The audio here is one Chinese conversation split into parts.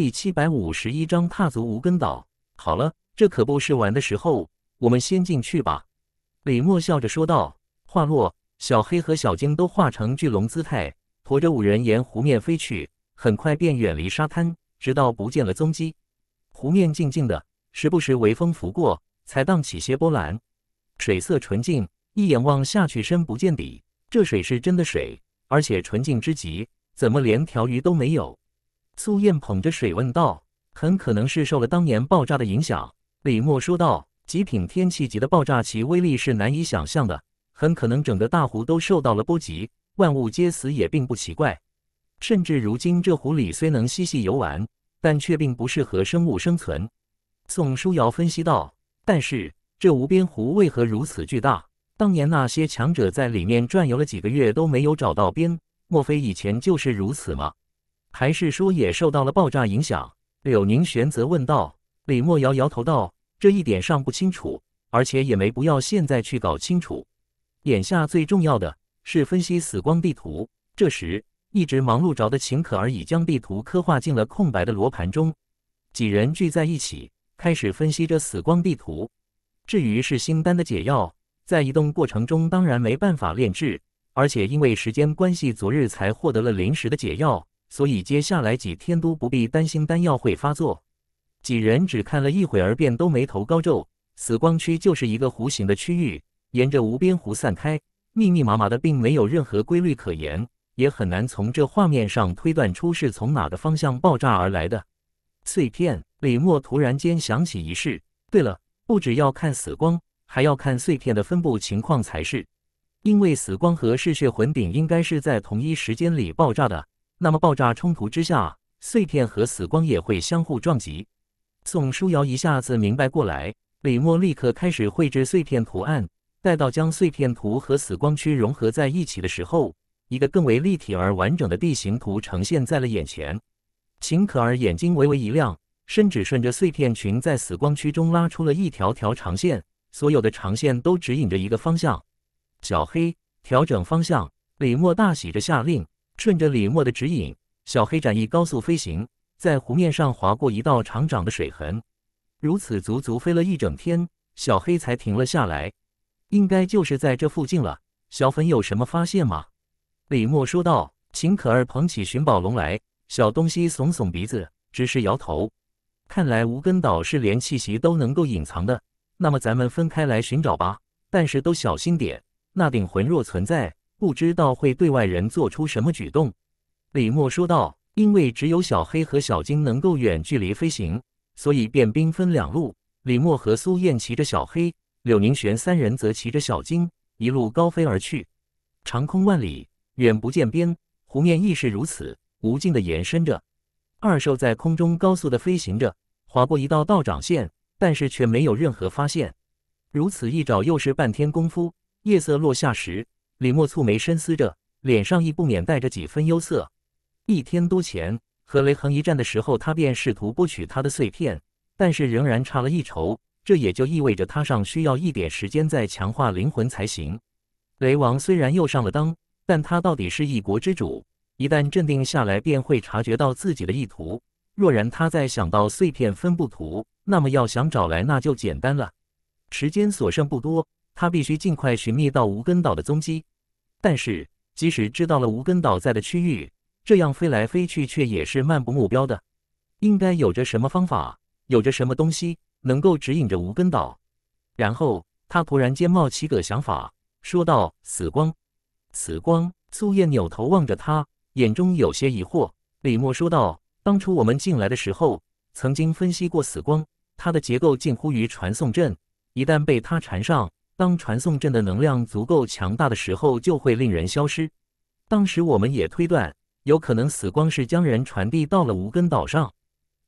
第七百五十一章踏足无根岛。好了，这可不是玩的时候，我们先进去吧。”李默笑着说道。话落，小黑和小晶都化成巨龙姿态，驮着五人沿湖面飞去。很快便远离沙滩，直到不见了踪迹。湖面静静的，时不时微风拂过，才荡起些波澜。水色纯净，一眼望下去深不见底。这水是真的水，而且纯净之极，怎么连条鱼都没有？苏燕捧着水问道：“很可能是受了当年爆炸的影响。”李默说道：“极品天气级的爆炸，其威力是难以想象的，很可能整个大湖都受到了波及，万物皆死也并不奇怪。甚至如今这湖里虽能嬉戏游玩，但却并不适合生物生存。”宋书瑶分析道：“但是这无边湖为何如此巨大？当年那些强者在里面转悠了几个月都没有找到边，莫非以前就是如此吗？”还是说也受到了爆炸影响？柳宁玄则问道。李莫摇摇头道：“这一点尚不清楚，而且也没必要现在去搞清楚。眼下最重要的是分析死光地图。”这时，一直忙碌着的秦可儿已将地图刻画进了空白的罗盘中。几人聚在一起，开始分析着死光地图。至于是心丹的解药，在移动过程中当然没办法炼制，而且因为时间关系，昨日才获得了临时的解药。所以接下来几天都不必担心丹药会发作。几人只看了一会儿，便都眉头高皱。死光区就是一个弧形的区域，沿着无边湖散开，密密麻麻的，并没有任何规律可言，也很难从这画面上推断出是从哪个方向爆炸而来的碎片。李默突然间想起一事：，对了，不只要看死光，还要看碎片的分布情况才是，因为死光和嗜血魂鼎应该是在同一时间里爆炸的。那么，爆炸冲突之下，碎片和死光也会相互撞击。宋书瑶一下子明白过来，李默立刻开始绘制碎片图案。待到将碎片图和死光区融合在一起的时候，一个更为立体而完整的地形图呈现在了眼前。秦可儿眼睛微微一亮，伸指顺着碎片群在死光区中拉出了一条条长线，所有的长线都指引着一个方向。小黑，调整方向！李默大喜着下令。顺着李默的指引，小黑展翼高速飞行，在湖面上划过一道长长的水痕。如此足足飞了一整天，小黑才停了下来。应该就是在这附近了。小粉有什么发现吗？李默说道。秦可儿捧起寻宝龙来，小东西耸耸鼻子，只是摇头。看来无根岛是连气息都能够隐藏的。那么咱们分开来寻找吧，但是都小心点，那顶魂若存在。不知道会对外人做出什么举动，李默说道。因为只有小黑和小金能够远距离飞行，所以便兵分两路。李默和苏燕骑着小黑，柳宁玄三人则骑着小金，一路高飞而去。长空万里，远不见边，湖面亦是如此，无尽的延伸着。二兽在空中高速的飞行着，划过一道道掌线，但是却没有任何发现。如此一找，又是半天功夫。夜色落下时。李默蹙眉深思着，脸上亦不免带着几分忧色。一天多前和雷恒一战的时候，他便试图剥取他的碎片，但是仍然差了一筹。这也就意味着他尚需要一点时间再强化灵魂才行。雷王虽然又上了当，但他到底是一国之主，一旦镇定下来便会察觉到自己的意图。若然他再想到碎片分布图，那么要想找来那就简单了。时间所剩不多。他必须尽快寻觅到无根岛的踪迹，但是即使知道了无根岛在的区域，这样飞来飞去却也是漫不目标的。应该有着什么方法，有着什么东西能够指引着无根岛？然后他突然间冒起个想法，说道：“死光，死光。”苏叶扭头望着他，眼中有些疑惑。李默说道：“当初我们进来的时候，曾经分析过死光，它的结构近乎于传送阵，一旦被它缠上。”当传送阵的能量足够强大的时候，就会令人消失。当时我们也推断，有可能死光是将人传递到了无根岛上。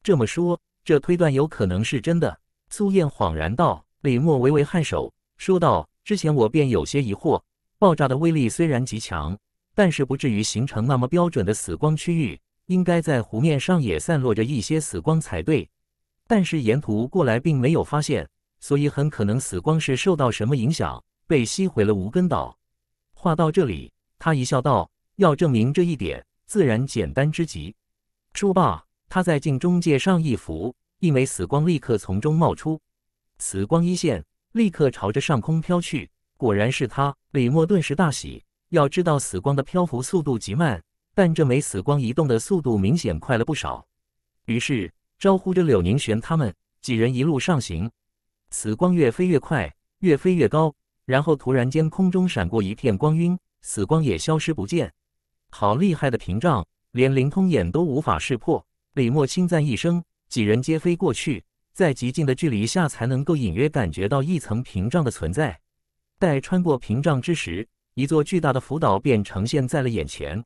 这么说，这推断有可能是真的。苏燕恍然道：“李默微微颔首，说道：‘之前我便有些疑惑，爆炸的威力虽然极强，但是不至于形成那么标准的死光区域，应该在湖面上也散落着一些死光才对。’但是沿途过来并没有发现。”所以很可能死光是受到什么影响，被吸回了无根岛。话到这里，他一笑道：“要证明这一点，自然简单之极。”说罢，他在镜中介上一幅，一枚死光立刻从中冒出。死光一现，立刻朝着上空飘去。果然是他，李默顿时大喜。要知道，死光的漂浮速度极慢，但这枚死光移动的速度明显快了不少。于是招呼着柳宁玄他们几人一路上行。死光越飞越快，越飞越高，然后突然间，空中闪过一片光晕，死光也消失不见。好厉害的屏障，连灵通眼都无法识破。李默轻赞一声，几人皆飞过去，在极近的距离下才能够隐约感觉到一层屏障的存在。待穿过屏障之时，一座巨大的浮岛便呈现在了眼前。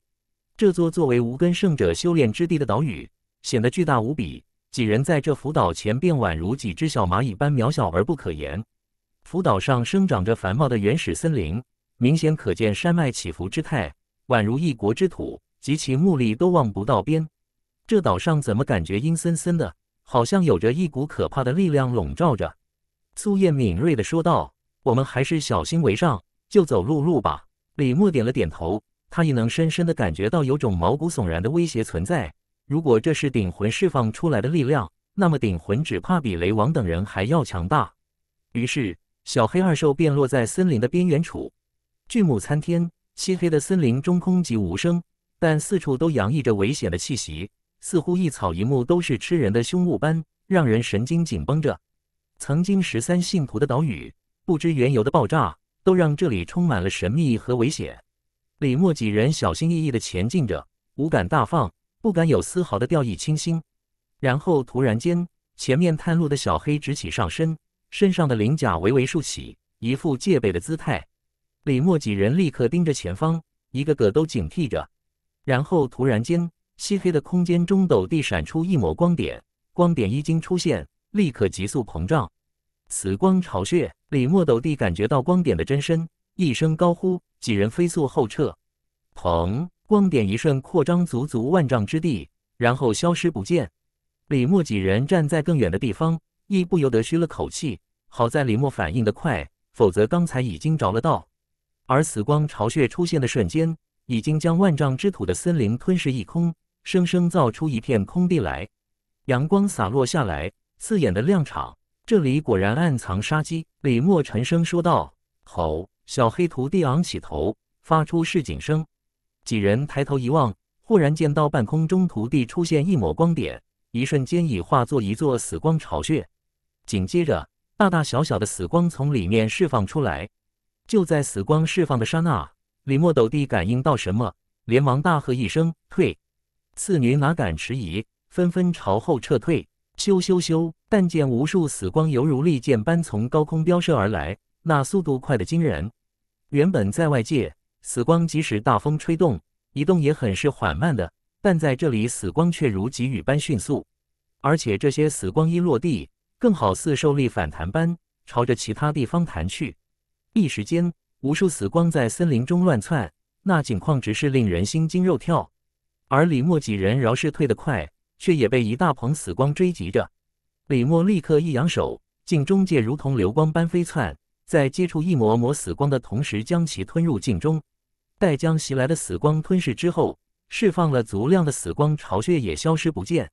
这座作为无根圣者修炼之地的岛屿，显得巨大无比。几人在这浮岛前，便宛如几只小蚂蚁般渺小而不可言。浮岛上生长着繁茂的原始森林，明显可见山脉起伏之态，宛如一国之土，及其目力都望不到边。这岛上怎么感觉阴森森的？好像有着一股可怕的力量笼罩着。苏叶敏锐地说道：“我们还是小心为上，就走陆路吧。”李默点了点头，他也能深深的感觉到有种毛骨悚然的威胁存在。如果这是顶魂释放出来的力量，那么顶魂只怕比雷王等人还要强大。于是，小黑二兽便落在森林的边缘处。巨木参天，漆黑的森林中空寂无声，但四处都洋溢着危险的气息，似乎一草一木都是吃人的凶物般，让人神经紧绷着。曾经十三信徒的岛屿，不知缘由的爆炸，都让这里充满了神秘和危险。李默几人小心翼翼地前进着，五感大放。不敢有丝毫的掉以轻心，然后突然间，前面探路的小黑直起上身，身上的鳞甲微微竖起，一副戒备的姿态。李默几人立刻盯着前方，一个个都警惕着。然后突然间，漆黑的空间中陡地闪出一抹光点，光点一经出现，立刻急速膨胀。此光巢穴，李默陡地感觉到光点的真身，一声高呼，几人飞速后撤。砰！光点一瞬扩张，足足万丈之地，然后消失不见。李默几人站在更远的地方，亦不由得吁了口气。好在李默反应得快，否则刚才已经着了道。而死光巢穴出现的瞬间，已经将万丈之土的森林吞噬一空，生生造出一片空地来。阳光洒落下来，刺眼的亮场。这里果然暗藏杀机。李默沉声说道：“吼！”小黑徒弟昂起头，发出示警声。几人抬头一望，忽然见到半空中徒地出现一抹光点，一瞬间已化作一座死光巢穴。紧接着，大大小小的死光从里面释放出来。就在死光释放的刹那，李默斗地感应到什么，连忙大喝一声：“退！”次女哪敢迟疑，纷纷朝后撤退。咻咻咻！但见无数死光犹如利剑般从高空飙射而来，那速度快得惊人。原本在外界。死光即使大风吹动，移动也很是缓慢的，但在这里死光却如疾雨般迅速，而且这些死光一落地，更好似受力反弹般，朝着其他地方弹去。一时间，无数死光在森林中乱窜，那景况直是令人心惊肉跳。而李默几人饶是退得快，却也被一大捧死光追击着。李默立刻一扬手，镜中介如同流光般飞窜，在接触一抹抹死光的同时，将其吞入镜中。在将袭来的死光吞噬之后，释放了足量的死光，巢穴也消失不见。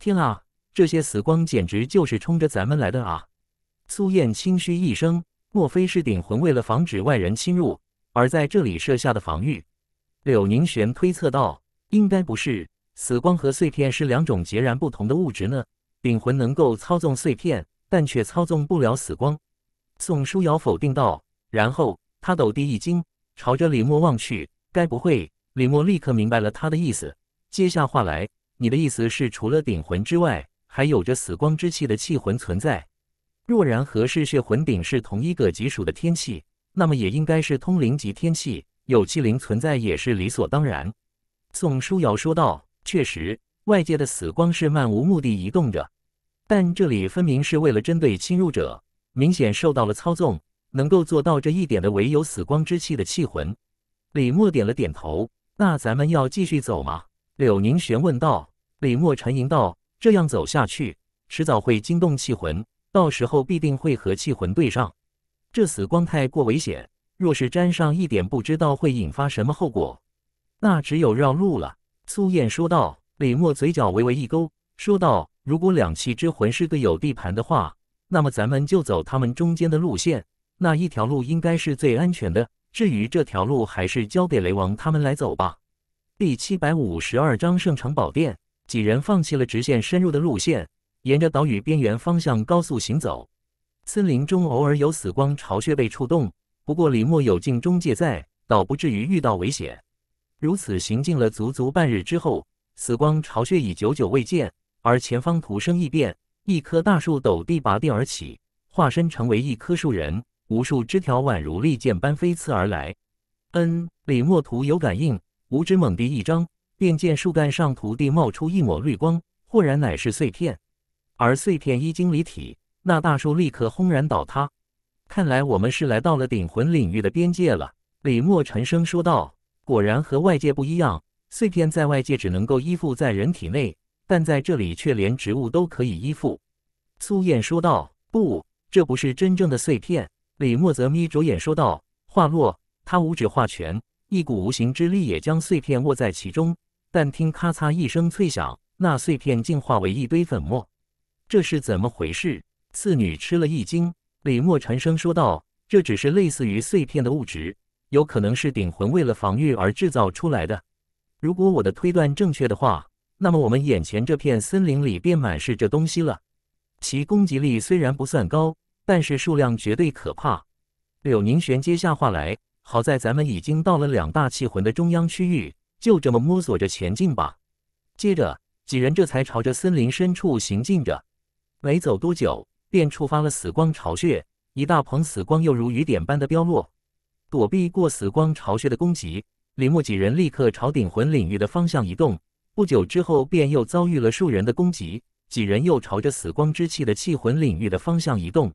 天啊，这些死光简直就是冲着咱们来的啊！苏燕轻嘘一声：“莫非是顶魂为了防止外人侵入而在这里设下的防御？”柳凝玄推测道：“应该不是，死光和碎片是两种截然不同的物质呢。顶魂能够操纵碎片，但却操纵不了死光。”宋书瑶否定道，然后他抖地一惊。朝着李默望去，该不会？李默立刻明白了他的意思，接下话来：“你的意思是，除了鼎魂之外，还有着死光之气的气魂存在？若然和嗜血魂鼎是同一个级属的天气，那么也应该是通灵级天气，有气灵存在也是理所当然。”宋书瑶说道：“确实，外界的死光是漫无目的移动着，但这里分明是为了针对侵入者，明显受到了操纵。”能够做到这一点的，唯有死光之气的气魂。李默点了点头。那咱们要继续走吗？柳宁玄问道。李默沉吟道：“这样走下去，迟早会惊动气魂，到时候必定会和气魂对上。这死光太过危险，若是沾上一点，不知道会引发什么后果。那只有绕路了。”苏燕说道。李默嘴角微微一勾，说道：“如果两气之魂是个有地盘的话，那么咱们就走他们中间的路线。”那一条路应该是最安全的。至于这条路，还是交给雷王他们来走吧。第七百五十二章圣城宝殿。几人放弃了直线深入的路线，沿着岛屿边缘方向高速行走。森林中偶尔有死光巢穴被触动，不过李默有镜中介在，倒不至于遇到危险。如此行进了足足半日之后，死光巢穴已久久未见，而前方土生异变，一棵大树陡地拔地而起，化身成为一棵树人。无数枝条宛如利剑般飞刺而来。嗯，李墨图有感应，五指猛地一张，便见树干上徒地冒出一抹绿光，豁然乃是碎片。而碎片一经离体，那大树立刻轰然倒塌。看来我们是来到了顶魂领域的边界了。李墨沉声说道：“果然和外界不一样，碎片在外界只能够依附在人体内，但在这里却连植物都可以依附。”苏燕说道：“不，这不是真正的碎片。”李莫则眯着眼说道，话落，他五指化拳，一股无形之力也将碎片握在其中。但听咔嚓一声脆响，那碎片竟化为一堆粉末。这是怎么回事？次女吃了一惊。李莫沉声说道：“这只是类似于碎片的物质，有可能是顶魂为了防御而制造出来的。如果我的推断正确的话，那么我们眼前这片森林里便满是这东西了。其攻击力虽然不算高。”但是数量绝对可怕。柳宁玄接下话来：“好在咱们已经到了两大气魂的中央区域，就这么摸索着前进吧。”接着，几人这才朝着森林深处行进着。没走多久，便触发了死光巢穴，一大捧死光又如雨点般的飘落。躲避过死光巢穴的攻击，李牧几人立刻朝顶魂领域的方向移动。不久之后，便又遭遇了数人的攻击，几人又朝着死光之气的气魂领域的方向移动。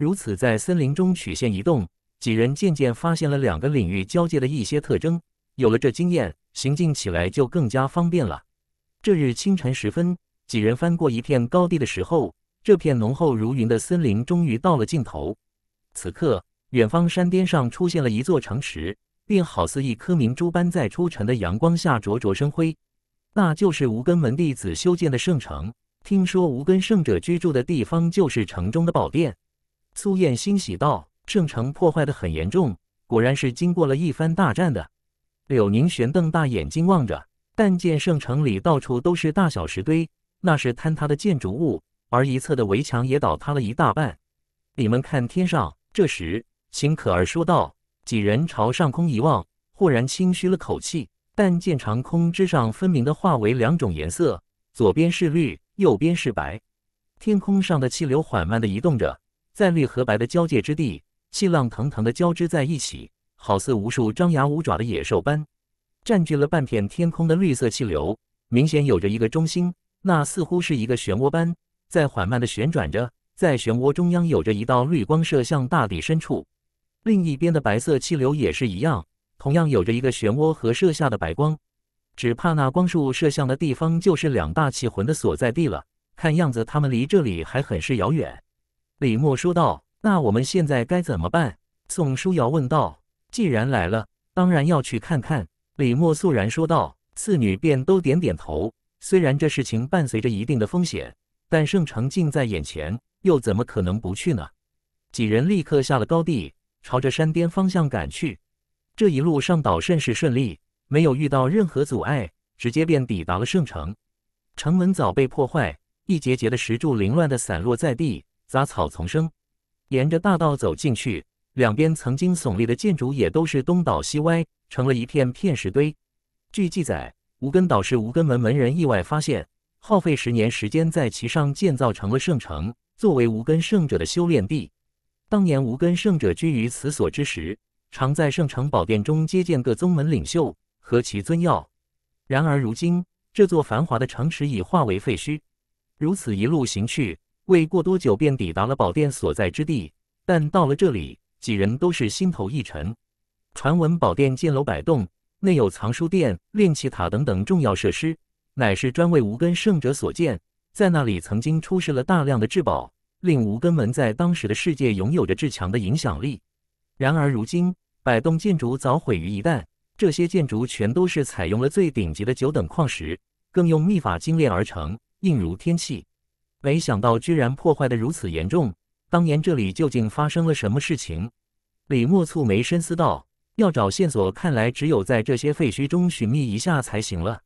如此，在森林中曲线移动，几人渐渐发现了两个领域交界的一些特征。有了这经验，行进起来就更加方便了。这日清晨时分，几人翻过一片高地的时候，这片浓厚如云的森林终于到了尽头。此刻，远方山巅上出现了一座城池，并好似一颗明珠般在初晨的阳光下灼灼生辉。那就是无根门弟子修建的圣城。听说无根圣者居住的地方就是城中的宝殿。苏燕欣喜道：“圣城破坏的很严重，果然是经过了一番大战的。”柳宁玄瞪大眼睛望着，但见圣城里到处都是大小石堆，那是坍塌的建筑物，而一侧的围墙也倒塌了一大半。你们看天上！这时，秦可儿说道。几人朝上空一望，忽然轻吁了口气，但见长空之上分明的化为两种颜色，左边是绿，右边是白。天空上的气流缓慢的移动着。在绿和白的交界之地，气浪腾腾的交织在一起，好似无数张牙舞爪的野兽般，占据了半片天空的绿色气流，明显有着一个中心，那似乎是一个漩涡般，在缓慢的旋转着。在漩涡中央，有着一道绿光射向大地深处。另一边的白色气流也是一样，同样有着一个漩涡和射下的白光，只怕那光束射向的地方就是两大气魂的所在地了。看样子，他们离这里还很是遥远。李默说道：“那我们现在该怎么办？”宋书瑶问道：“既然来了，当然要去看看。”李默肃然说道。四女便都点点头。虽然这事情伴随着一定的风险，但圣城近在眼前，又怎么可能不去呢？几人立刻下了高地，朝着山巅方向赶去。这一路上倒甚是顺利，没有遇到任何阻碍，直接便抵达了圣城。城门早被破坏，一节节的石柱凌乱的散落在地。杂草丛生，沿着大道走进去，两边曾经耸立的建筑也都是东倒西歪，成了一片片石堆。据记载，无根岛是无根门门人意外发现，耗费十年时间在其上建造成了圣城，作为无根圣者的修炼地。当年无根圣者居于此所之时，常在圣城宝殿中接见各宗门领袖和其尊要。然而如今，这座繁华的城池已化为废墟。如此一路行去。未过多久，便抵达了宝殿所在之地。但到了这里，几人都是心头一沉。传闻宝殿建楼百栋，内有藏书殿、炼器塔等等重要设施，乃是专为无根圣者所建。在那里曾经出示了大量的至宝，令无根门在当时的世界拥有着至强的影响力。然而如今，百栋建筑早毁于一旦。这些建筑全都是采用了最顶级的九等矿石，更用秘法精炼而成，硬如天器。没想到居然破坏的如此严重，当年这里究竟发生了什么事情？李默蹙眉深思道：“要找线索，看来只有在这些废墟中寻觅一下才行了。”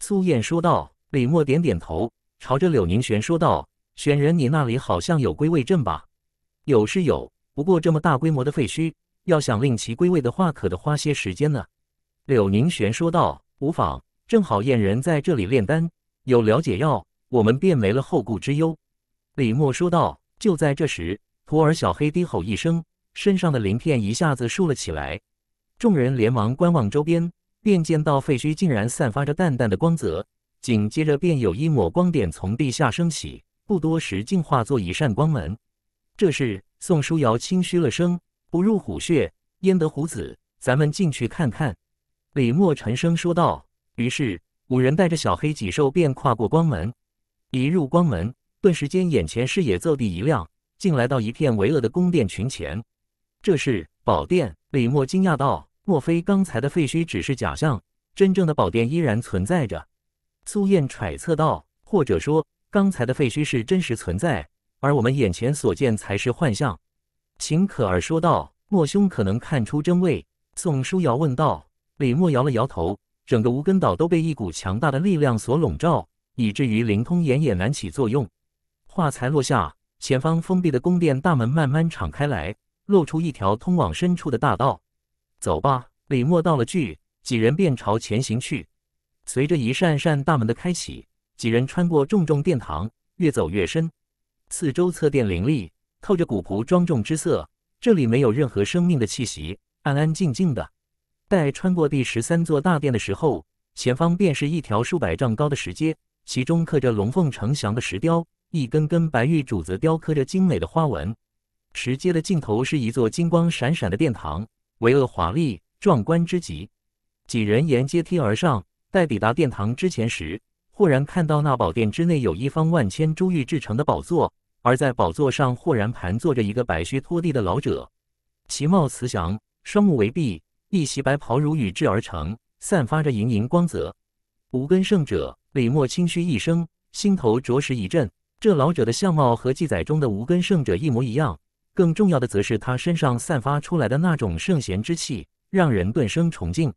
苏燕说道。李默点点头，朝着柳宁玄说道：“玄人，你那里好像有归位阵吧？”“有是有，不过这么大规模的废墟，要想令其归位的话，可得花些时间呢。”柳宁玄说道：“无妨，正好燕人在这里炼丹，有了解药。”我们便没了后顾之忧。”李默说道。就在这时，徒儿小黑低吼一声，身上的鳞片一下子竖了起来。众人连忙观望周边，便见到废墟竟然散发着淡淡的光泽。紧接着，便有一抹光点从地下升起，不多时，竟化作一扇光门。这是宋书瑶轻嘘了声：“不入虎穴，焉得虎子？咱们进去看看。”李默沉声说道。于是，五人带着小黑几兽便跨过光门。一入光门，顿时间眼前视野骤地一亮，竟来到一片巍峨的宫殿群前。这是宝殿，李默惊讶道：“莫非刚才的废墟只是假象，真正的宝殿依然存在着？”苏燕揣测道：“或者说，刚才的废墟是真实存在，而我们眼前所见才是幻象。”秦可儿说道：“莫兄可能看出真味。”宋书瑶问道。李默摇了摇头：“整个无根岛都被一股强大的力量所笼罩。”以至于灵通眼也难起作用。话才落下，前方封闭的宫殿大门慢慢敞开来，露出一条通往深处的大道。走吧，李默道了句，几人便朝前行去。随着一扇扇大门的开启，几人穿过重重殿堂，越走越深。四周侧殿林立，透着古朴庄重之色。这里没有任何生命的气息，安安静静的。待穿过第十三座大殿的时候，前方便是一条数百丈高的石阶。其中刻着龙凤呈祥的石雕，一根根白玉柱子雕刻着精美的花纹。石阶的尽头是一座金光闪闪的殿堂，巍峨华丽，壮观之极。几人沿阶梯而上，待抵达殿堂之前时，忽然看到那宝殿之内有一方万千珠玉制成的宝座，而在宝座上豁然盘坐着一个白须拖地的老者，其貌慈祥，双目为闭，一袭白袍如羽制而成，散发着莹莹光泽，无根圣者。李默轻嘘一声，心头着实一震。这老者的相貌和记载中的无根圣者一模一样，更重要的则是他身上散发出来的那种圣贤之气，让人顿生崇敬。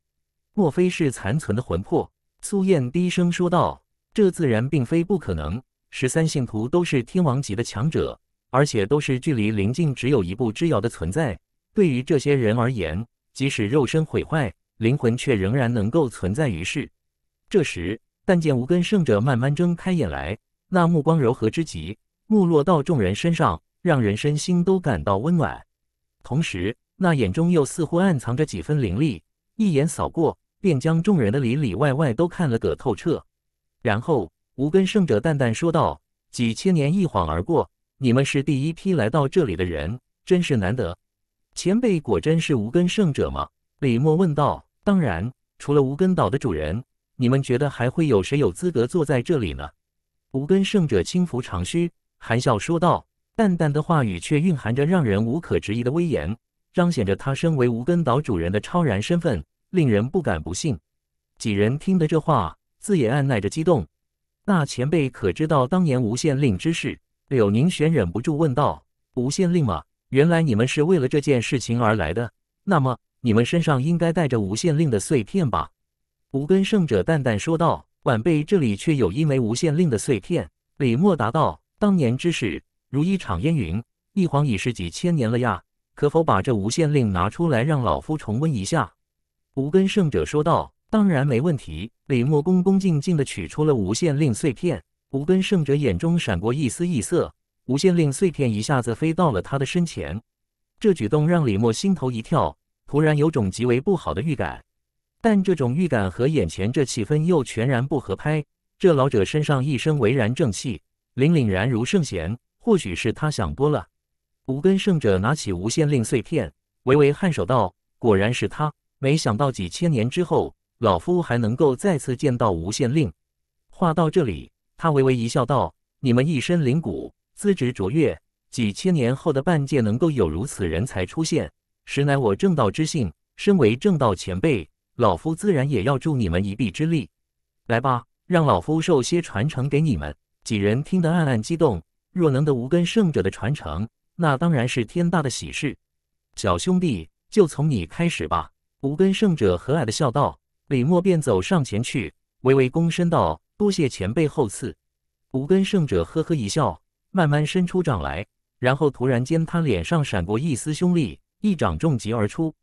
莫非是残存的魂魄？苏燕低声说道：“这自然并非不可能。十三信徒都是天王级的强者，而且都是距离灵境只有一步之遥的存在。对于这些人而言，即使肉身毁坏，灵魂却仍然能够存在于世。”这时。但见无根圣者慢慢睁开眼来，那目光柔和之极，目落到众人身上，让人身心都感到温暖。同时，那眼中又似乎暗藏着几分凌厉，一眼扫过，便将众人的里里外外都看了个透彻。然后，无根圣者淡淡说道：“几千年一晃而过，你们是第一批来到这里的人，真是难得。”前辈果真是无根圣者吗？李默问道。“当然，除了无根岛的主人。”你们觉得还会有谁有资格坐在这里呢？无根圣者轻拂长须，含笑说道，淡淡的话语却蕴含着让人无可置疑的威严，彰显着他身为无根岛主人的超然身份，令人不敢不信。几人听得这话，自也按耐着激动。那前辈可知道当年无限令之事？柳宁玄忍不住问道。无限令吗？原来你们是为了这件事情而来的。那么你们身上应该带着无限令的碎片吧？无根圣者淡淡说道：“晚辈这里却有一枚无限令的碎片。”李默答道：“当年之事如一场烟云，一晃已是几千年了呀，可否把这无限令拿出来，让老夫重温一下？”无根圣者说道：“当然没问题。”李默恭恭敬敬地取出了无限令碎片。无根圣者眼中闪过一丝异色，无限令碎片一下子飞到了他的身前。这举动让李默心头一跳，突然有种极为不好的预感。但这种预感和眼前这气氛又全然不合拍。这老者身上一身为然正气，凛凛然如圣贤。或许是他想多了。无根圣者拿起无限令碎片，微微颔首道：“果然是他。没想到几千年之后，老夫还能够再次见到无限令。”话到这里，他微微一笑道：“你们一身灵骨，资质卓越。几千年后的半界能够有如此人才出现，实乃我正道之幸。身为正道前辈。”老夫自然也要助你们一臂之力，来吧，让老夫授些传承给你们。几人听得暗暗激动，若能得无根圣者的传承，那当然是天大的喜事。小兄弟，就从你开始吧。无根圣者和蔼的笑道。李默便走上前去，微微躬身道：“多谢前辈厚赐。”无根圣者呵呵一笑，慢慢伸出掌来，然后突然间，他脸上闪过一丝凶厉，一掌重击而出。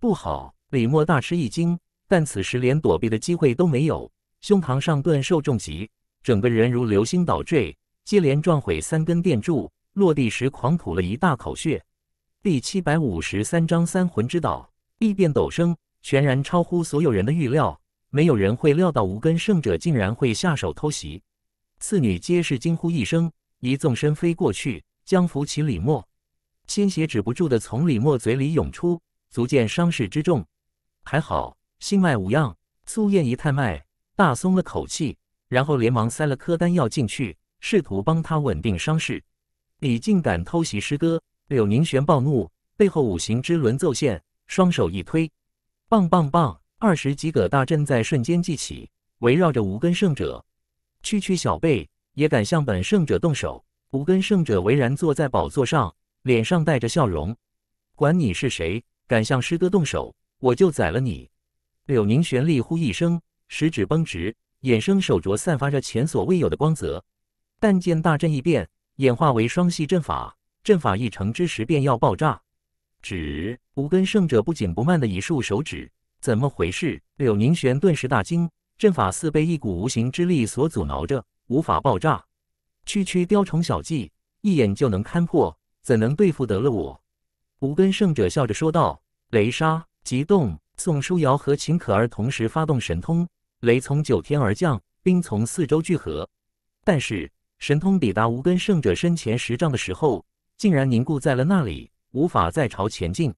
不好！李默大吃一惊，但此时连躲避的机会都没有，胸膛上顿受重击，整个人如流星倒坠，接连撞毁三根电柱，落地时狂吐了一大口血。第七百五十三章三魂之岛，异变陡生，全然超乎所有人的预料。没有人会料到无根圣者竟然会下手偷袭，次女皆是惊呼一声，一纵身飞过去，将扶起李默，鲜血止不住的从李默嘴里涌出，足见伤势之重。还好，心脉无恙。苏燕一探脉，大松了口气，然后连忙塞了颗丹药进去，试图帮他稳定伤势。你竟敢偷袭师哥！柳宁玄暴怒，背后五行之轮奏现，双手一推，棒棒棒！二十几个大阵在瞬间祭起，围绕着无根圣者。区区小辈也敢向本圣者动手？无根圣者巍然坐在宝座上，脸上带着笑容，管你是谁，敢向师哥动手！我就宰了你！柳凝玄厉呼一声，食指绷直，衍生手镯散发着前所未有的光泽。但见大阵一变，演化为双系阵法，阵法一成之时便要爆炸。指无根圣者不紧不慢的一竖手指，怎么回事？柳凝玄顿时大惊，阵法似被一股无形之力所阻挠着，无法爆炸。区区雕虫小技，一眼就能看破，怎能对付得了我？无根圣者笑着说道：“雷杀。”急动，宋书瑶和秦可儿同时发动神通，雷从九天而降，冰从四周聚合。但是，神通抵达无根圣者身前十丈的时候，竟然凝固在了那里，无法再朝前进。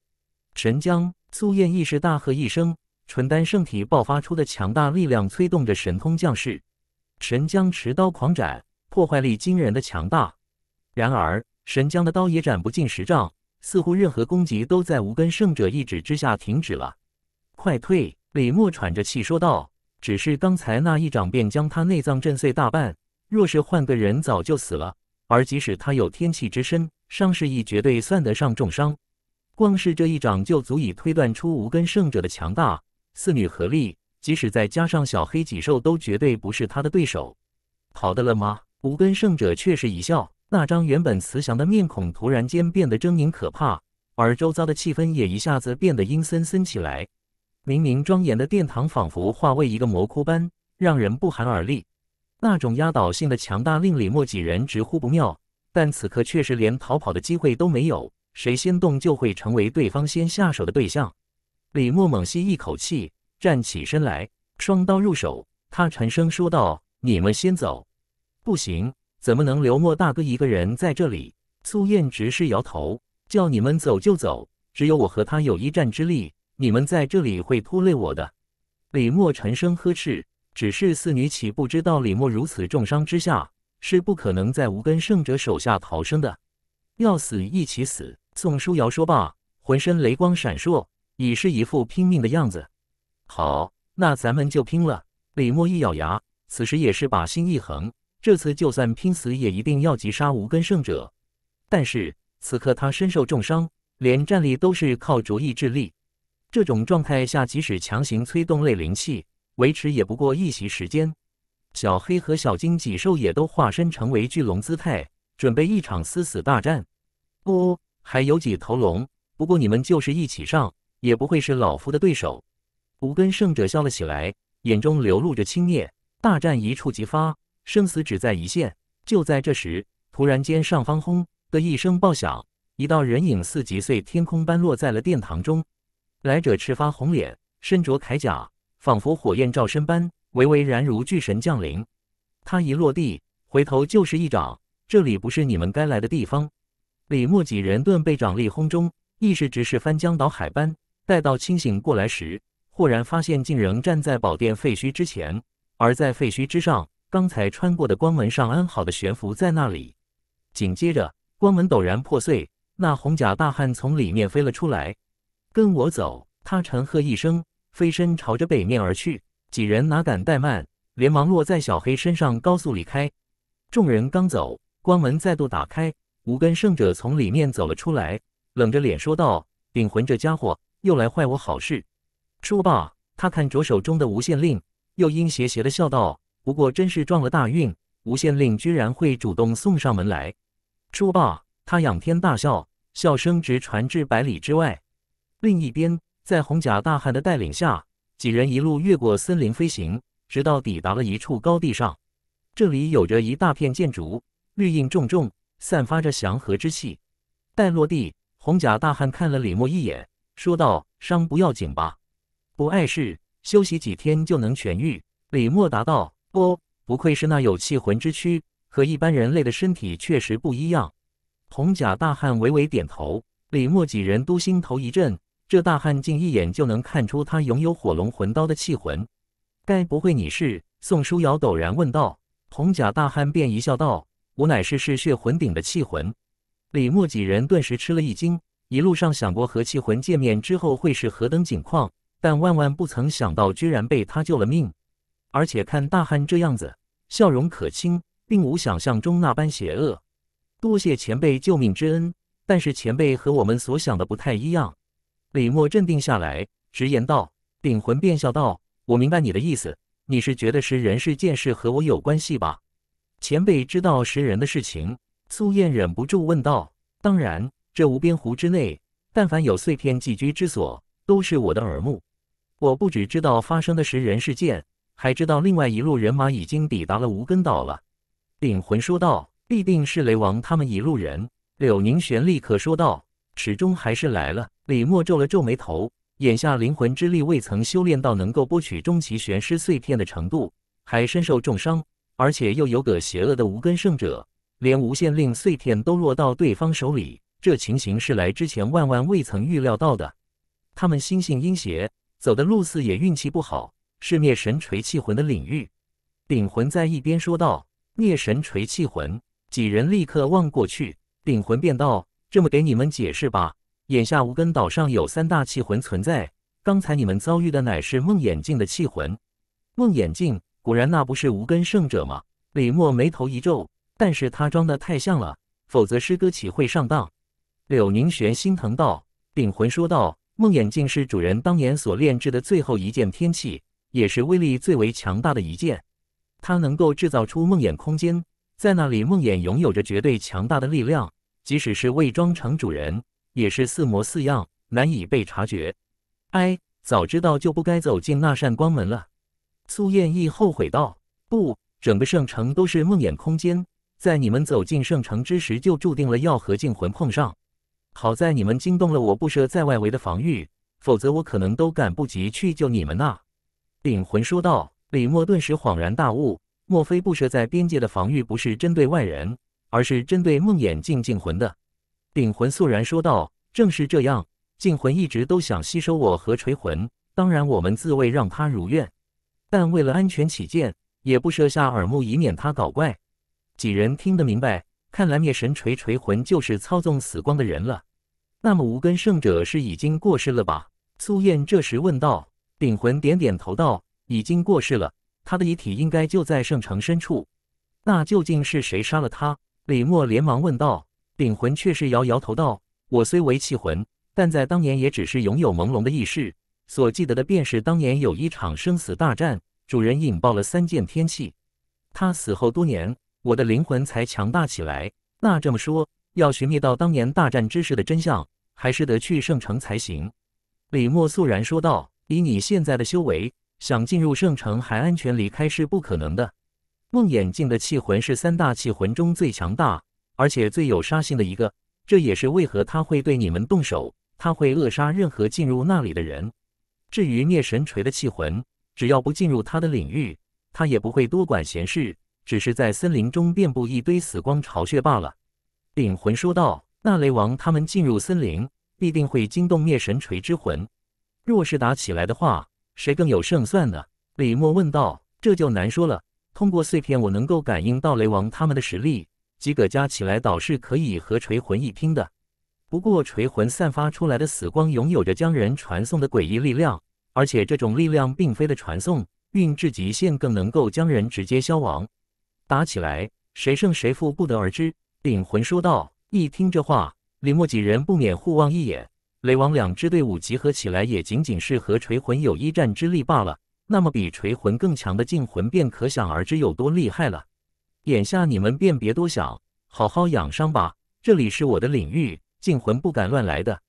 神将苏燕亦是大喝一声，纯丹圣体爆发出的强大力量催动着神通降世，神将持刀狂斩，破坏力惊人的强大。然而，神将的刀也斩不进十丈。似乎任何攻击都在无根圣者一指之下停止了。快退！李默喘着气说道。只是刚才那一掌便将他内脏震碎大半，若是换个人早就死了。而即使他有天气之身，伤势亦绝对算得上重伤。光是这一掌就足以推断出无根圣者的强大。四女合力，即使再加上小黑脊兽，都绝对不是他的对手。好的了吗？无根圣者却是一笑。那张原本慈祥的面孔突然间变得狰狞可怕，而周遭的气氛也一下子变得阴森森起来。明明庄严的殿堂仿佛化为一个魔窟般，让人不寒而栗。那种压倒性的强大令李默几人直呼不妙，但此刻却是连逃跑的机会都没有，谁先动就会成为对方先下手的对象。李默猛吸一口气，站起身来，双刀入手，他沉声说道：“你们先走，不行。”怎么能留莫大哥一个人在这里？苏艳只是摇头，叫你们走就走。只有我和他有一战之力，你们在这里会拖累我的。李默沉声呵斥。只是四女岂不知道李默如此重伤之下，是不可能在无根圣者手下逃生的？要死一起死！宋书瑶说罢，浑身雷光闪烁，已是一副拼命的样子。好，那咱们就拼了！李默一咬牙，此时也是把心一横。这次就算拼死也一定要击杀无根圣者，但是此刻他身受重伤，连战力都是靠卓意志力。这种状态下，即使强行催动类灵气维持，也不过一息时间。小黑和小金脊兽也都化身成为巨龙姿态，准备一场厮死大战。不，还有几头龙，不过你们就是一起上，也不会是老夫的对手。无根圣者笑了起来，眼中流露着轻蔑。大战一触即发。生死只在一线。就在这时，突然间，上方轰的一声爆响，一道人影似击碎天空般落在了殿堂中。来者赤发红脸，身着铠甲，仿佛火焰照身般，巍巍然如巨神降临。他一落地，回头就是一掌：“这里不是你们该来的地方！”李牧几人顿被掌力轰中，意识直是翻江倒海般。待到清醒过来时，忽然发现竟仍站在宝殿废墟之前，而在废墟之上。刚才穿过的光门上安好的悬浮在那里，紧接着光门陡然破碎，那红甲大汉从里面飞了出来。跟我走！他沉喝一声，飞身朝着北面而去。几人哪敢怠慢，连忙落在小黑身上高速离开。众人刚走，光门再度打开，无根圣者从里面走了出来，冷着脸说道：“顶魂这家伙又来坏我好事。”说罢，他看着手中的无限令，又阴邪邪的笑道。不过真是撞了大运，吴县令居然会主动送上门来。说罢，他仰天大笑，笑声直传至百里之外。另一边，在红甲大汉的带领下，几人一路越过森林飞行，直到抵达了一处高地上。这里有着一大片建筑，绿荫重重，散发着祥和之气。待落地，红甲大汉看了李默一眼，说道：“伤不要紧吧？不碍事，休息几天就能痊愈。”李默答道。不，不愧是那有气魂之躯，和一般人类的身体确实不一样。铜甲大汉微微点头，李默几人都心头一震，这大汉竟一眼就能看出他拥有火龙魂刀的气魂。该不会你是？宋书瑶陡然问道。铜甲大汉便一笑道：“我乃是嗜血魂鼎的气魂。”李默几人顿时吃了一惊，一路上想过和气魂见面之后会是何等景况，但万万不曾想到，居然被他救了命。而且看大汉这样子，笑容可亲，并无想象中那般邪恶。多谢前辈救命之恩，但是前辈和我们所想的不太一样。李默镇定下来，直言道：“顶魂，便笑道：‘我明白你的意思，你是觉得食人事件是和我有关系吧？’前辈知道食人的事情。”苏燕忍不住问道：“当然，这无边湖之内，但凡有碎片寄居之所，都是我的耳目。我不只知道发生的食人事件。”还知道另外一路人马已经抵达了无根岛了，领魂说道：“必定是雷王他们一路人。”柳宁玄立刻说道：“始终还是来了。”李默皱了皱眉头，眼下灵魂之力未曾修炼到能够剥取终极玄师碎片的程度，还身受重伤，而且又有个邪恶的无根圣者，连无限令碎片都落到对方手里，这情形是来之前万万未曾预料到的。他们心性阴邪，走的路似也运气不好。是灭神锤气魂的领域，顶魂在一边说道：“灭神锤气魂。”几人立刻望过去，顶魂便道：“这么给你们解释吧。眼下无根岛上有三大气魂存在，刚才你们遭遇的乃是梦眼镜的气魂。梦眼镜，果然那不是无根圣者吗？”李默眉头一皱，但是他装的太像了，否则师哥岂会上当？柳凝玄心疼道：“顶魂说道，梦眼镜是主人当年所炼制的最后一件天器。”也是威力最为强大的一件，它能够制造出梦魇空间，在那里梦魇拥有着绝对强大的力量，即使是伪装成主人，也是似模似样，难以被察觉。哎，早知道就不该走进那扇光门了。”苏燕意后悔道。“不，整个圣城都是梦魇空间，在你们走进圣城之时，就注定了要和净魂碰上。好在你们惊动了我布设在外围的防御，否则我可能都赶不及去救你们呐。”顶魂说道：“李默顿时恍然大悟，莫非布设在边界的防御不是针对外人，而是针对梦魇境境魂的？”顶魂肃然说道：“正是这样，禁魂一直都想吸收我和锤魂，当然我们自卫让他如愿，但为了安全起见，也不设下耳目以免他搞怪。”几人听得明白，看来灭神锤锤魂就是操纵死光的人了。那么无根圣者是已经过世了吧？苏燕这时问道。鼎魂点点头道：“已经过世了，他的遗体应该就在圣城深处。那究竟是谁杀了他？”李默连忙问道。鼎魂却是摇摇头道：“我虽为器魂，但在当年也只是拥有朦胧的意识，所记得的便是当年有一场生死大战，主人引爆了三件天器。他死后多年，我的灵魂才强大起来。那这么说，要寻觅到当年大战之事的真相，还是得去圣城才行。”李默肃然说道。以你现在的修为，想进入圣城还安全离开是不可能的。梦魇境的气魂是三大气魂中最强大，而且最有杀性的一个。这也是为何他会对你们动手，他会扼杀任何进入那里的人。至于灭神锤的气魂，只要不进入他的领域，他也不会多管闲事，只是在森林中遍布一堆死光巢穴罢了。灵魂说道：“那雷王他们进入森林，必定会惊动灭神锤之魂。”若是打起来的话，谁更有胜算呢？李默问道。这就难说了。通过碎片，我能够感应到雷王他们的实力，几个加起来倒是可以和锤魂一拼的。不过，锤魂散发出来的死光拥有着将人传送的诡异力量，而且这种力量并非的传送，运至极限更能够将人直接消亡。打起来谁胜谁负不得而知。领魂说道。一听这话，李默几人不免互望一眼。雷王两支队伍集合起来，也仅仅是和锤魂有一战之力罢了。那么比锤魂更强的净魂，便可想而知有多厉害了。眼下你们便别多想，好好养伤吧。这里是我的领域，净魂不敢乱来的。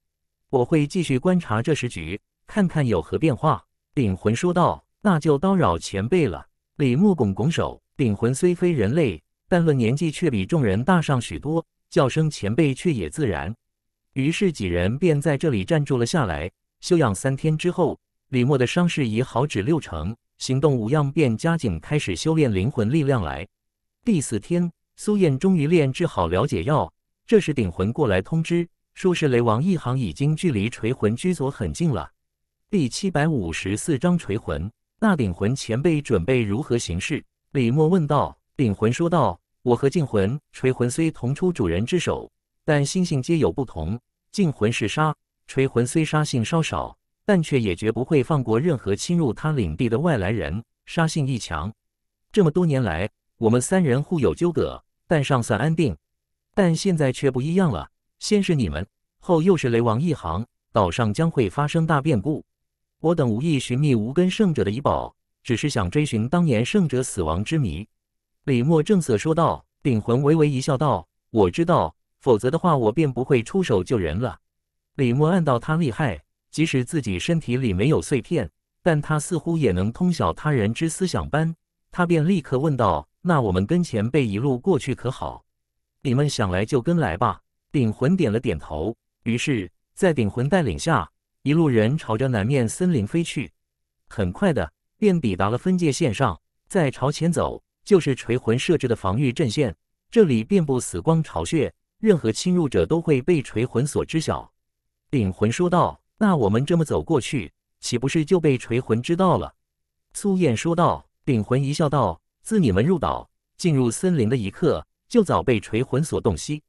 我会继续观察这时局，看看有何变化。鼎魂说道：“那就叨扰前辈了。”李牧拱拱手。鼎魂虽非人类，但论年纪却比众人大上许多，叫声前辈却也自然。于是几人便在这里暂住了下来，休养三天之后，李默的伤势已好至六成，行动无恙，便加紧开始修炼灵魂力量来。第四天，苏燕终于炼制好了解药。这时顶魂过来通知，说是雷王一行已经距离锤魂居所很近了。第七百五十四章锤魂，那顶魂前辈准备如何行事？李默问道。顶魂说道：“我和静魂、锤魂虽同出主人之手。”但心性皆有不同，净魂是杀，锤魂虽杀性稍少，但却也绝不会放过任何侵入他领地的外来人，杀性亦强。这么多年来，我们三人互有纠葛，但尚算安定。但现在却不一样了，先是你们，后又是雷王一行，岛上将会发生大变故。我等无意寻觅无根圣者的遗宝，只是想追寻当年圣者死亡之谜。”李默正色说道。顶魂微微一笑道：“我知道。”否则的话，我便不会出手救人了。李默暗道他厉害，即使自己身体里没有碎片，但他似乎也能通晓他人之思想般。他便立刻问道：“那我们跟前辈一路过去可好？你们想来就跟来吧。”顶魂点了点头。于是，在顶魂带领下，一路人朝着南面森林飞去。很快的，便抵达了分界线上。再朝前走，就是锤魂设置的防御阵线，这里遍布死光巢穴。任何侵入者都会被锤魂所知晓，鼎魂说道：“那我们这么走过去，岂不是就被锤魂知道了？”苏燕说道。鼎魂一笑，道：“自你们入岛、进入森林的一刻，就早被锤魂所洞悉。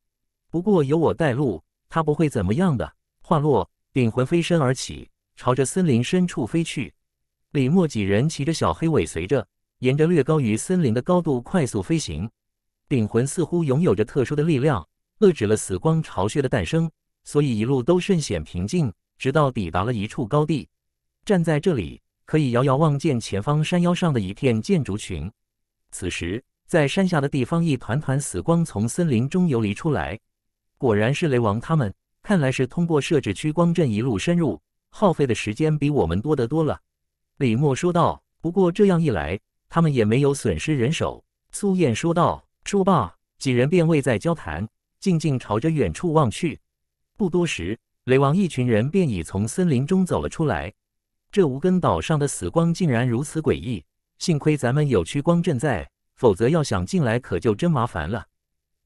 不过有我带路，他不会怎么样的。”话落，鼎魂飞身而起，朝着森林深处飞去。李默几人骑着小黑尾随着，沿着略高于森林的高度快速飞行。鼎魂似乎拥有着特殊的力量。遏制了死光巢穴的诞生，所以一路都甚显平静。直到抵达了一处高地，站在这里可以遥遥望见前方山腰上的一片建筑群。此时，在山下的地方，一团团死光从森林中游离出来，果然是雷王他们。看来是通过设置驱光阵一路深入，耗费的时间比我们多得多了。李默说道。不过这样一来，他们也没有损失人手。苏燕说道。说罢，几人便未再交谈。静静朝着远处望去，不多时，雷王一群人便已从森林中走了出来。这无根岛上的死光竟然如此诡异，幸亏咱们有驱光阵在，否则要想进来可就真麻烦了。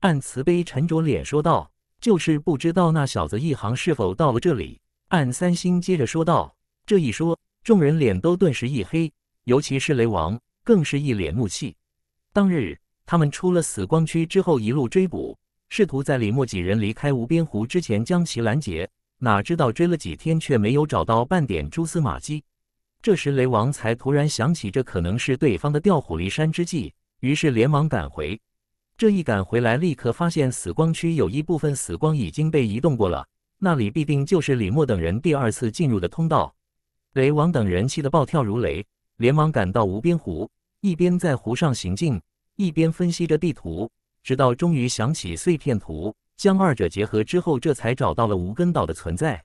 暗慈悲沉着脸说道：“就是不知道那小子一行是否到了这里。”暗三星接着说道：“这一说，众人脸都顿时一黑，尤其是雷王，更是一脸怒气。当日他们出了死光区之后，一路追捕。”试图在李默几人离开无边湖之前将其拦截，哪知道追了几天却没有找到半点蛛丝马迹。这时雷王才突然想起，这可能是对方的调虎离山之计，于是连忙赶回。这一赶回来，立刻发现死光区有一部分死光已经被移动过了，那里必定就是李默等人第二次进入的通道。雷王等人气得暴跳如雷，连忙赶到无边湖，一边在湖上行进，一边分析着地图。直到终于想起碎片图，将二者结合之后，这才找到了无根岛的存在。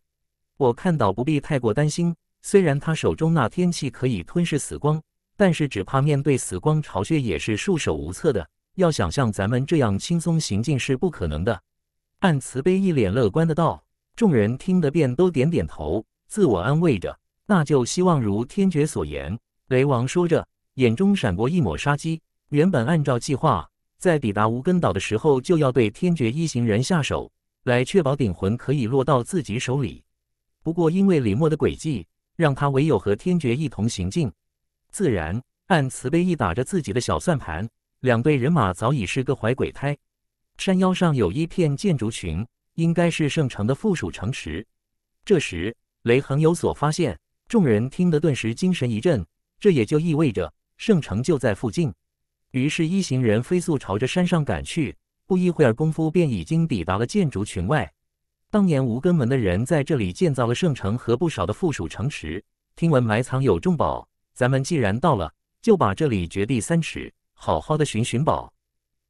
我看到不必太过担心，虽然他手中那天气可以吞噬死光，但是只怕面对死光巢穴也是束手无策的。要想像咱们这样轻松行进是不可能的。暗慈悲一脸乐观的道，众人听得便都点点头，自我安慰着。那就希望如天爵所言。雷王说着，眼中闪过一抹杀机。原本按照计划。在抵达无根岛的时候，就要对天绝一行人下手，来确保顶魂可以落到自己手里。不过，因为李默的诡计，让他唯有和天绝一同行进。自然，按慈悲意打着自己的小算盘，两队人马早已是个怀鬼胎。山腰上有一片建筑群，应该是圣城的附属城池。这时，雷恒有所发现，众人听得顿时精神一振。这也就意味着圣城就在附近。于是，一行人飞速朝着山上赶去。不一会儿功夫，便已经抵达了建筑群外。当年无根门的人在这里建造了圣城和不少的附属城池，听闻埋藏有重宝。咱们既然到了，就把这里掘地三尺，好好的寻寻宝。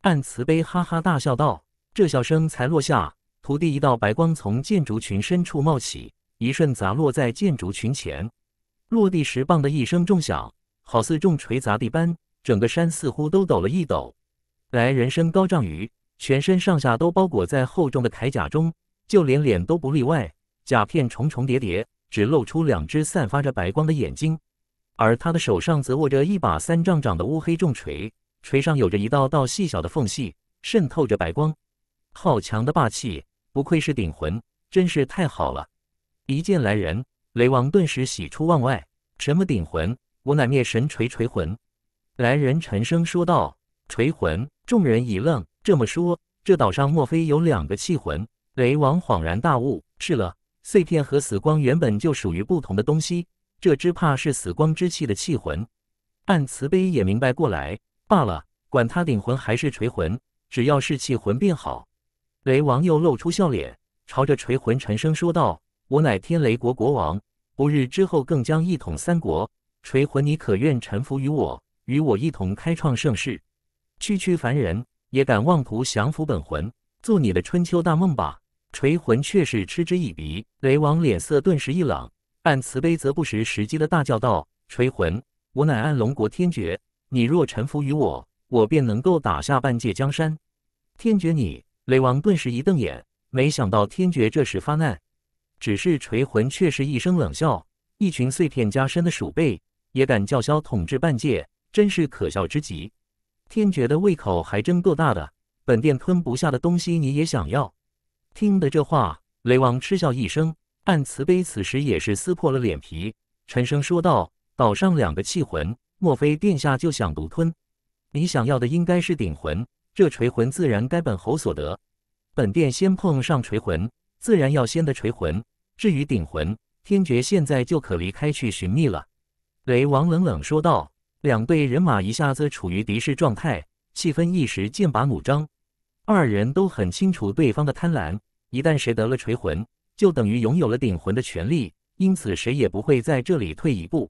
暗慈悲哈哈大笑道：“这笑声才落下，徒弟一道白光从建筑群深处冒起，一瞬砸落在建筑群前，落地时“棒”的一声重响，好似重锤砸地般。”整个山似乎都抖了一抖。来人身高丈余，全身上下都包裹在厚重的铠甲中，就连脸都不例外，甲片重重叠叠，只露出两只散发着白光的眼睛。而他的手上则握着一把三丈长的乌黑重锤，锤上有着一道道细小的缝隙，渗透着白光。好强的霸气，不愧是顶魂，真是太好了！一见来人，雷王顿时喜出望外。什么顶魂？我乃灭神锤锤魂。来人沉声说道：“锤魂。”众人一愣。这么说，这岛上莫非有两个气魂？雷王恍然大悟：“是了，碎片和死光原本就属于不同的东西。这只怕是死光之气的气魂。”按慈悲也明白过来：“罢了，管他顶魂还是锤魂，只要是气魂便好。”雷王又露出笑脸，朝着锤魂沉声说道：“我乃天雷国国王，不日之后更将一统三国。锤魂，你可愿臣服于我？”与我一同开创盛世，区区凡人也敢妄图降服本魂？做你的春秋大梦吧！锤魂却是嗤之以鼻。雷王脸色顿时一冷，按慈悲则不识时机的大叫道：“锤魂，我乃暗龙国天绝，你若臣服于我，我便能够打下半界江山。”天绝你！雷王顿时一瞪眼，没想到天绝这时发难，只是锤魂却是一声冷笑：“一群碎片加身的鼠辈，也敢叫嚣统治半界？”真是可笑之极！天觉的胃口还真够大的，本殿吞不下的东西你也想要。听得这话，雷王嗤笑一声，暗慈悲此时也是撕破了脸皮，沉声说道：“岛上两个气魂，莫非殿下就想独吞？你想要的应该是顶魂，这锤魂自然该本侯所得。本殿先碰上锤魂，自然要先得锤魂。至于顶魂，天爵现在就可离开去寻觅了。”雷王冷冷说道。两队人马一下子处于敌视状态，气氛一时剑拔弩张。二人都很清楚对方的贪婪，一旦谁得了锤魂，就等于拥有了顶魂的权利，因此谁也不会在这里退一步。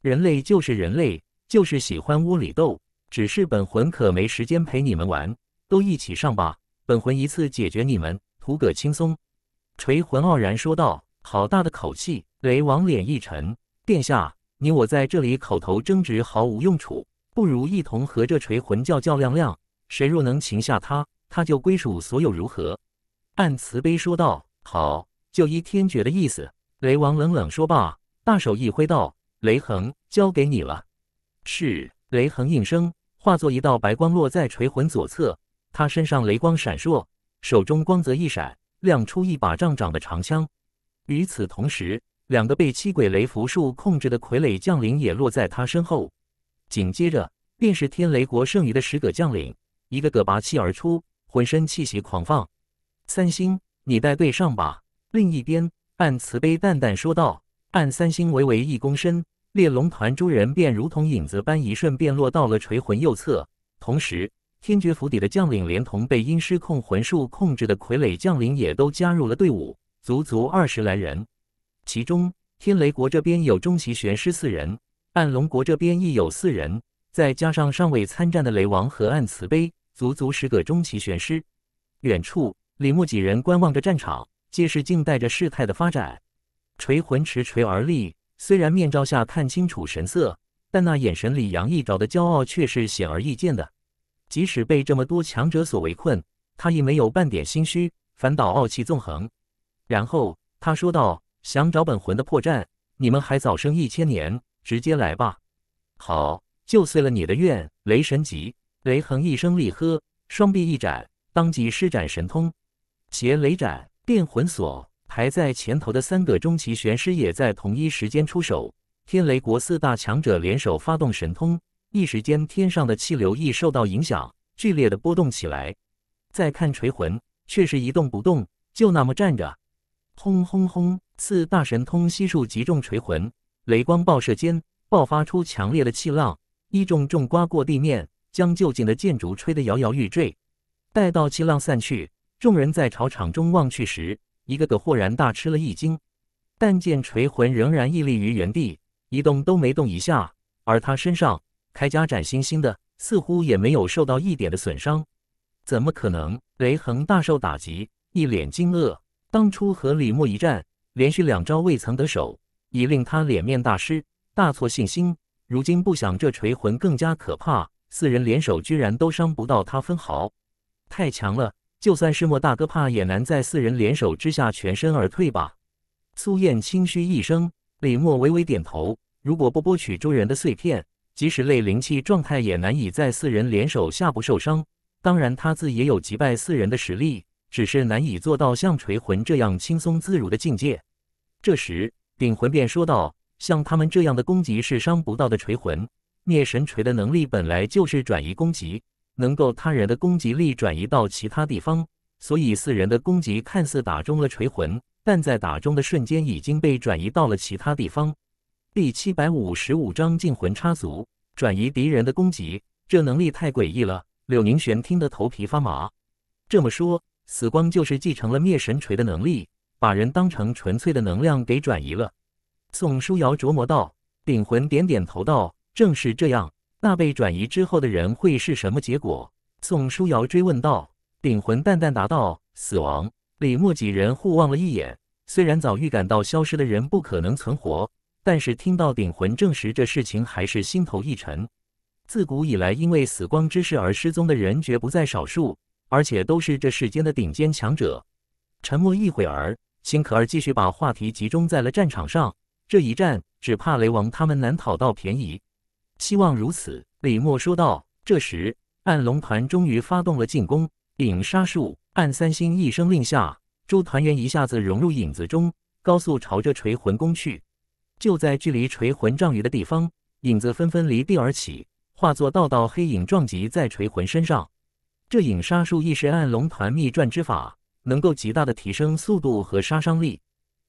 人类就是人类，就是喜欢窝里斗，只是本魂可没时间陪你们玩，都一起上吧，本魂一次解决你们，图个轻松。锤魂傲然说道：“好大的口气！”雷王脸一沉：“殿下。”你我在这里口头争执毫无用处，不如一同和这锤魂教较量量，谁若能擒下他，他就归属所有，如何？按慈悲说道：“好，就依天爵的意思。”雷王冷冷说罢，大手一挥道：“雷恒，交给你了。”是雷恒应声，化作一道白光落在锤魂左侧，他身上雷光闪烁，手中光泽一闪，亮出一把丈长的长枪。与此同时。两个被七鬼雷符术控制的傀儡将领也落在他身后，紧接着便是天雷国剩余的十个将领，一个个拔气而出，浑身气息狂放。三星，你带队上吧。另一边，暗慈悲淡淡说道：“暗三星，微微一躬身，猎龙团诸人便如同影子般，一瞬便落到了锤魂右侧。同时，天绝府邸的将领连同被阴师控魂术控制的傀儡将领也都加入了队伍，足足二十来人。”其中，天雷国这边有中级玄师四人，暗龙国这边亦有四人，再加上尚未参战的雷王和暗慈悲，足足十个中级玄师。远处，李牧几人观望着战场，皆是静待着事态的发展。锤魂持锤而立，虽然面罩下看清楚神色，但那眼神里洋溢着的骄傲却是显而易见的。即使被这么多强者所围困，他亦没有半点心虚，反倒傲气纵横。然后，他说道。想找本魂的破绽，你们还早生一千年，直接来吧！好，就遂了你的愿。雷神级雷横一声厉喝，双臂一展，当即施展神通，携雷斩、电魂锁。排在前头的三个中期玄师也在同一时间出手。天雷国四大强者联手发动神通，一时间天上的气流亦受到影响，剧烈的波动起来。再看锤魂，却是一动不动，就那么站着。轰轰轰！四大神通悉数集中，锤魂雷光爆射间，爆发出强烈的气浪，一重重刮过地面，将就近的建筑吹得摇摇欲坠。待到气浪散去，众人在朝场中望去时，一个个豁然大吃了一惊。但见锤魂仍然屹立于原地，一动都没动一下，而他身上铠甲崭新新的，似乎也没有受到一点的损伤。怎么可能？雷恒大受打击，一脸惊愕。当初和李牧一战。连续两招未曾得手，已令他脸面大失，大挫信心。如今不想这锤魂更加可怕，四人联手居然都伤不到他分毫，太强了！就算是莫大哥怕也难在四人联手之下全身而退吧。苏燕轻嘘一声，李默微微点头。如果不剥取周人的碎片，即使类灵气状态也难以在四人联手下不受伤。当然，他自也有击败四人的实力。只是难以做到像锤魂这样轻松自如的境界。这时，顶魂便说道：“像他们这样的攻击是伤不到的。锤魂灭神锤的能力本来就是转移攻击，能够他人的攻击力转移到其他地方。所以四人的攻击看似打中了锤魂，但在打中的瞬间已经被转移到了其他地方。”第七百五十五章禁魂插足，转移敌人的攻击，这能力太诡异了。柳凝玄听得头皮发麻。这么说。死光就是继承了灭神锤的能力，把人当成纯粹的能量给转移了。宋书瑶琢磨道。顶魂点点头道：“正是这样。”那被转移之后的人会是什么结果？宋书瑶追问道。顶魂淡淡答道：“死亡。”李默几人互望了一眼，虽然早预感到消失的人不可能存活，但是听到顶魂证实这事情，还是心头一沉。自古以来，因为死光之事而失踪的人绝不在少数。而且都是这世间的顶尖强者。沉默一会儿，辛可儿继续把话题集中在了战场上。这一战，只怕雷王他们难讨到便宜。希望如此，李默说道。这时，暗龙团终于发动了进攻。影杀术，暗三星一声令下，诸团员一下子融入影子中，高速朝着锤魂攻去。就在距离锤魂丈余的地方，影子纷纷离地而起，化作道道黑影撞击在锤魂身上。这影杀术亦是按龙盘秘传之法，能够极大的提升速度和杀伤力。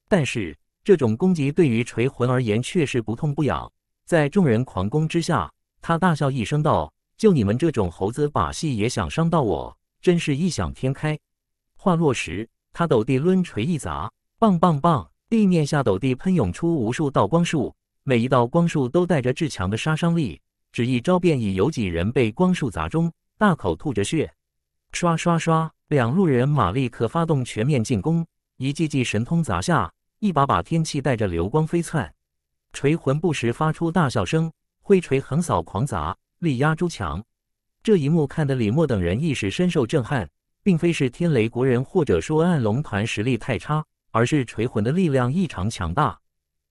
但是这种攻击对于锤魂而言却是不痛不痒。在众人狂攻之下，他大笑一声道：“就你们这种猴子把戏也想伤到我，真是异想天开！”话落时，他斗地抡锤一砸，棒棒棒！地面下斗地喷涌出无数道光束，每一道光束都带着至强的杀伤力。只一招便已有几人被光束砸中。大口吐着血，刷刷刷，两路人马立刻发动全面进攻，一记记神通砸下，一把把天气带着流光飞窜。锤魂不时发出大笑声，挥锤横扫狂砸，力压诸强。这一幕看得李默等人一时深受震撼，并非是天雷国人或者说暗龙团实力太差，而是锤魂的力量异常强大，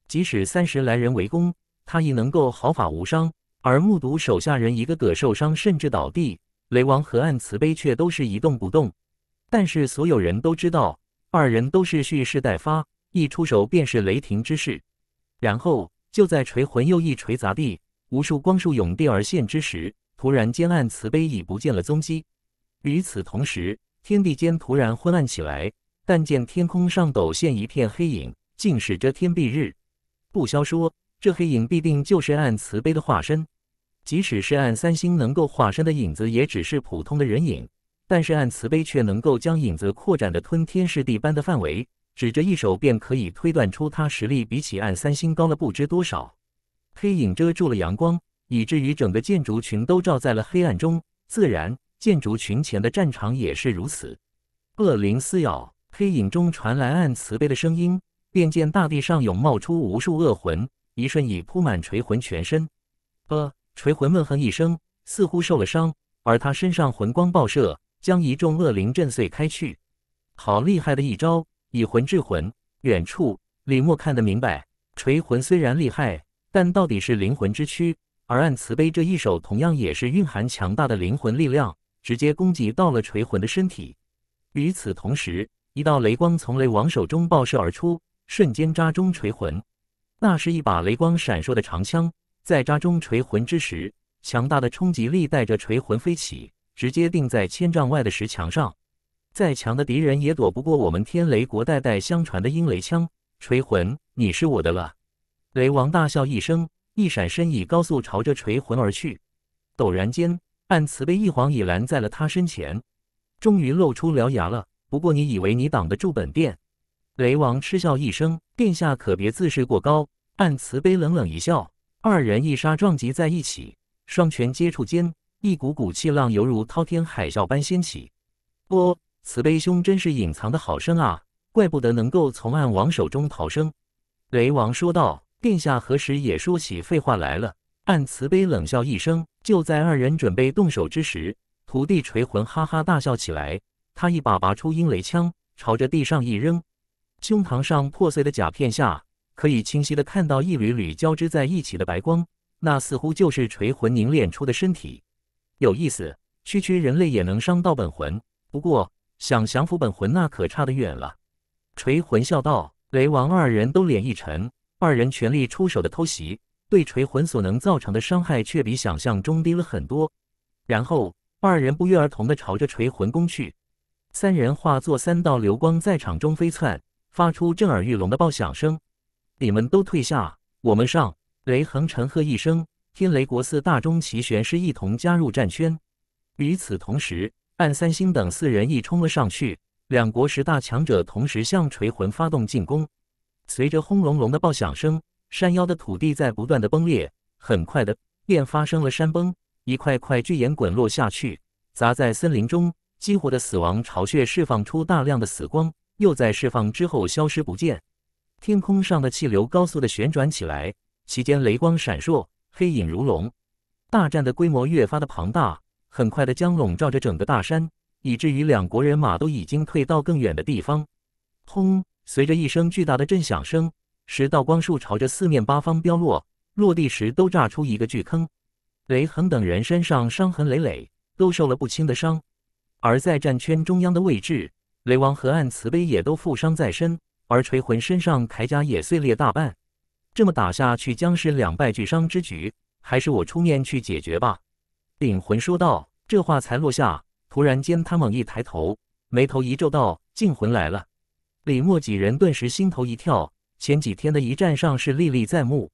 即使三十来人围攻，他亦能够毫发无伤，而目睹手下人一个个受伤甚至倒地。雷王和暗慈悲却都是一动不动，但是所有人都知道，二人都是蓄势待发，一出手便是雷霆之势。然后就在锤魂又一锤砸地，无数光束涌地而现之时，突然间暗慈悲已不见了踪迹。与此同时，天地间突然昏暗起来，但见天空上陡现一片黑影，竟是遮天蔽日。不消说，这黑影必定就是暗慈悲的化身。即使是按三星能够化身的影子，也只是普通的人影；但是按慈悲却能够将影子扩展的吞天噬地般的范围，指着一手便可以推断出他实力比起按三星高了不知多少。黑影遮住了阳光，以至于整个建筑群都照在了黑暗中，自然建筑群前的战场也是如此。恶灵撕咬，黑影中传来暗慈悲的声音，便见大地上涌冒出无数恶魂，一瞬已铺满垂魂全身。呃。锤魂闷哼一声，似乎受了伤，而他身上魂光爆射，将一众恶灵震碎开去。好厉害的一招，以魂制魂。远处，李默看得明白，锤魂虽然厉害，但到底是灵魂之躯，而暗慈悲这一手同样也是蕴含强大的灵魂力量，直接攻击到了锤魂的身体。与此同时，一道雷光从雷王手中爆射而出，瞬间扎中锤魂。那是一把雷光闪烁的长枪。在扎中锤魂之时，强大的冲击力带着锤魂飞起，直接定在千丈外的石墙上。再强的敌人也躲不过我们天雷国代代相传的阴雷枪。锤魂，你是我的了！雷王大笑一声，一闪身以高速朝着锤魂而去。陡然间，暗慈悲一晃已拦在了他身前，终于露出獠牙了。不过你以为你挡得住本殿？雷王嗤笑一声：“殿下可别自视过高。”暗慈悲冷冷一笑。二人一杀撞击在一起，双拳接触间，一股股气浪犹如滔天海啸般掀起。哦，慈悲兄真是隐藏的好深啊，怪不得能够从暗王手中逃生。雷王说道：“殿下何时也说起废话来了？”暗慈悲冷笑一声。就在二人准备动手之时，徒弟锤魂哈哈大笑起来。他一把拔出阴雷枪，朝着地上一扔，胸膛上破碎的甲片下。可以清晰的看到一缕缕交织在一起的白光，那似乎就是锤魂凝练出的身体。有意思，区区人类也能伤到本魂，不过想降服本魂那可差得远了。锤魂笑道：“雷王二人都脸一沉，二人全力出手的偷袭，对锤魂所能造成的伤害却比想象中低了很多。”然后二人不约而同的朝着锤魂攻去，三人化作三道流光在场中飞窜，发出震耳欲聋的爆响声。你们都退下，我们上！雷横沉喝一声，天雷国四大中奇玄师一同加入战圈。与此同时，暗三星等四人亦冲了上去。两国十大强者同时向锤魂发动进攻。随着轰隆隆的爆响声，山腰的土地在不断的崩裂，很快的便发生了山崩，一块块巨岩滚落下去，砸在森林中。激活的死亡巢穴释放出大量的死光，又在释放之后消失不见。天空上的气流高速的旋转起来，其间雷光闪烁，黑影如龙。大战的规模越发的庞大，很快的将笼罩着整个大山，以至于两国人马都已经退到更远的地方。轰！随着一声巨大的震响声，十道光束朝着四面八方飙落，落地时都炸出一个巨坑。雷恒等人身上伤痕累累，都受了不轻的伤。而在战圈中央的位置，雷王和暗慈悲也都负伤在身。而锤魂身上铠甲也碎裂大半，这么打下去将是两败俱伤之局，还是我出面去解决吧。”领魂说道。这话才落下，突然间他猛一抬头，眉头一皱道：“镜魂来了！”李默几人顿时心头一跳，前几天的一战上是历历在目，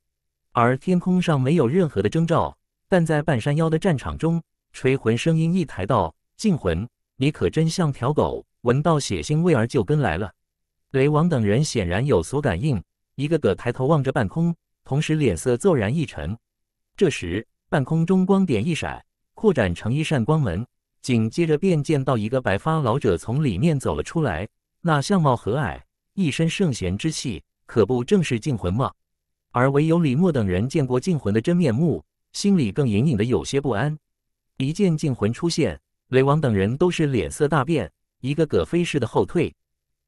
而天空上没有任何的征兆，但在半山腰的战场中，锤魂声音一抬道：“镜魂，你可真像条狗，闻到血腥味儿就跟来了。”雷王等人显然有所感应，一个个抬头望着半空，同时脸色骤然一沉。这时，半空中光点一闪，扩展成一扇光门，紧接着便见到一个白发老者从里面走了出来。那相貌和蔼，一身圣贤之气，可不正是净魂吗？而唯有李默等人见过净魂的真面目，心里更隐隐的有些不安。一见净魂出现，雷王等人都是脸色大变，一个个飞似的后退。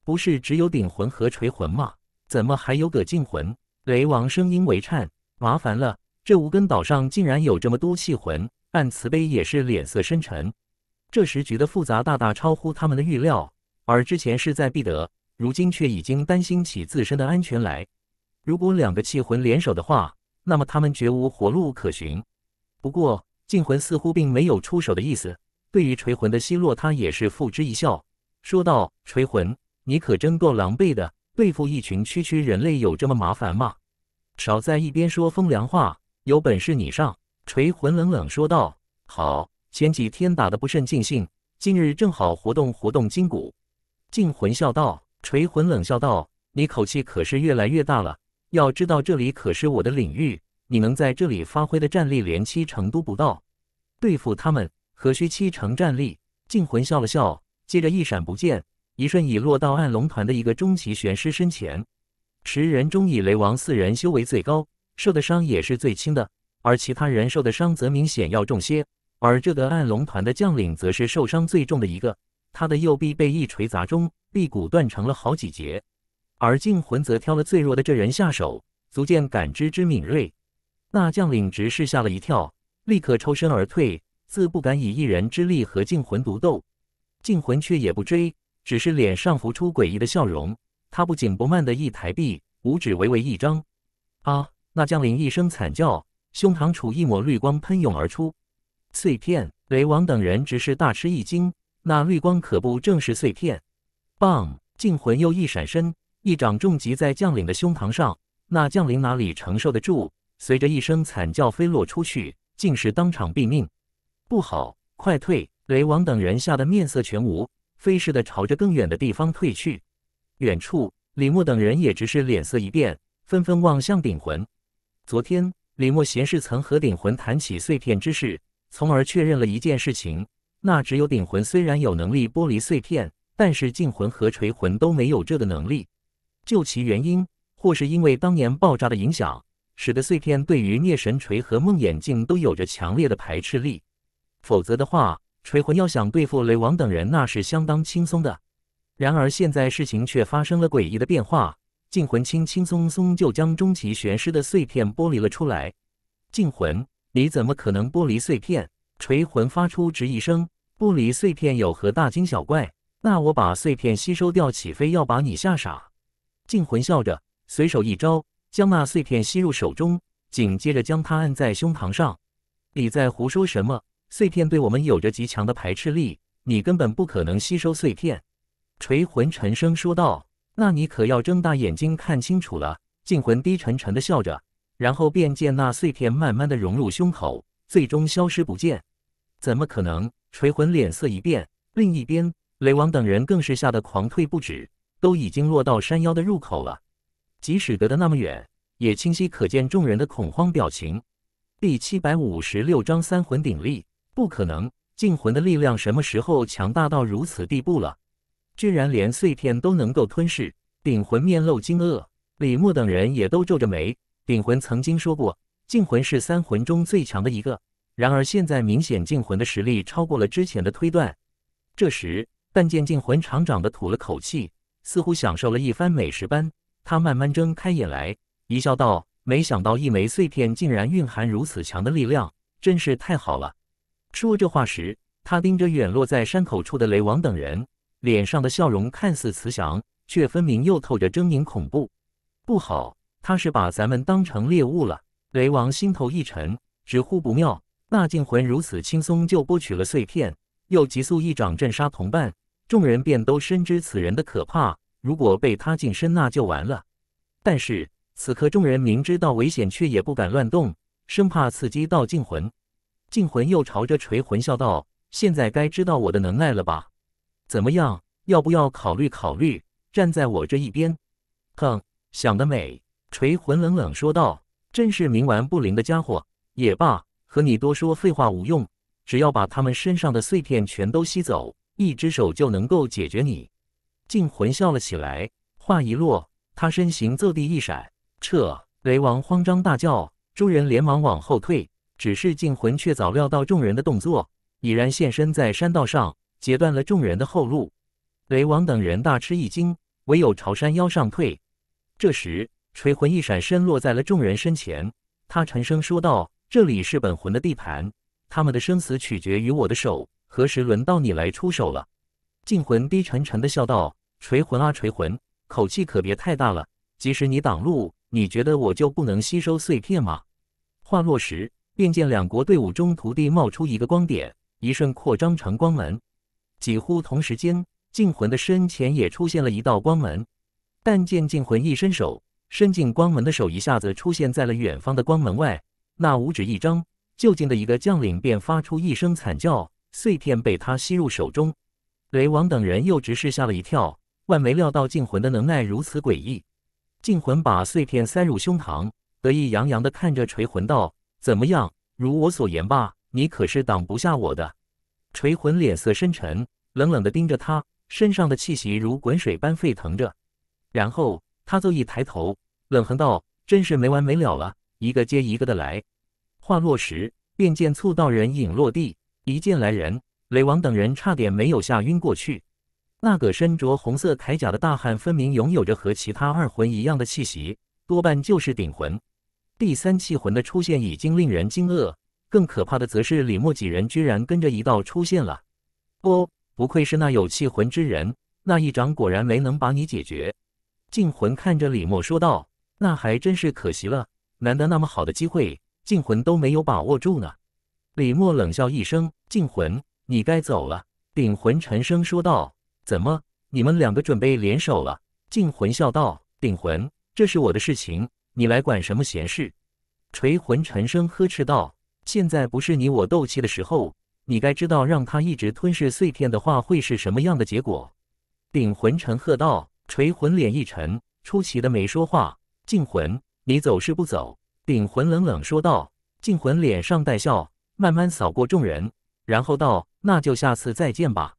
不是只有顶魂和锤魂吗？怎么还有个静魂？雷王声音微颤，麻烦了，这无根岛上竟然有这么多气魂。暗慈悲也是脸色深沉，这时局的复杂大大超乎他们的预料，而之前势在必得，如今却已经担心起自身的安全来。如果两个气魂联手的话，那么他们绝无活路可寻。不过静魂似乎并没有出手的意思，对于锤魂的奚落，他也是付之一笑，说道：“锤魂。”你可真够狼狈的，对付一群区区人类有这么麻烦吗？少在一边说风凉话，有本事你上！锤魂冷冷说道。好，前几天打得不甚尽兴，今日正好活动活动筋骨。净魂笑道。锤魂冷笑道：“你口气可是越来越大了，要知道这里可是我的领域，你能在这里发挥的战力连七成都不到，对付他们何须七成战力？”净魂笑了笑，接着一闪不见。一瞬已落到暗龙团的一个中级玄师身前，十人中以雷王四人修为最高，受的伤也是最轻的，而其他人受的伤则明显要重些。而这个暗龙团的将领则是受伤最重的一个，他的右臂被一锤砸中，臂骨断成了好几节。而镜魂则挑了最弱的这人下手，足见感知之敏锐。那将领直是吓了一跳，立刻抽身而退，自不敢以一人之力和镜魂独斗。镜魂却也不追。只是脸上浮出诡异的笑容，他不紧不慢的一抬臂，五指微微一张。啊！那将领一声惨叫，胸膛处一抹绿光喷涌而出。碎片！雷王等人只是大吃一惊，那绿光可不正是碎片？Boom！魂又一闪身，一掌重击在将领的胸膛上。那将领哪里承受得住？随着一声惨叫飞落出去，竟是当场毙命。不好！快退！雷王等人吓得面色全无。飞似的朝着更远的地方退去，远处李默等人也只是脸色一变，纷纷望向顶魂。昨天李默闲时曾和顶魂谈起碎片之事，从而确认了一件事情：那只有顶魂虽然有能力剥离碎片，但是镜魂和锤魂都没有这个能力。就其原因，或是因为当年爆炸的影响，使得碎片对于聂神锤和梦眼镜都有着强烈的排斥力，否则的话。锤魂要想对付雷王等人，那是相当轻松的。然而现在事情却发生了诡异的变化，镜魂轻轻松松就将终极玄师的碎片剥离了出来。镜魂，你怎么可能剥离碎片？锤魂发出质疑声。剥离碎片有何大惊小怪？那我把碎片吸收掉，岂非要把你吓傻？镜魂笑着，随手一招，将那碎片吸入手中，紧接着将它按在胸膛上。你在胡说什么？碎片对我们有着极强的排斥力，你根本不可能吸收碎片。”锤魂沉声说道。“那你可要睁大眼睛看清楚了。”镜魂低沉沉的笑着，然后便见那碎片慢慢的融入胸口，最终消失不见。怎么可能？锤魂脸色一变。另一边，雷王等人更是吓得狂退不止，都已经落到山腰的入口了。即使隔得那么远，也清晰可见众人的恐慌表情。第七百五十六章三魂鼎立。不可能！净魂的力量什么时候强大到如此地步了？居然连碎片都能够吞噬！顶魂面露惊愕，李牧等人也都皱着眉。顶魂曾经说过，净魂是三魂中最强的一个，然而现在明显净魂的实力超过了之前的推断。这时，但见静魂长长的吐了口气，似乎享受了一番美食般，他慢慢睁开眼来，一笑道：“没想到一枚碎片竟然蕴含如此强的力量，真是太好了。”说这话时，他盯着远落在山口处的雷王等人，脸上的笑容看似慈祥，却分明又透着狰狞恐怖。不好，他是把咱们当成猎物了！雷王心头一沉，直呼不妙。那禁魂如此轻松就剥取了碎片，又急速一掌震杀同伴，众人便都深知此人的可怕。如果被他近身，那就完了。但是此刻众人明知道危险，却也不敢乱动，生怕刺激到禁魂。镜魂又朝着锤魂笑道：“现在该知道我的能耐了吧？怎么样，要不要考虑考虑站在我这一边？”“哼，想得美！”锤魂冷冷说道，“真是冥顽不灵的家伙。”“也罢，和你多说废话无用，只要把他们身上的碎片全都吸走，一只手就能够解决你。”镜魂笑了起来，话一落，他身形骤地一闪，撤！雷王慌张大叫，众人连忙往后退。只是净魂却早料到众人的动作，已然现身在山道上，截断了众人的后路。雷王等人大吃一惊，唯有朝山腰上退。这时，锤魂一闪身落在了众人身前，他沉声说道：“这里是本魂的地盘，他们的生死取决于我的手。何时轮到你来出手了？”净魂低沉沉的笑道：“锤魂啊，锤魂，口气可别太大了。即使你挡路，你觉得我就不能吸收碎片吗？”话落时。便见两国队伍中，徒弟冒出一个光点，一瞬扩张成光门。几乎同时间，静魂的身前也出现了一道光门。但见静魂一伸手，伸进光门的手一下子出现在了远方的光门外。那五指一张，就近的一个将领便发出一声惨叫，碎片被他吸入手中。雷王等人又直是吓了一跳，万没料到静魂的能耐如此诡异。静魂把碎片塞入胸膛，得意洋洋地看着锤魂道。怎么样？如我所言吧，你可是挡不下我的。锤魂脸色深沉，冷冷的盯着他，身上的气息如滚水般沸腾着。然后他就一抬头，冷哼道：“真是没完没了了，一个接一个的来。”话落时，便见促道人影落地。一见来人，雷王等人差点没有吓晕过去。那个身着红色铠甲的大汉，分明拥有着和其他二魂一样的气息，多半就是顶魂。第三气魂的出现已经令人惊愕，更可怕的则是李默几人居然跟着一道出现了。哦，不愧是那有气魂之人，那一掌果然没能把你解决。镜魂看着李默说道：“那还真是可惜了，难得那么好的机会，镜魂都没有把握住呢。”李默冷笑一声：“镜魂，你该走了。”顶魂沉声说道：“怎么，你们两个准备联手了？”镜魂笑道：“顶魂，这是我的事情。”你来管什么闲事？锤魂沉声呵斥道：“现在不是你我斗气的时候，你该知道，让他一直吞噬碎片的话，会是什么样的结果。”顶魂沉喝道。锤魂脸一沉，出奇的没说话。净魂，你走是不走？顶魂冷冷说道。净魂脸上带笑，慢慢扫过众人，然后道：“那就下次再见吧。”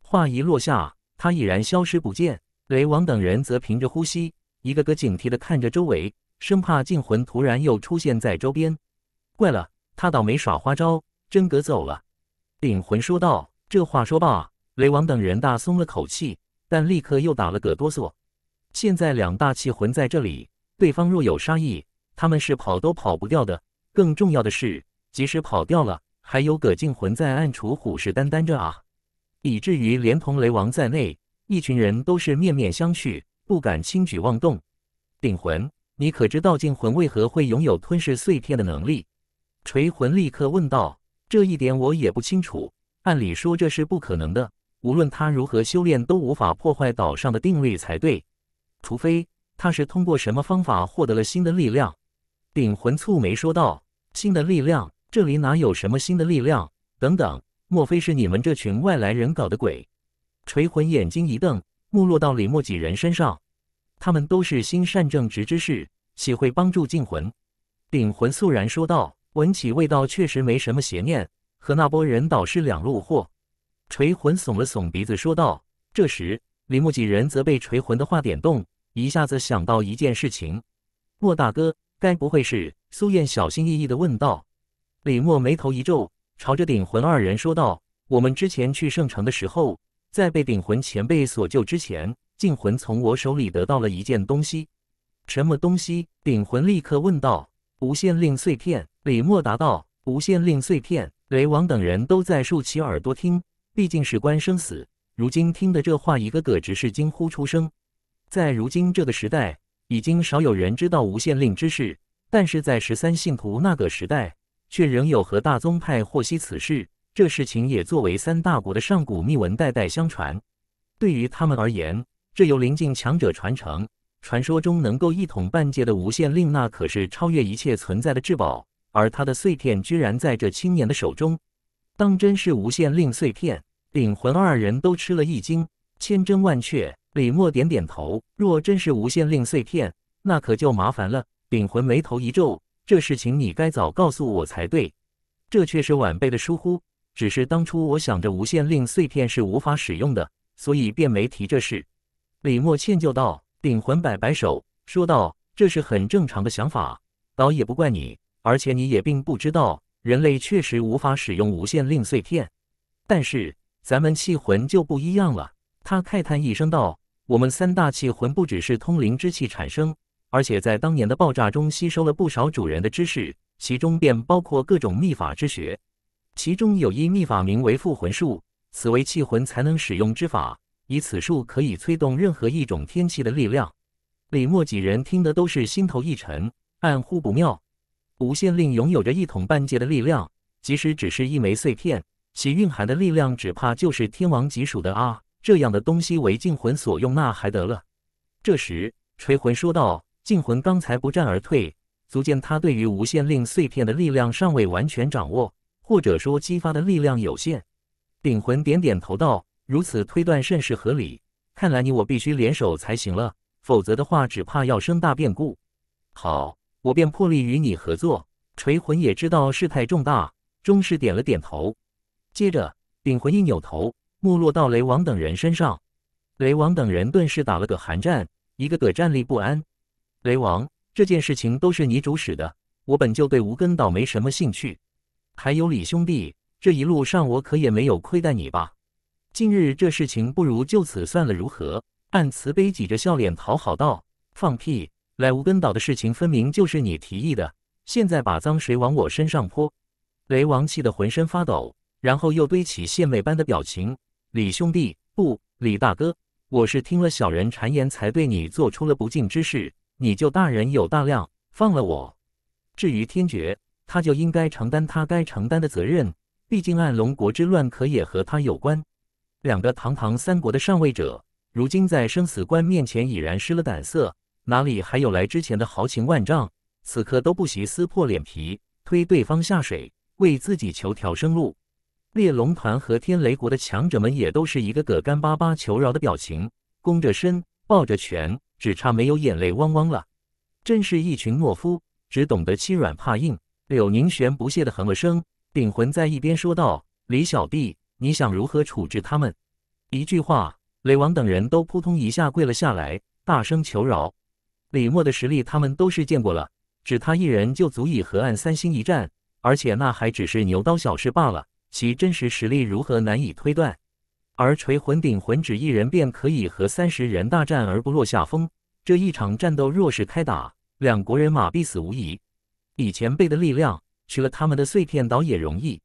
话一落下，他已然消失不见。雷王等人则凭着呼吸，一个个警惕地看着周围。生怕静魂突然又出现在周边，怪了，他倒没耍花招，真格走了。顶魂说道：“这话说罢，雷王等人大松了口气，但立刻又打了个哆嗦。现在两大气魂在这里，对方若有杀意，他们是跑都跑不掉的。更重要的是，即使跑掉了，还有葛静魂在暗处虎视眈眈着啊！以至于连同雷王在内，一群人都是面面相觑，不敢轻举妄动。顶魂。”你可知道静魂为何会拥有吞噬碎片的能力？锤魂立刻问道：“这一点我也不清楚。按理说这是不可能的，无论他如何修炼，都无法破坏岛上的定律才对。除非他是通过什么方法获得了新的力量。”顶魂蹙眉说道：“新的力量？这里哪有什么新的力量？等等，莫非是你们这群外来人搞的鬼？”锤魂眼睛一瞪，目落到李默几人身上。他们都是心善正直之士，喜会帮助净魂。顶魂肃然说道：“闻起味道确实没什么邪念，和那波人倒是两路货。”锤魂耸了耸鼻子说道。这时，李牧几人则被锤魂的话点动，一下子想到一件事情：“莫大哥，该不会是……”苏燕小心翼翼地问道。李默眉头一皱，朝着顶魂二人说道：“我们之前去圣城的时候，在被顶魂前辈所救之前。”禁魂从我手里得到了一件东西，什么东西？顶魂立刻问道。无限令碎片。李默答道。无限令碎片。雷王等人都在竖起耳朵听，毕竟事关生死。如今听的这话，一个个只是惊呼出声。在如今这个时代，已经少有人知道无限令之事，但是在十三信徒那个时代，却仍有和大宗派获悉此事。这事情也作为三大国的上古秘闻代代相传，对于他们而言。这由临近强者传承，传说中能够一统半界的无限令，那可是超越一切存在的至宝。而它的碎片居然在这青年的手中，当真是无限令碎片？丙魂二人都吃了一惊。千真万确，李默点点头。若真是无限令碎片，那可就麻烦了。丙魂眉头一皱，这事情你该早告诉我才对。这却是晚辈的疏忽，只是当初我想着无限令碎片是无法使用的，所以便没提这事。李默歉疚道：“鼎魂摆摆手，说道：‘这是很正常的想法，倒也不怪你。而且你也并不知道，人类确实无法使用无限令碎片，但是咱们器魂就不一样了。’他慨叹一声道：‘我们三大器魂不只是通灵之气产生，而且在当年的爆炸中吸收了不少主人的知识，其中便包括各种秘法之学。其中有一秘法名为附魂术，此为器魂才能使用之法。’”以此术可以催动任何一种天气的力量。李默几人听得都是心头一沉，暗呼不妙。无限令拥有着一统半界的力量，即使只是一枚碎片，其蕴含的力量只怕就是天王级数的啊！这样的东西为禁魂所用，那还得了？这时，锤魂说道：“禁魂刚才不战而退，足见他对于无限令碎片的力量尚未完全掌握，或者说激发的力量有限。”顶魂点点头道。如此推断甚是合理，看来你我必须联手才行了，否则的话只怕要生大变故。好，我便破例与你合作。锤魂也知道事态重大，终是点了点头。接着，鼎魂一扭头，目落到雷王等人身上，雷王等人顿时打了个寒战，一个个站立不安。雷王，这件事情都是你主使的，我本就对无根岛没什么兴趣。还有李兄弟，这一路上我可也没有亏待你吧？近日这事情，不如就此算了，如何？暗慈悲挤着笑脸讨好道：“放屁！来无根岛的事情，分明就是你提议的。现在把脏水往我身上泼。”雷王气得浑身发抖，然后又堆起献媚般的表情：“李兄弟，不，李大哥，我是听了小人谗言才对你做出了不敬之事，你就大人有大量，放了我。至于天爵，他就应该承担他该承担的责任。毕竟暗龙国之乱，可也和他有关。”两个堂堂三国的上位者，如今在生死关面前已然失了胆色，哪里还有来之前的豪情万丈？此刻都不惜撕破脸皮，推对方下水，为自己求条生路。猎龙团和天雷国的强者们也都是一个个干巴巴求饶的表情，弓着身，抱着拳，只差没有眼泪汪汪了。真是一群懦夫，只懂得欺软怕硬。柳宁玄不屑的哼了声，顶魂在一边说道：“李小弟。”你想如何处置他们？一句话，雷王等人都扑通一下跪了下来，大声求饶。李默的实力，他们都是见过了，只他一人就足以和暗三星一战，而且那还只是牛刀小试罢了，其真实实力如何难以推断。而锤魂顶魂，只一人便可以和三十人大战而不落下风。这一场战斗若是开打，两国人马必死无疑。以前辈的力量，取了他们的碎片岛也容易。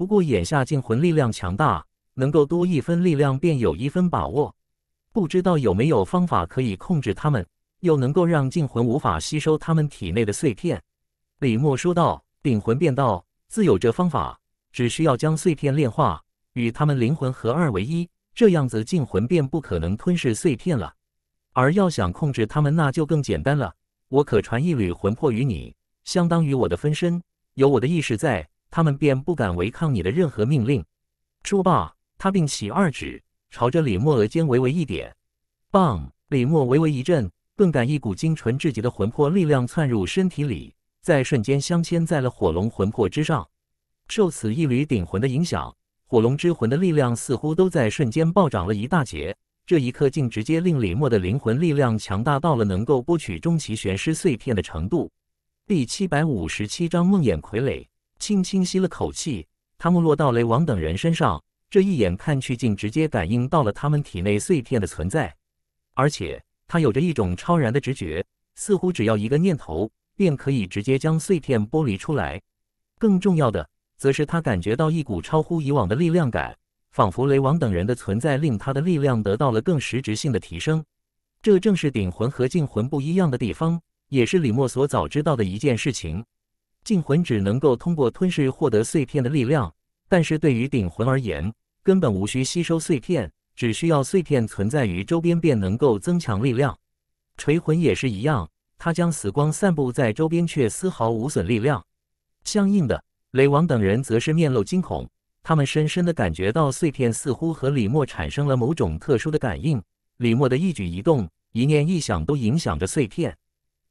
不过眼下净魂力量强大，能够多一分力量便有一分把握。不知道有没有方法可以控制他们，又能够让净魂无法吸收他们体内的碎片？李默说道：“鼎魂变道自有这方法，只需要将碎片炼化，与他们灵魂合二为一，这样子净魂便不可能吞噬碎片了。而要想控制他们，那就更简单了。我可传一缕魂魄于你，相当于我的分身，有我的意识在。”他们便不敢违抗你的任何命令。说罢，他并起二指，朝着李默额间微微一点。棒！李默微微一震，顿感一股精纯至极的魂魄力量窜入身体里，在瞬间镶嵌在了火龙魂魄之上。受此一缕顶魂的影响，火龙之魂的力量似乎都在瞬间暴涨了一大截。这一刻，竟直接令李默的灵魂力量强大到了能够剥取终极玄师碎片的程度。第七百五十七章梦魇傀儡。轻轻吸了口气，他们落到雷王等人身上，这一眼看去，竟直接感应到了他们体内碎片的存在。而且，他有着一种超然的直觉，似乎只要一个念头，便可以直接将碎片剥离出来。更重要的，则是他感觉到一股超乎以往的力量感，仿佛雷王等人的存在令他的力量得到了更实质性的提升。这正是顶魂和镜魂不一样的地方，也是李默所早知道的一件事情。净魂只能够通过吞噬获得碎片的力量，但是对于顶魂而言，根本无需吸收碎片，只需要碎片存在于周边便能够增强力量。锤魂也是一样，它将死光散布在周边，却丝毫无损力量。相应的，雷王等人则是面露惊恐，他们深深的感觉到碎片似乎和李默产生了某种特殊的感应，李默的一举一动、一念一想都影响着碎片。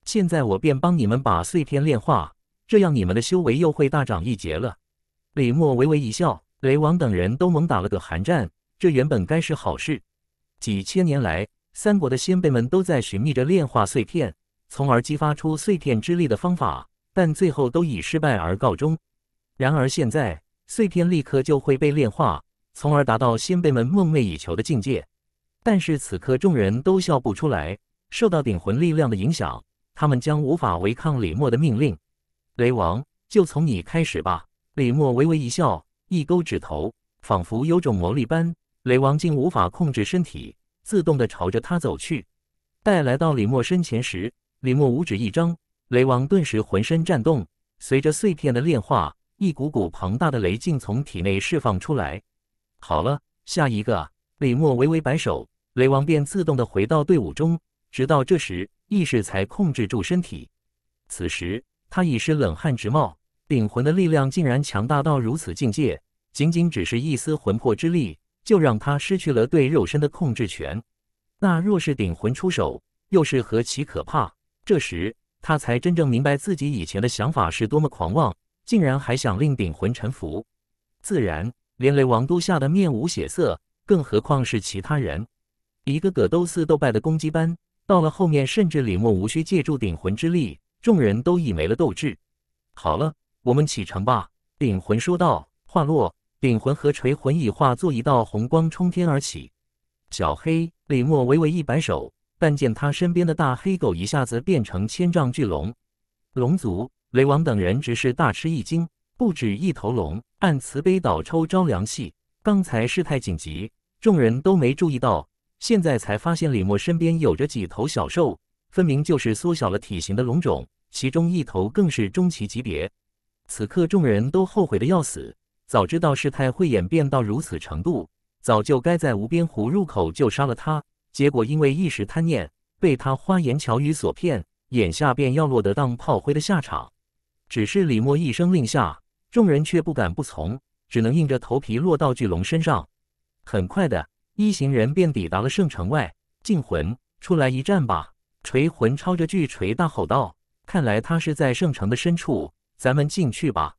现在我便帮你们把碎片炼化。这样，你们的修为又会大涨一截了。李默微微一笑，雷王等人都猛打了个寒战。这原本该是好事。几千年来，三国的先辈们都在寻觅着炼化碎片，从而激发出碎片之力的方法，但最后都以失败而告终。然而现在，碎片立刻就会被炼化，从而达到先辈们梦寐以求的境界。但是此刻，众人都笑不出来。受到顶魂力量的影响，他们将无法违抗李默的命令。雷王，就从你开始吧。李默微微一笑，一勾指头，仿佛有种魔力般，雷王竟无法控制身体，自动的朝着他走去。待来到李默身前时，李默五指一张，雷王顿时浑身颤动。随着碎片的炼化，一股股庞大的雷劲从体内释放出来。好了，下一个。李默微微摆手，雷王便自动的回到队伍中，直到这时意识才控制住身体。此时。他已是冷汗直冒，鼎魂的力量竟然强大到如此境界，仅仅只是一丝魂魄之力，就让他失去了对肉身的控制权。那若是顶魂出手，又是何其可怕？这时他才真正明白自己以前的想法是多么狂妄，竟然还想令顶魂臣服。自然，连雷王都吓得面无血色，更何况是其他人？一个个都似斗败的公鸡般。到了后面，甚至李默无需借助顶魂之力。众人都已没了斗志。好了，我们启程吧。”鼎魂说道。话落，鼎魂和锤魂已化作一道红光冲天而起。小黑，李默微微一摆手，但见他身边的大黑狗一下子变成千丈巨龙。龙族、雷王等人只是大吃一惊。不止一头龙，按慈悲倒抽招凉气。刚才事态紧急，众人都没注意到，现在才发现李默身边有着几头小兽。分明就是缩小了体型的龙种，其中一头更是中奇级别。此刻众人都后悔的要死，早知道事态会演变到如此程度，早就该在无边湖入口就杀了他。结果因为一时贪念，被他花言巧语所骗，眼下便要落得当炮灰的下场。只是李默一声令下，众人却不敢不从，只能硬着头皮落到巨龙身上。很快的一行人便抵达了圣城外，进魂，出来一战吧。锤魂抄着巨锤大吼道：“看来他是在圣城的深处，咱们进去吧。”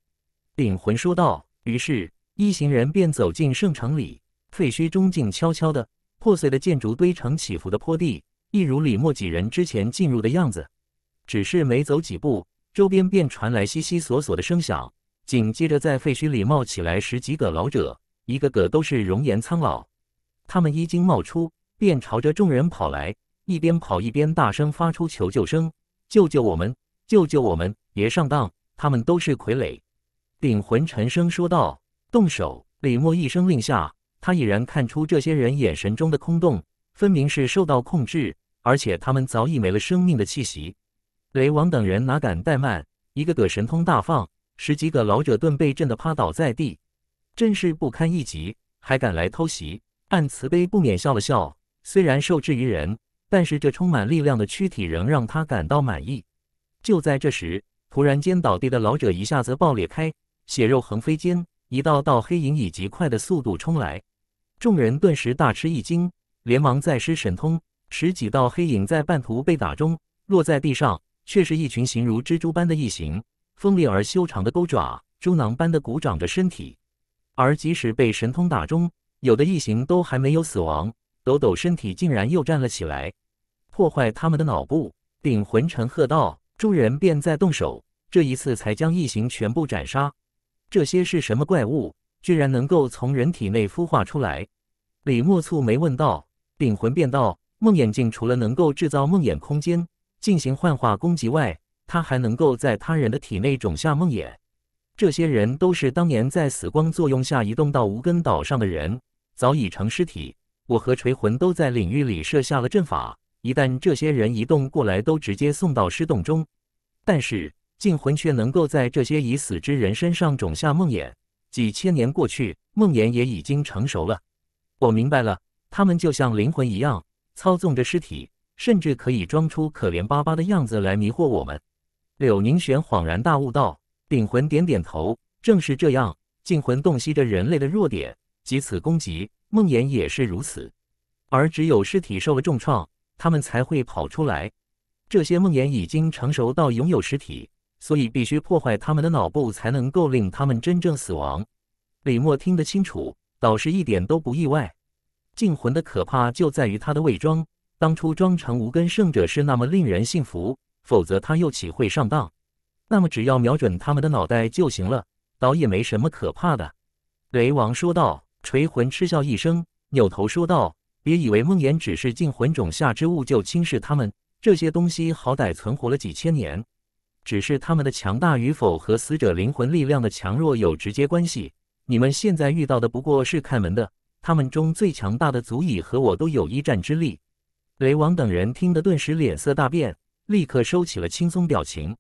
领魂说道。于是一行人便走进圣城里废墟中，静悄悄的，破碎的建筑堆成起伏的坡地，一如李默几人之前进入的样子。只是没走几步，周边便传来悉悉索索的声响，紧接着在废墟里冒起来十几个老者，一个个都是容颜苍老。他们一经冒出，便朝着众人跑来。一边跑一边大声发出求救声：“救救我们！救救我们！别上当！他们都是傀儡。”顶魂沉声说道：“动手！”李默一声令下，他已然看出这些人眼神中的空洞，分明是受到控制，而且他们早已没了生命的气息。雷王等人哪敢怠慢，一个个神通大放，十几个老者顿被震得趴倒在地，真是不堪一击，还敢来偷袭？暗慈悲不免笑了笑，虽然受制于人。但是这充满力量的躯体仍让他感到满意。就在这时，突然间倒地的老者一下子爆裂开，血肉横飞间，一道道黑影以极快的速度冲来，众人顿时大吃一惊，连忙再施神通。十几道黑影在半途被打中，落在地上，却是一群形如蜘蛛般的异形，锋利而修长的钩爪，猪囊般的鼓掌着身体。而即使被神通打中，有的异形都还没有死亡，抖抖身体竟然又站了起来。破坏他们的脑部，顶魂沉喝道：“众人便再动手，这一次才将异形全部斩杀。”这些是什么怪物？居然能够从人体内孵化出来？李默蹙眉问道。丙魂便道：“梦眼镜除了能够制造梦魇空间，进行幻化攻击外，它还能够在他人的体内种下梦魇。这些人都是当年在死光作用下移动到无根岛上的人，早已成尸体。我和锤魂都在领域里设下了阵法。”一旦这些人移动过来，都直接送到尸洞中。但是镜魂却能够在这些已死之人身上种下梦魇。几千年过去，梦魇也已经成熟了。我明白了，他们就像灵魂一样，操纵着尸体，甚至可以装出可怜巴巴的样子来迷惑我们。柳宁玄恍然大悟道：“顶魂点点头，正是这样。镜魂洞悉着人类的弱点，即此攻击梦魇也是如此。而只有尸体受了重创。”他们才会跑出来。这些梦魇已经成熟到拥有实体，所以必须破坏他们的脑部，才能够令他们真正死亡。李默听得清楚，导师一点都不意外。净魂的可怕就在于他的伪装，当初装成无根圣者是那么令人信服，否则他又岂会上当？那么只要瞄准他们的脑袋就行了，倒也没什么可怕的。雷王说道。锤魂嗤笑一声，扭头说道。别以为梦魇只是进魂种下之物就轻视他们，这些东西好歹存活了几千年，只是他们的强大与否和死者灵魂力量的强弱有直接关系。你们现在遇到的不过是看门的，他们中最强大的，足以和我都有一战之力。雷王等人听得顿时脸色大变，立刻收起了轻松表情。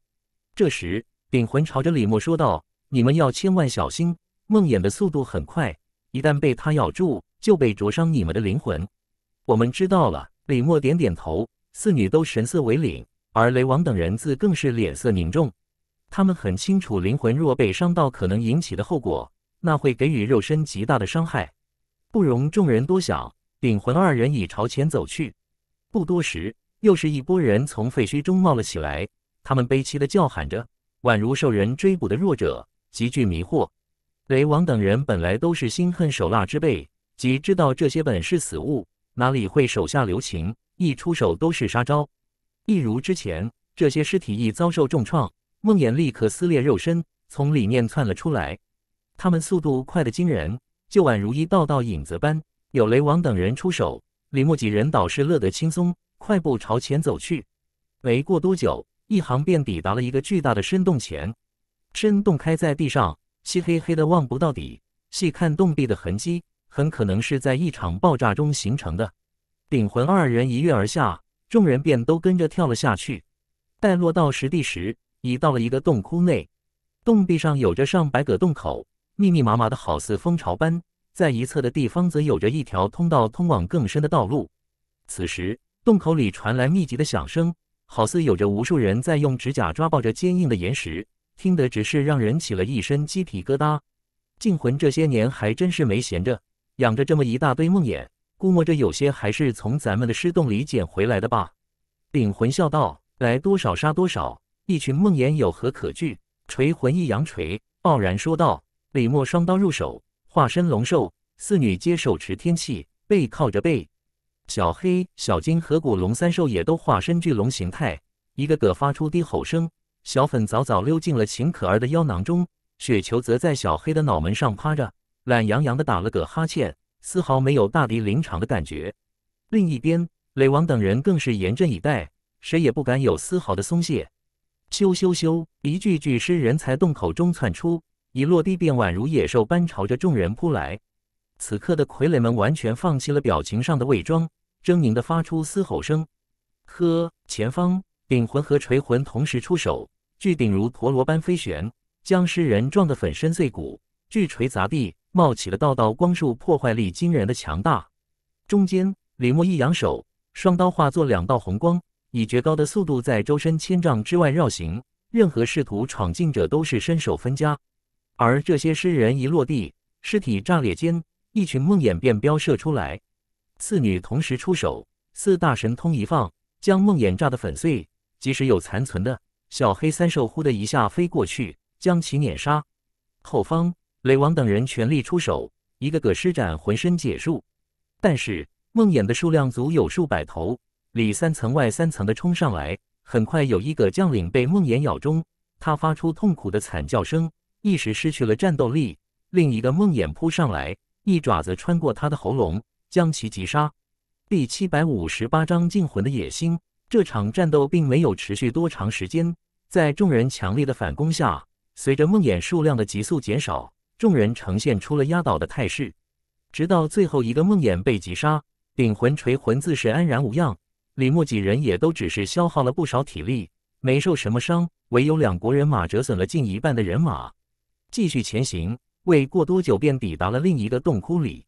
这时，丙魂朝着李牧说道：“你们要千万小心，梦魇的速度很快，一旦被他咬住。”就被灼伤你们的灵魂，我们知道了。李默点点头，四女都神色为凛，而雷王等人自更是脸色凝重。他们很清楚，灵魂若被伤到，可能引起的后果，那会给予肉身极大的伤害，不容众人多想。顶魂二人已朝前走去。不多时，又是一波人从废墟中冒了起来，他们悲凄的叫喊着，宛如受人追捕的弱者，极具迷惑。雷王等人本来都是心狠手辣之辈。即知道这些本是死物，哪里会手下留情？一出手都是杀招。一如之前，这些尸体亦遭受重创，梦魇立刻撕裂肉身，从里面窜了出来。他们速度快得惊人，就宛如一道道影子般。有雷王等人出手，李牧几人倒是乐得轻松，快步朝前走去。没过多久，一行便抵达了一个巨大的深洞前。深洞开在地上，漆黑黑的，望不到底。细看洞壁的痕迹。很可能是在一场爆炸中形成的。顶魂二人一跃而下，众人便都跟着跳了下去。待落到实地时，已到了一个洞窟内，洞壁上有着上百个洞口，密密麻麻的好似蜂巢般。在一侧的地方，则有着一条通道通往更深的道路。此时，洞口里传来密集的响声，好似有着无数人在用指甲抓抱着坚硬的岩石，听得只是让人起了一身鸡皮疙瘩。静魂这些年还真是没闲着。养着这么一大堆梦魇，估摸着有些还是从咱们的尸洞里捡回来的吧。领魂笑道：“来多少杀多少，一群梦魇有何可惧？”锤魂一扬锤，傲然说道：“李默双刀入手，化身龙兽，四女皆手持天器，背靠着背。小黑、小金和古龙三兽也都化身巨龙形态，一个个发出低吼声。小粉早早溜进了秦可儿的腰囊中，雪球则在小黑的脑门上趴着。”懒洋洋地打了个哈欠，丝毫没有大敌临场的感觉。另一边，雷王等人更是严阵以待，谁也不敢有丝毫的松懈。咻咻咻！一具具尸人从洞口中窜出，一落地便宛如野兽般朝着众人扑来。此刻的傀儡们完全放弃了表情上的伪装，狰狞地发出嘶吼声。呵！前方，顶魂和锤魂同时出手，巨顶如陀螺般飞旋，将尸人撞得粉身碎骨；巨锤砸地。冒起了道道光束，破坏力惊人的强大。中间，李默一扬手，双刀化作两道红光，以绝高的速度在周身千丈之外绕行。任何试图闯进者都是身首分家。而这些尸人一落地，尸体炸裂间，一群梦魇便飙射出来。四女同时出手，四大神通一放，将梦魇炸得粉碎。即使有残存的，小黑三兽呼的一下飞过去，将其碾杀。后方。雷王等人全力出手，一个个施展浑身解数，但是梦魇的数量足有数百头，里三层外三层的冲上来。很快，有一个将领被梦魇咬中，他发出痛苦的惨叫声，一时失去了战斗力。另一个梦魇扑上来，一爪子穿过他的喉咙，将其击杀。第七百五十八章镜魂的野心。这场战斗并没有持续多长时间，在众人强烈的反攻下，随着梦魇数量的急速减少。众人呈现出了压倒的态势，直到最后一个梦魇被击杀，顶魂锤魂自是安然无恙。李牧几人也都只是消耗了不少体力，没受什么伤，唯有两国人马折损了近一半的人马。继续前行，未过多久便抵达了另一个洞窟里。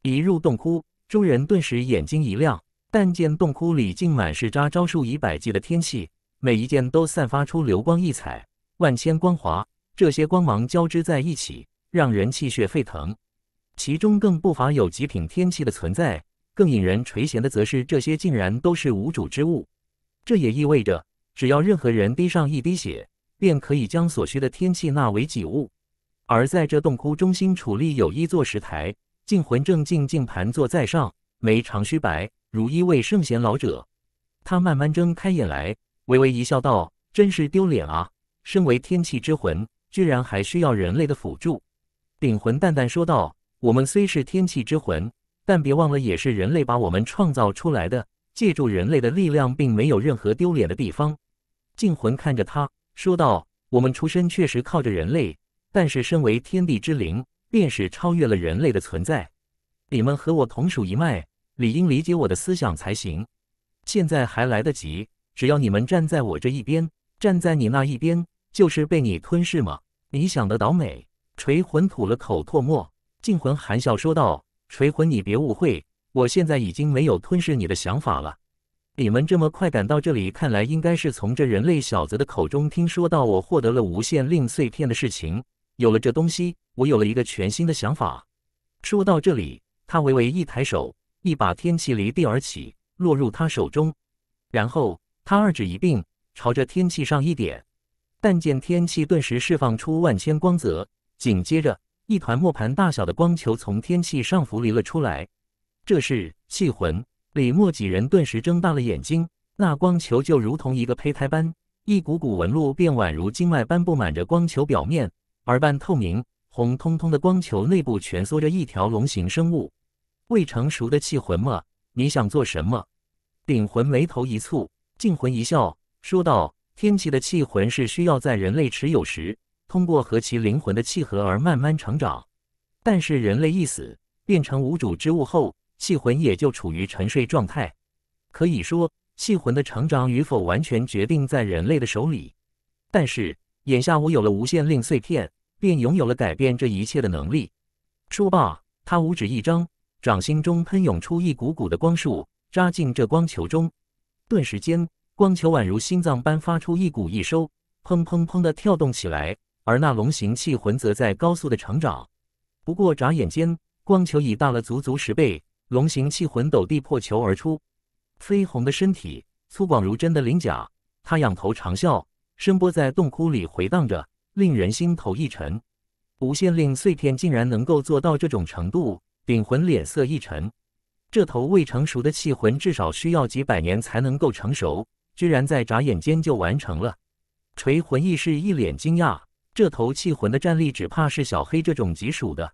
一入洞窟，众人顿时眼睛一亮，但见洞窟里竟满是扎招数以百计的天器，每一件都散发出流光溢彩、万千光华，这些光芒交织在一起。让人气血沸腾，其中更不乏有极品天气的存在。更引人垂涎的，则是这些竟然都是无主之物。这也意味着，只要任何人滴上一滴血，便可以将所需的天气纳为己物。而在这洞窟中心矗立有一座石台，净魂正静静盘坐在上，眉长须白，如一位圣贤老者。他慢慢睁开眼来，微微一笑，道：“真是丢脸啊！身为天气之魂，居然还需要人类的辅助。”鼎魂淡淡说道：“我们虽是天气之魂，但别忘了也是人类把我们创造出来的。借助人类的力量，并没有任何丢脸的地方。”镜魂看着他说道：“我们出身确实靠着人类，但是身为天地之灵，便是超越了人类的存在。你们和我同属一脉，理应理解我的思想才行。现在还来得及，只要你们站在我这一边，站在你那一边，就是被你吞噬吗？你想得倒美！”锤魂吐了口唾沫，镜魂含笑说道：“锤魂，你别误会，我现在已经没有吞噬你的想法了。你们这么快赶到这里，看来应该是从这人类小子的口中听说到我获得了无限令碎片的事情。有了这东西，我有了一个全新的想法。”说到这里，他微微一抬手，一把天气离地而起，落入他手中。然后他二指一并，朝着天气上一点，但见天气顿时释放出万千光泽。紧接着，一团磨盘大小的光球从天气上浮离了出来。这是气魂。李默几人顿时睁大了眼睛。那光球就如同一个胚胎般，一股股纹路便宛如经脉般布满着光球表面，而半透明、红彤彤的光球内部蜷缩着一条龙形生物。未成熟的气魂么？你想做什么？顶魂眉头一蹙，静魂一笑说道：“天气的气魂是需要在人类持有时。”通过和其灵魂的契合而慢慢成长，但是人类一死，变成无主之物后，气魂也就处于沉睡状态。可以说，气魂的成长与否完全决定在人类的手里。但是眼下我有了无限令碎片，便拥有了改变这一切的能力。说罢，他五指一张，掌心中喷涌出一股股的光束，扎进这光球中。顿时间，光球宛如心脏般发出一股一收，砰砰砰的跳动起来。而那龙形器魂则在高速的成长，不过眨眼间，光球已大了足足十倍。龙形器魂斗地破球而出，绯红的身体粗犷如针的鳞甲，他仰头长啸，声波在洞窟里回荡着，令人心头一沉。无限令碎片竟然能够做到这种程度，鼎魂脸色一沉，这头未成熟的器魂至少需要几百年才能够成熟，居然在眨眼间就完成了。锤魂亦是一脸惊讶。这头气魂的战力，只怕是小黑这种级数的。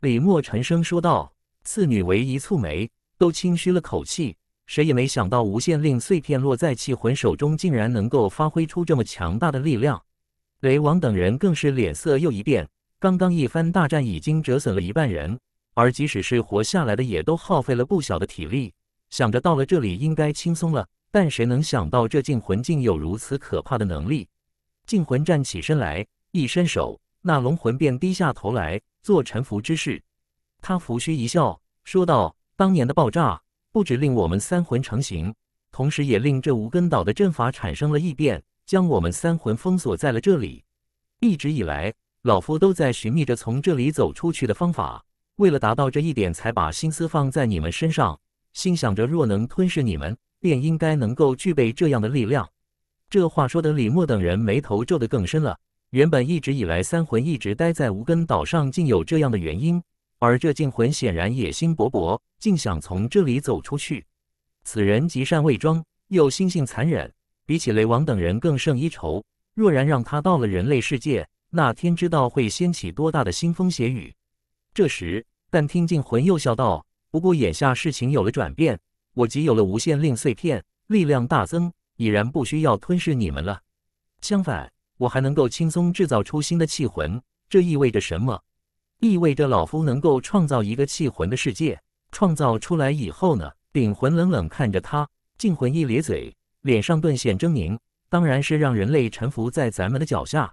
李默沉声说道。次女为一蹙眉，都轻吁了口气。谁也没想到，无限令碎片落在气魂手中，竟然能够发挥出这么强大的力量。雷王等人更是脸色又一变。刚刚一番大战，已经折损了一半人，而即使是活下来的，也都耗费了不小的体力。想着到了这里应该轻松了，但谁能想到这禁魂境有如此可怕的能力？禁魂站起身来。一伸手，那龙魂便低下头来做臣服之事。他拂须一笑，说道：“当年的爆炸不止令我们三魂成形，同时也令这无根岛的阵法产生了异变，将我们三魂封锁在了这里。一直以来，老夫都在寻觅着从这里走出去的方法。为了达到这一点，才把心思放在你们身上。心想着，若能吞噬你们，便应该能够具备这样的力量。”这话说的，李默等人眉头皱得更深了。原本一直以来，三魂一直待在无根岛上，竟有这样的原因。而这禁魂显然野心勃勃，竟想从这里走出去。此人极善伪装，又心性残忍，比起雷王等人更胜一筹。若然让他到了人类世界，那天知道会掀起多大的腥风血雨。这时，但听禁魂又笑道：“不过眼下事情有了转变，我即有了无限令碎片，力量大增，已然不需要吞噬你们了。相反。”我还能够轻松制造出新的气魂，这意味着什么？意味着老夫能够创造一个气魂的世界。创造出来以后呢？顶魂冷冷看着他，镜魂一咧嘴，脸上顿显狰狞。当然是让人类臣服在咱们的脚下。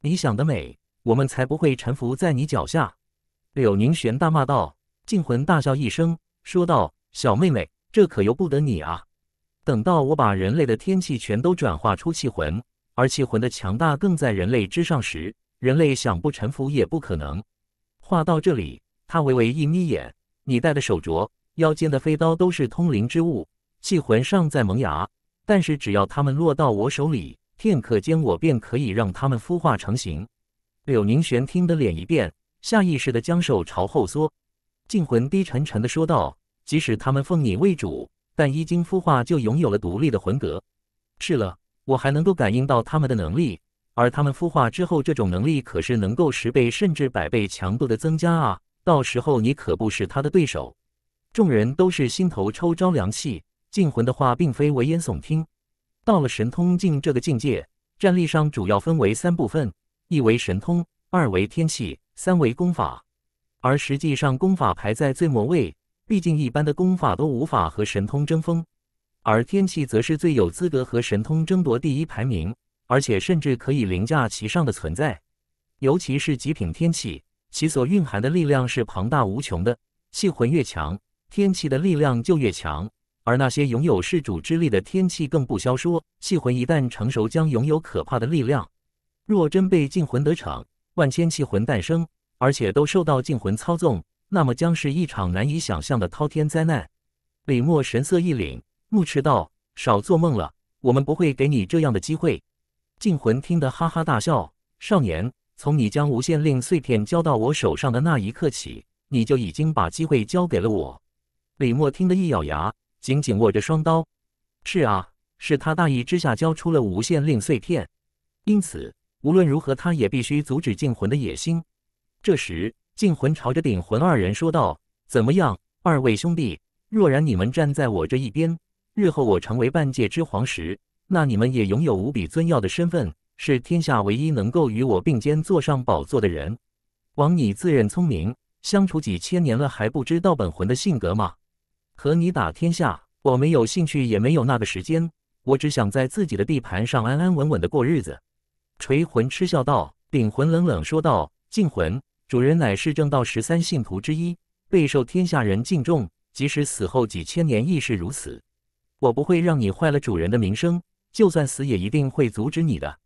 你想得美，我们才不会臣服在你脚下！柳宁玄大骂道。镜魂大笑一声，说道：“小妹妹，这可由不得你啊！等到我把人类的天气全都转化出气魂。”而气魂的强大更在人类之上时，人类想不臣服也不可能。话到这里，他微微一眯眼：“你戴的手镯、腰间的飞刀都是通灵之物，气魂尚在萌芽，但是只要它们落到我手里，片刻间我便可以让他们孵化成形。”柳凝玄听得脸一变，下意识地将手朝后缩。静魂低沉沉地说道：“即使他们奉你为主，但一经孵化就拥有了独立的魂格。”是了。我还能够感应到他们的能力，而他们孵化之后，这种能力可是能够十倍甚至百倍强度的增加啊！到时候你可不是他的对手。众人都是心头抽着凉气，禁魂的话并非危言耸听。到了神通境这个境界，战力上主要分为三部分：一为神通，二为天气，三为功法。而实际上，功法排在最末位，毕竟一般的功法都无法和神通争锋。而天气则是最有资格和神通争夺第一排名，而且甚至可以凌驾其上的存在。尤其是极品天气，其所蕴含的力量是庞大无穷的。气魂越强，天气的力量就越强。而那些拥有世主之力的天气更不消说，气魂一旦成熟，将拥有可怕的力量。若真被禁魂得逞，万千气魂诞生，而且都受到禁魂操纵，那么将是一场难以想象的滔天灾难。李默神色一凛。怒迟道：“少做梦了，我们不会给你这样的机会。”静魂听得哈哈大笑少年，从你将无限令碎片交到我手上的那一刻起，你就已经把机会交给了我。”李默听得一咬牙，紧紧握着双刀。“是啊，是他大意之下交出了无限令碎片，因此无论如何，他也必须阻止静魂的野心。”这时，静魂朝着顶魂二人说道：“怎么样，二位兄弟？若然你们站在我这一边？”日后我成为半界之皇时，那你们也拥有无比尊耀的身份，是天下唯一能够与我并肩坐上宝座的人。枉你自认聪明，相处几千年了还不知道本魂的性格吗？和你打天下，我没有兴趣，也没有那个时间。我只想在自己的地盘上安安稳稳的过日子。锤魂嗤笑道，顶魂冷冷说道：“净魂，主人乃是正道十三信徒之一，备受天下人敬重，即使死后几千年亦是如此。”我不会让你坏了主人的名声，就算死也一定会阻止你的。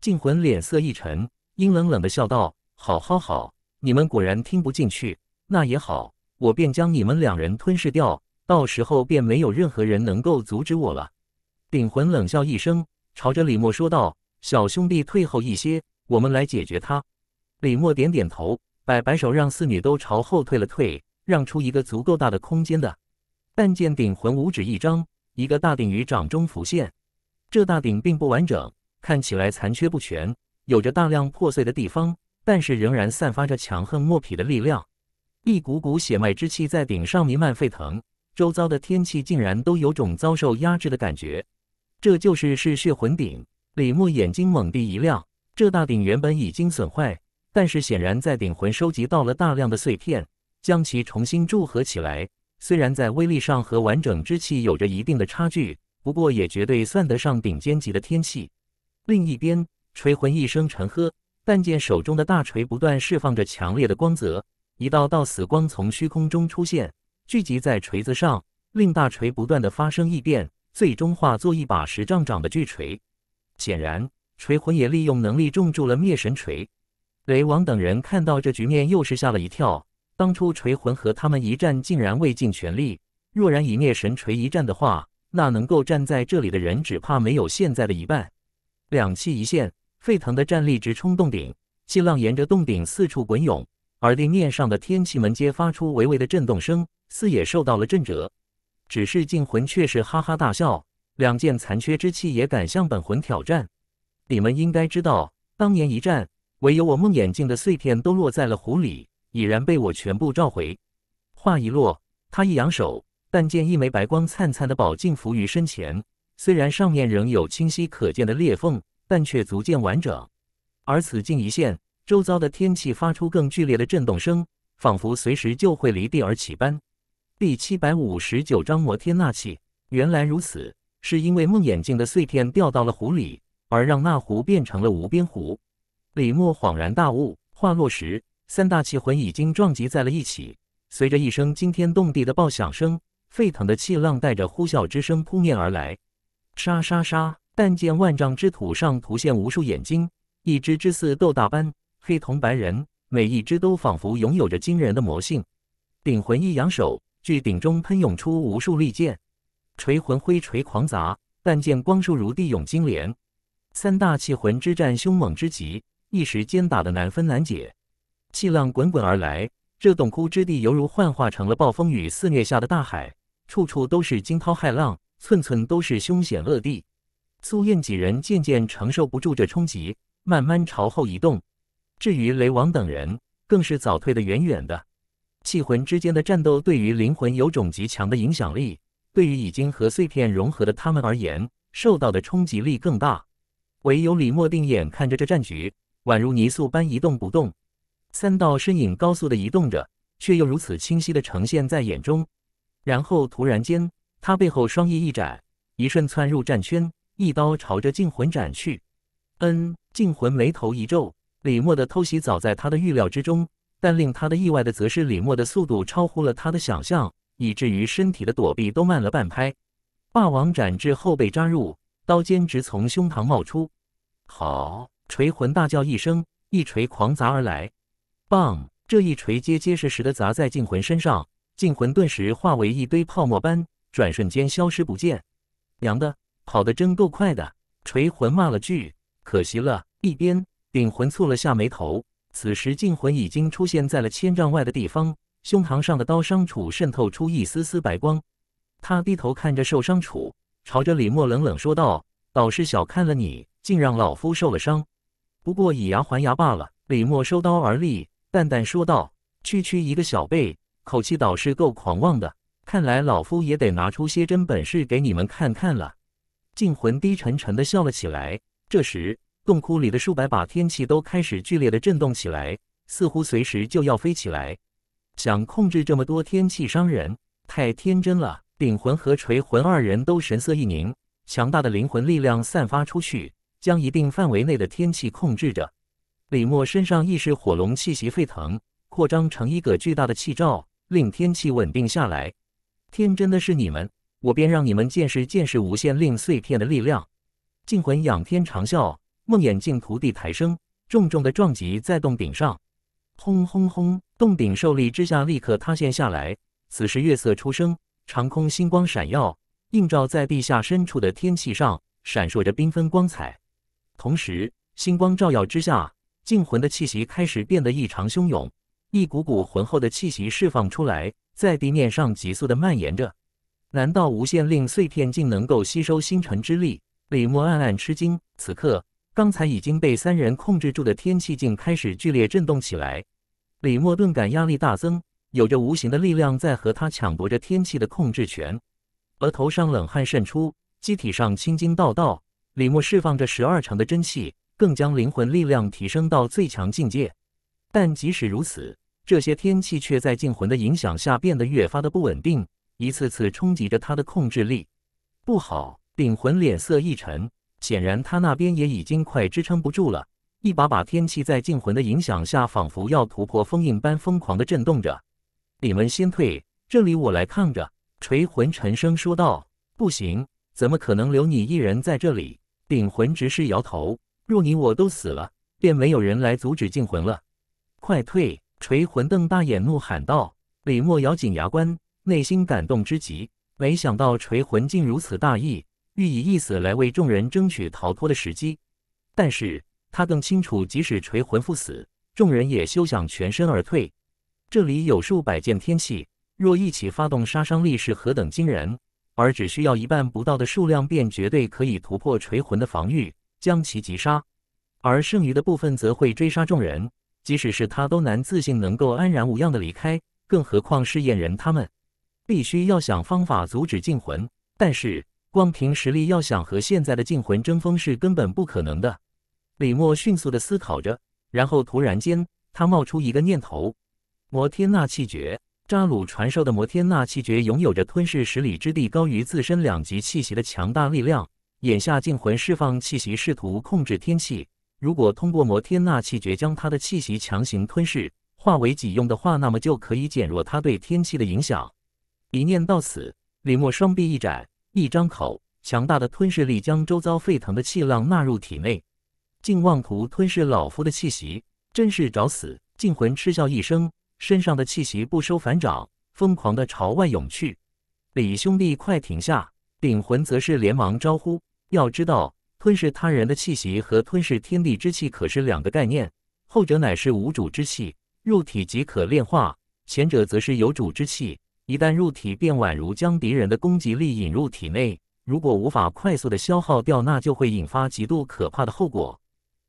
镜魂脸色一沉，阴冷冷的笑道：“好好好，你们果然听不进去，那也好，我便将你们两人吞噬掉，到时候便没有任何人能够阻止我了。”顶魂冷笑一声，朝着李默说道：“小兄弟，退后一些，我们来解决他。”李默点点头，摆摆手让四女都朝后退了退，让出一个足够大的空间的。但见顶魂五指一张。一个大鼎于掌中浮现，这大鼎并不完整，看起来残缺不全，有着大量破碎的地方，但是仍然散发着强横莫匹的力量。一股股血脉之气在鼎上弥漫沸腾，周遭的天气竟然都有种遭受压制的感觉。这就是嗜血魂鼎。李牧眼睛猛地一亮，这大鼎原本已经损坏，但是显然在鼎魂收集到了大量的碎片，将其重新铸合起来。虽然在威力上和完整之气有着一定的差距，不过也绝对算得上顶尖级的天气。另一边，锤魂一声沉喝，但见手中的大锤不断释放着强烈的光泽，一道道死光从虚空中出现，聚集在锤子上，令大锤不断的发生异变，最终化作一把十丈长的巨锤。显然，锤魂也利用能力重铸了灭神锤。雷王等人看到这局面，又是吓了一跳。当初锤魂和他们一战，竟然未尽全力。若然以灭神锤一战的话，那能够站在这里的人，只怕没有现在的一半。两气一现，沸腾的战力直冲洞顶，气浪沿着洞顶四处滚涌，而地面上的天气门皆发出微微的震动声，似也受到了震折。只是镜魂却是哈哈大笑，两件残缺之器也敢向本魂挑战？你们应该知道，当年一战，唯有我梦魇镜的碎片都落在了湖里。已然被我全部召回。话一落，他一扬手，但见一枚白光灿灿的宝镜浮于身前，虽然上面仍有清晰可见的裂缝，但却足见完整。而此镜一现，周遭的天气发出更剧烈的震动声，仿佛随时就会离地而起般。第七百五十九章摩天纳气。原来如此，是因为梦眼镜的碎片掉到了湖里，而让那湖变成了无边湖。李默恍然大悟，话落时。三大气魂已经撞击在了一起，随着一声惊天动地的爆响声，沸腾的气浪带着呼啸之声扑面而来。沙沙沙！但见万丈之土上浮现无数眼睛，一只只似豆大般，黑瞳白人，每一只都仿佛拥有着惊人的魔性。鼎魂一扬手，巨鼎中喷涌出无数利剑；锤魂挥锤狂砸，但见光束如地涌金莲。三大气魂之战凶猛之极，一时间打得难分难解。气浪滚滚而来，这洞窟之地犹如幻化成了暴风雨肆虐下的大海，处处都是惊涛骇浪，寸寸都是凶险恶地。苏燕几人渐渐承受不住这冲击，慢慢朝后移动。至于雷王等人，更是早退得远远的。气魂之间的战斗对于灵魂有种极强的影响力，对于已经和碎片融合的他们而言，受到的冲击力更大。唯有李默定眼看着这战局，宛如泥塑般一动不动。三道身影高速的移动着，却又如此清晰的呈现在眼中。然后突然间，他背后双翼一展，一瞬窜入战圈，一刀朝着镜魂斩去。嗯，镜魂眉头一皱，李默的偷袭早在他的预料之中，但令他的意外的则是李默的速度超乎了他的想象，以至于身体的躲避都慢了半拍。霸王斩至后背扎入，刀尖直从胸膛冒出。好，锤魂大叫一声，一锤狂砸而来。棒！这一锤结结实实的砸在净魂身上，净魂顿时化为一堆泡沫般，转瞬间消失不见。娘的，跑得真够快的！锤魂骂了句：“可惜了。”一边顶魂蹙了下眉头。此时净魂已经出现在了千丈外的地方，胸膛上的刀伤处渗透出一丝丝白光。他低头看着受伤处，朝着李默冷冷说道：“倒是小看了你，竟让老夫受了伤。不过以牙还牙罢了。”李默收刀而立。淡淡说道：“区区一个小辈，口气倒是够狂妄的。看来老夫也得拿出些真本事给你们看看了。”净魂低沉沉的笑了起来。这时，洞窟里的数百把天气都开始剧烈的震动起来，似乎随时就要飞起来。想控制这么多天气伤人，太天真了。顶魂和锤魂二人都神色一凝，强大的灵魂力量散发出去，将一定范围内的天气控制着。李默身上亦是火龙气息沸腾，扩张成一个巨大的气罩，令天气稳定下来。天真的是你们，我便让你们见识见识无限令碎片的力量。镜魂仰天长啸，梦魇镜徒地抬升，重重的撞击在洞顶上，轰轰轰！洞顶受力之下，立刻塌陷下来。此时月色初升，长空星光闪耀，映照在地下深处的天气上，闪烁着缤纷光彩。同时，星光照耀之下。静魂的气息开始变得异常汹涌，一股股浑厚的气息释放出来，在地面上急速的蔓延着。难道无限令碎片竟能够吸收星辰之力？李默暗暗吃惊。此刻，刚才已经被三人控制住的天气竟开始剧烈震动起来。李默顿感压力大增，有着无形的力量在和他抢夺着天气的控制权，额头上冷汗渗出，机体上青筋道道。李默释放着十二成的真气。更将灵魂力量提升到最强境界，但即使如此，这些天气却在静魂的影响下变得越发的不稳定，一次次冲击着他的控制力。不好！顶魂脸色一沉，显然他那边也已经快支撑不住了。一把把天气在静魂的影响下，仿佛要突破封印般疯狂地震动着。你们先退，这里我来抗着。”锤魂沉声说道。“不行，怎么可能留你一人在这里？”顶魂只是摇头。若你我都死了，便没有人来阻止禁魂了。快退！锤魂瞪大眼怒喊道。李默咬紧牙关，内心感动之极。没想到锤魂竟如此大义，欲以一死来为众人争取逃脱的时机。但是他更清楚，即使锤魂赴死，众人也休想全身而退。这里有数百件天器，若一起发动，杀伤力是何等惊人！而只需要一半不到的数量，便绝对可以突破锤魂的防御。将其击杀，而剩余的部分则会追杀众人。即使是他都难自信能够安然无恙的离开，更何况是燕人他们？必须要想方法阻止禁魂。但是光凭实力，要想和现在的禁魂争锋是根本不可能的。李默迅速的思考着，然后突然间，他冒出一个念头：摩天那气诀，扎鲁传授的摩天那气诀，拥有着吞噬十里之地、高于自身两级气息的强大力量。眼下镜魂释放气息，试图控制天气。如果通过摩天纳气诀将他的气息强行吞噬，化为己用的话，那么就可以减弱他对天气的影响。一念到此，李默双臂一展，一张口，强大的吞噬力将周遭沸腾的气浪纳入体内。竟妄图吞噬老夫的气息，真是找死！镜魂嗤笑一声，身上的气息不收反掌，疯狂地朝外涌去。李兄弟，快停下！顶魂则是连忙招呼。要知道，吞噬他人的气息和吞噬天地之气可是两个概念。后者乃是无主之气，入体即可炼化；前者则是有主之气，一旦入体，便宛如将敌人的攻击力引入体内。如果无法快速的消耗掉，那就会引发极度可怕的后果。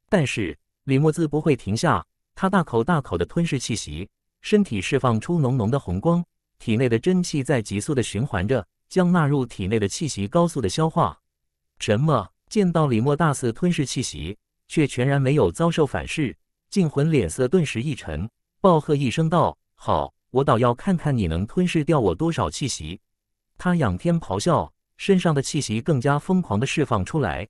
但是李默字不会停下，他大口大口的吞噬气息，身体释放出浓浓的红光，体内的真气在急速的循环着，将纳入体内的气息高速的消化。什么？见到李默大肆吞噬气息，却全然没有遭受反噬，静魂脸色顿时一沉，暴喝一声道：“好，我倒要看看你能吞噬掉我多少气息！”他仰天咆哮，身上的气息更加疯狂的释放出来。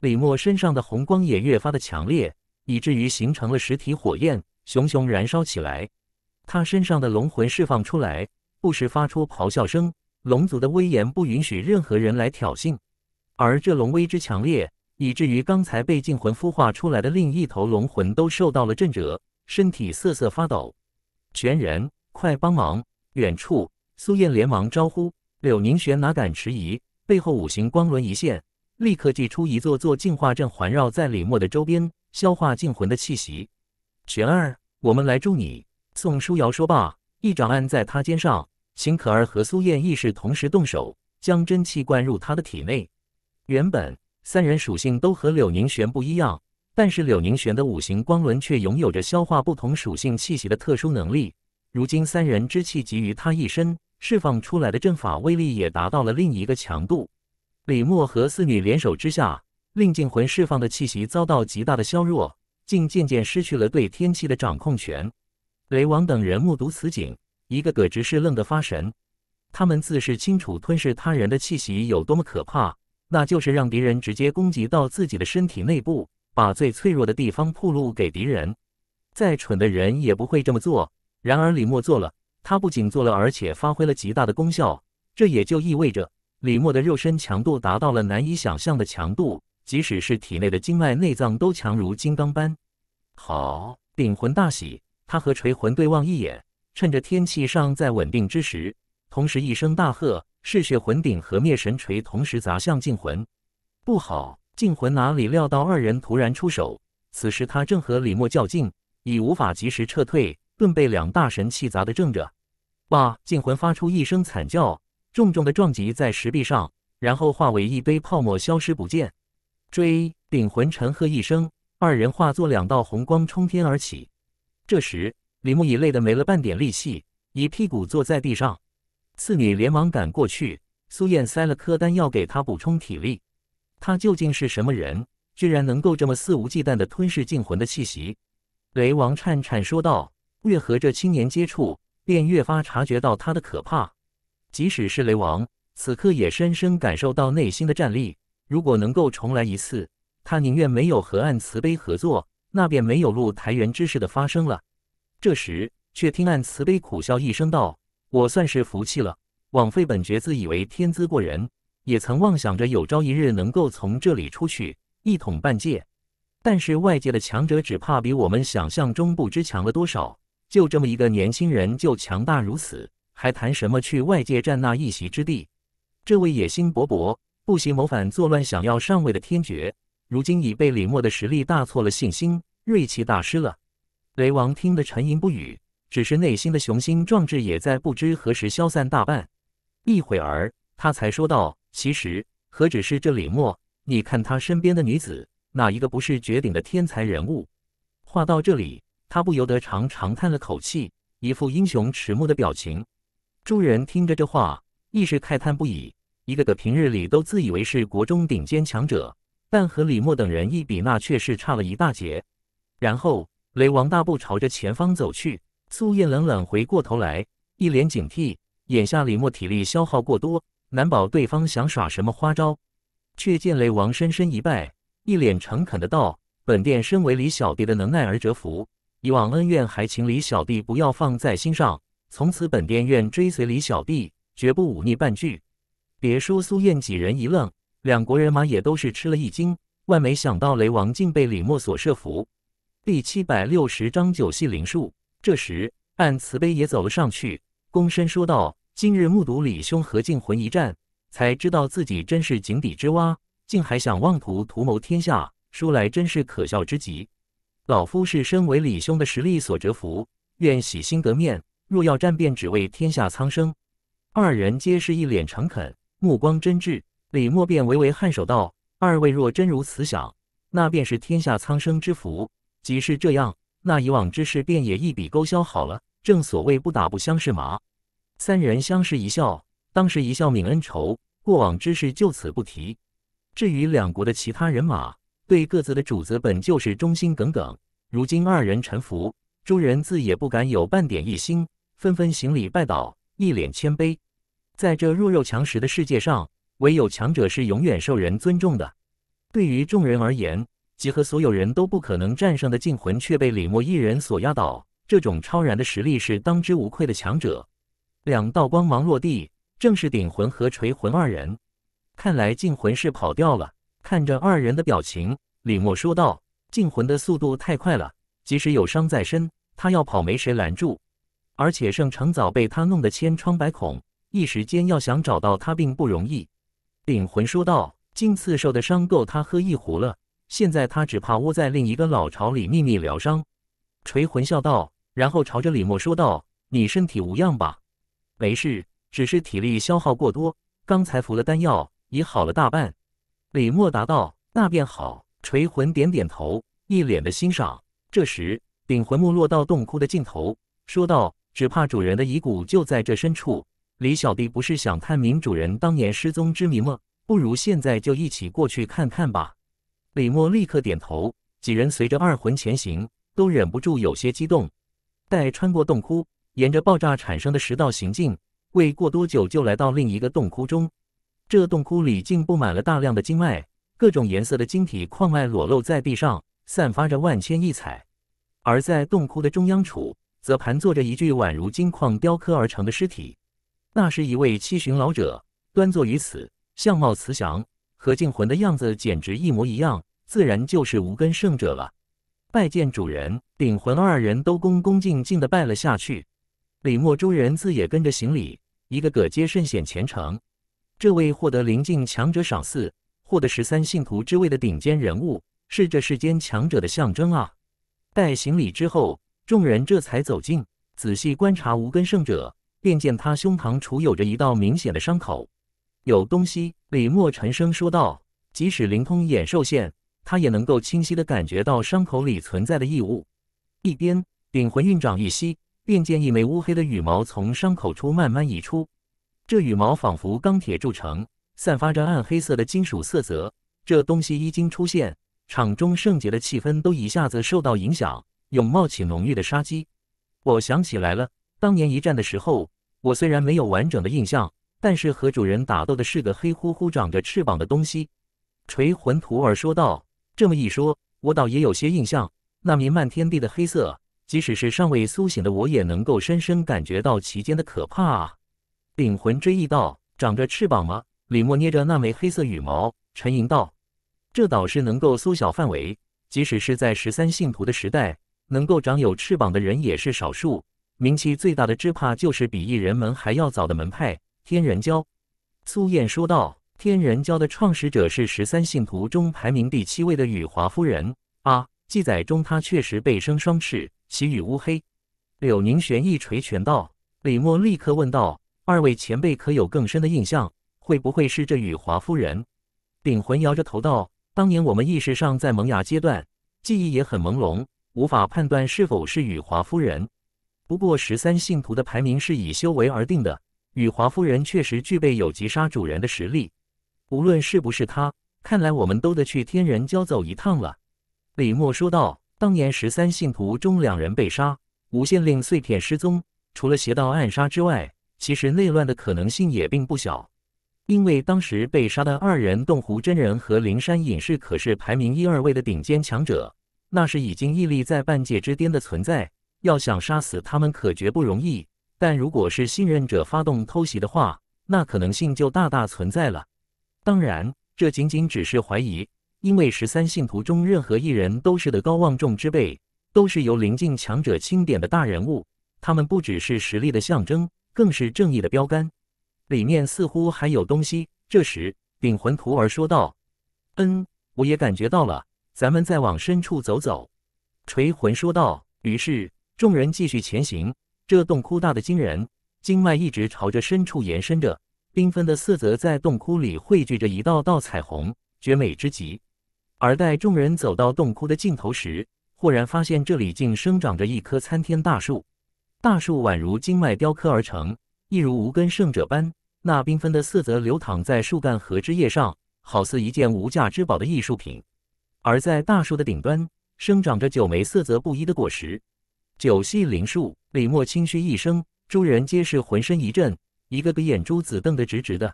李默身上的红光也越发的强烈，以至于形成了实体火焰，熊熊燃烧起来。他身上的龙魂释放出来，不时发出咆哮声。龙族的威严不允许任何人来挑衅。而这龙威之强烈，以至于刚才被净魂孵化出来的另一头龙魂都受到了震折，身体瑟瑟发抖。玄人，快帮忙！远处，苏燕连忙招呼柳宁玄，哪敢迟疑？背后五行光轮一现，立刻祭出一座座净化阵，环绕在李默的周边，消化净魂的气息。玄儿，我们来助你！宋书瑶说罢，一掌按在他肩上。秦可儿和苏燕亦是同时动手，将真气灌入他的体内。原本三人属性都和柳凝玄不一样，但是柳凝玄的五行光轮却拥有着消化不同属性气息的特殊能力。如今三人之气集于他一身，释放出来的阵法威力也达到了另一个强度。李默和四女联手之下，令禁魂释放的气息遭到极大的削弱，竟渐渐失去了对天气的掌控权。雷王等人目睹此景，一个个直是愣得发神。他们自是清楚吞噬他人的气息有多么可怕。那就是让敌人直接攻击到自己的身体内部，把最脆弱的地方暴露给敌人。再蠢的人也不会这么做。然而李默做了，他不仅做了，而且发挥了极大的功效。这也就意味着，李默的肉身强度达到了难以想象的强度，即使是体内的经脉、内脏都强如金刚般。好，顶魂大喜，他和锤魂对望一眼，趁着天气尚在稳定之时，同时一声大喝。嗜血魂鼎和灭神锤同时砸向镜魂，不好！镜魂哪里料到二人突然出手？此时他正和李默较劲，已无法及时撤退，顿被两大神器砸得正着。哇！镜魂发出一声惨叫，重重的撞击在石壁上，然后化为一堆泡沫消失不见。追鼎魂沉喝一声，二人化作两道红光冲天而起。这时，李牧已累得没了半点力气，一屁股坐在地上。次女连忙赶过去，苏燕塞了颗丹药给他补充体力。他究竟是什么人，居然能够这么肆无忌惮地吞噬净魂的气息？雷王颤颤说道：“越和这青年接触，便越发察觉到他的可怕。即使是雷王，此刻也深深感受到内心的战栗。如果能够重来一次，他宁愿没有和暗慈悲合作，那便没有露台源之事的发生了。”这时，却听暗慈悲苦笑一声道。我算是服气了，枉费本绝自以为天资过人，也曾妄想着有朝一日能够从这里出去，一统半界。但是外界的强者只怕比我们想象中不知强了多少，就这么一个年轻人就强大如此，还谈什么去外界占那一席之地？这位野心勃勃、不惜谋反作乱、想要上位的天爵，如今已被李默的实力大错了信心，锐气大失了。雷王听得沉吟不语。只是内心的雄心壮志也在不知何时消散大半，一会儿他才说道：“其实何止是这李默？你看他身边的女子，哪一个不是绝顶的天才人物？”话到这里，他不由得长长叹了口气，一副英雄迟暮的表情。众人听着这话，亦是慨叹不已，一个个平日里都自以为是国中顶尖强者，但和李默等人一比，那却是差了一大截。然后，雷王大步朝着前方走去。苏燕冷冷回过头来，一脸警惕。眼下李默体力消耗过多，难保对方想耍什么花招。却见雷王深深一拜，一脸诚恳的道：“本殿身为李小弟的能耐而折服，以往恩怨还请李小弟不要放在心上。从此本殿愿追随李小弟，绝不忤逆半句。”别说苏燕几人一愣，两国人马也都是吃了一惊，万没想到雷王竟被李默所设伏。第七百六十章九系灵术。这时，按慈悲也走了上去，躬身说道：“今日目睹李兄和镜魂一战，才知道自己真是井底之蛙，竟还想妄图图谋天下，说来真是可笑之极。老夫是身为李兄的实力所折服，愿洗心革面，若要战便只为天下苍生。”二人皆是一脸诚恳，目光真挚。李默便微微颔首道：“二位若真如此想，那便是天下苍生之福。即是这样。”那以往之事便也一笔勾销好了。正所谓不打不相识嘛。三人相视一笑，当时一笑泯恩仇，过往之事就此不提。至于两国的其他人马，对各自的主子本就是忠心耿耿，如今二人臣服，诸人自也不敢有半点异心，纷纷行礼拜倒，一脸谦卑。在这弱肉强食的世界上，唯有强者是永远受人尊重的。对于众人而言。集合所有人都不可能战胜的禁魂，却被李默一人所压倒。这种超然的实力是当之无愧的强者。两道光芒落地，正是顶魂和锤魂二人。看来禁魂是跑掉了。看着二人的表情，李默说道：“禁魂的速度太快了，即使有伤在身，他要跑没谁拦住。而且圣城早被他弄得千疮百孔，一时间要想找到他并不容易。”顶魂说道：“金次受的伤够他喝一壶了。”现在他只怕窝在另一个老巢里秘密疗伤，锤魂笑道，然后朝着李默说道：“你身体无恙吧？”“没事，只是体力消耗过多，刚才服了丹药，已好了大半。”李默答道：“那便好。”锤魂点点头，一脸的欣赏。这时，顶魂木落到洞窟的尽头，说道：“只怕主人的遗骨就在这深处。李小弟不是想探明主人当年失踪之谜吗？不如现在就一起过去看看吧。”李默立刻点头，几人随着二魂前行，都忍不住有些激动。待穿过洞窟，沿着爆炸产生的石道行进，未过多久就来到另一个洞窟中。这洞窟里竟布满了大量的经脉，各种颜色的晶体矿脉裸露在地上，散发着万千异彩。而在洞窟的中央处，则盘坐着一具宛如金矿雕刻而成的尸体。那是一位七旬老者，端坐于此，相貌慈祥，和静魂的样子简直一模一样。自然就是无根圣者了。拜见主人，顶魂二人都恭恭敬敬地拜了下去。李默诸人自也跟着行礼，一个个皆甚显虔诚。这位获得灵境强者赏赐、获得十三信徒之位的顶尖人物，是这世间强者的象征啊！待行礼之后，众人这才走近，仔细观察无根圣者，便见他胸膛处有着一道明显的伤口，有东西。李默沉声说道：“即使灵通眼受限。”他也能够清晰地感觉到伤口里存在的异物，一边顶魂运长一吸，便见一枚乌黑的羽毛从伤口处慢慢溢出。这羽毛仿佛钢铁铸成，散发着暗黑色的金属色泽。这东西一经出现，场中圣洁的气氛都一下子受到影响，涌冒起浓郁的杀机。我想起来了，当年一战的时候，我虽然没有完整的印象，但是和主人打斗的是个黑乎乎、长着翅膀的东西。”锤魂徒儿说道。这么一说，我倒也有些印象。那弥漫天地的黑色，即使是尚未苏醒的我，也能够深深感觉到其间的可怕啊！领魂追忆道：“长着翅膀吗？”李默捏着那枚黑色羽毛，沉吟道：“这倒是能够缩小范围。即使是在十三信徒的时代，能够长有翅膀的人也是少数。名气最大的只怕就是比异人们还要早的门派——天人教。”苏燕说道。天人教的创始者是十三信徒中排名第七位的羽华夫人。啊，记载中，她确实被生双翅，其羽乌黑。柳凝玄一锤拳道，李默立刻问道：“二位前辈可有更深的印象？会不会是这羽华夫人？”顶魂摇着头道：“当年我们意识上在萌芽阶段，记忆也很朦胧，无法判断是否是羽华夫人。不过，十三信徒的排名是以修为而定的，羽华夫人确实具备有击杀主人的实力。”无论是不是他，看来我们都得去天人教走一趟了。”李默说道。“当年十三信徒中两人被杀，无县令碎片失踪，除了邪道暗杀之外，其实内乱的可能性也并不小。因为当时被杀的二人，洞湖真人和灵山隐士可是排名一二位的顶尖强者，那是已经屹立在半界之巅的存在。要想杀死他们，可绝不容易。但如果是信任者发动偷袭的话，那可能性就大大存在了。”当然，这仅仅只是怀疑，因为十三信徒中任何一人都是德高望重之辈，都是由临近强者钦点的大人物。他们不只是实力的象征，更是正义的标杆。里面似乎还有东西。这时，顶魂徒儿说道：“嗯，我也感觉到了，咱们再往深处走走。”锤魂说道。于是，众人继续前行。这洞窟大的惊人，经脉一直朝着深处延伸着。缤纷的色泽在洞窟里汇聚着一道道彩虹，绝美之极。而待众人走到洞窟的尽头时，忽然发现这里竟生长着一棵参天大树，大树宛如经脉雕刻而成，一如无根圣者般。那缤纷的色泽流淌在树干和枝叶上，好似一件无价之宝的艺术品。而在大树的顶端，生长着九枚色泽不一的果实。九系灵树，李默轻嘘一声，诸人皆是浑身一震。一个个眼珠子瞪得直直的。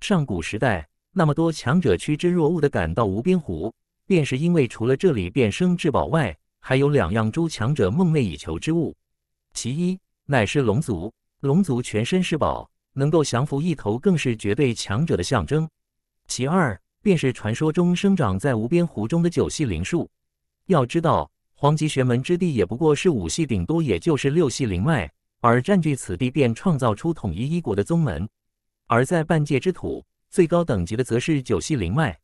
上古时代，那么多强者趋之若鹜地赶到无边湖，便是因为除了这里变身至宝外，还有两样诸强者梦寐以求之物。其一，乃是龙族，龙族全身是宝，能够降服一头，更是绝对强者的象征。其二，便是传说中生长在无边湖中的九系灵树。要知道，黄极玄门之地也不过是五系，顶多也就是六系灵脉。而占据此地，便创造出统一一国的宗门；而在半界之土，最高等级的则是九系灵脉。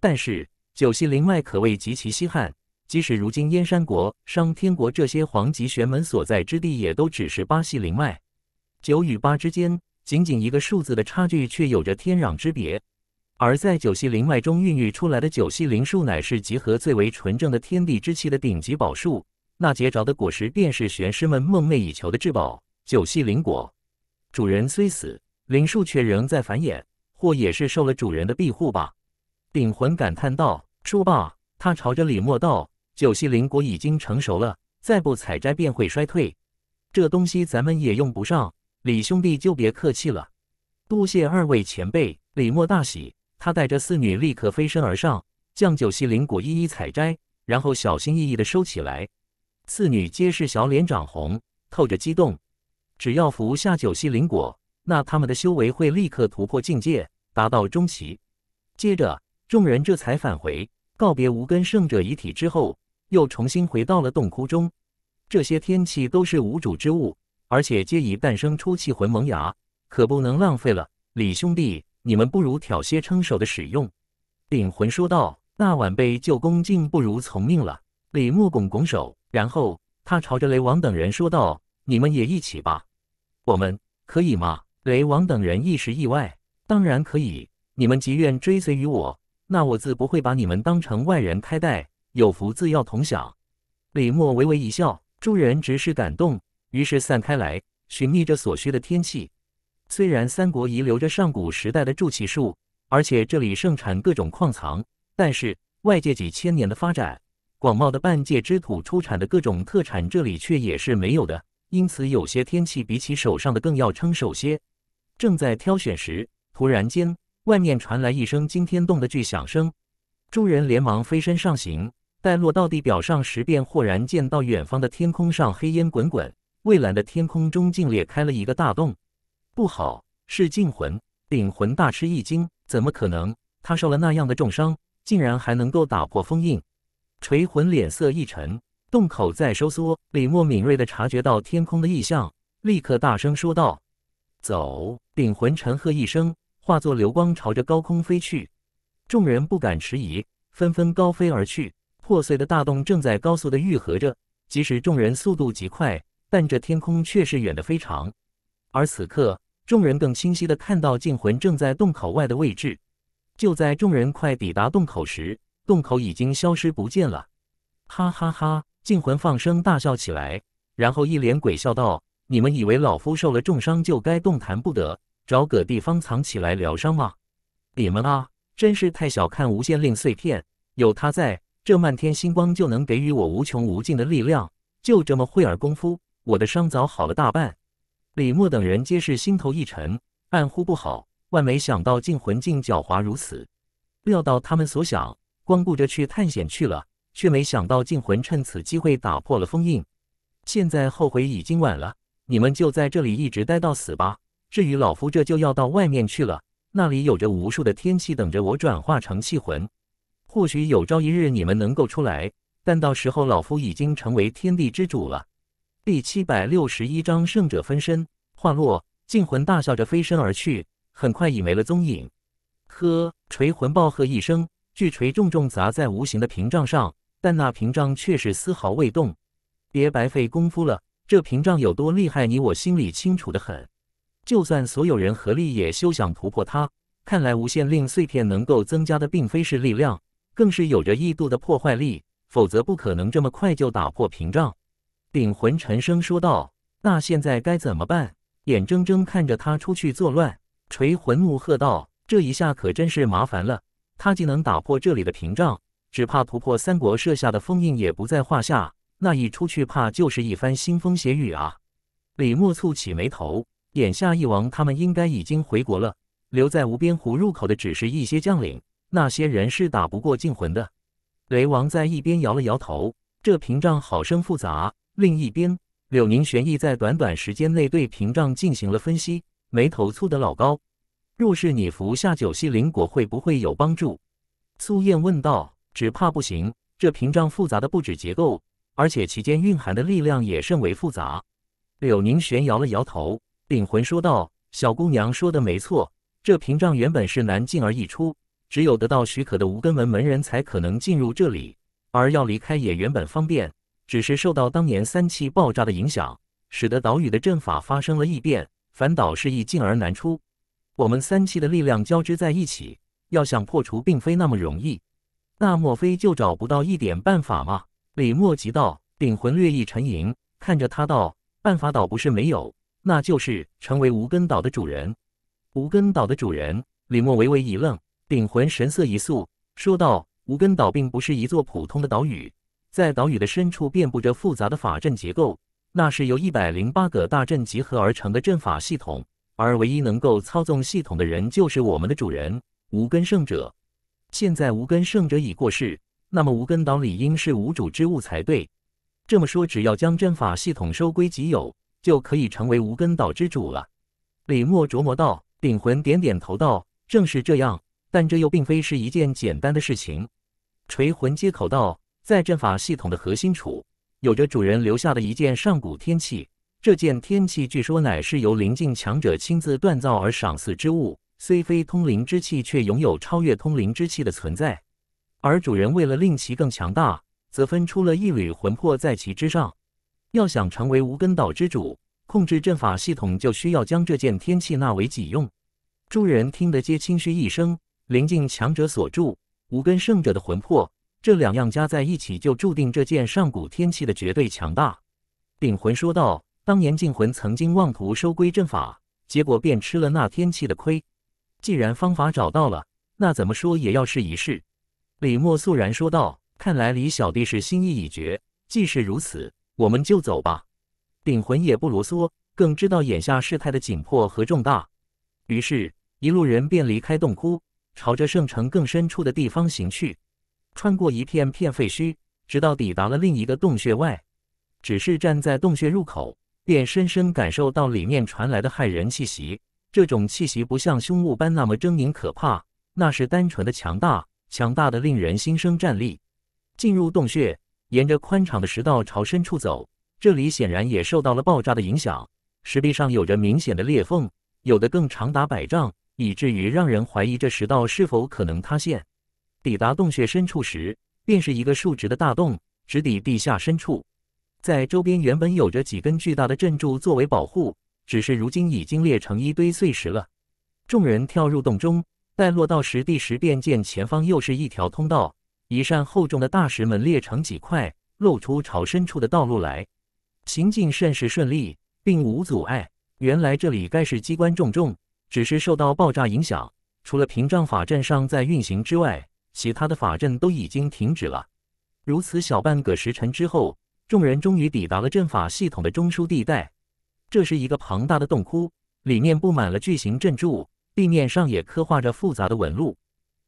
但是九系灵脉可谓极其稀罕，即使如今燕山国、商天国这些皇级玄门所在之地，也都只是八系灵脉。九与八之间，仅仅一个数字的差距，却有着天壤之别。而在九系灵脉中孕育出来的九系灵树，乃是集合最为纯正的天地之气的顶级宝树。那结着的果实便是玄师们梦寐以求的至宝——九系灵果。主人虽死，灵树却仍在繁衍，或也是受了主人的庇护吧。顶魂感叹道。说罢，他朝着李默道：“九系灵果已经成熟了，再不采摘便会衰退。这东西咱们也用不上，李兄弟就别客气了，多谢二位前辈。”李默大喜，他带着四女立刻飞身而上，将九系灵果一一采摘，然后小心翼翼地收起来。次女皆是小脸涨红，透着激动。只要服下九息灵果，那他们的修为会立刻突破境界，达到中期。接着，众人这才返回，告别无根圣者遗体之后，又重新回到了洞窟中。这些天气都是无主之物，而且皆已诞生出气魂萌芽，可不能浪费了。李兄弟，你们不如挑些称手的使用。领魂说道：“那晚辈就恭敬不如从命了。”李牧拱拱手。然后他朝着雷王等人说道：“你们也一起吧，我们可以吗？”雷王等人一时意外，当然可以。你们即愿追随于我，那我自不会把你们当成外人看待，有福自要同享。李默微微一笑，众人直是感动。于是散开来，寻觅着所需的天气。虽然三国遗留着上古时代的铸器术，而且这里盛产各种矿藏，但是外界几千年的发展。广袤的半界之土出产的各种特产，这里却也是没有的。因此，有些天气比起手上的更要撑手些。正在挑选时，突然间外面传来一声惊天动的巨响声，众人连忙飞身上行。待落到地表上时，便豁然见到远方的天空上黑烟滚滚，蔚蓝的天空中竟裂开了一个大洞。不好，是净魂！顶魂大吃一惊，怎么可能？他受了那样的重伤，竟然还能够打破封印？锤魂脸色一沉，洞口在收缩。李默敏锐地察觉到天空的异象，立刻大声说道：“走！”锤魂沉喝一声，化作流光朝着高空飞去。众人不敢迟疑，纷纷高飞而去。破碎的大洞正在高速的愈合着，即使众人速度极快，但这天空却是远得非常。而此刻，众人更清晰地看到，镜魂正在洞口外的位置。就在众人快抵达洞口时，洞口已经消失不见了，哈哈哈！镜魂放声大笑起来，然后一脸鬼笑道：“你们以为老夫受了重伤就该动弹不得，找个地方藏起来疗伤吗？你们啊，真是太小看无限令碎片！有它在，这漫天星光就能给予我无穷无尽的力量。就这么会儿功夫，我的伤早好了大半。”李默等人皆是心头一沉，暗呼不好，万没想到镜魂竟狡猾如此，料到他们所想。光顾着去探险去了，却没想到禁魂趁此机会打破了封印。现在后悔已经晚了，你们就在这里一直待到死吧。至于老夫，这就要到外面去了，那里有着无数的天气等着我转化成气魂。或许有朝一日你们能够出来，但到时候老夫已经成为天地之主了。第七百六十一章圣者分身。话落，静魂大笑着飞身而去，很快已没了踪影。呵，锤魂暴喝一声。巨锤重重砸在无形的屏障上，但那屏障却是丝毫未动。别白费功夫了，这屏障有多厉害，你我心里清楚的很。就算所有人合力，也休想突破它。看来无限令碎片能够增加的，并非是力量，更是有着异度的破坏力，否则不可能这么快就打破屏障。顶魂沉声说道：“那现在该怎么办？眼睁睁看着他出去作乱？”锤魂怒喝道：“这一下可真是麻烦了！”他既能打破这里的屏障，只怕突破三国设下的封印也不在话下。那一出去，怕就是一番腥风血雨啊！李默蹙起眉头，眼下翼王他们应该已经回国了，留在无边湖入口的只是一些将领，那些人是打不过禁魂的。雷王在一边摇了摇头，这屏障好生复杂。另一边，柳宁玄翼在短短时间内对屏障进行了分析，眉头蹙得老高。若是你服下九系灵果，会不会有帮助？苏燕问道。只怕不行，这屏障复杂的布置结构，而且其间蕴含的力量也甚为复杂。柳宁玄摇了摇头，领魂说道：“小姑娘说的没错，这屏障原本是难进而易出，只有得到许可的无根门门人才可能进入这里，而要离开也原本方便。只是受到当年三气爆炸的影响，使得岛屿的阵法发生了异变，反倒是易进而难出。”我们三气的力量交织在一起，要想破除，并非那么容易。那莫非就找不到一点办法吗？李莫急道。顶魂略一沉吟，看着他道：“办法倒不是没有，那就是成为无根岛的主人。”无根岛的主人。李莫微微一愣，顶魂神色一肃，说道：“无根岛并不是一座普通的岛屿，在岛屿的深处遍布着复杂的法阵结构，那是由一百零八个大阵集合而成的阵法系统。”而唯一能够操纵系统的人，就是我们的主人无根圣者。现在无根圣者已过世，那么无根岛理应是无主之物才对。这么说，只要将阵法系统收归己有，就可以成为无根岛之主了。李默琢磨道。顶魂点点头道：“正是这样，但这又并非是一件简单的事情。”锤魂接口道：“在阵法系统的核心处，有着主人留下的一件上古天器。”这件天气据说乃是由灵境强者亲自锻造而赏赐之物，虽非通灵之气，却拥有超越通灵之气的存在。而主人为了令其更强大，则分出了一缕魂魄在其之上。要想成为无根岛之主，控制阵法系统，就需要将这件天气纳为己用。众人听得皆轻嘘一声。灵境强者所铸，无根圣者的魂魄，这两样加在一起，就注定这件上古天气的绝对强大。顶魂说道。当年镜魂曾经妄图收归阵法，结果便吃了那天气的亏。既然方法找到了，那怎么说也要试一试。李默肃然说道：“看来李小弟是心意已决。既是如此，我们就走吧。”顶魂也不啰嗦，更知道眼下事态的紧迫和重大，于是，一路人便离开洞窟，朝着圣城更深处的地方行去。穿过一片片废墟，直到抵达了另一个洞穴外，只是站在洞穴入口。便深深感受到里面传来的骇人气息。这种气息不像凶物般那么狰狞可怕，那是单纯的强大，强大的令人心生战栗。进入洞穴，沿着宽敞的石道朝深处走，这里显然也受到了爆炸的影响，石壁上有着明显的裂缝，有的更长达百丈，以至于让人怀疑这石道是否可能塌陷。抵达洞穴深处时，便是一个竖直的大洞，直抵地下深处。在周边原本有着几根巨大的阵柱作为保护，只是如今已经裂成一堆碎石了。众人跳入洞中，待落到实地时，便见前方又是一条通道，一扇厚重的大石门裂成几块，露出朝深处的道路来。行进甚是顺利，并无阻碍。原来这里该是机关重重，只是受到爆炸影响，除了屏障法阵上在运行之外，其他的法阵都已经停止了。如此小半个时辰之后。众人终于抵达了阵法系统的中枢地带。这是一个庞大的洞窟，里面布满了巨型阵柱，地面上也刻画着复杂的纹路。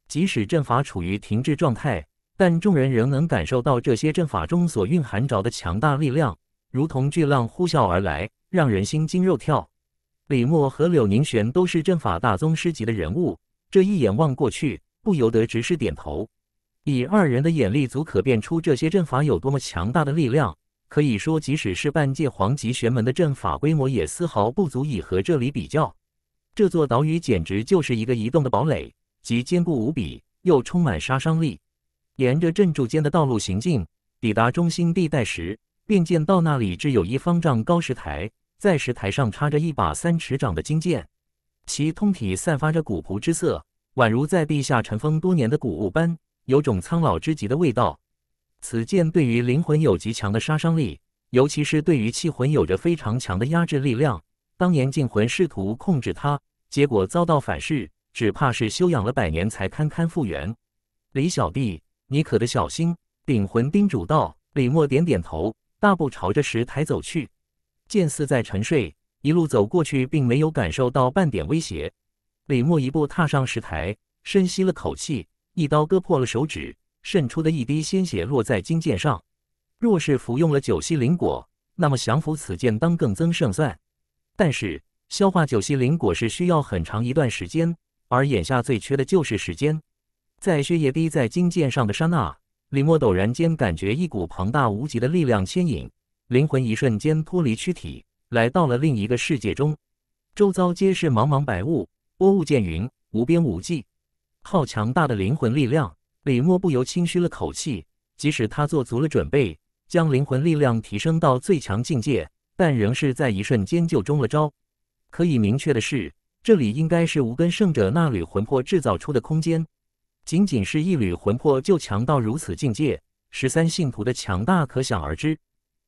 即使阵法处于停滞状态，但众人仍能感受到这些阵法中所蕴含着的强大力量，如同巨浪呼啸而来，让人心惊肉跳。李默和柳凝玄都是阵法大宗师级的人物，这一眼望过去，不由得只是点头。以二人的眼力，足可辨出这些阵法有多么强大的力量。可以说，即使是半界黄级玄门的阵法规模，也丝毫不足以和这里比较。这座岛屿简直就是一个移动的堡垒，既坚固无比，又充满杀伤力。沿着阵柱间的道路行进，抵达中心地带时，便见到那里只有一方丈高石台，在石台上插着一把三尺长的金剑，其通体散发着古朴之色，宛如在地下尘封多年的古物般。有种苍老之极的味道，此剑对于灵魂有极强的杀伤力，尤其是对于气魂有着非常强的压制力量。当年镜魂试图控制它，结果遭到反噬，只怕是休养了百年才堪堪复原。李小弟，你可得小心！顶魂叮嘱道。李默点点头，大步朝着石台走去。剑似在沉睡，一路走过去，并没有感受到半点威胁。李默一步踏上石台，深吸了口气。一刀割破了手指，渗出的一滴鲜血落在金剑上。若是服用了九息灵果，那么降服此剑当更增胜算。但是消化九息灵果是需要很长一段时间，而眼下最缺的就是时间。在血液滴在金剑上的刹那，李默陡然间感觉一股庞大无极的力量牵引灵魂，一瞬间脱离躯体，来到了另一个世界中。周遭皆是茫茫白雾，波雾渐云，无边无际。靠强大的灵魂力量，李默不由轻吁了口气。即使他做足了准备，将灵魂力量提升到最强境界，但仍是在一瞬间就中了招。可以明确的是，这里应该是无根圣者那缕魂魄制造出的空间。仅仅是一缕魂魄就强到如此境界，十三信徒的强大可想而知。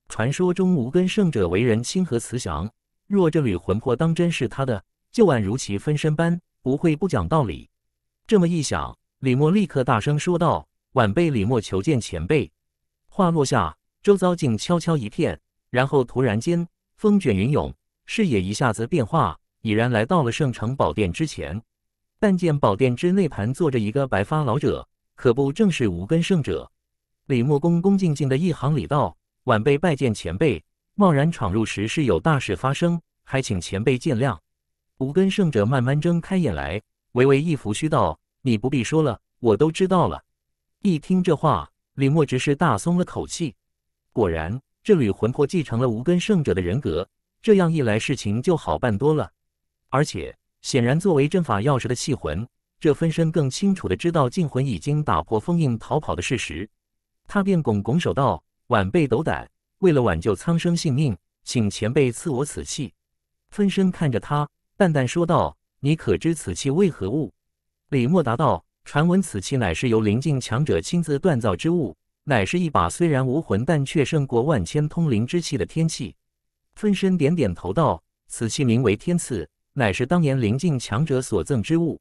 传说中无根圣者为人亲和慈祥，若这缕魂魄当真是他的，就宛如其分身般，不会不讲道理。这么一想，李默立刻大声说道：“晚辈李默求见前辈。”话落下，周遭静悄悄一片，然后突然间风卷云涌，视野一下子变化，已然来到了圣城宝殿之前。但见宝殿之内盘坐着一个白发老者，可不正是无根圣者？李默恭恭敬敬的一行礼道：“晚辈拜见前辈。贸然闯入时是有大事发生，还请前辈见谅。”无根圣者慢慢睁开眼来。微微一拂须道：“你不必说了，我都知道了。”一听这话，李默只是大松了口气。果然，这缕魂魄继承了无根圣者的人格，这样一来事情就好办多了。而且，显然作为阵法钥匙的气魂，这分身更清楚的知道禁魂已经打破封印逃跑的事实。他便拱拱手道：“晚辈斗胆，为了挽救苍生性命，请前辈赐我此器。”分身看着他，淡淡说道。你可知此器为何物？李默答道：“传闻此器乃是由灵境强者亲自锻造之物，乃是一把虽然无魂，但却胜过万千通灵之器的天器。”分身点点头道：“此器名为天赐，乃是当年灵境强者所赠之物。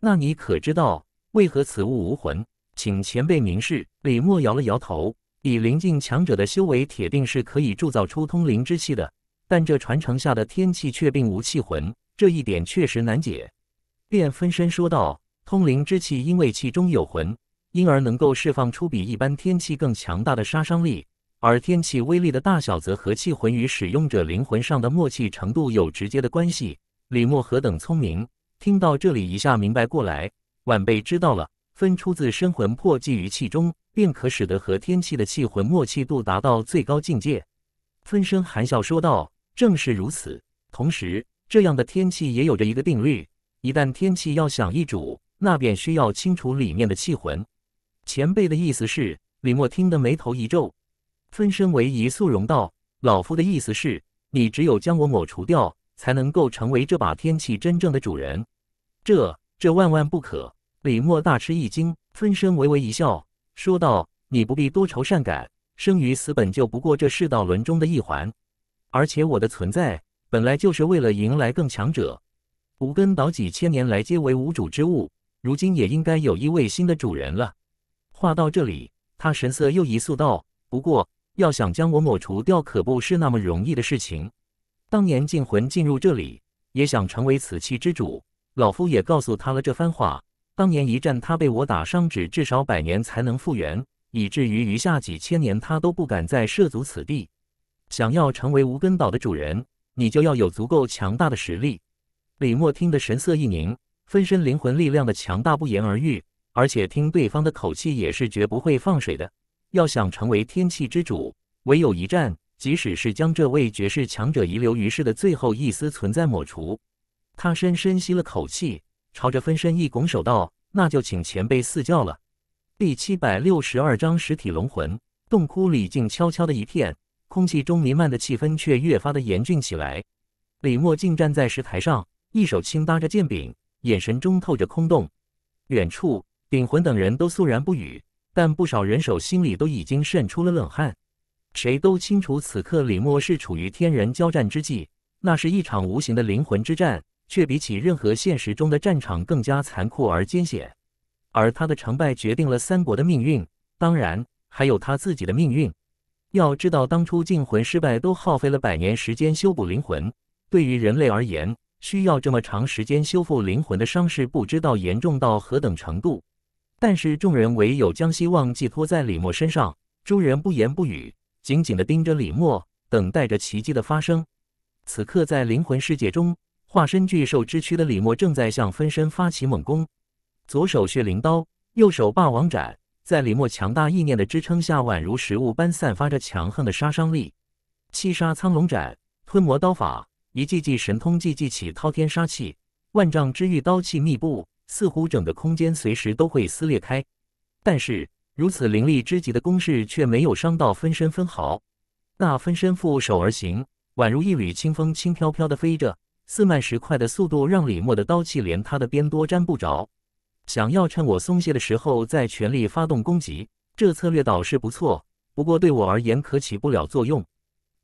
那你可知道为何此物无魂？请前辈明示。”李默摇了摇头：“以灵境强者的修为，铁定是可以铸造出通灵之气的，但这传承下的天器却并无气魂。”这一点确实难解，便分身说道：“通灵之气因为气中有魂，因而能够释放出比一般天气更强大的杀伤力。而天气威力的大小，则和气魂与使用者灵魂上的默契程度有直接的关系。”李默何等聪明，听到这里一下明白过来：“晚辈知道了，分出自身魂魄寄于气中，便可使得和天气的气魂默契度达到最高境界。”分身含笑说道：“正是如此。同时。”这样的天气也有着一个定律，一旦天气要想易主，那便需要清除里面的气魂。前辈的意思是，李默听得眉头一皱。分身为一素容道，老夫的意思是，你只有将我抹除掉，才能够成为这把天气真正的主人。这这万万不可！李默大吃一惊，分身微微一笑，说道：“你不必多愁善感，生与死本就不过这世道轮中的一环，而且我的存在。”本来就是为了迎来更强者。无根岛几千年来皆为无主之物，如今也应该有一位新的主人了。话到这里，他神色又一肃道：“不过，要想将我抹除掉，可不是那么容易的事情。当年禁魂进入这里，也想成为此器之主，老夫也告诉他了这番话。当年一战，他被我打伤只至少百年才能复原，以至于余下几千年，他都不敢再涉足此地。想要成为无根岛的主人。”你就要有足够强大的实力。李默听得神色一凝，分身灵魂力量的强大不言而喻，而且听对方的口气也是绝不会放水的。要想成为天气之主，唯有一战。即使是将这位绝世强者遗留于世的最后一丝存在抹除，他深深吸了口气，朝着分身一拱手道：“那就请前辈赐教了。”第七百六十二章实体龙魂。洞窟里静悄悄的一片。空气中弥漫的气氛却越发的严峻起来。李默竟站在石台上，一手轻搭着剑柄，眼神中透着空洞。远处，鼎魂等人都肃然不语，但不少人手心里都已经渗出了冷汗。谁都清楚，此刻李默是处于天人交战之际，那是一场无形的灵魂之战，却比起任何现实中的战场更加残酷而艰险。而他的成败决定了三国的命运，当然还有他自己的命运。要知道，当初禁魂失败，都耗费了百年时间修补灵魂。对于人类而言，需要这么长时间修复灵魂的伤势，不知道严重到何等程度。但是众人唯有将希望寄托在李默身上。众人不言不语，紧紧地盯着李默，等待着奇迹的发生。此刻，在灵魂世界中化身巨兽之躯的李默，正在向分身发起猛攻。左手血灵刀，右手霸王斩。在李默强大意念的支撑下，宛如食物般散发着强横的杀伤力。七杀苍龙斩、吞魔刀法，一记记神通，一记起滔天杀气，万丈之域，刀气密布，似乎整个空间随时都会撕裂开。但是，如此凌厉之极的攻势却没有伤到分身分毫。那分身负手而行，宛如一缕清风，轻飘飘的飞着，四慢十快的速度让李默的刀气连他的边都沾不着。想要趁我松懈的时候再全力发动攻击，这策略倒是不错。不过对我而言可起不了作用。”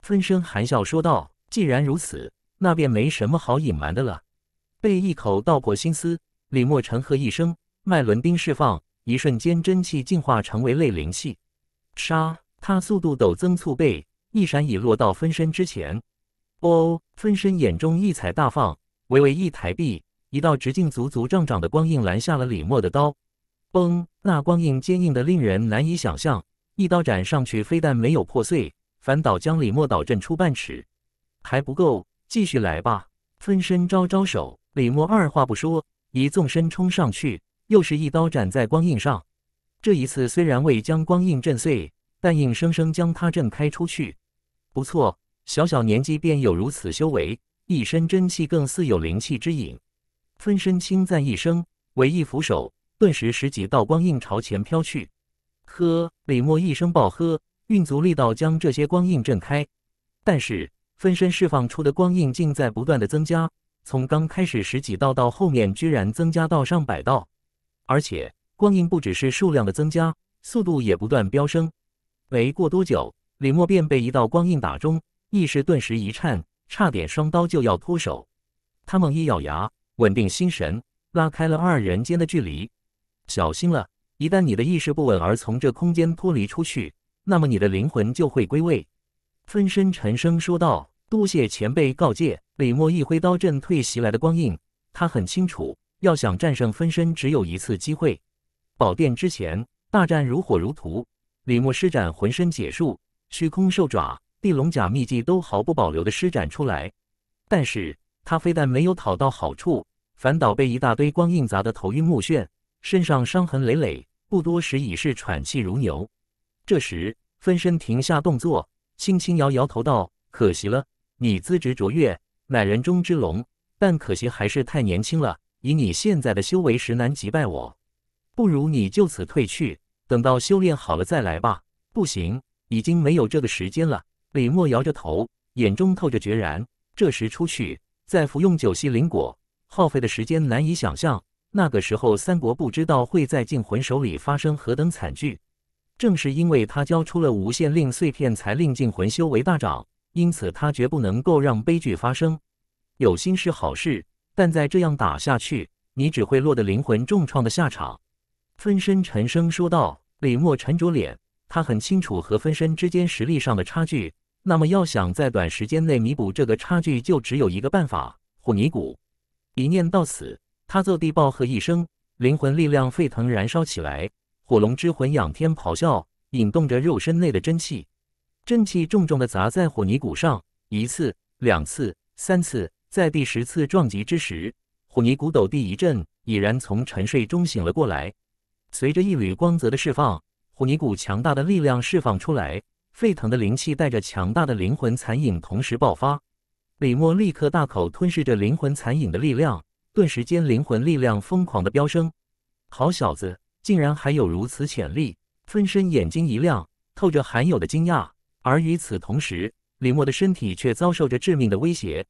分身含笑说道，“既然如此，那便没什么好隐瞒的了。”被一口道破心思，李默沉喝一声：“脉轮钉释放！”一瞬间，真气进化成为类灵气。杀！他速度陡增数背，一闪已落到分身之前。哦！分身眼中异彩大放，微微一抬臂。一道直径足足丈长的光印拦下了李默的刀，嘣！那光印坚硬的令人难以想象，一刀斩上去，非但没有破碎，反倒将李默倒震出半尺。还不够，继续来吧！分身招招手，李默二话不说，一纵身冲上去，又是一刀斩在光印上。这一次虽然未将光印震碎，但硬生生将它震开出去。不错，小小年纪便有如此修为，一身真气更似有灵气之影。分身轻赞一声，尾翼扶手，顿时十几道光印朝前飘去。呵！李默一声暴喝，运足力道将这些光印震开。但是分身释放出的光印竟在不断的增加，从刚开始十几道到后面居然增加到上百道，而且光印不只是数量的增加，速度也不断飙升。没过多久，李默便被一道光印打中，意识顿时一颤，差点双刀就要脱手。他猛一咬牙。稳定心神，拉开了二人间的距离。小心了，一旦你的意识不稳而从这空间脱离出去，那么你的灵魂就会归位。分身沉声说道：“多谢前辈告诫。”李默一挥刀，震退袭来的光印。他很清楚，要想战胜分身，只有一次机会。宝殿之前大战如火如荼，李默施展浑身解数，虚空兽爪、地龙甲秘技都毫不保留地施展出来，但是他非但没有讨到好处。反倒被一大堆光印砸得头晕目眩，身上伤痕累累，不多时已是喘气如牛。这时分身停下动作，轻轻摇摇头道：“可惜了，你资质卓越，乃人中之龙，但可惜还是太年轻了，以你现在的修为，实难击败我。不如你就此退去，等到修炼好了再来吧。”“不行，已经没有这个时间了。”李默摇着头，眼中透着决然。这时出去，再服用九息灵果。耗费的时间难以想象。那个时候，三国不知道会在禁魂手里发生何等惨剧。正是因为他交出了无限令碎片，才令禁魂修为大涨。因此，他绝不能够让悲剧发生。有心是好事，但再这样打下去，你只会落得灵魂重创的下场。分身沉声说道。李默沉着脸，他很清楚和分身之间实力上的差距。那么，要想在短时间内弥补这个差距，就只有一个办法：虎泥谷。一念到此，他坐地暴喝一声，灵魂力量沸腾燃烧起来。火龙之魂仰天咆哮，引动着肉身内的真气，真气重重的砸在虎泥骨上。一次，两次，三次，在第十次撞击之时，虎泥骨抖地一震，已然从沉睡中醒了过来。随着一缕光泽的释放，虎泥骨强大的力量释放出来，沸腾的灵气带着强大的灵魂残影同时爆发。李默立刻大口吞噬着灵魂残影的力量，顿时间灵魂力量疯狂的飙升。好小子，竟然还有如此潜力！分身眼睛一亮，透着罕有的惊讶。而与此同时，李默的身体却遭受着致命的威胁。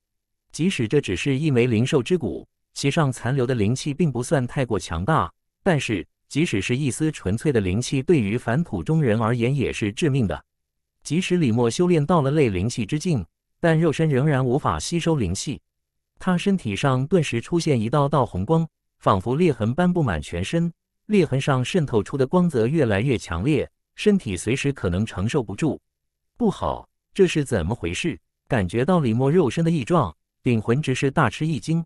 即使这只是一枚灵兽之骨，其上残留的灵气并不算太过强大，但是即使是一丝纯粹的灵气，对于凡土中人而言也是致命的。即使李默修炼到了类灵气之境。但肉身仍然无法吸收灵气，他身体上顿时出现一道道红光，仿佛裂痕般布满全身。裂痕上渗透出的光泽越来越强烈，身体随时可能承受不住。不好，这是怎么回事？感觉到李默肉身的异状，顶魂只是大吃一惊，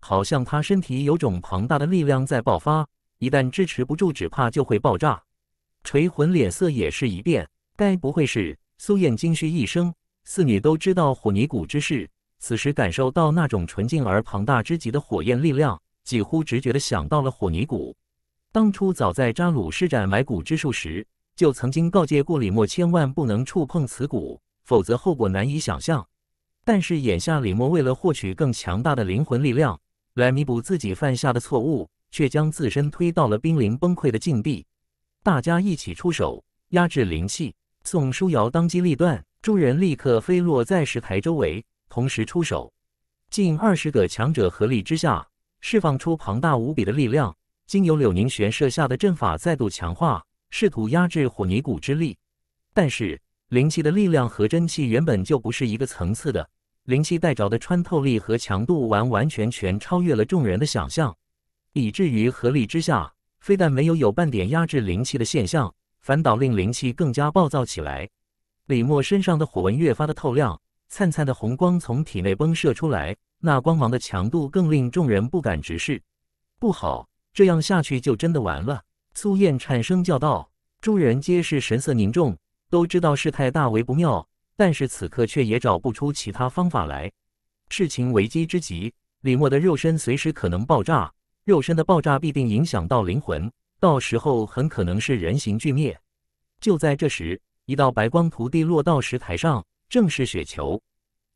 好像他身体有种庞大的力量在爆发，一旦支持不住，只怕就会爆炸。锤魂脸色也是一变，该不会是苏燕惊嘘一声。四女都知道火泥谷之事，此时感受到那种纯净而庞大之极的火焰力量，几乎直觉地想到了火泥谷。当初早在扎鲁施展埋骨之术时，就曾经告诫过李默千万不能触碰此骨，否则后果难以想象。但是眼下李默为了获取更强大的灵魂力量，来弥补自己犯下的错误，却将自身推到了濒临崩溃的境地。大家一起出手压制灵气。宋书瑶当机立断。众人立刻飞落在石台周围，同时出手。近二十个强者合力之下，释放出庞大无比的力量。经由柳凝玄设下的阵法再度强化，试图压制火泥谷之力。但是，灵气的力量和真气原本就不是一个层次的，灵气带着的穿透力和强度完完全全超越了众人的想象，以至于合力之下，非但没有有半点压制灵气的现象，反倒令灵气更加暴躁起来。李默身上的火纹越发的透亮，灿灿的红光从体内迸射出来，那光芒的强度更令众人不敢直视。不好，这样下去就真的完了！苏燕颤声叫道。众人皆是神色凝重，都知道事态大为不妙，但是此刻却也找不出其他方法来。事情危机之极，李默的肉身随时可能爆炸，肉身的爆炸必定影响到灵魂，到时候很可能是人形俱灭。就在这时。一道白光徒地，落到石台上，正是雪球。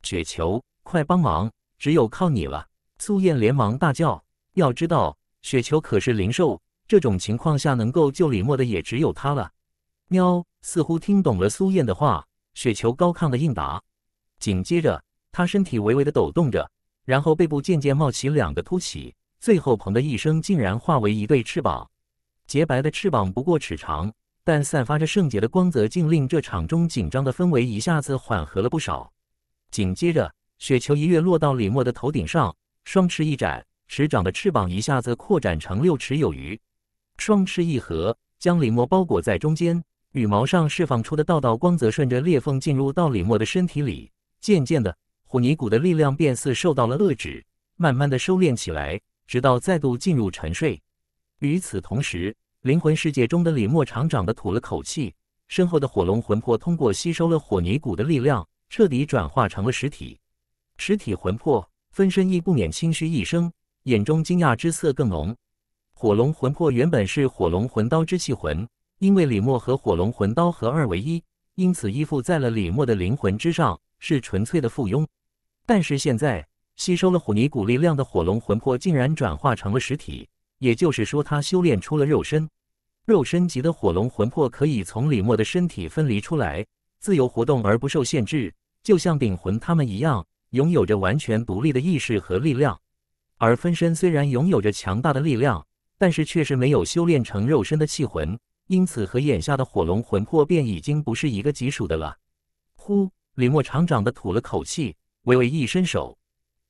雪球，快帮忙！只有靠你了！苏燕连忙大叫。要知道，雪球可是灵兽，这种情况下能够救李默的也只有他了。喵，似乎听懂了苏燕的话，雪球高亢的应答。紧接着，他身体微微的抖动着，然后背部渐渐冒起两个凸起，最后“砰”的一声，竟然化为一对翅膀。洁白的翅膀不过尺长。但散发着圣洁的光泽，竟令这场中紧张的氛围一下子缓和了不少。紧接着，雪球一跃落到李默的头顶上，双翅一展，十掌的翅膀一下子扩展成六尺有余，双翅一合，将李默包裹在中间。羽毛上释放出的道道光泽顺着裂缝进入到李默的身体里，渐渐的，虎尼古的力量便似受到了遏制，慢慢的收敛起来，直到再度进入沉睡。与此同时，灵魂世界中的李默长长的吐了口气，身后的火龙魂魄通过吸收了火泥骨的力量，彻底转化成了实体。实体魂魄分身亦不免轻嘘一生，眼中惊讶之色更浓。火龙魂魄原本是火龙魂刀之气魂，因为李默和火龙魂刀合二为一，因此依附在了李默的灵魂之上，是纯粹的附庸。但是现在，吸收了火泥骨力量的火龙魂魄竟然转化成了实体。也就是说，他修炼出了肉身，肉身级的火龙魂魄可以从李默的身体分离出来，自由活动而不受限制，就像顶魂他们一样，拥有着完全独立的意识和力量。而分身虽然拥有着强大的力量，但是却是没有修炼成肉身的气魂，因此和眼下的火龙魂魄便已经不是一个级数的了。呼，李默长长的吐了口气，微微一伸手，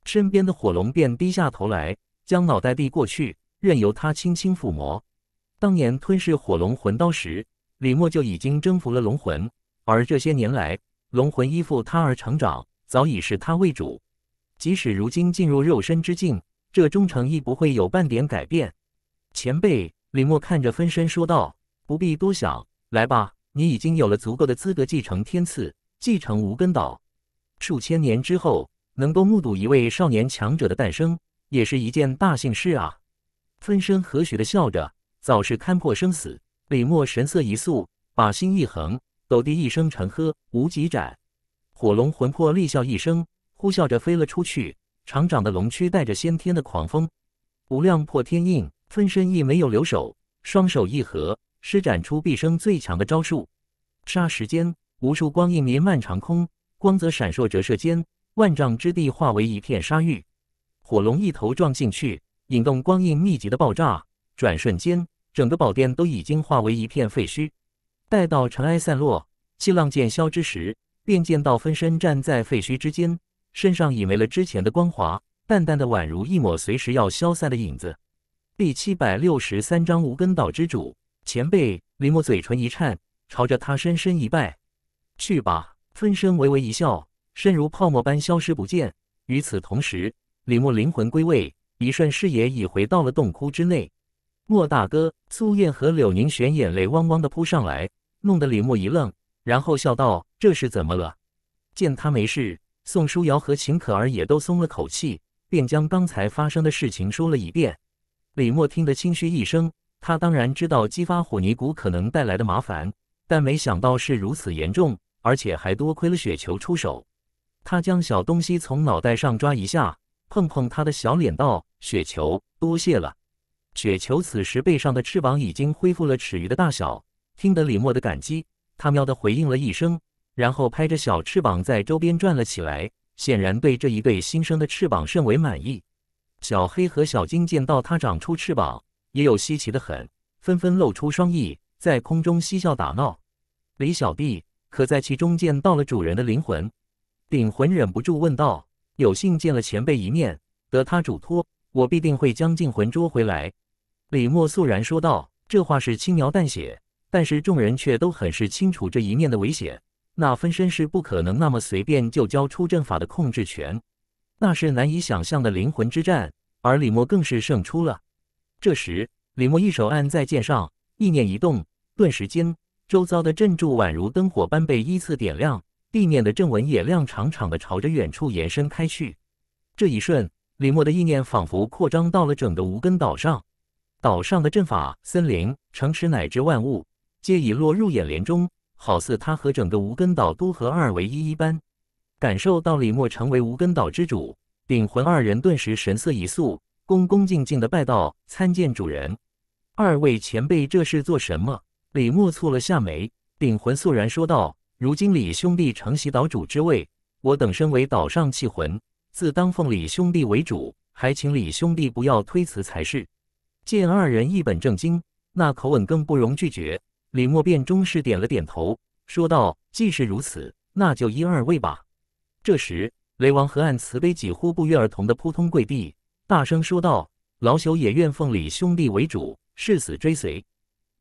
身边的火龙便低下头来，将脑袋递过去。任由他轻轻抚摸。当年吞噬火龙魂刀时，李默就已经征服了龙魂，而这些年来，龙魂依附他而成长，早已视他为主。即使如今进入肉身之境，这忠诚亦不会有半点改变。前辈，李默看着分身说道：“不必多想，来吧，你已经有了足够的资格继承天赐，继承无根岛。数千年之后，能够目睹一位少年强者的诞生，也是一件大幸事啊。”分身和煦的笑着，早是看破生死。李默神色一肃，把心一横，斗地一声长喝：“无极斩！”火龙魂魄厉啸一声，呼啸着飞了出去。长长的龙躯带着先天的狂风。无量破天印，分身亦没有留手，双手一合，施展出毕生最强的招数。霎时间，无数光印弥漫长空，光泽闪烁折射间，万丈之地化为一片沙域。火龙一头撞进去。引动光印密集的爆炸，转瞬间，整个宝殿都已经化为一片废墟。待到尘埃散落，气浪渐消之时，便见到分身站在废墟之间，身上已没了之前的光华，淡淡的宛如一抹随时要消散的影子。第七百六十三章无根岛之主前辈。李牧嘴唇一颤，朝着他深深一拜。去吧。分身微微一笑，身如泡沫般消失不见。与此同时，李牧灵魂归位。一瞬，视野已回到了洞窟之内。莫大哥、苏燕和柳宁玄眼泪汪汪的扑上来，弄得李默一愣，然后笑道：“这是怎么了？”见他没事，宋书瑶和秦可儿也都松了口气，便将刚才发生的事情说了一遍。李默听得清嘘一声，他当然知道激发火泥蛊可能带来的麻烦，但没想到是如此严重，而且还多亏了雪球出手。他将小东西从脑袋上抓一下。碰碰他的小脸，道：“雪球，多谢了。”雪球此时背上的翅膀已经恢复了尺余的大小，听得李默的感激，他喵的回应了一声，然后拍着小翅膀在周边转了起来，显然对这一对新生的翅膀甚为满意。小黑和小金见到它长出翅膀，也有稀奇的很，纷纷露出双翼，在空中嬉笑打闹。李小弟可在其中见到了主人的灵魂，顶魂忍不住问道。有幸见了前辈一面，得他嘱托，我必定会将净魂捉回来。”李默肃然说道。这话是轻描淡写，但是众人却都很是清楚这一面的危险。那分身是不可能那么随便就交出阵法的控制权，那是难以想象的灵魂之战。而李默更是胜出了。这时，李默一手按在剑上，意念一动，顿时间，周遭的阵柱宛如灯火般被依次点亮。地面的阵纹也亮长长的朝着远处延伸开去。这一瞬，李默的意念仿佛扩张到了整个无根岛上，岛上的阵法、森林、城池乃至万物，皆已落入眼帘中，好似他和整个无根岛都合二为一一般。感受到李默成为无根岛之主，顶魂二人顿时神色一肃，恭恭敬敬的拜道：“参见主人，二位前辈，这是做什么？”李默蹙了下眉，顶魂肃然说道。如今李兄弟承袭岛主之位，我等身为岛上气魂，自当奉李兄弟为主，还请李兄弟不要推辞才是。见二人一本正经，那口吻更不容拒绝，李默便终是点了点头，说道：“既是如此，那就依二位吧。”这时，雷王和岸慈悲几乎不约而同的扑通跪地，大声说道：“老朽也愿奉李兄弟为主，誓死追随。”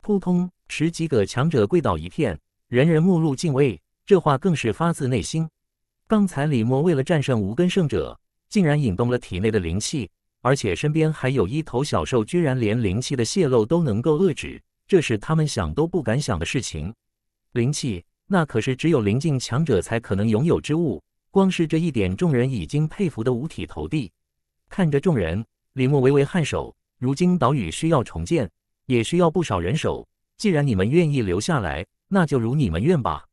扑通，十几个强者跪倒一片。人人目露敬畏，这话更是发自内心。刚才李默为了战胜无根圣者，竟然引动了体内的灵气，而且身边还有一头小兽，居然连灵气的泄露都能够遏制，这是他们想都不敢想的事情。灵气，那可是只有灵境强者才可能拥有之物，光是这一点，众人已经佩服的五体投地。看着众人，李默微微颔首。如今岛屿需要重建，也需要不少人手，既然你们愿意留下来。那就如你们愿吧，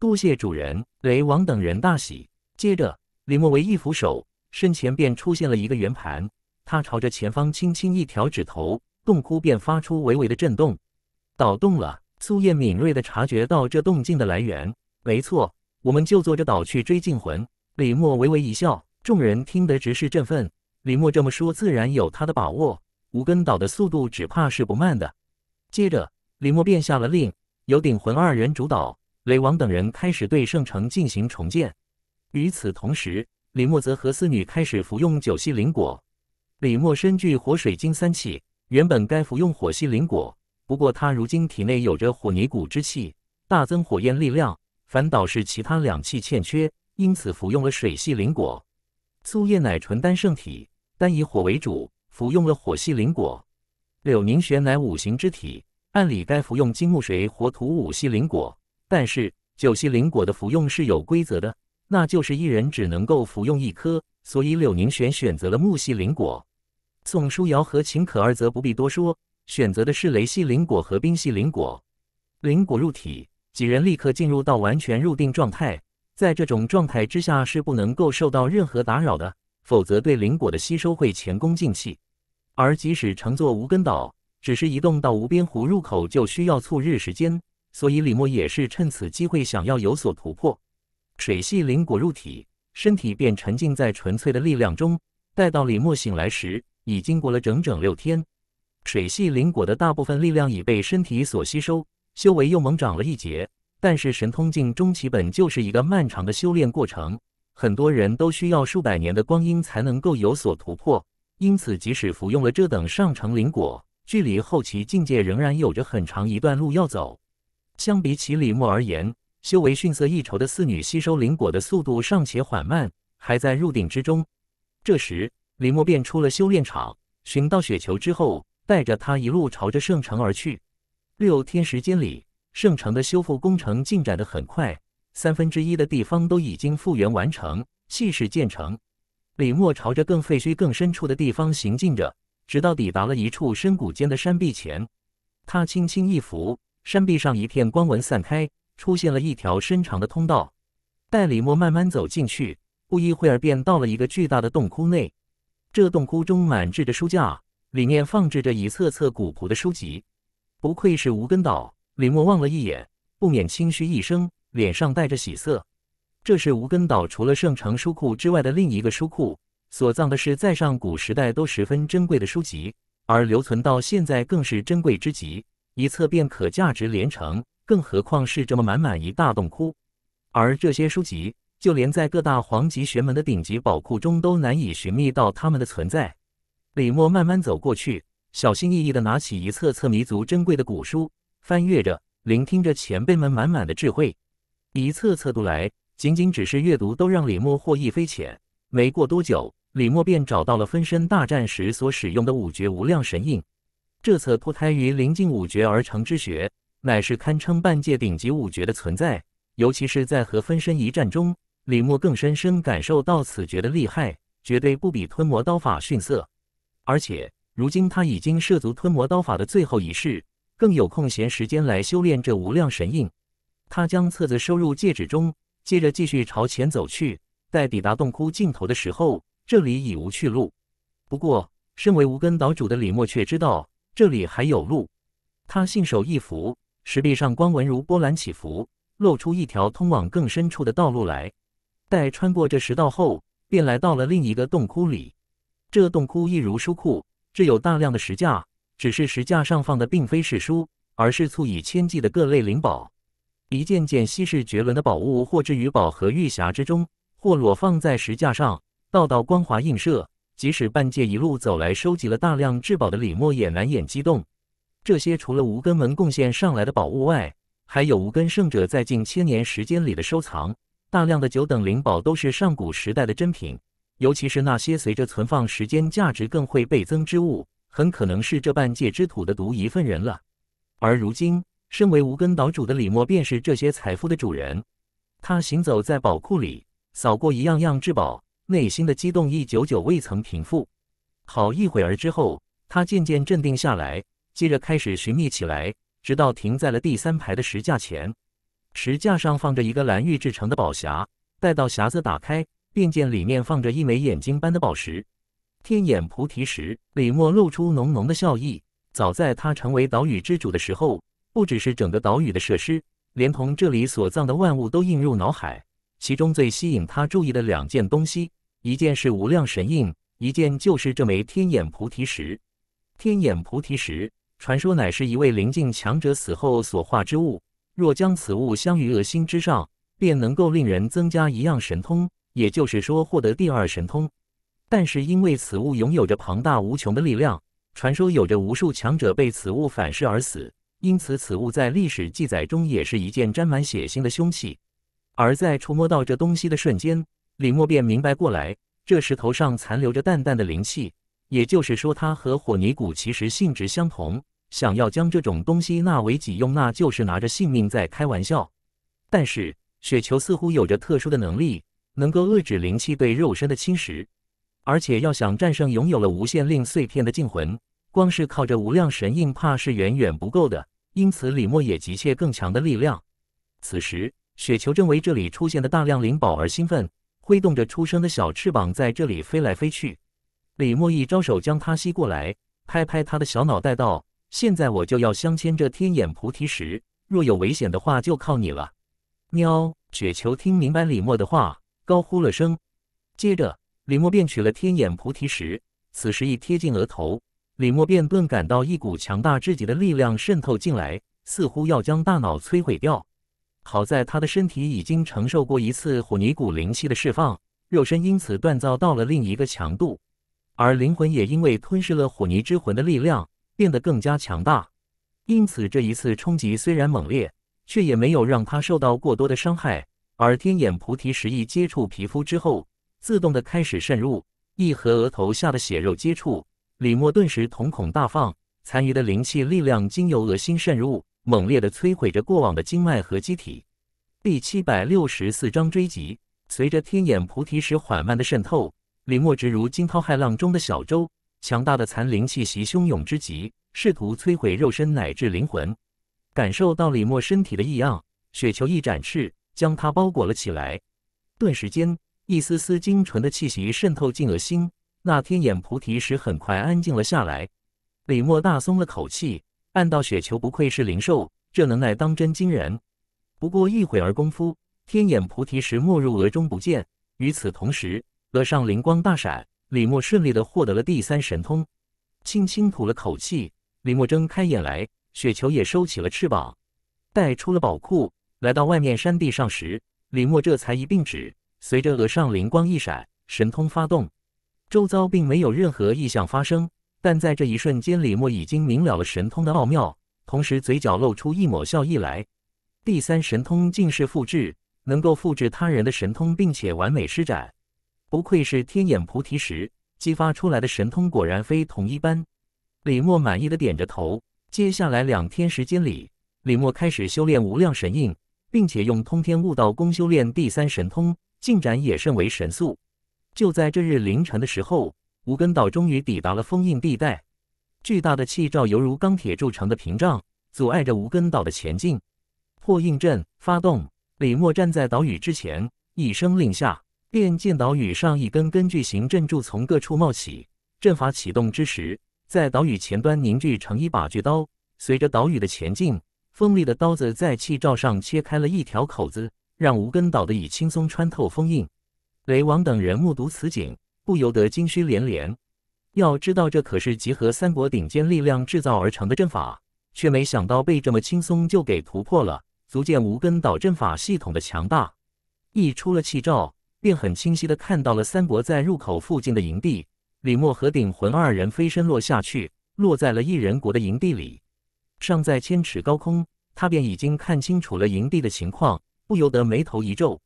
多谢主人。雷王等人大喜。接着，李莫为一扶手，身前便出现了一个圆盘。他朝着前方轻轻一挑指头，洞窟便发出微微的震动。倒动了，苏叶敏锐地察觉到这动静的来源。没错，我们就坐着岛去追镜魂。李默微微一笑，众人听得直是振奋。李默这么说，自然有他的把握。无根岛的速度只怕是不慢的。接着，李默便下了令。由鼎魂二人主导，雷王等人开始对圣城进行重建。与此同时，李默则和四女开始服用九系灵果。李默身具火、水、晶三气，原本该服用火系灵果，不过他如今体内有着火泥骨之气，大增火焰力量，反倒是其他两气欠缺，因此服用了水系灵果。素叶乃纯丹圣体，单以火为主，服用了火系灵果。柳凝玄乃五行之体。按理该服用金木水火土五系灵果，但是九系灵果的服用是有规则的，那就是一人只能够服用一颗。所以柳宁玄选择了木系灵果，宋书瑶和秦可儿则不必多说，选择的是雷系灵果和冰系灵果。灵果入体，几人立刻进入到完全入定状态，在这种状态之下是不能够受到任何打扰的，否则对灵果的吸收会前功尽弃。而即使乘坐无根岛。只是移动到无边湖入口就需要促日时间，所以李默也是趁此机会想要有所突破。水系灵果入体，身体便沉浸在纯粹的力量中。待到李默醒来时，已经过了整整六天。水系灵果的大部分力量已被身体所吸收，修为又猛涨了一截。但是神通境中期本就是一个漫长的修炼过程，很多人都需要数百年的光阴才能够有所突破。因此，即使服用了这等上乘灵果，距离后期境界仍然有着很长一段路要走。相比起李默而言，修为逊色一筹的四女吸收灵果的速度尚且缓慢，还在入定之中。这时，李默便出了修炼场，寻到雪球之后，带着他一路朝着圣城而去。六天时间里，圣城的修复工程进展得很快，三分之一的地方都已经复原完成，气势渐成。李默朝着更废墟更深处的地方行进着。直到抵达了一处深谷间的山壁前，他轻轻一拂，山壁上一片光纹散开，出现了一条深长的通道。待李默慢慢走进去，不一会儿便到了一个巨大的洞窟内。这洞窟中满置着书架，里面放置着一册册古朴的书籍。不愧是无根岛，李默望了一眼，不免轻嘘一声，脸上带着喜色。这是无根岛除了圣城书库之外的另一个书库。所藏的是在上古时代都十分珍贵的书籍，而留存到现在更是珍贵之极，一册便可价值连城，更何况是这么满满一大洞窟。而这些书籍，就连在各大黄级玄门的顶级宝库中都难以寻觅到他们的存在。李默慢慢走过去，小心翼翼的拿起一册册弥足珍贵的古书，翻阅着，聆听着前辈们满满的智慧，一册册读来，仅仅只是阅读都让李默获益匪浅。没过多久，李默便找到了分身大战时所使用的五绝无量神印。这册脱胎于临近五绝而成之学，乃是堪称半界顶级五绝的存在。尤其是在和分身一战中，李默更深深感受到此绝的厉害，绝对不比吞魔刀法逊色。而且，如今他已经涉足吞魔刀法的最后一式，更有空闲时间来修炼这无量神印。他将册子收入戒指中，接着继续朝前走去。在抵达洞窟尽头的时候，这里已无去路。不过，身为无根岛主的李默却知道这里还有路。他信手一拂，石壁上光纹如波澜起伏，露出一条通往更深处的道路来。待穿过这石道后，便来到了另一个洞窟里。这洞窟一如书库，置有大量的石架，只是石架上放的并非是书，而是数以千计的各类灵宝。一件件稀世绝伦的宝物，或置于宝盒、玉匣之中。或裸放在石架上，道道光滑映射。即使半界一路走来收集了大量至宝的李默，也难掩激动。这些除了无根门贡献上来的宝物外，还有无根圣者在近千年时间里的收藏。大量的九等灵宝都是上古时代的珍品，尤其是那些随着存放时间价值更会倍增之物，很可能是这半界之土的独一份人了。而如今，身为无根岛主的李默便是这些财富的主人。他行走在宝库里。扫过一样样至宝，内心的激动亦久久未曾平复。好一会儿之后，他渐渐镇定下来，接着开始寻觅起来，直到停在了第三排的石架前。石架上放着一个蓝玉制成的宝匣，待到匣子打开，便见里面放着一枚眼睛般的宝石——天眼菩提石。李默露出浓浓的笑意。早在他成为岛屿之主的时候，不只是整个岛屿的设施，连同这里所藏的万物都映入脑海。其中最吸引他注意的两件东西，一件是无量神印，一件就是这枚天眼菩提石。天眼菩提石传说乃是一位灵境强者死后所化之物，若将此物镶于额心之上，便能够令人增加一样神通，也就是说获得第二神通。但是因为此物拥有着庞大无穷的力量，传说有着无数强者被此物反噬而死，因此此物在历史记载中也是一件沾满血腥的凶器。而在触摸到这东西的瞬间，李默便明白过来，这石头上残留着淡淡的灵气，也就是说，它和火泥骨其实性质相同。想要将这种东西纳为己用，那就是拿着性命在开玩笑。但是雪球似乎有着特殊的能力，能够遏制灵气对肉身的侵蚀。而且要想战胜拥有了无限令碎片的禁魂，光是靠着无量神印怕是远远不够的。因此，李默也急切更强的力量。此时。雪球正为这里出现的大量灵宝而兴奋，挥动着出生的小翅膀，在这里飞来飞去。李默一招手将它吸过来，拍拍他的小脑袋道：“现在我就要镶嵌这天眼菩提石，若有危险的话，就靠你了。”喵！雪球听明白李默的话，高呼了声。接着，李默便取了天眼菩提石，此时一贴近额头，李默便顿感到一股强大至极的力量渗透进来，似乎要将大脑摧毁掉。好在他的身体已经承受过一次火泥骨灵气的释放，肉身因此锻造到了另一个强度，而灵魂也因为吞噬了火泥之魂的力量，变得更加强大。因此这一次冲击虽然猛烈，却也没有让他受到过多的伤害。而天眼菩提石一接触皮肤之后，自动的开始渗入，一和额头下的血肉接触，李默顿时瞳孔大放，残余的灵气力量经由恶心渗入。猛烈地摧毁着过往的经脉和机体。第七百六十四章追击。随着天眼菩提石缓慢的渗透，李默直如惊涛骇浪中的小舟。强大的残灵气息汹涌之极，试图摧毁肉身乃至灵魂。感受到李默身体的异样，雪球一展翅，将他包裹了起来。顿时间，一丝丝精纯的气息渗透进了心。那天眼菩提石很快安静了下来。李默大松了口气。暗道：“雪球不愧是灵兽，这能耐当真惊人。”不过一会儿功夫，天眼菩提石没入额中不见。与此同时，额上灵光大闪，李默顺利的获得了第三神通。轻轻吐了口气，李默睁开眼来，雪球也收起了翅膀。带出了宝库，来到外面山地上时，李默这才一并指，随着额上灵光一闪，神通发动，周遭并没有任何异象发生。但在这一瞬间，李默已经明了了神通的奥妙，同时嘴角露出一抹笑意来。第三神通竟是复制，能够复制他人的神通，并且完美施展。不愧是天眼菩提石激发出来的神通，果然非同一般。李默满意的点着头。接下来两天时间里，李默开始修炼无量神印，并且用通天悟道功修炼第三神通，进展也甚为神速。就在这日凌晨的时候。无根岛终于抵达了封印地带，巨大的气罩犹如钢铁铸成的屏障，阻碍着无根岛的前进。破印阵发动，李默站在岛屿之前，一声令下，便见岛屿上一根根巨型阵柱从各处冒起。阵法启动之时，在岛屿前端凝聚成一把巨刀。随着岛屿的前进，锋利的刀子在气罩上切开了一条口子，让无根岛的蚁轻松穿透封印。雷王等人目睹此景。不由得惊嘘连连，要知道这可是集合三国顶尖力量制造而成的阵法，却没想到被这么轻松就给突破了，足见无根岛阵法系统的强大。一出了气罩，便很清晰的看到了三国在入口附近的营地。李默和顶魂二人飞身落下去，落在了异人国的营地里。尚在千尺高空，他便已经看清楚了营地的情况，不由得眉头一皱。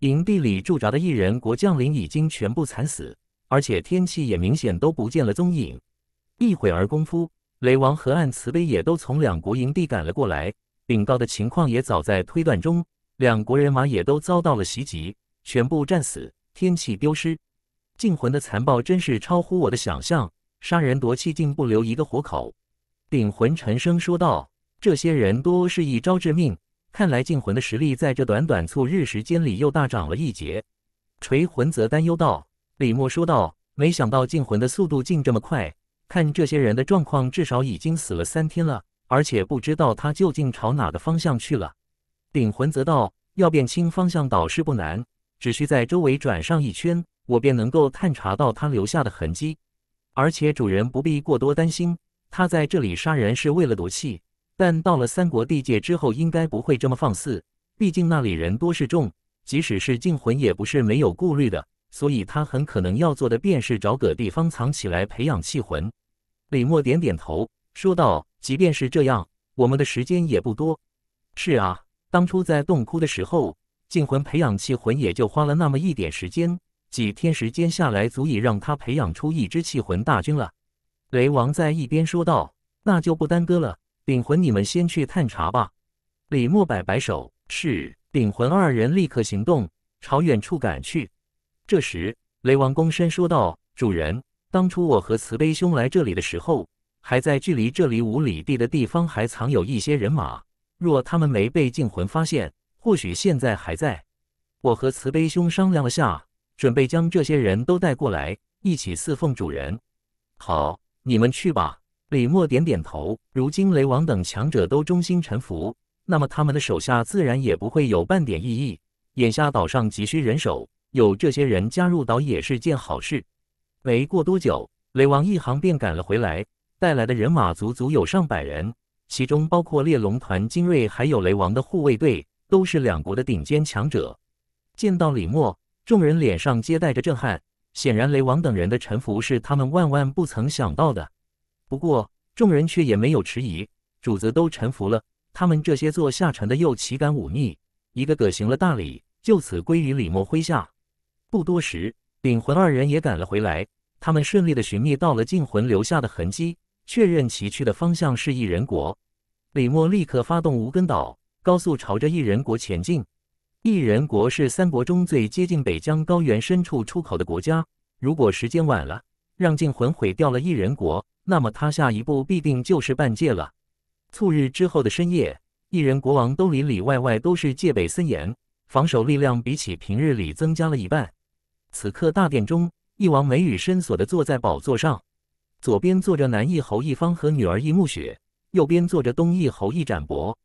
营地里驻扎的一人国将领已经全部惨死，而且天气也明显都不见了踪影。一会儿功夫，雷王和暗慈悲也都从两国营地赶了过来，禀告的情况也早在推断中。两国人马也都遭到了袭击，全部战死，天气丢失。禁魂的残暴真是超乎我的想象，杀人夺气竟不留一个活口。顶魂沉声说道：“这些人多是一招致命。”看来净魂的实力在这短短数日时间里又大涨了一截，锤魂则担忧道：“李默说道，没想到净魂的速度竟这么快。看这些人的状况，至少已经死了三天了，而且不知道他究竟朝哪个方向去了。”顶魂则道：“要辨清方向倒是不难，只需在周围转上一圈，我便能够探查到他留下的痕迹。而且主人不必过多担心，他在这里杀人是为了赌气。”但到了三国地界之后，应该不会这么放肆。毕竟那里人多势众，即使是禁魂也不是没有顾虑的。所以他很可能要做的便是找个地方藏起来培养气魂。李默点点头说道：“即便是这样，我们的时间也不多。”“是啊，当初在洞窟的时候，禁魂培养气魂也就花了那么一点时间，几天时间下来，足以让他培养出一支气魂大军了。”雷王在一边说道：“那就不耽搁了。”顶魂，你们先去探查吧。李默摆摆手：“是。”顶魂二人立刻行动，朝远处赶去。这时，雷王躬身说道：“主人，当初我和慈悲兄来这里的时候，还在距离这里五里地的地方还藏有一些人马。若他们没被净魂发现，或许现在还在。我和慈悲兄商量了下，准备将这些人都带过来，一起侍奉主人。好，你们去吧。”李默点点头。如今雷王等强者都忠心臣服，那么他们的手下自然也不会有半点异议。眼下岛上急需人手，有这些人加入岛也是件好事。没过多久，雷王一行便赶了回来，带来的人马足足有上百人，其中包括猎龙团精锐，还有雷王的护卫队，都是两国的顶尖强者。见到李默，众人脸上皆带着震撼，显然雷王等人的臣服是他们万万不曾想到的。不过，众人却也没有迟疑，主子都臣服了，他们这些做下臣的又岂敢忤逆？一个个行了大礼，就此归于李默麾下。不多时，炳魂二人也赶了回来，他们顺利的寻觅到了禁魂留下的痕迹，确认其去的方向是异人国。李默立刻发动无根岛，高速朝着异人国前进。异人国是三国中最接近北疆高原深处出口的国家，如果时间晚了，让禁魂毁掉了异人国。那么他下一步必定就是半戒了。次日之后的深夜，异人国王都里里外外都是戒备森严，防守力量比起平日里增加了一半。此刻大殿中，一王眉宇深锁的坐在宝座上，左边坐着南翼侯一方和女儿翼暮雪，右边坐着东翼侯一展博。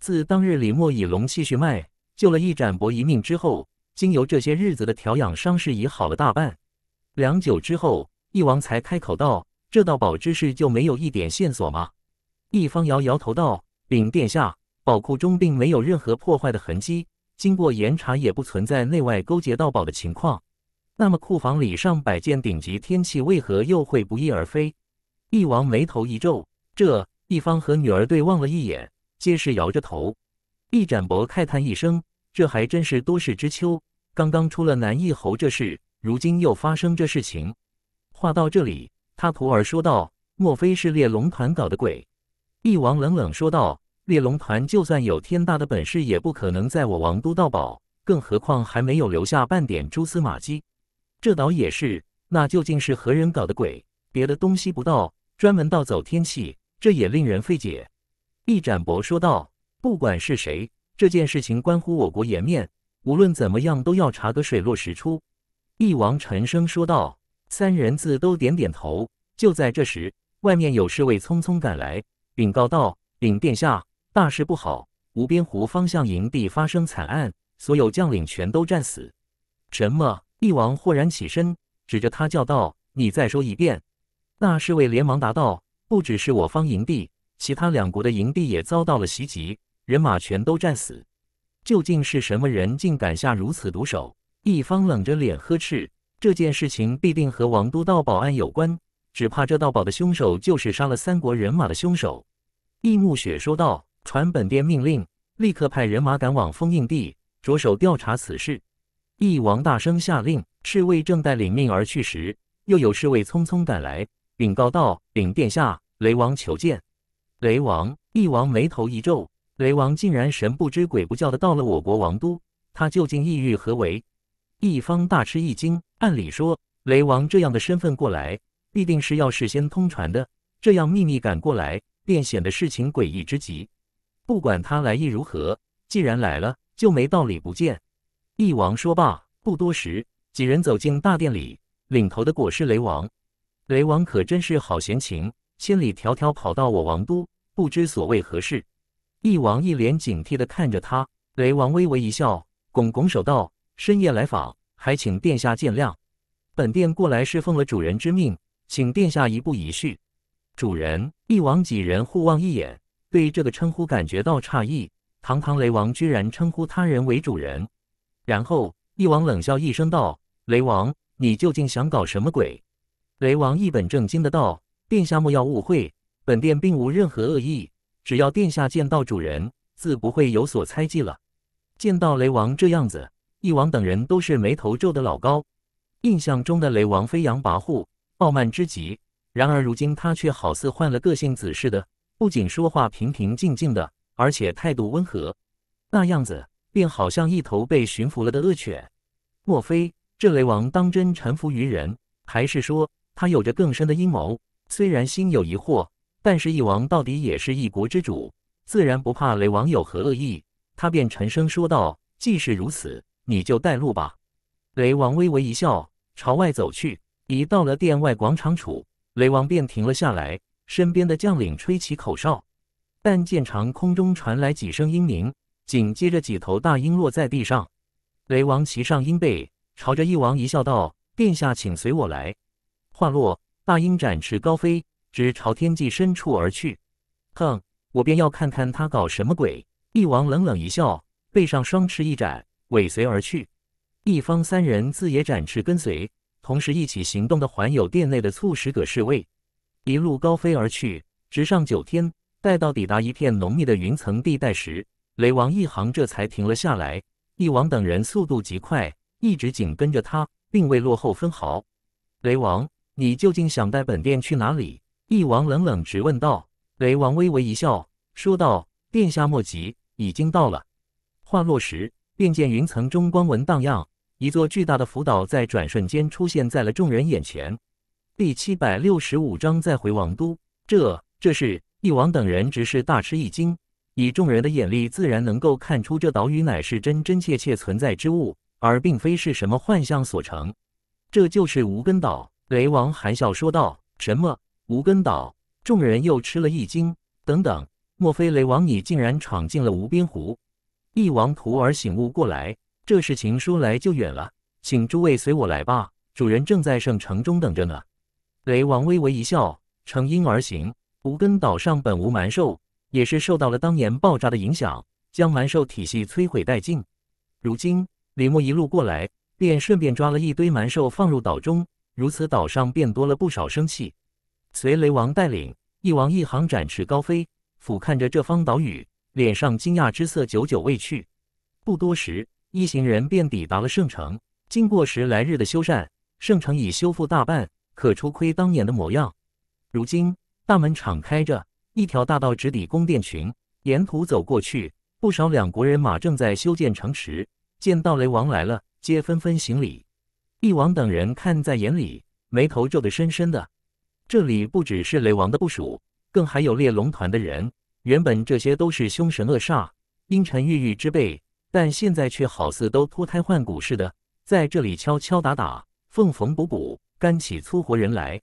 自当日李默以龙气血脉救了一展博一命之后，经由这些日子的调养，伤势已好了大半。良久之后，翼王才开口道。这盗宝之事就没有一点线索吗？易方摇摇头道：“禀殿下，宝库中并没有任何破坏的痕迹，经过严查也不存在内外勾结盗宝的情况。那么库房里上百件顶级天器为何又会不翼而飞？”翼王眉头一皱，这一方和女儿对望了一眼，皆是摇着头。易展博慨叹一声：“这还真是多事之秋。刚刚出了南义侯这事，如今又发生这事情。”话到这里。他徒儿说道：“莫非是猎龙盘搞的鬼？”翼王冷冷说道：“猎龙盘就算有天大的本事，也不可能在我王都盗宝，更何况还没有留下半点蛛丝马迹。这倒也是。那究竟是何人搞的鬼？别的东西不盗，专门盗走天器，这也令人费解。”翼展博说道：“不管是谁，这件事情关乎我国颜面，无论怎么样，都要查个水落石出。”翼王沉声说道。三人自都点点头。就在这时，外面有侍卫匆匆赶来，禀告道：“禀殿下，大事不好！无边湖方向营地发生惨案，所有将领全都战死。”什么？一王豁然起身，指着他叫道：“你再说一遍！”那侍卫连忙答道：“不只是我方营地，其他两国的营地也遭到了袭击，人马全都战死。究竟是什么人，竟敢下如此毒手？”一方冷着脸呵斥。这件事情必定和王都盗宝案有关，只怕这盗宝的凶手就是杀了三国人马的凶手。”易木雪说道：“传本殿命令，立刻派人马赶往封印地，着手调查此事。”易王大声下令，侍卫正带领命而去时，又有侍卫匆匆赶来，禀告道：“禀殿下，雷王求见。”雷王，翼王眉头一皱，雷王竟然神不知鬼不觉的到了我国王都，他究竟意欲何为？一方大吃一惊。按理说，雷王这样的身份过来，必定是要事先通传的。这样秘密赶过来，便显得事情诡异之极。不管他来意如何，既然来了，就没道理不见。翼王说罢，不多时，几人走进大殿里。领头的果是雷王。雷王可真是好闲情，千里迢迢跑到我王都，不知所谓何事。翼王一脸警惕地看着他。雷王微微一笑，拱拱手道：“深夜来访。”还请殿下见谅，本殿过来是奉了主人之命，请殿下一步一叙。主人，一王几人互望一眼，对这个称呼感觉到诧异，堂堂雷王居然称呼他人为主人。然后，一王冷笑一声道：“雷王，你究竟想搞什么鬼？”雷王一本正经的道：“殿下莫要误会，本殿并无任何恶意，只要殿下见到主人，自不会有所猜忌了。”见到雷王这样子。翼王等人都是眉头皱得老高。印象中的雷王飞扬跋扈、傲慢之极，然而如今他却好似换了个性子似的，不仅说话平平静静的，而且态度温和，那样子便好像一头被驯服了的恶犬。莫非这雷王当真臣服于人，还是说他有着更深的阴谋？虽然心有疑惑，但是翼王到底也是一国之主，自然不怕雷王有何恶意。他便沉声说道：“既是如此。”你就带路吧。雷王微微一笑，朝外走去。已到了殿外广场处，雷王便停了下来。身边的将领吹起口哨，但见长空中传来几声鹰鸣，紧接着几头大鹰落在地上。雷王骑上鹰背，朝着翼王一笑道：“殿下，请随我来。”话落，大鹰展翅高飞，直朝天际深处而去。哼，我便要看看他搞什么鬼！翼王冷冷一笑，背上双翅一展。尾随而去，一方三人自也展翅跟随，同时一起行动的还有殿内的促使葛侍卫，一路高飞而去，直上九天。待到抵达一片浓密的云层地带时，雷王一行这才停了下来。翼王等人速度极快，一直紧跟着他，并未落后分毫。雷王，你究竟想带本殿去哪里？翼王冷冷直问道。雷王微微一笑，说道：“殿下莫急，已经到了。”话落时。便见云层中光纹荡漾，一座巨大的浮岛在转瞬间出现在了众人眼前。第七百六十五章再回王都。这，这是翼王等人只是大吃一惊。以众人的眼力，自然能够看出这岛屿乃是真真切切存在之物，而并非是什么幻象所成。这就是无根岛。雷王含笑说道：“什么？无根岛？”众人又吃了一惊。等等，莫非雷王你竟然闯进了无边湖？翼王徒儿醒悟过来，这事情说来就远了，请诸位随我来吧。主人正在圣城中等着呢。雷王微微一笑，乘阴而行。无根岛上本无蛮兽，也是受到了当年爆炸的影响，将蛮兽体系摧毁殆尽。如今李牧一路过来，便顺便抓了一堆蛮兽放入岛中，如此岛上便多了不少生气。随雷王带领翼王一行展翅高飞，俯瞰着这方岛屿。脸上惊讶之色久久未去。不多时，一行人便抵达了圣城。经过时来日的修缮，圣城已修复大半，可初窥当年的模样。如今大门敞开着，一条大道直抵宫殿群。沿途走过去，不少两国人马正在修建城池。见到雷王来了，皆纷纷行礼。厉王等人看在眼里，眉头皱得深深的。这里不只是雷王的部署，更还有猎龙团的人。原本这些都是凶神恶煞、阴沉郁郁之辈，但现在却好似都脱胎换骨似的，在这里敲敲打打、缝缝补补，干起粗活人来。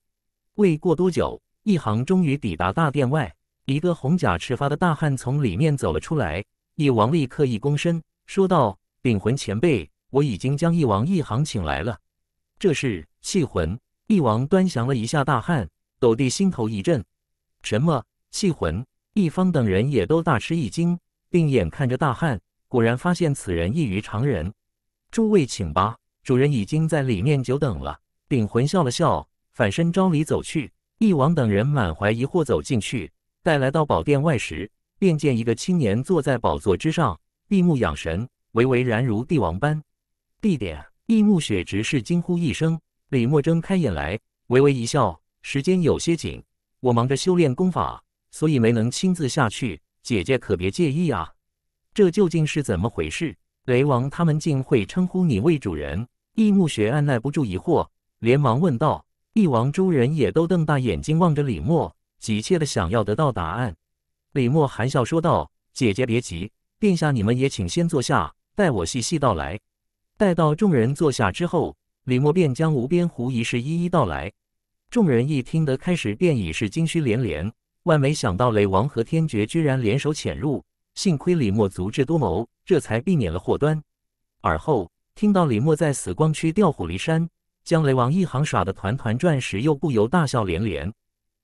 未过多久，一行终于抵达大殿外，一个红甲赤发的大汉从里面走了出来。翼王立刻一躬身，说道：“禀魂前辈，我已经将翼王一行请来了。”这是气魂。翼王端详了一下大汉，斗地心头一震：“什么气魂？”易方等人也都大吃一惊，并眼看着大汉，果然发现此人异于常人。诸位请吧，主人已经在里面久等了。丙魂笑了笑，反身朝里走去。易王等人满怀疑惑走进去。待来到宝殿外时，便见一个青年坐在宝座之上，闭目养神，巍巍然如帝王般。地点，易暮雪执事惊呼一声。李默睁开眼来，微微一笑。时间有些紧，我忙着修炼功法。所以没能亲自下去，姐姐可别介意啊。这究竟是怎么回事？雷王他们竟会称呼你为主人？易木雪按耐不住疑惑，连忙问道。易王诸人也都瞪大眼睛望着李默，急切的想要得到答案。李默含笑说道：“姐姐别急，殿下你们也请先坐下，待我细细道来。”待到众人坐下之后，李默便将无边湖一事一一道来。众人一听得开始便已是惊嘘连连。万没想到，雷王和天绝居然联手潜入，幸亏李默足智多谋，这才避免了祸端。而后听到李默在死光区调虎离山，将雷王一行耍得团团转时，又不由大笑连连。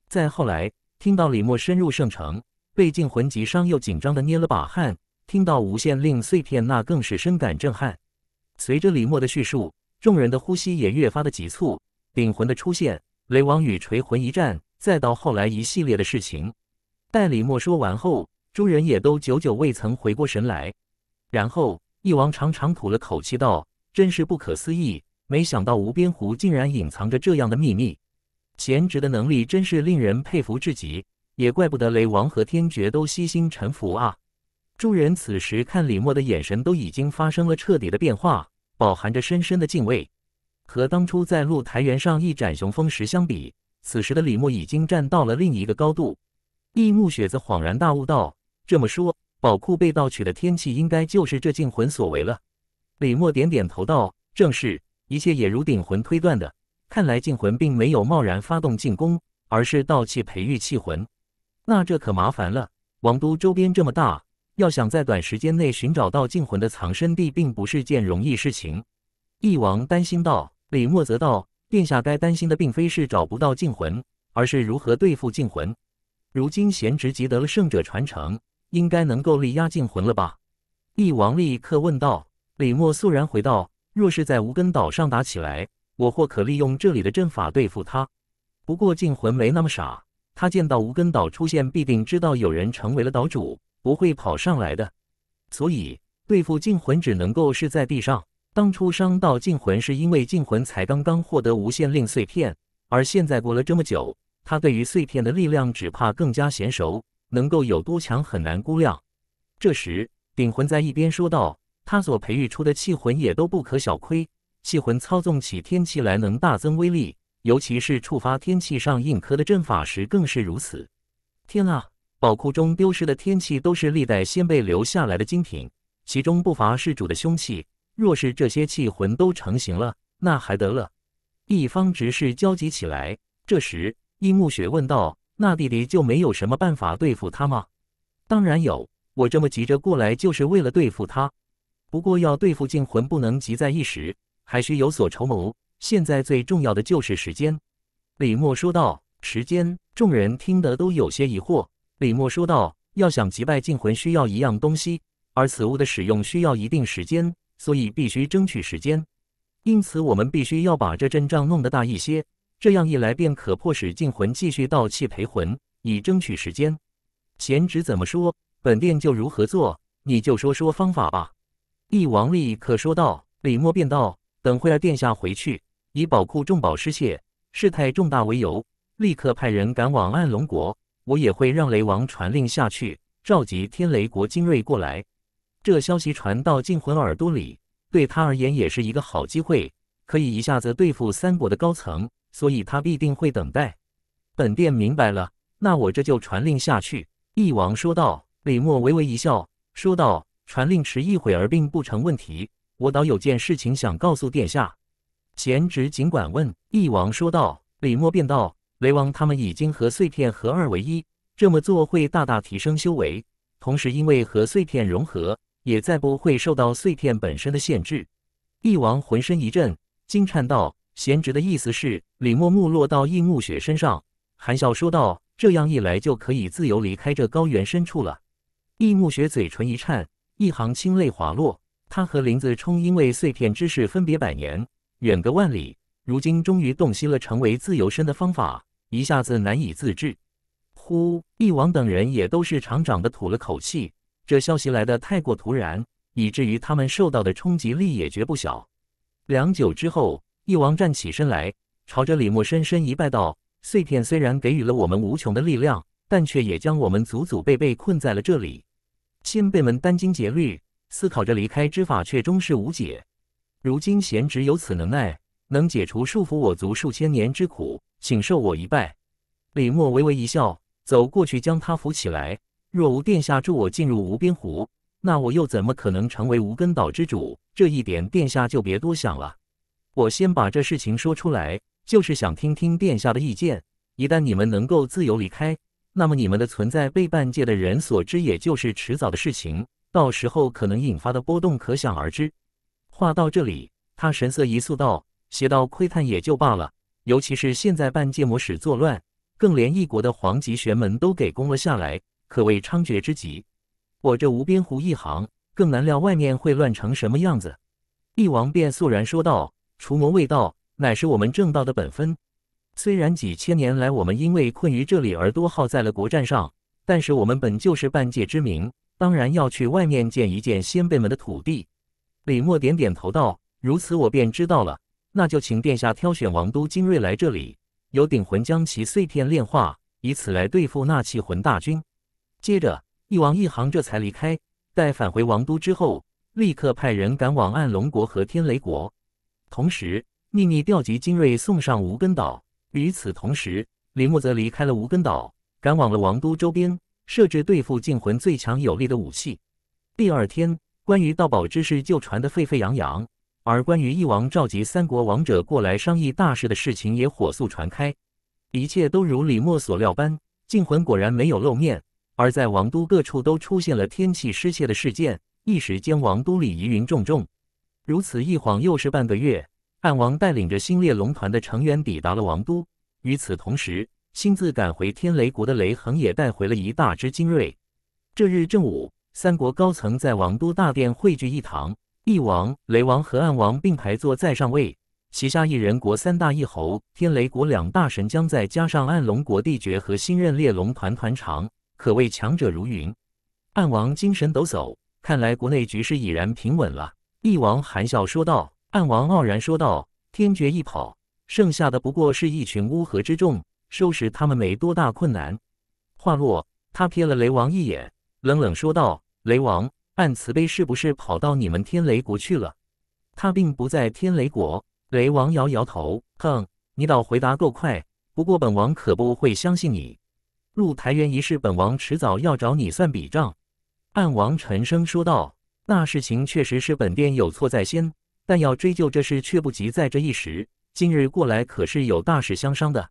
再后来听到李默深入圣城，被禁魂击伤，又紧张的捏了把汗。听到无限令碎片，那更是深感震撼。随着李默的叙述，众人的呼吸也越发的急促。顶魂的出现，雷王与锤魂一战。再到后来一系列的事情，待李默说完后，众人也都久久未曾回过神来。然后一王长长吐了口气道：“真是不可思议，没想到无边湖竟然隐藏着这样的秘密，贤侄的能力真是令人佩服至极，也怪不得雷王和天爵都悉心臣服啊。”众人此时看李默的眼神都已经发生了彻底的变化，饱含着深深的敬畏，和当初在露台园上一展雄风时相比。此时的李默已经站到了另一个高度，易木雪则恍然大悟道：“这么说，宝库被盗取的天气应该就是这禁魂所为了。”李默点点头道：“正是，一切也如顶魂推断的，看来禁魂并没有贸然发动进攻，而是盗窃培育气魂。那这可麻烦了。王都周边这么大，要想在短时间内寻找到禁魂的藏身地，并不是件容易事情。”义王担心道，李默则道。殿下该担心的并非是找不到禁魂，而是如何对付禁魂。如今贤侄即得了圣者传承，应该能够力压禁魂了吧？翼王立刻问道。李墨肃然回道：“若是在无根岛上打起来，我或可利用这里的阵法对付他。不过禁魂没那么傻，他见到无根岛出现，必定知道有人成为了岛主，不会跑上来的。所以对付禁魂，只能够是在地上。”当初伤到禁魂是因为禁魂才刚刚获得无限令碎片，而现在过了这么久，他对于碎片的力量只怕更加娴熟，能够有多强很难估量。这时顶魂在一边说道：“他所培育出的器魂也都不可小窥，器魂操纵起天气来能大增威力，尤其是触发天气上印刻的阵法时更是如此。”天啊，宝库中丢失的天气都是历代先辈留下来的精品，其中不乏事主的凶器。若是这些气魂都成型了，那还得了？一方执事焦急起来。这时，易木雪问道：“那弟弟就没有什么办法对付他吗？”“当然有，我这么急着过来就是为了对付他。不过要对付禁魂，不能急在一时，还需有所筹谋。现在最重要的就是时间。”李默说道。时间，众人听得都有些疑惑。李默说道：“要想击败禁魂，需要一样东西，而此物的使用需要一定时间。”所以必须争取时间，因此我们必须要把这阵仗弄得大一些，这样一来便可迫使禁魂继续盗气陪魂，以争取时间。贤侄怎么说，本殿就如何做，你就说说方法吧。翼王立，刻说道。李墨便道：等会儿殿下回去，以宝库重宝失窃，事态重大为由，立刻派人赶往暗龙国。我也会让雷王传令下去，召集天雷国精锐过来。这消息传到静魂耳朵里，对他而言也是一个好机会，可以一下子对付三国的高层，所以他必定会等待。本殿明白了，那我这就传令下去。”翼王说道。李墨微微一笑，说道：“传令迟一会儿并不成问题。我倒有件事情想告诉殿下，贤侄尽管问。”翼王说道。李墨便道：“雷王他们已经和碎片合二为一，这么做会大大提升修为，同时因为和碎片融合。”也再不会受到碎片本身的限制。翼王浑身一震，惊颤道：“贤侄的意思是，李默木落到易木雪身上？”含笑说道：“这样一来，就可以自由离开这高原深处了。”易木雪嘴唇一颤，一行清泪滑落。他和林子冲因为碎片之事分别百年，远隔万里，如今终于洞悉了成为自由身的方法，一下子难以自制。呼！翼王等人也都是长长的吐了口气。这消息来的太过突然，以至于他们受到的冲击力也绝不小。良久之后，翼王站起身来，朝着李默深深一拜道：“碎片虽然给予了我们无穷的力量，但却也将我们祖祖辈辈困在了这里。先辈们殚精竭虑，思考着离开之法，却终是无解。如今贤侄有此能耐，能解除束缚我族数千年之苦，请受我一拜。”李默微微一笑，走过去将他扶起来。若无殿下助我进入无边湖，那我又怎么可能成为无根岛之主？这一点殿下就别多想了。我先把这事情说出来，就是想听听殿下的意见。一旦你们能够自由离开，那么你们的存在被半界的人所知，也就是迟早的事情。到时候可能引发的波动，可想而知。话到这里，他神色一肃道：“邪道窥探也就罢了，尤其是现在半界魔使作乱，更连一国的皇级玄门都给攻了下来。”可谓猖獗之极，我这无边湖一行更难料外面会乱成什么样子。帝王便肃然说道：“除魔卫道，乃是我们正道的本分。虽然几千年来我们因为困于这里而多耗在了国战上，但是我们本就是半界之民，当然要去外面见一见先辈们的土地。”李默点点头道：“如此，我便知道了。那就请殿下挑选王都精锐来这里，由鼎魂将其碎片炼化，以此来对付纳气魂大军。”接着，一王一行这才离开。待返回王都之后，立刻派人赶往暗龙国和天雷国，同时秘密调集精锐送上无根岛。与此同时，李默则离开了无根岛，赶往了王都周边，设置对付禁魂最强有力的武器。第二天，关于盗宝之事就传得沸沸扬扬，而关于一王召集三国王者过来商议大事的事情也火速传开。一切都如李默所料般，禁魂果然没有露面。而在王都各处都出现了天气失窃的事件，一时间王都里疑云重重。如此一晃又是半个月，暗王带领着新猎龙团的成员抵达了王都。与此同时，亲自赶回天雷国的雷恒也带回了一大支精锐。这日正午，三国高层在王都大殿汇聚一堂，翼王、雷王和暗王并排坐在上位，旗下一人国三大一侯、天雷国两大神将，再加上暗龙国帝爵和新任猎龙团团长。可谓强者如云，暗王精神抖擞，看来国内局势已然平稳了。一王含笑说道。暗王傲然说道：“天绝一跑，剩下的不过是一群乌合之众，收拾他们没多大困难。”话落，他瞥了雷王一眼，冷冷说道：“雷王，暗慈悲是不是跑到你们天雷国去了？他并不在天雷国。”雷王摇摇头：“哼，你倒回答够快，不过本王可不会相信你。”入台园一事，本王迟早要找你算笔账。”暗王沉声说道，“那事情确实是本殿有错在先，但要追究这事却不及在这一时。今日过来可是有大事相商的？”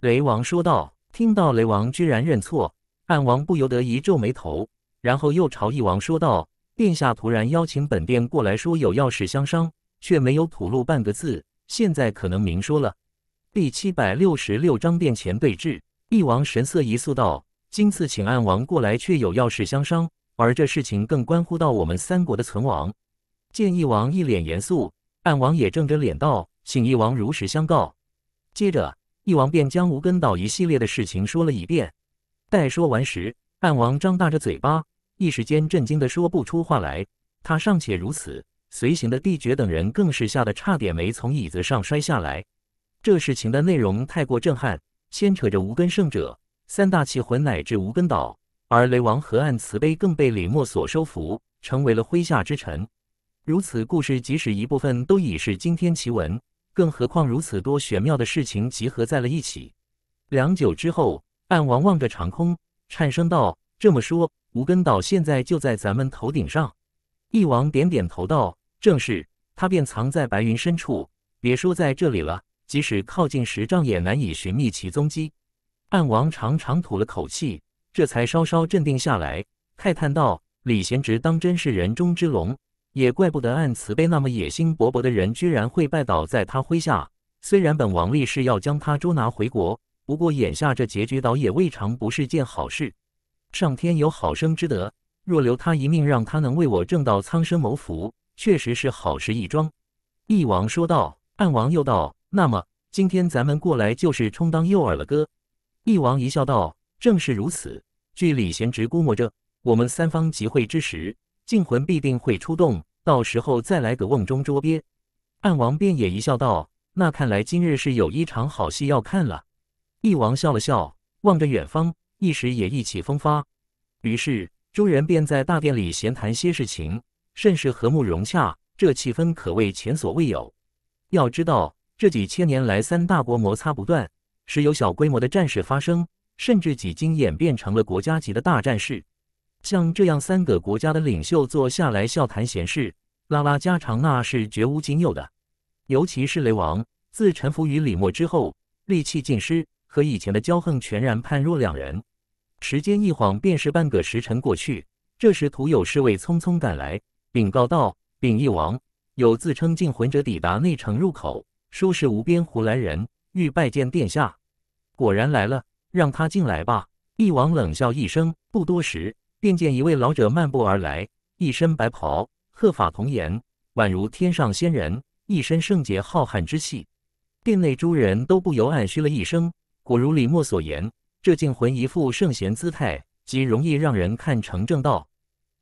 雷王说道。听到雷王居然认错，暗王不由得一皱眉头，然后又朝翼王说道：“殿下突然邀请本殿过来，说有要事相商，却没有吐露半个字。现在可能明说了。”第七百六十六章殿前对峙。翼王神色一肃道：“今次请暗王过来，却有要事相商，而这事情更关乎到我们三国的存亡。”见翼王一脸严肃，暗王也正着脸道：“请翼王如实相告。”接着，翼王便将无根岛一系列的事情说了一遍。待说完时，暗王张大着嘴巴，一时间震惊的说不出话来。他尚且如此，随行的帝爵等人更是吓得差点没从椅子上摔下来。这事情的内容太过震撼。牵扯着无根圣者、三大气魂乃至无根岛，而雷王河岸慈悲更被李默所收服，成为了麾下之臣。如此故事，即使一部分都已是惊天奇闻，更何况如此多玄妙的事情集合在了一起。良久之后，暗王望着长空，颤声道：“这么说，无根岛现在就在咱们头顶上？”翼王点点头道：“正是，它便藏在白云深处，别说在这里了。”即使靠近十丈，也难以寻觅其踪迹。暗王长长吐了口气，这才稍稍镇定下来，慨叹道：“李贤侄当真是人中之龙，也怪不得暗慈悲那么野心勃勃的人，居然会拜倒在他麾下。虽然本王立誓要将他捉拿回国，不过眼下这结局倒也未尝不是件好事。上天有好生之德，若留他一命，让他能为我正道苍生谋福，确实是好事一桩。”翼王说道。暗王又道。那么今天咱们过来就是充当诱饵了，哥。一王一笑道：“正是如此。”据李贤直估摸着，我们三方集会之时，镜魂必定会出动，到时候再来个瓮中捉鳖。暗王便也一笑道：“那看来今日是有一场好戏要看了。”一王笑了笑，望着远方，一时也意气风发。于是，众人便在大殿里闲谈些事情，甚是和睦融洽，这气氛可谓前所未有。要知道。这几千年来，三大国摩擦不断，时有小规模的战事发生，甚至几经演变成了国家级的大战事。像这样三个国家的领袖坐下来笑谈闲事，拉拉家常，那是绝无仅有的。尤其是雷王，自臣服于李默之后，戾气尽失，和以前的骄横全然判若两人。时间一晃便是半个时辰过去，这时，徒有侍卫匆匆赶来，禀告道：“禀一王，有自称近魂者抵达内城入口。”说是无边湖来人，欲拜见殿下。果然来了，让他进来吧。一王冷笑一声，不多时，便见一位老者漫步而来，一身白袍，鹤发童颜，宛如天上仙人，一身圣洁浩瀚之气。殿内诸人都不由暗嘘了一声，果如李默所言，这静魂一副圣贤姿态，极容易让人看成正道。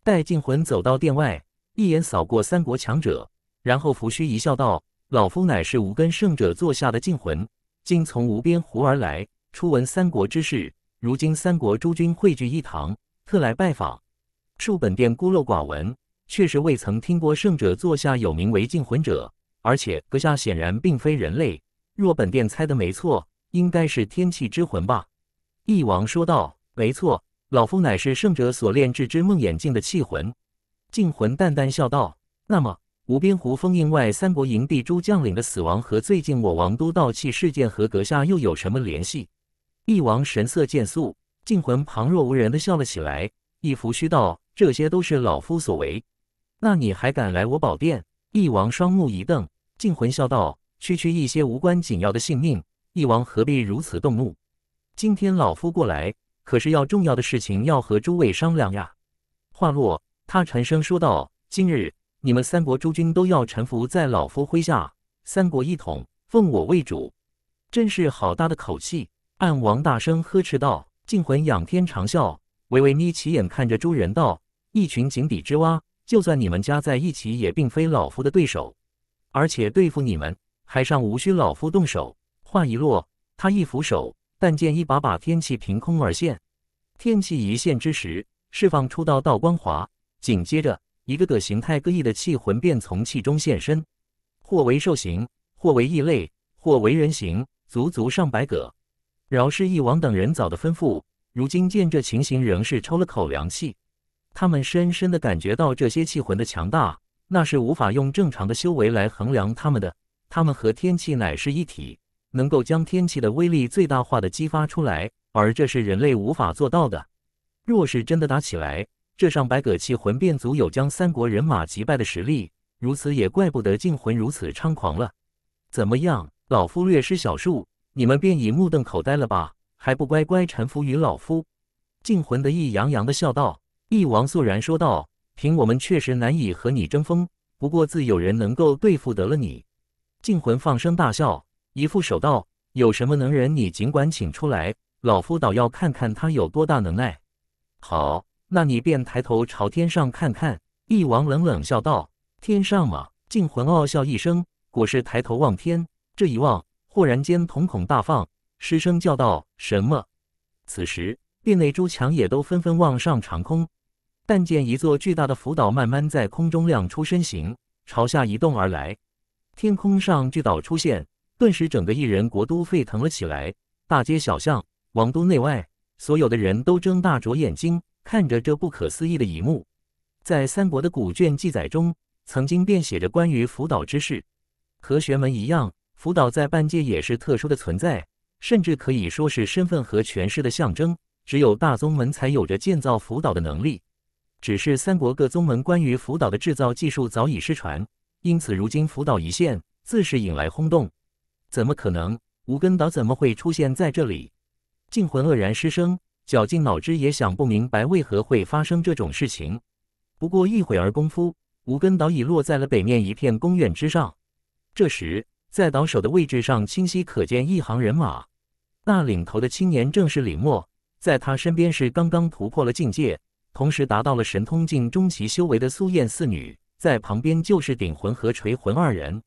待静魂走到殿外，一眼扫过三国强者，然后拂须一笑，道。老夫乃是无根圣者座下的静魂，今从无边湖而来。初闻三国之事，如今三国诸君汇聚一堂，特来拜访。恕本殿孤陋寡闻，确实未曾听过圣者座下有名为静魂者。而且阁下显然并非人类，若本殿猜的没错，应该是天气之魂吧？”翼王说道。“没错，老夫乃是圣者所炼制之梦魇镜的气魂。”静魂淡淡笑道。“那么。”无边湖封印外三国营地诸将领的死亡和最近我王都盗气事件和阁下又有什么联系？翼王神色渐肃，镜魂旁若无人的笑了起来。一拂须道：“这些都是老夫所为。”那你还敢来我宝殿？翼王双目一瞪，镜魂笑道：“区区一些无关紧要的性命，翼王何必如此动怒？今天老夫过来，可是要重要的事情要和诸位商量呀。”话落，他沉声说道：“今日。”你们三国诸君都要臣服在老夫麾下，三国一统，奉我为主，真是好大的口气！”暗王大声呵斥道。竟魂仰天长笑，微微眯起眼看着诸人道：“一群井底之蛙，就算你们加在一起，也并非老夫的对手。而且对付你们，还尚无需老夫动手。”话一落，他一扶手，但见一把把天气凭空而现。天气一现之时，释放出道道光华，紧接着。一个个形态各异的气魂便从气中现身，或为兽形，或为异类，或为人形，足足上百个。饶是一王等人早的吩咐，如今见这情形，仍是抽了口凉气。他们深深的感觉到这些气魂的强大，那是无法用正常的修为来衡量他们的。他们和天气乃是一体，能够将天气的威力最大化的激发出来，而这是人类无法做到的。若是真的打起来，这上百葛气魂变族有将三国人马击败的实力，如此也怪不得镜魂如此猖狂了。怎么样，老夫略施小术，你们便已目瞪口呆了吧？还不乖乖臣服于老夫？镜魂得意洋洋的笑道。翼王肃然说道：“凭我们确实难以和你争锋，不过自有人能够对付得了你。”镜魂放声大笑，一副手道：“有什么能人，你尽管请出来，老夫倒要看看他有多大能耐。”好。那你便抬头朝天上看看。”翼王冷冷笑道。“天上吗？”静魂傲笑一声，果是抬头望天。这一望，豁然间瞳孔大放，失声叫道：“什么？”此时殿内诸强也都纷纷望上长空，但见一座巨大的浮岛慢慢在空中亮出身形，朝下移动而来。天空上巨岛出现，顿时整个翼人国都沸腾了起来。大街小巷，王都内外，所有的人都睁大着眼睛。看着这不可思议的一幕，在三国的古卷记载中，曾经便写着关于福岛之事。和玄门一样，福岛在半界也是特殊的存在，甚至可以说是身份和权势的象征。只有大宗门才有着建造福岛的能力。只是三国各宗门关于福岛的制造技术早已失传，因此如今福岛一现，自是引来轰动。怎么可能？无根岛怎么会出现在这里？静魂愕然失声。绞尽脑汁也想不明白为何会发生这种事情。不过一会儿功夫，无根岛已落在了北面一片宫苑之上。这时，在岛首的位置上清晰可见一行人马。那领头的青年正是李默，在他身边是刚刚突破了境界，同时达到了神通境中期修为的苏燕四女。在旁边就是顶魂和锤魂二人，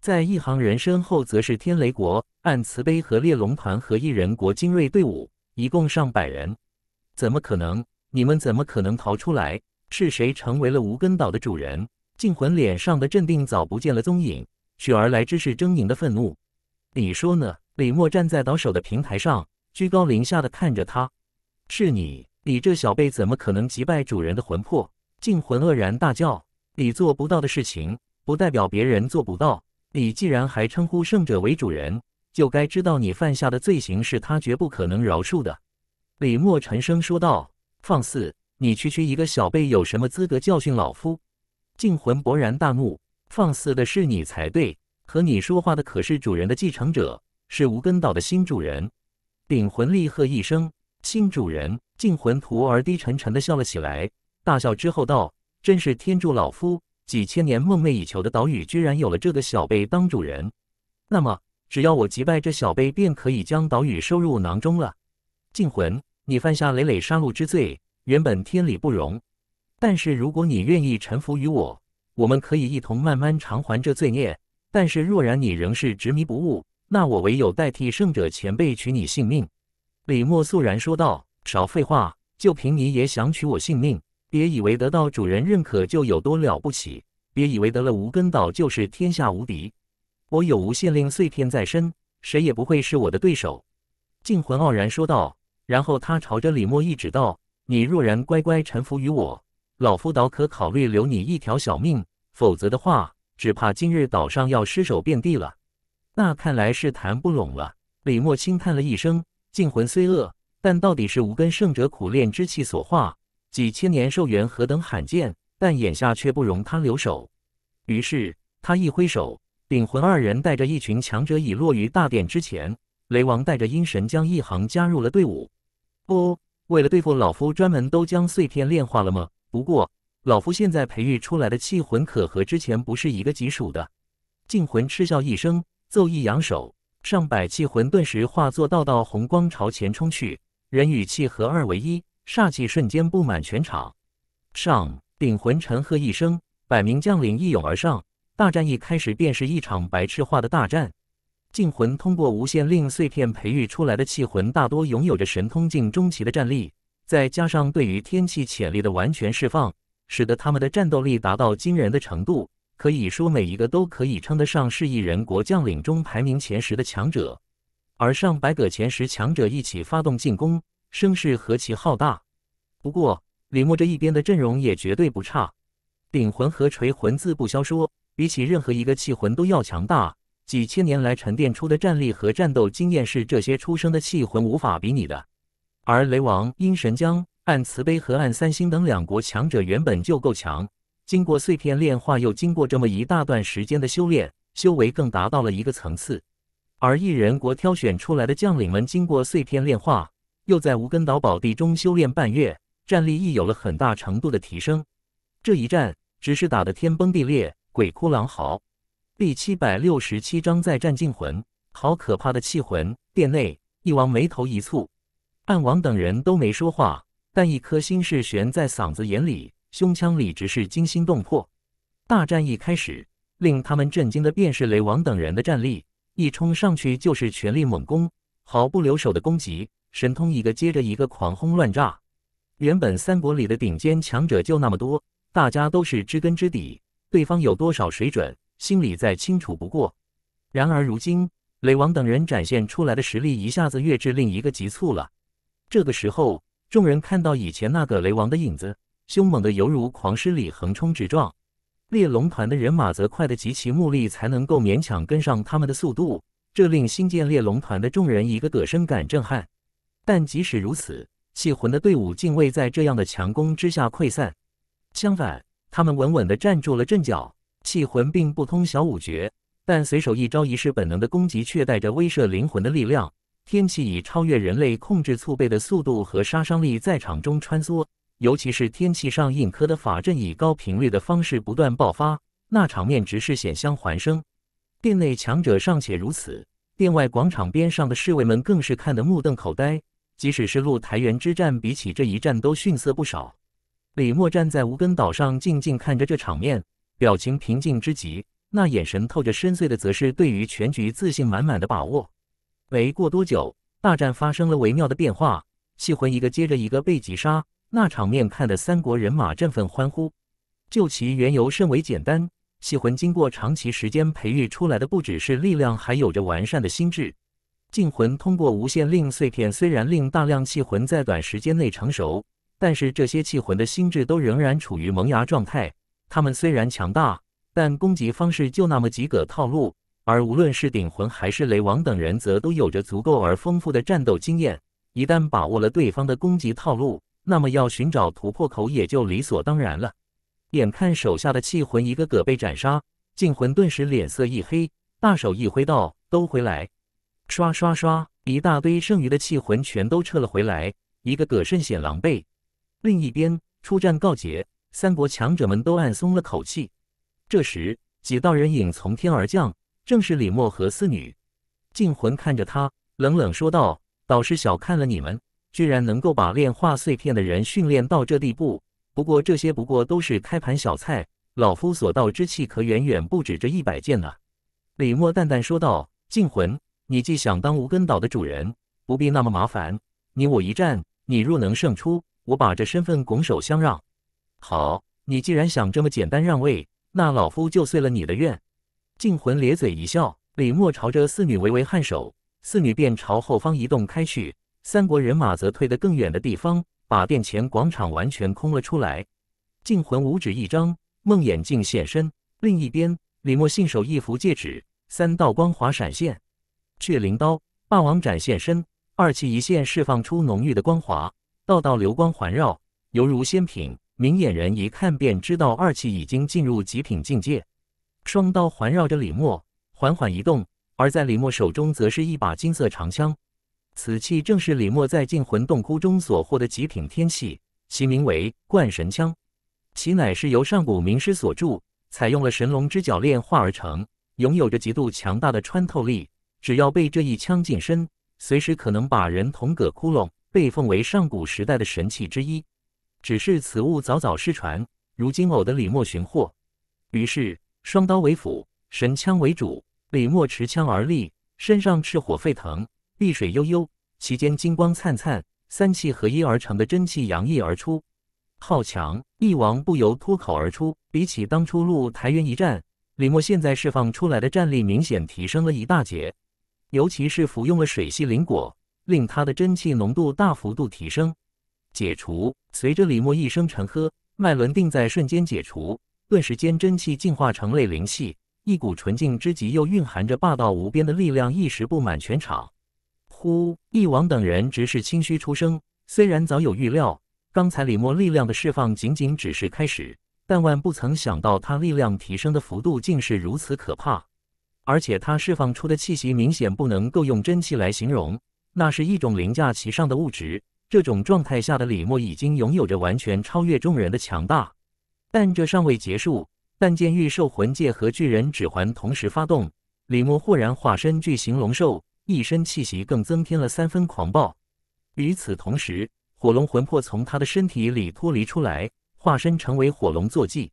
在一行人身后则是天雷国暗慈悲和烈龙团和异人国精锐队伍。一共上百人，怎么可能？你们怎么可能逃出来？是谁成为了无根岛的主人？镜魂脸上的镇定早不见了踪影，取而来之是狰狞的愤怒。你说呢？李默站在岛首的平台上，居高临下的看着他。是你，你这小辈怎么可能击败主人的魂魄？镜魂愕然大叫：“你做不到的事情，不代表别人做不到。你既然还称呼圣者为主人。”就该知道你犯下的罪行是他绝不可能饶恕的。”李默沉声说道。“放肆！你区区一个小辈有什么资格教训老夫？”镜魂勃然大怒，“放肆的是你才对，和你说话的可是主人的继承者，是无根岛的新主人。”顶魂厉喝一声，“新主人！”镜魂徒儿低沉沉的笑了起来，大笑之后道：“真是天助老夫，几千年梦寐以求的岛屿居然有了这个小辈当主人，那么……”只要我击败这小辈，便可以将岛屿收入囊中了。净魂，你犯下累累杀戮之罪，原本天理不容。但是如果你愿意臣服于我，我们可以一同慢慢偿还这罪孽。但是若然你仍是执迷不悟，那我唯有代替圣者前辈取你性命。”李默肃然说道：“少废话，就凭你也想取我性命？别以为得到主人认可就有多了不起，别以为得了无根岛就是天下无敌。”我有无限令碎片在身，谁也不会是我的对手。”镜魂傲然说道。然后他朝着李默一指道：“你若然乖乖臣服于我，老夫倒可考虑留你一条小命；否则的话，只怕今日岛上要尸首遍地了。”那看来是谈不拢了。李默轻叹了一声。镜魂虽恶，但到底是无根圣者苦练之气所化，几千年寿元何等罕见，但眼下却不容他留手。于是他一挥手。顶魂二人带着一群强者已落于大殿之前，雷王带着阴神将一行加入了队伍。不，为了对付老夫，专门都将碎片炼化了吗？不过老夫现在培育出来的气魂可和之前不是一个级数的。镜魂嗤笑一声，奏一扬手，上百气魂顿时化作道道红光朝前冲去，人与气合二为一，煞气瞬间布满全场。上顶魂沉喝一声，百名将领一涌而上。大战一开始便是一场白痴化的大战。禁魂通过无限令碎片培育出来的器魂，大多拥有着神通境中期的战力，再加上对于天气潜力的完全释放，使得他们的战斗力达到惊人的程度。可以说，每一个都可以称得上是一人国将领中排名前十的强者。而上百个前十强者一起发动进攻，声势何其浩大！不过，李牧这一边的阵容也绝对不差，鼎魂和锤魂自不消说。比起任何一个器魂都要强大，几千年来沉淀出的战力和战斗经验是这些出生的器魂无法比拟的。而雷王、阴神将、暗慈悲和暗三星等两国强者原本就够强，经过碎片炼化，又经过这么一大段时间的修炼，修为更达到了一个层次。而异人国挑选出来的将领们，经过碎片炼化，又在无根岛宝地中修炼半月，战力亦有了很大程度的提升。这一战只是打得天崩地裂。鬼哭狼嚎，第七百六十七章再战禁魂，好可怕的气魂！殿内一王眉头一蹙，暗王等人都没说话，但一颗心是悬在嗓子眼里，胸腔里直是惊心动魄。大战一开始，令他们震惊的便是雷王等人的战力，一冲上去就是全力猛攻，毫不留手的攻击，神通一个接着一个狂轰乱炸。原本三国里的顶尖强者就那么多，大家都是知根知底。对方有多少水准，心里再清楚不过。然而如今，雷王等人展现出来的实力一下子跃至另一个极簇了。这个时候，众人看到以前那个雷王的影子，凶猛的犹如狂狮里横冲直撞。猎龙团的人马则快得极其目力才能够勉强跟上他们的速度，这令新建猎龙团的众人一个个深感震撼。但即使如此，气魂的队伍竟未在这样的强攻之下溃散，相反。他们稳稳地站住了阵脚，气魂并不通小五绝，但随手一招一式本能的攻击却带着威慑灵魂的力量。天气以超越人类控制储备的速度和杀伤力在场中穿梭，尤其是天气上印刻的法阵以高频率的方式不断爆发，那场面直是险象环生。殿内强者尚且如此，殿外广场边上的侍卫们更是看得目瞪口呆。即使是露台原之战，比起这一战都逊色不少。李默站在无根岛上，静静看着这场面，表情平静之极。那眼神透着深邃的，则是对于全局自信满满的把握。没过多久，大战发生了微妙的变化，气魂一个接着一个被击杀，那场面看得三国人马振奋欢呼。就其缘由甚为简单，气魂经过长期时间培育出来的，不只是力量，还有着完善的心智。近魂通过无限令碎片，虽然令大量气魂在短时间内成熟。但是这些气魂的心智都仍然处于萌芽状态，他们虽然强大，但攻击方式就那么几个套路。而无论是顶魂还是雷王等人，则都有着足够而丰富的战斗经验。一旦把握了对方的攻击套路，那么要寻找突破口也就理所当然了。眼看手下的气魂一个个被斩杀，静魂顿时脸色一黑，大手一挥道：“都回来！”刷刷刷，一大堆剩余的气魂全都撤了回来，一个个甚显狼狈。另一边，出战告捷，三国强者们都暗松了口气。这时，几道人影从天而降，正是李默和四女。静魂看着他，冷冷说道：“导师小看了你们，居然能够把炼化碎片的人训练到这地步。不过这些不过都是开盘小菜，老夫所到之气可远远不止这一百件呢。”李默淡淡说道：“静魂，你既想当无根岛的主人，不必那么麻烦。你我一战，你若能胜出。”我把这身份拱手相让。好，你既然想这么简单让位，那老夫就遂了你的愿。镜魂咧嘴一笑，李默朝着四女微微颔首，四女便朝后方移动开去。三国人马则退得更远的地方，把殿前广场完全空了出来。镜魂五指一张，梦魇镜现身。另一边，李默信手一幅戒指，三道光华闪现，雀翎刀、霸王斩现身，二气一现，释放出浓郁的光华。道道流光环绕，犹如仙品。明眼人一看便知道，二气已经进入极品境界。双刀环绕着李默，缓缓移动；而在李默手中，则是一把金色长枪。此器正是李默在进魂洞窟中所获的极品天器，其名为冠神枪。其乃是由上古名师所铸，采用了神龙之角炼化而成，拥有着极度强大的穿透力。只要被这一枪近身，随时可能把人捅个窟窿。被奉为上古时代的神器之一，只是此物早早失传，如今偶得李默寻获。于是，双刀为辅，神枪为主，李默持枪而立，身上赤火沸腾，碧水悠悠，其间金光灿灿，三气合一而成的真气洋溢而出。好强！翼王不由脱口而出。比起当初陆台元一战，李默现在释放出来的战力明显提升了一大截，尤其是服用了水系灵果。令他的真气浓度大幅度提升，解除。随着李默一声沉喝，脉轮定在瞬间解除，顿时间真气进化成类灵气，一股纯净之极又蕴含着霸道无边的力量，一时布满全场。呼！翼王等人直视，轻虚出声。虽然早有预料，刚才李默力量的释放仅仅只是开始，但万不曾想到他力量提升的幅度竟是如此可怕，而且他释放出的气息明显不能够用真气来形容。那是一种凌驾其上的物质。这种状态下的李默已经拥有着完全超越众人的强大，但这尚未结束。但见御兽魂戒和巨人指环同时发动，李默豁然化身巨型龙兽，一身气息更增添了三分狂暴。与此同时，火龙魂魄从他的身体里脱离出来，化身成为火龙坐骑。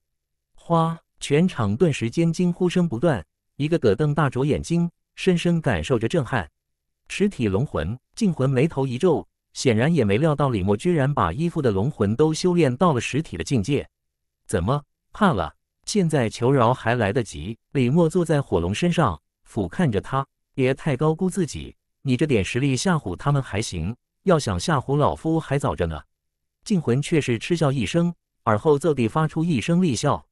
哗！全场顿时尖惊呼声不断，一个葛瞪大着眼睛，深深感受着震撼。实体龙魂，静魂眉头一皱，显然也没料到李默居然把衣服的龙魂都修炼到了实体的境界。怎么，怕了？现在求饶还来得及。李默坐在火龙身上，俯瞰着他。别太高估自己，你这点实力吓唬他们还行，要想吓唬老夫还早着呢。静魂却是嗤笑一声，而后奏地发出一声厉笑，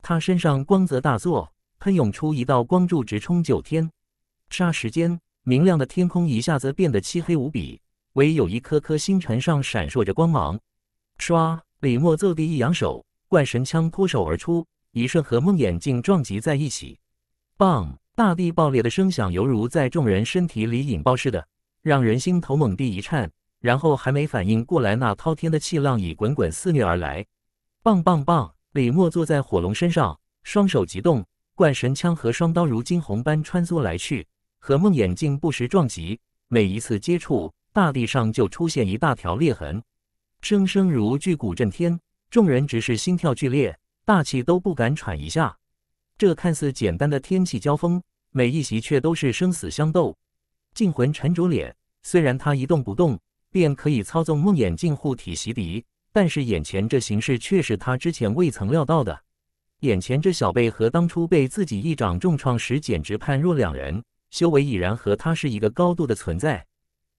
他身上光泽大作，喷涌出一道光柱直冲九天。霎时间。明亮的天空一下子变得漆黑无比，唯有一颗颗星辰上闪烁着光芒。唰！李默坐地一扬手，怪神枪脱手而出，一瞬和梦眼镜撞击在一起。棒！大地爆裂的声响犹如在众人身体里引爆似的，让人心头猛地一颤。然后还没反应过来，那滔天的气浪已滚滚肆虐而来。棒棒棒！李默坐在火龙身上，双手急动，怪神枪和双刀如惊鸿般穿梭来去。和梦眼镜不时撞击，每一次接触，大地上就出现一大条裂痕，声声如巨鼓震天。众人只是心跳剧烈，大气都不敢喘一下。这看似简单的天气交锋，每一席却都是生死相斗。静魂沉着脸，虽然他一动不动便可以操纵梦眼镜护体袭敌，但是眼前这形势却是他之前未曾料到的。眼前这小辈和当初被自己一掌重创时，简直判若两人。修为已然和他是一个高度的存在，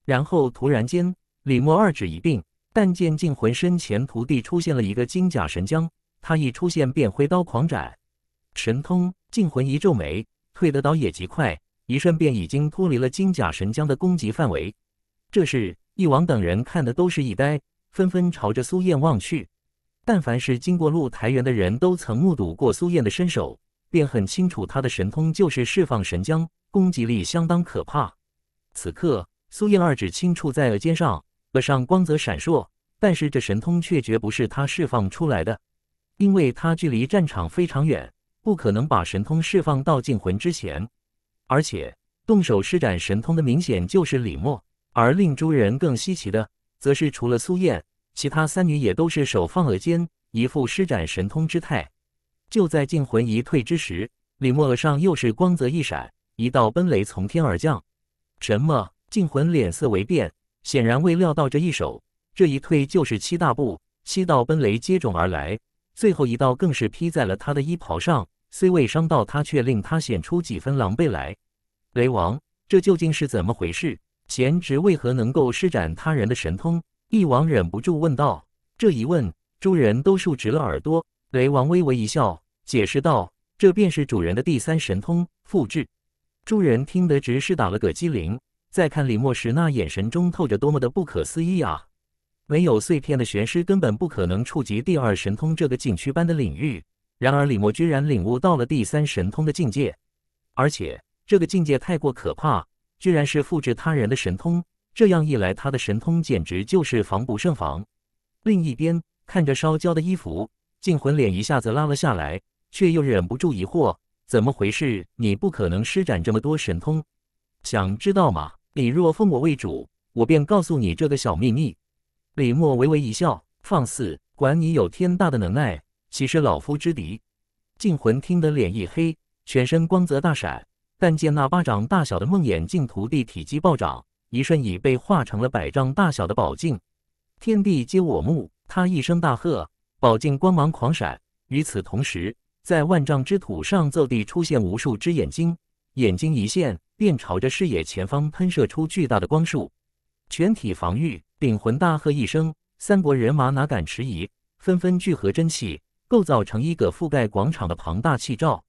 然后突然间，李默二指一并，但见镜魂身前徒弟出现了一个金甲神将，他一出现便挥刀狂斩。神通镜魂一皱眉，退得倒也极快，一瞬便已经脱离了金甲神将的攻击范围。这时，一王等人看的都是一呆，纷纷朝着苏燕望去。但凡是经过露台园的人都曾目睹过苏燕的身手。便很清楚，他的神通就是释放神浆，攻击力相当可怕。此刻，苏燕二指轻触在额尖上，额上光泽闪烁，但是这神通却绝不是他释放出来的，因为他距离战场非常远，不可能把神通释放到近魂之前。而且，动手施展神通的明显就是李默，而令诸人更稀奇的，则是除了苏燕，其他三女也都是手放额尖，一副施展神通之态。就在镜魂一退之时，李默上又是光泽一闪，一道奔雷从天而降。什么？镜魂脸色为变，显然未料到这一手。这一退就是七大步，七道奔雷接踵而来，最后一道更是劈在了他的衣袍上，虽未伤到他，却令他显出几分狼狈来。雷王，这究竟是怎么回事？贤侄为何能够施展他人的神通？一王忍不住问道。这一问，众人都竖直了耳朵。雷王微微一笑，解释道：“这便是主人的第三神通——复制。”众人听得直是打了个激灵。再看李默时，那眼神中透着多么的不可思议啊！没有碎片的玄师根本不可能触及第二神通这个禁区般的领域。然而李默居然领悟到了第三神通的境界，而且这个境界太过可怕，居然是复制他人的神通。这样一来，他的神通简直就是防不胜防。另一边，看着烧焦的衣服。净魂脸一下子拉了下来，却又忍不住疑惑：怎么回事？你不可能施展这么多神通。想知道吗？你若奉我为主，我便告诉你这个小秘密。李默微微一笑，放肆！管你有天大的能耐，岂是老夫之敌？净魂听得脸一黑，全身光泽大闪，但见那巴掌大小的梦魇镜徒弟体积暴涨，一瞬已被化成了百丈大小的宝镜。天地皆我目，他一声大喝。宝镜光芒狂闪，与此同时，在万丈之土上奏地出现无数只眼睛，眼睛一现，便朝着视野前方喷射出巨大的光束。全体防御，顶魂大喝一声，三国人马哪敢迟疑，纷纷聚合真气，构造成一个覆盖广场的庞大气罩。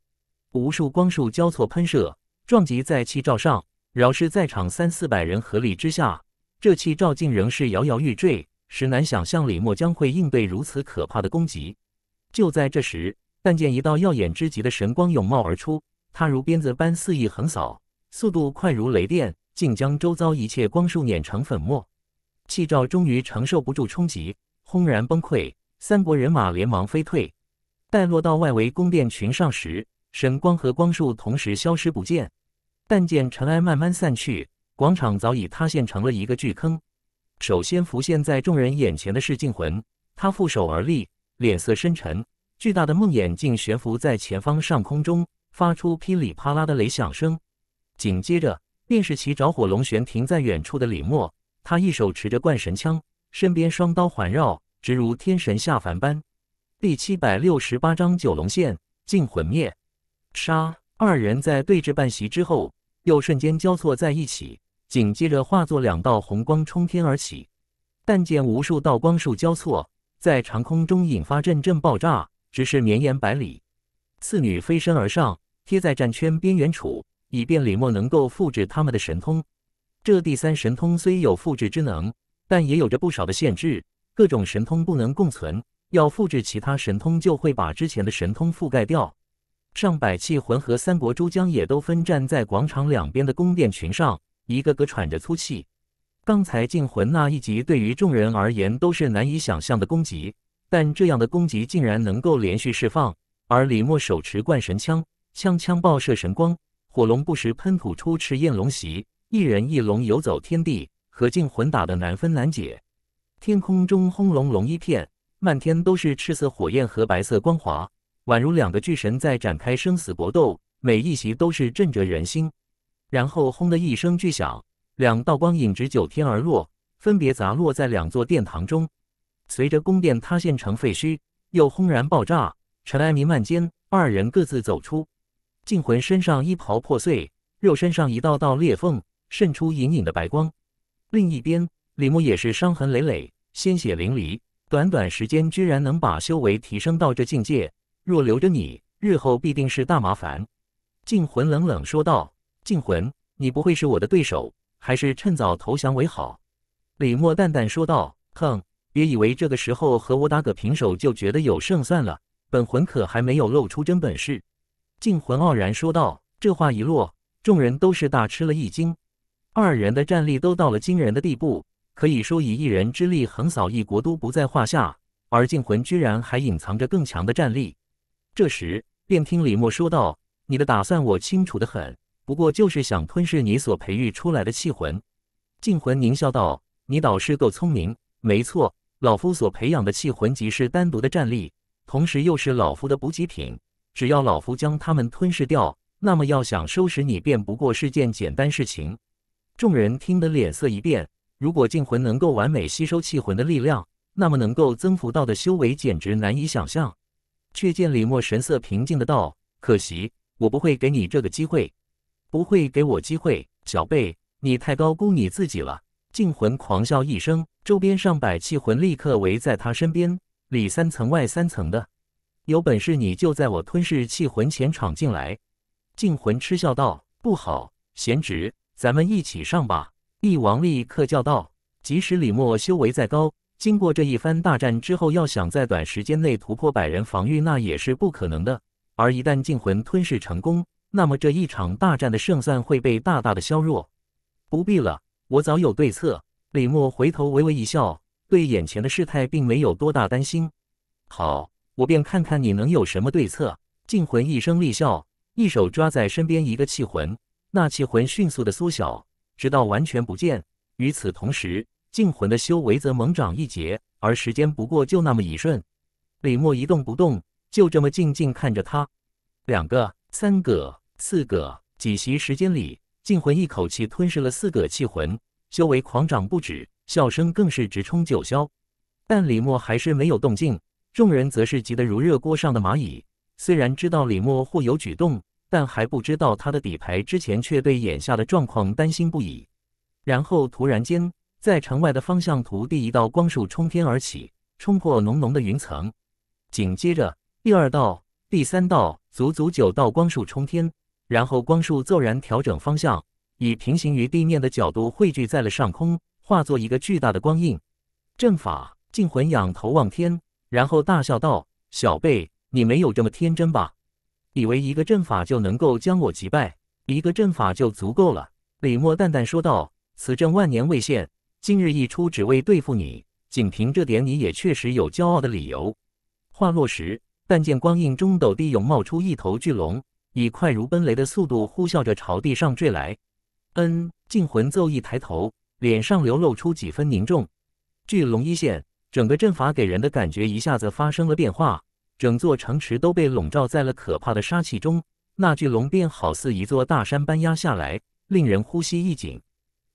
无数光束交错喷射，撞击在气罩上，饶是在场三四百人合力之下，这气罩竟仍是摇摇欲坠。实难想象李默将会应对如此可怕的攻击。就在这时，但见一道耀眼之极的神光涌冒而出，它如鞭子般肆意横扫，速度快如雷电，竟将周遭一切光束碾成粉末。气罩终于承受不住冲击，轰然崩溃。三国人马连忙飞退。待落到外围宫殿群上时，神光和光束同时消失不见。但见尘埃慢慢散去，广场早已塌陷成了一个巨坑。首先浮现在众人眼前的是镜魂，他负手而立，脸色深沉，巨大的梦魇竟悬浮在前方上空中，发出噼里啪啦的雷响声。紧接着，便是其着火龙旋停在远处的李默，他一手持着贯神枪，身边双刀环绕，直如天神下凡般。第七百六十八章九龙线镜魂灭，杀。二人在对峙半息之后，又瞬间交错在一起。紧接着化作两道红光冲天而起，但见无数道光束交错在长空中，引发阵阵爆炸，直是绵延百里。次女飞身而上，贴在战圈边缘处，以便李默能够复制他们的神通。这第三神通虽有复制之能，但也有着不少的限制，各种神通不能共存，要复制其他神通就会把之前的神通覆盖掉。上百气魂和三国诸将也都分站在广场两边的宫殿群上。一个个喘着粗气，刚才禁魂那一击对于众人而言都是难以想象的攻击，但这样的攻击竟然能够连续释放。而李默手持贯神枪，枪枪爆射神光，火龙不时喷吐出赤焰龙袭，一人一龙游走天地，和禁魂打得难分难解。天空中轰隆隆一片，漫天都是赤色火焰和白色光华，宛如两个巨神在展开生死搏斗，每一袭都是震折人心。然后，轰的一声巨响，两道光影直九天而落，分别砸落在两座殿堂中。随着宫殿塌陷成废墟，又轰然爆炸，尘埃弥漫间，二人各自走出。净魂身上衣袍破碎，肉身上一道道裂缝渗出隐隐的白光。另一边，李牧也是伤痕累累，鲜血淋漓。短短时间居然能把修为提升到这境界，若留着你，日后必定是大麻烦。净魂冷冷说道。静魂，你不会是我的对手，还是趁早投降为好。”李默淡淡说道。“哼，别以为这个时候和我打个平手就觉得有胜算了，本魂可还没有露出真本事。”静魂傲然说道。这话一落，众人都是大吃了一惊。二人的战力都到了惊人的地步，可以说以一人之力横扫一国都不在话下。而静魂居然还隐藏着更强的战力。这时，便听李默说道：“你的打算我清楚的很。”不过就是想吞噬你所培育出来的气魂，镜魂狞笑道：“你倒是够聪明，没错，老夫所培养的气魂即是单独的战力，同时又是老夫的补给品。只要老夫将他们吞噬掉，那么要想收拾你便不过是件简单事情。”众人听得脸色一变。如果镜魂能够完美吸收气魂的力量，那么能够增幅到的修为简直难以想象。却见李默神色平静的道：“可惜，我不会给你这个机会。”不会给我机会，小贝，你太高估你自己了。镜魂狂笑一声，周边上百气魂立刻围在他身边，里三层外三层的。有本事你就在我吞噬气魂前闯进来！镜魂嗤笑道：“不好，贤侄，咱们一起上吧！”帝王立刻叫道：“即使李默修为再高，经过这一番大战之后，要想在短时间内突破百人防御，那也是不可能的。而一旦镜魂吞噬成功，”那么这一场大战的胜算会被大大的削弱。不必了，我早有对策。李默回头微微一笑，对眼前的事态并没有多大担心。好，我便看看你能有什么对策。镜魂一声厉笑，一手抓在身边一个气魂，那气魂迅速的缩小，直到完全不见。与此同时，镜魂的修为则猛涨一截。而时间不过就那么一瞬，李默一动不动，就这么静静看着他。两个，三个。四个几席时间里，静魂一口气吞噬了四个气魂，修为狂涨不止，笑声更是直冲九霄。但李默还是没有动静，众人则是急得如热锅上的蚂蚁。虽然知道李默或有举动，但还不知道他的底牌。之前却对眼下的状况担心不已。然后突然间，在城外的方向，图第一道光束冲天而起，冲破浓浓的云层。紧接着，第二道、第三道，足足九道光束冲天。然后光束骤然调整方向，以平行于地面的角度汇聚在了上空，化作一个巨大的光印阵法。静魂仰头望天，然后大笑道：“小辈，你没有这么天真吧？以为一个阵法就能够将我击败？一个阵法就足够了？”李默淡淡说道：“此阵万年未现，今日一出只为对付你。仅凭这点，你也确实有骄傲的理由。”话落时，但见光印中斗地涌冒出一头巨龙。以快如奔雷的速度呼啸着朝地上坠来。嗯，镜魂奏一抬头，脸上流露出几分凝重。巨龙一现，整个阵法给人的感觉一下子发生了变化，整座城池都被笼罩在了可怕的杀气中。那巨龙便好似一座大山般压下来，令人呼吸一紧。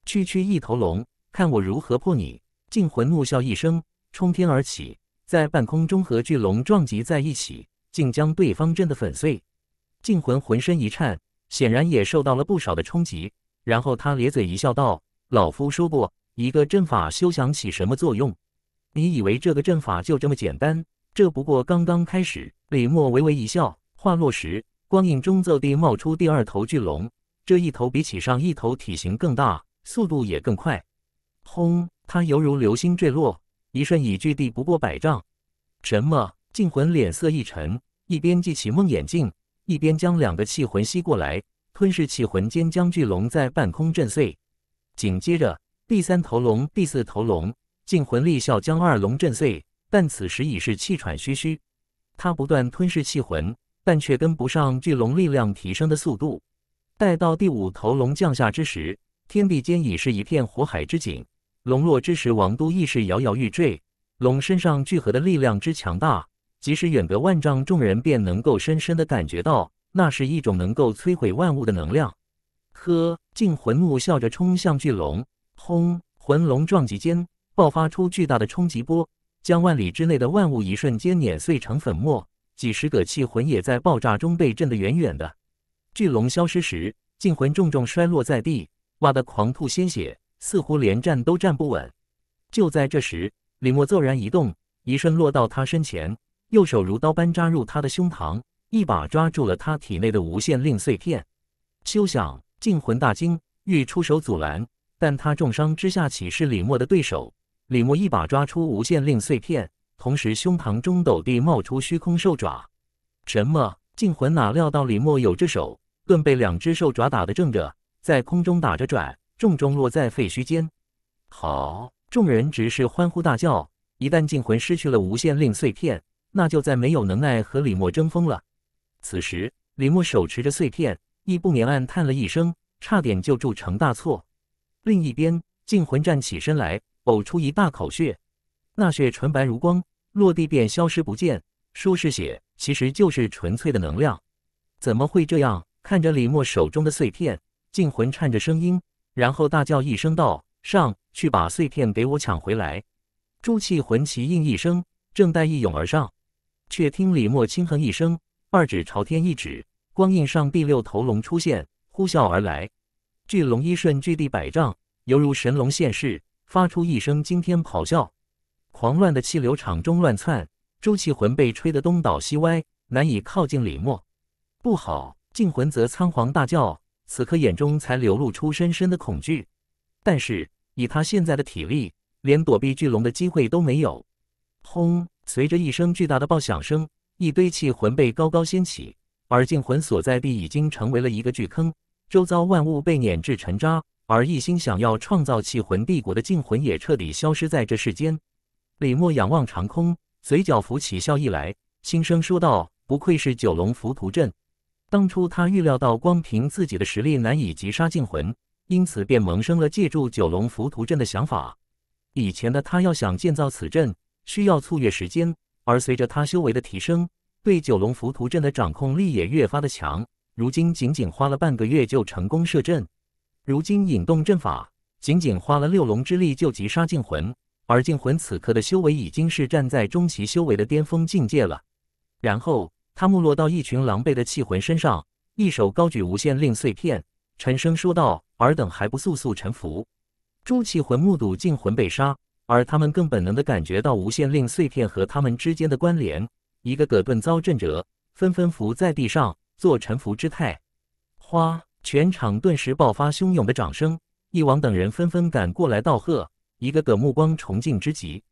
区区一头龙，看我如何破你！镜魂怒笑一声，冲天而起，在半空中和巨龙撞击在一起，竟将对方震得粉碎。静魂浑身一颤，显然也受到了不少的冲击。然后他咧嘴一笑，道：“老夫说过，一个阵法休想起什么作用。你以为这个阵法就这么简单？这不过刚刚开始。”李默微微一笑，话落时，光影中奏地冒出第二头巨龙。这一头比起上一头体型更大，速度也更快。轰！它犹如流星坠落，一瞬已距地不过百丈。什么？静魂脸色一沉，一边记起梦魇镜。一边将两个气魂吸过来，吞噬气魂间将巨龙在半空震碎。紧接着第三头龙、第四头龙尽魂力效将二龙震碎，但此时已是气喘吁吁。他不断吞噬气魂，但却跟不上巨龙力量提升的速度。待到第五头龙降下之时，天地间已是一片火海之景。龙落之时，王都亦是摇摇欲坠。龙身上聚合的力量之强大。即使远隔万丈，众人便能够深深的感觉到，那是一种能够摧毁万物的能量。呵，镜魂怒笑着冲向巨龙，轰！魂龙撞击间，爆发出巨大的冲击波，将万里之内的万物一瞬间碾碎成粉末。几十个气魂也在爆炸中被震得远远的。巨龙消失时，镜魂重重摔落在地，哇的狂吐鲜血，似乎连站都站不稳。就在这时，李默骤然一动，一瞬落到他身前。右手如刀般扎入他的胸膛，一把抓住了他体内的无限令碎片。休想！镜魂大惊，欲出手阻拦，但他重伤之下岂是李默的对手？李默一把抓出无限令碎片，同时胸膛中斗地冒出虚空兽爪。什么？镜魂哪料到李默有这手，顿被两只兽爪打得正着，在空中打着转，重重落在废墟间。好！众人只是欢呼大叫。一旦镜魂失去了无限令碎片，那就在没有能耐和李默争锋了。此时，李默手持着碎片，亦不免暗叹了一声，差点就铸成大错。另一边，镜魂站起身来，呕出一大口血，那血纯白如光，落地便消失不见，说是血，其实就是纯粹的能量。怎么会这样？看着李默手中的碎片，镜魂颤着声音，然后大叫一声道：“上去把碎片给我抢回来！”朱气魂奇应一声，正待一涌而上。却听李默轻哼一声，二指朝天一指，光印上第六头龙出现，呼啸而来。巨龙一瞬巨地百丈，犹如神龙现世，发出一声惊天咆哮，狂乱的气流场中乱窜，周气魂被吹得东倒西歪，难以靠近李默。不好！净魂则仓皇大叫，此刻眼中才流露出深深的恐惧。但是以他现在的体力，连躲避巨龙的机会都没有。轰！随着一声巨大的爆响声，一堆气魂被高高掀起，而镜魂所在地已经成为了一个巨坑，周遭万物被碾制成渣。而一心想要创造气魂帝国的镜魂也彻底消失在这世间。李默仰望长空，嘴角浮起笑意来，轻声说道：“不愧是九龙浮屠阵，当初他预料到光凭自己的实力难以击杀静魂，因此便萌生了借助九龙浮屠阵的想法。以前的他要想建造此阵。”需要促月时间，而随着他修为的提升，对九龙浮屠阵的掌控力也越发的强。如今仅仅花了半个月就成功设阵。如今引动阵法，仅仅花了六龙之力就击杀镜魂，而镜魂此刻的修为已经是站在中期修为的巅峰境界了。然后他目落到一群狼狈的气魂身上，一手高举无限令碎片，沉声说道：“尔等还不速速臣服？”朱气魂目睹镜魂被杀。而他们更本能地感觉到无限令碎片和他们之间的关联。一个个盾遭震折，纷纷伏在地上做臣服之态。哗！全场顿时爆发汹涌的掌声。翼王等人纷纷赶过来道贺，一个个目光崇敬之极。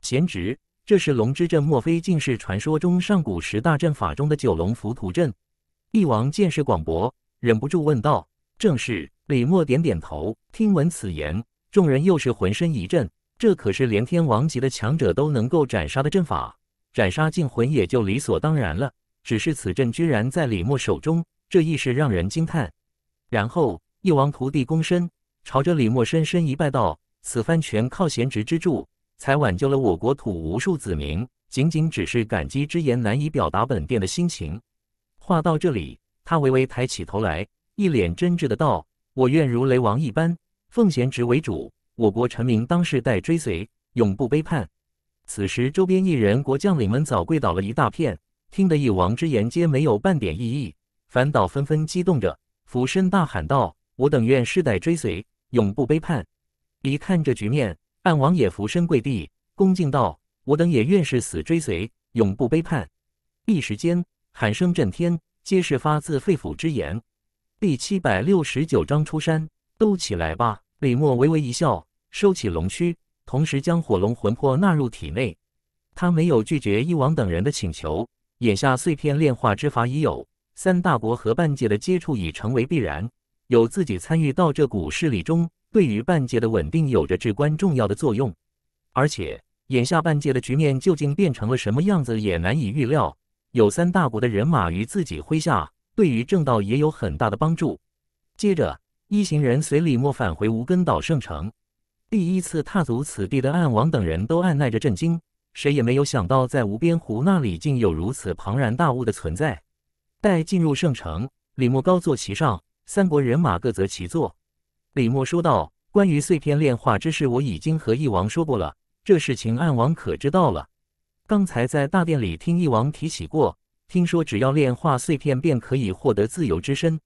贤侄，这是龙之阵？莫非竟是传说中上古十大阵法中的九龙浮屠阵？翼王见识广博，忍不住问道。正是。李默点点头。听闻此言，众人又是浑身一震。这可是连天王级的强者都能够斩杀的阵法，斩杀禁魂也就理所当然了。只是此阵居然在李默手中，这亦是让人惊叹。然后，一王徒弟躬身，朝着李默深深一拜道：“此番全靠贤侄之助，才挽救了我国土无数子民，仅仅只是感激之言难以表达本殿的心情。”话到这里，他微微抬起头来，一脸真挚的道：“我愿如雷王一般，奉贤侄为主。”我国臣民当世代追随，永不背叛。此时，周边异人国将领们早跪倒了一大片，听得一王之言，皆没有半点异议，反倒纷纷激动着，俯身大喊道：“吾等愿世代追随，永不背叛。”一看这局面，暗王也俯身跪地，恭敬道：“吾等也愿誓死追随，永不背叛。”一时间，喊声震天，皆是发自肺腑之言。第七百六十九章出山，都起来吧。李默微微一笑，收起龙须，同时将火龙魂魄纳入体内。他没有拒绝一王等人的请求。眼下碎片炼化之法已有，三大国和半界的接触已成为必然。有自己参与到这股势力中，对于半界的稳定有着至关重要的作用。而且，眼下半界的局面究竟变成了什么样子，也难以预料。有三大国的人马于自己麾下，对于正道也有很大的帮助。接着。一行人随李默返回无根岛圣城，第一次踏足此地的暗王等人都按耐着震惊，谁也没有想到在无边湖那里竟有如此庞然大物的存在。待进入圣城，李默高坐其上，三国人马各择其座。李默说道：“关于碎片炼化之事，我已经和翼王说过了，这事情暗王可知道了？刚才在大殿里听翼王提起过，听说只要炼化碎片，便可以获得自由之身。”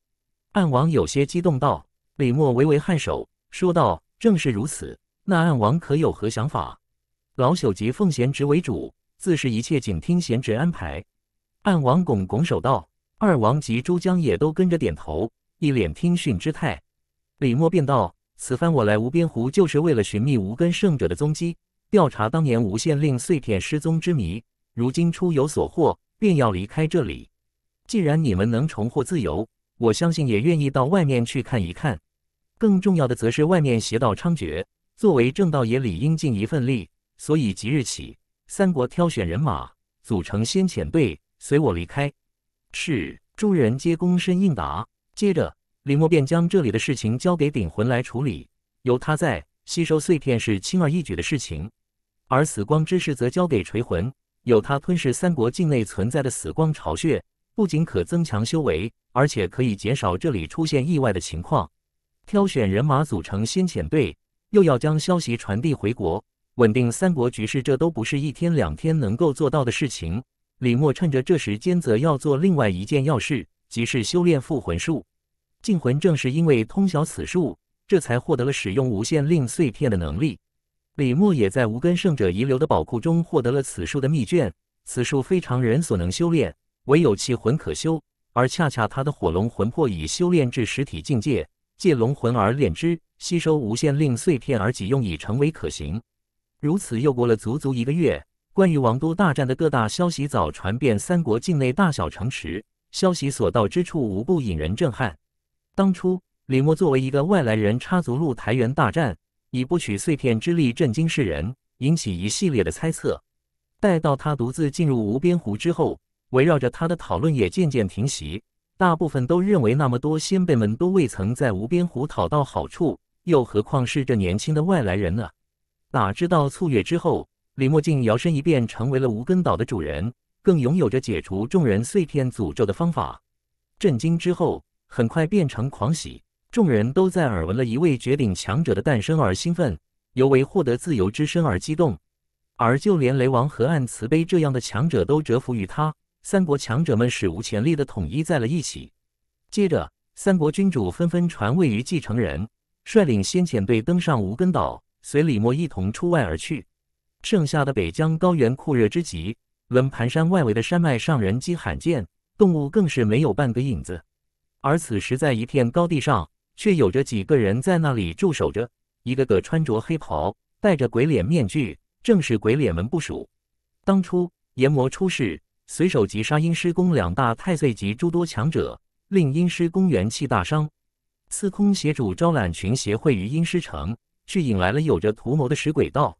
暗王有些激动道。李默微微颔首，说道：“正是如此。那暗王可有何想法？”老朽即奉贤侄为主，自是一切仅听贤侄安排。暗王拱拱手道：“二王及诸江也都跟着点头，一脸听训之态。”李默便道：“此番我来无边湖，就是为了寻觅无根圣者的踪迹，调查当年无限令碎片失踪之谜。如今出有所获，便要离开这里。既然你们能重获自由，我相信也愿意到外面去看一看。”更重要的则是外面邪道猖獗，作为正道也理应尽一份力。所以即日起，三国挑选人马，组成先遣队，随我离开。是，诸人皆躬身应答。接着，李默便将这里的事情交给顶魂来处理，有他在，吸收碎片是轻而易举的事情。而死光之事则交给锤魂，有他吞噬三国境内存在的死光巢穴，不仅可增强修为，而且可以减少这里出现意外的情况。挑选人马组成先遣队，又要将消息传递回国，稳定三国局势，这都不是一天两天能够做到的事情。李默趁着这时间，则要做另外一件要事，即是修炼附魂术。近魂正是因为通晓此术，这才获得了使用无限令碎片的能力。李默也在无根圣者遗留的宝库中获得了此术的密卷。此术非常人所能修炼，唯有其魂可修，而恰恰他的火龙魂魄已修炼至实体境界。借龙魂而炼之，吸收无限令碎片而己用，已成为可行。如此又过了足足一个月，关于王都大战的各大消息早传遍三国境内大小城池，消息所到之处，无不引人震撼。当初李默作为一个外来人插足鹿台原大战，以不取碎片之力震惊世人，引起一系列的猜测。待到他独自进入无边湖之后，围绕着他的讨论也渐渐停息。大部分都认为那么多先辈们都未曾在无边湖讨到好处，又何况是这年轻的外来人呢？哪知道淬月之后，李墨镜摇身一变成为了无根岛的主人，更拥有着解除众人碎片诅咒的方法。震惊之后，很快变成狂喜，众人都在耳闻了一位绝顶强者的诞生而兴奋，尤为获得自由之身而激动。而就连雷王河岸慈悲这样的强者都折服于他。三国强者们史无前例的统一在了一起。接着，三国君主纷纷传位于继承人，率领先遣队登上无根岛，随李默一同出外而去。剩下的北疆高原酷热之极，轮盘山外围的山脉上人迹罕见，动物更是没有半个影子。而此时，在一片高地上，却有着几个人在那里驻守着，一个个穿着黑袍，戴着鬼脸面具，正是鬼脸门部署。当初炎魔出世。随手击杀阴师公两大太岁及诸多强者，令阴师公元气大伤。司空协主招揽群协会于阴师城，却引来了有着图谋的石鬼道。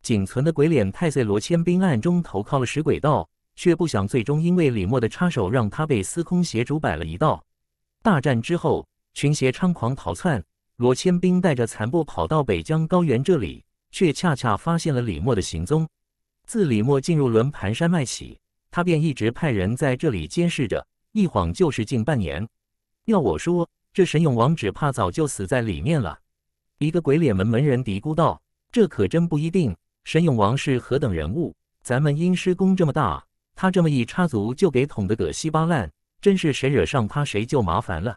仅存的鬼脸太岁罗千兵暗中投靠了石鬼道，却不想最终因为李默的插手，让他被司空协主摆了一道。大战之后，群邪猖狂逃窜，罗千兵带着残部跑到北疆高原这里，却恰恰发现了李默的行踪。自李默进入轮盘山脉起。他便一直派人在这里监视着，一晃就是近半年。要我说，这神勇王只怕早就死在里面了。一个鬼脸门门人嘀咕道：“这可真不一定。神勇王是何等人物，咱们阴师宫这么大，他这么一插足，就给捅得个稀巴烂，真是谁惹上他，谁就麻烦了。”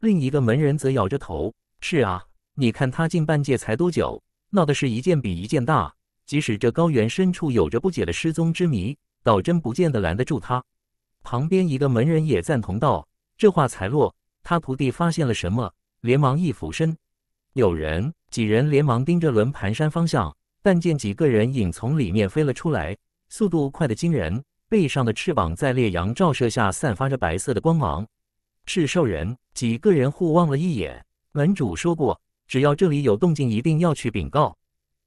另一个门人则摇着头：“是啊，你看他进半界才多久，闹的是一件比一件大。即使这高原深处有着不解的失踪之谜。”倒真不见得拦得住他。旁边一个门人也赞同道：“这话才落，他徒弟发现了什么，连忙一俯身。”有人几人连忙盯着轮盘山方向，但见几个人影从里面飞了出来，速度快得惊人，背上的翅膀在烈阳照射下散发着白色的光芒。是兽人。几个人互望了一眼，门主说过，只要这里有动静，一定要去禀告。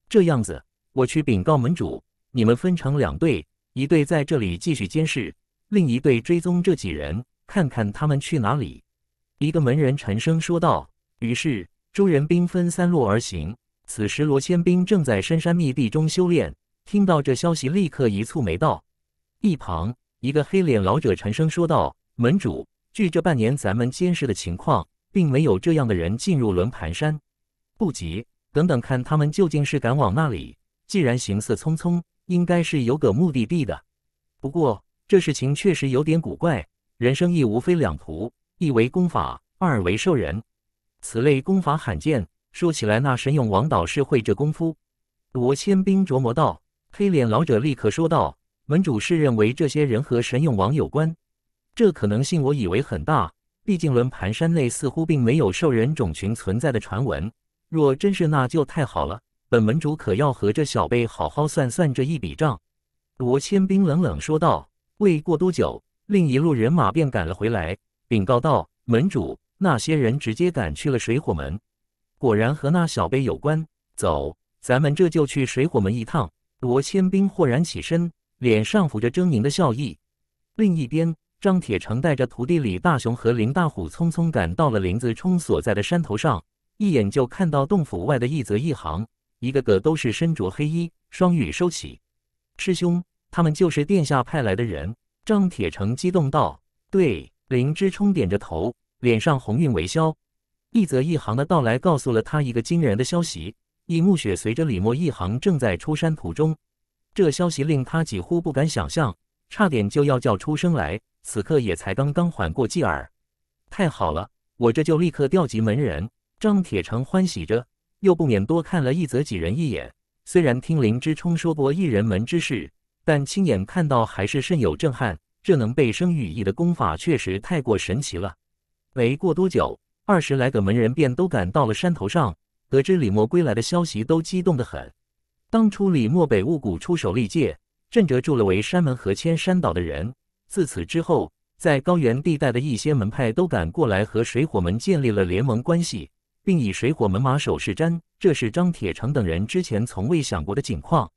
这样子，我去禀告门主，你们分成两队。一队在这里继续监视，另一队追踪这几人，看看他们去哪里。一个门人沉声说道。于是，诸人兵分三路而行。此时，罗千兵正在深山密地中修炼，听到这消息，立刻一蹙眉道。一旁，一个黑脸老者沉声说道：“门主，据这半年咱们监视的情况，并没有这样的人进入轮盘山。不急，等等看他们究竟是赶往那里。既然行色匆匆。”应该是有个目的地的，不过这事情确实有点古怪。人生亦无非两途，一为功法，二为兽人。此类功法罕见，说起来那神勇王导师会这功夫。罗千兵琢磨道：“黑脸老者立刻说道，门主是认为这些人和神勇王有关？这可能性我以为很大，毕竟轮盘山内似乎并没有兽人种群存在的传闻。若真是，那就太好了。”本门主可要和这小辈好好算算这一笔账。”罗千冰冷冷说道。未过多久，另一路人马便赶了回来，禀告道：“门主，那些人直接赶去了水火门，果然和那小辈有关。走，咱们这就去水火门一趟。”罗千兵豁然起身，脸上浮着狰狞的笑意。另一边，张铁成带着徒弟李大雄和林大虎匆匆赶到了林子冲所在的山头上，一眼就看到洞府外的一则一行。一个个都是身着黑衣，双羽收起。师兄，他们就是殿下派来的人。张铁成激动道：“对。”灵芝冲点着头，脸上红晕未消。一泽一行的到来，告诉了他一个惊人的消息：易暮雪随着李默一行正在出山途中。这消息令他几乎不敢想象，差点就要叫出声来。此刻也才刚刚缓过劲儿。太好了，我这就立刻调集门人。张铁成欢喜着。又不免多看了一则几人一眼。虽然听林之冲说过异人门之事，但亲眼看到还是甚有震撼。这能被生羽翼的功法确实太过神奇了。没过多久，二十来个门人便都赶到了山头上，得知李默归来的消息，都激动得很。当初李默北雾谷出手力界，镇折住了为山门和千山岛的人。自此之后，在高原地带的一些门派都赶过来和水火门建立了联盟关系。并以水火门马首饰瞻，这是张铁成等人之前从未想过的景况。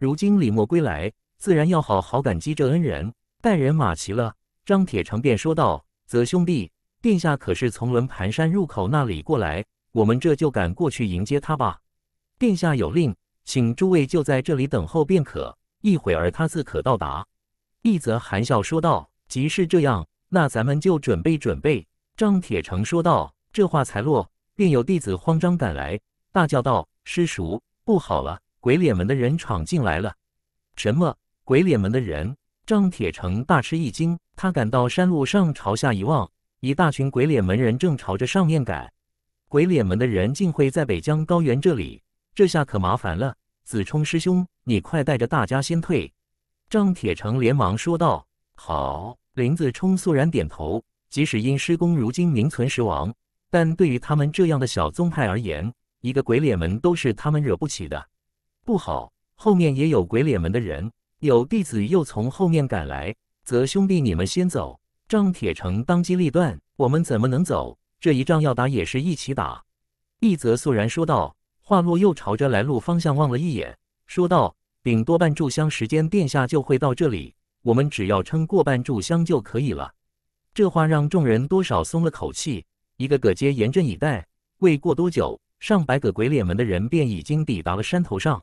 如今李默归来，自然要好好感激这恩人。待人马齐了，张铁成便说道：“泽兄弟，殿下可是从轮盘山入口那里过来？我们这就赶过去迎接他吧。”殿下有令，请诸位就在这里等候便可，一会儿他自可到达。”一则含笑说道：“即是这样，那咱们就准备准备。”张铁成说道，这话才落。便有弟子慌张赶来，大叫道：“师叔，不好了！鬼脸门的人闯进来了！”“什么？鬼脸门的人？”张铁成大吃一惊，他赶到山路上朝下一望，一大群鬼脸门人正朝着上面赶。鬼脸门的人竟会在北疆高原这里，这下可麻烦了！子冲师兄，你快带着大家先退！”张铁成连忙说道：“好。”林子冲肃然点头。即使因师公如今名存实亡。但对于他们这样的小宗派而言，一个鬼脸门都是他们惹不起的。不好，后面也有鬼脸门的人，有弟子又从后面赶来，则兄弟你们先走。张铁成当机立断，我们怎么能走？这一仗要打也是一起打。一泽肃然说道，话落又朝着来路方向望了一眼，说道：“顶多半炷香时间，殿下就会到这里，我们只要撑过半炷香就可以了。”这话让众人多少松了口气。一个个皆严阵以待。未过多久，上百个鬼脸门的人便已经抵达了山头上。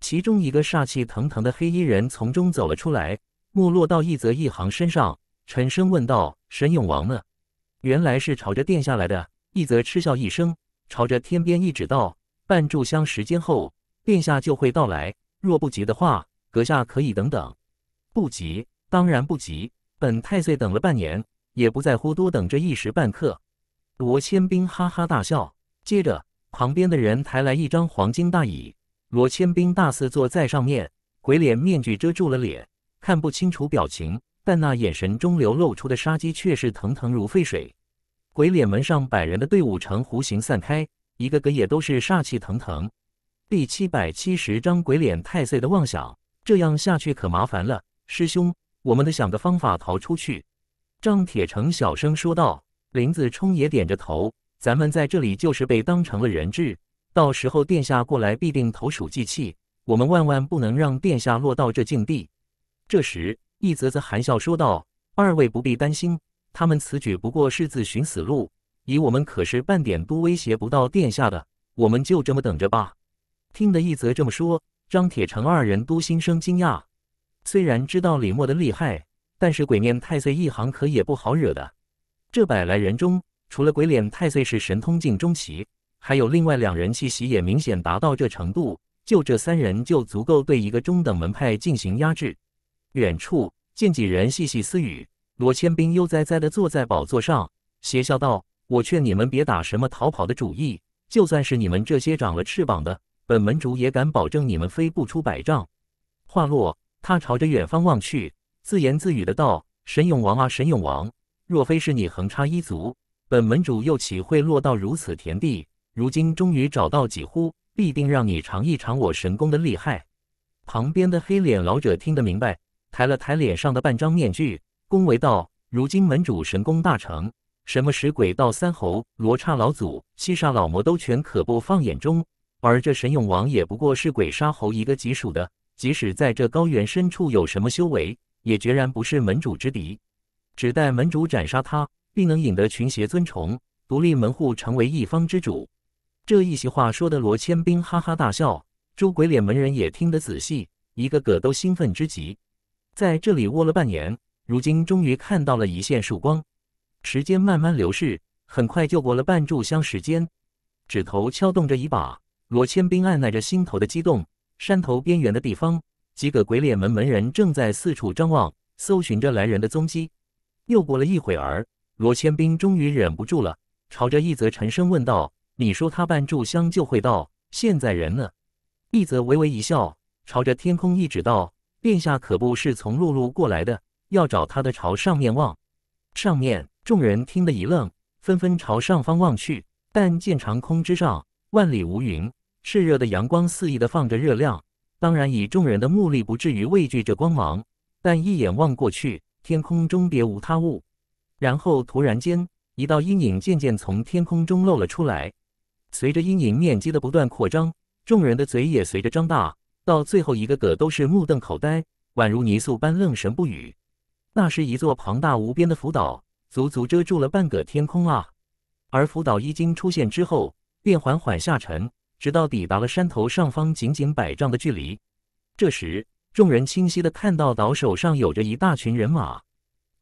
其中一个煞气腾腾的黑衣人从中走了出来，目落到一泽一行身上，沉声问道：“神勇王呢？”原来是朝着殿下来的。一泽嗤笑一声，朝着天边一指道：“半炷香时间后，殿下就会到来。若不急的话，阁下可以等等。”“不急，当然不急。本太岁等了半年，也不在乎多等这一时半刻。”罗千兵哈哈大笑，接着旁边的人抬来一张黄金大椅，罗千兵大肆坐在上面，鬼脸面具遮住了脸，看不清楚表情，但那眼神中流露出的杀机却是腾腾如沸水。鬼脸门上百人的队伍呈弧形散开，一个个也都是煞气腾腾。第七百七十张鬼脸太岁的妄想，这样下去可麻烦了，师兄，我们得想个方法逃出去。”张铁成小声说道。林子冲也点着头，咱们在这里就是被当成了人质，到时候殿下过来必定投鼠忌器，我们万万不能让殿下落到这境地。这时，一泽则含笑说道：“二位不必担心，他们此举不过是自寻死路，以我们可是半点都威胁不到殿下的，我们就这么等着吧。”听得一则这么说，张铁成二人都心生惊讶。虽然知道李默的厉害，但是鬼面太岁一行可也不好惹的。这百来人中，除了鬼脸太岁是神通境中期，还有另外两人气息也明显达到这程度。就这三人，就足够对一个中等门派进行压制。远处见几人细细私语，罗千兵悠哉哉的坐在宝座上，邪笑道：“我劝你们别打什么逃跑的主意。就算是你们这些长了翅膀的，本门主也敢保证你们飞不出百丈。”话落，他朝着远方望去，自言自语的道：“神勇王啊，神勇王！”若非是你横插一足，本门主又岂会落到如此田地？如今终于找到几乎，必定让你尝一尝我神功的厉害。旁边的黑脸老者听得明白，抬了抬脸上的半张面具，恭维道：“如今门主神功大成，什么石鬼道、三猴、罗刹老祖、西煞老魔都全可不放眼中。而这神勇王也不过是鬼杀猴一个级数的，即使在这高原深处有什么修为，也决然不是门主之敌。”只待门主斩杀他，必能引得群邪尊崇，独立门户，成为一方之主。这一席话说得罗千兵哈哈大笑，诸鬼脸门人也听得仔细，一个个都兴奋之极。在这里窝了半年，如今终于看到了一线曙光。时间慢慢流逝，很快就过了半炷香时间。指头敲动着一把，罗千兵按捺着心头的激动。山头边缘的地方，几个鬼脸门门人正在四处张望，搜寻着来人的踪迹。又过了一会儿，罗千兵终于忍不住了，朝着一泽沉声问道：“你说他半炷香就会到？现在人呢？”一泽微微一笑，朝着天空一指道：“殿下可不是从陆路过来的，要找他的，朝上面望。”上面众人听得一愣，纷纷朝上方望去。但见长空之上万里无云，炽热的阳光肆意的放着热量。当然，以众人的目力，不至于畏惧这光芒，但一眼望过去。天空中别无他物，然后突然间，一道阴影渐渐从天空中露了出来。随着阴影面积的不断扩张，众人的嘴也随着张大，到最后一个个都是目瞪口呆，宛如泥塑般愣神不语。那是一座庞大无边的浮岛，足足遮住了半个天空啊！而浮岛一经出现之后，便缓缓下沉，直到抵达了山头上方仅仅百丈的距离。这时，众人清晰地看到，岛手上有着一大群人马，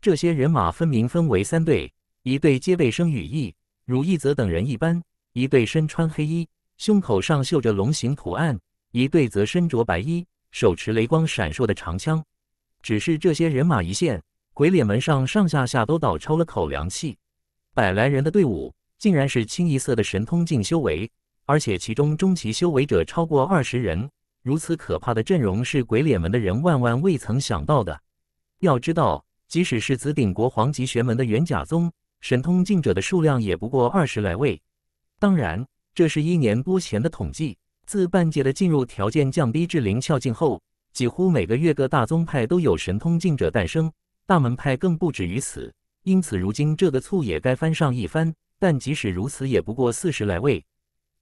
这些人马分明分为三队：一队皆背生羽翼，如易泽等人一般；一队身穿黑衣，胸口上绣着龙形图案；一队则身着白衣，手持雷光闪烁的长枪。只是这些人马一现，鬼脸门上上下下都倒抽了口凉气。百来人的队伍，竟然是清一色的神通境修为，而且其中中期修为者超过二十人。如此可怕的阵容是鬼脸门的人万万未曾想到的。要知道，即使是紫顶国皇级玄门的元甲宗，神通境者的数量也不过二十来位。当然，这是一年多前的统计。自半界的进入条件降低至灵窍境后，几乎每个月各大宗派都有神通境者诞生，大门派更不止于此。因此，如今这个醋也该翻上一番。但即使如此，也不过四十来位。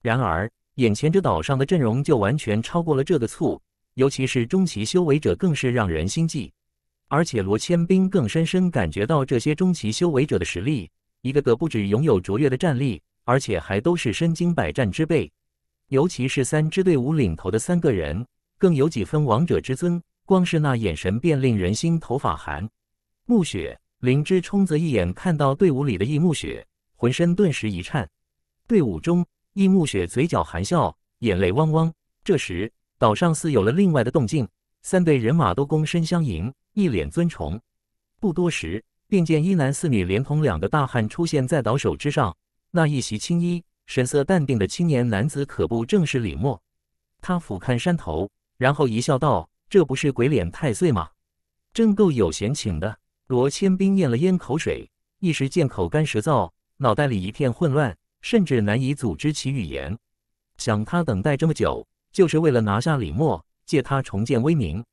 然而，眼前这岛上的阵容就完全超过了这个簇，尤其是中期修为者，更是让人心悸。而且罗千兵更深深感觉到这些中期修为者的实力，一个个不止拥有卓越的战力，而且还都是身经百战之辈。尤其是三支队伍领头的三个人，更有几分王者之尊，光是那眼神便令人心头发寒。暮雪灵之冲则一眼看到队伍里的易暮雪，浑身顿时一颤。队伍中。易暮雪嘴角含笑，眼泪汪汪。这时，岛上似有了另外的动静，三队人马都躬身相迎，一脸尊崇。不多时，便见一男四女，连同两个大汉出现在岛首之上。那一袭青衣、神色淡定的青年男子，可不正是李默？他俯瞰山头，然后一笑道：“这不是鬼脸太岁吗？真够有闲情的。”罗千兵咽了咽口水，一时见口干舌燥，脑袋里一片混乱。甚至难以组织其语言。想他等待这么久，就是为了拿下李默，借他重建威名。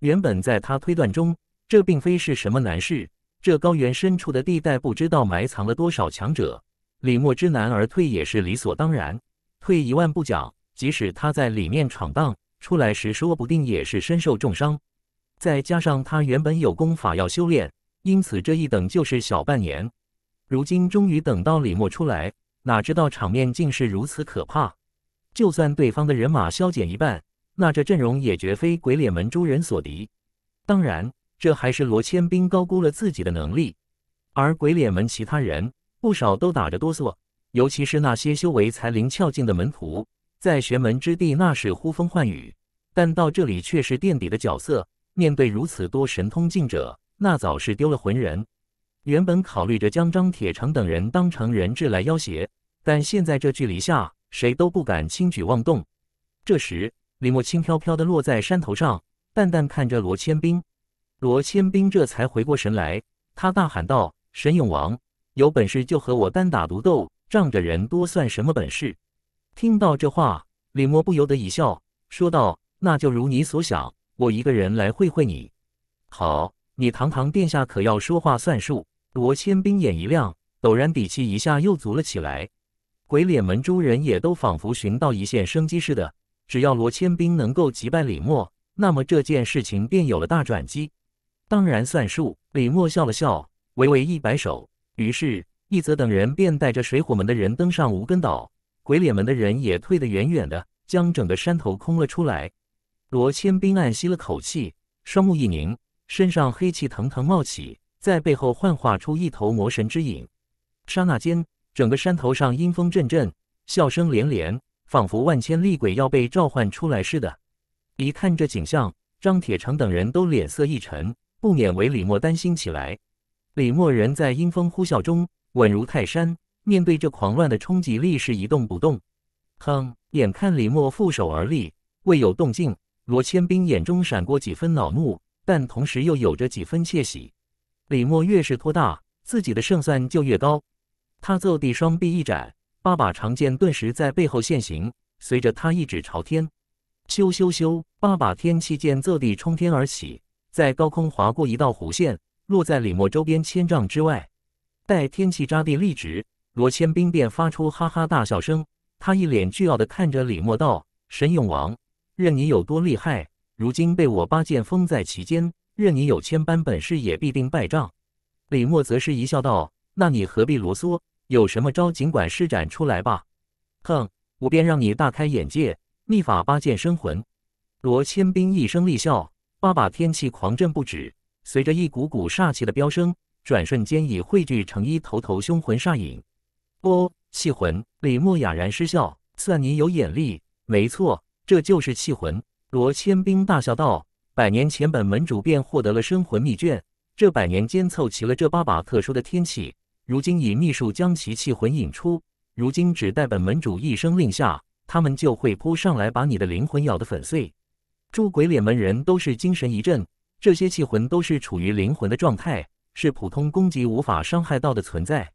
原本在他推断中，这并非是什么难事。这高原深处的地带，不知道埋藏了多少强者。李默知难而退，也是理所当然。退一万步讲，即使他在里面闯荡，出来时说不定也是身受重伤。再加上他原本有功法要修炼，因此这一等就是小半年。如今终于等到李默出来。哪知道场面竟是如此可怕！就算对方的人马削减一半，那这阵容也绝非鬼脸门诸人所敌。当然，这还是罗千兵高估了自己的能力。而鬼脸门其他人不少都打着哆嗦，尤其是那些修为才灵窍境的门徒，在玄门之地那是呼风唤雨，但到这里却是垫底的角色。面对如此多神通境者，那早是丢了魂人。原本考虑着将张铁成等人当成人质来要挟。但现在这距离下，谁都不敢轻举妄动。这时，李默轻飘飘的落在山头上，淡淡看着罗千兵。罗千兵这才回过神来，他大喊道：“神勇王，有本事就和我单打独斗，仗着人多算什么本事？”听到这话，李默不由得一笑，说道：“那就如你所想，我一个人来会会你。”好，你堂堂殿下可要说话算数。”罗千兵眼一亮，陡然底气一下又足了起来。鬼脸门中人也都仿佛寻到一线生机似的，只要罗千兵能够击败李默，那么这件事情便有了大转机。当然算数。李默笑了笑，微微一摆手，于是一泽等人便带着水火门的人登上无根岛，鬼脸门的人也退得远远的，将整个山头空了出来。罗千兵暗吸了口气，双目一凝，身上黑气腾腾冒起，在背后幻化出一头魔神之影，刹那间。整个山头上阴风阵阵，笑声连连，仿佛万千厉鬼要被召唤出来似的。一看这景象，张铁成等人都脸色一沉，不免为李默担心起来。李默人在阴风呼啸中稳如泰山，面对这狂乱的冲击力是一动不动。哼，眼看李默负手而立，未有动静，罗千兵眼中闪过几分恼怒，但同时又有着几分窃喜。李默越是拖大，自己的胜算就越高。他坐地，双臂一展，八把长剑顿时在背后现形。随着他一指朝天，咻咻咻，八把天气剑坐地冲天而起，在高空划过一道弧线，落在李默周边千丈之外。待天气扎地立直，罗千兵便发出哈哈大笑声。他一脸倨傲地看着李默道：“神勇王，任你有多厉害，如今被我八剑封在其间，任你有千般本事，也必定败仗。”李默则是一笑道。那你何必啰嗦？有什么招尽管施展出来吧！哼，我便让你大开眼界。秘法八剑生魂，罗千兵一声厉笑，八把天气狂震不止。随着一股股煞气的飙升，转瞬间已汇聚成一头头凶魂煞影。哦，气魂！李默哑然失笑，算你有眼力。没错，这就是气魂。罗千兵大笑道：“百年前本门主便获得了生魂秘卷，这百年间凑齐了这八把特殊的天气，如今以秘术将其气魂引出，如今只待本门主一声令下，他们就会扑上来把你的灵魂咬得粉碎。诸鬼脸门人都是精神一振，这些气魂都是处于灵魂的状态，是普通攻击无法伤害到的存在。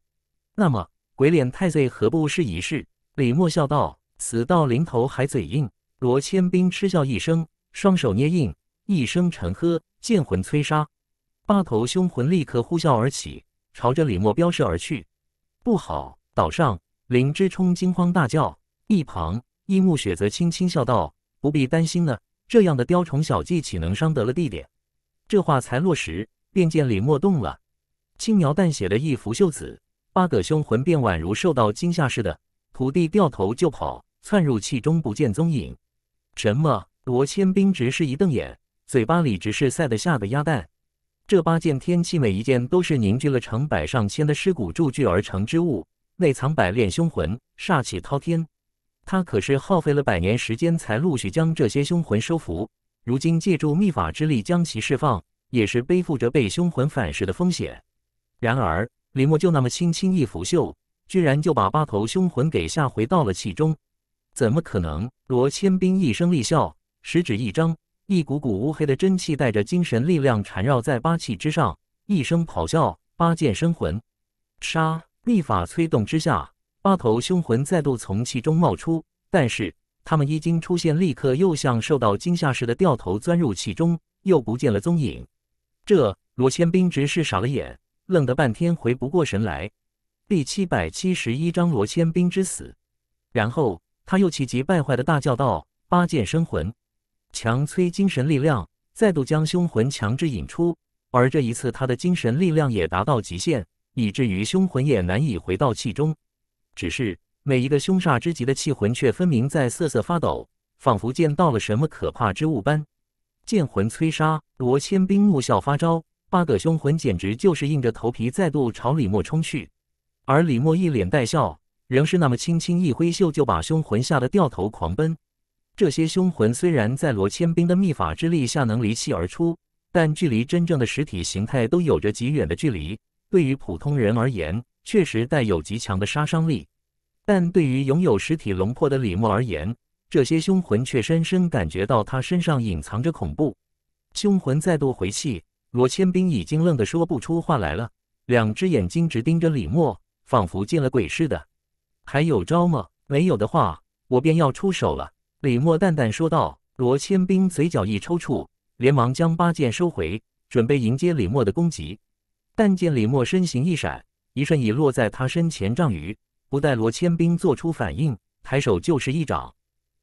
那么鬼脸太岁何不试一试？李默笑道：“死到临头还嘴硬。”罗千兵嗤笑一声，双手捏印，一声沉喝，剑魂催杀，八头凶魂立刻呼啸而起。朝着李默飙射而去，不好！岛上林之冲惊慌大叫。一旁易木雪则轻轻笑道：“不必担心呢，这样的雕虫小技岂能伤得了地点？”这话才落实，便见李默动了，轻描淡写的一拂袖子，八个凶魂便宛如受到惊吓似的，徒弟掉头就跑，窜入气中，不见踪影。什么？罗千兵直是一瞪眼，嘴巴里直是塞得下的鸭蛋。这八件天器，每一件都是凝聚了成百上千的尸骨铸聚而成之物，内藏百炼凶魂，煞气滔天。他可是耗费了百年时间，才陆续将这些凶魂收服。如今借助秘法之力将其释放，也是背负着被凶魂反噬的风险。然而，李默就那么轻轻一拂袖，居然就把八头凶魂给吓回到了其中。怎么可能？罗千兵一声厉笑，食指一张。一股股乌黑的真气带着精神力量缠绕在八气之上，一声咆哮，八剑生魂，杀秘法催动之下，八头凶魂再度从气中冒出。但是他们一经出现，立刻又像受到惊吓似的掉头钻入气中，又不见了踪影。这罗千兵直是傻了眼，愣得半天回不过神来。第七百七十一章罗千兵之死。然后他又气急败坏的大叫道：“八剑生魂！”强催精神力量，再度将凶魂强制引出，而这一次他的精神力量也达到极限，以至于凶魂也难以回到气中。只是每一个凶煞之极的气魂，却分明在瑟瑟发抖，仿佛见到了什么可怕之物般。剑魂催杀，罗千兵怒笑发招，八个凶魂简直就是硬着头皮再度朝李默冲去，而李默一脸带笑，仍是那么轻轻一挥袖，就把凶魂吓得掉头狂奔。这些凶魂虽然在罗千兵的秘法之力下能离器而出，但距离真正的实体形态都有着极远的距离。对于普通人而言，确实带有极强的杀伤力。但对于拥有实体龙魄的李默而言，这些凶魂却深深感觉到他身上隐藏着恐怖。凶魂再度回气，罗千兵已经愣得说不出话来了，两只眼睛直盯着李默，仿佛见了鬼似的。还有招吗？没有的话，我便要出手了。李默淡淡说道，罗千兵嘴角一抽搐，连忙将八剑收回，准备迎接李默的攻击。但见李默身形一闪，一瞬已落在他身前丈余，不待罗千兵做出反应，抬手就是一掌。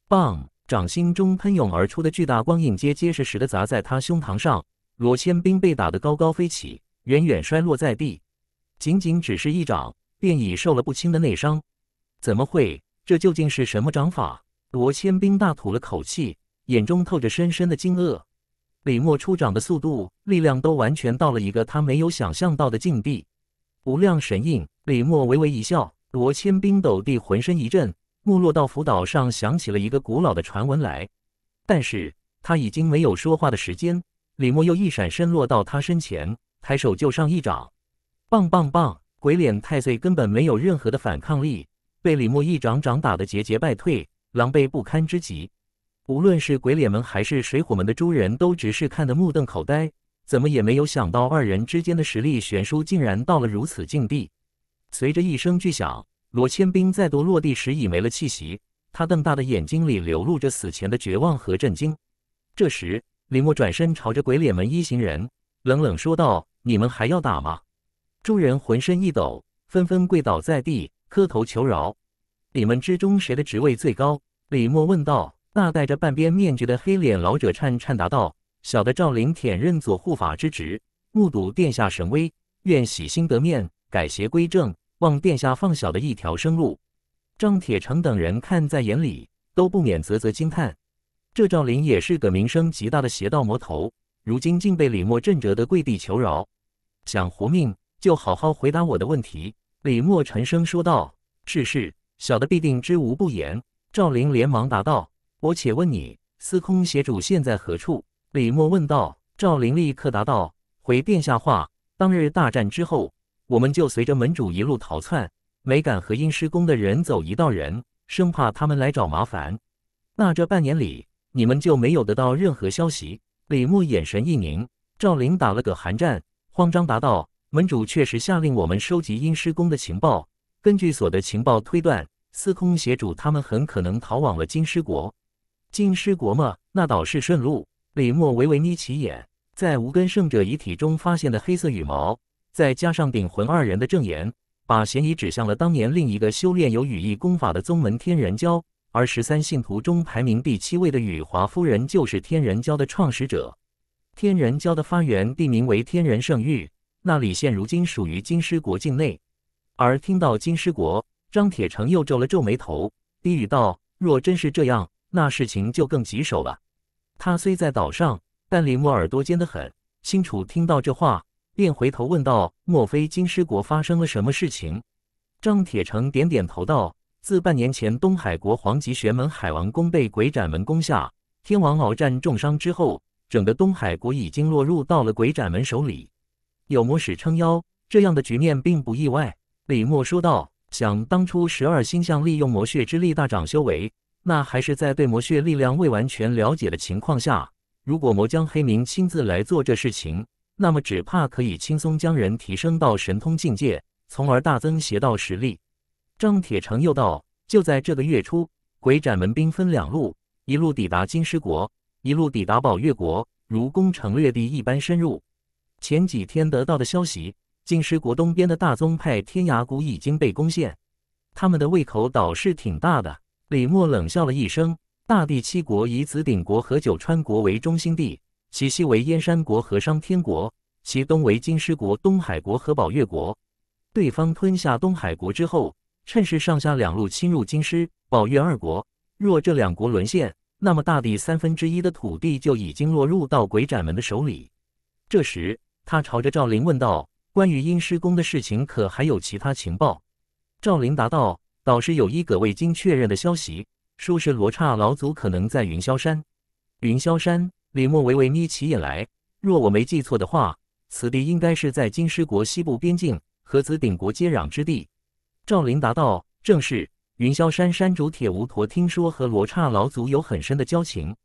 棒！掌心中喷涌而出的巨大光印结结实实的砸在他胸膛上，罗千兵被打得高高飞起，远远摔落在地。仅仅只是一掌，便已受了不轻的内伤。怎么会？这究竟是什么掌法？罗千兵大吐了口气，眼中透着深深的惊愕。李默出掌的速度、力量都完全到了一个他没有想象到的境地。无量神印，李默微微一笑。罗千兵斗地浑身一震，没落到浮岛上，想起了一个古老的传闻来。但是他已经没有说话的时间。李默又一闪身落到他身前，抬手就上一掌。棒棒棒！鬼脸太岁根本没有任何的反抗力，被李默一掌掌打得节节败退。狼狈不堪之极，无论是鬼脸门还是水火门的诸人都只是看得目瞪口呆，怎么也没有想到二人之间的实力悬殊竟然到了如此境地。随着一声巨响，罗千兵再度落地时已没了气息，他瞪大的眼睛里流露着死前的绝望和震惊。这时，李默转身朝着鬼脸门一行人冷冷说道：“你们还要打吗？”众人浑身一抖，纷纷跪倒在地，磕头求饶。你们之中谁的职位最高？李默问道。那戴着半边面具的黑脸老者颤颤答道：“小的赵灵舔任左护法之职，目睹殿下神威，愿洗心革面，改邪归正，望殿下放小的一条生路。”张铁成等人看在眼里，都不免啧啧惊叹。这赵灵也是个名声极大的邪道魔头，如今竟被李默震折得跪地求饶。想活命，就好好回答我的问题。”李默沉声说道。“是是。”小的必定知无不言。赵灵连忙答道：“我且问你，司空邪主现在何处？”李默问道。赵灵立刻答道：“回殿下话，当日大战之后，我们就随着门主一路逃窜，没敢和阴师宫的人走一道人，生怕他们来找麻烦。那这半年里，你们就没有得到任何消息？”李牧眼神一凝，赵灵打了个寒战，慌张答道：“门主确实下令我们收集阴师宫的情报。”根据所的情报推断，司空邪主他们很可能逃往了金狮国。金狮国嘛，那倒是顺路。李默微微眯起眼，在无根圣者遗体中发现的黑色羽毛，再加上顶魂二人的证言，把嫌疑指向了当年另一个修炼有羽翼功法的宗门天人教。而十三信徒中排名第七位的羽华夫人，就是天人教的创始者。天人教的发源地名为天人圣域，那里现如今属于金狮国境内。而听到金狮国，张铁成又皱了皱眉头，低语道：“若真是这样，那事情就更棘手了。”他虽在岛上，但李默耳朵尖得很，清楚听到这话，便回头问道：“莫非金狮国发生了什么事情？”张铁成点点头道：“自半年前东海国皇级玄门海王宫被鬼斩门攻下，天王鏖战重伤之后，整个东海国已经落入到了鬼斩门手里。有魔使撑腰，这样的局面并不意外。”李默说道：“想当初，十二星象利用魔血之力大涨修为，那还是在对魔血力量未完全了解的情况下。如果魔将黑冥亲自来做这事情，那么只怕可以轻松将人提升到神通境界，从而大增邪道实力。”张铁成又道：“就在这个月初，鬼斩门兵分两路，一路抵达金狮国，一路抵达宝月国，如攻城略地一般深入。前几天得到的消息。”金狮国东边的大宗派天涯谷已经被攻陷，他们的胃口倒是挺大的。李默冷笑了一声：“大帝七国以紫鼎国和九川国为中心地，其西为燕山国和商天国，其东为金狮国、东海国和宝月国。对方吞下东海国之后，趁势上下两路侵入金狮、宝月二国。若这两国沦陷，那么大帝三分之一的土地就已经落入到鬼斩门的手里。”这时，他朝着赵灵问道。关于阴师宫的事情，可还有其他情报？赵灵答道：“导师有一个未经确认的消息，说是罗刹老祖可能在云霄山。”云霄山，李莫微微眯起眼来。若我没记错的话，此地应该是在金狮国西部边境，和紫顶国接壤之地。赵灵答道：“正是。云霄山山主铁无陀听说和罗刹老祖有很深的交情。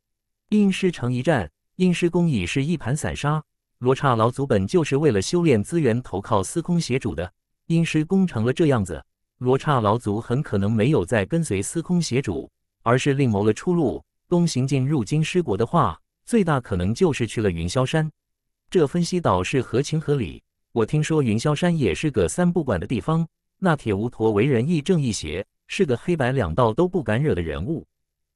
阴师城一战，阴师宫已是一盘散沙。”罗刹老祖本就是为了修炼资源投靠司空邪主的，因师功成了这样子。罗刹老祖很可能没有再跟随司空邪主，而是另谋了出路。东行进入金师国的话，最大可能就是去了云霄山。这分析倒是合情合理。我听说云霄山也是个三不管的地方，那铁无陀为人亦正亦邪，是个黑白两道都不敢惹的人物。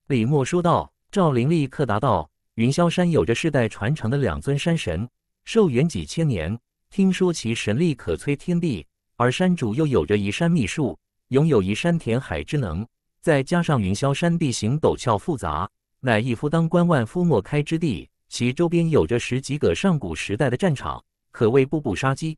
李默说道。赵灵立刻答道：“云霄山有着世代传承的两尊山神。”寿元几千年，听说其神力可摧天地，而山主又有着移山秘术，拥有移山填海之能。再加上云霄山地形陡峭复杂，乃一夫当关万夫莫开之地。其周边有着十几个上古时代的战场，可谓步步杀机。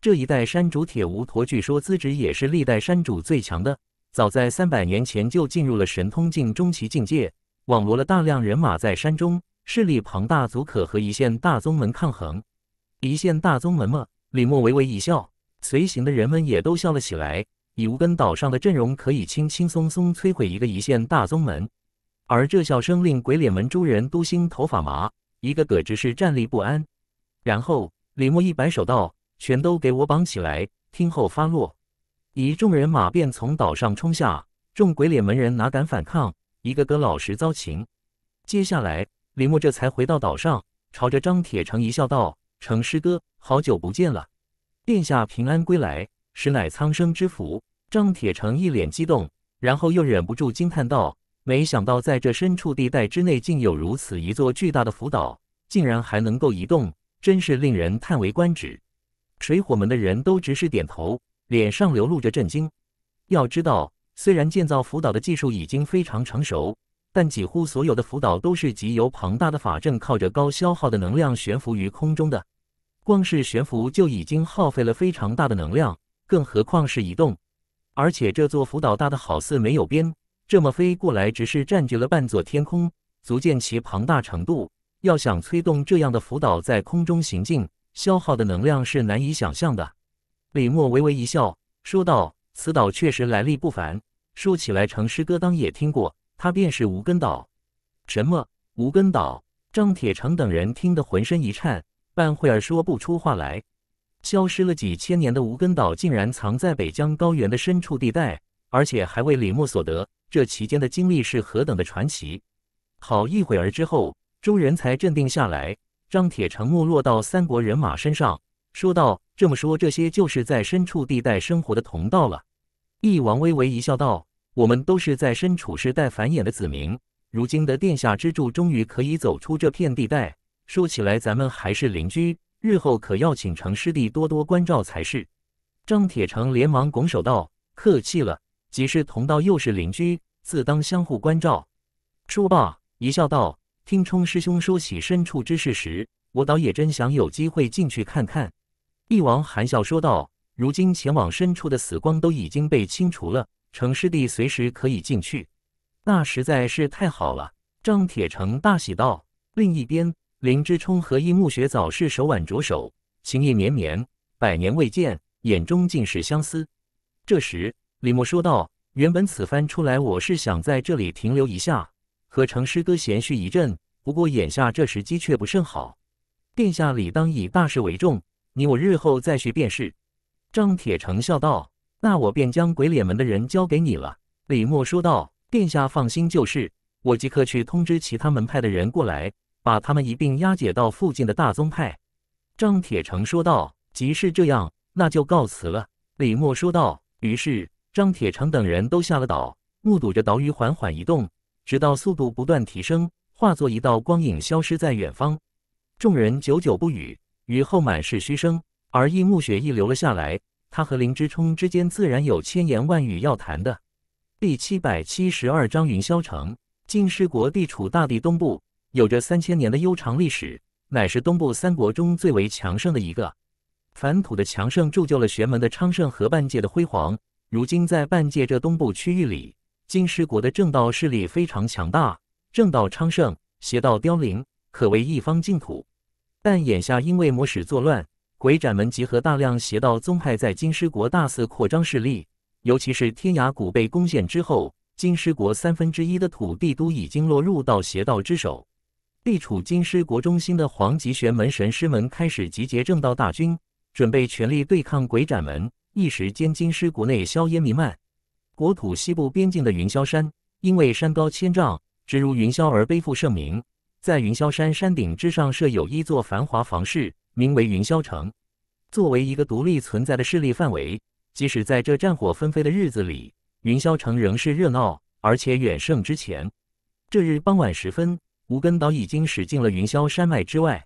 这一代山主铁无陀，据说资质也是历代山主最强的，早在三百年前就进入了神通境中期境界，网罗了大量人马在山中。势力庞大，足可和一线大宗门抗衡。一线大宗门吗？李牧微微一笑，随行的人们也都笑了起来。以无根岛上的阵容，可以轻轻松松摧毁一个一线大宗门。而这笑声令鬼脸门诸人都心头发麻，一个个只是站立不安。然后，李牧一摆手道：“全都给我绑起来，听候发落。”一众人马便从岛上冲下，众鬼脸门人哪敢反抗，一个个老实遭擒。接下来。李默这才回到岛上，朝着张铁成一笑，道：“程师哥，好久不见了。殿下平安归来，实乃苍生之福。”张铁成一脸激动，然后又忍不住惊叹道：“没想到在这深处地带之内，竟有如此一座巨大的浮岛，竟然还能够移动，真是令人叹为观止。”水火门的人都直视点头，脸上流露着震惊。要知道，虽然建造浮岛的技术已经非常成熟。但几乎所有的浮岛都是集由庞大的法阵靠着高消耗的能量悬浮于空中的，光是悬浮就已经耗费了非常大的能量，更何况是移动。而且这座浮岛大的好似没有边，这么飞过来只是占据了半座天空，足见其庞大程度。要想催动这样的浮岛在空中行进，消耗的能量是难以想象的。李默微微一笑，说道：“此岛确实来历不凡，说起来，程师哥当也听过。”他便是无根岛。什么？无根岛？张铁成等人听得浑身一颤，半会儿说不出话来。消失了几千年的无根岛，竟然藏在北疆高原的深处地带，而且还为李牧所得。这期间的经历是何等的传奇！好一会儿之后，周人才镇定下来。张铁成没落到三国人马身上，说道：“这么说，这些就是在深处地带生活的同道了。”翼王微微一笑，道。我们都是在身处世代繁衍的子民，如今的殿下之柱终于可以走出这片地带。说起来，咱们还是邻居，日后可要请程师弟多多关照才是。张铁成连忙拱手道：“客气了，既是同道，又是邻居，自当相互关照。”说罢，一笑道：“听冲师兄说起深处之事时，我倒也真想有机会进去看看。”一王含笑说道：“如今前往深处的死光都已经被清除了。”程师弟随时可以进去，那实在是太好了！张铁成大喜道。另一边，林之冲和易木雪早是手挽着手，情意绵绵，百年未见，眼中尽是相思。这时，李牧说道：“原本此番出来，我是想在这里停留一下，和程师哥闲叙一阵。不过眼下这时机却不甚好，殿下理当以大事为重，你我日后再叙便是。”张铁成笑道。那我便将鬼脸门的人交给你了。”李默说道。“殿下放心，就是我即刻去通知其他门派的人过来，把他们一并押解到附近的大宗派。”张铁成说道。“即是这样，那就告辞了。”李默说道。于是，张铁成等人都下了岛，目睹着岛屿缓缓移动，直到速度不断提升，化作一道光影消失在远方。众人久久不语，雨后满是嘘声，而易暮雪亦留了下来。他和林之冲之间自然有千言万语要谈的。第七百七十二章：云霄城。金师国地处大地东部，有着三千年的悠长历史，乃是东部三国中最为强盛的一个。凡土的强盛铸就了玄门的昌盛和半界的辉煌。如今在半界这东部区域里，金师国的正道势力非常强大，正道昌盛，邪道凋零，可谓一方净土。但眼下因为魔使作乱。鬼斩门集合大量邪道宗派，在金狮国大肆扩张势力。尤其是天涯谷被攻陷之后，金狮国三分之一的土地都已经落入到邪道之手。地处金狮国中心的黄极玄门神师门开始集结正道大军，准备全力对抗鬼斩门。一时间，金狮国内硝烟弥漫。国土西部边境的云霄山，因为山高千丈，直入云霄而背负盛名。在云霄山山顶之上，设有一座繁华房室，名为云霄城，作为一个独立存在的势力范围，即使在这战火纷飞的日子里，云霄城仍是热闹，而且远胜之前。这日傍晚时分，无根岛已经驶进了云霄山脉之外。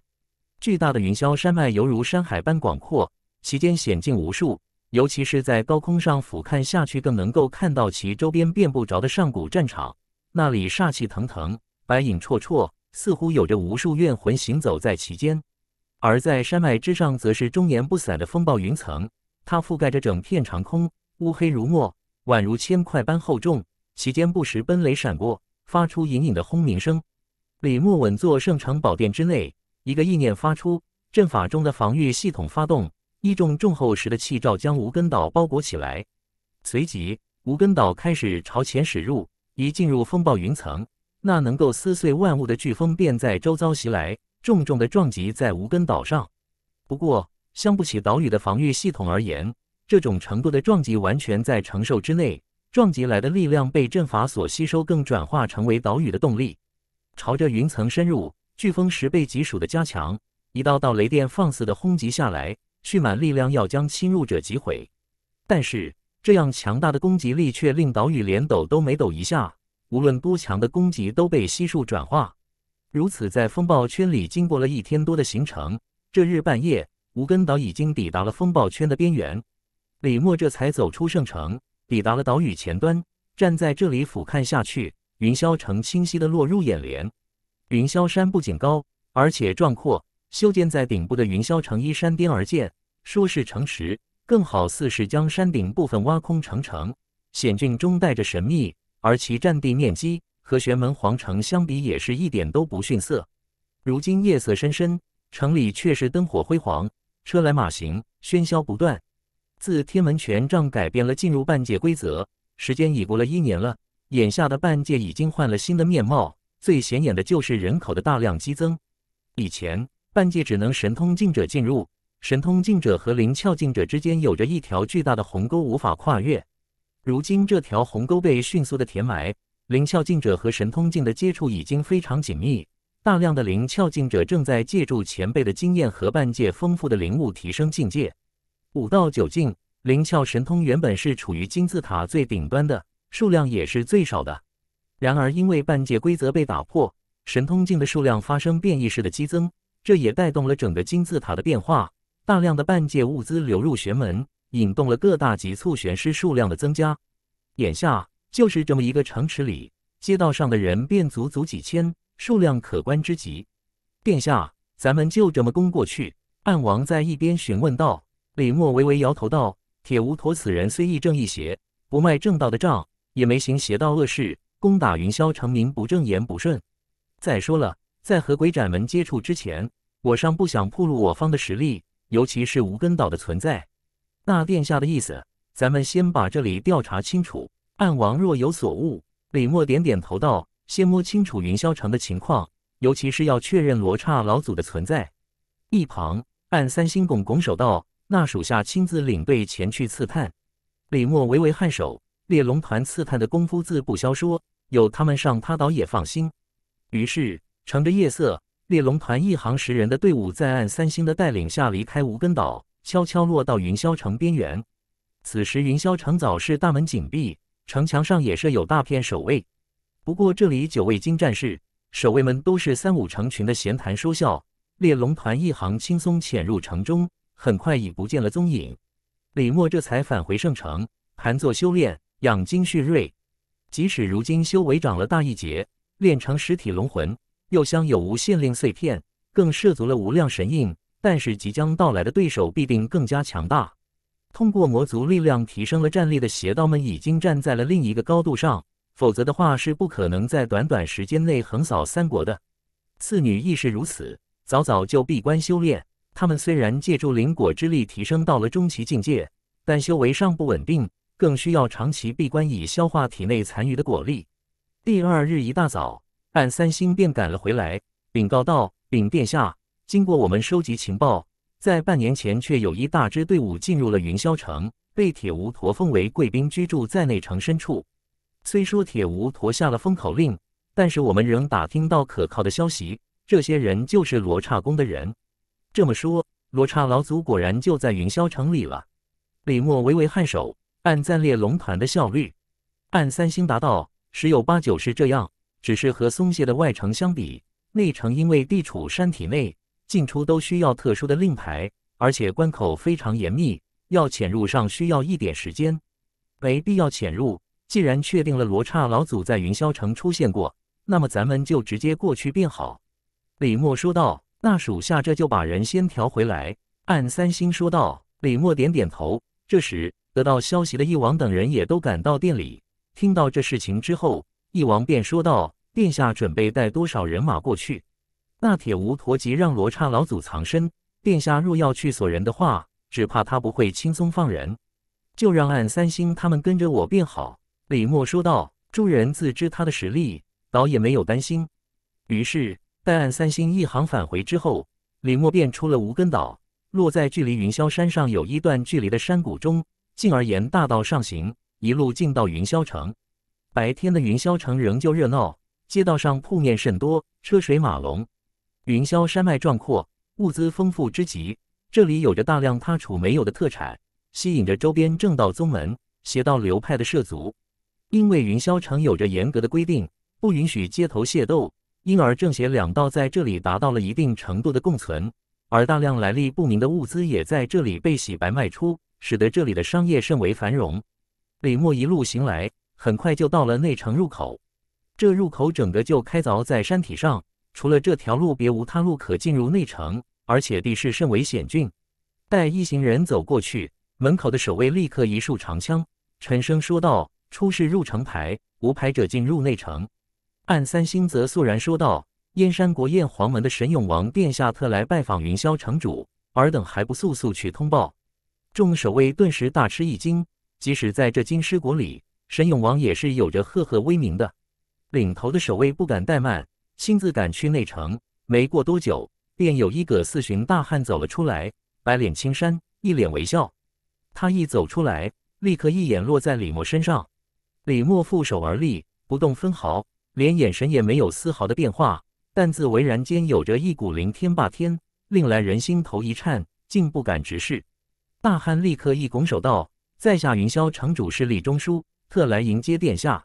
巨大的云霄山脉犹如山海般广阔，其间险境无数。尤其是在高空上俯瞰下去，更能够看到其周边遍布着的上古战场，那里煞气腾腾，白影绰绰，似乎有着无数怨魂行走在其间。而在山脉之上，则是终年不散的风暴云层，它覆盖着整片长空，乌黑如墨，宛如铅块般厚重。其间不时奔雷闪过，发出隐隐的轰鸣声。李牧稳坐圣城宝殿之内，一个意念发出，阵法中的防御系统发动，一种重厚实的气罩将无根岛包裹起来。随即，无根岛开始朝前驶入。一进入风暴云层，那能够撕碎万物的飓风便在周遭袭来。重重的撞击在无根岛上，不过相不起岛屿的防御系统而言，这种程度的撞击完全在承受之内。撞击来的力量被阵法所吸收，更转化成为岛屿的动力，朝着云层深入。飓风十倍级数的加强，一道道雷电放肆的轰击下来，蓄满力量要将侵入者击毁。但是这样强大的攻击力却令岛屿连抖都没抖一下，无论多强的攻击都被悉数转化。如此，在风暴圈里经过了一天多的行程，这日半夜，无根岛已经抵达了风暴圈的边缘。李默这才走出圣城，抵达了岛屿前端，站在这里俯瞰下去，云霄城清晰地落入眼帘。云霄山不仅高，而且壮阔，修建在顶部的云霄城依山巅而建，说是城池，更好似是将山顶部分挖空成城，险峻中带着神秘，而其占地面积。和玄门皇城相比，也是一点都不逊色。如今夜色深深，城里却是灯火辉煌，车来马行，喧嚣不断。自天门权杖改变了进入半界规则，时间已过了一年了。眼下的半界已经换了新的面貌，最显眼的就是人口的大量激增。以前半界只能神通境者进入，神通境者和灵窍境者之间有着一条巨大的鸿沟，无法跨越。如今这条鸿沟被迅速的填埋。灵窍境者和神通境的接触已经非常紧密，大量的灵窍境者正在借助前辈的经验和半界丰富的灵物提升境界。五到九境灵窍神通原本是处于金字塔最顶端的，数量也是最少的。然而，因为半界规则被打破，神通境的数量发生变异式的激增，这也带动了整个金字塔的变化。大量的半界物资流入玄门，引动了各大级促玄师数量的增加。眼下。就是这么一个城池里，街道上的人便足足几千，数量可观之极。殿下，咱们就这么攻过去？暗王在一边询问道。李默微微摇头道：“铁无陀此人虽亦正亦邪，不卖正道的账，也没行邪道恶事。攻打云霄城，名不正言不顺。再说了，在和鬼斩门接触之前，我尚不想暴露我方的实力，尤其是无根岛的存在。大殿下的意思，咱们先把这里调查清楚。”暗王若有所悟，李默点点头道：“先摸清楚云霄城的情况，尤其是要确认罗刹老祖的存在。”一旁，暗三星拱拱手道：“那属下亲自领队前去刺探。”李默微微颔首，猎龙团刺探的功夫自不消说，有他们上他岛也放心。于是，乘着夜色，猎龙团一行十人的队伍在暗三星的带领下离开无根岛，悄悄落到云霄城边缘。此时，云霄城早是大门紧闭。城墙上也设有大片守卫，不过这里九位金战士，守卫们都是三五成群的闲谈说笑。猎龙团一行轻松潜入城中，很快已不见了踪影。李默这才返回圣城，盘坐修炼，养精蓄锐。即使如今修为长了大一截，炼成实体龙魂，又镶有无限令碎片，更涉足了无量神印，但是即将到来的对手必定更加强大。通过魔族力量提升了战力的邪道们已经站在了另一个高度上，否则的话是不可能在短短时间内横扫三国的。次女亦是如此，早早就闭关修炼。他们虽然借助灵果之力提升到了中期境界，但修为尚不稳定，更需要长期闭关以消化体内残余的果力。第二日一大早，暗三星便赶了回来，禀告道：“禀殿下，经过我们收集情报。”在半年前，却有一大支队伍进入了云霄城，被铁无陀封为贵宾，居住在内城深处。虽说铁无陀下了封口令，但是我们仍打听到可靠的消息，这些人就是罗刹宫的人。这么说，罗刹老祖果然就在云霄城里了。李默微微颔首，暗赞列龙团的效率。按三星达到，十有八九是这样，只是和松懈的外城相比，内城因为地处山体内。”进出都需要特殊的令牌，而且关口非常严密，要潜入上需要一点时间，没必要潜入。既然确定了罗刹老祖在云霄城出现过，那么咱们就直接过去便好。”李默说道。“那属下这就把人先调回来。”按三星说道。李默点点头。这时得到消息的翼王等人也都赶到店里，听到这事情之后，翼王便说道：“殿下准备带多少人马过去？”那铁无陀即让罗刹老祖藏身。殿下若要去索人的话，只怕他不会轻松放人。就让暗三星他们跟着我便好。”李默说道。诸人自知他的实力，倒也没有担心。于是，待暗三星一行返回之后，李默便出了无根岛，落在距离云霄山上有一段距离的山谷中，进而沿大道上行，一路进到云霄城。白天的云霄城仍旧热闹，街道上铺面甚多，车水马龙。云霄山脉壮阔，物资丰富之极。这里有着大量他楚没有的特产，吸引着周边正道宗门、邪道流派的涉足。因为云霄城有着严格的规定，不允许街头械斗，因而正邪两道在这里达到了一定程度的共存。而大量来历不明的物资也在这里被洗白卖出，使得这里的商业甚为繁荣。李默一路行来，很快就到了内城入口。这入口整个就开凿在山体上。除了这条路，别无他路可进入内城，而且地势甚为险峻。待一行人走过去，门口的守卫立刻一竖长枪，沉声说道：“出示入城牌，无牌者进入内城。”按三星则肃然说道：“燕山国燕皇门的神勇王殿下特来拜访云霄城主，尔等还不速速去通报？”众守卫顿时大吃一惊。即使在这京师国里，神勇王也是有着赫赫威名的。领头的守卫不敢怠慢。亲自赶去内城，没过多久，便有一个四旬大汉走了出来，白脸青衫，一脸微笑。他一走出来，立刻一眼落在李默身上。李默负手而立，不动分毫，连眼神也没有丝毫的变化，但自巍然间有着一股凌天霸天，令来人心头一颤，竟不敢直视。大汉立刻一拱手道：“在下云霄城主是李中书，特来迎接殿下。”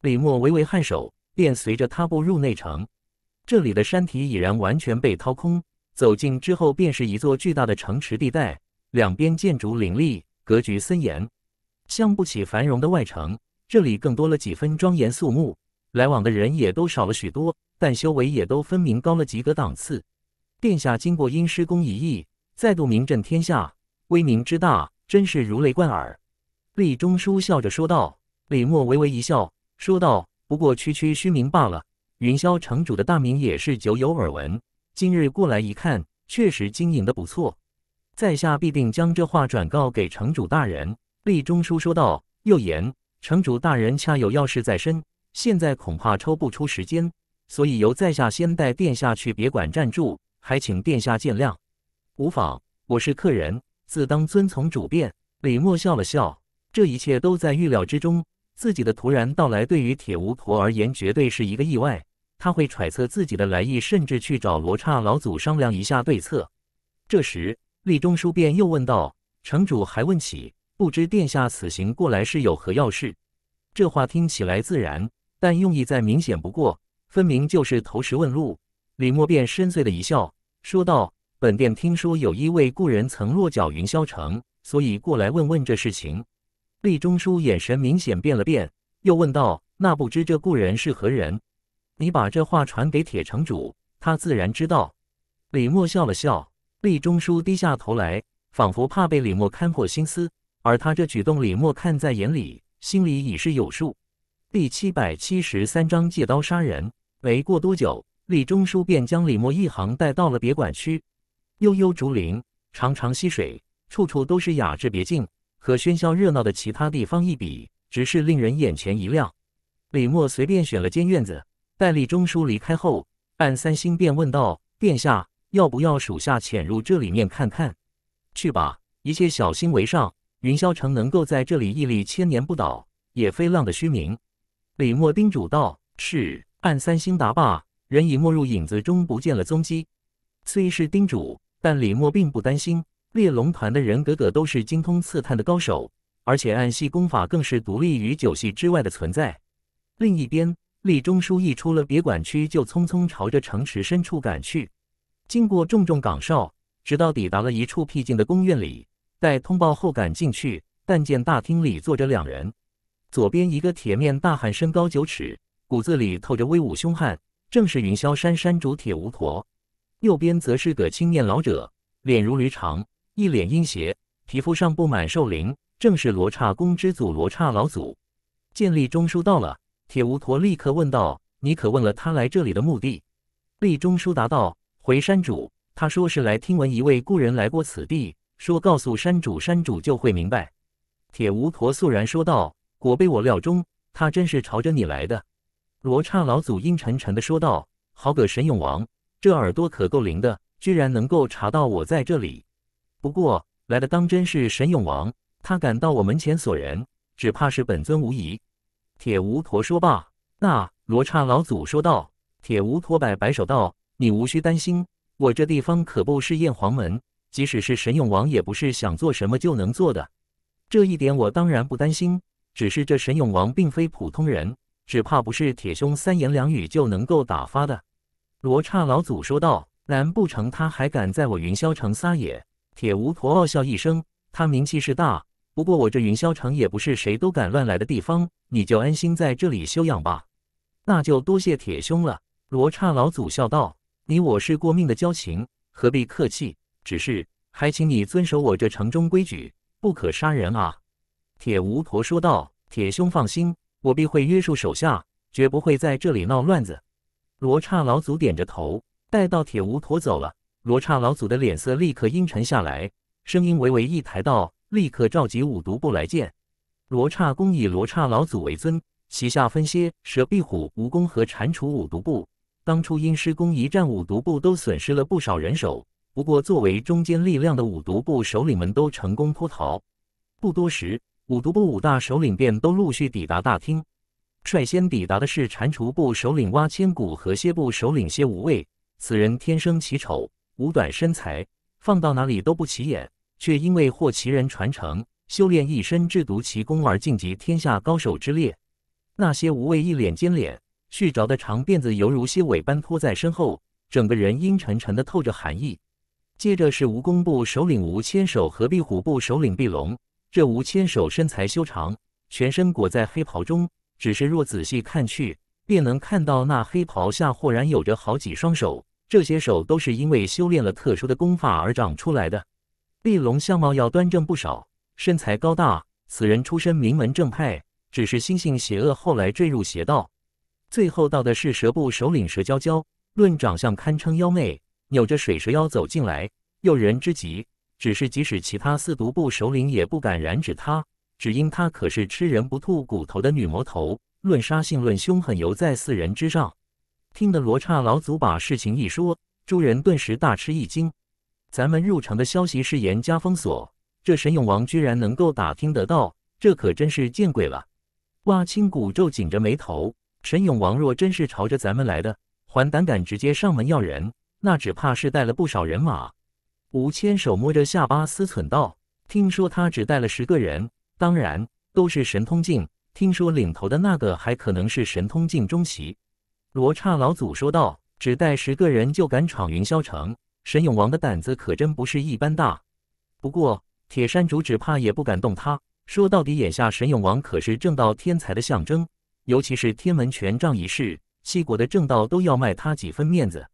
李默微微颔首。便随着踏步入内城，这里的山体已然完全被掏空。走进之后，便是一座巨大的城池地带，两边建筑林立，格局森严，像不起繁荣的外城。这里更多了几分庄严肃穆，来往的人也都少了许多，但修为也都分明高了几个档次。殿下经过阴师公一役，再度名震天下，威名之大，真是如雷贯耳。李中书笑着说道，李默微微一笑，说道。不过区区虚名罢了。云霄城主的大名也是久有耳闻，今日过来一看，确实经营的不错。在下必定将这话转告给城主大人。”厉中书说道。“又言，城主大人恰有要事在身，现在恐怕抽不出时间，所以由在下先带殿下去别馆暂住，还请殿下见谅。”“无妨，我是客人，自当遵从主便。”李默笑了笑，“这一切都在预料之中。”自己的突然到来对于铁巫婆而言绝对是一个意外，他会揣测自己的来意，甚至去找罗刹老祖商量一下对策。这时，厉中书便又问道：“城主还问起，不知殿下此行过来是有何要事？”这话听起来自然，但用意再明显不过，分明就是投石问路。李默便深邃的一笑，说道：“本殿听说有一位故人曾落脚云霄城，所以过来问问这事情。”厉中书眼神明显变了变，又问道：“那不知这故人是何人？你把这话传给铁城主，他自然知道。”李默笑了笑。厉中书低下头来，仿佛怕被李默看破心思，而他这举动，李默看在眼里，心里已是有数。第七百七十三章借刀杀人。没过多久，厉中书便将李默一行带到了别馆区。悠悠竹林，长长溪水，处处都是雅致别境。和喧嚣热闹的其他地方一比，只是令人眼前一亮。李默随便选了间院子，待李中书离开后，暗三星便问道：“殿下，要不要属下潜入这里面看看？”“去吧，一切小心为上。云霄城能够在这里屹立千年不倒，也非浪的虚名。”李默叮嘱道：“是。”暗三星答罢，人已没入影子中，不见了踪迹。虽是叮嘱，但李默并不担心。猎龙团的人个个都是精通刺探的高手，而且暗系功法更是独立于九系之外的存在。另一边，厉中书一出了别馆区，就匆匆朝着城池深处赶去。经过重重岗哨，直到抵达了一处僻静的宫院里，待通报后赶进去，但见大厅里坐着两人，左边一个铁面大汉，身高九尺，骨子里透着威武凶悍，正是云霄山山主铁无陀；右边则是个青面老者，脸如驴肠，一脸阴邪，皮肤上布满兽鳞，正是罗刹宫之祖罗刹老祖。见立中书到了，铁无陀立刻问道：“你可问了他来这里的目的？”立中书答道：“回山主，他说是来听闻一位故人来过此地，说告诉山主，山主就会明白。”铁无陀肃然说道：“果被我料中，他真是朝着你来的。”罗刹老祖阴沉沉的说道：“好个神勇王，这耳朵可够灵的，居然能够查到我在这里。”不过来的当真是神勇王，他敢到我门前索人，只怕是本尊无疑。铁无陀说罢，那罗刹老祖说道：“铁无陀摆摆手道，你无需担心，我这地方可不是燕黄门，即使是神勇王，也不是想做什么就能做的。这一点我当然不担心，只是这神勇王并非普通人，只怕不是铁兄三言两语就能够打发的。”罗刹老祖说道：“难不成他还敢在我云霄城撒野？”铁无婆傲笑一声，他名气是大，不过我这云霄城也不是谁都敢乱来的地方，你就安心在这里休养吧。那就多谢铁兄了。罗刹老祖笑道：“你我是过命的交情，何必客气？只是还请你遵守我这城中规矩，不可杀人啊。”铁无婆说道：“铁兄放心，我必会约束手下，绝不会在这里闹乱子。”罗刹老祖点着头，待到铁无婆走了。罗刹老祖的脸色立刻阴沉下来，声音微微一抬，道：“立刻召集五毒部来见。”罗刹公以罗刹老祖为尊，旗下分蝎、蛇、壁虎、蜈蚣和蟾蜍五毒部。当初因施工一战，五毒部都损失了不少人手。不过，作为中间力量的五毒部首领们都成功脱逃。不多时，五毒部五大首领便都陆续抵达大厅。率先抵达的是蟾蜍部首领蛙千骨和蝎部首领蝎无畏，此人天生奇丑。无短身材，放到哪里都不起眼，却因为获其人传承，修炼一身制毒奇功而晋级天下高手之列。那些无畏一脸尖脸，蓄着的长辫子犹如蝎尾般拖在身后，整个人阴沉沉的透着寒意。接着是蜈蚣部首领吴千手和壁虎部首领壁龙。这吴千手身材修长，全身裹在黑袍中，只是若仔细看去，便能看到那黑袍下豁然有着好几双手。这些手都是因为修炼了特殊的功法而长出来的。丽龙相貌要端正不少，身材高大。此人出身名门正派，只是心性邪恶，后来坠入邪道。最后到的是蛇部首领蛇娇娇，论长相堪称妖媚，扭着水蛇腰走进来，诱人之极。只是即使其他四毒部首领也不敢染指她，只因她可是吃人不吐骨头的女魔头，论杀性论凶狠，犹在四人之上。听得罗刹老祖把事情一说，诸人顿时大吃一惊。咱们入城的消息是严加封锁，这神勇王居然能够打听得到，这可真是见鬼了！哇，青谷皱紧着眉头，神勇王若真是朝着咱们来的，还胆敢直接上门要人，那只怕是带了不少人马。吴千手摸着下巴思忖道：“听说他只带了十个人，当然都是神通境。听说领头的那个还可能是神通境中席。”罗刹老祖说道：“只带十个人就敢闯云霄城，神勇王的胆子可真不是一般大。不过铁山主只怕也不敢动他。说到底，眼下神勇王可是正道天才的象征，尤其是天门权杖一事，西国的正道都要卖他几分面子。”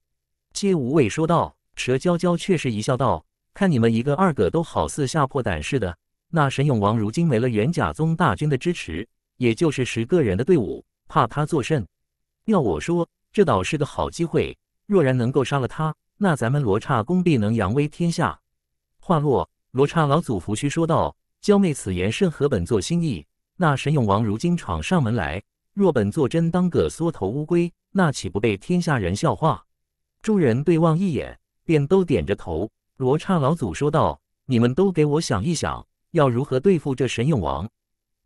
街无畏说道。蛇娇娇却是一笑道：“看你们一个二个都好似吓破胆似的。那神勇王如今没了元甲宗大军的支持，也就是十个人的队伍，怕他作甚？”要我说，这倒是个好机会。若然能够杀了他，那咱们罗刹功必能扬威天下。话落，罗刹老祖拂须说道：“娇媚此言甚合本座心意。那神勇王如今闯上门来，若本座真当个缩头乌龟，那岂不被天下人笑话？”众人对望一眼，便都点着头。罗刹老祖说道：“你们都给我想一想，要如何对付这神勇王？”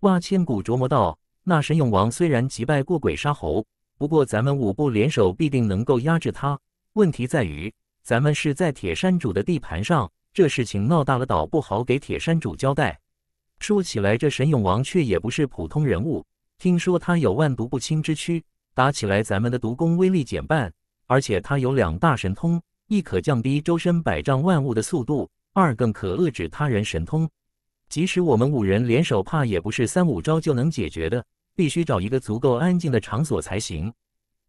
哇千古琢磨道：“那神勇王虽然击败过鬼杀猴，不过咱们五部联手，必定能够压制他。问题在于，咱们是在铁山主的地盘上，这事情闹大了，倒不好给铁山主交代。说起来，这神勇王却也不是普通人物，听说他有万毒不侵之躯，打起来咱们的毒功威力减半。而且他有两大神通：一可降低周身百丈万物的速度，二更可遏制他人神通。即使我们五人联手，怕也不是三五招就能解决的。必须找一个足够安静的场所才行。”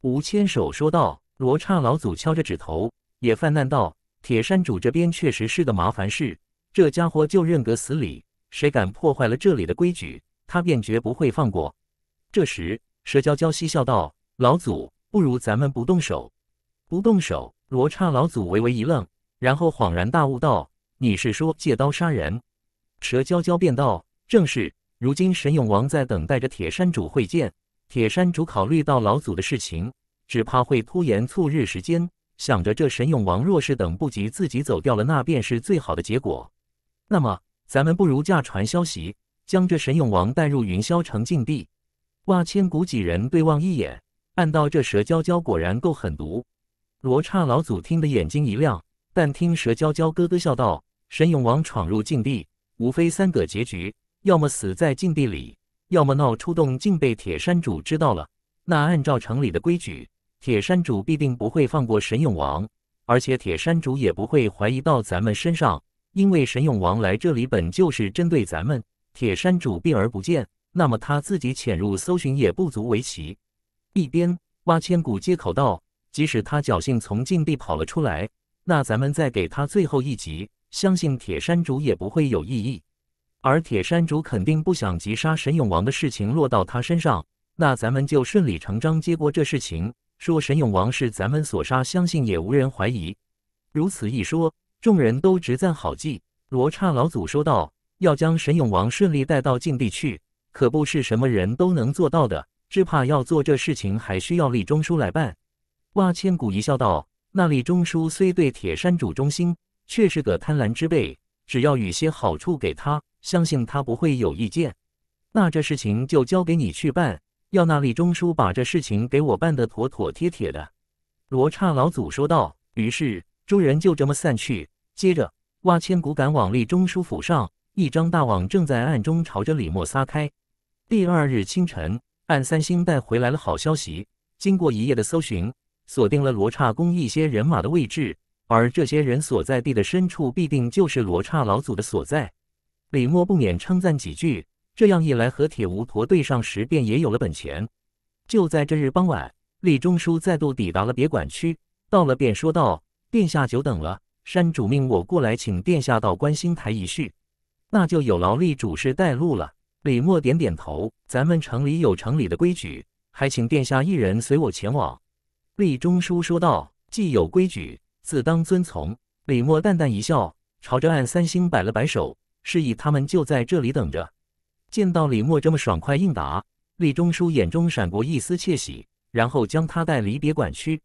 吴千手说道。罗刹老祖敲着指头，也泛难道：“铁山主这边确实是个麻烦事，这家伙就认个死理，谁敢破坏了这里的规矩，他便绝不会放过。”这时，蛇娇娇嬉笑道：“老祖，不如咱们不动手，不动手。”罗刹老祖微微一愣，然后恍然大悟道：“你是说借刀杀人？”蛇娇娇便道：“正是。”如今神勇王在等待着铁山主会见，铁山主考虑到老祖的事情，只怕会拖延促日时间。想着这神勇王若是等不及自己走掉了，那便是最好的结果。那么咱们不如驾船消息，将这神勇王带入云霄城禁地。哇！千古几人对望一眼，暗道这蛇娇娇果然够狠毒。罗刹老祖听得眼睛一亮，但听蛇娇娇咯咯笑道：“神勇王闯入禁地，无非三个结局。”要么死在禁地里，要么闹出动静被铁山主知道了。那按照城里的规矩，铁山主必定不会放过神勇王，而且铁山主也不会怀疑到咱们身上，因为神勇王来这里本就是针对咱们。铁山主避而不见，那么他自己潜入搜寻也不足为奇。一边，挖千古接口道，即使他侥幸从禁地跑了出来，那咱们再给他最后一击，相信铁山主也不会有异议。而铁山主肯定不想急杀神勇王的事情落到他身上，那咱们就顺理成章接过这事情，说神勇王是咱们所杀，相信也无人怀疑。如此一说，众人都直赞好计。罗刹老祖说道：“要将神勇王顺利带到禁地去，可不是什么人都能做到的，只怕要做这事情，还需要李中书来办。”哇千古一笑道：“那李中书虽对铁山主忠心，却是个贪婪之辈，只要予些好处给他。”相信他不会有意见，那这事情就交给你去办。要那李中书把这事情给我办得妥妥帖帖的。”罗刹老祖说道。于是众人就这么散去。接着，挖千骨赶往李中书府上，一张大网正在暗中朝着李默撒开。第二日清晨，暗三星带回来了好消息：经过一夜的搜寻，锁定了罗刹宫一些人马的位置，而这些人所在地的深处必定就是罗刹老祖的所在。李默不免称赞几句，这样一来和铁无陀对上时便也有了本钱。就在这日傍晚，李中书再度抵达了别馆区，到了便说道：“殿下久等了，山主命我过来，请殿下到观星台一叙。那就有劳厉主事带路了。”李默点点头：“咱们城里有城里的规矩，还请殿下一人随我前往。”李中书说道：“既有规矩，自当遵从。”李默淡淡一笑，朝着暗三星摆了摆手。示意他们就在这里等着。见到李默这么爽快应答，李中书眼中闪过一丝窃喜，然后将他带离别馆区，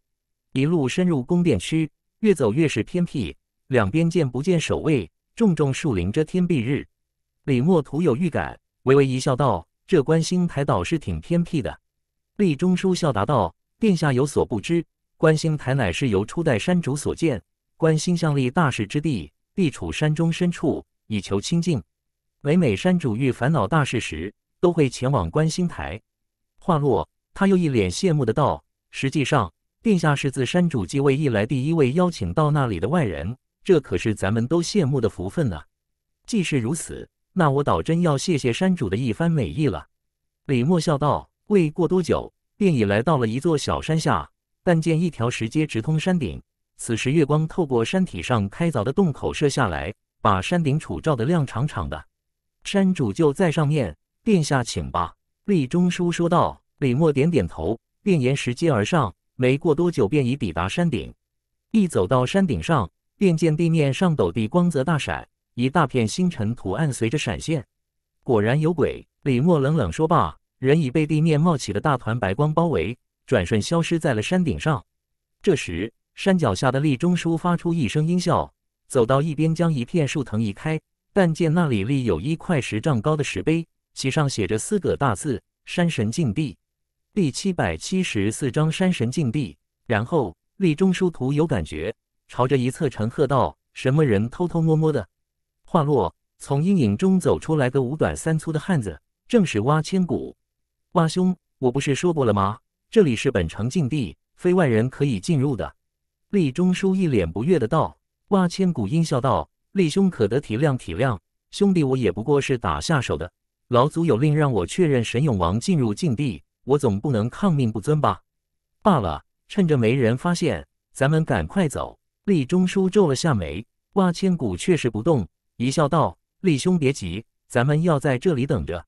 一路深入宫殿区，越走越是偏僻，两边见不见守卫，重重树林遮天蔽日。李默徒有预感，微微一笑，道：“这观星台倒是挺偏僻的。”李中书笑答道：“殿下有所不知，观星台乃是由初代山主所建，观星象力大势之地，地处山中深处。”以求清净。每每山主遇烦恼大事时，都会前往观星台。话落，他又一脸羡慕的道：“实际上，殿下是自山主继位以来第一位邀请到那里的外人，这可是咱们都羡慕的福分啊！”既是如此，那我倒真要谢谢山主的一番美意了。”李默笑道。未过多久，便已来到了一座小山下，但见一条石阶直通山顶。此时月光透过山体上开凿的洞口射下来。把山顶处照得亮敞敞的，山主就在上面。殿下，请吧。”李中书说道。李默点点头，便沿石阶而上。没过多久，便已抵达山顶。一走到山顶上，便见地面上陡地光泽大闪，一大片星辰图案随着闪现。果然有鬼！李默冷冷说罢，人已被地面冒起的大团白光包围，转瞬消失在了山顶上。这时，山脚下的厉中书发出一声阴笑。走到一边，将一片树藤移开，但见那里立有一块十丈高的石碑，其上写着四个大字“山神禁地”。第七百七十四章山神禁地。然后，李中书徒有感觉，朝着一侧陈赫道：“什么人偷偷摸摸的？”话落，从阴影中走出来个五短三粗的汉子，正是挖千古。挖兄，我不是说过了吗？这里是本城禁地，非外人可以进入的。厉中书一脸不悦的道。哇！千古阴笑道：“厉兄可得体谅体谅，兄弟我也不过是打下手的。老祖有令让我确认神勇王进入禁地，我总不能抗命不遵吧？罢了，趁着没人发现，咱们赶快走。”厉中书皱了下眉，哇！千古确实不动，一笑道：“厉兄别急，咱们要在这里等着，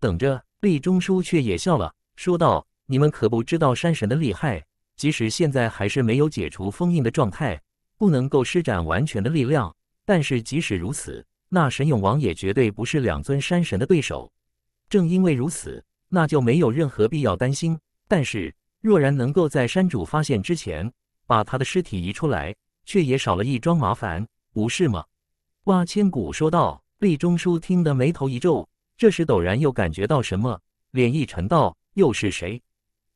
等着。”厉中书却也笑了，说道：“你们可不知道山神的厉害，即使现在还是没有解除封印的状态。”不能够施展完全的力量，但是即使如此，那神勇王也绝对不是两尊山神的对手。正因为如此，那就没有任何必要担心。但是，若然能够在山主发现之前把他的尸体移出来，却也少了一桩麻烦，不是吗？挖千古说道。厉中书听得眉头一皱，这时陡然又感觉到什么，脸一沉道：“又是谁？”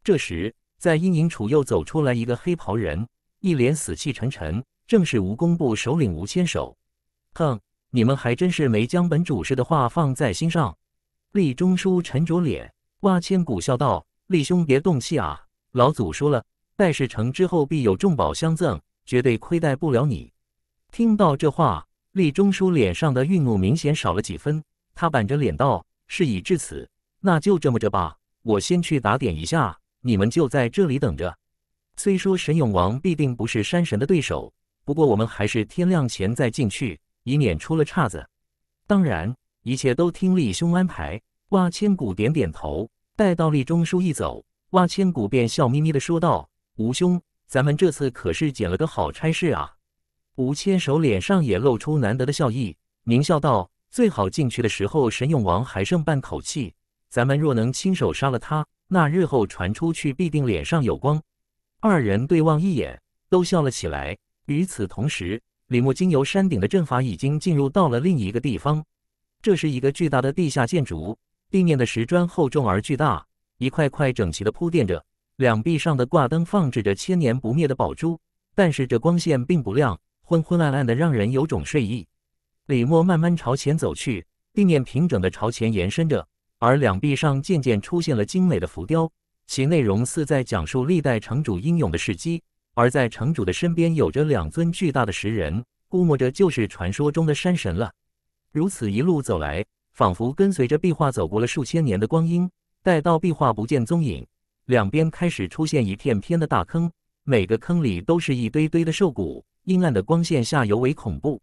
这时，在阴影处又走出来一个黑袍人，一脸死气沉沉。正是吴工部首领吴千手。哼，你们还真是没将本主事的话放在心上。厉中书沉着脸，挖千古笑道：“厉兄别动气啊，老祖说了，待事成之后必有重宝相赠，绝对亏待不了你。”听到这话，厉中书脸上的愠怒明显少了几分。他板着脸道：“事已至此，那就这么着吧，我先去打点一下，你们就在这里等着。”虽说神勇王必定不是山神的对手。不过我们还是天亮前再进去，以免出了岔子。当然，一切都听厉兄安排。挖千古点点头，待到厉中书一走，挖千古便笑眯眯的说道：“吴兄，咱们这次可是捡了个好差事啊！”吴千手脸上也露出难得的笑意，狞笑道：“最好进去的时候，神勇王还剩半口气，咱们若能亲手杀了他，那日后传出去必定脸上有光。”二人对望一眼，都笑了起来。与此同时，李默经由山顶的阵法已经进入到了另一个地方。这是一个巨大的地下建筑，地面的石砖厚重而巨大，一块块整齐的铺垫着。两壁上的挂灯放置着千年不灭的宝珠，但是这光线并不亮，昏昏暗暗的，让人有种睡意。李默慢慢朝前走去，地面平整的朝前延伸着，而两壁上渐渐出现了精美的浮雕，其内容似在讲述历代城主英勇的事迹。而在城主的身边，有着两尊巨大的石人，估摸着就是传说中的山神了。如此一路走来，仿佛跟随着壁画走过了数千年的光阴。待到壁画不见踪影，两边开始出现一片片的大坑，每个坑里都是一堆堆的兽骨，阴暗的光线下尤为恐怖。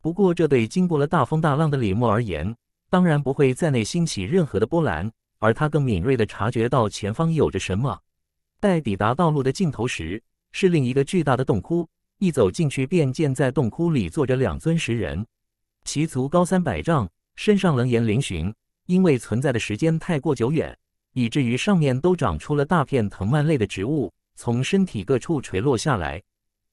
不过，这对经过了大风大浪的李牧而言，当然不会在内心起任何的波澜。而他更敏锐地察觉到前方有着什么。待抵达道路的尽头时，是另一个巨大的洞窟，一走进去便见在洞窟里坐着两尊石人，其足高三百丈，身上棱岩嶙峋，因为存在的时间太过久远，以至于上面都长出了大片藤蔓类的植物，从身体各处垂落下来。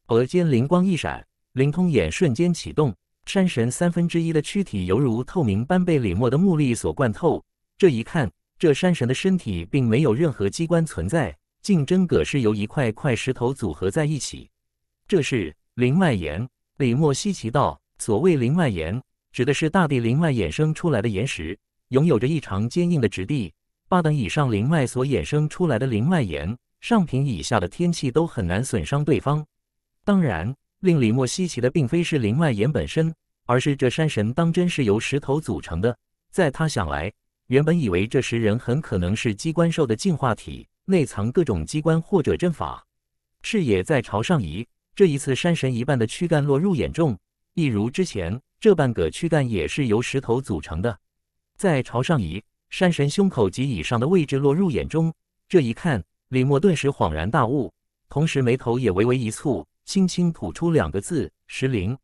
额间灵光一闪，灵通眼瞬间启动，山神三分之一的躯体犹如透明般被李默的目力所贯透。这一看，这山神的身体并没有任何机关存在。竞争葛是由一块块石头组合在一起，这是灵脉岩。李莫西奇道：“所谓灵脉岩，指的是大地灵脉衍生出来的岩石，拥有着异常坚硬的质地。八等以上灵脉所衍生出来的灵脉岩，上品以下的天气都很难损伤对方。当然，令李莫西奇的并非是灵脉岩本身，而是这山神当真是由石头组成的。在他想来，原本以为这石人很可能是机关兽的进化体。”内藏各种机关或者阵法，视野在朝上移。这一次，山神一半的躯干落入眼中，一如之前这半个躯干也是由石头组成的。再朝上移，山神胸口及以上的位置落入眼中。这一看，李默顿时恍然大悟，同时眉头也微微一蹙，轻轻吐出两个字：“石灵。”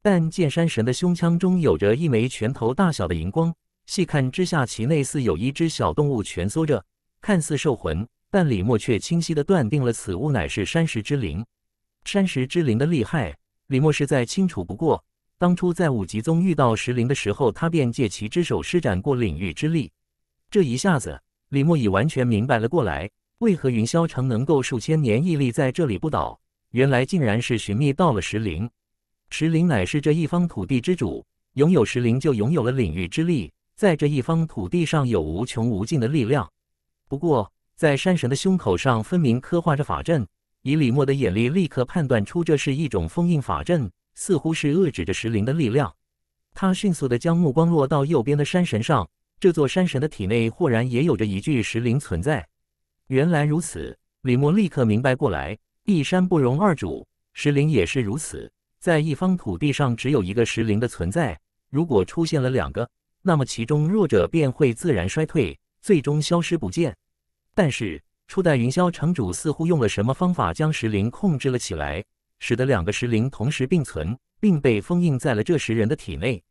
但见山神的胸腔中有着一枚拳头大小的荧光，细看之下，其内似有一只小动物蜷缩着，看似兽魂。但李默却清晰地断定了此物乃是山石之灵。山石之灵的厉害，李默是在清楚不过。当初在五级宗遇到石灵的时候，他便借其之手施展过领域之力。这一下子，李默已完全明白了过来，为何云霄城能够数千年屹立在这里不倒，原来竟然是寻觅到了石灵。石灵乃是这一方土地之主，拥有石灵就拥有了领域之力，在这一方土地上有无穷无尽的力量。不过。在山神的胸口上，分明刻画着法阵。以李默的眼力，立刻判断出这是一种封印法阵，似乎是遏止着石灵的力量。他迅速地将目光落到右边的山神上，这座山神的体内豁然也有着一具石灵存在。原来如此，李默立刻明白过来：一山不容二主，石灵也是如此。在一方土地上，只有一个石灵的存在。如果出现了两个，那么其中弱者便会自然衰退，最终消失不见。但是初代云霄城主似乎用了什么方法将石灵控制了起来，使得两个石灵同时并存，并被封印在了这石人的体内。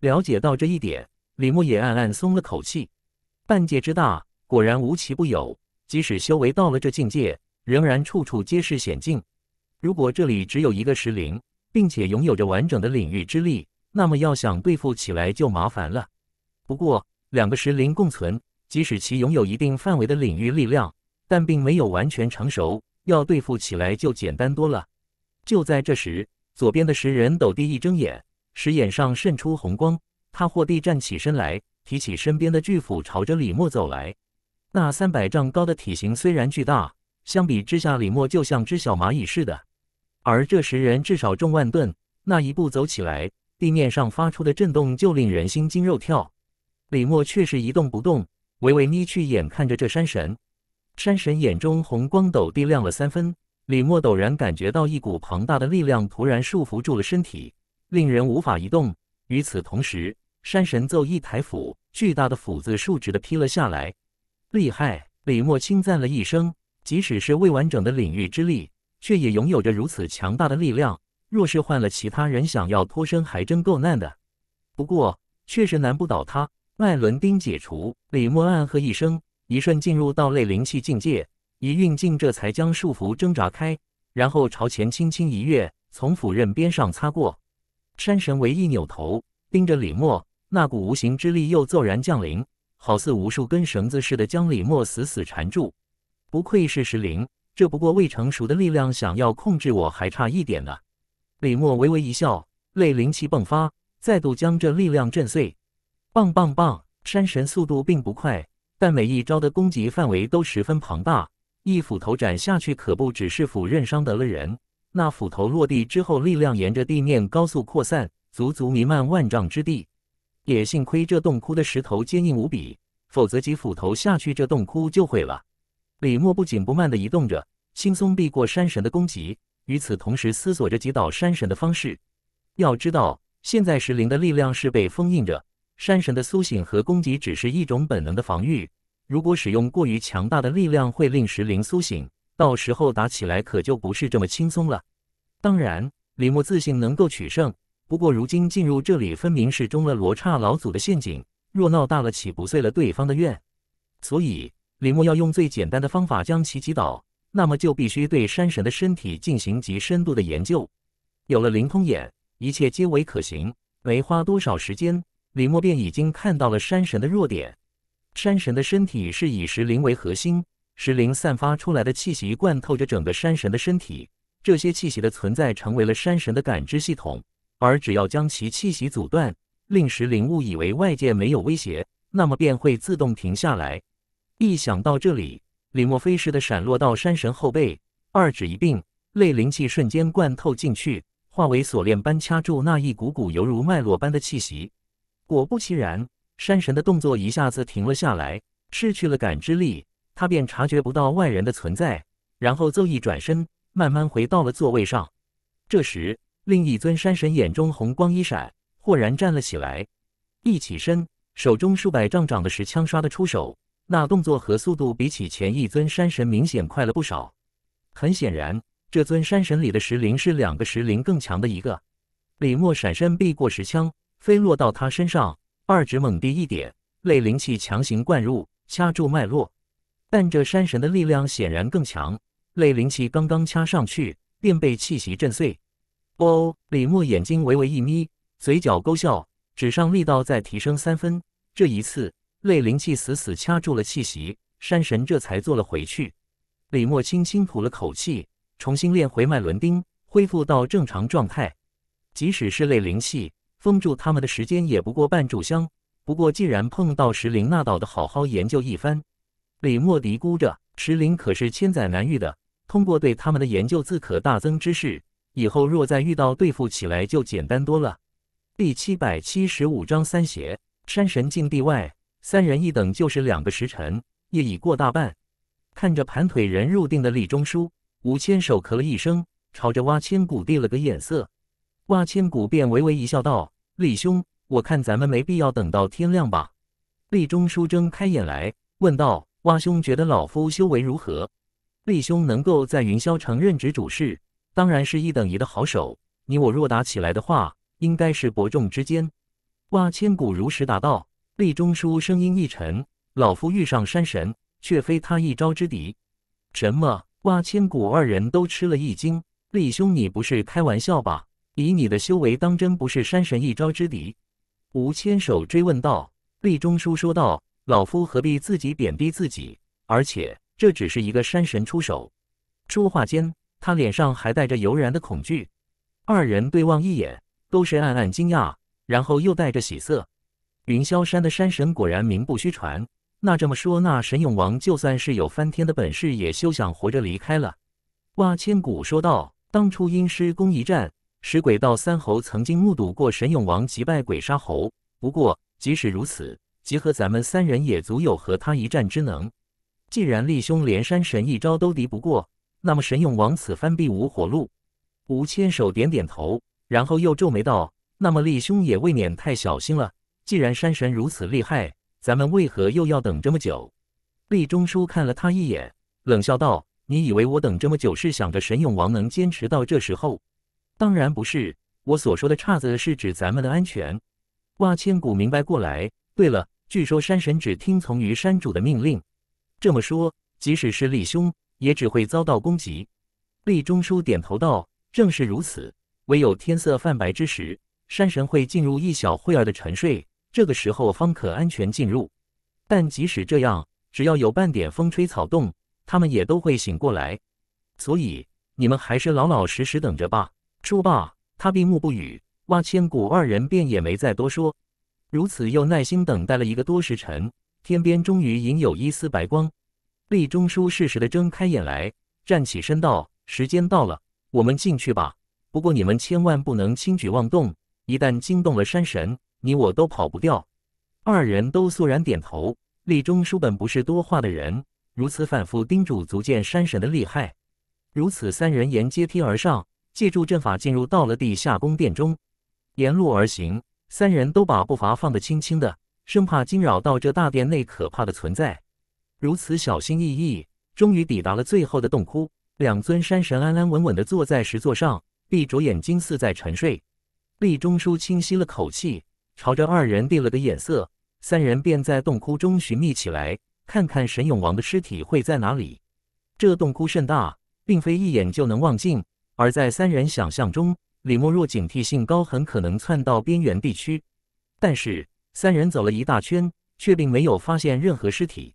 了解到这一点，李牧也暗暗松了口气。半界之大，果然无奇不有。即使修为到了这境界，仍然处处皆是险境。如果这里只有一个石灵，并且拥有着完整的领域之力，那么要想对付起来就麻烦了。不过，两个石灵共存。即使其拥有一定范围的领域力量，但并没有完全成熟，要对付起来就简单多了。就在这时，左边的石人陡地一睁眼，石眼上渗出红光，他霍地站起身来，提起身边的巨斧，朝着李默走来。那三百丈高的体型虽然巨大，相比之下，李默就像只小蚂蚁似的。而这石人至少重万吨，那一步走起来，地面上发出的震动就令人心惊肉跳。李默却是一动不动。维维妮去眼看着这山神，山神眼中红光陡地亮了三分。李默陡然感觉到一股庞大的力量突然束缚住了身体，令人无法移动。与此同时，山神奏一抬斧，巨大的斧子竖直的劈了下来。厉害！李默轻赞了一声。即使是未完整的领域之力，却也拥有着如此强大的力量。若是换了其他人，想要脱身还真够难的。不过，确实难不倒他。脉轮钉解除，李默暗喝一声，一瞬进入到类灵气境界，一运劲，这才将束缚挣扎开，然后朝前轻轻一跃，从斧刃边上擦过。山神唯一扭头盯着李默，那股无形之力又骤然降临，好似无数根绳子似的将李默死死缠住。不愧是石灵，这不过未成熟的力量，想要控制我还差一点呢。李默微微一笑，类灵气迸发，再度将这力量震碎。棒棒棒！山神速度并不快，但每一招的攻击范围都十分庞大。一斧头斩下去，可不只是斧刃伤得了人。那斧头落地之后，力量沿着地面高速扩散，足足弥漫万丈之地。也幸亏这洞窟的石头坚硬无比，否则几斧头下去，这洞窟就毁了。李默不紧不慢地移动着，轻松避过山神的攻击。与此同时，思索着击倒山神的方式。要知道，现在石灵的力量是被封印着。山神的苏醒和攻击只是一种本能的防御，如果使用过于强大的力量，会令石灵苏醒，到时候打起来可就不是这么轻松了。当然，李牧自信能够取胜，不过如今进入这里，分明是中了罗刹老祖的陷阱，若闹大了，岂不遂了对方的愿？所以，李牧要用最简单的方法将其击倒，那么就必须对山神的身体进行极深度的研究。有了灵通眼，一切皆为可行，没花多少时间。李默便已经看到了山神的弱点。山神的身体是以石灵为核心，石灵散发出来的气息贯透着整个山神的身体，这些气息的存在成为了山神的感知系统。而只要将其气息阻断，令石灵误以为外界没有威胁，那么便会自动停下来。一想到这里，李默飞似的闪落到山神后背，二指一并，类灵气瞬间贯透进去，化为锁链般掐住那一股股犹如脉络般的气息。果不其然，山神的动作一下子停了下来，失去了感知力，他便察觉不到外人的存在。然后奏一转身，慢慢回到了座位上。这时，另一尊山神眼中红光一闪，豁然站了起来。一起身，手中数百丈长的石枪刷的出手，那动作和速度比起前一尊山神明显快了不少。很显然，这尊山神里的石灵是两个石灵更强的一个。李默闪身避过石枪。飞落到他身上，二指猛地一点，泪灵气强行灌入，掐住脉络。但这山神的力量显然更强，泪灵气刚刚掐上去，便被气息震碎。哦，李默眼睛微微一眯，嘴角勾笑，指上力道再提升三分。这一次，泪灵气死死掐住了气息，山神这才坐了回去。李默轻轻吐了口气，重新练回脉轮钉，恢复到正常状态。即使是泪灵气。封住他们的时间也不过半炷香。不过既然碰到石灵，那倒得好好研究一番。李默嘀咕着：“石灵可是千载难遇的，通过对他们的研究，自可大增知识。以后若再遇到，对付起来就简单多了。”第七百七十五章三邪山神境地外，三人一等就是两个时辰，夜已过大半。看着盘腿人入定的李忠书，吴谦手咳了一声，朝着挖千谷递了个眼色。蛙千古便微微一笑，道：“李兄，我看咱们没必要等到天亮吧。”厉中书睁开眼来，问道：“蛙兄，觉得老夫修为如何？”厉兄能够在云霄城任职主事，当然是一等一的好手。你我若打起来的话，应该是伯仲之间。蛙千古如实答道：“厉中书声音一沉，老夫遇上山神，却非他一招之敌。”什么？蛙千古二人都吃了一惊。“厉兄，你不是开玩笑吧？”以你的修为，当真不是山神一招之敌？”吴千手追问道。利中书说道：“老夫何必自己贬低自己？而且这只是一个山神出手。”说话间，他脸上还带着油然的恐惧。二人对望一眼，都是暗暗惊讶，然后又带着喜色。云霄山的山神果然名不虚传。那这么说，那神勇王就算是有翻天的本事，也休想活着离开了。”哇千古说道：“当初阴师公一战。”石鬼道三侯曾经目睹过神勇王击败鬼杀侯，不过即使如此，集合咱们三人也足有和他一战之能。既然厉兄连山神一招都敌不过，那么神勇王此番必无活路。吴千手点点头，然后又皱眉道：“那么厉兄也未免太小心了。既然山神如此厉害，咱们为何又要等这么久？”厉中书看了他一眼，冷笑道：“你以为我等这么久是想着神勇王能坚持到这时候？”当然不是，我所说的岔子是指咱们的安全。哇，千古明白过来。对了，据说山神只听从于山主的命令。这么说，即使是厉兄，也只会遭到攻击。厉中书点头道：“正是如此。唯有天色泛白之时，山神会进入一小会儿的沉睡，这个时候方可安全进入。但即使这样，只要有半点风吹草动，他们也都会醒过来。所以，你们还是老老实实等着吧。”说罢，他闭目不语。挖千古二人便也没再多说。如此又耐心等待了一个多时辰，天边终于隐有一丝白光。李中书适时的睁开眼来，站起身道：“时间到了，我们进去吧。不过你们千万不能轻举妄动，一旦惊动了山神，你我都跑不掉。”二人都肃然点头。李中书本不是多话的人，如此反复叮嘱，足见山神的厉害。如此三人沿阶梯而上。借助阵法进入到了地下宫殿中，沿路而行，三人都把步伐放得轻轻的，生怕惊扰到这大殿内可怕的存在。如此小心翼翼，终于抵达了最后的洞窟。两尊山神安安稳稳地坐在石座上，闭着眼睛，似在沉睡。毕忠书轻吸了口气，朝着二人递了个眼色，三人便在洞窟中寻觅起来，看看神勇王的尸体会在哪里。这洞窟甚大，并非一眼就能望尽。而在三人想象中，李莫若警惕性高，很可能窜到边缘地区。但是三人走了一大圈，却并没有发现任何尸体。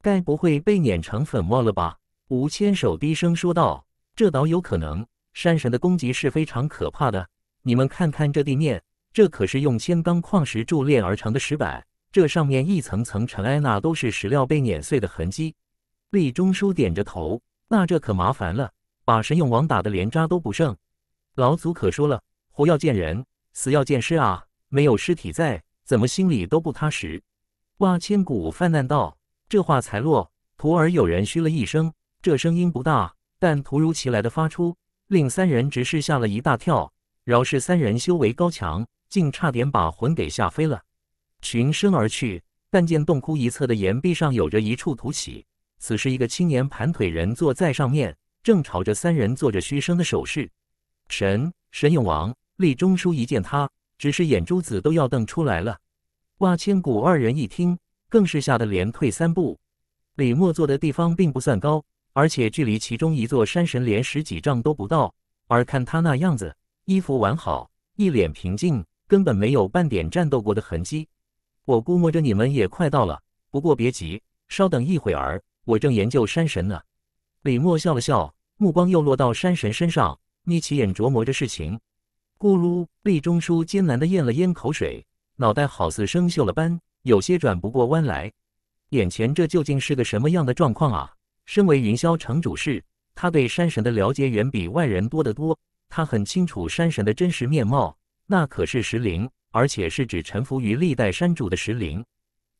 该不会被碾成粉末了吧？吴千手低声说道：“这倒有可能，山神的攻击是非常可怕的。你们看看这地面，这可是用千钢矿石铸炼而成的石板，这上面一层层尘埃，那都是石料被碾碎的痕迹。”李钟书点着头：“那这可麻烦了。”把神勇王打得连渣都不剩，老祖可说了，活要见人，死要见尸啊！没有尸体在，怎么心里都不踏实？哇！千古泛滥道，这话才落，徒儿有人嘘了一声。这声音不大，但突如其来的发出，令三人直是吓了一大跳。饶是三人修为高强，竟差点把魂给吓飞了。循声而去，但见洞窟一侧的岩壁上有着一处凸起，此时一个青年盘腿人坐在上面。正朝着三人做着嘘声的手势，神神勇王、厉中书一见他，只是眼珠子都要瞪出来了。哇千古二人一听，更是吓得连退三步。李默坐的地方并不算高，而且距离其中一座山神连十几丈都不到。而看他那样子，衣服完好，一脸平静，根本没有半点战斗过的痕迹。我估摸着你们也快到了，不过别急，稍等一会儿，我正研究山神呢。李默笑了笑，目光又落到山神身上，眯起眼琢磨着事情。咕噜，厉钟书艰难地咽了咽口水，脑袋好似生锈了般，有些转不过弯来。眼前这究竟是个什么样的状况啊？身为云霄城主事，他对山神的了解远比外人多得多。他很清楚山神的真实面貌，那可是石灵，而且是指臣服于历代山主的石灵。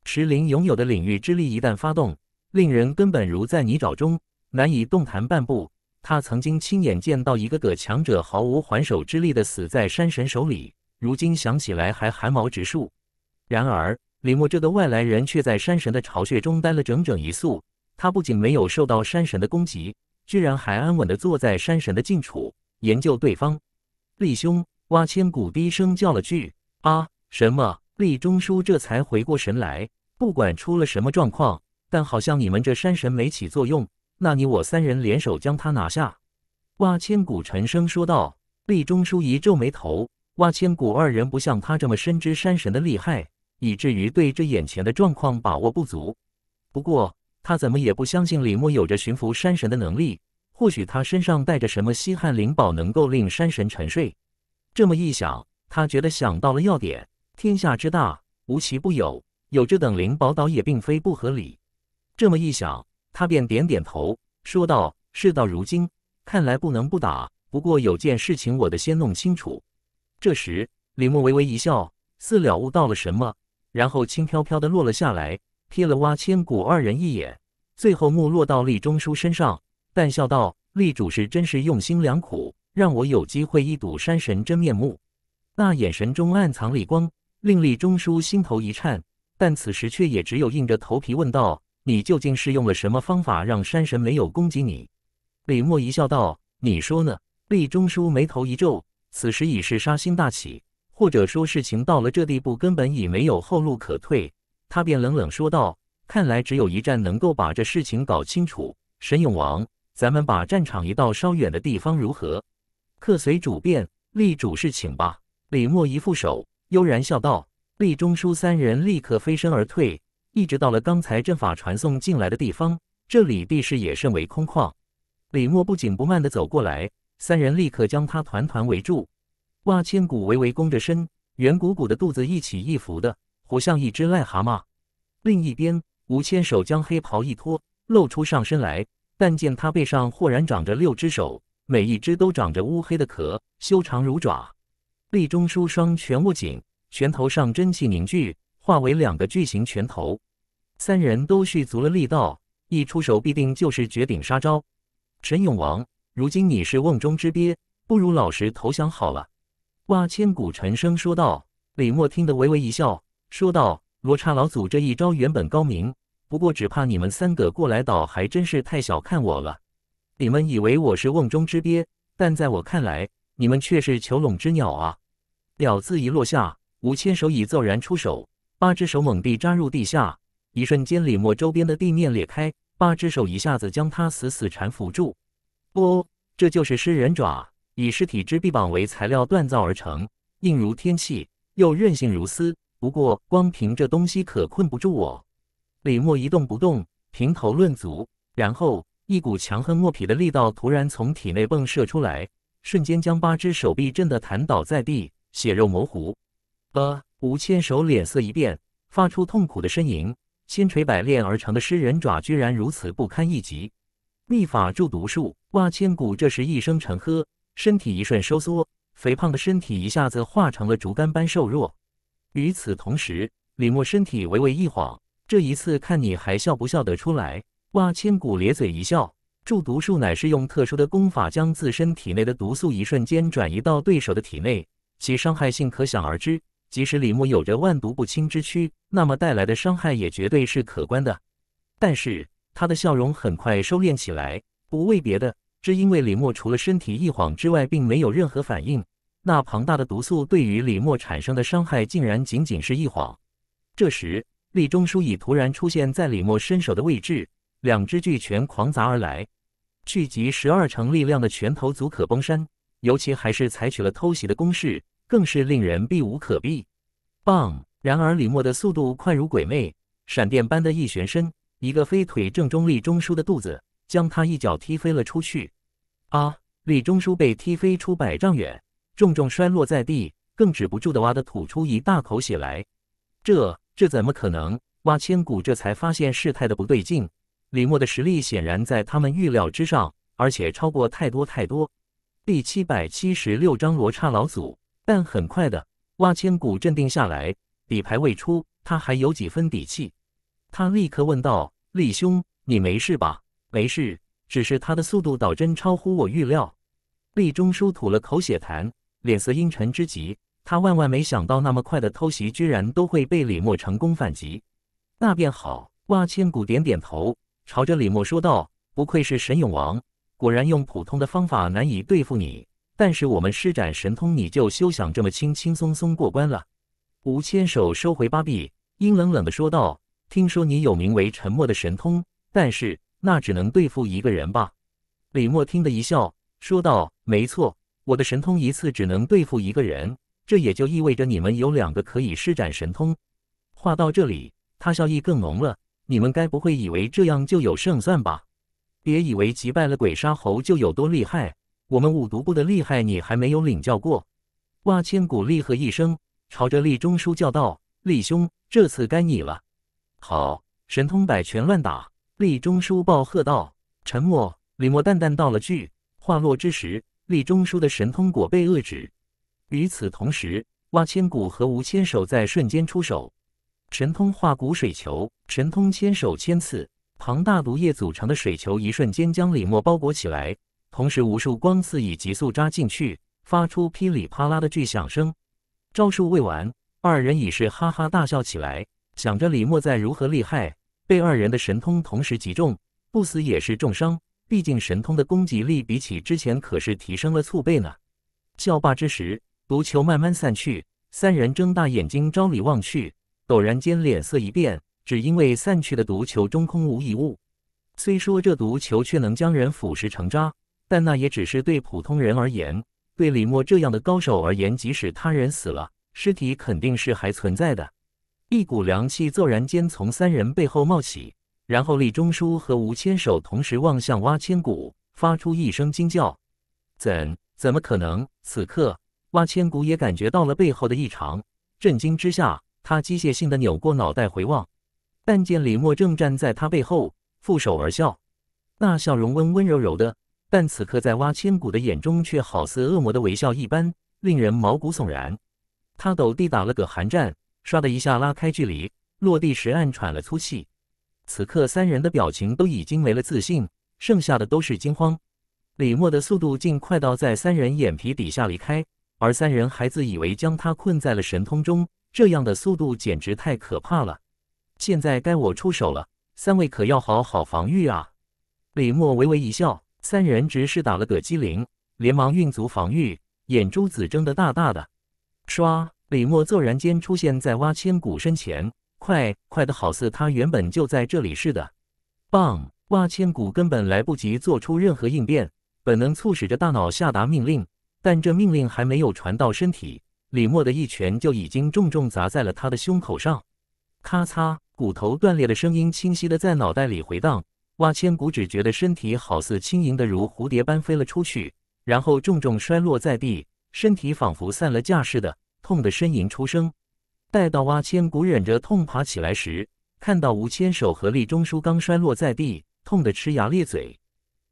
石灵拥有的领域之力一旦发动，令人根本如在泥沼中。难以动弹半步。他曾经亲眼见到一个个强者毫无还手之力的死在山神手里，如今想起来还寒毛直竖。然而，李默这个外来人却在山神的巢穴中待了整整一宿。他不仅没有受到山神的攻击，居然还安稳的坐在山神的近处研究对方。厉兄，挖千古低声叫了句：“啊！”什么？厉中书这才回过神来。不管出了什么状况，但好像你们这山神没起作用。那你我三人联手将他拿下。”哇千古沉声说道。厉中书一皱眉头，哇千古二人不像他这么深知山神的厉害，以至于对这眼前的状况把握不足。不过他怎么也不相信李牧有着驯服山神的能力，或许他身上带着什么稀罕灵宝，能够令山神沉睡。这么一想，他觉得想到了要点。天下之大，无奇不有，有这等灵宝岛也并非不合理。这么一想。他便点点头，说道：“事到如今，看来不能不打。不过有件事情，我得先弄清楚。”这时，李牧微微一笑，似了悟到了什么，然后轻飘飘的落了下来，瞥了挖千古二人一眼，最后目落到厉中书身上，淡笑道：“厉主是真是用心良苦，让我有机会一睹山神真面目。”那眼神中暗藏厉光，令李中书心头一颤，但此时却也只有硬着头皮问道。你究竟是用了什么方法让山神没有攻击你？李默一笑道：“你说呢？”厉中书眉头一皱，此时已是杀心大起，或者说事情到了这地步，根本已没有后路可退。他便冷冷说道：“看来只有一战能够把这事情搞清楚。神勇王，咱们把战场移到稍远的地方如何？客随主便，立主事请吧。”李默一负手，悠然笑道。厉中书三人立刻飞身而退。一直到了刚才阵法传送进来的地方，这里地势也甚为空旷。李默不紧不慢地走过来，三人立刻将他团团围住。哇，千骨微微弓着身，圆鼓鼓的肚子一起一伏的，活像一只癞蛤蟆。另一边，吴千手将黑袍一脱，露出上身来，但见他背上豁然长着六只手，每一只都长着乌黑的壳，修长如爪。立中书双拳握紧，拳头上真气凝聚。化为两个巨型拳头，三人都蓄足了力道，一出手必定就是绝顶杀招。陈永王，如今你是瓮中之鳖，不如老实投降好了。”哇！千古沉声说道。李默听得微微一笑，说道：“罗刹老祖这一招原本高明，不过只怕你们三个过来倒还真是太小看我了。你们以为我是瓮中之鳖，但在我看来，你们却是囚笼之鸟啊！”了字一落下，吴千手已骤然出手。八只手猛地扎入地下，一瞬间，李默周边的地面裂开，八只手一下子将他死死缠缚住。不，这就是尸人爪，以尸体之臂膀为材料锻造而成，硬如天气，又韧性如丝。不过，光凭这东西可困不住我。李默一动不动，评头论足，然后一股强横莫匹的力道突然从体内迸射出来，瞬间将八只手臂震得弹倒在地，血肉模糊。啊！吴千手脸色一变，发出痛苦的呻吟。千锤百炼而成的尸人爪居然如此不堪一击。秘法助毒术，哇千骨这时一声沉喝，身体一瞬收缩，肥胖的身体一下子化成了竹竿般瘦弱。与此同时，李默身体微微一晃。这一次看你还笑不笑得出来？哇千骨咧嘴一笑，助毒术乃是用特殊的功法将自身体内的毒素一瞬间转移到对手的体内，其伤害性可想而知。即使李牧有着万毒不侵之躯，那么带来的伤害也绝对是可观的。但是他的笑容很快收敛起来，不为别的，只因为李牧除了身体一晃之外，并没有任何反应。那庞大的毒素对于李牧产生的伤害，竟然仅仅是一晃。这时，李中书已突然出现在李牧身手的位置，两只巨拳狂砸而来，聚集十二成力量的拳头足可崩山，尤其还是采取了偷袭的攻势。更是令人避无可避。棒！然而李默的速度快如鬼魅，闪电般的一旋身，一个飞腿正中李钟书的肚子，将他一脚踢飞了出去。啊！李钟书被踢飞出百丈远，重重摔落在地，更止不住的哇的吐出一大口血来。这这怎么可能？挖千骨这才发现事态的不对劲。李默的实力显然在他们预料之上，而且超过太多太多。第七百七十六章罗刹老祖。但很快的，挖千古镇定下来，底牌未出，他还有几分底气。他立刻问道：“厉兄，你没事吧？”“没事，只是他的速度倒真超乎我预料。”厉中书吐了口血痰，脸色阴沉之极。他万万没想到，那么快的偷袭居然都会被李默成功反击。那便好，挖千古点点头，朝着李默说道：“不愧是神勇王，果然用普通的方法难以对付你。”但是我们施展神通，你就休想这么轻轻松松过关了。吴千手收回八臂，阴冷冷地说道：“听说你有名为沉默的神通，但是那只能对付一个人吧？”李默听得一笑，说道：“没错，我的神通一次只能对付一个人，这也就意味着你们有两个可以施展神通。”话到这里，他笑意更浓了：“你们该不会以为这样就有胜算吧？别以为击败了鬼杀猴就有多厉害。”我们五毒部的厉害，你还没有领教过。哇！千古厉喝一声，朝着厉中书叫道：“厉兄，这次该你了。”好，神通百拳乱打。厉中书暴喝道：“沉默！”李默淡淡道了句。话落之时，厉中书的神通果被遏制。与此同时，哇！千古和吴千手在瞬间出手，神通化骨水球，神通千手千刺，庞大毒液组成的水球一瞬间将李默包裹起来。同时，无数光刺已急速扎进去，发出噼里啪啦的巨响声。招数未完，二人已是哈哈大笑起来，想着李默在如何厉害，被二人的神通同时击中，不死也是重伤。毕竟神通的攻击力比起之前可是提升了数倍呢。笑罢之时，毒球慢慢散去，三人睁大眼睛朝里望去，陡然间脸色一变，只因为散去的毒球中空无一物。虽说这毒球却能将人腐蚀成渣。但那也只是对普通人而言，对李默这样的高手而言，即使他人死了，尸体肯定是还存在的。一股凉气骤然间从三人背后冒起，然后李忠书和吴千手同时望向挖千骨，发出一声惊叫：“怎？怎么可能？”此刻，挖千骨也感觉到了背后的异常，震惊之下，他机械性的扭过脑袋回望，但见李默正站在他背后，负手而笑，那笑容温温柔柔的。但此刻，在挖千骨的眼中，却好似恶魔的微笑一般，令人毛骨悚然。他抖地打了个寒战，唰的一下拉开距离，落地时暗喘了粗气。此刻，三人的表情都已经没了自信，剩下的都是惊慌。李默的速度竟快到在三人眼皮底下离开，而三人还自以为将他困在了神通中，这样的速度简直太可怕了。现在该我出手了，三位可要好好防御啊！李默微微一笑。三人只是打了个机灵，连忙运足防御，眼珠子睁得大大的。唰！李默骤然间出现在挖千骨身前，快快的好似他原本就在这里似的。棒！a 挖千骨根本来不及做出任何应变，本能促使着大脑下达命令，但这命令还没有传到身体，李默的一拳就已经重重砸在了他的胸口上。咔嚓！骨头断裂的声音清晰的在脑袋里回荡。蛙千骨只觉得身体好似轻盈的如蝴蝶般飞了出去，然后重重摔落在地，身体仿佛散了架似的，痛的呻吟出声。待到蛙千骨忍着痛爬起来时，看到吴千手和厉钟书刚摔落在地，痛得呲牙咧嘴。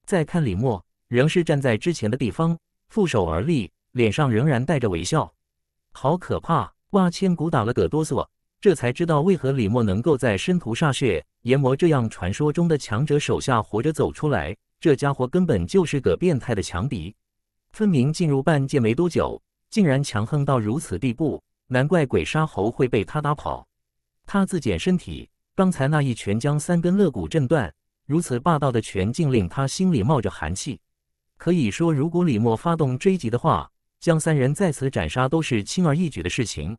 再看李默，仍是站在之前的地方，负手而立，脸上仍然带着微笑。好可怕！蛙千骨打了个哆嗦。这才知道为何李默能够在申屠煞血、炎魔这样传说中的强者手下活着走出来。这家伙根本就是个变态的强敌，分明进入半界没多久，竟然强横到如此地步，难怪鬼杀猴会被他打跑。他自检身体，刚才那一拳将三根肋骨震断，如此霸道的拳劲令他心里冒着寒气。可以说，如果李默发动追击的话，将三人再次斩杀都是轻而易举的事情。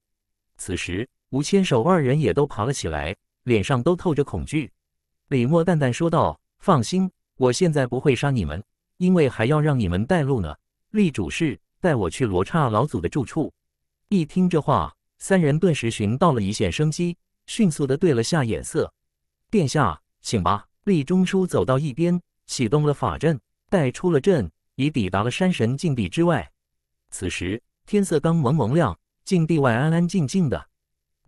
此时。吴千手二人也都爬了起来，脸上都透着恐惧。李默淡淡说道：“放心，我现在不会杀你们，因为还要让你们带路呢。”立主事，带我去罗刹老祖的住处。一听这话，三人顿时寻到了一线生机，迅速的对了下眼色。“殿下，请吧。”立中书走到一边，启动了法阵，带出了阵，已抵达了山神禁地之外。此时天色刚蒙蒙亮，禁地外安安静静的。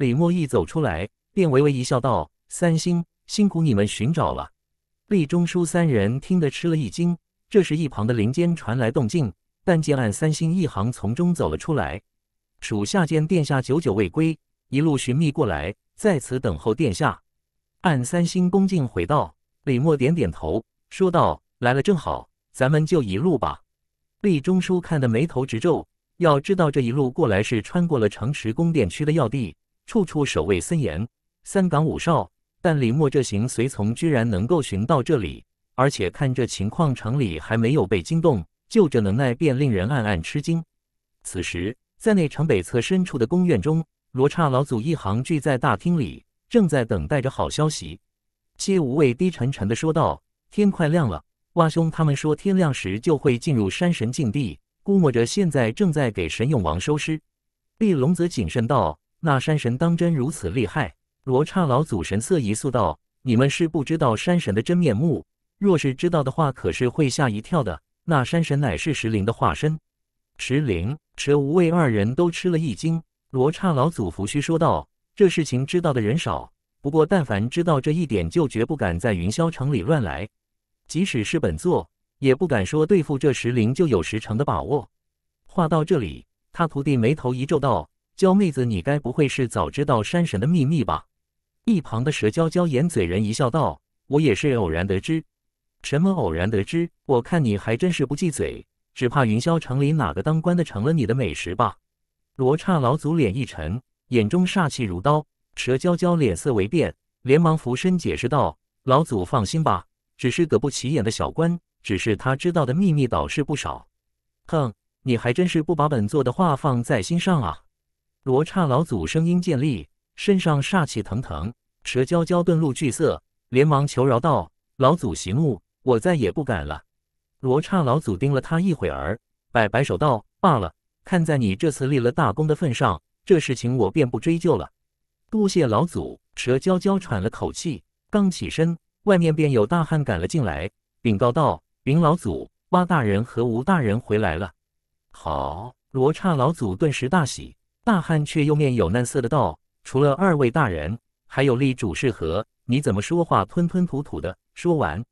李默一走出来，便微微一笑，道：“三星辛苦你们寻找了。”厉忠书三人听得吃了一惊。这时，一旁的林间传来动静，但见按三星一行从中走了出来。属下见殿下久久未归，一路寻觅过来，在此等候殿下。按三星恭敬回道：“李默点点头，说道：‘来了正好，咱们就一路吧。’”厉忠书看得眉头直皱，要知道这一路过来是穿过了城池宫殿区的要地。处处守卫森严，三岗五哨，但李默这行随从居然能够寻到这里，而且看这情况，城里还没有被惊动，就这能耐便令人暗暗吃惊。此时，在内城北侧深处的宫院中，罗刹老祖一行聚在大厅里，正在等待着好消息。谢无畏低沉沉的说道：“天快亮了，蛙兄他们说天亮时就会进入山神境地，估摸着现在正在给神勇王收尸。”毕龙则谨慎道。那山神当真如此厉害？罗刹老祖神色一肃道：“你们是不知道山神的真面目，若是知道的话，可是会吓一跳的。那山神乃是石灵的化身。”石灵、石无畏二人都吃了一惊。罗刹老祖伏须说道：“这事情知道的人少，不过但凡知道这一点，就绝不敢在云霄城里乱来。即使是本座，也不敢说对付这石灵就有十成的把握。”话到这里，他徒弟眉头一皱道。娇妹子，你该不会是早知道山神的秘密吧？一旁的蛇娇娇掩嘴人一笑道：“我也是偶然得知，什么偶然得知？我看你还真是不忌嘴，只怕云霄城里哪个当官的成了你的美食吧？”罗刹老祖脸一沉，眼中煞气如刀。蛇娇娇脸色微变，连忙俯身解释道：“老祖放心吧，只是个不起眼的小官，只是他知道的秘密倒是不少。”哼，你还真是不把本座的话放在心上啊！罗刹老祖声音渐厉，身上煞气腾腾，蛇娇娇顿露惧色，连忙求饶道：“老祖息怒，我再也不敢了。”罗刹老祖盯了他一会儿，摆摆手道：“罢了，看在你这次立了大功的份上，这事情我便不追究了。”多谢老祖。蛇娇娇喘了口气，刚起身，外面便有大汉赶了进来，禀告道：“云老祖，蛙大人和吴大人回来了。”好！罗刹老祖顿时大喜。大汉却又面有难色的道：“除了二位大人，还有立主事和，你怎么说话吞吞吐吐的？”说完，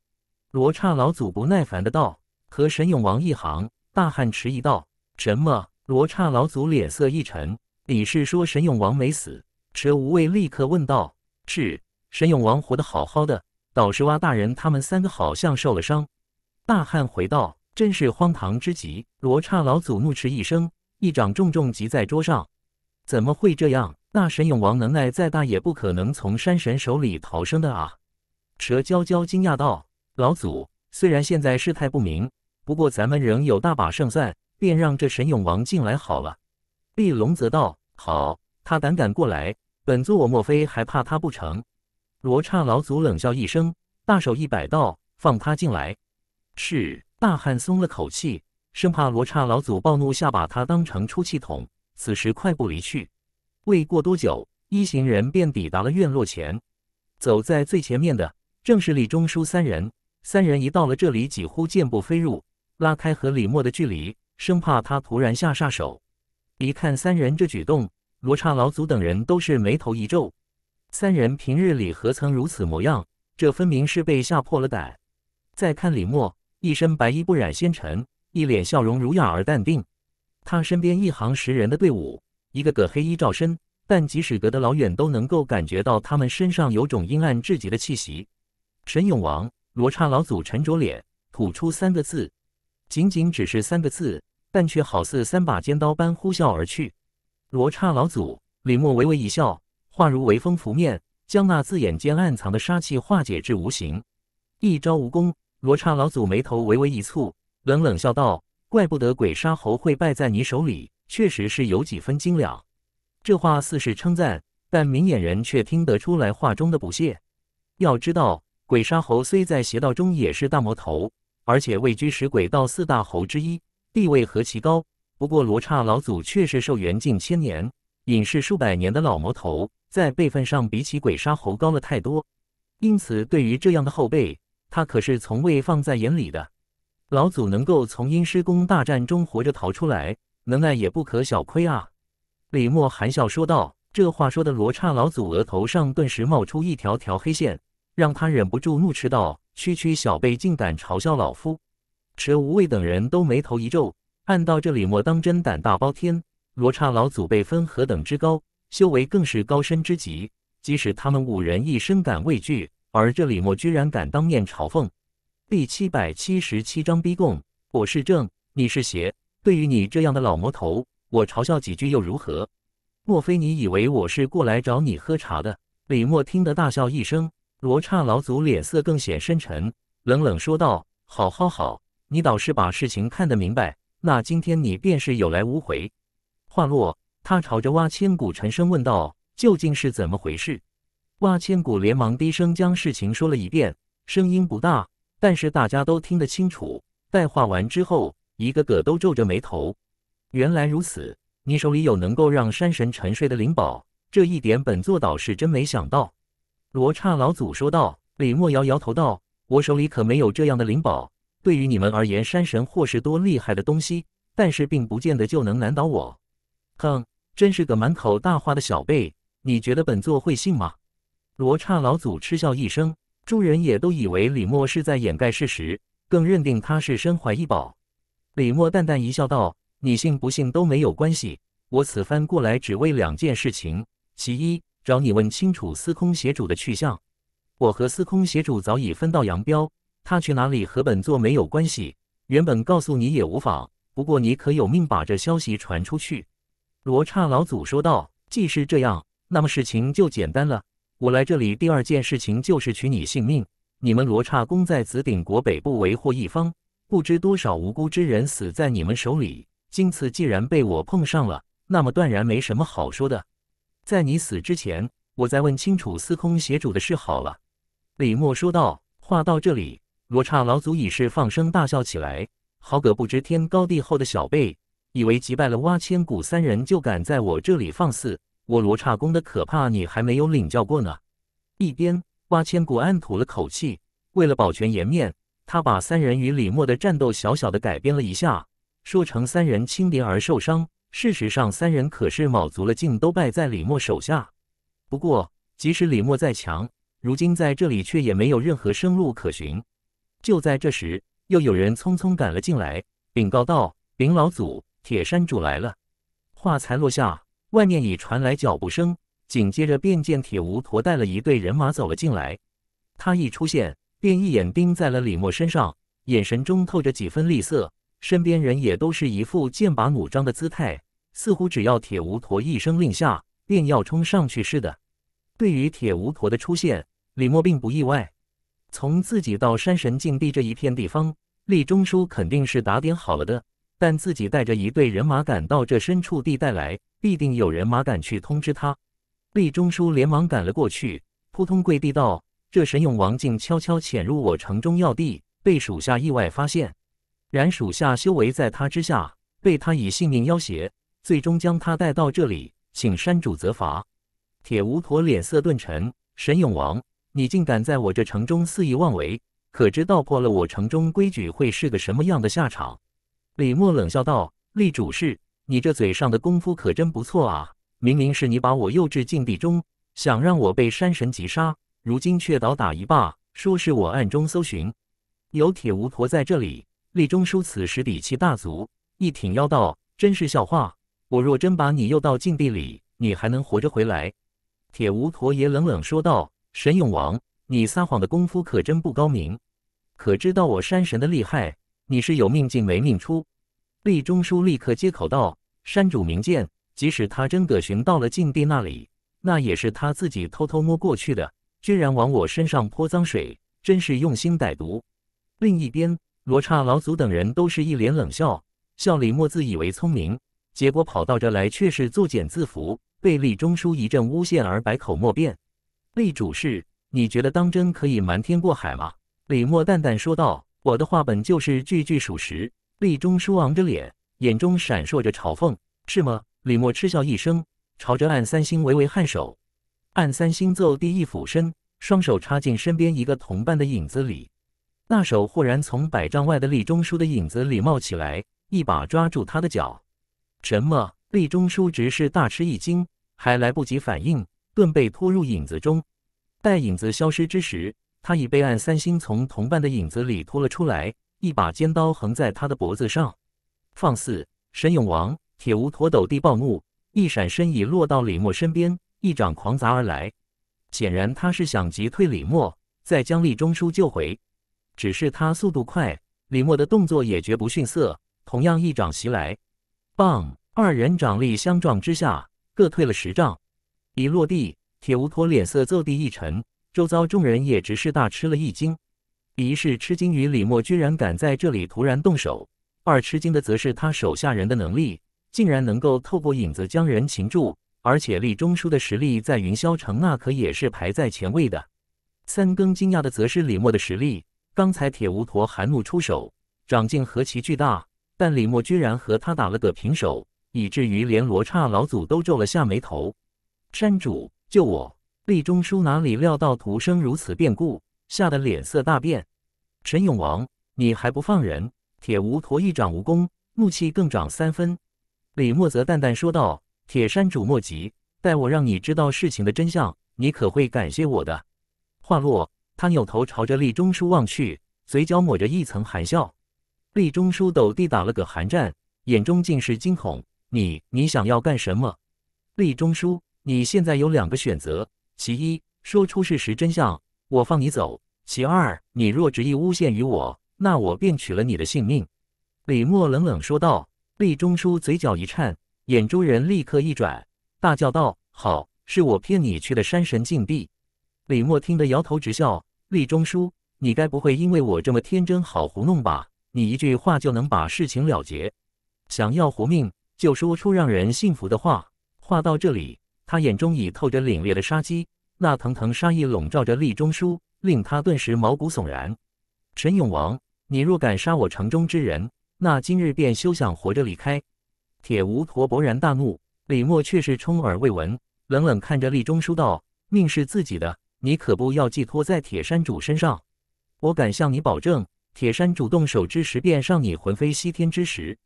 罗刹老祖不耐烦的道：“和神勇王一行。”大汉迟疑道：“什么？”罗刹老祖脸色一沉：“你是说神勇王没死？”车无畏立刻问道：“是，神勇王活得好好的。倒是蛙大人他们三个好像受了伤。”大汉回道：“真是荒唐之极！”罗刹老祖怒斥一声，一掌重重击在桌上。怎么会这样？那神勇王能耐再大，也不可能从山神手里逃生的啊！蛇娇娇惊讶道：“老祖，虽然现在事态不明，不过咱们仍有大把胜算，便让这神勇王进来好了。”碧龙则道：“好，他胆敢过来，本座我莫非还怕他不成？”罗刹老祖冷笑一声，大手一摆道：“放他进来。”是大汉松了口气，生怕罗刹老祖暴怒下把他当成出气筒。此时快步离去，未过多久，一行人便抵达了院落前。走在最前面的正是李钟书三人，三人一到了这里，几乎箭步飞入，拉开和李默的距离，生怕他突然下杀手。一看三人这举动，罗刹老祖等人都是眉头一皱。三人平日里何曾如此模样？这分明是被吓破了胆。再看李默，一身白衣不染纤尘，一脸笑容儒雅而淡定。他身边一行十人的队伍，一个个黑衣罩身，但即使隔得老远，都能够感觉到他们身上有种阴暗至极的气息。神勇王罗刹老祖沉着脸，吐出三个字，仅仅只是三个字，但却好似三把尖刀般呼啸而去。罗刹老祖，李牧微微一笑，化如微风拂面，将那字眼间暗藏的杀气化解至无形。一招无功，罗刹老祖眉头微微一蹙，冷冷笑道。怪不得鬼杀猴会败在你手里，确实是有几分斤两。这话似是称赞，但明眼人却听得出来话中的不屑。要知道，鬼杀猴虽在邪道中也是大魔头，而且位居十鬼道四大猴之一，地位何其高。不过罗刹老祖却是寿元近千年、隐世数百年的老魔头，在辈分上比起鬼杀猴高了太多，因此对于这样的后辈，他可是从未放在眼里的。老祖能够从阴师宫大战中活着逃出来，能耐也不可小窥啊！李默含笑说道。这话说的，罗刹老祖额头上顿时冒出一条条黑线，让他忍不住怒斥道：“区区小辈，竟敢嘲笑老夫！”池无畏等人都眉头一皱，暗道这李默当真胆大包天。罗刹老祖辈分何等之高，修为更是高深之极，即使他们五人亦深感畏惧，而这李默居然敢当面嘲讽！第七百七十七章逼供。我是正，你是邪。对于你这样的老魔头，我嘲笑几句又如何？莫非你以为我是过来找你喝茶的？李默听得大笑一声，罗刹老祖脸色更显深沉，冷冷说道：“好，好，好，你倒是把事情看得明白。那今天你便是有来无回。”话落，他朝着挖千古沉声问道：“究竟是怎么回事？”挖千古连忙低声将事情说了一遍，声音不大。但是大家都听得清楚，代画完之后，一个个都皱着眉头。原来如此，你手里有能够让山神沉睡的灵宝，这一点本座倒是真没想到。罗刹老祖说道。李默摇摇头道：“我手里可没有这样的灵宝。对于你们而言，山神或是多厉害的东西，但是并不见得就能难倒我。”哼，真是个满口大话的小辈，你觉得本座会信吗？罗刹老祖嗤笑一声。众人也都以为李默是在掩盖事实，更认定他是身怀异宝。李默淡淡一笑，道：“你信不信都没有关系。我此番过来只为两件事情：其一，找你问清楚司空邪主的去向。我和司空邪主早已分道扬镳，他去哪里和本座没有关系。原本告诉你也无妨，不过你可有命把这消息传出去。”罗刹老祖说道：“既是这样，那么事情就简单了。”我来这里第二件事情就是取你性命。你们罗刹公在紫顶国北部为祸一方，不知多少无辜之人死在你们手里。今次既然被我碰上了，那么断然没什么好说的。在你死之前，我再问清楚司空邪主的事好了。”李默说道。话到这里，罗刹老祖已是放声大笑起来。好个不知天高地厚的小辈，以为击败了挖千古三人就敢在我这里放肆！我罗刹宫的可怕，你还没有领教过呢。一边，八千骨暗吐了口气。为了保全颜面，他把三人与李默的战斗小小的改编了一下，说成三人轻敌而受伤。事实上，三人可是卯足了劲，都败在李默手下。不过，即使李默再强，如今在这里却也没有任何生路可寻。就在这时，又有人匆匆赶了进来，禀告道：“林老祖，铁山主来了。”话才落下。外面已传来脚步声，紧接着便见铁无驮带了一队人马走了进来。他一出现，便一眼盯在了李默身上，眼神中透着几分厉色。身边人也都是一副剑拔弩张的姿态，似乎只要铁无驮一声令下，便要冲上去似的。对于铁无驮的出现，李默并不意外。从自己到山神禁地这一片地方，厉中书肯定是打点好了的，但自己带着一队人马赶到这深处地带来。必定有人马赶去通知他，厉忠书连忙赶了过去，扑通跪地道：“这神勇王竟悄悄潜入我城中要地，被属下意外发现。然属下修为在他之下，被他以性命要挟，最终将他带到这里，请山主责罚。”铁无陀脸色顿沉：“神勇王，你竟敢在我这城中肆意妄为，可知道破了我城中规矩会是个什么样的下场？”李默冷笑道：“立主事。”你这嘴上的功夫可真不错啊！明明是你把我诱至禁地中，想让我被山神击杀，如今却倒打一耙，说是我暗中搜寻。有铁无陀在这里，厉钟书此时底气大足，一挺腰道：“真是笑话！我若真把你诱到禁地里，你还能活着回来？”铁无陀也冷冷说道：“神勇王，你撒谎的功夫可真不高明。可知道我山神的厉害？你是有命进没命出。”厉中书立刻接口道：“山主明鉴，即使他真的寻到了禁地那里，那也是他自己偷偷摸过去的，居然往我身上泼脏水，真是用心歹毒。”另一边，罗刹老祖等人都是一脸冷笑，笑李默自以为聪明，结果跑到这来却是作茧自缚，被厉中书一阵诬陷而百口莫辩。厉主事，你觉得当真可以瞒天过海吗？”李默淡淡说道：“我的话本就是句句属实。”厉中书昂着脸，眼中闪烁着嘲讽，是吗？李默嗤笑一声，朝着暗三星微微颔首。暗三星奏地一俯身，双手插进身边一个同伴的影子里，那手忽然从百丈外的厉中书的影子里冒起来，一把抓住他的脚。什么？厉中书直是大吃一惊，还来不及反应，顿被拖入影子中。待影子消失之时，他已被暗三星从同伴的影子里拖了出来。一把尖刀横在他的脖子上，放肆！神勇王铁无陀斗地暴怒，一闪身已落到李默身边，一掌狂砸而来。显然他是想击退李默，再将厉中书救回。只是他速度快，李默的动作也绝不逊色，同样一掌袭来。棒！二人掌力相撞之下，各退了十丈。一落地，铁无陀脸色骤地一沉，周遭众人也只是大吃了一惊。一是吃惊于李默居然敢在这里突然动手，二吃惊的则是他手下人的能力，竟然能够透过影子将人擒住，而且厉中书的实力在云霄城那可也是排在前位的。三更惊讶的则是李默的实力，刚才铁无陀含怒出手，长劲何其巨大，但李默居然和他打了个平手，以至于连罗刹老祖都皱了下眉头。山主救我！厉中书哪里料到徒生如此变故。吓得脸色大变，陈永王，你还不放人？铁无驼一掌无功，怒气更涨三分。李默则淡淡说道：“铁山主莫急，待我让你知道事情的真相，你可会感谢我的。”话落，他扭头朝着厉中书望去，嘴角抹着一层寒笑。厉中书陡地打了个寒战，眼中尽是惊恐：“你，你想要干什么？”厉中书，你现在有两个选择：其一，说出事实真相，我放你走。其二，你若执意诬陷于我，那我便取了你的性命。”李默冷冷说道。厉钟书嘴角一颤，眼珠人立刻一转，大叫道：“好，是我骗你去的山神禁地。”李默听得摇头直笑：“厉钟书，你该不会因为我这么天真好糊弄吧？你一句话就能把事情了结。想要活命，就说出让人信服的话。”话到这里，他眼中已透着凛冽的杀机，那腾腾杀意笼罩着厉钟书。令他顿时毛骨悚然。陈永王，你若敢杀我城中之人，那今日便休想活着离开。铁无陀勃然大怒，李默却是充耳未闻，冷冷看着厉忠书道：“命是自己的，你可不要寄托在铁山主身上。我敢向你保证，铁山主动手之时，便让你魂飞西天之时。”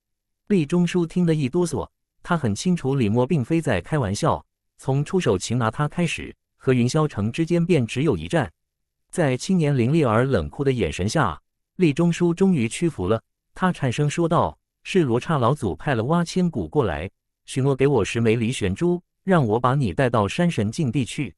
厉忠书听得一哆嗦，他很清楚李默并非在开玩笑。从出手擒拿他开始，和云霄城之间便只有一战。在青年凌厉而冷酷的眼神下，厉中书终于屈服了。他颤声说道：“是罗刹老祖派了挖千骨过来，许诺给我十枚离玄珠，让我把你带到山神禁地去。”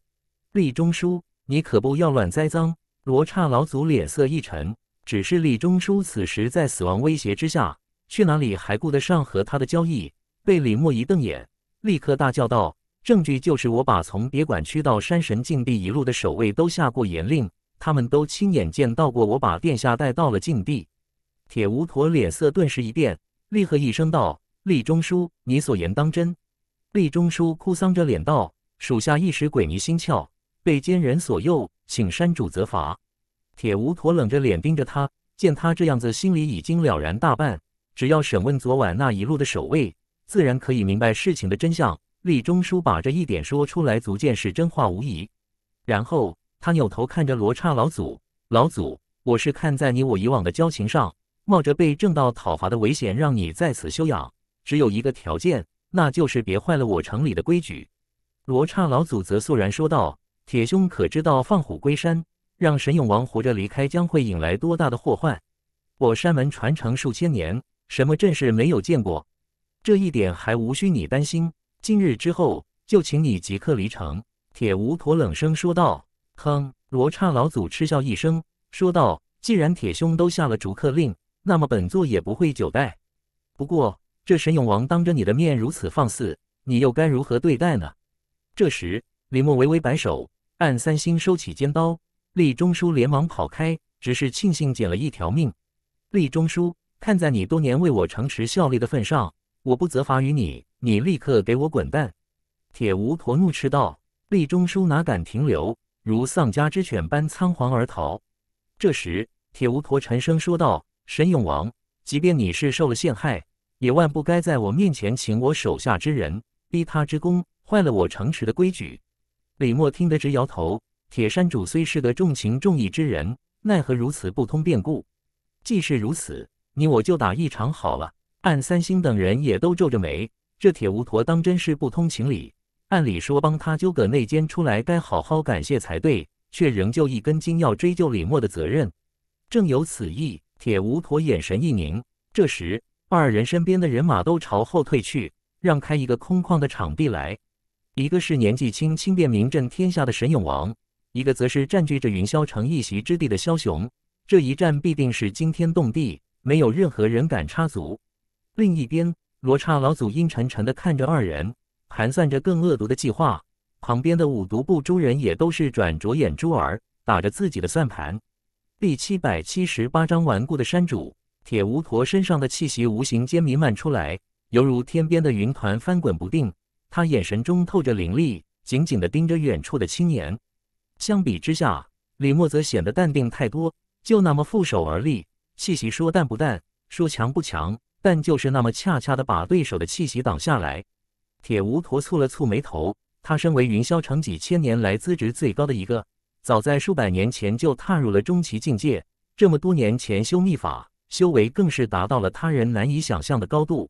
厉中书，你可不要乱栽赃！罗刹老祖脸色一沉。只是厉中书此时在死亡威胁之下，去哪里还顾得上和他的交易？被李默一瞪眼，立刻大叫道：“证据就是我把从别馆区到山神禁地一路的守卫都下过严令。”他们都亲眼见到过，我把殿下带到了禁地。铁无陀脸色顿时一变，厉喝一声道：“厉中书，你所言当真？”厉中书哭丧着脸道：“属下一时鬼迷心窍，被奸人所诱，请山主责罚。”铁无陀冷着脸盯着他，见他这样子，心里已经了然大半。只要审问昨晚那一路的守卫，自然可以明白事情的真相。厉中书把这一点说出来，足见是真话无疑。然后。他扭头看着罗刹老祖，老祖，我是看在你我以往的交情上，冒着被正道讨伐的危险，让你在此休养。只有一个条件，那就是别坏了我城里的规矩。罗刹老祖则肃然说道：“铁兄可知道放虎归山，让神勇王活着离开，将会引来多大的祸患？我山门传承数千年，什么阵势没有见过？这一点还无需你担心。今日之后，就请你即刻离城。”铁无陀冷声说道。哼！罗刹老祖嗤笑一声，说道：“既然铁兄都下了逐客令，那么本座也不会久待。不过，这神勇王当着你的面如此放肆，你又该如何对待呢？”这时，李牧微微摆手，按三星收起尖刀。厉中书连忙跑开，只是庆幸捡了一条命。厉中书，看在你多年为我城池效力的份上，我不责罚于你，你立刻给我滚蛋！”铁无陀怒斥道。厉中书哪敢停留？如丧家之犬般仓皇而逃。这时，铁无陀沉声说道：“神勇王，即便你是受了陷害，也万不该在我面前请我手下之人，逼他之功，坏了我城池的规矩。”李默听得直摇头。铁山主虽是个重情重义之人，奈何如此不通变故。既是如此，你我就打一场好了。暗三星等人也都皱着眉，这铁无陀当真是不通情理。按理说，帮他揪个内奸出来，该好好感谢才对，却仍旧一根筋要追究李默的责任。正有此意，铁无陀眼神一凝。这时，二人身边的人马都朝后退去，让开一个空旷的场地来。一个是年纪轻轻便名震天下的神勇王，一个则是占据着云霄城一席之地的枭雄。这一战必定是惊天动地，没有任何人敢插足。另一边，罗刹老祖阴沉沉地看着二人。盘算着更恶毒的计划，旁边的五毒部诸人也都是转着眼珠儿，打着自己的算盘。第七百七十八章顽固的山主铁无陀身上的气息无形间弥漫出来，犹如天边的云团翻滚不定。他眼神中透着凌厉，紧紧的盯着远处的青年。相比之下，李默则显得淡定太多，就那么负手而立，气息说淡不淡，说强不强，但就是那么恰恰的把对手的气息挡下来。铁无驼蹙了蹙眉头，他身为云霄城几千年来资质最高的一个，早在数百年前就踏入了中期境界，这么多年前修秘法，修为更是达到了他人难以想象的高度，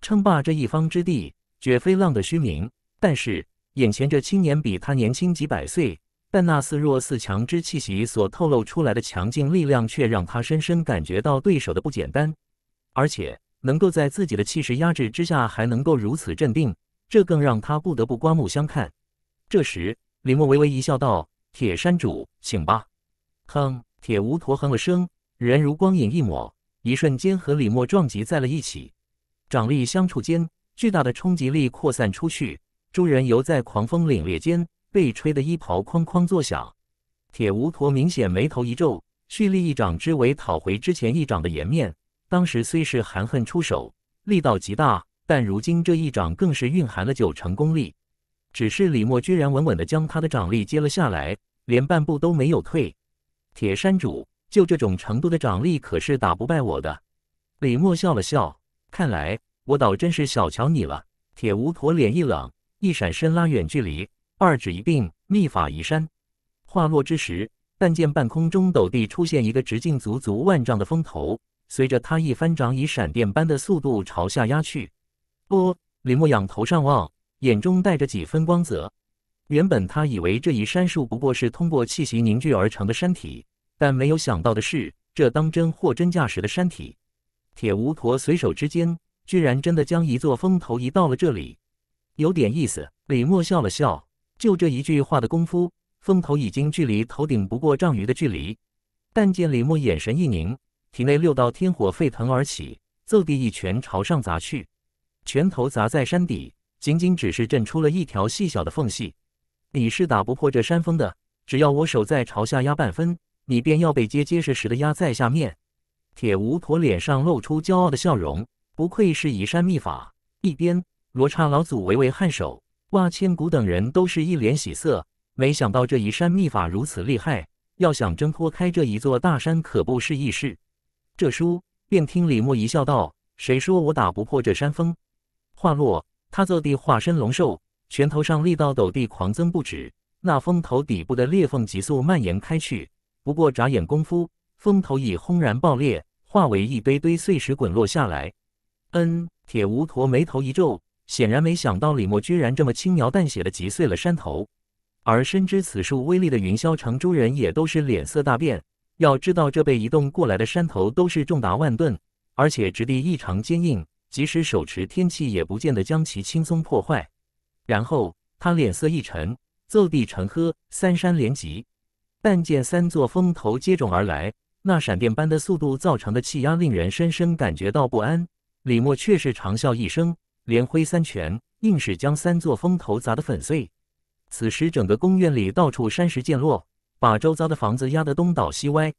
称霸这一方之地，绝非浪的虚名。但是眼前这青年比他年轻几百岁，但那似弱似强之气息所透露出来的强劲力量，却让他深深感觉到对手的不简单，而且。能够在自己的气势压制之下还能够如此镇定，这更让他不得不刮目相看。这时，李默微微一笑，道：“铁山主，请吧。”“哼！”铁无陀哼了声，人如光影一抹，一瞬间和李默撞击在了一起。掌力相触间，巨大的冲击力扩散出去，诸人犹在狂风凛冽间被吹得衣袍哐哐作响。铁无陀明显眉头一皱，蓄力一掌之为讨回之前一掌的颜面。当时虽是含恨出手，力道极大，但如今这一掌更是蕴含了九成功力。只是李默居然稳稳地将他的掌力接了下来，连半步都没有退。铁山主，就这种程度的掌力，可是打不败我的。李默笑了笑，看来我倒真是小瞧你了。铁无陀脸一冷，一闪身拉远距离，二指一并，秘法移山。话落之时，但见半空中陡地出现一个直径足足万丈的风头。随着他一翻掌，以闪电般的速度朝下压去。不，李默仰头上望，眼中带着几分光泽。原本他以为这一山树不过是通过气息凝聚而成的山体，但没有想到的是，这当真货真价实的山体。铁无陀随手之间，居然真的将一座峰头移到了这里，有点意思。李默笑了笑，就这一句话的功夫，峰头已经距离头顶不过丈余的距离。但见李默眼神一凝。体内六道天火沸腾而起，揍地一拳朝上砸去，拳头砸在山底，仅仅只是震出了一条细小的缝隙。你是打不破这山峰的，只要我手再朝下压半分，你便要被结结实实的压在下面。铁无陀脸上露出骄傲的笑容，不愧是移山秘法。一边，罗刹老祖微微颔首，哇千古等人都是一脸喜色，没想到这移山秘法如此厉害，要想挣脱开这一座大山，可不是易事。这书便听李墨一笑道：“谁说我打不破这山峰？”话落，他坐地化身龙兽，拳头上力道陡地狂增不止。那峰头底部的裂缝急速蔓延开去，不过眨眼功夫，峰头已轰然爆裂，化为一堆堆碎石滚落下来。嗯，铁无陀眉头一皱，显然没想到李墨居然这么轻描淡写的击碎了山头。而深知此术威力的云霄城诸人也都是脸色大变。要知道，这被移动过来的山头都是重达万吨，而且质地异常坚硬，即使手持天气也不见得将其轻松破坏。然后他脸色一沉，奏地成喝，三山连击。但见三座峰头接踵而来，那闪电般的速度造成的气压，令人深深感觉到不安。李默却是长笑一声，连挥三拳，硬是将三座峰头砸得粉碎。此时，整个宫院里到处山石溅落。把周遭的房子压得东倒西歪，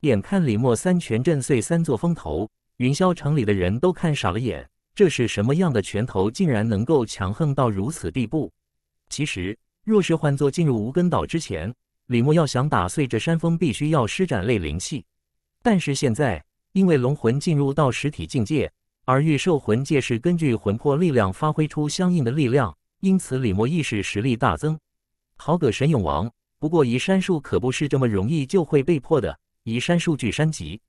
眼看李默三拳震碎三座峰头，云霄城里的人都看傻了眼。这是什么样的拳头，竟然能够强横到如此地步？其实，若是换作进入无根岛之前，李默要想打碎这山峰，必须要施展类灵气。但是现在，因为龙魂进入到实体境界，而御兽魂界是根据魂魄力量发挥出相应的力量，因此李默意识实力大增。豪葛神勇王。不过，移山术可不是这么容易就会被破的。移山术聚山级，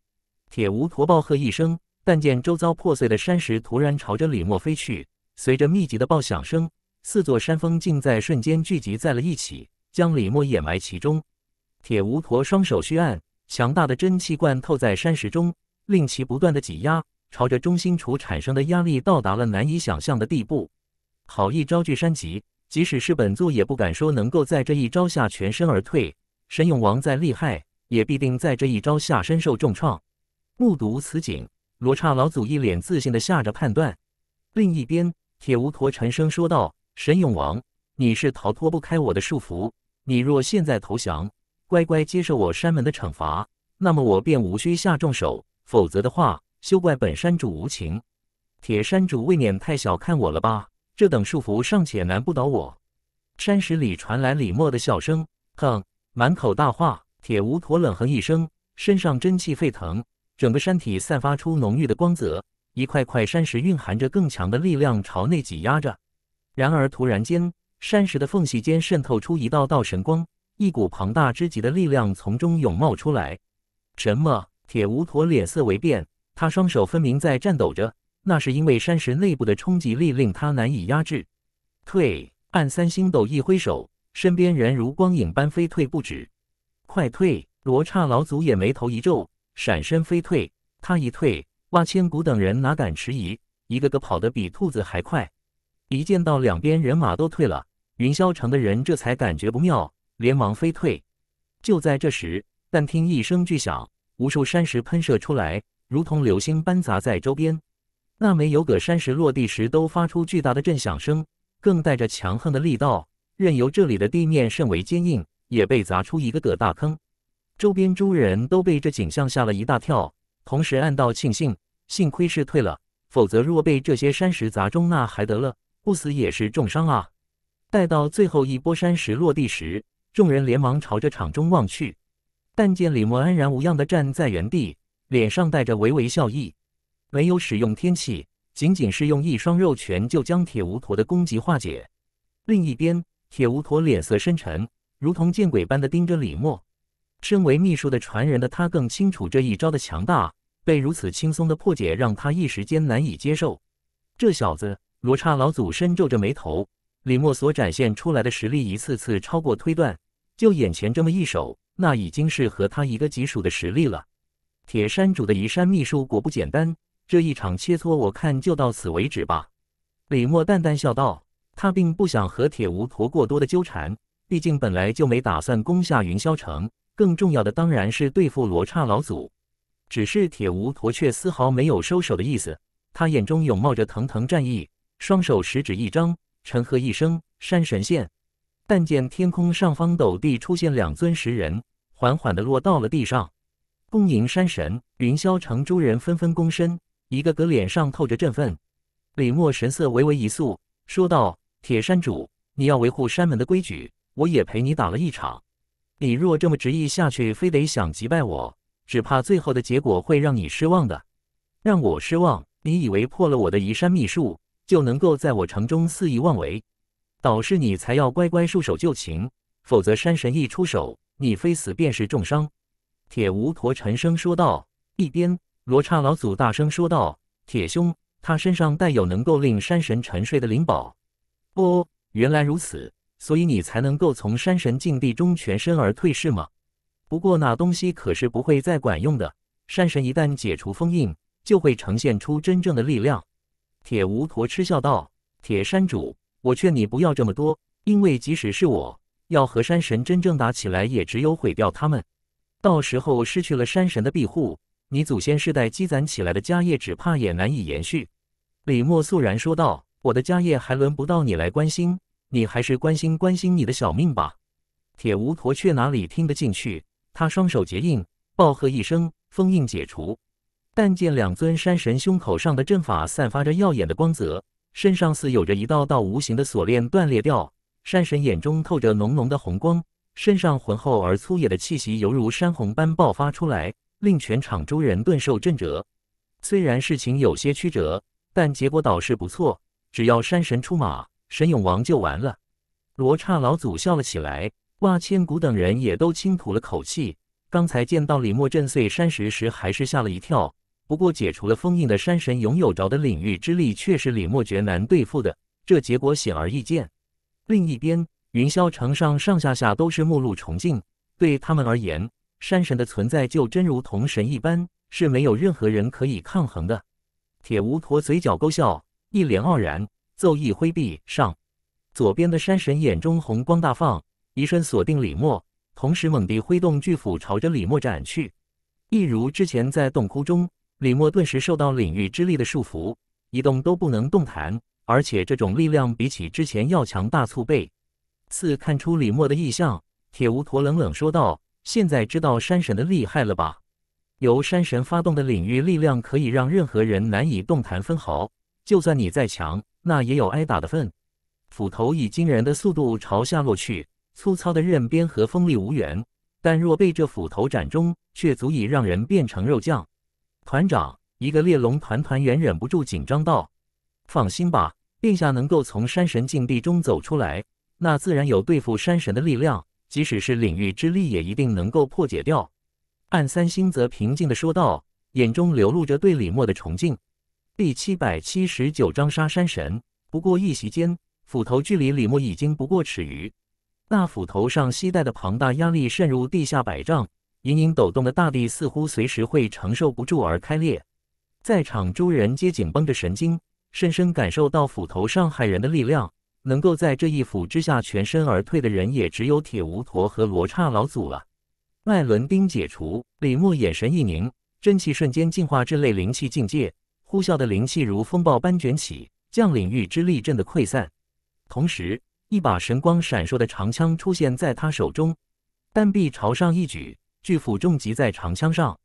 铁无陀暴喝一声，但见周遭破碎的山石突然朝着李默飞去。随着密集的爆响声，四座山峰竟在瞬间聚集在了一起，将李默掩埋其中。铁无陀双手虚按，强大的真气贯透在山石中，令其不断的挤压，朝着中心处产生的压力到达了难以想象的地步。好一招聚山级！即使是本座也不敢说能够在这一招下全身而退。神勇王再厉害，也必定在这一招下身受重创。目睹此景，罗刹老祖一脸自信的下着判断。另一边，铁无陀沉声说道：“神勇王，你是逃脱不开我的束缚。你若现在投降，乖乖接受我山门的惩罚，那么我便无需下重手。否则的话，休怪本山主无情。”铁山主未免太小看我了吧？这等束缚尚且难不倒我。山石里传来李默的笑声：“哼，满口大话！”铁无陀冷哼一声，身上真气沸腾，整个山体散发出浓郁的光泽。一块块山石蕴含着更强的力量朝内挤压着。然而，突然间，山石的缝隙间渗透出一道道神光，一股庞大之极的力量从中涌冒出来。什么？铁无陀脸色微变，他双手分明在颤抖着。那是因为山石内部的冲击力令他难以压制。退！暗三星斗一挥手，身边人如光影般飞退不止。快退！罗刹老祖也眉头一皱，闪身飞退。他一退，万千古等人哪敢迟疑，一个个跑得比兔子还快。一见到两边人马都退了，云霄城的人这才感觉不妙，连忙飞退。就在这时，但听一声巨响，无数山石喷射出来，如同流星般砸在周边。那枚有葛山石落地时都发出巨大的震响声，更带着强横的力道，任由这里的地面甚为坚硬，也被砸出一个个大坑。周边诸人都被这景象吓了一大跳，同时暗道庆幸，幸亏是退了，否则若被这些山石砸中，那还得了，不死也是重伤啊。待到最后一波山石落地时，众人连忙朝着场中望去，但见李默安然无恙地站在原地，脸上带着微微笑意。没有使用天气，仅仅是用一双肉拳就将铁无陀的攻击化解。另一边，铁无陀脸色深沉，如同见鬼般的盯着李默。身为秘书的传人的他更清楚这一招的强大，被如此轻松的破解，让他一时间难以接受。这小子，罗刹老祖深皱着眉头。李默所展现出来的实力一次次超过推断，就眼前这么一手，那已经是和他一个级数的实力了。铁山主的移山秘术果不简单。这一场切磋，我看就到此为止吧。”李默淡淡笑道。他并不想和铁无陀过多的纠缠，毕竟本来就没打算攻下云霄城。更重要的当然是对付罗刹老祖。只是铁无陀却丝毫没有收手的意思，他眼中涌冒着腾腾战意，双手食指一张，沉喝一声：“山神现！”但见天空上方陡地出现两尊石人，缓缓地落到了地上。恭迎山神，云霄城诸人纷纷躬身。一个个脸上透着振奋，李默神色微微一肃，说道：“铁山主，你要维护山门的规矩，我也陪你打了一场。你若这么执意下去，非得想击败我，只怕最后的结果会让你失望的，让我失望。你以为破了我的移山秘术，就能够在我城中肆意妄为，倒是你才要乖乖束手就擒，否则山神一出手，你非死便是重伤。”铁无陀沉声说道，一边。罗刹老祖大声说道：“铁兄，他身上带有能够令山神沉睡的灵宝。哦，原来如此，所以你才能够从山神禁地中全身而退是吗？不过那东西可是不会再管用的。山神一旦解除封印，就会呈现出真正的力量。”铁无陀嗤笑道：“铁山主，我劝你不要这么多，因为即使是我，要和山神真正打起来，也只有毁掉他们。到时候失去了山神的庇护。”你祖先世代积攒起来的家业，只怕也难以延续。”李默肃然说道，“我的家业还轮不到你来关心，你还是关心关心你的小命吧。”铁无陀却哪里听得进去，他双手结印，暴喝一声：“封印解除！”但见两尊山神胸口上的阵法散发着耀眼的光泽，身上似有着一道道无形的锁链断裂掉，山神眼中透着浓浓的红光，身上浑厚而粗野的气息犹如山洪般爆发出来。令全场诸人顿受震折。虽然事情有些曲折，但结果倒是不错。只要山神出马，神勇王就完了。罗刹老祖笑了起来，万千古等人也都轻吐了口气。刚才见到李默震碎山石时，还是吓了一跳。不过解除了封印的山神拥有着的领域之力，却是李默绝难对付的。这结果显而易见。另一边，云霄城上上下下都是目露崇敬。对他们而言。山神的存在就真如同神一般，是没有任何人可以抗衡的。铁无陀嘴角勾笑，一脸傲然，奏一挥，臂上左边的山神眼中红光大放，一瞬锁定李默，同时猛地挥动巨斧朝着李默斩去。一如之前在洞窟中，李默顿时受到领域之力的束缚，一动都不能动弹，而且这种力量比起之前要强大数倍。似看出李默的异象，铁无陀冷冷说道。现在知道山神的厉害了吧？由山神发动的领域力量可以让任何人难以动弹分毫，就算你再强，那也有挨打的份。斧头以惊人的速度朝下落去，粗糙的刃边和锋利无缘，但若被这斧头斩中，却足以让人变成肉酱。团长，一个猎龙团团员忍不住紧张道：“放心吧，殿下能够从山神禁地中走出来，那自然有对付山神的力量。”即使是领域之力，也一定能够破解掉。暗三星则平静地说道，眼中流露着对李默的崇敬。第七百七十九章杀山神。不过一席间，斧头距离李默已经不过尺余。那斧头上携带的庞大压力渗入地下百丈，隐隐抖动的大地似乎随时会承受不住而开裂。在场诸人皆紧绷着神经，深深感受到斧头上骇人的力量。能够在这一斧之下全身而退的人，也只有铁无陀和罗刹老祖了。麦轮冰解除，李牧眼神一凝，真气瞬间进化至类灵气境界，呼啸的灵气如风暴般卷起，将领域之力震得溃散。同时，一把神光闪烁的长枪出现在他手中，单臂朝上一举，巨斧重击在长枪上，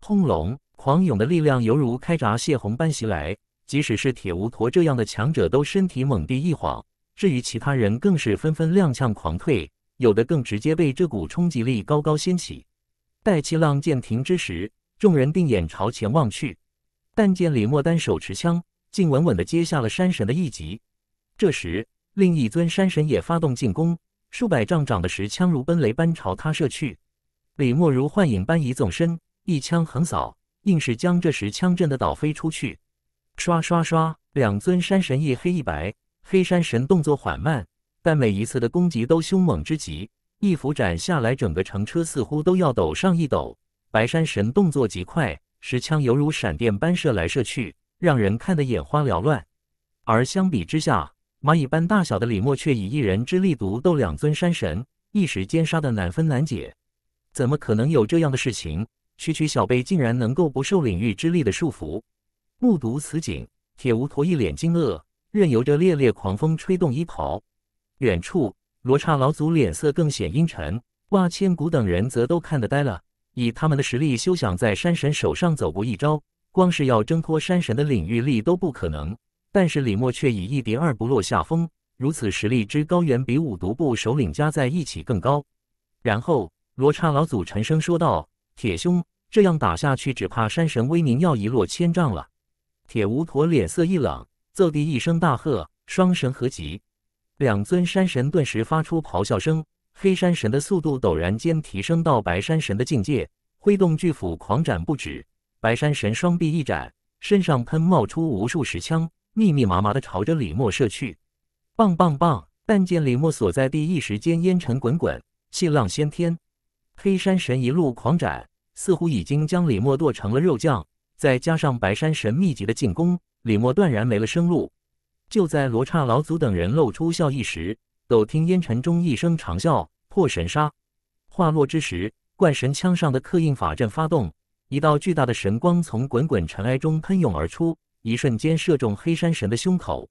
轰隆！狂涌的力量犹如开闸泄洪般袭来，即使是铁无陀这样的强者，都身体猛地一晃。至于其他人，更是纷纷踉跄狂退，有的更直接被这股冲击力高高掀起。待气浪渐停之时，众人定眼朝前望去，但见李默丹手持枪，竟稳稳地接下了山神的一击。这时，另一尊山神也发动进攻，数百丈长的石枪如奔雷般朝他射去。李默如幻影般一纵身，一枪横扫，硬是将这石枪震得倒飞出去。刷刷刷，两尊山神，一黑一白。黑山神动作缓慢，但每一次的攻击都凶猛之极，一斧斩下来，整个城车似乎都要抖上一抖。白山神动作极快，石枪犹如闪电般射来射去，让人看得眼花缭乱。而相比之下，蚂蚁般大小的李默却以一人之力独斗两尊山神，一时间杀得难分难解。怎么可能有这样的事情？区区小辈竟然能够不受领域之力的束缚？目睹此景，铁无陀一脸惊愕。任由着烈烈狂风吹动衣袍，远处罗刹老祖脸色更显阴沉，万千古等人则都看得呆了。以他们的实力，休想在山神手上走过一招，光是要挣脱山神的领域力都不可能。但是李默却以一敌二不落下风，如此实力之高远，比五毒部首领加在一起更高。然后罗刹老祖沉声说道：“铁兄，这样打下去，只怕山神威名要一落千丈了。”铁无陀脸色一冷。奏帝一声大喝，双神合集！”两尊山神顿时发出咆哮声。黑山神的速度陡然间提升到白山神的境界，挥动巨斧狂斩不止。白山神双臂一展，身上喷冒出无数石枪，密密麻麻的朝着李默射去。棒棒棒！但见李默所在地一时间烟尘滚滚，气浪掀天。黑山神一路狂斩，似乎已经将李默剁成了肉酱。再加上白山神密集的进攻，李默断然没了生路。就在罗刹老祖等人露出笑意时，陡听烟尘中一声长啸：“破神杀！”话落之时，怪神枪上的刻印法阵发动，一道巨大的神光从滚滚尘埃中喷涌而出，一瞬间射中黑山神的胸口。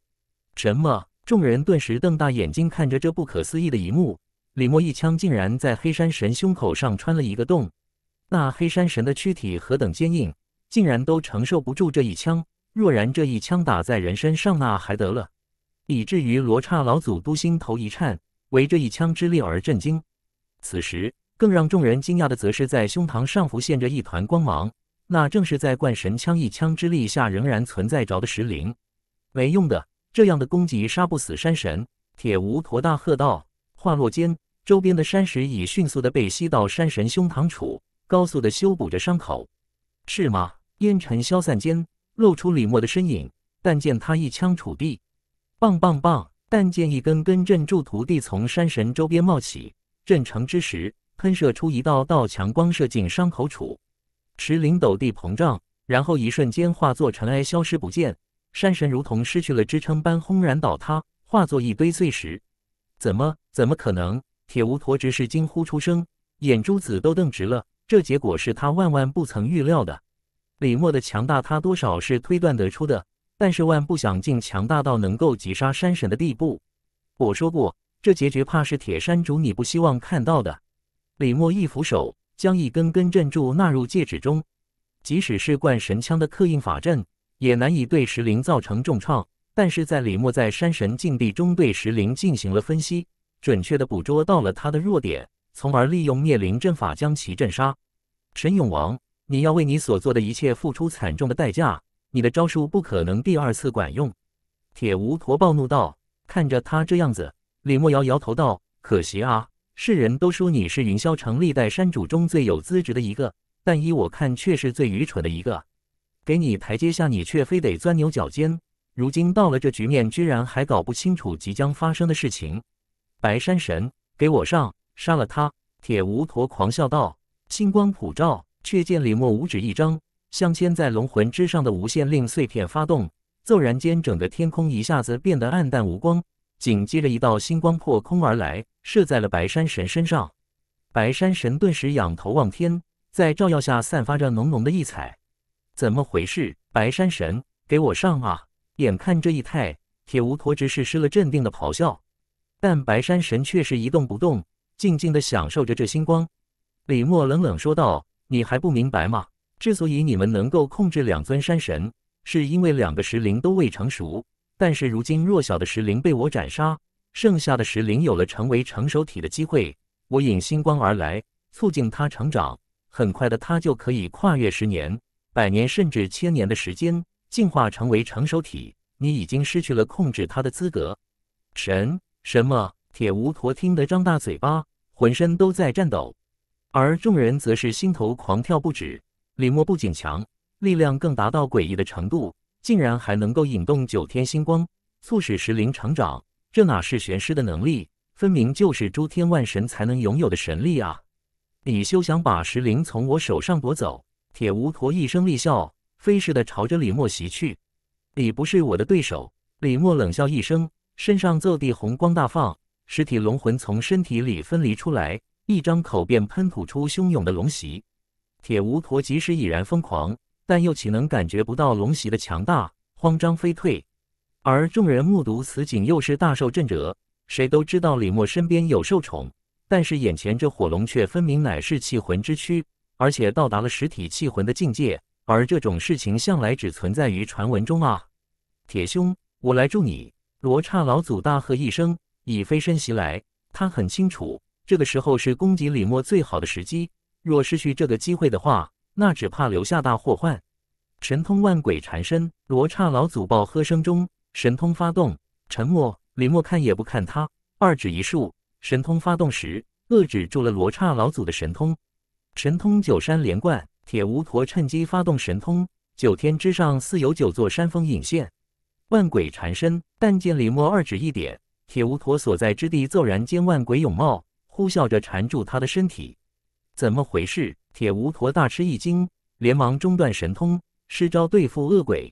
什么？众人顿时瞪大眼睛看着这不可思议的一幕：李默一枪竟然在黑山神胸口上穿了一个洞！那黑山神的躯体何等坚硬？竟然都承受不住这一枪！若然这一枪打在人身上，那还得了？以至于罗刹老祖都心头一颤，为这一枪之力而震惊。此时更让众人惊讶的，则是在胸膛上浮现着一团光芒，那正是在灌神枪一枪之力下仍然存在着的石灵。没用的，这样的攻击杀不死山神！铁无陀大喝道。话落间，周边的山石已迅速的被吸到山神胸膛处，高速的修补着伤口。是吗？烟尘消散间，露出李默的身影。但见他一枪杵地，棒棒棒！但见一根根镇柱土地从山神周边冒起，镇成之时，喷射出一道道强光射进伤口处，石灵斗地膨胀，然后一瞬间化作尘埃消失不见。山神如同失去了支撑般轰然倒塌，化作一堆碎石。怎么？怎么可能？铁无陀直是惊呼出声，眼珠子都瞪直了。这结果是他万万不曾预料的。李默的强大，他多少是推断得出的，但是万不想竟强大到能够击杀山神的地步。我说过，这结局怕是铁山主你不希望看到的。李默一扶手，将一根根阵柱纳入戒指中，即使是灌神枪的刻印法阵，也难以对石灵造成重创。但是在李默在山神禁地中对石灵进行了分析，准确的捕捉到了他的弱点，从而利用灭灵阵法将其震杀。神勇王。你要为你所做的一切付出惨重的代价，你的招数不可能第二次管用。”铁无陀暴怒道。看着他这样子，李莫瑶摇头道：“可惜啊，世人都说你是云霄城历代山主中最有资质的一个，但依我看却是最愚蠢的一个。给你台阶下，你却非得钻牛角尖。如今到了这局面，居然还搞不清楚即将发生的事情。”白山神，给我上，杀了他！”铁无陀狂笑道。星光普照。却见李默五指一张，镶嵌在龙魂之上的无限令碎片发动，骤然间，整个天空一下子变得暗淡无光。紧接着，一道星光破空而来，射在了白山神身上。白山神顿时仰头望天，在照耀下散发着浓浓的异彩。怎么回事？白山神，给我上啊！眼看这一态，铁无陀只是失了镇定的咆哮，但白山神却是一动不动，静静的享受着这星光。李默冷冷说道。你还不明白吗？之所以你们能够控制两尊山神，是因为两个石灵都未成熟。但是如今弱小的石灵被我斩杀，剩下的石灵有了成为成熟体的机会。我引星光而来，促进它成长。很快的，它就可以跨越十年、百年甚至千年的时间，进化成为成熟体。你已经失去了控制它的资格。神？什么？铁无陀听得张大嘴巴，浑身都在颤抖。而众人则是心头狂跳不止。李默不仅强，力量更达到诡异的程度，竟然还能够引动九天星光，促使石灵成长。这哪是玄师的能力？分明就是诸天万神才能拥有的神力啊！你休想把石灵从我手上夺走！铁无陀一声厉笑，飞似的朝着李默袭去。你不是我的对手！李默冷笑一声，身上坐地红光大放，实体龙魂从身体里分离出来。一张口便喷吐出汹涌的龙息，铁无陀即使已然疯狂，但又岂能感觉不到龙息的强大？慌张飞退，而众人目睹此景，又是大受震折。谁都知道李默身边有受宠，但是眼前这火龙却分明乃是气魂之躯，而且到达了实体气魂的境界。而这种事情向来只存在于传闻中啊！铁兄，我来助你！罗刹老祖大喝一声，已飞身袭来。他很清楚。这个时候是攻击李默最好的时机，若失去这个机会的话，那只怕留下大祸患。神通万鬼缠身，罗刹老祖爆喝声中，神通发动。沉默，李默看也不看他，二指一竖，神通发动时，遏制住了罗刹老祖的神通。神通九山连贯，铁无陀趁机发动神通，九天之上似有九座山峰隐现。万鬼缠身，但见李默二指一点，铁无陀所在之地骤然间万鬼涌冒。呼啸着缠住他的身体，怎么回事？铁无陀大吃一惊，连忙中断神通，施招对付恶鬼。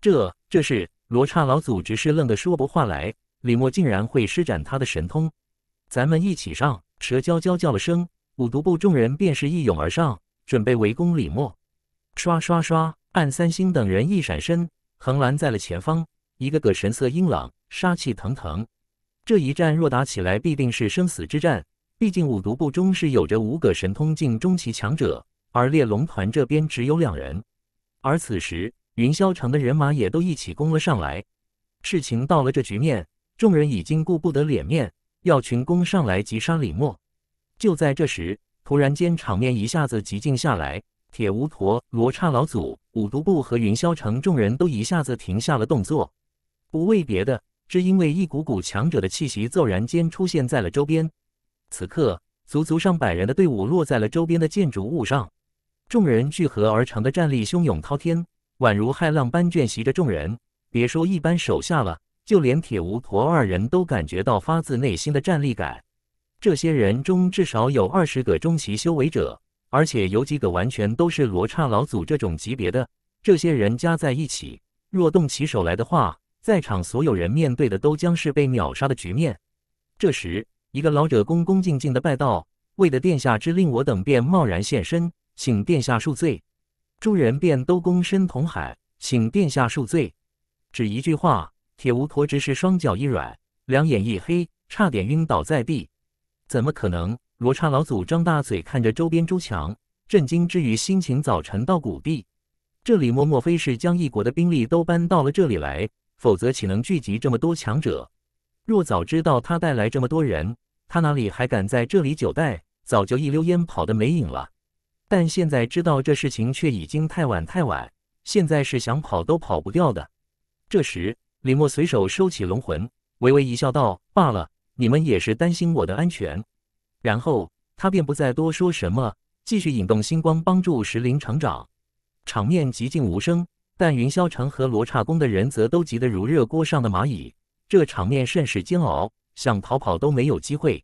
这这是罗刹老祖，只是愣得说不话来。李默竟然会施展他的神通，咱们一起上！蛇娇娇叫了声，五毒部众人便是一涌而上，准备围攻李默。刷刷刷，暗三星等人一闪身，横拦在了前方，一个个神色阴朗，杀气腾腾。这一战若打起来，必定是生死之战。毕竟五毒部中是有着五个神通境中期强者，而猎龙团这边只有两人。而此时云霄城的人马也都一起攻了上来。事情到了这局面，众人已经顾不得脸面，要群攻上来击杀李默。就在这时，突然间场面一下子寂静下来，铁无陀、罗刹老祖、五毒部和云霄城众人都一下子停下了动作。不为别的，只因为一股股强者的气息骤然间出现在了周边。此刻，足足上百人的队伍落在了周边的建筑物上，众人聚合而成的战力汹涌滔天，宛如骇浪般卷袭着众人。别说一般手下了，就连铁无陀二人都感觉到发自内心的战力感。这些人中至少有二十个中期修为者，而且有几个完全都是罗刹老祖这种级别的。这些人加在一起，若动起手来的话，在场所有人面对的都将是被秒杀的局面。这时。一个老者恭恭敬敬的拜道：“为的殿下之令，我等便贸然现身，请殿下恕罪。”诸人便都躬身同喊：“请殿下恕罪。”只一句话，铁无陀之是双脚一软，两眼一黑，差点晕倒在地。怎么可能？罗刹老祖张大嘴看着周边诸强，震惊之余心情早沉到谷底。这里莫莫非是将一国的兵力都搬到了这里来？否则岂能聚集这么多强者？若早知道他带来这么多人，他哪里还敢在这里久待，早就一溜烟跑得没影了。但现在知道这事情却已经太晚太晚，现在是想跑都跑不掉的。这时，李默随手收起龙魂，微微一笑，道：“罢了，你们也是担心我的安全。”然后他便不再多说什么，继续引动星光帮助石林成长。场面寂静无声，但云霄城和罗刹宫的人则都急得如热锅上的蚂蚁，这场面甚是煎熬。想逃跑都没有机会，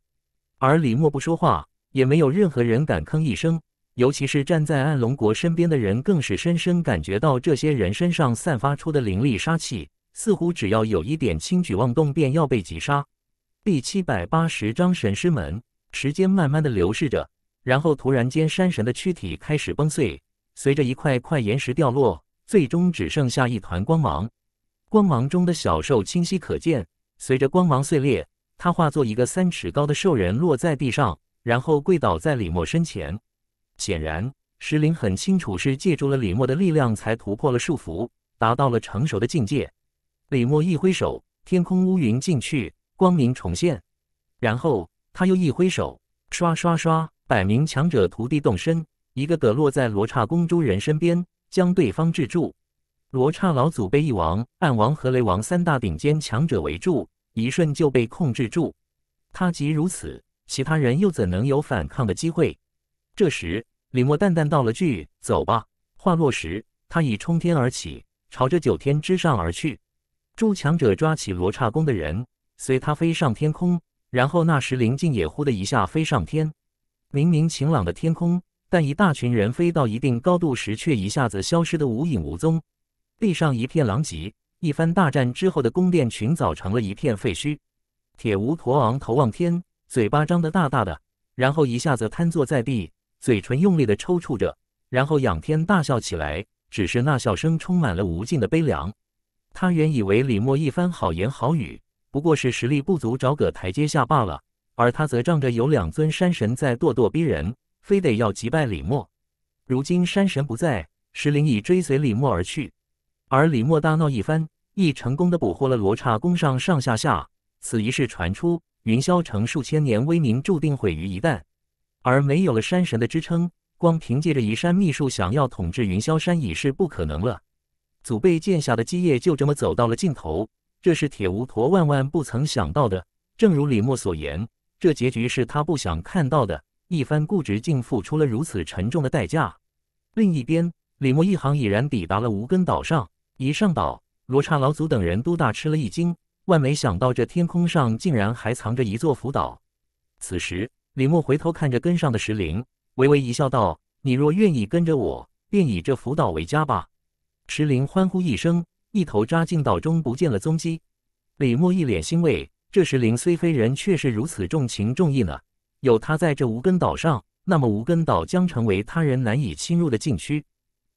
而李默不说话，也没有任何人敢吭一声。尤其是站在暗龙国身边的人，更是深深感觉到这些人身上散发出的凌厉杀气，似乎只要有一点轻举妄动，便要被击杀。第七百八十章神师门。时间慢慢的流逝着，然后突然间，山神的躯体开始崩碎，随着一块块岩石掉落，最终只剩下一团光芒。光芒中的小兽清晰可见，随着光芒碎裂。他化作一个三尺高的兽人，落在地上，然后跪倒在李默身前。显然，石灵很清楚是借助了李默的力量才突破了束缚，达到了成熟的境界。李默一挥手，天空乌云尽去，光明重现。然后他又一挥手，刷刷刷，百名强者徒弟动身，一个个落在罗刹公猪人身边，将对方制住。罗刹老祖被一王、暗王和雷王三大顶尖强者围住。一瞬就被控制住，他即如此，其他人又怎能有反抗的机会？这时，李默淡淡道了句：“走吧。”话落时，他已冲天而起，朝着九天之上而去。诸强者抓起罗刹宫的人，随他飞上天空。然后，那时林静也呼的一下飞上天。明明晴朗的天空，但一大群人飞到一定高度时，却一下子消失得无影无踪，地上一片狼藉。一番大战之后的宫殿群早成了一片废墟，铁无驼昂头望天，嘴巴张得大大的，然后一下子瘫坐在地，嘴唇用力的抽搐着，然后仰天大笑起来。只是那笑声充满了无尽的悲凉。他原以为李默一番好言好语，不过是实力不足，找个台阶下罢了。而他则仗着有两尊山神在咄咄逼人，非得要击败李默。如今山神不在，石灵已追随李默而去，而李默大闹一番。亦成功的捕获了罗刹，攻上上下下。此一事传出，云霄城数千年威名注定毁于一旦。而没有了山神的支撑，光凭借着移山秘术，想要统治云霄山已是不可能了。祖辈建下的基业就这么走到了尽头，这是铁无陀万万不曾想到的。正如李默所言，这结局是他不想看到的。一番固执，竟付出了如此沉重的代价。另一边，李默一行已然抵达了无根岛上，一上岛。罗刹老祖等人都大吃了一惊，万没想到这天空上竟然还藏着一座浮岛。此时，李牧回头看着跟上的石灵，微微一笑，道：“你若愿意跟着我，便以这浮岛为家吧。”石灵欢呼一声，一头扎进岛中，不见了踪迹。李牧一脸欣慰，这石灵虽非人，却是如此重情重义呢。有他在这无根岛上，那么无根岛将成为他人难以侵入的禁区。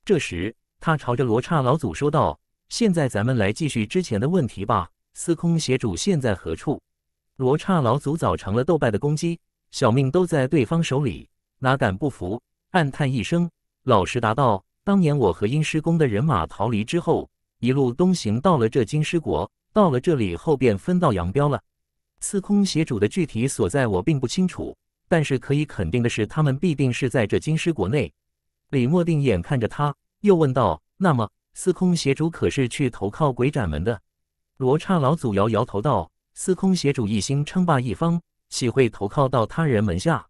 这时，他朝着罗刹老祖说道。现在咱们来继续之前的问题吧。司空邪主现在何处？罗刹老祖早成了斗败的攻击，小命都在对方手里，哪敢不服？暗叹一声，老实答道：“当年我和阴师公的人马逃离之后，一路东行，到了这金狮国。到了这里后，便分道扬镳了。司空邪主的具体所在，我并不清楚。但是可以肯定的是，他们必定是在这金狮国内。”李莫定眼看着他，又问道：“那么？”司空邪主可是去投靠鬼斩门的？罗刹老祖摇摇头道：“司空邪主一心称霸一方，岂会投靠到他人门下？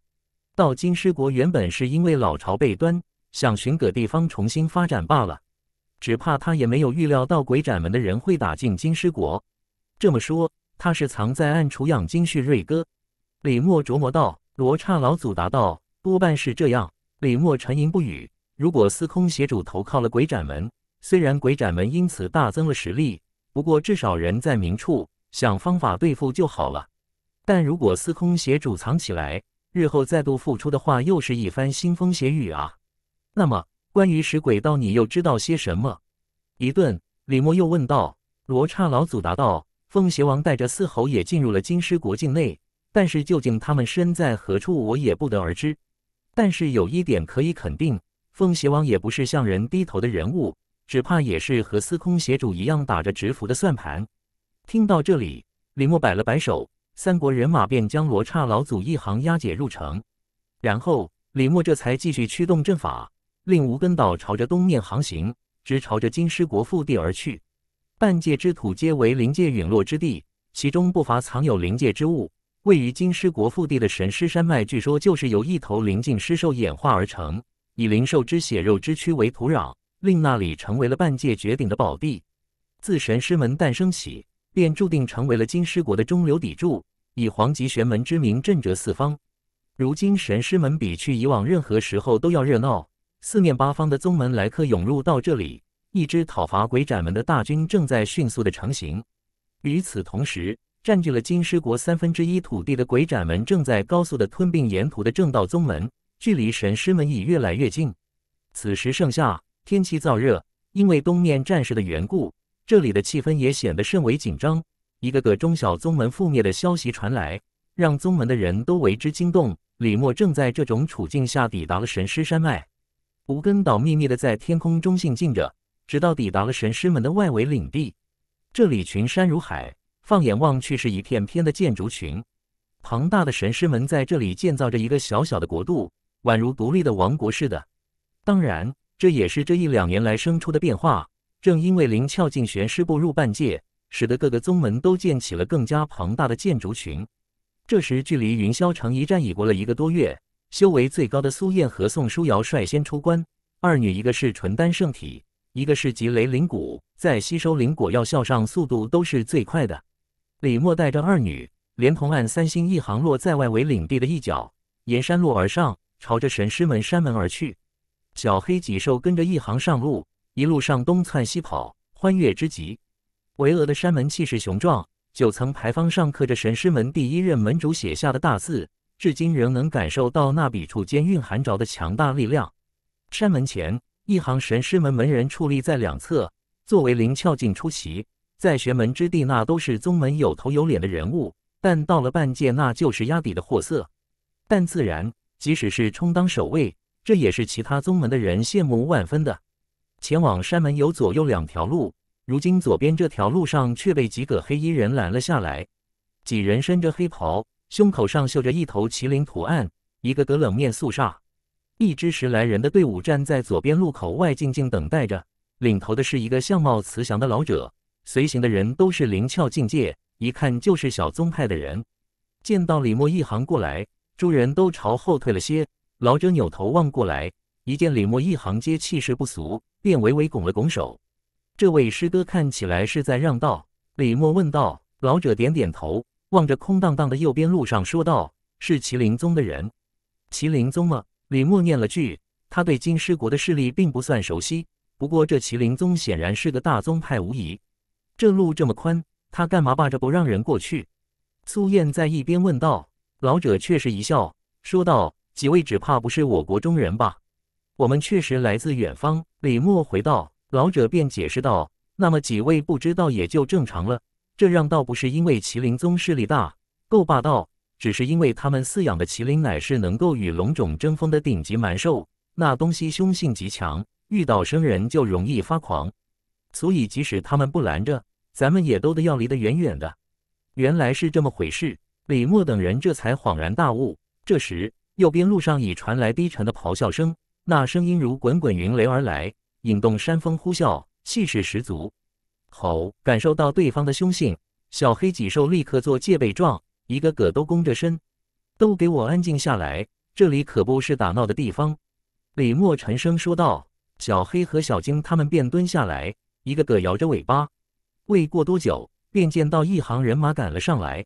到金狮国原本是因为老巢被端，想寻个地方重新发展罢了。只怕他也没有预料到鬼斩门的人会打进金狮国。这么说，他是藏在暗处养精蓄锐？”哥，李默琢磨道。罗刹老祖答道：“多半是这样。”李默沉吟不语。如果司空邪主投靠了鬼斩门，虽然鬼斩门因此大增了实力，不过至少人在明处，想方法对付就好了。但如果司空邪主藏起来，日后再度复出的话，又是一番腥风血雨啊！那么，关于使鬼道，你又知道些什么？一顿，李默又问道。罗刹老祖答道：“凤邪王带着四猴也进入了金狮国境内，但是究竟他们身在何处，我也不得而知。但是有一点可以肯定，凤邪王也不是向人低头的人物。”只怕也是和司空邪主一样打着直服的算盘。听到这里，李墨摆了摆手，三国人马便将罗刹老祖一行押解入城。然后，李墨这才继续驱动阵法，令无根岛朝着东面航行，直朝着金狮国腹地而去。半界之土皆为灵界陨落之地，其中不乏藏有灵界之物。位于金狮国腹地的神狮山脉，据说就是由一头灵境狮兽演化而成，以灵兽之血肉之躯为土壤。令那里成为了半界绝顶的宝地。自神师门诞生起，便注定成为了金师国的中流砥柱，以黄级玄门之名震折四方。如今，神师门比去以往任何时候都要热闹，四面八方的宗门来客涌入到这里。一支讨伐鬼斩门的大军正在迅速的成型。与此同时，占据了金师国三分之一土地的鬼斩门正在高速的吞并沿途的正道宗门，距离神师门已越来越近。此时盛夏。天气燥热，因为东面战事的缘故，这里的气氛也显得甚为紧张。一个个中小宗门覆灭的消息传来，让宗门的人都为之惊动。李默正在这种处境下抵达了神师山脉，无根岛秘密的在天空中行进着，直到抵达了神师门的外围领地。这里群山如海，放眼望去是一片片的建筑群。庞大的神师门在这里建造着一个小小的国度，宛如独立的王国似的。当然。这也是这一两年来生出的变化。正因为灵窍竟玄师步入半界，使得各个宗门都建起了更加庞大的建筑群。这时，距离云霄城一战已过了一个多月。修为最高的苏燕和宋书瑶率先出关，二女一个是纯丹圣体，一个是集雷灵骨，在吸收灵果药效上速度都是最快的。李默带着二女，连同按三星一行落在外围领地的一角，沿山路而上，朝着神师门山门而去。小黑脊兽跟着一行上路，一路上东窜西跑，欢悦之极。巍峨的山门气势雄壮，九层牌坊上刻着神师门第一任门主写下的大字，至今仍能感受到那笔触间蕴含着的强大力量。山门前，一行神师门门人矗立在两侧，作为灵窍境出席，在玄门之地那都是宗门有头有脸的人物，但到了半界那就是压底的货色。但自然，即使是充当守卫。这也是其他宗门的人羡慕万分的。前往山门有左右两条路，如今左边这条路上却被几个黑衣人拦了下来。几人身着黑袍，胸口上绣着一头麒麟图案，一个个冷面肃杀。一支十来人的队伍站在左边路口外静静等待着，领头的是一个相貌慈祥的老者，随行的人都是灵窍境界，一看就是小宗派的人。见到李默一行过来，众人都朝后退了些。老者扭头望过来，一见李默一行皆气势不俗，便微微拱了拱手。这位师哥看起来是在让道。李默问道：“老者点点头，望着空荡荡的右边路上说道：‘是麒麟宗的人。’麒麟宗吗？”李默念了句。他对金狮国的势力并不算熟悉，不过这麒麟宗显然是个大宗派无疑。这路这么宽，他干嘛霸着不让人过去？苏燕在一边问道。老者却是一笑，说道。几位只怕不是我国中人吧？我们确实来自远方。”李默回道。老者便解释道：“那么几位不知道也就正常了。这让倒不是因为麒麟宗势力大、够霸道，只是因为他们饲养的麒麟乃是能够与龙种争锋的顶级蛮兽，那东西凶性极强，遇到生人就容易发狂，所以即使他们不拦着，咱们也都得要离得远远的。”原来是这么回事，李默等人这才恍然大悟。这时，右边路上已传来低沉的咆哮声，那声音如滚滚云雷而来，引动山风呼啸，气势十足。吼！感受到对方的凶性，小黑几兽立刻做戒备状，一个个都弓着身，都给我安静下来，这里可不是打闹的地方。李默沉声说道。小黑和小晶他们便蹲下来，一个个摇着尾巴。未过多久，便见到一行人马赶了上来，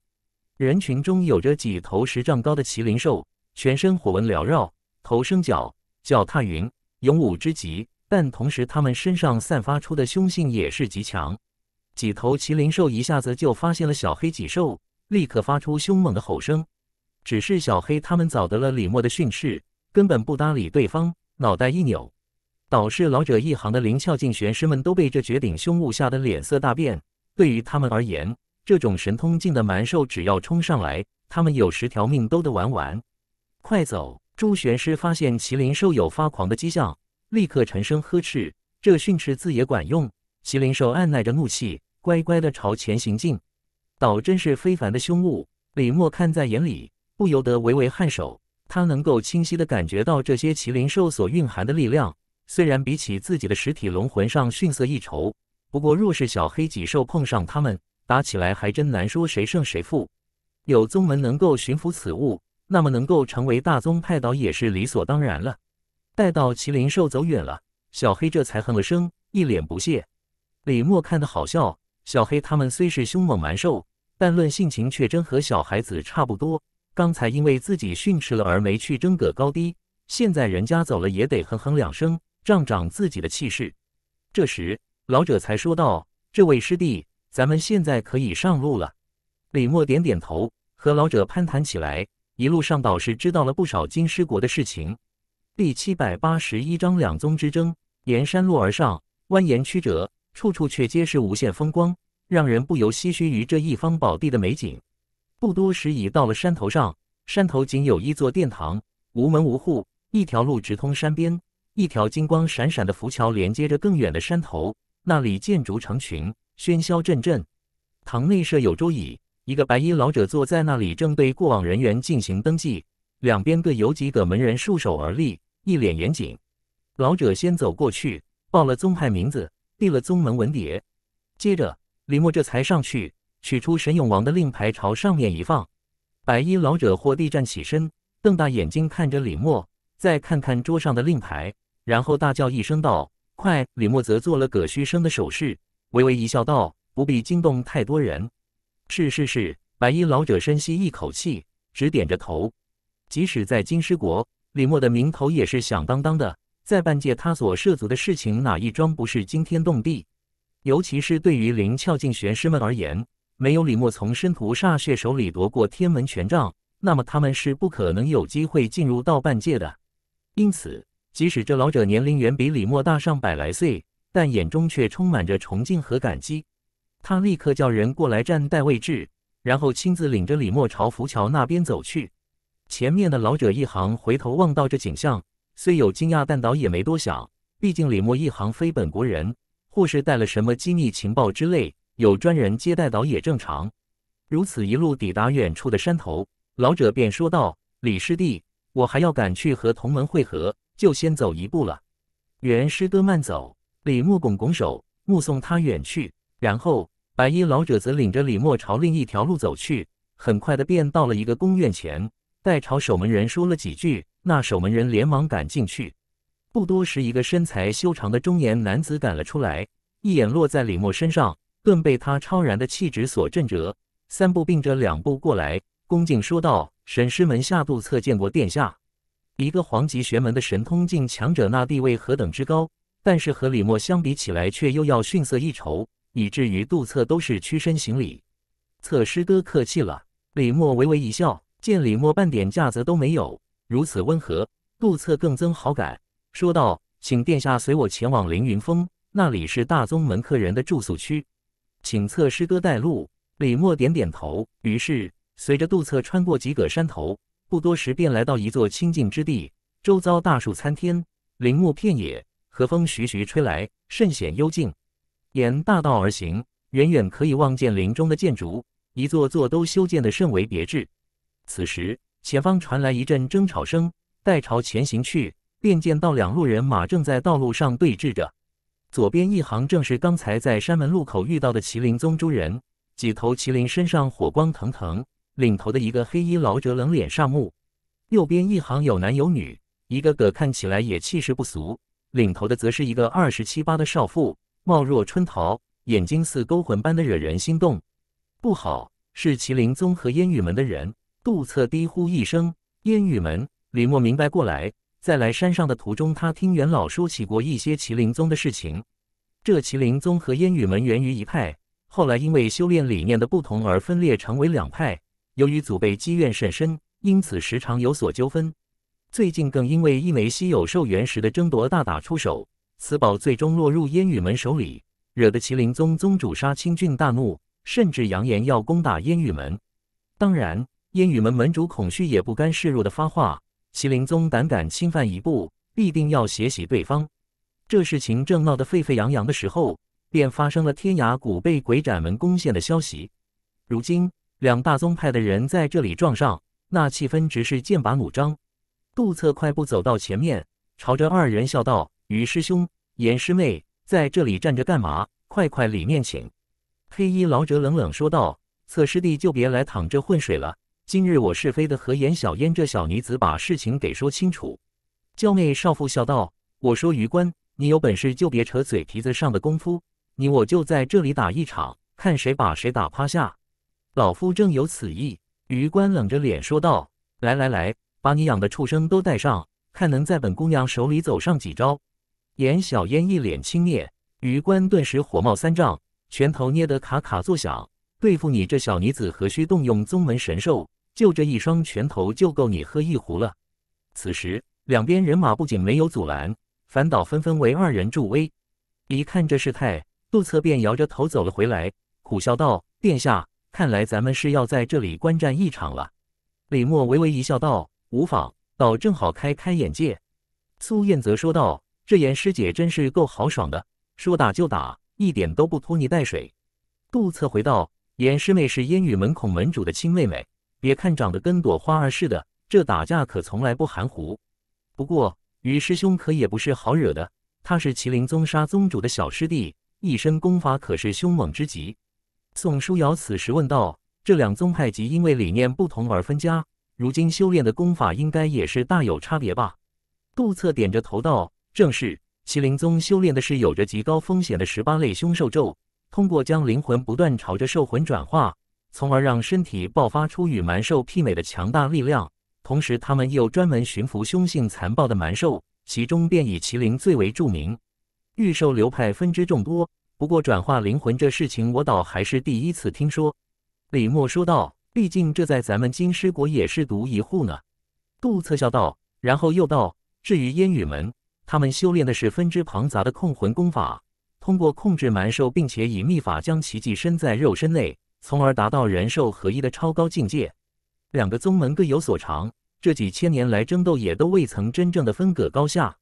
人群中有着几头十丈高的麒麟兽。全身火纹缭绕，头生角，脚踏云，勇武之极。但同时，他们身上散发出的凶性也是极强。几头麒麟兽一下子就发现了小黑脊兽，立刻发出凶猛的吼声。只是小黑他们早得了李默的训斥，根本不搭理对方，脑袋一扭，导致老者一行的灵窍境玄师们都被这绝顶凶物吓得脸色大变。对于他们而言，这种神通境的蛮兽只要冲上来，他们有十条命都得玩完。快走！朱玄师发现麒麟兽有发狂的迹象，立刻沉声呵斥。这训斥字也管用。麒麟兽按耐着怒气，乖乖的朝前行进。倒真是非凡的凶物。李默看在眼里，不由得微微颔首。他能够清晰的感觉到这些麒麟兽所蕴含的力量，虽然比起自己的实体龙魂上逊色一筹，不过若是小黑脊兽碰上他们，打起来还真难说谁胜谁负。有宗门能够驯服此物？那么能够成为大宗派倒也是理所当然了。待到麒麟兽走远了，小黑这才哼了声，一脸不屑。李默看得好笑，小黑他们虽是凶猛蛮兽，但论性情却真和小孩子差不多。刚才因为自己训斥了而没去争个高低，现在人家走了也得哼哼两声，仗着自己的气势。这时老者才说道：“这位师弟，咱们现在可以上路了。”李默点点头，和老者攀谈起来。一路上倒是知道了不少金狮国的事情。第七百八十一章两宗之争。沿山路而上，蜿蜒曲折，处处却皆是无限风光，让人不由唏嘘于这一方宝地的美景。不多时，已到了山头上。山头仅有一座殿堂，无门无户，一条路直通山边，一条金光闪闪的浮桥连接着更远的山头，那里建筑成群，喧嚣阵阵。堂内设有桌椅。一个白衣老者坐在那里，正对过往人员进行登记。两边各有几个门人束手而立，一脸严谨。老者先走过去，报了宗派名字，递了宗门文牒。接着，李默这才上去，取出神勇王的令牌，朝上面一放。白衣老者霍地站起身，瞪大眼睛看着李默，再看看桌上的令牌，然后大叫一声道：“快！”李默则做了葛虚声的手势，微微一笑，道：“不必惊动太多人。”是是是，白衣老者深吸一口气，直点着头。即使在金狮国，李默的名头也是响当当的。在半界，他所涉足的事情哪一桩不是惊天动地？尤其是对于灵窍境玄师们而言，没有李默从申屠煞血手里夺过天门权杖，那么他们是不可能有机会进入到半界的。因此，即使这老者年龄远比李默大上百来岁，但眼中却充满着崇敬和感激。他立刻叫人过来站待位置，然后亲自领着李默朝浮桥那边走去。前面的老者一行回头望到这景象，虽有惊讶，但倒也没多想。毕竟李默一行非本国人，或是带了什么机密情报之类，有专人接待倒也正常。如此一路抵达远处的山头，老者便说道：“李师弟，我还要赶去和同门会合，就先走一步了。”“袁师哥慢走。”李默拱拱手，目送他远去，然后。白衣老者则领着李默朝另一条路走去，很快的便到了一个宫院前，待朝守门人说了几句，那守门人连忙赶进去。不多时，一个身材修长的中年男子赶了出来，一眼落在李默身上，顿被他超然的气质所震折，三步并着两步过来，恭敬说道：“沈师门下度测见过殿下。”一个皇级玄门的神通境强者，那地位何等之高，但是和李默相比起来，却又要逊色一筹。以至于杜策都是屈身行礼，策师哥客气了。李默微微一笑，见李默半点架子都没有，如此温和，杜策更增好感，说道：“请殿下随我前往凌云峰，那里是大宗门客人的住宿区，请策师哥带路。”李默点点头，于是随着杜策穿过几个山头，不多时便来到一座清净之地，周遭大树参天，林木片野，和风徐徐吹来，甚显幽静。沿大道而行，远远可以望见林中的建筑，一座座都修建的甚为别致。此时，前方传来一阵争吵声，待朝前行去，便见到两路人马正在道路上对峙着。左边一行正是刚才在山门路口遇到的麒麟宗诸人，几头麒麟身上火光腾腾，领头的一个黑衣老者冷脸煞目。右边一行有男有女，一个个看起来也气势不俗，领头的则是一个二十七八的少妇。貌若春桃，眼睛似勾魂般的惹人心动。不好，是麒麟宗和烟雨门的人！杜策低呼一声。烟雨门，李默明白过来，在来山上的途中，他听元老说起过一些麒麟宗的事情。这麒麟宗和烟雨门源于一派，后来因为修炼理念的不同而分裂成为两派。由于祖辈积怨甚深，因此时常有所纠纷。最近更因为一枚稀有兽元石的争夺大打出手。此宝最终落入烟雨门手里，惹得麒麟宗宗主杀青俊大怒，甚至扬言要攻打烟雨门。当然，烟雨门门主孔虚也不甘示弱的发话：麒麟宗胆敢侵犯一步，必定要血洗对方。这事情正闹得沸沸扬扬的时候，便发生了天涯谷被鬼斩门攻陷的消息。如今两大宗派的人在这里撞上，那气氛直是剑拔弩张。杜策快步走到前面，朝着二人笑道。于师兄，严师妹在这里站着干嘛？快快里面请！黑衣老者冷冷说道：“侧师弟就别来躺着混水了，今日我是非得和颜小嫣这小女子把事情给说清楚。”娇媚少妇笑道：“我说余官，你有本事就别扯嘴皮子上的功夫，你我就在这里打一场，看谁把谁打趴下。”老夫正有此意。余官冷着脸说道：“来来来，把你养的畜生都带上，看能在本姑娘手里走上几招。”颜小烟一脸轻蔑，余官顿时火冒三丈，拳头捏得咔咔作响。对付你这小女子，何须动用宗门神兽？就这一双拳头就够你喝一壶了。此时两边人马不仅没有阻拦，反倒纷纷为二人助威。一看这事态，杜策便摇着头走了回来，苦笑道：“殿下，看来咱们是要在这里观战一场了。”李默微微一笑，道：“无妨，倒正好开开眼界。”苏燕则说道。这颜师姐真是够豪爽的，说打就打，一点都不拖泥带水。杜策回道：“颜师妹是烟雨门孔门主的亲妹妹，别看长得跟朵花儿似的，这打架可从来不含糊。不过于师兄可也不是好惹的，他是麒麟宗杀宗主的小师弟，一身功法可是凶猛之极。”宋书瑶此时问道：“这两宗派即因为理念不同而分家，如今修炼的功法应该也是大有差别吧？”杜策点着头道。正是麒麟宗修炼的是有着极高风险的十八类凶兽咒，通过将灵魂不断朝着兽魂转化，从而让身体爆发出与蛮兽媲美的强大力量。同时，他们又专门驯服凶性残暴的蛮兽，其中便以麒麟最为著名。御兽流派分支众多，不过转化灵魂这事情，我倒还是第一次听说。李默说道：“毕竟这在咱们金狮国也是独一户呢。”杜策笑道，然后又道：“至于烟雨门。”他们修炼的是分支庞杂的控魂功法，通过控制蛮兽，并且以秘法将其寄身在肉身内，从而达到人兽合一的超高境界。两个宗门各有所长，这几千年来争斗也都未曾真正的分个高下。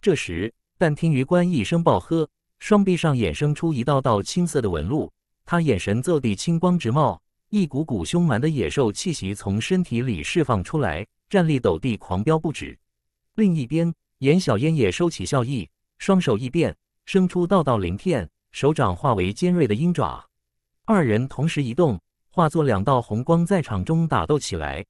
这时，但听于关一声暴喝，双臂上衍生出一道道青色的纹路，他眼神骤地青光直冒，一股股凶蛮的野兽气息从身体里释放出来，战力陡地狂飙不止。另一边。颜小烟也收起笑意，双手一变，生出道道鳞片，手掌化为尖锐的鹰爪。二人同时移动，化作两道红光，在场中打斗起来。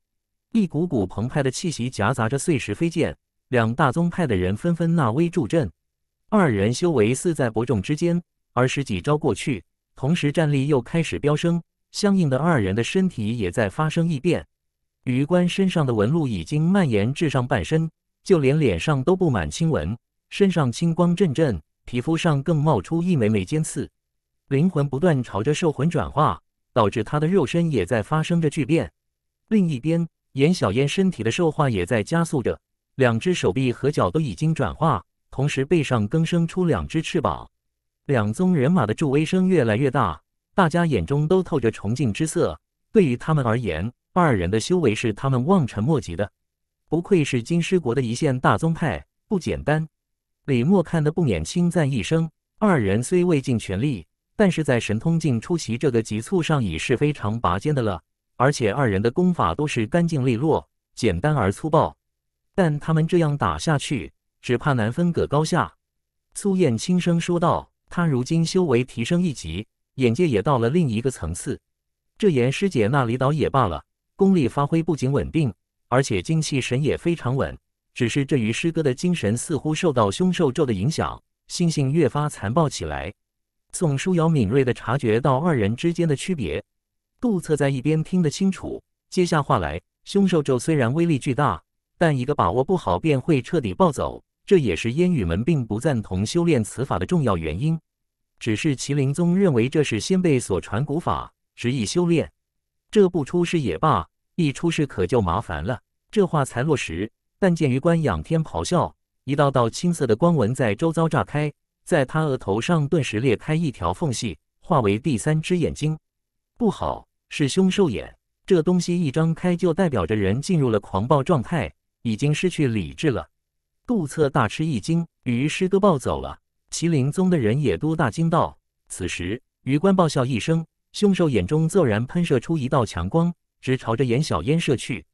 一股股澎湃的气息夹杂着碎石飞溅，两大宗派的人纷纷纳威助阵。二人修为似在伯仲之间，而十几招过去，同时战力又开始飙升，相应的，二人的身体也在发生异变。余关身上的纹路已经蔓延至上半身。就连脸上都布满青纹，身上青光阵阵，皮肤上更冒出一枚枚尖刺，灵魂不断朝着兽魂转化，导致他的肉身也在发生着巨变。另一边，严小嫣身体的兽化也在加速着，两只手臂和脚都已经转化，同时背上更生出两只翅膀。两宗人马的助威声越来越大，大家眼中都透着崇敬之色。对于他们而言，二人的修为是他们望尘莫及的。不愧是金狮国的一线大宗派，不简单。李默看的不免轻赞一声。二人虽未尽全力，但是在神通境出席这个急促上已是非常拔尖的了。而且二人的功法都是干净利落、简单而粗暴，但他们这样打下去，只怕难分个高下。苏燕轻声说道：“他如今修为提升一级，眼界也到了另一个层次。这严师姐那里倒也罢了，功力发挥不仅稳定。”而且精气神也非常稳，只是这于师哥的精神似乎受到凶兽咒的影响，心性越发残暴起来。宋书瑶敏锐地察觉到二人之间的区别。杜策在一边听得清楚，接下话来：凶兽咒虽然威力巨大，但一个把握不好便会彻底暴走，这也是烟雨门并不赞同修炼此法的重要原因。只是麒麟宗认为这是先辈所传古法，执意修炼，这不出事也罢，一出事可就麻烦了。这话才落实，但见余官仰天咆哮，一道道青色的光纹在周遭炸开，在他额头上顿时裂开一条缝隙，化为第三只眼睛。不好，是凶兽眼，这东西一张开就代表着人进入了狂暴状态，已经失去理智了。杜策大吃一惊，鱼师哥暴走了。麒麟宗的人也都大惊道。此时，余官暴笑一声，凶兽眼中骤然喷射出一道强光，直朝着严小烟射去。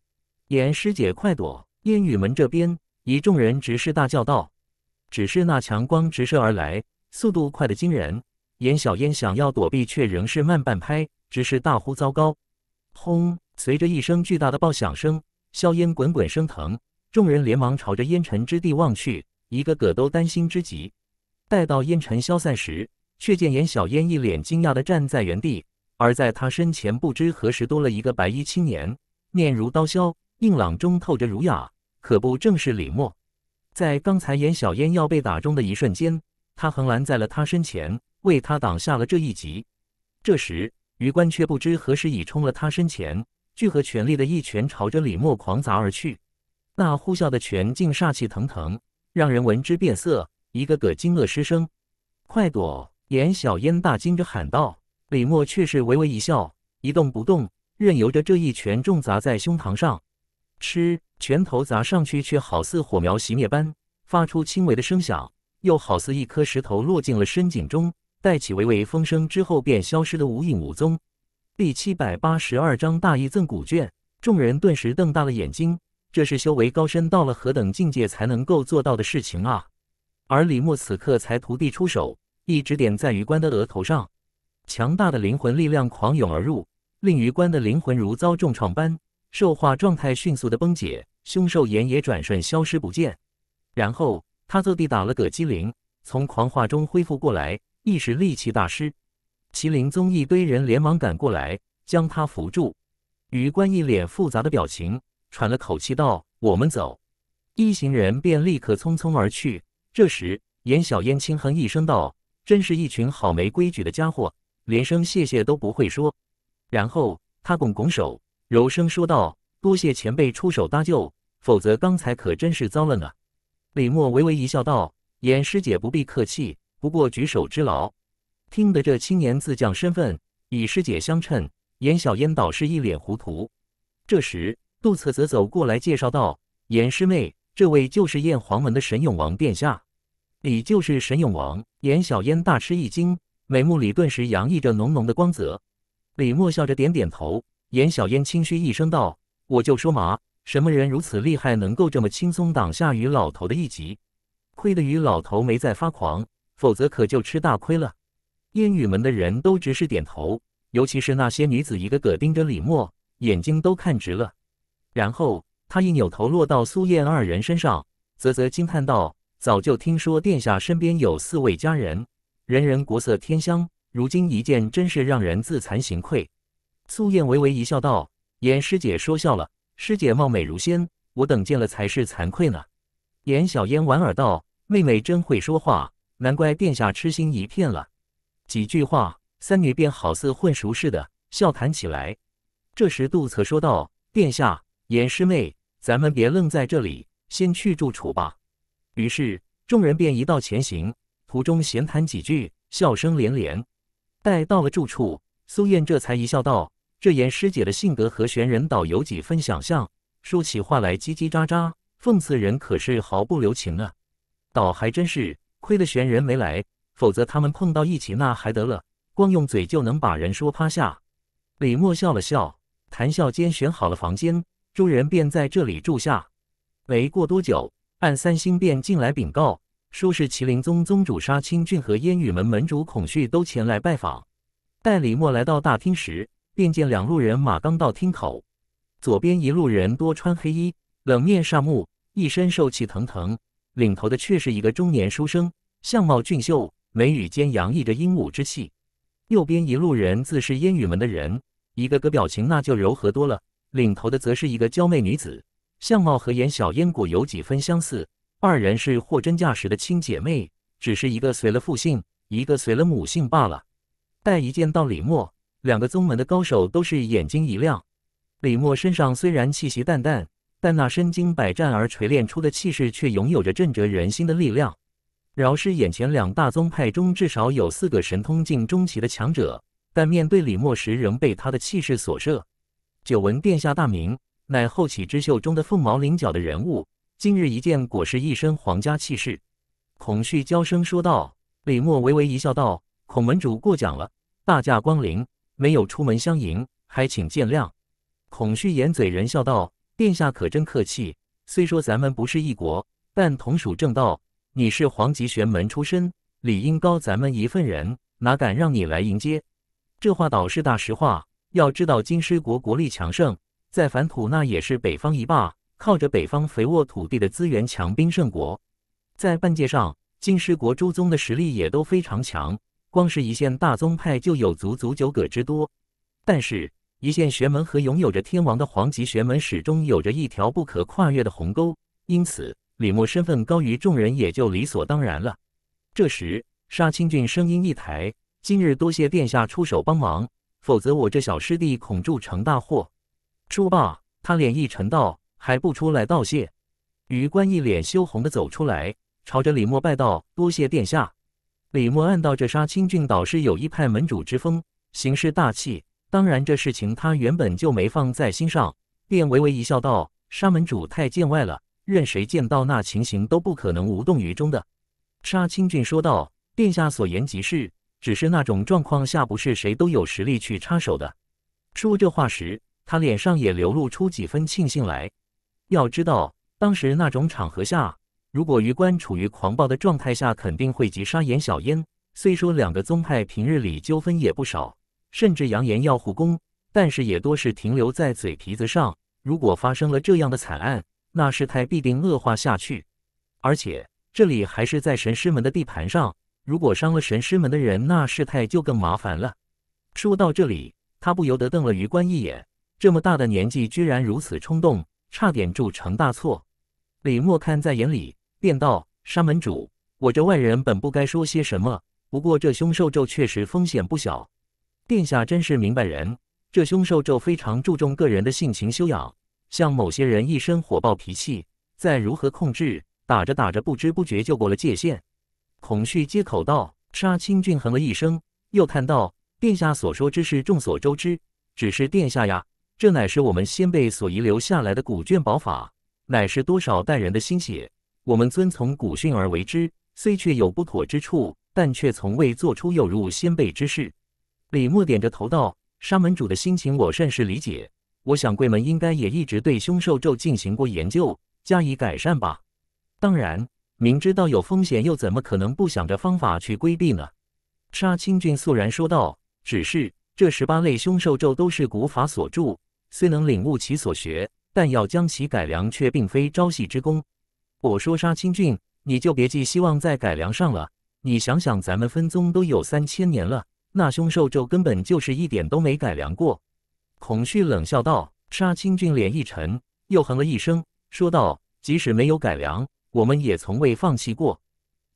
严师姐，快躲！烟雨门这边，一众人只是大叫道：“只是那强光直射而来，速度快得惊人。”严小烟想要躲避，却仍是慢半拍，只是大呼糟糕！轰！随着一声巨大的爆响声，硝烟滚滚升腾，众人连忙朝着烟尘之地望去，一个个都担心之极。待到烟尘消散时，却见严小烟一脸惊讶地站在原地，而在他身前，不知何时多了一个白衣青年，面如刀削。硬朗中透着儒雅，可不正是李默？在刚才颜小烟要被打中的一瞬间，他横拦在了他身前，为他挡下了这一击。这时，余冠却不知何时已冲了他身前，聚合全力的一拳朝着李默狂砸而去。那呼啸的拳竟煞气腾腾，让人闻之变色，一个个惊愕失声：“快躲！”颜小烟大惊着喊道。李默却是微微一笑，一动不动，任由着这一拳重砸在胸膛上。吃拳头砸上去，却好似火苗熄灭般，发出轻微的声响，又好似一颗石头落进了深井中，带起微微风声，之后便消失的无影无踪。第七百八十二章大义赠古卷。众人顿时瞪大了眼睛，这是修为高深到了何等境界才能够做到的事情啊！而李默此刻才徒弟出手，一指点在于关的额头上，强大的灵魂力量狂涌而入，令于关的灵魂如遭重创般。兽化状态迅速的崩解，凶兽眼也转瞬消失不见。然后他坐地打了个激灵，从狂化中恢复过来，一时力气大失。麒麟宗一堆人连忙赶过来，将他扶住。余观一脸复杂的表情，喘了口气道：“我们走。”一行人便立刻匆匆而去。这时，颜小烟轻哼一声道：“真是一群好没规矩的家伙，连声谢谢都不会说。”然后他拱拱手。柔声说道：“多谢前辈出手搭救，否则刚才可真是糟了呢。”李默微微一笑，道：“严师姐不必客气，不过举手之劳。”听得这青年自降身份，以师姐相称，严小烟倒是一脸糊涂。这时，杜策则走过来介绍道：“严师妹，这位就是燕皇门的神勇王殿下，你就是神勇王。”严小烟大吃一惊，眉目里顿时洋溢着浓浓的光泽。李默笑着点点头。颜小烟轻嘘一声道：“我就说嘛，什么人如此厉害，能够这么轻松挡下于老头的一击？亏得于老头没再发狂，否则可就吃大亏了。”烟雨门的人都直视点头，尤其是那些女子，一个个盯着李默，眼睛都看直了。然后他一扭头，落到苏燕二人身上，啧啧惊叹道：“早就听说殿下身边有四位佳人，人人国色天香，如今一见，真是让人自惭形愧。”素燕微微一笑，道：“颜师姐说笑了，师姐貌美如仙，我等见了才是惭愧呢。”颜小嫣莞尔道：“妹妹真会说话，难怪殿下痴心一片了。”几句话，三女便好似混熟似的笑谈起来。这时杜策说道：“殿下，颜师妹，咱们别愣在这里，先去住处吧。”于是众人便一道前行，途中闲谈几句，笑声连连。待到了住处，苏燕这才一笑道。这严师姐的性格和玄人岛有几分想象，说起话来叽叽喳喳，讽刺人可是毫不留情啊！倒还真是亏了玄人没来，否则他们碰到一起那还得了，光用嘴就能把人说趴下。李默笑了笑，谈笑间选好了房间，众人便在这里住下。没过多久，暗三星便进来禀告，说是麒麟宗宗主杀青俊和烟雨门门主孔旭都前来拜访。待李默来到大厅时，便见两路人马刚到厅口，左边一路人多穿黑衣，冷面煞目，一身受气腾腾。领头的却是一个中年书生，相貌俊秀，眉宇间洋溢着英武之气。右边一路人自是烟雨门的人，一个个表情那就柔和多了。领头的则是一个娇媚女子，相貌和颜小烟果有几分相似。二人是货真价实的亲姐妹，只是一个随了父姓，一个随了母姓罢了。待一见到李默。两个宗门的高手都是眼睛一亮。李默身上虽然气息淡淡，但那身经百战而锤炼出的气势却拥有着震慑人心的力量。饶是眼前两大宗派中至少有四个神通境中期的强者，但面对李默时仍被他的气势所慑。久闻殿下大名，乃后起之秀中的凤毛麟角的人物。今日一见，果是一身皇家气势。孔旭娇声说道。李默微微一笑，道：“孔门主过奖了，大驾光临。”没有出门相迎，还请见谅。孔旭掩嘴人笑道：“殿下可真客气。虽说咱们不是一国，但同属正道。你是黄极玄门出身，理应高咱们一份人，哪敢让你来迎接？”这话倒是大实话。要知道，金狮国国力强盛，在凡土那也是北方一霸，靠着北方肥沃土地的资源强兵胜国。在半界上，金狮国诸宗的实力也都非常强。光是一线大宗派就有足足九个之多，但是一线玄门和拥有着天王的黄级玄门始终有着一条不可跨越的鸿沟，因此李牧身份高于众人也就理所当然了。这时，杀青俊声音一抬：“今日多谢殿下出手帮忙，否则我这小师弟恐铸成大祸。”说罢，他脸一沉道：“还不出来道谢？”余观一脸羞红的走出来，朝着李牧拜道：“多谢殿下。”李默暗道：“这沙清俊导师有一派门主之风，行事大气。当然，这事情他原本就没放在心上，便微微一笑道：‘沙门主太见外了，任谁见到那情形都不可能无动于衷的。’”沙清俊说道：“殿下所言极是，只是那种状况下，不是谁都有实力去插手的。”说这话时，他脸上也流露出几分庆幸来。要知道，当时那种场合下。如果余观处于狂暴的状态下，肯定会急杀严小烟。虽说两个宗派平日里纠纷也不少，甚至扬言要互攻，但是也多是停留在嘴皮子上。如果发生了这样的惨案，那事态必定恶化下去。而且这里还是在神师门的地盘上，如果伤了神师门的人，那事态就更麻烦了。说到这里，他不由得瞪了余观一眼。这么大的年纪，居然如此冲动，差点铸成大错。李默看在眼里。便道：“沙门主，我这外人本不该说些什么。不过这凶兽咒确实风险不小。殿下真是明白人。这凶兽咒非常注重个人的性情修养，像某些人一身火爆脾气，再如何控制，打着打着不知不觉就过了界限。”孔旭接口道：“沙清俊哼了一声，又叹道：‘殿下所说之事众所周知，只是殿下呀，这乃是我们先辈所遗留下来的古卷宝法，乃是多少代人的心血。’”我们遵从古训而为之，虽确有不妥之处，但却从未做出有辱先辈之事。李默点着头道：“沙门主的心情我甚是理解，我想贵门应该也一直对凶兽咒进行过研究，加以改善吧。当然，明知道有风险，又怎么可能不想着方法去规避呢？”沙清俊肃然说道：“只是这十八类凶兽咒都是古法所著，虽能领悟其所学，但要将其改良，却并非朝夕之功。”我说沙青俊，你就别寄希望在改良上了。你想想，咱们分宗都有三千年了，那凶兽咒根本就是一点都没改良过。孔旭冷笑道。沙青俊脸一沉，又哼了一声，说道：“即使没有改良，我们也从未放弃过。”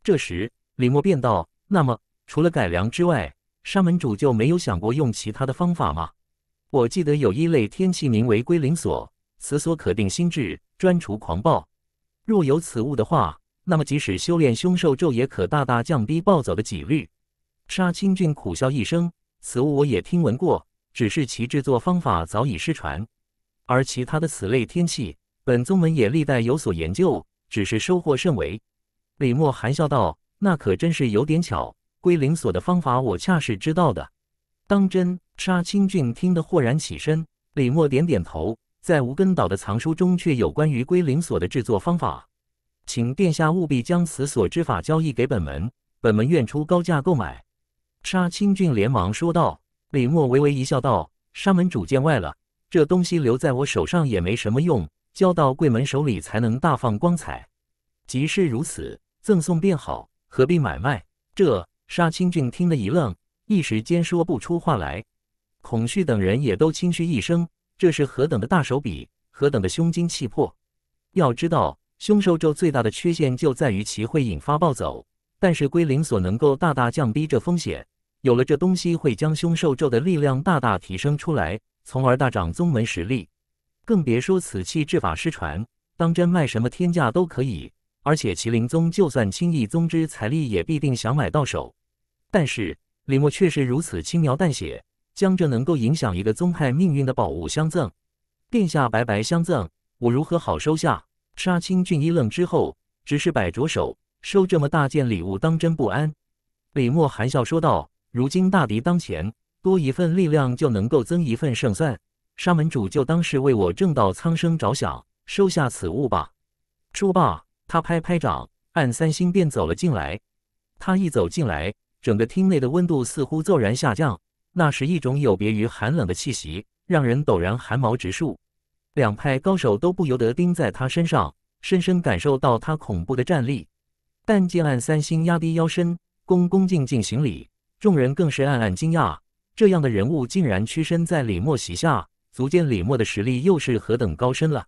这时，李默便道：“那么，除了改良之外，沙门主就没有想过用其他的方法吗？”我记得有一类天气名为归灵锁，此锁可定心智，专除狂暴。若有此物的话，那么即使修炼凶兽咒，也可大大降低暴走的几率。杀青俊苦笑一声：“此物我也听闻过，只是其制作方法早已失传。而其他的此类天气，本宗门也历代有所研究，只是收获甚微。”李默含笑道：“那可真是有点巧。归灵锁的方法，我恰是知道的。”当真？杀青俊听得豁然起身。李默点点头。在无根岛的藏书中，却有关于归零锁的制作方法，请殿下务必将此锁之法交易给本门，本门愿出高价购买。沙清俊连忙说道。李默微微一笑，道：“沙门主见外了，这东西留在我手上也没什么用，交到贵门手里才能大放光彩。即是如此，赠送便好，何必买卖？”这沙清俊听得一愣，一时间说不出话来。孔旭等人也都轻嘘一声。这是何等的大手笔，何等的胸襟气魄！要知道，凶兽咒最大的缺陷就在于其会引发暴走，但是归零所能够大大降低这风险。有了这东西，会将凶兽咒的力量大大提升出来，从而大涨宗门实力。更别说此器制法失传，当真卖什么天价都可以。而且麒麟宗就算轻易宗之财力，也必定想买到手。但是李默却是如此轻描淡写。将这能够影响一个宗派命运的宝物相赠，殿下白白相赠，我如何好收下？杀青俊一愣之后，只是摆着手，收这么大件礼物，当真不安。李默含笑说道：“如今大敌当前，多一份力量就能够增一份胜算。沙门主就当是为我正道苍生着想，收下此物吧。”说罢，他拍拍掌，按三星便走了进来。他一走进来，整个厅内的温度似乎骤然下降。那是一种有别于寒冷的气息，让人陡然寒毛直竖。两派高手都不由得盯在他身上，深深感受到他恐怖的战力。但剑暗三星压低腰身，恭恭敬敬行礼。众人更是暗暗惊讶，这样的人物竟然屈身在李默席下，足见李默的实力又是何等高深了。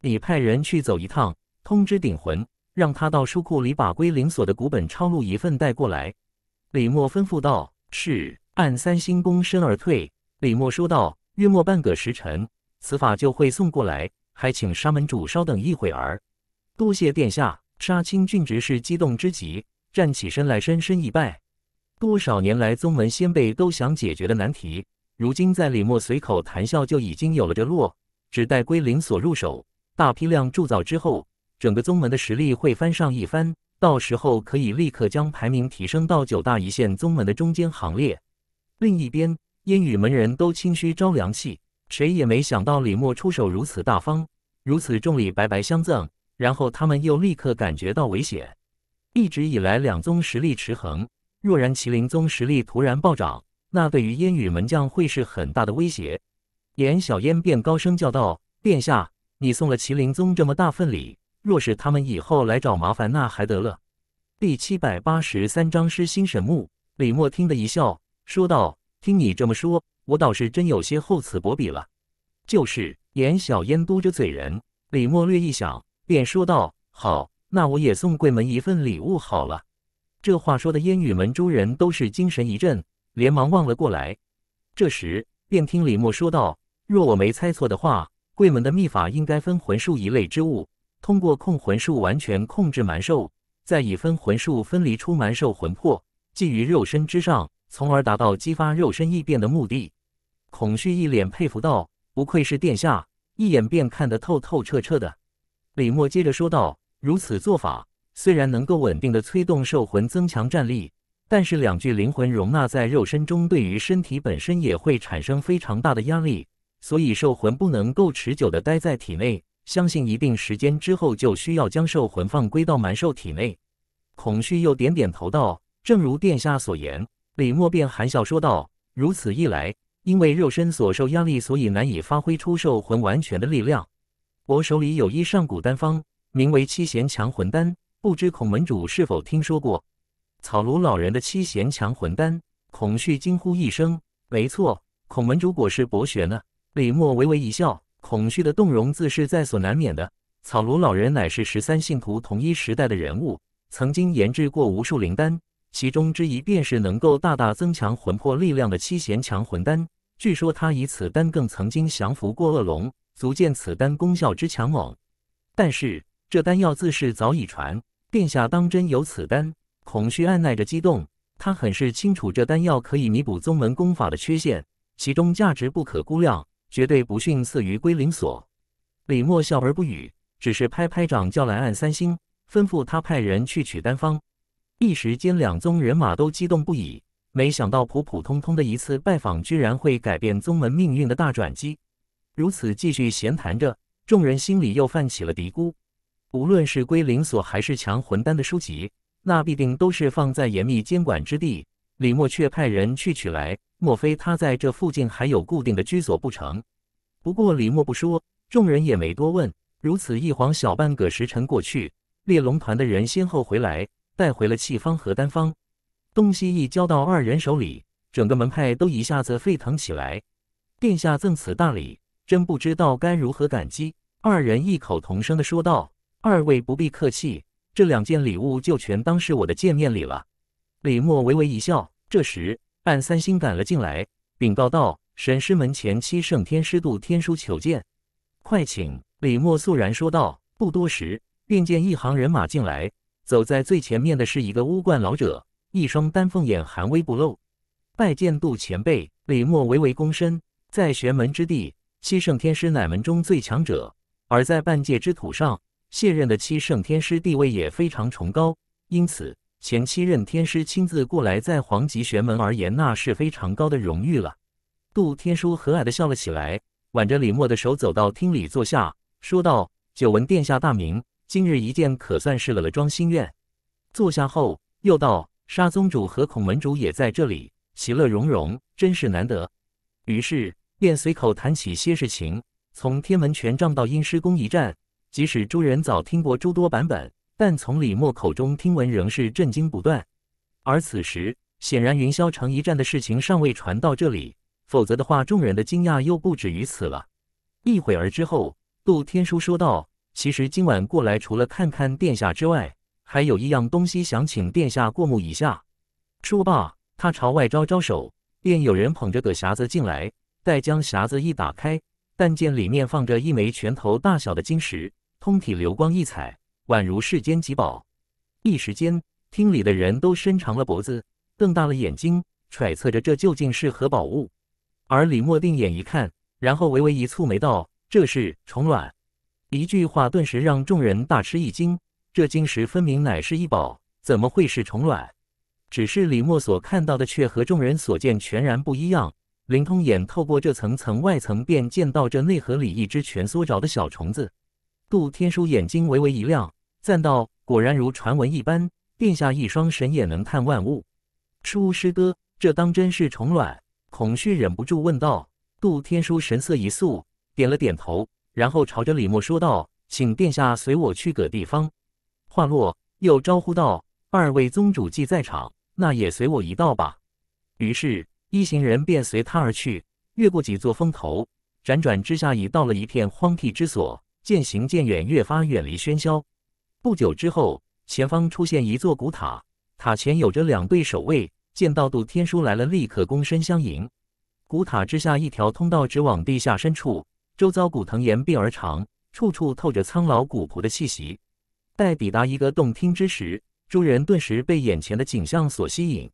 你派人去走一趟，通知鼎魂，让他到书库里把归灵锁的古本抄录一份带过来。李默吩咐道：“是。”按三星躬身而退。李默说道：“约莫半个时辰，此法就会送过来。还请沙门主稍等一会儿，多谢殿下。”沙清俊直是激动之极，站起身来深深一拜。多少年来，宗门先辈都想解决的难题，如今在李默随口谈笑就已经有了着落。只待归零所入手，大批量铸造之后，整个宗门的实力会翻上一番。到时候可以立刻将排名提升到九大一线宗门的中间行列。另一边，烟雨门人都轻虚招凉气，谁也没想到李默出手如此大方，如此重礼白白相赠，然后他们又立刻感觉到危险。一直以来，两宗实力持衡，若然麒麟宗实力突然暴涨，那对于烟雨门将会是很大的威胁。颜小烟便高声叫道：“殿下，你送了麒麟宗这么大份礼，若是他们以后来找麻烦，那还得了？”第七百八十三章失心神木。李默听得一笑。说道：“听你这么说，我倒是真有些厚此薄彼了。”就是严小烟嘟着嘴，人李默略一想，便说道：“好，那我也送贵门一份礼物好了。”这话说的，烟雨门诸人都是精神一振，连忙望了过来。这时，便听李默说道：“若我没猜错的话，贵门的秘法应该分魂术一类之物，通过控魂术完全控制蛮兽，再以分魂术分离出蛮兽魂魄，寄于肉身之上。”从而达到激发肉身异变的目的。孔旭一脸佩服道：“不愧是殿下，一眼便看得透透彻彻的。”李默接着说道：“如此做法虽然能够稳定的催动兽魂，增强战力，但是两具灵魂容纳在肉身中，对于身体本身也会产生非常大的压力。所以兽魂不能够持久的待在体内，相信一定时间之后，就需要将兽魂放归到蛮兽体内。”孔旭又点点头道：“正如殿下所言。”李默便含笑说道：“如此一来，因为肉身所受压力，所以难以发挥出兽魂完全的力量。我手里有一上古丹方，名为七贤强魂丹，不知孔门主是否听说过？草庐老人的七贤强魂丹。”孔旭惊呼一声：“没错，孔门主果是博学呢。”李默微微一笑，孔旭的动容自是在所难免的。草庐老人乃是十三信徒同一时代的人物，曾经研制过无数灵丹。其中之一便是能够大大增强魂魄力量的七贤强魂丹。据说他以此丹更曾经降服过恶龙，足见此丹功效之强猛。但是这丹药自是早已传，殿下当真有此丹？孔旭按耐着激动，他很是清楚这丹药可以弥补宗门功法的缺陷，其中价值不可估量，绝对不逊色于归灵锁。李默笑而不语，只是拍拍掌叫来暗三星，吩咐他派人去取丹方。一时间，两宗人马都激动不已。没想到普普通通的一次拜访，居然会改变宗门命运的大转机。如此继续闲谈着，众人心里又泛起了嘀咕：无论是归灵锁还是强魂丹的书籍，那必定都是放在严密监管之地。李默却派人去取来，莫非他在这附近还有固定的居所不成？不过李默不说，众人也没多问。如此一晃，小半个时辰过去，猎龙团的人先后回来。带回了气方和丹方，东西一交到二人手里，整个门派都一下子沸腾起来。殿下赠此大礼，真不知道该如何感激。二人异口同声的说道：“二位不必客气，这两件礼物就全当是我的见面礼了。”李默微微一笑。这时，半三星赶了进来，禀告道：“沈师门前七圣天师渡天书求见，快请！”李默肃然说道。不多时，便见一行人马进来。走在最前面的是一个乌冠老者，一双丹凤眼含微不露。拜见杜前辈，李默微微躬身。在玄门之地，七圣天师乃门中最强者；而在半界之土上，现任的七圣天师地位也非常崇高。因此，前七任天师亲自过来，在皇级玄门而言，那是非常高的荣誉了。杜天书和蔼的笑了起来，挽着李默的手走到厅里坐下，说道：“久闻殿下大名。”今日一见，可算是了了庄心愿。坐下后，又道：“沙宗主和孔门主也在这里，其乐融融，真是难得。”于是便随口谈起些事情，从天门权杖到阴师宫一战，即使诸人早听过诸多版本，但从李默口中听闻，仍是震惊不断。而此时，显然云霄城一战的事情尚未传到这里，否则的话，众人的惊讶又不止于此了。一会儿之后，杜天书说道。其实今晚过来除了看看殿下之外，还有一样东西想请殿下过目一下。说罢，他朝外招招手，便有人捧着个匣子进来。待将匣子一打开，但见里面放着一枚拳头大小的晶石，通体流光溢彩，宛如世间极宝。一时间，厅里的人都伸长了脖子，瞪大了眼睛，揣测着这究竟是何宝物。而李默定眼一看，然后微微一蹙眉，道：“这是虫卵。”一句话顿时让众人大吃一惊，这晶石分明乃是一宝，怎么会是虫卵？只是李默所看到的却和众人所见全然不一样。灵通眼透过这层层外层，便见到这内核里一只蜷缩着的小虫子。杜天书眼睛微微一亮，赞道：“果然如传闻一般，殿下一双神眼能看万物。”书师哥，这当真是虫卵？孔旭忍不住问道。杜天书神色一肃，点了点头。然后朝着李默说道：“请殿下随我去个地方。”话落，又招呼道：“二位宗主既在场，那也随我一道吧。”于是，一行人便随他而去，越过几座峰头，辗转之下，已到了一片荒僻之所，渐行渐远，越发远离喧嚣。不久之后，前方出现一座古塔，塔前有着两队守卫，见到杜天书来了，立刻躬身相迎。古塔之下，一条通道直往地下深处。周遭古藤岩壁而长，处处透着苍老古朴的气息。待抵达一个洞厅之时，诸人顿时被眼前的景象所吸引。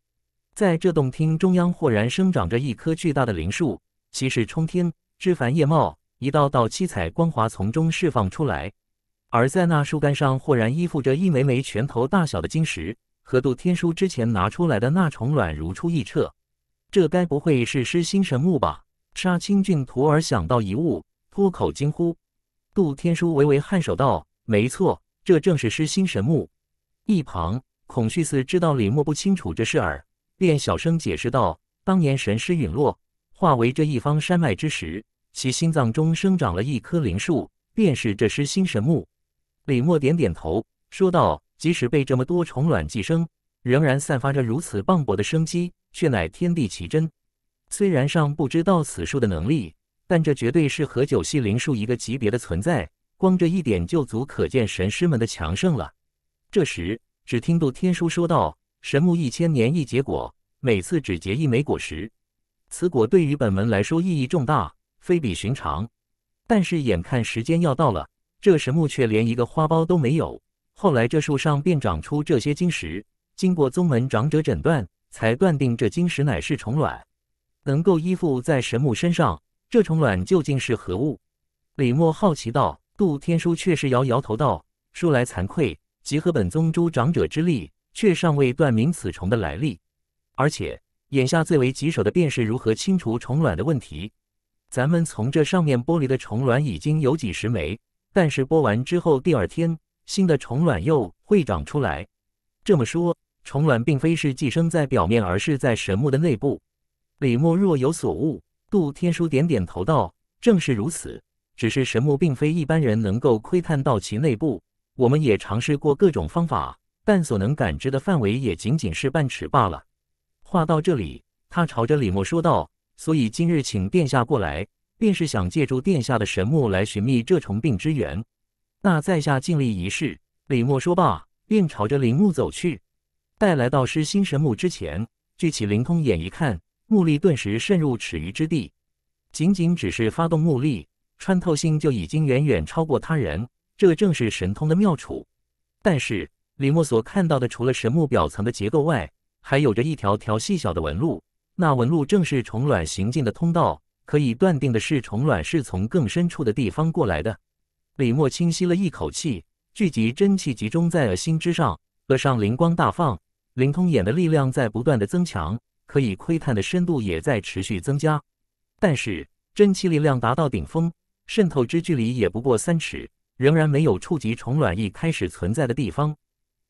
在这洞厅中央，豁然生长着一棵巨大的灵树，气势冲天，枝繁叶茂，一道道七彩光华从中释放出来。而在那树干上，豁然依附着一枚枚拳头大小的晶石，和杜天书之前拿出来的那虫卵如出一辙。这该不会是失心神木吧？杀青俊徒儿想到一物。脱口惊呼，杜天书微微颔首道：“没错，这正是失心神木。”一旁，孔旭寺知道李默不清楚这事儿，便小声解释道：“当年神师陨落，化为这一方山脉之时，其心脏中生长了一棵灵树，便是这失心神木。”李默点点头，说道：“即使被这么多虫卵寄生，仍然散发着如此磅礴的生机，却乃天地奇珍。虽然尚不知道此树的能力。”但这绝对是和九系灵树一个级别的存在，光这一点就足可见神师们的强盛了。这时，只听杜天书说道：“神木一千年一结果，每次只结一枚果实。此果对于本门来说意义重大，非比寻常。但是眼看时间要到了，这神木却连一个花苞都没有。后来这树上便长出这些晶石，经过宗门长者诊断，才断定这晶石乃是虫卵，能够依附在神木身上。”这虫卵究竟是何物？李默好奇道。杜天书却是摇摇头道：“说来惭愧，集合本宗诸长者之力，却尚未断明此虫的来历。而且眼下最为棘手的，便是如何清除虫卵的问题。咱们从这上面剥离的虫卵已经有几十枚，但是剥完之后，第二天新的虫卵又会长出来。这么说，虫卵并非是寄生在表面，而是在神木的内部。”李默若有所悟。杜天书点点头道：“正是如此，只是神木并非一般人能够窥探到其内部。我们也尝试过各种方法，但所能感知的范围也仅仅是半尺罢了。”话到这里，他朝着李默说道：“所以今日请殿下过来，便是想借助殿下的神木来寻觅这虫病之源。那在下尽力一试。”李默说罢，便朝着陵木走去。待来到师新神木之前，聚起凌空眼一看。目力顿时渗入尺余之地，仅仅只是发动目力穿透性就已经远远超过他人，这正是神通的妙处。但是李默所看到的，除了神木表层的结构外，还有着一条条细小的纹路，那纹路正是虫卵行进的通道，可以断定的是虫卵是从更深处的地方过来的。李默清晰了一口气，聚集真气集中在了心之上，额上灵光大放，灵通眼的力量在不断的增强。可以窥探的深度也在持续增加，但是真气力量达到顶峰，渗透之距离也不过三尺，仍然没有触及虫卵一开始存在的地方。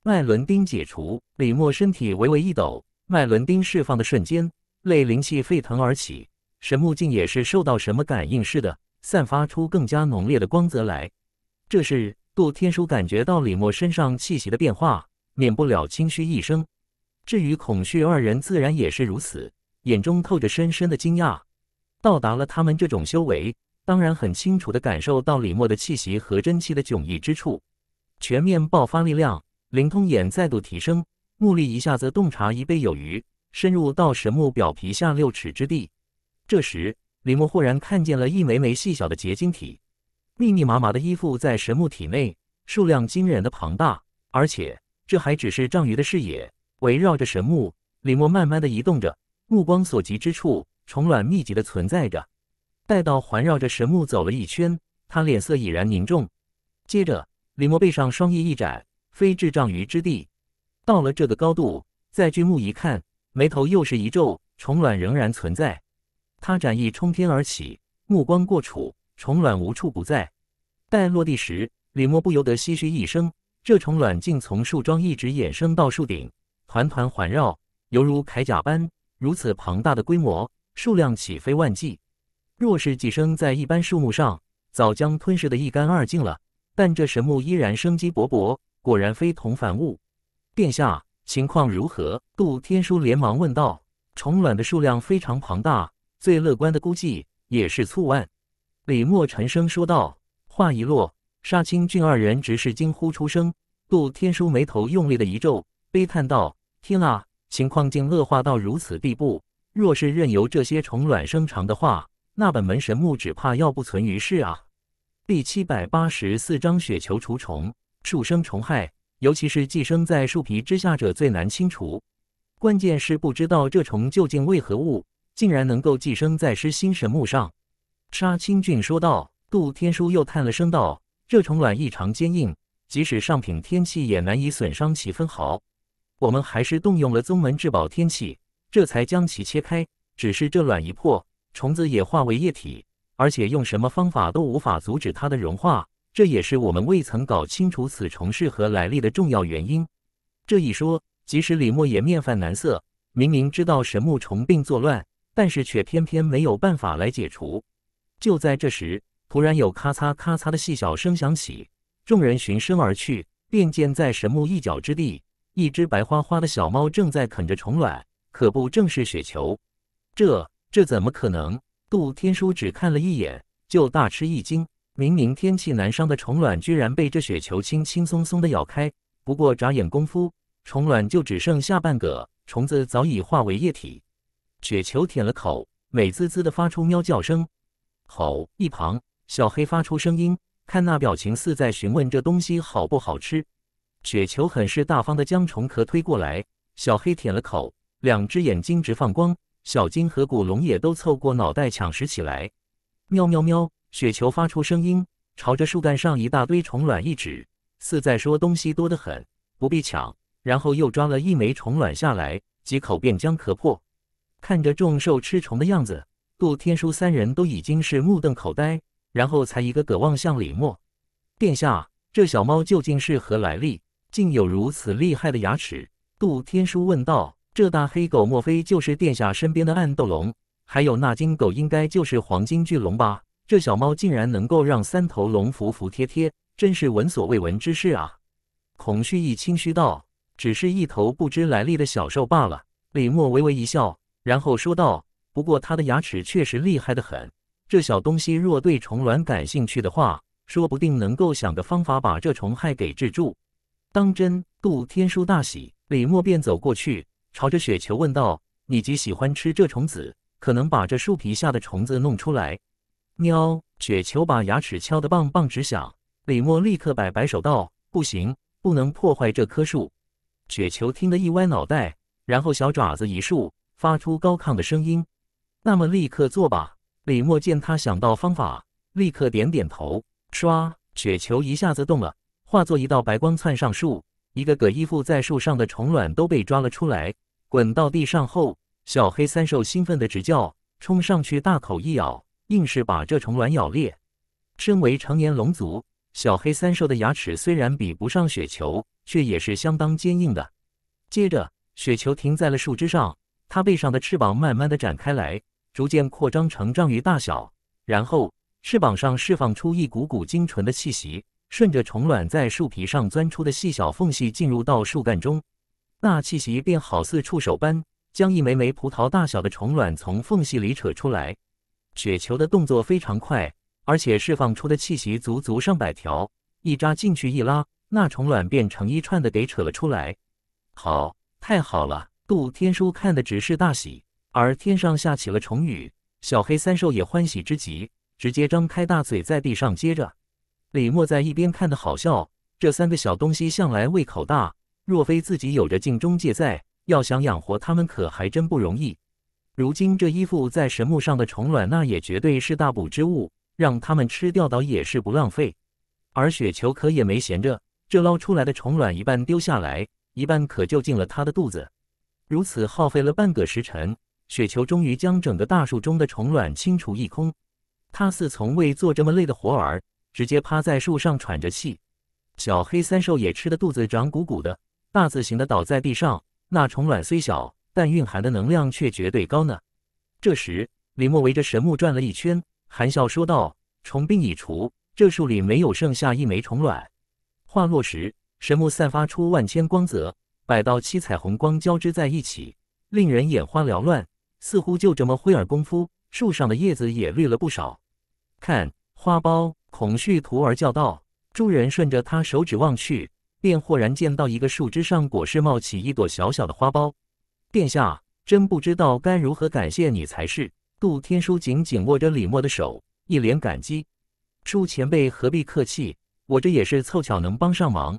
麦伦丁解除，李默身体微微一抖，麦伦丁释放的瞬间，类灵气沸腾而起，神木镜也是受到什么感应似的，散发出更加浓烈的光泽来。这时，杜天舒感觉到李默身上气息的变化，免不了轻嘘一声。至于孔旭二人，自然也是如此，眼中透着深深的惊讶。到达了他们这种修为，当然很清楚地感受到李默的气息和真气的迥异之处。全面爆发力量，灵通眼再度提升，目力一下子洞察一倍有余，深入到神木表皮下六尺之地。这时，李默忽然看见了一枚枚细小的结晶体，密密麻麻的依附在神木体内，数量惊人的庞大，而且这还只是章鱼的视野。围绕着神木，李默慢慢的移动着，目光所及之处，虫卵密集的存在着。待到环绕着神木走了一圈，他脸色已然凝重。接着，李默背上双翼一展，飞至帐余之地。到了这个高度，再聚目一看，眉头又是一皱，虫卵仍然存在。他展翼冲天而起，目光过处，虫卵无处不在。待落地时，李默不由得唏嘘一声：这虫卵竟从树桩一直衍生到树顶。团团环绕，犹如铠甲般。如此庞大的规模，数量岂非万计？若是寄生在一般树木上，早将吞噬的一干二净了。但这神木依然生机勃勃，果然非同凡物。殿下，情况如何？杜天书连忙问道。虫卵的数量非常庞大，最乐观的估计也是数万。李默沉声说道。话一落，杀青俊二人直是惊呼出声。杜天书眉头用力的一皱。悲叹道：“天啊，情况竟恶化到如此地步！若是任由这些虫卵生长的话，那本门神木只怕要不存于世啊！”第七百八十四章雪球除虫，树生虫害，尤其是寄生在树皮之下者最难清除。关键是不知道这虫究竟为何物，竟然能够寄生在师心神木上。沙青俊说道。杜天书又叹了声道：“这虫卵异常坚硬，即使上品天气也难以损伤其分毫。”我们还是动用了宗门至宝天气，这才将其切开。只是这卵一破，虫子也化为液体，而且用什么方法都无法阻止它的融化。这也是我们未曾搞清楚此虫是何来历的重要原因。这一说，即使李默也面泛难色。明明知道神木虫病作乱，但是却偏偏没有办法来解除。就在这时，突然有咔嚓咔嚓的细小声响起，众人循声而去，便见在神木一角之地。一只白花花的小猫正在啃着虫卵，可不正是雪球？这这怎么可能？杜天书只看了一眼就大吃一惊，明明天气难伤的虫卵，居然被这雪球轻轻松松的咬开。不过眨眼功夫，虫卵就只剩下半个，虫子早已化为液体。雪球舔了口，美滋滋的发出喵叫声。吼！一旁小黑发出声音，看那表情似在询问这东西好不好吃。雪球很是大方的将虫壳推过来，小黑舔了口，两只眼睛直放光。小金和古龙也都凑过脑袋抢食起来。喵喵喵！雪球发出声音，朝着树干上一大堆虫卵一指，似在说东西多得很，不必抢。然后又抓了一枚虫卵下来，几口便将壳破。看着众兽吃虫的样子，杜天书三人都已经是目瞪口呆，然后才一个个望向李默殿下，这小猫究竟是何来历？竟有如此厉害的牙齿！杜天书问道：“这大黑狗莫非就是殿下身边的暗斗龙？还有那金狗，应该就是黄金巨龙吧？这小猫竟然能够让三头龙服服帖帖，真是闻所未闻之事啊！”孔旭义谦虚道：“只是一头不知来历的小兽罢了。”李默微微一笑，然后说道：“不过它的牙齿确实厉害得很。这小东西若对虫卵感兴趣的话，说不定能够想个方法把这虫害给治住。”当真，杜天书大喜，李默便走过去，朝着雪球问道：“你极喜欢吃这虫子，可能把这树皮下的虫子弄出来。”喵！雪球把牙齿敲得梆梆直响。李默立刻摆摆手道：“不行，不能破坏这棵树。”雪球听得一歪脑袋，然后小爪子一竖，发出高亢的声音：“那么立刻做吧！”李默见他想到方法，立刻点点头。唰！雪球一下子动了。化作一道白光窜上树，一个个依附在树上的虫卵都被抓了出来，滚到地上后，小黑三兽兴奋的直叫，冲上去大口一咬，硬是把这虫卵咬裂。身为成年龙族，小黑三兽的牙齿虽然比不上雪球，却也是相当坚硬的。接着，雪球停在了树枝上，它背上的翅膀慢慢的展开来，逐渐扩张成章鱼大小，然后翅膀上释放出一股股精纯的气息。顺着虫卵在树皮上钻出的细小缝隙进入到树干中，那气息便好似触手般，将一枚枚葡萄大小的虫卵从缝隙里扯出来。雪球的动作非常快，而且释放出的气息足足上百条，一扎进去一拉，那虫卵便成一串的给扯了出来。好，太好了！杜天书看的只是大喜，而天上下起了虫雨，小黑三兽也欢喜之极，直接张开大嘴在地上接着。李默在一边看得好笑，这三个小东西向来胃口大，若非自己有着镜中介在，要想养活他们可还真不容易。如今这依附在神木上的虫卵，那也绝对是大补之物，让他们吃掉倒也是不浪费。而雪球可也没闲着，这捞出来的虫卵一半丢下来，一半可就进了他的肚子。如此耗费了半个时辰，雪球终于将整个大树中的虫卵清除一空，他似从未做这么累的活儿。直接趴在树上喘着气，小黑三兽也吃的肚子长鼓鼓的，大字形的倒在地上。那虫卵虽小，但蕴含的能量却绝对高呢。这时，李默围着神木转了一圈，含笑说道：“虫病已除，这树里没有剩下一枚虫卵。”话落时，神木散发出万千光泽，百道七彩虹光交织在一起，令人眼花缭乱。似乎就这么挥耳功夫，树上的叶子也绿了不少。看花苞。孔旭徒儿叫道：“众人顺着他手指望去，便豁然见到一个树枝上果实冒起一朵小小的花苞。殿下，真不知道该如何感谢你才是。”杜天书紧紧握着李默的手，一脸感激：“诸前辈何必客气，我这也是凑巧能帮上忙。”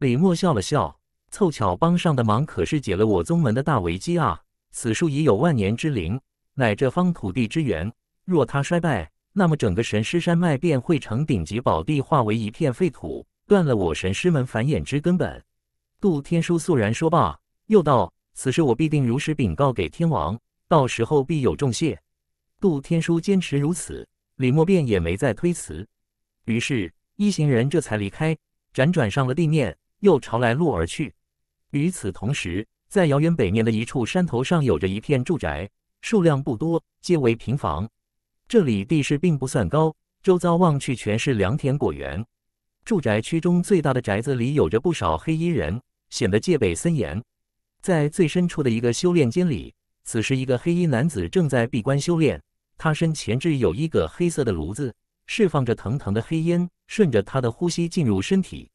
李默笑了笑：“凑巧帮上的忙，可是解了我宗门的大危机啊！此树已有万年之龄，乃这方土地之源，若它衰败……”那么整个神师山脉便会成顶级宝地，化为一片废土，断了我神师们繁衍之根本。杜天书肃然说罢，又道：“此事我必定如实禀告给天王，到时候必有重谢。”杜天书坚持如此，李默便也没再推辞。于是，一行人这才离开，辗转上了地面，又朝来路而去。与此同时，在遥远北面的一处山头上，有着一片住宅，数量不多，皆为平房。这里地势并不算高，周遭望去全是良田果园。住宅区中最大的宅子里有着不少黑衣人，显得戒备森严。在最深处的一个修炼间里，此时一个黑衣男子正在闭关修炼。他身前置有一个黑色的炉子，释放着腾腾的黑烟，顺着他的呼吸进入身体。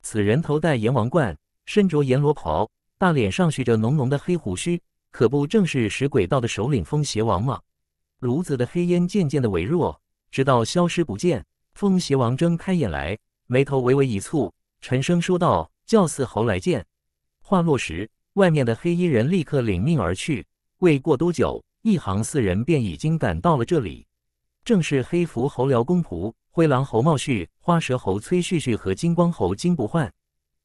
此人头戴阎王冠，身着阎罗袍，大脸上蓄着浓浓的黑胡须，可不正是食鬼道的首领风邪王吗？炉子的黑烟渐渐的微弱，直到消失不见。风邪王睁开眼来，眉头微微一蹙，沉声说道：“叫四猴来见。”话落时，外面的黑衣人立刻领命而去。未过多久，一行四人便已经赶到了这里，正是黑蝠侯辽公仆、灰狼侯茂旭、花蛇猴崔旭旭和金光猴金不换。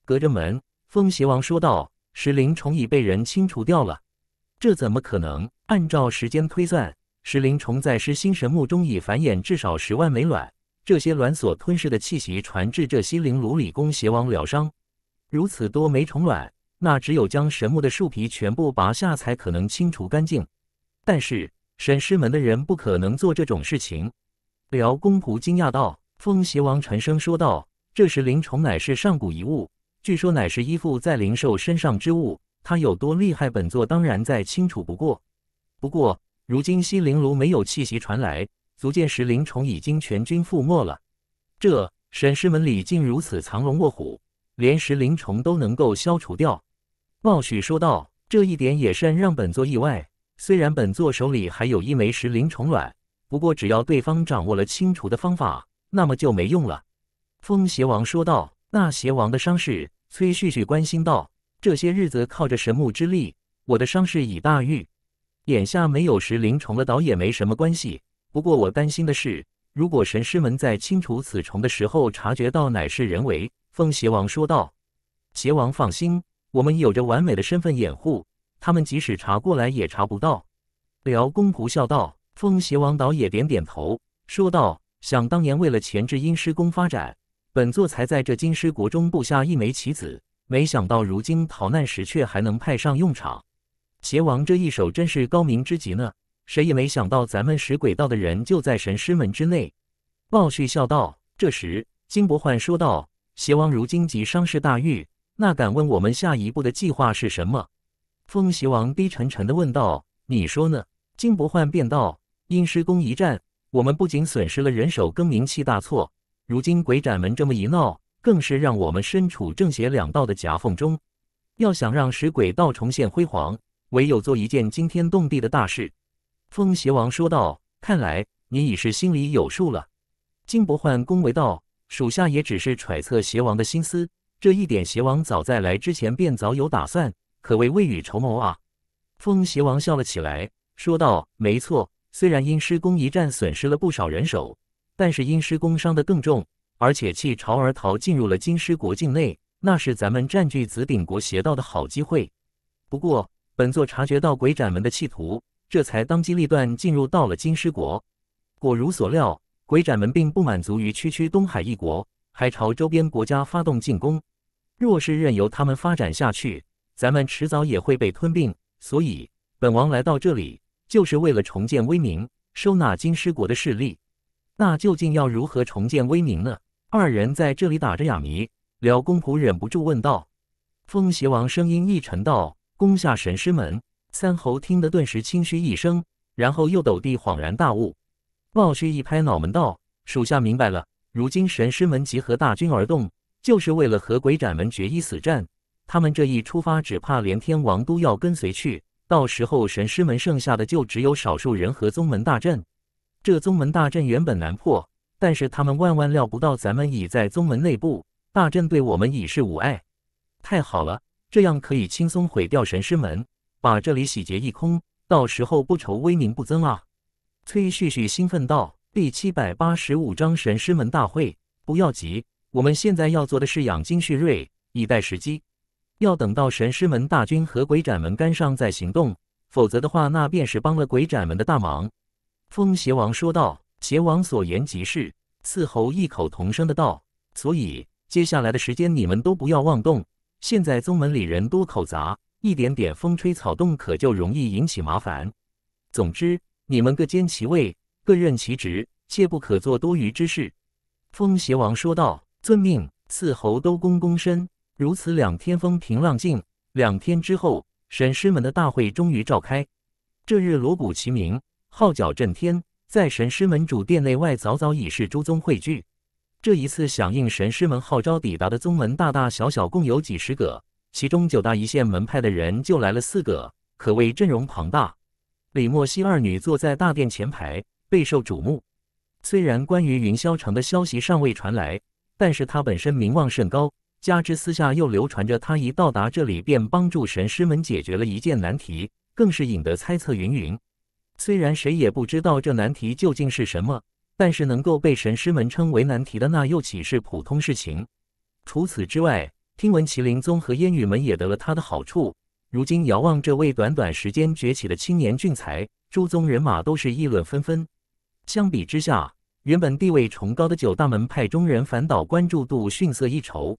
隔着门，风邪王说道：“石灵虫已被人清除掉了。”这怎么可能？按照时间推算。石灵虫在石心神木中已繁衍至少十万枚卵，这些卵所吞噬的气息传至这西陵卢里公邪王疗伤。如此多枚虫卵，那只有将神木的树皮全部拔下才可能清除干净。但是沈师门的人不可能做这种事情。辽公仆惊讶道：“封邪王沉声说道，这石灵虫乃是上古遗物，据说乃是依附在灵兽身上之物。它有多厉害，本座当然再清楚不过。不过……”如今西陵炉没有气息传来，足见石灵虫已经全军覆没了。这沈师门里竟如此藏龙卧虎，连石灵虫都能够消除掉。茂许说道：“这一点也让本座意外。虽然本座手里还有一枚石灵虫卵，不过只要对方掌握了清除的方法，那么就没用了。”风邪王说道：“那邪王的伤势？”崔旭旭关心道：“这些日子靠着神木之力，我的伤势已大愈。”眼下没有食灵虫了，倒也没什么关系。不过我担心的是，如果神师们在清除此虫的时候察觉到乃是人为，风邪王说道：“邪王放心，我们有着完美的身份掩护，他们即使查过来也查不到。”辽公仆笑道。风邪王倒也点点头，说道：“想当年为了前制阴师宫发展，本座才在这金师国中布下一枚棋子，没想到如今逃难时却还能派上用场。”邪王这一手真是高明之极呢！谁也没想到咱们使鬼道的人就在神师门之内。鲍旭笑道。这时，金伯焕说道：“邪王如今即伤势大愈，那敢问我们下一步的计划是什么？”风邪王低沉沉的问道：“你说呢？”金伯焕便道：“阴师宫一战，我们不仅损失了人手，更名气大挫。如今鬼斩门这么一闹，更是让我们身处正邪两道的夹缝中。要想让使鬼道重现辉煌，唯有做一件惊天动地的大事。”风邪王说道，“看来你已是心里有数了。”金不换恭维道：“属下也只是揣测邪王的心思，这一点邪王早在来之前便早有打算，可谓未雨绸缪啊。”风邪王笑了起来，说道：“没错，虽然因施工一战损失了不少人手，但是因施工伤得更重，而且弃朝而逃进入了金师国境内，那是咱们占据紫鼎国邪道的好机会。不过……”本座察觉到鬼斩门的企图，这才当机立断进入到了金狮国。果如所料，鬼斩门并不满足于区区东海一国，还朝周边国家发动进攻。若是任由他们发展下去，咱们迟早也会被吞并。所以，本王来到这里就是为了重建威名，收纳金狮国的势力。那究竟要如何重建威名呢？二人在这里打着哑谜，廖公仆忍不住问道。风邪王声音一沉道。攻下神师门，三猴听得顿时轻嘘一声，然后又抖地恍然大悟，茂虚一拍脑门道：“属下明白了！如今神师门集合大军而动，就是为了和鬼斩门决一死战。他们这一出发，只怕连天王都要跟随去。到时候，神师门剩下的就只有少数人和宗门大阵。这宗门大阵原本难破，但是他们万万料不到咱们已在宗门内部，大阵对我们已是无碍。太好了！”这样可以轻松毁掉神师门，把这里洗劫一空，到时候不愁威名不增啊！崔旭旭兴奋道：“第七百八十五章神师门大会，不要急，我们现在要做的是养精蓄锐，以待时机。要等到神师门大军和鬼斩门干上再行动，否则的话，那便是帮了鬼斩门的大忙。”风邪王说道：“邪王所言极是。”伺候异口同声的道：“所以接下来的时间，你们都不要妄动。”现在宗门里人多口杂，一点点风吹草动可就容易引起麻烦。总之，你们各兼其位，各任其职，切不可做多余之事。风邪王说道：“遵命。”四侯都躬躬身。如此两天风平浪静，两天之后，神师门的大会终于召开。这日锣鼓齐鸣，号角震天，在神师门主殿内外早早已是诸宗汇聚。这一次响应神师们号召抵达的宗门大大小小共有几十个，其中九大一线门派的人就来了四个，可谓阵容庞大。李莫西二女坐在大殿前排，备受瞩目。虽然关于云霄城的消息尚未传来，但是她本身名望甚高，加之私下又流传着她一到达这里便帮助神师们解决了一件难题，更是引得猜测云云。虽然谁也不知道这难题究竟是什么。但是能够被神师们称为难题的那又岂是普通事情？除此之外，听闻麒麟宗和烟雨门也得了他的好处。如今遥望这位短短时间崛起的青年俊才，诸宗人马都是议论纷纷。相比之下，原本地位崇高的九大门派中人反倒关注度逊色一筹。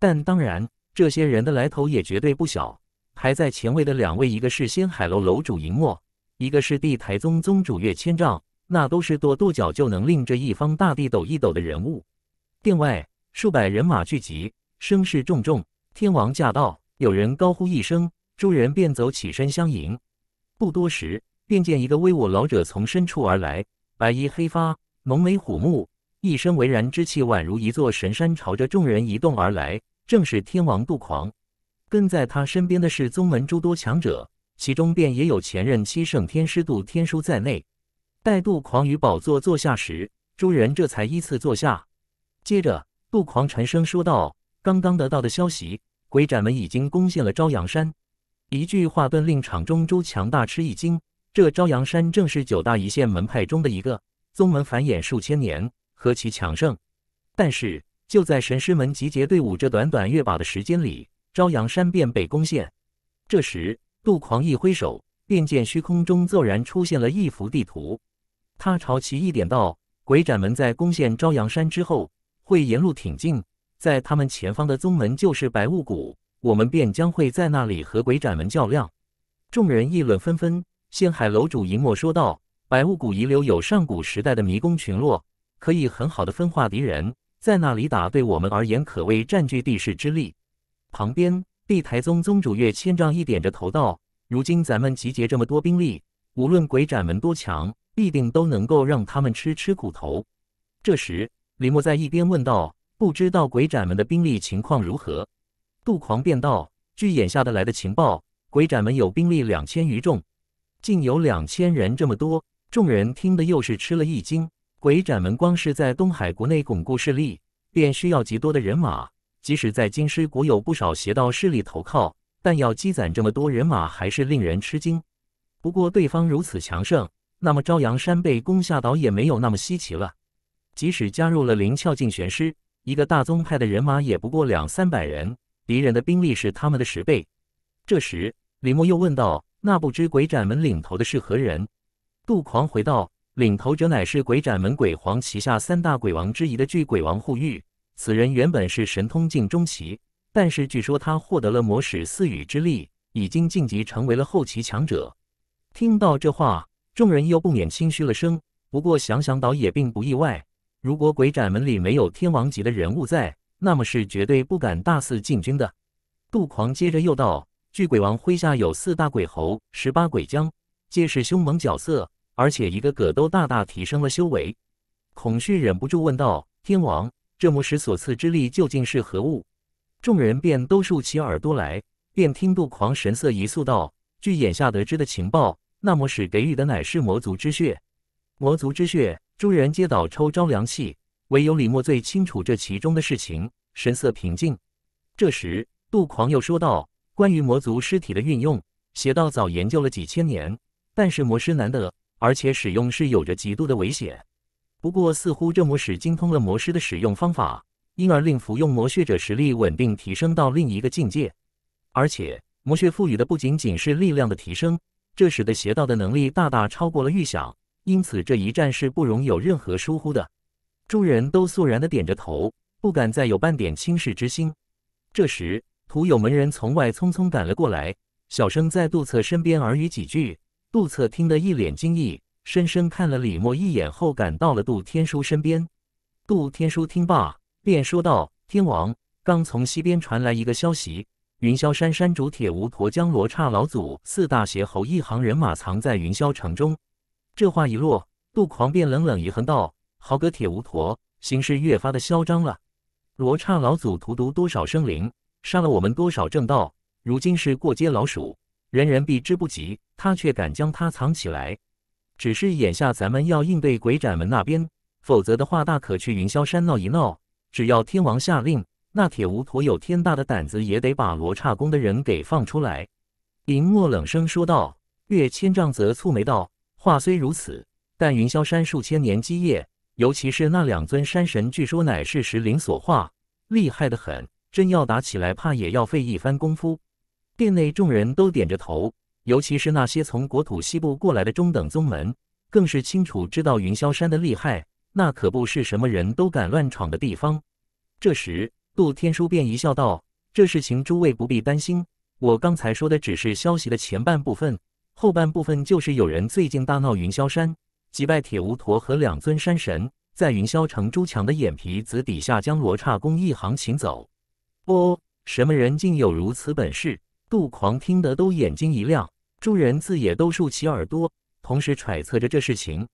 但当然，这些人的来头也绝对不小。排在前位的两位，一个是仙海楼楼主银墨，一个是地台宗宗主岳千丈。那都是跺跺脚就能令这一方大地抖一抖的人物。殿外数百人马聚集，声势重重。天王驾到，有人高呼一声，诸人便走起身相迎。不多时，便见一个威武老者从深处而来，白衣黑发，浓眉虎目，一身巍然之气，宛如一座神山，朝着众人移动而来。正是天王杜狂。跟在他身边的是宗门诸多强者，其中便也有前任七圣天师杜天枢在内。待杜狂与宝座坐下时，诸人这才依次坐下。接着，杜狂沉声说道：“刚刚得到的消息，鬼斩门已经攻陷了朝阳山。”一句话顿令场中诸强大吃一惊。这朝阳山正是九大一线门派中的一个宗门，繁衍数千年，何其强盛！但是，就在神师门集结队伍这短短月把的时间里，朝阳山便被攻陷。这时，杜狂一挥手，便见虚空中骤然出现了一幅地图。他朝其一点道：“鬼斩门在攻陷朝阳山之后，会沿路挺进，在他们前方的宗门就是白雾谷，我们便将会在那里和鬼斩门较量。”众人议论纷纷。仙海楼主银墨说道：“白雾谷遗留有上古时代的迷宫群落，可以很好的分化敌人，在那里打，对我们而言可谓占据地势之力。”旁边地台宗宗主岳千丈一点着头道：“如今咱们集结这么多兵力，无论鬼斩门多强。”必定都能够让他们吃吃苦头。这时，李默在一边问道：“不知道鬼斩门的兵力情况如何？”杜狂便道：“据眼下的来的情报，鬼斩门有兵力两千余众，竟有两千人这么多。”众人听得又是吃了一惊。鬼斩门光是在东海国内巩固势力，便需要极多的人马。即使在京师国有不少邪道势力投靠，但要积攒这么多人马，还是令人吃惊。不过，对方如此强盛。那么朝阳山被攻下倒也没有那么稀奇了。即使加入了灵窍境玄师，一个大宗派的人马也不过两三百人，敌人的兵力是他们的十倍。这时，李牧又问道：“那不知鬼斩门领头的是何人？”杜狂回道：“领头者乃是鬼斩门鬼皇旗下三大鬼王之一的巨鬼王护玉。此人原本是神通境中期，但是据说他获得了魔使四羽之力，已经晋级成为了后期强者。”听到这话。众人又不免轻嘘了声，不过想想倒也并不意外。如果鬼斩门里没有天王级的人物在，那么是绝对不敢大肆进军的。杜狂接着又道：“巨鬼王麾下有四大鬼猴、十八鬼将，皆是凶猛角色，而且一个个都大大提升了修为。”孔旭忍不住问道：“天王，这魔石所赐之力究竟是何物？”众人便都竖起耳朵来，便听杜狂神色一肃道：“据眼下得知的情报。”那么使给予的乃是魔族之血，魔族之血，诸人皆倒抽凉气，唯有李默最清楚这其中的事情，神色平静。这时，杜狂又说道：“关于魔族尸体的运用，邪道早研究了几千年，但是魔师难得，而且使用是有着极度的危险。不过，似乎这魔使精通了魔师的使用方法，因而令服用魔血者实力稳定提升到另一个境界。而且，魔血赋予的不仅仅是力量的提升。”这使得邪道的能力大大超过了预想，因此这一战是不容有任何疏忽的。众人都肃然的点着头，不敢再有半点轻视之心。这时，徒有门人从外匆匆赶了过来，小声在杜策身边耳语几句。杜策听得一脸惊异，深深看了李默一眼后，赶到了杜天书身边。杜天书听罢，便说道：“天王刚从西边传来一个消息。”云霄山山主铁无陀江罗刹老祖四大邪猴一行人马藏在云霄城中。这话一落，杜狂便冷冷一哼道：“豪哥铁无陀行事越发的嚣张了。罗刹老祖荼毒多少生灵，杀了我们多少正道，如今是过街老鼠，人人避之不及，他却敢将他藏起来。只是眼下咱们要应对鬼斩门那边，否则的话，大可去云霄山闹一闹，只要天王下令。”那铁无驮有天大的胆子，也得把罗刹宫的人给放出来。”林墨冷声说道。岳千丈则蹙眉道：“话虽如此，但云霄山数千年基业，尤其是那两尊山神，据说乃是石灵所化，厉害的很。真要打起来，怕也要费一番功夫。”殿内众人都点着头，尤其是那些从国土西部过来的中等宗门，更是清楚知道云霄山的厉害。那可不是什么人都敢乱闯的地方。这时。杜天书便一笑道：“这事情诸位不必担心，我刚才说的只是消息的前半部分，后半部分就是有人最近大闹云霄山，击败铁无陀和两尊山神，在云霄城朱强的眼皮子底下将罗刹宫一行请走。哦，什么人竟有如此本事？”杜狂听得都眼睛一亮，众人自也都竖起耳朵，同时揣测着这事情。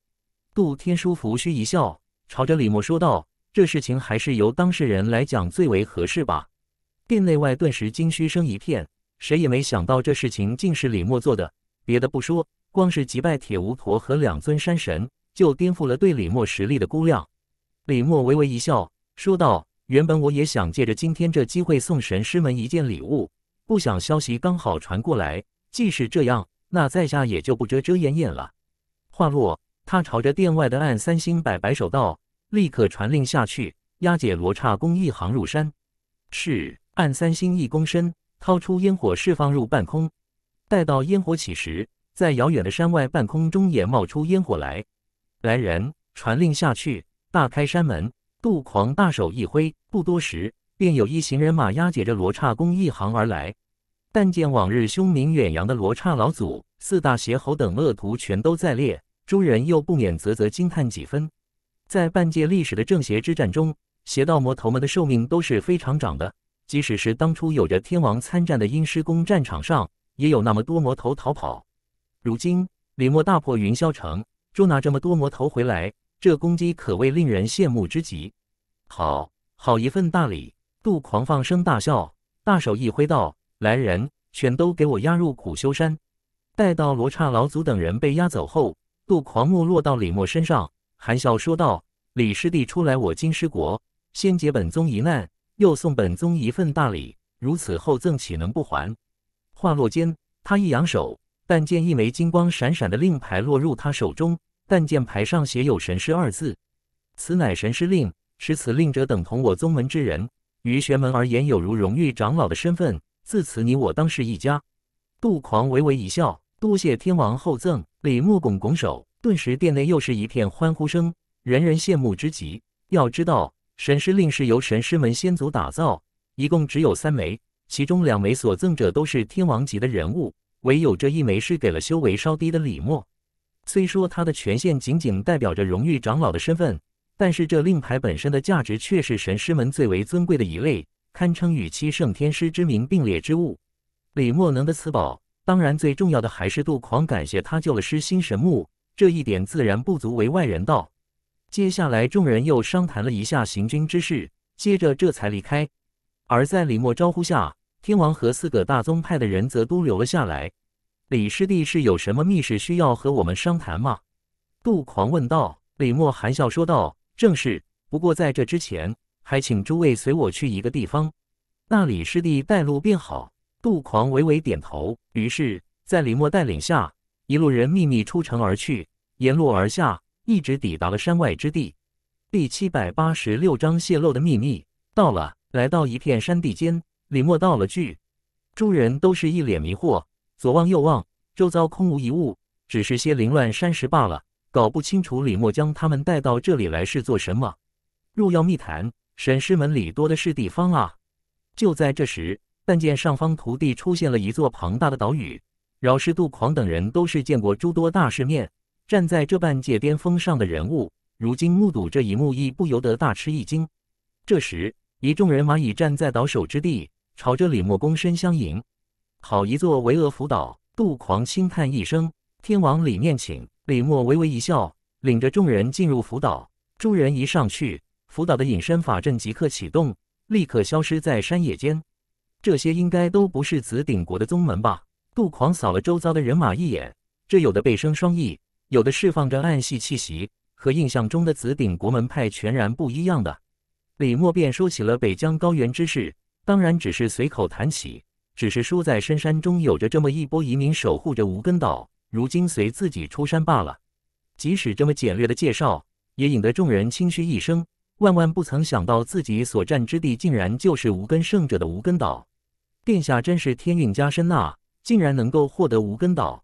杜天书拂须一笑，朝着李默说道。这事情还是由当事人来讲最为合适吧。殿内外顿时惊嘘声一片，谁也没想到这事情竟是李默做的。别的不说，光是击败铁巫婆和两尊山神，就颠覆了对李默实力的估量。李默微微一笑，说道：“原本我也想借着今天这机会送神师们一件礼物，不想消息刚好传过来。既是这样，那在下也就不遮遮掩掩了。”话落，他朝着殿外的暗三星摆摆手道。立刻传令下去，押解罗刹公一行入山。是，按三星一弓身，掏出烟火释放入半空。待到烟火起时，在遥远的山外半空中也冒出烟火来。来人，传令下去，大开山门。杜狂大手一挥，不多时便有一行人马押解着罗刹公一行而来。但见往日凶名远扬的罗刹老祖、四大邪猴等恶徒全都在列，诸人又不免啧啧惊叹几分。在半界历史的正邪之战中，邪道魔头们的寿命都是非常长的。即使是当初有着天王参战的阴师宫战场上，也有那么多魔头逃跑。如今李默大破云霄城，捉拿这么多魔头回来，这攻击可谓令人羡慕之极。好好一份大礼，杜狂放声大笑，大手一挥道：“来人，全都给我押入苦修山。”待到罗刹老祖等人被押走后，杜狂目落到李默身上。含笑说道：“李师弟，出来！我金狮国先解本宗一难，又送本宗一份大礼，如此厚赠，岂能不还？”话落间，他一扬手，但见一枚金光闪闪的令牌落入他手中。但见牌上写有“神师”二字，此乃神师令，持此令者等同我宗门之人。于玄门而言，有如荣誉长老的身份。自此，你我当是一家。杜狂微微一笑：“多谢天王厚赠。”李牧拱拱手。顿时，殿内又是一片欢呼声，人人羡慕之极。要知道，神师令是由神师门先祖打造，一共只有三枚，其中两枚所赠者都是天王级的人物，唯有这一枚是给了修为稍低的李默。虽说他的权限仅仅代表着荣誉长老的身份，但是这令牌本身的价值却是神师门最为尊贵的一类，堪称与七圣天师之名并列之物。李默能得此宝，当然最重要的还是杜狂感谢他救了师心神木。这一点自然不足为外人道。接下来，众人又商谈了一下行军之事，接着这才离开。而在李默招呼下，天王和四个大宗派的人则都留了下来。李师弟是有什么密事需要和我们商谈吗？杜狂问道。李默含笑说道：“正是。不过在这之前，还请诸位随我去一个地方。那李师弟带路便好。”杜狂微微点头。于是，在李默带领下。一路人秘密出城而去，沿路而下，一直抵达了山外之地。第七百八十六章泄露的秘密。到了，来到一片山地间，李默道了句，诸人都是一脸迷惑，左望右望，周遭空无一物，只是些凌乱山石罢了，搞不清楚李默将他们带到这里来是做什么。若要密谈，沈师门里多的是地方啊。就在这时，但见上方徒弟出现了一座庞大的岛屿。饶氏、杜狂等人都是见过诸多大世面，站在这半界巅峰上的人物，如今目睹这一幕，亦不由得大吃一惊。这时，一众人马已站在岛首之地，朝着李墨躬身相迎。好一座巍峨浮岛，杜狂轻叹一声：“天王里面请。”李墨微微一笑，领着众人进入浮岛。众人一上去，浮岛的隐身法阵即刻启动，立刻消失在山野间。这些应该都不是紫鼎国的宗门吧？杜狂扫了周遭的人马一眼，这有的背生双翼，有的释放着暗系气息，和印象中的紫顶国门派全然不一样的。李默便说起了北疆高原之事，当然只是随口谈起，只是说在深山中有着这么一波移民守护着无根岛，如今随自己出山罢了。即使这么简略的介绍，也引得众人轻嘘一声，万万不曾想到自己所占之地竟然就是无根圣者的无根岛，殿下真是天运加身呐！竟然能够获得无根岛，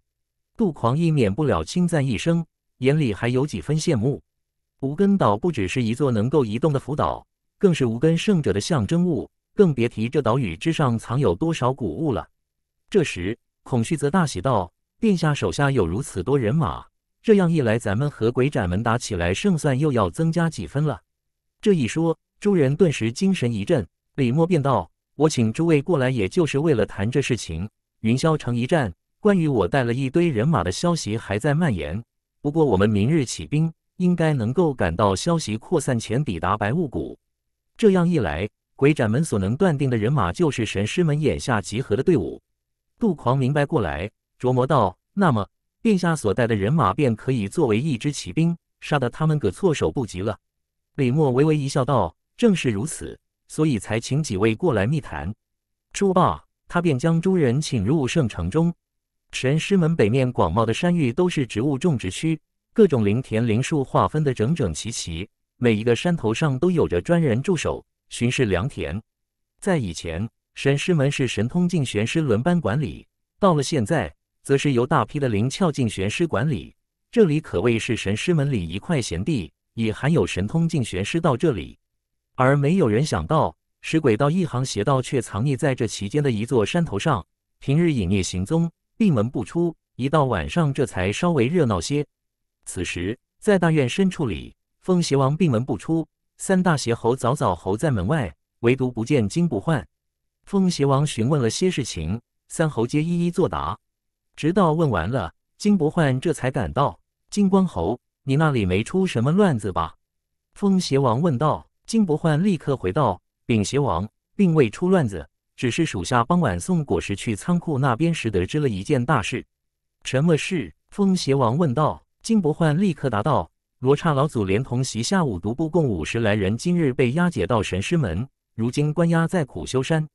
杜狂亦免不了称赞一声，眼里还有几分羡慕。无根岛不只是一座能够移动的浮岛，更是无根圣者的象征物，更别提这岛屿之上藏有多少古物了。这时，孔旭则大喜道：“殿下手下有如此多人马，这样一来，咱们和鬼斩门打起来，胜算又要增加几分了。”这一说，诸人顿时精神一振。李默便道：“我请诸位过来，也就是为了谈这事情。”云霄城一战，关于我带了一堆人马的消息还在蔓延。不过我们明日起兵，应该能够赶到消息扩散前抵达白雾谷。这样一来，鬼斩门所能断定的人马就是神师们眼下集合的队伍。杜狂明白过来，琢磨道：“那么殿下所带的人马便可以作为一支骑兵，杀得他们个措手不及了。”李默微微一笑，道：“正是如此，所以才请几位过来密谈。”说罢，他便将诸人请入圣城中。神师门北面广袤的山域都是植物种植区，各种林田林树划分得整整齐齐，每一个山头上都有着专人驻守巡视良田。在以前，神师门是神通境玄师轮班管理，到了现在，则是由大批的灵窍境玄师管理。这里可谓是神师门里一块闲地，也含有神通境玄师到这里，而没有人想到。使鬼道一行邪道却藏匿在这其间的一座山头上，平日隐匿行踪，闭门不出。一到晚上，这才稍微热闹些。此时，在大院深处里，风邪王闭门不出，三大邪侯早早候在门外，唯独不见金不换。风邪王询问了些事情，三侯皆一一作答，直到问完了，金不换这才赶到。金光侯，你那里没出什么乱子吧？风邪王问道。金不换立刻回道。丙邪王并未出乱子，只是属下傍晚送果实去仓库那边时，得知了一件大事。什么事？风邪王问道。金伯焕立刻答道：“罗刹老祖连同席下五毒部共五十来人，今日被押解到神师门，如今关押在苦修山。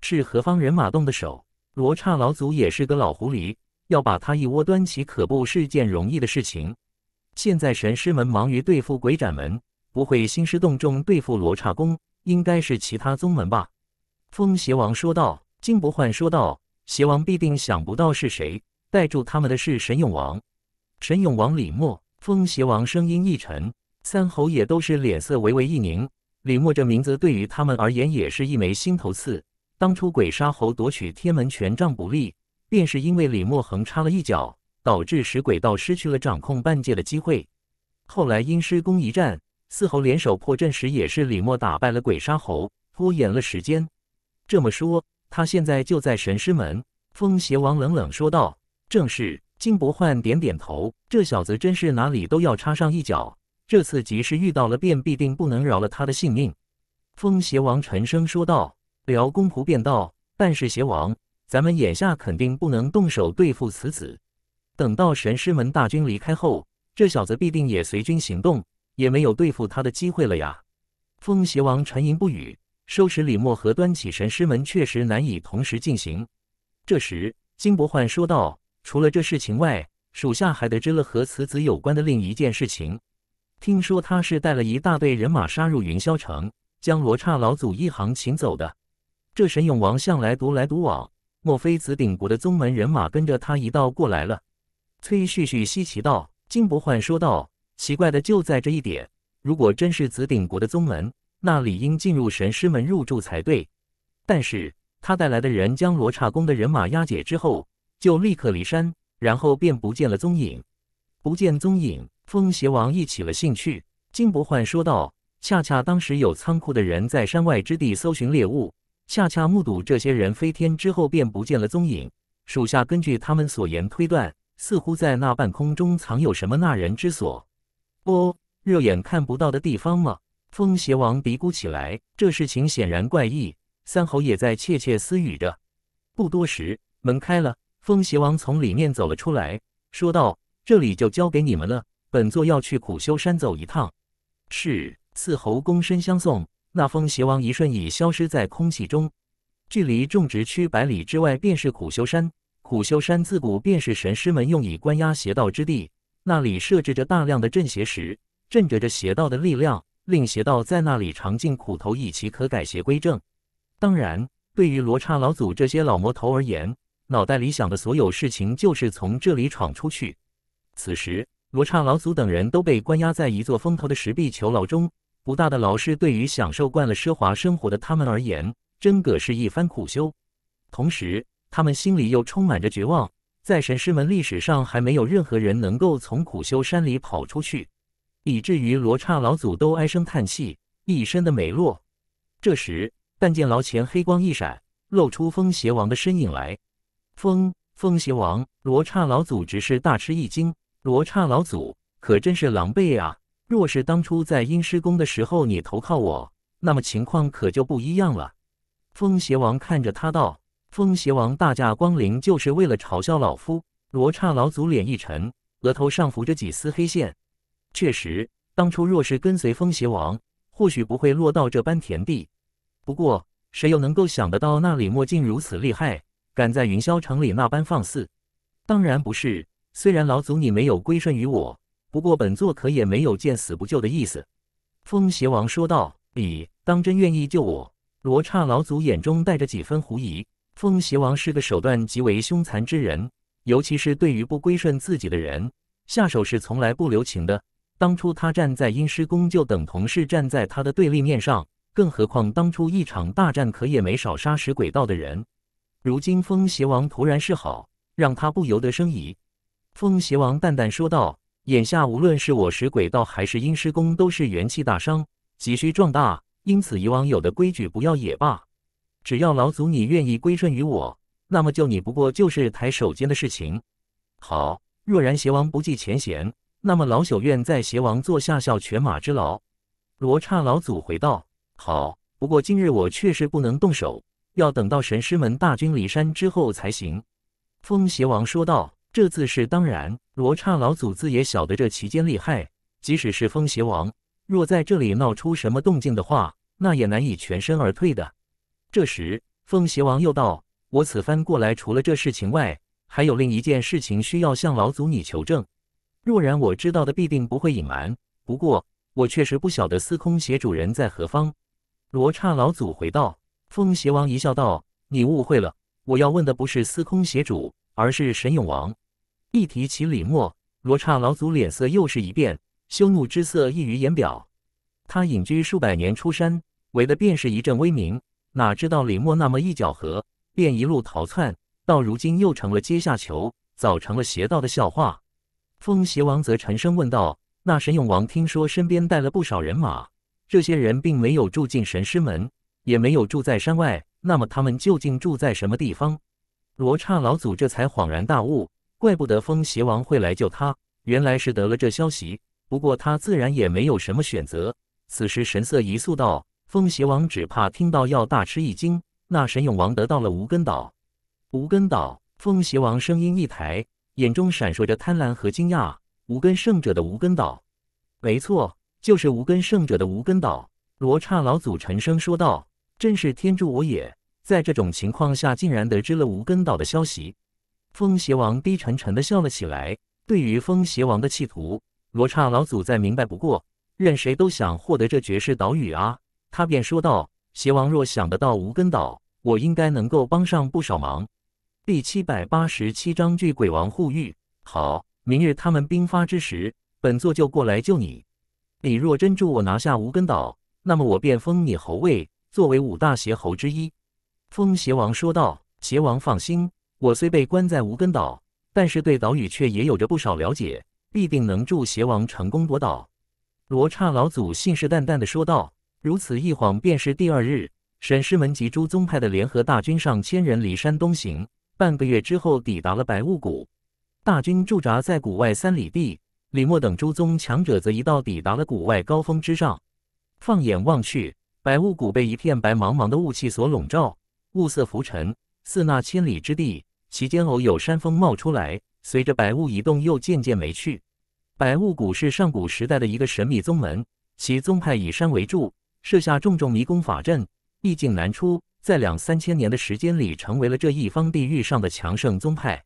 是何方人马动的手？罗刹老祖也是个老狐狸，要把他一窝端起，可不是件容易的事情。现在神师门忙于对付鬼斩门，不会兴师动众对付罗刹宫。”应该是其他宗门吧，风邪王说道。金不换说道：“邪王必定想不到是谁带住他们的是神勇王。”神勇王李默。风邪王声音一沉，三侯也都是脸色微微一凝。李默这名字对于他们而言也是一枚心头刺。当初鬼杀侯夺取天门权杖不利，便是因为李默横插了一脚，导致使鬼道失去了掌控半界的机会。后来因师公一战。四猴联手破阵时，也是李默打败了鬼杀猴，拖延了时间。这么说，他现在就在神师门。风邪王冷冷说道：“正是。”金不换点点头：“这小子真是哪里都要插上一脚。这次即使遇到了，便必定不能饶了他的性命。”风邪王沉声说道：“辽公仆便道，但是邪王，咱们眼下肯定不能动手对付此子。等到神师门大军离开后，这小子必定也随军行动。”也没有对付他的机会了呀！风邪王沉吟不语，收拾李默和端起神师门确实难以同时进行。这时，金伯焕说道：“除了这事情外，属下还得知了和此子有关的另一件事情。听说他是带了一大队人马杀入云霄城，将罗刹老祖一行请走的。这神勇王向来独来独往，莫非紫鼎国的宗门人马跟着他一道过来了？”崔旭旭稀奇道。金伯焕说道。奇怪的就在这一点，如果真是紫鼎国的宗门，那理应进入神师门入住才对。但是，他带来的人将罗刹宫的人马押解之后，就立刻离山，然后便不见了踪影。不见踪影，风邪王亦起了兴趣。金不换说道：“恰恰当时有仓库的人在山外之地搜寻猎物，恰恰目睹这些人飞天之后便不见了踪影。属下根据他们所言推断，似乎在那半空中藏有什么纳人之所。”哦，肉眼看不到的地方吗？风邪王嘀咕起来。这事情显然怪异。三猴也在窃窃私语着。不多时，门开了，风邪王从里面走了出来，说道：“这里就交给你们了，本座要去苦修山走一趟。”是四猴躬身相送。那风邪王一瞬已消失在空气中。距离种植区百里之外便是苦修山。苦修山自古便是神师们用以关押邪道之地。那里设置着大量的镇邪石，镇着这邪道的力量，令邪道在那里尝尽苦头，以其可改邪归正。当然，对于罗刹老祖这些老魔头而言，脑袋里想的所有事情就是从这里闯出去。此时，罗刹老祖等人都被关押在一座封头的石壁囚牢中，不大的牢师对于享受惯了奢华生活的他们而言，真个是一番苦修。同时，他们心里又充满着绝望。在神师门历史上，还没有任何人能够从苦修山里跑出去，以至于罗刹老祖都唉声叹气，一身的没落。这时，但见牢前黑光一闪，露出风邪王的身影来。风，风邪王，罗刹老祖只是大吃一惊。罗刹老祖可真是狼狈啊！若是当初在阴师宫的时候你投靠我，那么情况可就不一样了。风邪王看着他道。风邪王大驾光临，就是为了嘲笑老夫。罗刹老祖脸一沉，额头上浮着几丝黑线。确实，当初若是跟随风邪王，或许不会落到这般田地。不过，谁又能够想得到那李墨竟如此厉害，敢在云霄城里那般放肆？当然不是。虽然老祖你没有归顺于我，不过本座可也没有见死不救的意思。”风邪王说道。“你当真愿意救我？”罗刹老祖眼中带着几分狐疑。风邪王是个手段极为凶残之人，尤其是对于不归顺自己的人，下手是从来不留情的。当初他站在阴师宫，就等同是站在他的对立面上，更何况当初一场大战，可也没少杀死鬼道的人。如今风邪王突然示好，让他不由得生疑。风邪王淡淡说道：“眼下无论是我食鬼道，还是阴师宫，都是元气大伤，急需壮大，因此以往有的规矩不要也罢。”只要老祖你愿意归顺于我，那么救你不过就是抬手间的事情。好，若然邪王不计前嫌，那么老朽愿在邪王座下效犬马之劳。罗刹老祖回道：“好，不过今日我确实不能动手，要等到神师们大军离山之后才行。”风邪王说道：“这次是当然。”罗刹老祖自也晓得这其间厉害，即使是风邪王，若在这里闹出什么动静的话，那也难以全身而退的。这时，凤邪王又道：“我此番过来，除了这事情外，还有另一件事情需要向老祖你求证。若然我知道的，必定不会隐瞒。不过，我确实不晓得司空邪主人在何方。”罗刹老祖回道：“凤邪王一笑道：‘你误会了，我要问的不是司空邪主，而是神勇王。’一提起李默，罗刹老祖脸色又是一变，羞怒之色溢于言表。他隐居数百年，出山为的便是一阵威名。”哪知道李默那么一搅和，便一路逃窜，到如今又成了阶下囚，早成了邪道的笑话。风邪王则沉声问道：“那神勇王听说身边带了不少人马，这些人并没有住进神师门，也没有住在山外，那么他们究竟住在什么地方？”罗刹老祖这才恍然大悟，怪不得风邪王会来救他，原来是得了这消息。不过他自然也没有什么选择，此时神色一肃道。风邪王只怕听到要大吃一惊。那神勇王得到了无根岛，无根岛！风邪王声音一抬，眼中闪烁着贪婪和惊讶。无根圣者的无根岛，没错，就是无根圣者的无根岛。罗刹老祖沉声说道：“真是天助我也！”在这种情况下，竟然得知了无根岛的消息。风邪王低沉沉地笑了起来。对于风邪王的企图，罗刹老祖再明白不过。任谁都想获得这绝世岛屿啊！他便说道：“邪王若想得到无根岛，我应该能够帮上不少忙。”第七百八十七章巨鬼王护玉。好，明日他们兵发之时，本座就过来救你。你若真助我拿下无根岛，那么我便封你侯位，作为五大邪侯之一。”封邪王说道：“邪王放心，我虽被关在无根岛，但是对岛屿却也有着不少了解，必定能助邪王成功夺岛。”罗刹老祖信誓旦旦的说道。如此一晃，便是第二日。沈师门及诸宗派的联合大军，上千人离山东行。半个月之后，抵达了白雾谷。大军驻扎在谷外三里地，李默等诸宗强者则一道抵达了谷外高峰之上。放眼望去，白雾谷被一片白茫茫的雾气所笼罩，雾色浮沉，似那千里之地。其间偶有山峰冒出来，随着白雾移动，又渐渐没去。白雾谷是上古时代的一个神秘宗门，其宗派以山为柱。设下重重迷宫法阵，意境难出，在两三千年的时间里，成为了这一方地域上的强盛宗派。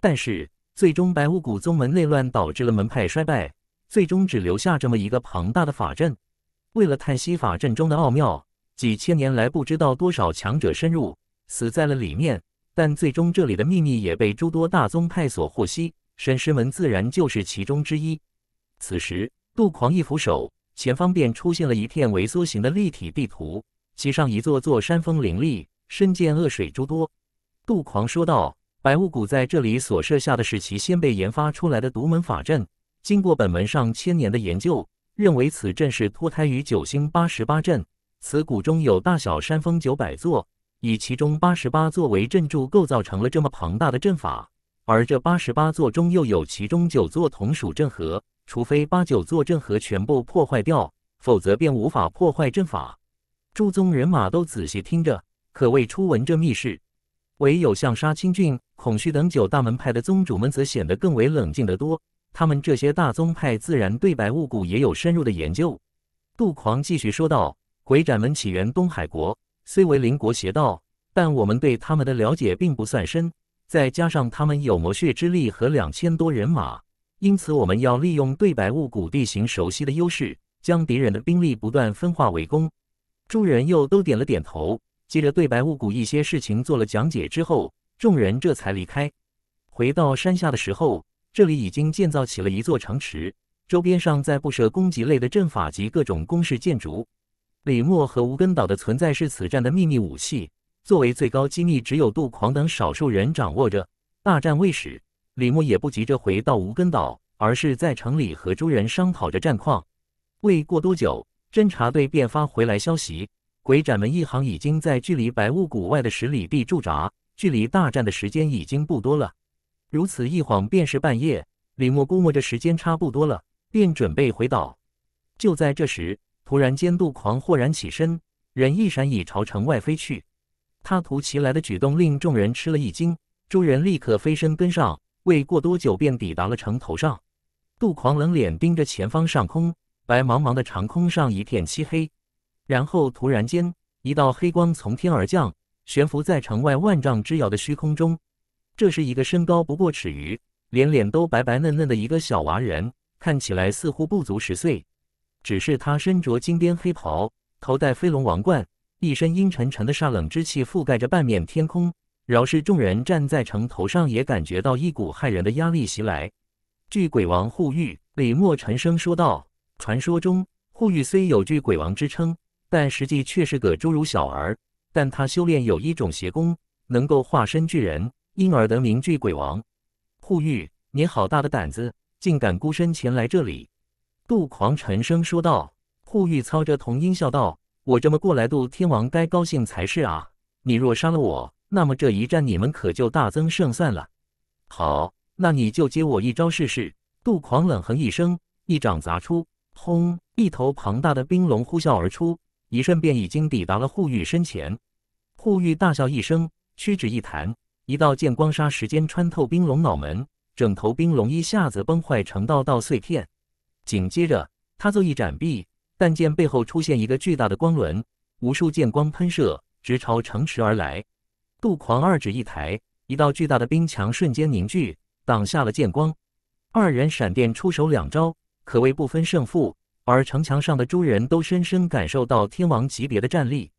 但是，最终白无谷宗门内乱导致了门派衰败，最终只留下这么一个庞大的法阵。为了叹息法阵中的奥妙，几千年来不知道多少强者深入，死在了里面。但最终，这里的秘密也被诸多大宗派所获悉，沈师门自然就是其中之一。此时，杜狂一扶手。前方便出现了一片萎缩型的立体地图，其上一座座山峰林立，深涧恶水诸多。杜狂说道：“白雾谷在这里所设下的是其先辈研发出来的独门法阵，经过本文上千年的研究，认为此阵是脱胎于九星八十八阵。此谷中有大小山峰九百座，以其中八十八座为阵柱，构造成了这么庞大的阵法。而这八十八座中，又有其中九座同属阵核。”除非八九座阵河全部破坏掉，否则便无法破坏阵法。诸宗人马都仔细听着，可谓初闻这密事。唯有像杀青郡、孔虚等九大门派的宗主们，则显得更为冷静得多。他们这些大宗派自然对白雾谷也有深入的研究。杜狂继续说道：“鬼斩门起源东海国，虽为邻国邪道，但我们对他们的了解并不算深。再加上他们有魔血之力和两千多人马。”因此，我们要利用对白雾谷地形熟悉的优势，将敌人的兵力不断分化围攻。众人又都点了点头，接着对白雾谷一些事情做了讲解之后，众人这才离开。回到山下的时候，这里已经建造起了一座城池，周边上在布设攻击类的阵法及各种攻势建筑。李默和无根岛的存在是此战的秘密武器，作为最高机密，只有杜狂等少数人掌握着。大战未始。李牧也不急着回到无根岛，而是在城里和诸人商讨着战况。未过多久，侦察队便发回来消息：鬼斩门一行已经在距离白雾谷外的十里地驻扎，距离大战的时间已经不多了。如此一晃便是半夜，李牧估摸着时间差不多了，便准备回岛。就在这时，突然间杜狂豁然起身，人一闪已朝城外飞去。他突袭来的举动令众人吃了一惊，诸人立刻飞身跟上。未过多久，便抵达了城头上。杜狂冷脸盯着前方上空，白茫茫的长空上一片漆黑。然后突然间，一道黑光从天而降，悬浮在城外万丈之遥的虚空中。这是一个身高不过尺余、连脸都白白嫩嫩的一个小娃人，看起来似乎不足十岁。只是他身着金边黑袍，头戴飞龙王冠，一身阴沉沉的煞冷之气覆盖着半面天空。饶是众人站在城头上，也感觉到一股骇人的压力袭来。巨鬼王护玉，李默沉声说道：“传说中，护玉虽有巨鬼王之称，但实际却是个侏儒小儿。但他修炼有一种邪功，能够化身巨人，因而得名巨鬼王。护玉，你好大的胆子，竟敢孤身前来这里！”杜狂沉声说道。护玉操着童音笑道：“我这么过来，杜天王该高兴才是啊！你若杀了我……”那么这一战你们可就大增胜算了。好，那你就接我一招试试。杜狂冷哼一声，一掌砸出，轰！一头庞大的冰龙呼啸而出，一瞬便已经抵达了护玉身前。护玉大笑一声，屈指一弹，一道剑光霎时间穿透冰龙脑门，整头冰龙一下子崩坏成道道碎片。紧接着，他就一展臂，但见背后出现一个巨大的光轮，无数剑光喷射，直朝城池而来。杜狂二指一抬，一道巨大的冰墙瞬间凝聚，挡下了剑光。二人闪电出手，两招可谓不分胜负。而城墙上的诸人都深深感受到天王级别的战力。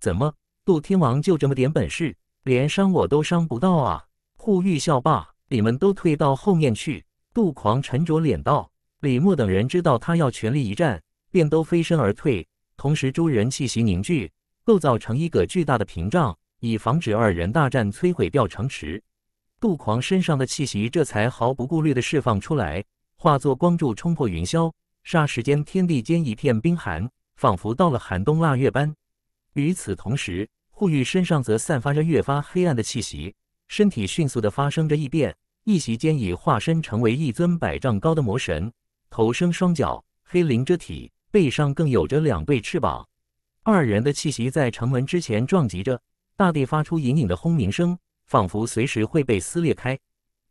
怎么，杜天王就这么点本事，连伤我都伤不到啊？护玉校霸，你们都退到后面去。杜狂沉着脸道。李默等人知道他要全力一战，便都飞身而退。同时，诸人气息凝聚，构造成一个巨大的屏障。以防止二人大战摧毁掉城池，杜狂身上的气息这才毫不顾虑的释放出来，化作光柱冲破云霄。霎时间，天地间一片冰寒，仿佛到了寒冬腊月般。与此同时，护玉身上则散发着越发黑暗的气息，身体迅速的发生着异变，一席间已化身成为一尊百丈高的魔神，头生双脚，黑鳞遮体，背上更有着两对翅膀。二人的气息在城门之前撞击着。大地发出隐隐的轰鸣声，仿佛随时会被撕裂开。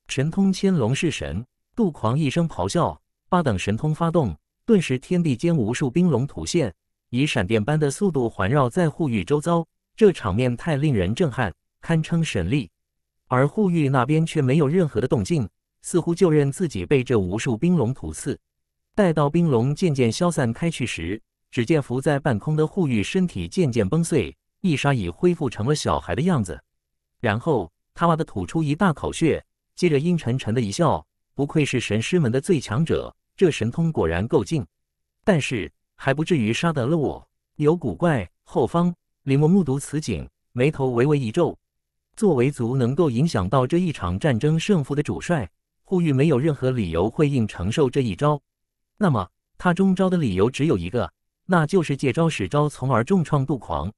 神通千龙是神，杜狂一声咆哮，八等神通发动，顿时天地间无数冰龙吐现，以闪电般的速度环绕在护玉周遭。这场面太令人震撼，堪称神力。而护玉那边却没有任何的动静，似乎就任自己被这无数冰龙吐刺。待到冰龙渐渐消散开去时，只见浮在半空的护玉身体渐渐崩碎。易沙已恢复成了小孩的样子，然后他哇的吐出一大口血，接着阴沉沉的一笑：“不愧是神师门的最强者，这神通果然够劲，但是还不至于杀得了我。有古怪，后方。”李默目睹此景，眉头微微一皱。作为足能够影响到这一场战争胜负的主帅，呼吁没有任何理由会硬承受这一招。那么他中招的理由只有一个，那就是借招使招，从而重创杜狂。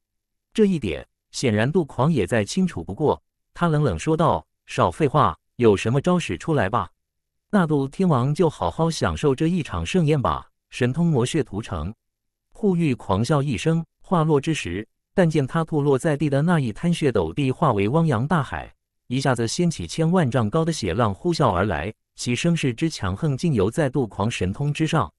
这一点显然杜狂也再清楚不过，他冷冷说道：“少废话，有什么招使出来吧！”那杜天王就好好享受这一场盛宴吧！神通魔血屠城，护玉狂笑一声，话落之时，但见他吐落在地的那一滩血斗地化为汪洋大海，一下子掀起千万丈高的血浪呼啸而来，其声势之强横，竟犹在杜狂神通之上。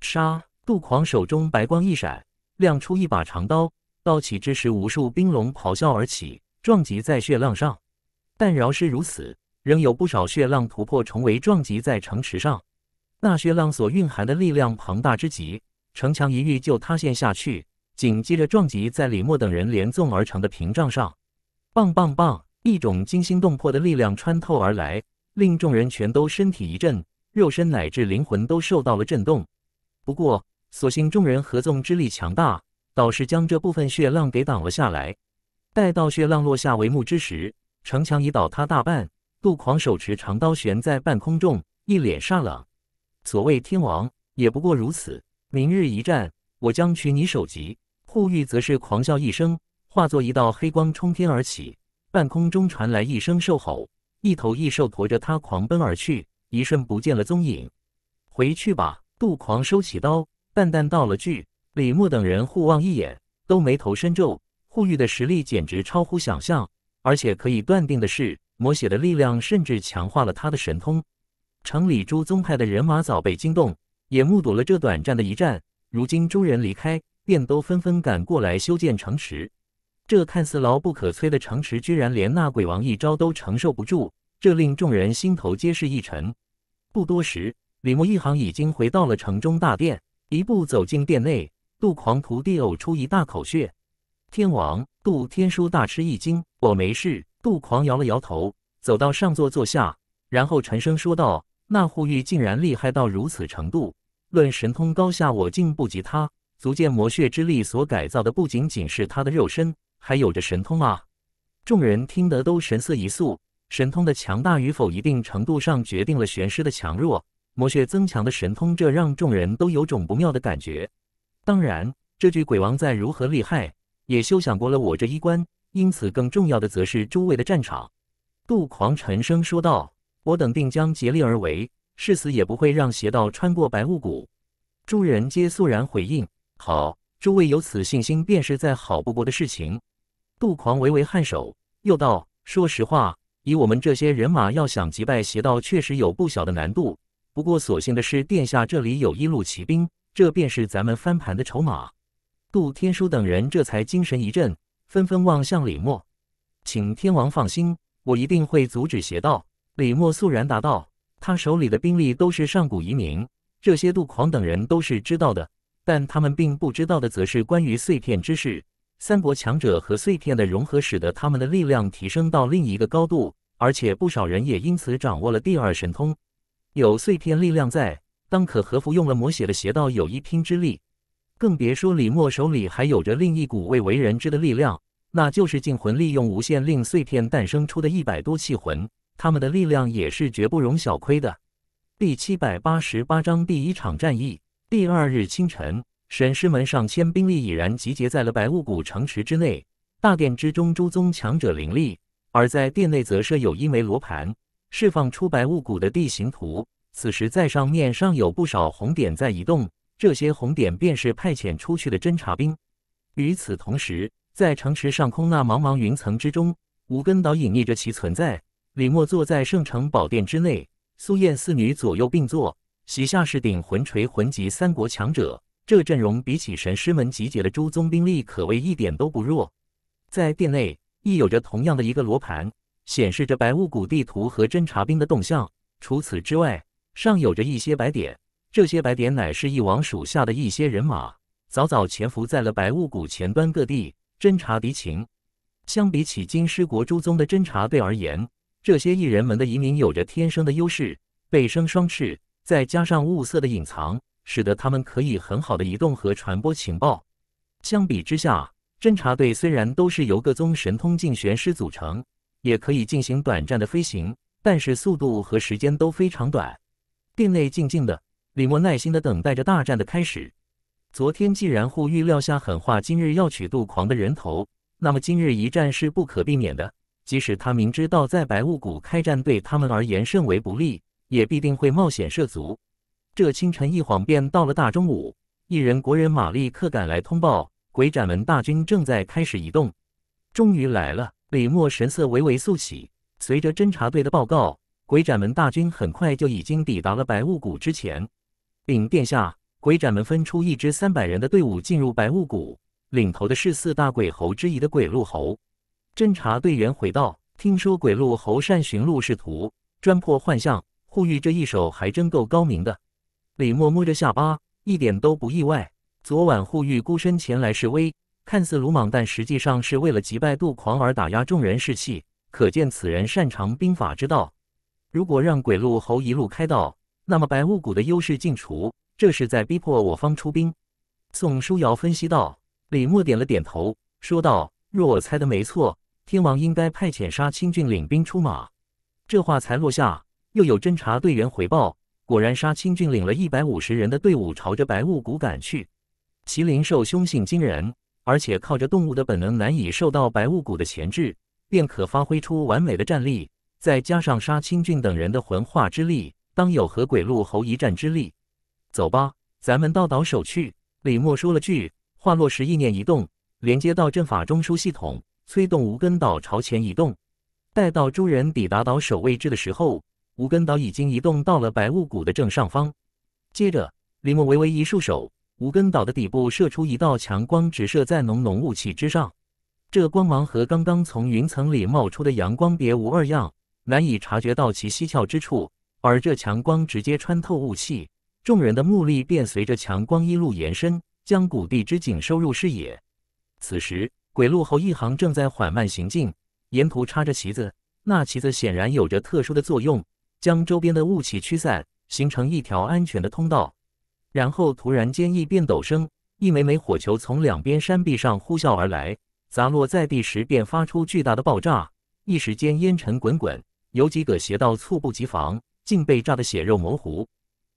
杀！杜狂手中白光一闪，亮出一把长刀。暴起之时，无数冰龙咆哮而起，撞击在血浪上。但饶是如此，仍有不少血浪突破重围，撞击在城池上。那血浪所蕴含的力量庞大之极，城墙一遇就塌陷下去。紧接着撞击在李默等人连纵而成的屏障上，棒棒棒！一种惊心动魄的力量穿透而来，令众人全都身体一震，肉身乃至灵魂都受到了震动。不过，所幸众人合纵之力强大。倒是将这部分血浪给挡了下来。待到血浪落下帷幕之时，城墙已倒塌大半。杜狂手持长刀悬在半空中，一脸煞冷。所谓天王也不过如此。明日一战，我将取你首级。护玉则是狂笑一声，化作一道黑光冲天而起。半空中传来一声兽吼，一头异兽驮着他狂奔而去，一瞬不见了踪影。回去吧。杜狂收起刀，淡淡道了句。李牧等人互望一眼，都眉头深皱。护玉的实力简直超乎想象，而且可以断定的是，魔血的力量甚至强化了他的神通。城里诸宗派的人马早被惊动，也目睹了这短暂的一战。如今诸人离开，便都纷纷赶过来修建城池。这看似牢不可摧的城池，居然连那鬼王一招都承受不住，这令众人心头皆是一沉。不多时，李牧一行已经回到了城中大殿，一步走进殿内。杜狂徒弟呕出一大口血，天王杜天书大吃一惊。我没事。杜狂摇了摇头，走到上座坐下，然后沉声说道：“那护玉竟然厉害到如此程度，论神通高下，我竟不及他，足见魔血之力所改造的不仅仅是他的肉身，还有着神通啊！”众人听得都神色一肃。神通的强大与否，一定程度上决定了玄师的强弱。魔血增强的神通，这让众人都有种不妙的感觉。当然，这具鬼王再如何厉害，也休想过了我这一关。因此，更重要的则是诸位的战场。杜狂沉声说道：“我等定将竭力而为，誓死也不会让邪道穿过白雾谷。”诸人皆肃然回应：“好，诸位有此信心，便是再好不过的事情。”杜狂微微颔首，又道：“说实话，以我们这些人马，要想击败邪道，确实有不小的难度。不过，所幸的是，殿下这里有一路骑兵。”这便是咱们翻盘的筹码。杜天书等人这才精神一振，纷纷望向李默，请天王放心，我一定会阻止邪道。李默肃然答道：“他手里的兵力都是上古遗民，这些杜狂等人都是知道的，但他们并不知道的，则是关于碎片之事。三国强者和碎片的融合，使得他们的力量提升到另一个高度，而且不少人也因此掌握了第二神通。有碎片力量在。”当可和服用了魔血的邪道有一拼之力，更别说李默手里还有着另一股未为人知的力量，那就是禁魂利用无限令碎片诞生出的一百多气魂，他们的力量也是绝不容小窥的。第七百八十八章第一场战役。第二日清晨，沈师门上千兵力已然集结在了白雾谷城池之内。大殿之中，诸宗强者林立，而在殿内则设有一枚罗盘，释放出白雾谷的地形图。此时，在上面尚有不少红点在移动，这些红点便是派遣出去的侦察兵。与此同时，在城池上空那茫茫云层之中，无根岛隐匿着其存在。李默坐在圣城宝殿之内，苏燕四女左右并坐，席下是顶魂锤魂级三国强者，这阵容比起神师门集结的诸宗兵力，可谓一点都不弱。在殿内亦有着同样的一个罗盘，显示着白雾谷地图和侦察兵的动向。除此之外，上有着一些白点，这些白点乃是翼王属下的一些人马，早早潜伏在了白雾谷前端各地侦察敌情。相比起金狮国诸宗的侦察队而言，这些异人们的移民有着天生的优势，背生双翅，再加上雾色的隐藏，使得他们可以很好的移动和传播情报。相比之下，侦察队虽然都是由各宗神通镜玄师组成，也可以进行短暂的飞行，但是速度和时间都非常短。殿内静静的，李默耐心的等待着大战的开始。昨天既然护玉撂下狠话，今日要取杜狂的人头，那么今日一战是不可避免的。即使他明知道在白雾谷开战对他们而言甚为不利，也必定会冒险涉足。这清晨一晃便到了大中午，异人国人马立刻赶来通报，鬼斩门大军正在开始移动。终于来了！李默神色微微肃起，随着侦察队的报告。鬼斩门大军很快就已经抵达了白雾谷之前。禀殿下，鬼斩门分出一支三百人的队伍进入白雾谷，领头的是四大鬼猴之一的鬼鹿猴。侦察队员回道：“听说鬼鹿猴善寻鹿是图，专破幻象。护玉这一手还真够高明的。”李默摸着下巴，一点都不意外。昨晚护玉孤身前来示威，看似鲁莽，但实际上是为了击败杜狂而打压众人士气，可见此人擅长兵法之道。如果让鬼鹿猴一路开道，那么白雾谷的优势尽除，这是在逼迫我方出兵。宋书瑶分析道。李默点了点头，说道：“若我猜的没错，天王应该派遣杀青俊领兵出马。”这话才落下，又有侦察队员回报，果然杀青俊领了一百五十人的队伍，朝着白雾谷赶去。麒麟兽凶性惊人，而且靠着动物的本能，难以受到白雾谷的钳制，便可发挥出完美的战力。再加上杀青俊等人的魂化之力，当有和鬼路侯一战之力。走吧，咱们到岛首去。李默说了句，话落时意念一动，连接到阵法中枢系统，催动无根岛朝前移动。待到诸人抵达岛首位置的时候，无根岛已经移动到了白雾谷的正上方。接着，李默微微一束手，无根岛的底部射出一道强光，直射在浓浓雾气之上。这光芒和刚刚从云层里冒出的阳光别无二样。难以察觉到其蹊跷之处，而这强光直接穿透雾气，众人的目力便随着强光一路延伸，将谷地之景收入视野。此时，鬼路后一行正在缓慢行进，沿途插着旗子，那旗子显然有着特殊的作用，将周边的雾气驱散，形成一条安全的通道。然后突然间一变陡升，一枚枚火球从两边山壁上呼啸而来，砸落在地时便发出巨大的爆炸，一时间烟尘滚滚。有几个邪道猝不及防，竟被炸得血肉模糊。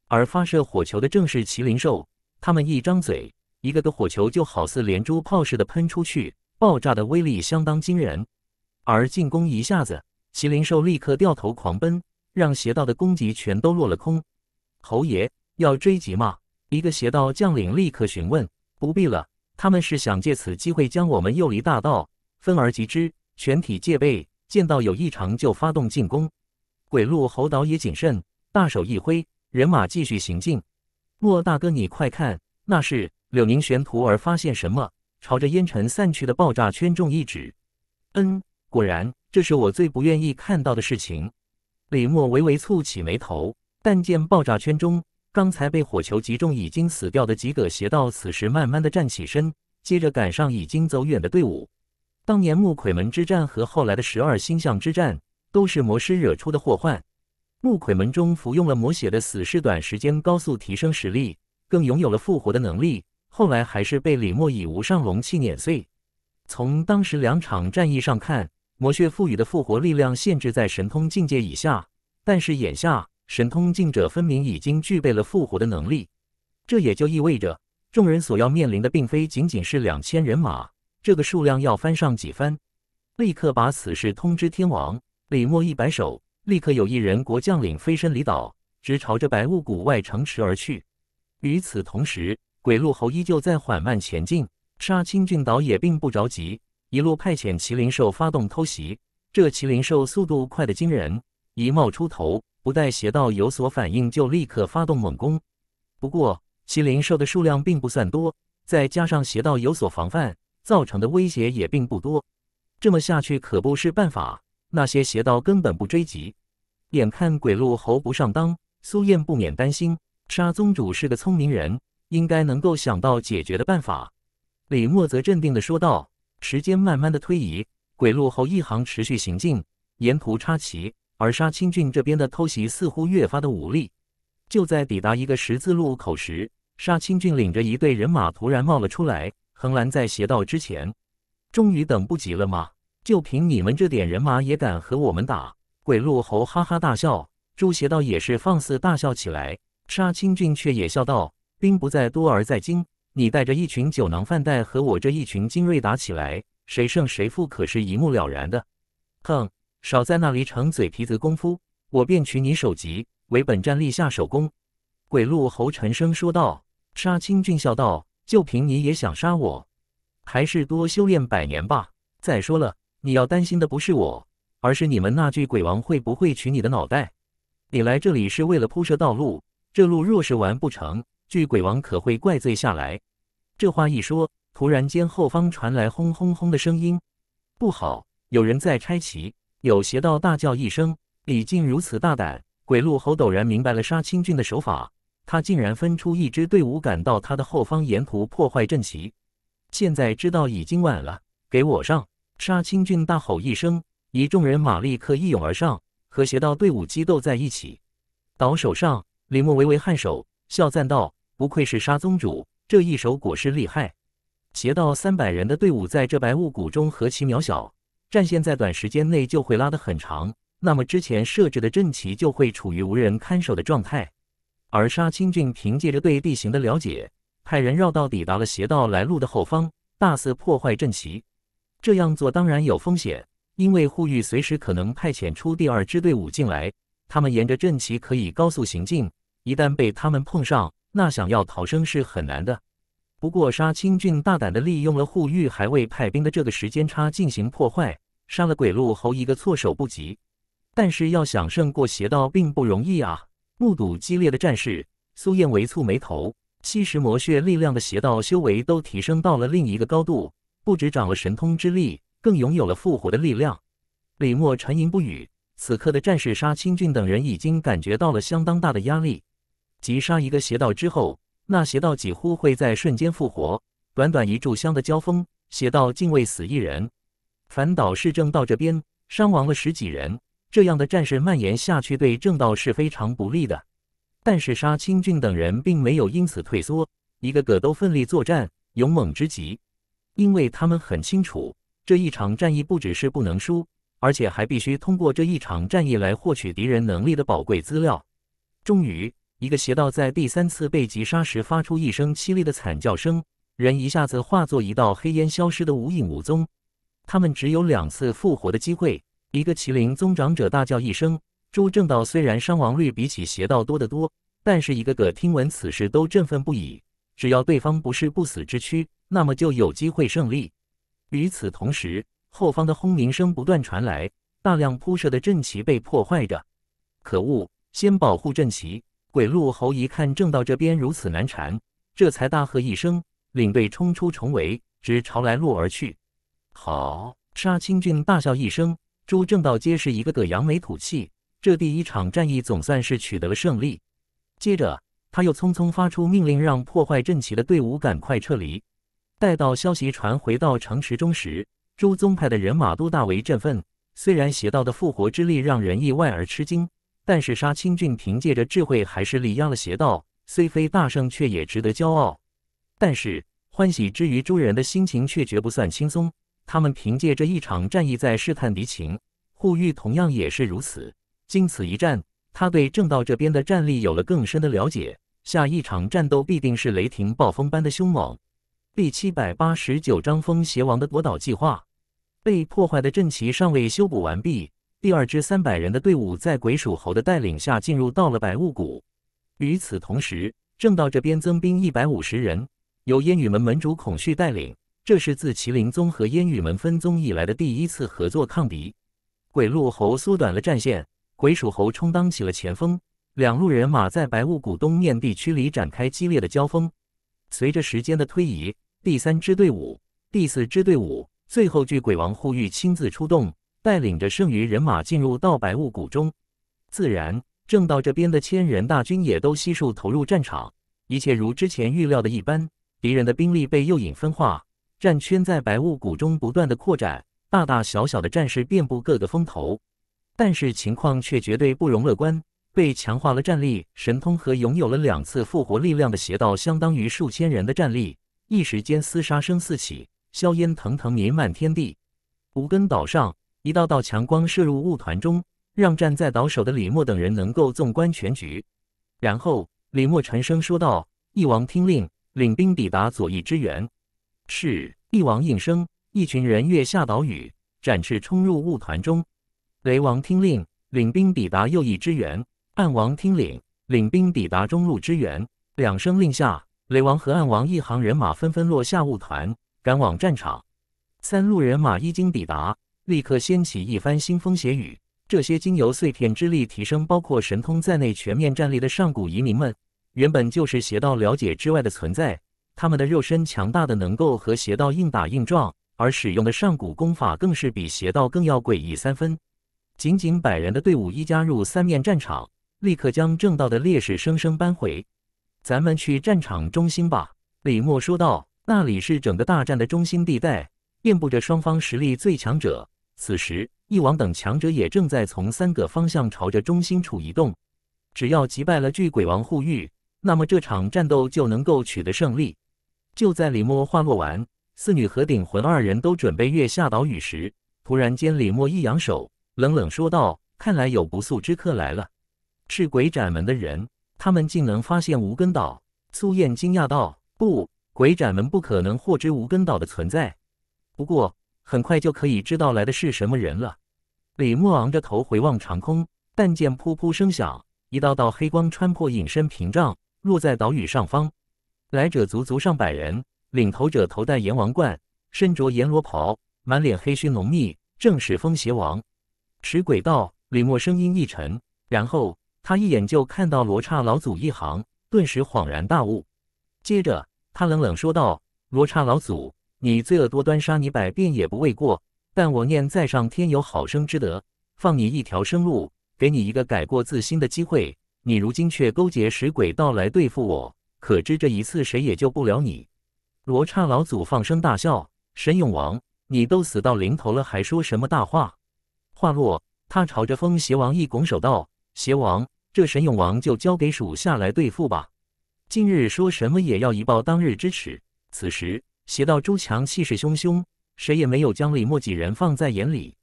而发射火球的正是麒麟兽，他们一张嘴，一个个火球就好似连珠炮似的喷出去，爆炸的威力相当惊人。而进攻一下子，麒麟兽立刻掉头狂奔，让邪道的攻击全都落了空。侯爷要追击吗？一个邪道将领立刻询问。不必了，他们是想借此机会将我们诱离大道，分而击之。全体戒备。见到有异常就发动进攻，鬼鹿侯岛也谨慎，大手一挥，人马继续行进。莫大哥，你快看，那是柳宁玄徒儿发现什么？朝着烟尘散去的爆炸圈中一指。嗯，果然，这是我最不愿意看到的事情。李默微微蹙起眉头，但见爆炸圈中，刚才被火球击中已经死掉的几个邪道，此时慢慢的站起身，接着赶上已经走远的队伍。当年木魁门之战和后来的十二星象之战，都是魔师惹出的祸患。木魁门中服用了魔血的死士，短时间高速提升实力，更拥有了复活的能力。后来还是被李默以无上龙气碾碎。从当时两场战役上看，魔血赋予的复活力量限制在神通境界以下。但是眼下，神通境者分明已经具备了复活的能力。这也就意味着，众人所要面临的，并非仅仅是两千人马。这个数量要翻上几番，立刻把此事通知天王。李默一摆手，立刻有一人国将领飞身离岛，直朝着白雾谷外城池而去。与此同时，鬼鹿侯依旧在缓慢前进。杀青郡岛也并不着急，一路派遣麒麟兽发动偷袭。这麒麟兽速度快得惊人，一冒出头，不待邪道有所反应，就立刻发动猛攻。不过麒麟兽的数量并不算多，再加上邪道有所防范。造成的威胁也并不多，这么下去可不是办法。那些邪道根本不追及。眼看鬼路猴不上当，苏燕不免担心。沙宗主是个聪明人，应该能够想到解决的办法。李默则镇定的说道。时间慢慢的推移，鬼路猴一行持续行进，沿途插旗，而沙清俊这边的偷袭似乎越发的武力。就在抵达一个十字路口时，沙清俊领着一队人马突然冒了出来。横兰在邪道之前，终于等不及了吗？就凭你们这点人马，也敢和我们打？鬼鹿侯哈哈大笑，朱邪道也是放肆大笑起来。杀青俊却也笑道：“兵不在多而在精，你带着一群酒囊饭袋和我这一群精锐打起来，谁胜谁负，可是一目了然的。”哼，少在那里逞嘴皮子功夫，我便取你首级，为本站立下首功。”鬼鹿侯沉声说道。杀青俊笑道。就凭你也想杀我？还是多修炼百年吧。再说了，你要担心的不是我，而是你们那巨鬼王会不会取你的脑袋。你来这里是为了铺设道路，这路若是完不成，巨鬼王可会怪罪下来。这话一说，突然间后方传来轰轰轰的声音。不好，有人在拆旗！有邪道大叫一声：“李靖如此大胆！”鬼鹿侯陡然明白了杀青俊的手法。他竟然分出一支队伍赶到他的后方沿途破坏阵旗，现在知道已经晚了，给我上！杀清俊大吼一声，一众人马立刻一涌而上，和邪道队伍激斗在一起。倒手上，李牧微微颔首，笑赞道：“不愧是沙宗主，这一手果是厉害。”邪道三百人的队伍在这白雾谷中何其渺小，战线在短时间内就会拉得很长，那么之前设置的阵旗就会处于无人看守的状态。而杀青俊凭借着对地形的了解，派人绕道抵达了邪道来路的后方，大肆破坏阵旗。这样做当然有风险，因为护玉随时可能派遣出第二支队伍进来。他们沿着阵旗可以高速行进，一旦被他们碰上，那想要逃生是很难的。不过杀青俊大胆地利用了护玉还未派兵的这个时间差进行破坏，杀了鬼路侯一个措手不及。但是要想胜过邪道，并不容易啊。目睹激烈的战事，苏燕维蹙眉头。吸食魔血力量的邪道修为都提升到了另一个高度，不止长了神通之力，更拥有了复活的力量。李默沉吟不语。此刻的战士杀清俊等人已经感觉到了相当大的压力。击杀一个邪道之后，那邪道几乎会在瞬间复活。短短一炷香的交锋，邪道竟未死一人，反倒是正道这边伤亡了十几人。这样的战事蔓延下去，对正道是非常不利的。但是，沙清俊等人并没有因此退缩，一个个都奋力作战，勇猛之极。因为他们很清楚，这一场战役不只是不能输，而且还必须通过这一场战役来获取敌人能力的宝贵资料。终于，一个邪道在第三次被击杀时，发出一声凄厉的惨叫声，人一下子化作一道黑烟，消失得无影无踪。他们只有两次复活的机会。一个麒麟宗长者大叫一声：“诸正道虽然伤亡率比起邪道多得多，但是一个个听闻此事都振奋不已。只要对方不是不死之躯，那么就有机会胜利。”与此同时，后方的轰鸣声不断传来，大量铺设的阵旗被破坏着。可恶！先保护阵旗！鬼鹿侯一看正道这边如此难缠，这才大喝一声，领队冲出重围，直朝来路而去。好！杀青俊大笑一声。朱正道皆是一个个扬眉吐气，这第一场战役总算是取得了胜利。接着，他又匆匆发出命令，让破坏阵旗的队伍赶快撤离。待到消息传回到城池中时，朱宗派的人马都大为振奋。虽然邪道的复活之力让人意外而吃惊，但是杀青郡凭借着智慧还是力压了邪道，虽非大胜，却也值得骄傲。但是欢喜之余，朱人的心情却绝不算轻松。他们凭借这一场战役在试探敌情，护玉同样也是如此。经此一战，他对正道这边的战力有了更深的了解。下一场战斗必定是雷霆暴风般的凶猛。第七百八十九章风邪王的夺岛计划。被破坏的阵旗尚未修补完毕，第二支三百人的队伍在鬼属猴的带领下进入到了白雾谷。与此同时，正道这边增兵一百五十人，由烟雨门门主孔旭带领。这是自麒麟宗和烟雨门分宗以来的第一次合作抗敌。鬼鹿侯缩短了战线，鬼鼠侯充当起了前锋，两路人马在白雾谷东面地区里展开激烈的交锋。随着时间的推移，第三支队伍、第四支队伍，最后据鬼王呼吁亲自出动，带领着剩余人马进入到白雾谷中。自然，正道这边的千人大军也都悉数投入战场。一切如之前预料的一般，敌人的兵力被诱引分化。战圈在白雾谷中不断的扩展，大大小小的战士遍布各个峰头，但是情况却绝对不容乐观。被强化了战力、神通和拥有了两次复活力量的邪道，相当于数千人的战力，一时间厮杀声四起，硝烟腾腾弥漫天地。无根岛上，一道道强光射入雾团中，让站在岛首的李默等人能够纵观全局。然后，李默沉声说道：“翼王听令，领兵抵达左翼支援。”是，一王应声，一群人跃下岛屿，展翅冲入雾团中。雷王听令，领兵抵达右翼支援；暗王听令，领兵抵达中路支援。两声令下，雷王和暗王一行人马纷纷落下雾团，赶往战场。三路人马一经抵达，立刻掀起一番腥风血雨。这些经由碎片之力提升，包括神通在内全面战力的上古移民们，原本就是邪道了解之外的存在。他们的肉身强大，的能够和邪道硬打硬撞，而使用的上古功法更是比邪道更要诡异三分。仅仅百人的队伍一加入三面战场，立刻将正道的劣势生生扳回。咱们去战场中心吧，李默说道，那里是整个大战的中心地带，遍布着双方实力最强者。此时，一王等强者也正在从三个方向朝着中心处移动。只要击败了巨鬼王护玉，那么这场战斗就能够取得胜利。就在李默话落完，四女和顶魂二人都准备跃下岛屿时，突然间，李默一扬手，冷冷说道：“看来有不速之客来了，是鬼斩门的人。他们竟能发现无根岛。”苏燕惊讶道：“不，鬼斩门不可能获知无根岛的存在。不过，很快就可以知道来的是什么人了。”李默昂着头回望长空，但见噗噗声响，一道道黑光穿破隐身屏障，落在岛屿上方。来者足足上百人，领头者头戴阎王冠，身着阎罗袍，满脸黑须浓密，正是风邪王。水鬼道，李默声音一沉，然后他一眼就看到罗刹老祖一行，顿时恍然大悟。接着他冷冷说道：“罗刹老祖，你罪恶多端，杀你百遍也不为过。但我念在上天有好生之德，放你一条生路，给你一个改过自新的机会。你如今却勾结使鬼道来对付我。”可知这一次谁也救不了你！罗刹老祖放声大笑：“神勇王，你都死到临头了，还说什么大话？”话落，他朝着风邪王一拱手道：“邪王，这神勇王就交给属下来对付吧。今日说什么也要一报当日之耻。”此时，邪道诸强气势汹汹，谁也没有将李默几人放在眼里。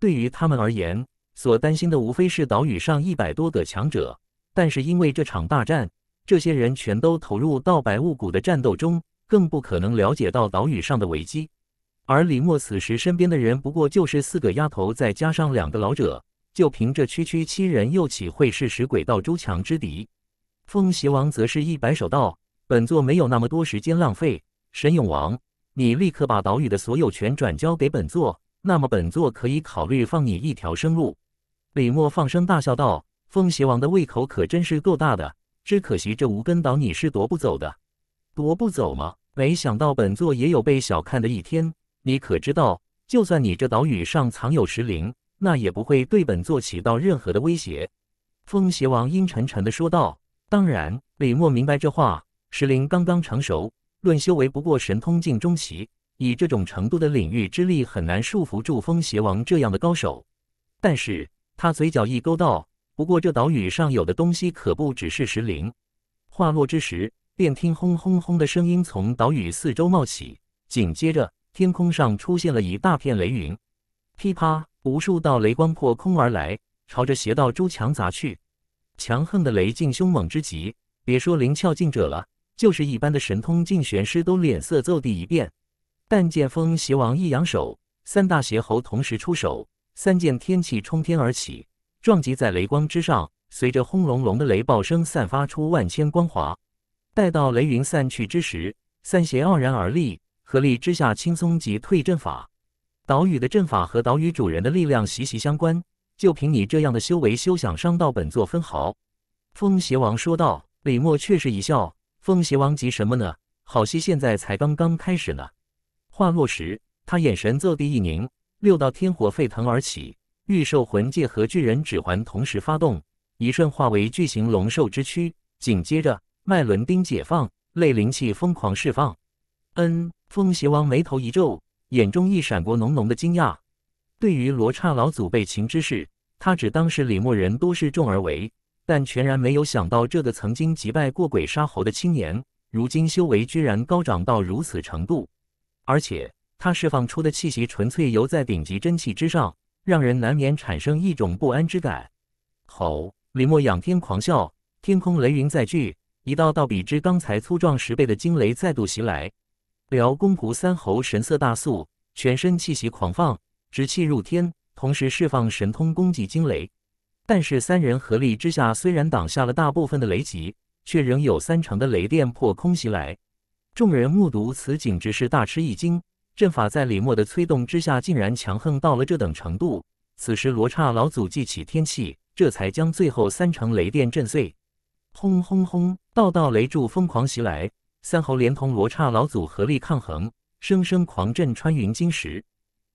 对于他们而言，所担心的无非是岛屿上一百多个强者，但是因为这场大战。这些人全都投入到白雾谷的战斗中，更不可能了解到岛屿上的危机。而李默此时身边的人不过就是四个丫头，再加上两个老者，就凭着区区七人，又岂会是食鬼道周强之敌？凤邪王则是一摆手道：“本座没有那么多时间浪费。”神勇王，你立刻把岛屿的所有权转交给本座，那么本座可以考虑放你一条生路。”李默放声大笑道：“凤邪王的胃口可真是够大的。”只可惜，这无根岛你是夺不走的，夺不走吗？没想到本座也有被小看的一天。你可知道，就算你这岛屿上藏有石灵，那也不会对本座起到任何的威胁。”风邪王阴沉沉的说道。当然，李默明白这话。石灵刚刚成熟，论修为不过神通境中期，以这种程度的领域之力，很难束缚住风邪王这样的高手。但是他嘴角一勾道。不过，这岛屿上有的东西可不只是石灵。话落之时，便听轰轰轰的声音从岛屿四周冒起，紧接着天空上出现了一大片雷云，噼啪，无数道雷光破空而来，朝着邪道诸强砸去。强横的雷劲凶猛之极，别说灵窍境者了，就是一般的神通境玄师都脸色骤地一变。但见风邪王一扬手，三大邪猴同时出手，三件天气冲天而起。撞击在雷光之上，随着轰隆隆的雷暴声，散发出万千光华。待到雷云散去之时，三邪傲然而立，合力之下轻松即退阵法。岛屿的阵法和岛屿主人的力量息息相关，就凭你这样的修为，休想伤到本座分毫。”风邪王说道。李默却是一笑：“风邪王急什么呢？好戏现在才刚刚开始呢。”话落时，他眼神骤地一凝，六道天火沸腾而起。御兽魂戒和巨人指环同时发动，一瞬化为巨型龙兽之躯。紧接着，麦伦丁解放类灵气，疯狂释放。嗯，风邪王眉头一皱，眼中一闪过浓浓的惊讶。对于罗刹老祖被擒之事，他只当是李默人多势众而为，但全然没有想到这个曾经击败过鬼杀猴的青年，如今修为居然高涨到如此程度，而且他释放出的气息纯粹犹在顶级真气之上。让人难免产生一种不安之感。吼！李默仰天狂笑，天空雷云再聚，一道道比之刚才粗壮十倍的惊雷再度袭来。辽公仆三侯神色大肃，全身气息狂放，直气入天，同时释放神通攻击惊雷。但是三人合力之下，虽然挡下了大部分的雷击，却仍有三成的雷电破空袭来。众人目睹此景，只是大吃一惊。阵法在李默的催动之下，竟然强横到了这等程度。此时罗刹老祖祭起天气，这才将最后三成雷电震碎。轰轰轰！道道雷柱疯狂袭来，三猴连同罗刹老祖合力抗衡，生生狂震穿云金石。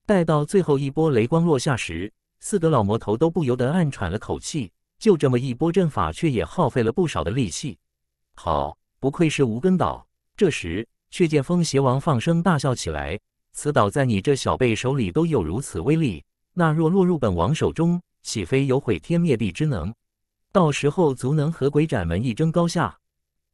待到最后一波雷光落下时，四个老魔头都不由得暗喘了口气。就这么一波阵法，却也耗费了不少的力气。好，不愧是无根岛。这时却见风邪王放声大笑起来。此岛在你这小辈手里都有如此威力，那若落入本王手中，岂非有毁天灭地之能？到时候足能和鬼斩门一争高下。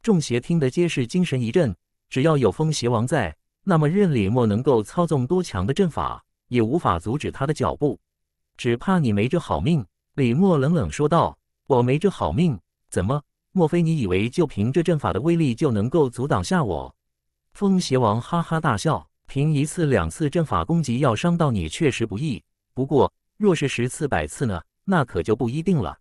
众邪听得皆是精神一振，只要有风邪王在，那么任李默能够操纵多强的阵法，也无法阻止他的脚步。只怕你没这好命。”李默冷冷说道，“我没这好命？怎么？莫非你以为就凭这阵法的威力就能够阻挡下我？”风邪王哈哈大笑。凭一次两次阵法攻击要伤到你确实不易，不过若是十次百次呢？那可就不一定了。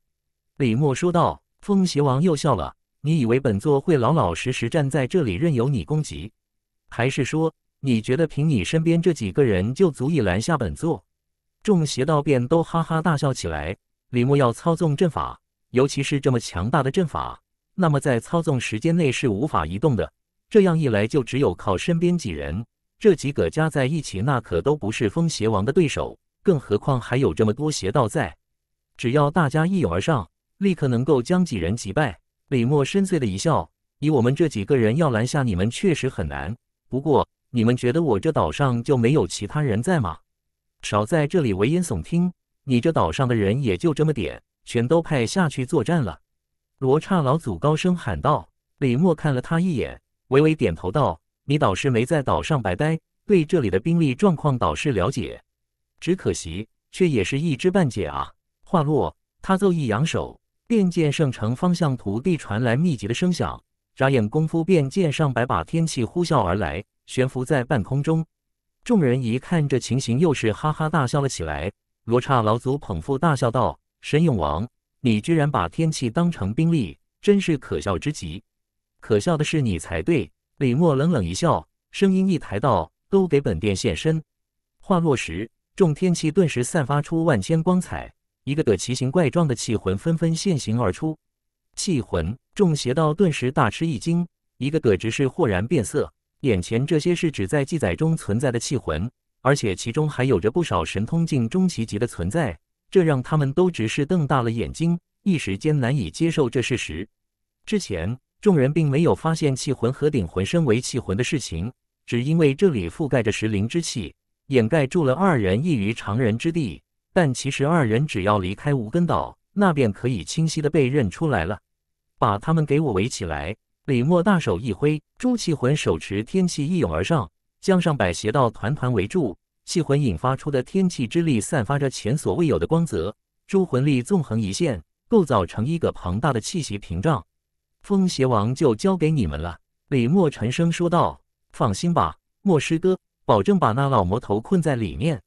李默说道。风邪王又笑了：“你以为本座会老老实实站在这里任由你攻击？还是说你觉得凭你身边这几个人就足以拦下本座？”众邪道便都哈哈大笑起来。李默要操纵阵法，尤其是这么强大的阵法，那么在操纵时间内是无法移动的。这样一来，就只有靠身边几人。这几个加在一起，那可都不是风邪王的对手，更何况还有这么多邪道在。只要大家一拥而上，立刻能够将几人击败。李默深邃的一笑：“以我们这几个人要拦下你们，确实很难。不过，你们觉得我这岛上就没有其他人在吗？少在这里危言耸听！你这岛上的人也就这么点，全都派下去作战了。”罗刹老祖高声喊道。李默看了他一眼，微微点头道。你导师没在岛上白呆，对这里的兵力状况倒是了解，只可惜却也是一知半解啊！话落，他奏一扬手，便见圣城方向土地传来密集的声响，眨眼功夫便见上百把天气呼啸而来，悬浮在半空中。众人一看这情形，又是哈哈大笑了起来。罗刹老祖捧腹大笑道：“神勇王，你居然把天气当成兵力，真是可笑之极！可笑的是你才对。”李默冷冷一笑，声音一抬道：“都给本殿现身。”话落时，众天气顿时散发出万千光彩，一个个奇形怪状的气魂纷纷现形而出。气魂，众邪道顿时大吃一惊，一个个只是豁然变色。眼前这些是只在记载中存在的气魂，而且其中还有着不少神通境中期级的存在，这让他们都只是瞪大了眼睛，一时间难以接受这事实。之前。众人并没有发现气魂和顶魂身为气魂的事情，只因为这里覆盖着石灵之气，掩盖住了二人异于常人之地。但其实二人只要离开无根岛，那便可以清晰的被认出来了。把他们给我围起来！李默大手一挥，朱气魂手持天气一涌而上，将上百邪道团团围住。气魂引发出的天气之力散发着前所未有的光泽，诸魂力纵横一线，构造成一个庞大的气息屏障。风邪王就交给你们了。”李默沉声说道。“放心吧，莫师哥，保证把那老魔头困在里面。”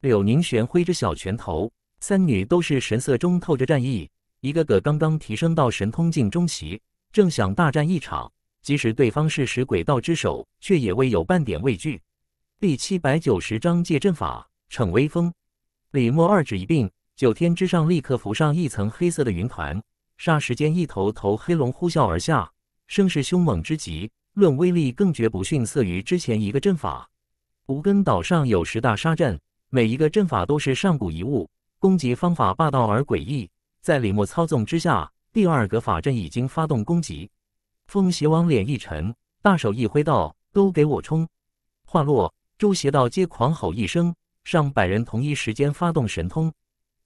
柳凝玄挥着小拳头，三女都是神色中透着战意，一个个刚刚提升到神通境中期，正想大战一场，即使对方是食鬼道之首，却也未有半点畏惧。第七百九十章借阵法逞威风。李默二指一并，九天之上立刻浮上一层黑色的云团。霎时间，一头头黑龙呼啸而下，声势凶猛之极。论威力，更绝不逊色于之前一个阵法。无根岛上有十大杀阵，每一个阵法都是上古遗物，攻击方法霸道而诡异。在李牧操纵之下，第二个法阵已经发动攻击。风邪王脸一沉，大手一挥道：“都给我冲！”话落，周邪道皆狂吼一声，上百人同一时间发动神通。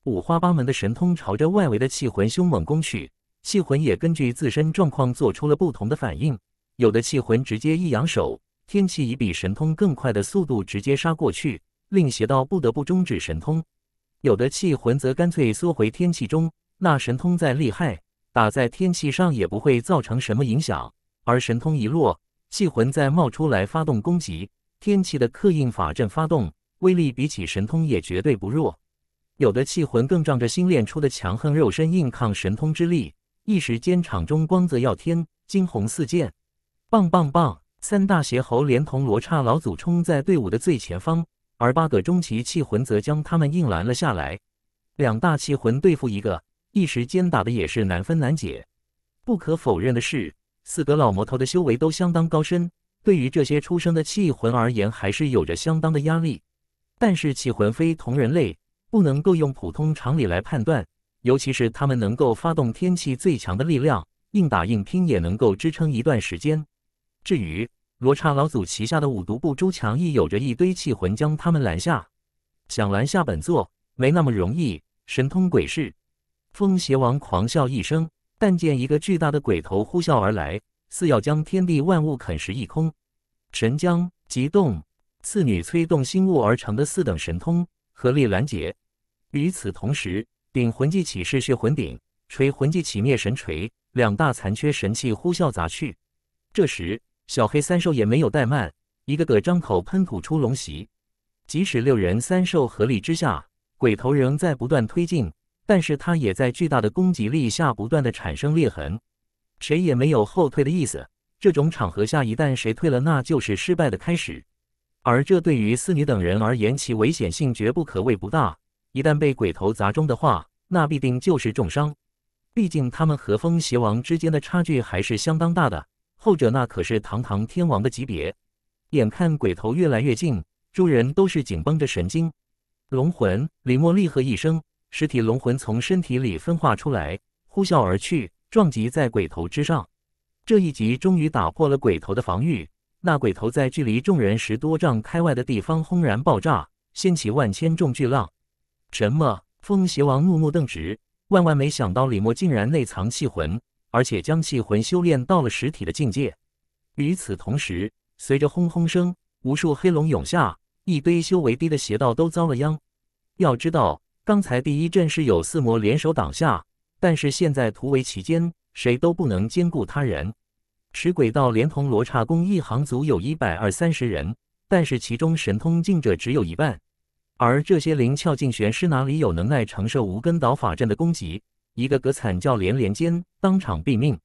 五花八门的神通朝着外围的气魂凶猛攻去，气魂也根据自身状况做出了不同的反应。有的气魂直接一扬手，天气以比神通更快的速度直接杀过去，令邪道不得不终止神通；有的气魂则干脆缩回天气中，那神通再厉害，打在天气上也不会造成什么影响。而神通一落，气魂再冒出来发动攻击，天气的刻印法阵发动威力比起神通也绝对不弱。有的气魂更仗着新练出的强横肉身硬抗神通之力，一时间场中光泽耀天，惊鸿四溅。棒棒棒！三大邪猴连同罗刹老祖冲在队伍的最前方，而八个中级气魂则将他们硬拦了下来。两大气魂对付一个，一时间打的也是难分难解。不可否认的是，四个老魔头的修为都相当高深，对于这些出生的气魂而言，还是有着相当的压力。但是气魂非同人类。不能够用普通常理来判断，尤其是他们能够发动天气最强的力量，硬打硬拼也能够支撑一段时间。至于罗刹老祖旗下的五毒部周强，亦有着一堆气魂将他们拦下。想拦下本座，没那么容易。神通鬼式，风邪王狂笑一声，但见一个巨大的鬼头呼啸而来，似要将天地万物啃食一空。神将极动四女催动心物而成的四等神通合力拦截。与此同时，顶魂技起势血魂顶、锤魂技起灭神锤两大残缺神器呼啸砸去。这时，小黑三兽也没有怠慢，一个个张口喷吐出龙息。即使六人三兽合力之下，鬼头仍在不断推进，但是它也在巨大的攻击力下不断的产生裂痕。谁也没有后退的意思。这种场合下，一旦谁退了，那就是失败的开始。而这对于四女等人而言，其危险性绝不可谓不大。一旦被鬼头砸中的话，那必定就是重伤。毕竟他们和风邪王之间的差距还是相当大的，后者那可是堂堂天王的级别。眼看鬼头越来越近，诸人都是紧绷着神经。龙魂李默厉喝一声，实体龙魂从身体里分化出来，呼啸而去，撞击在鬼头之上。这一击终于打破了鬼头的防御，那鬼头在距离众人十多丈开外的地方轰然爆炸，掀起万千重巨浪。什么？风邪王怒目瞪直，万万没想到李默竟然内藏气魂，而且将气魂修炼到了实体的境界。与此同时，随着轰轰声，无数黑龙涌下，一堆修为低的邪道都遭了殃。要知道，刚才第一阵是有四魔联手挡下，但是现在突围期间，谁都不能兼顾他人。持鬼道连同罗刹宫一行，足有一百二三十人，但是其中神通境者只有一半。而这些灵窍镜玄师哪里有能耐承受无根岛法阵的攻击？一个个惨叫连连间，当场毙命。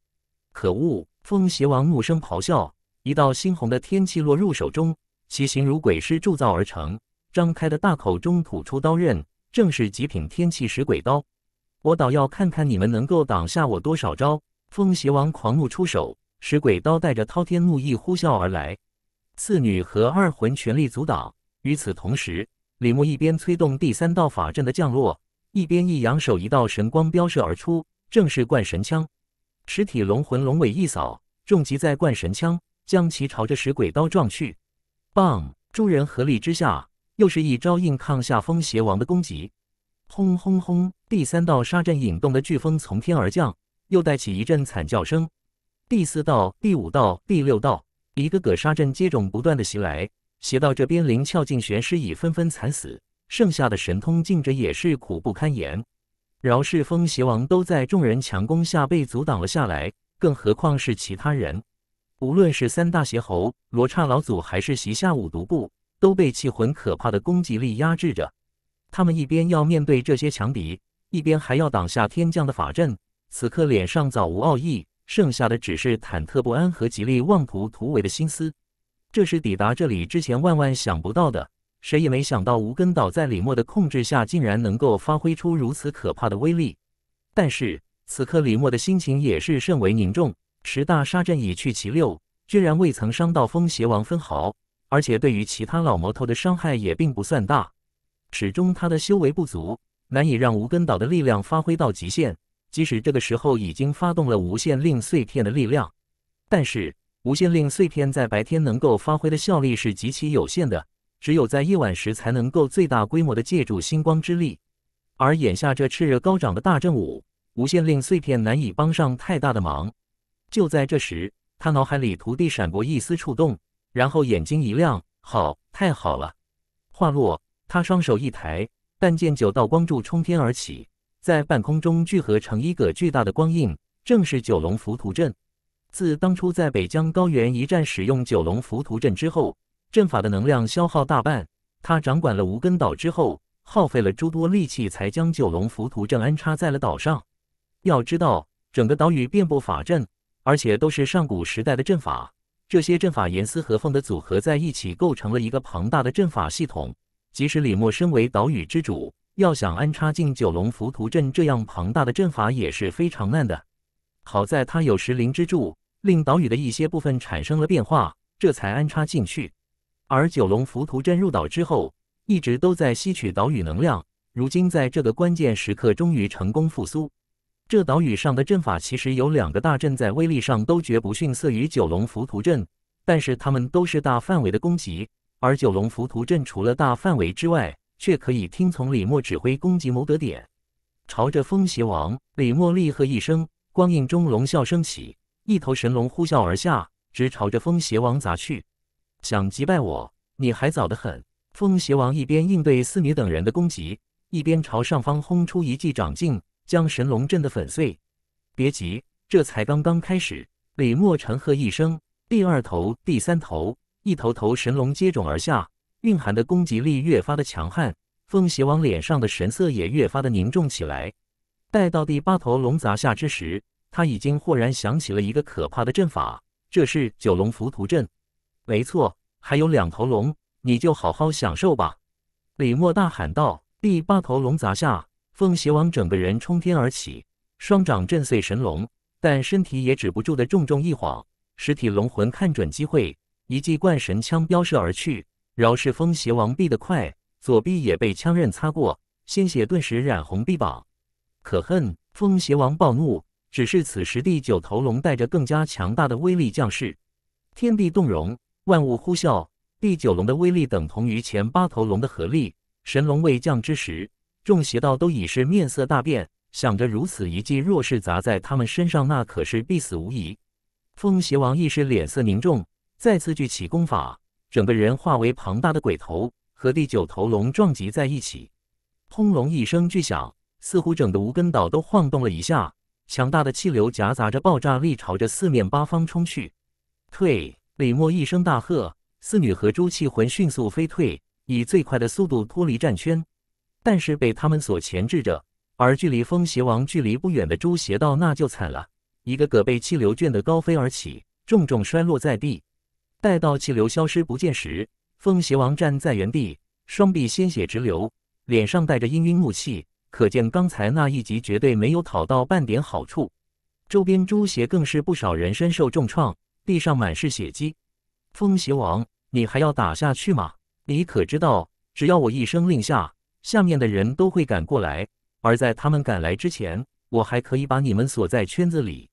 可恶！风邪王怒声咆哮，一道猩红的天气落入手中，其形如鬼尸铸造而成，张开的大口中吐出刀刃，正是极品天气石鬼刀。我倒要看看你们能够挡下我多少招！风邪王狂怒出手，石鬼刀带着滔天怒意呼啸而来。次女和二魂全力阻挡，与此同时。李牧一边催动第三道法阵的降落，一边一扬手，一道神光飙射而出，正是贯神枪。实体龙魂龙尾一扫，重击在贯神枪，将其朝着石鬼刀撞去。棒！诸众人合力之下，又是一招硬抗下风邪王的攻击。轰轰轰！第三道沙阵引动的飓风从天而降，又带起一阵惨叫声。第四道、第五道、第六道，一个个沙阵接踵不断的袭来。邪道这边灵窍境玄师已纷纷惨死，剩下的神通境者也是苦不堪言。饶氏风邪王都在众人强攻下被阻挡了下来，更何况是其他人？无论是三大邪猴、罗刹老祖，还是席下五毒部，都被气魂可怕的攻击力压制着。他们一边要面对这些强敌，一边还要挡下天降的法阵，此刻脸上早无傲意，剩下的只是忐忑不安和极力妄图突围的心思。这是抵达这里之前万万想不到的，谁也没想到无根岛在李默的控制下竟然能够发挥出如此可怕的威力。但是此刻李默的心情也是甚为凝重，十大杀阵已去其六，居然未曾伤到风邪王分毫，而且对于其他老魔头的伤害也并不算大。始终他的修为不足，难以让无根岛的力量发挥到极限。即使这个时候已经发动了无限令碎片的力量，但是。无限令碎片在白天能够发挥的效力是极其有限的，只有在夜晚时才能够最大规模的借助星光之力。而眼下这炽热高涨的大正午，无限令碎片难以帮上太大的忙。就在这时，他脑海里徒弟闪过一丝触动，然后眼睛一亮，好，太好了！话落，他双手一抬，但见九道光柱冲天而起，在半空中聚合成一个巨大的光印，正是九龙浮屠阵。自当初在北疆高原一战使用九龙浮屠阵之后，阵法的能量消耗大半。他掌管了无根岛之后，耗费了诸多力气才将九龙浮屠阵安插在了岛上。要知道，整个岛屿遍布法阵，而且都是上古时代的阵法，这些阵法严丝合缝的组合在一起，构成了一个庞大的阵法系统。即使李默身为岛屿之主，要想安插进九龙浮屠阵这样庞大的阵法也是非常难的。好在他有石灵之助，令岛屿的一些部分产生了变化，这才安插进去。而九龙浮屠阵入岛之后，一直都在吸取岛屿能量。如今在这个关键时刻，终于成功复苏。这岛屿上的阵法其实有两个大阵，在威力上都绝不逊色于九龙浮屠阵，但是他们都是大范围的攻击。而九龙浮屠阵除了大范围之外，却可以听从李默指挥攻击谋得点，朝着风邪王。李默厉喝一声。光影中，龙啸声起，一头神龙呼啸而下，直朝着风邪王砸去。想击败我，你还早得很。风邪王一边应对四女等人的攻击，一边朝上方轰出一记掌劲，将神龙震得粉碎。别急，这才刚刚开始。李默沉喝一声，第二头、第三头，一头头神龙接踵而下，蕴含的攻击力越发的强悍。风邪王脸上的神色也越发的凝重起来。待到第八头龙砸下之时，他已经豁然想起了一个可怕的阵法，这是九龙浮屠阵。没错，还有两头龙，你就好好享受吧！李默大喊道。第八头龙砸下，风邪王整个人冲天而起，双掌震碎神龙，但身体也止不住的重重一晃。实体龙魂看准机会，一记贯神枪飙射而去。饶是风邪王避得快，左臂也被枪刃擦过，鲜血顿时染红臂膀。可恨！风邪王暴怒。只是此时第九头龙带着更加强大的威力降世，天地动容，万物呼啸。第九龙的威力等同于前八头龙的合力。神龙未降之时，众邪道都已是面色大变，想着如此一计，若是砸在他们身上，那可是必死无疑。风邪王一时脸色凝重，再次聚起功法，整个人化为庞大的鬼头，和第九头龙撞击在一起。轰隆一声巨响。似乎整的无根岛都晃动了一下，强大的气流夹杂着爆炸力朝着四面八方冲去。退！李默一声大喝，四女和朱气魂迅速飞退，以最快的速度脱离战圈。但是被他们所钳制着，而距离风邪王距离不远的朱邪道那就惨了，一个个被气流卷得高飞而起，重重摔落在地。待到气流消失不见时，风邪王站在原地，双臂鲜血直流，脸上带着氤氲怒气。可见刚才那一集绝对没有讨到半点好处，周边诸邪更是不少人深受重创，地上满是血迹。风邪王，你还要打下去吗？你可知道，只要我一声令下，下面的人都会赶过来，而在他们赶来之前，我还可以把你们锁在圈子里。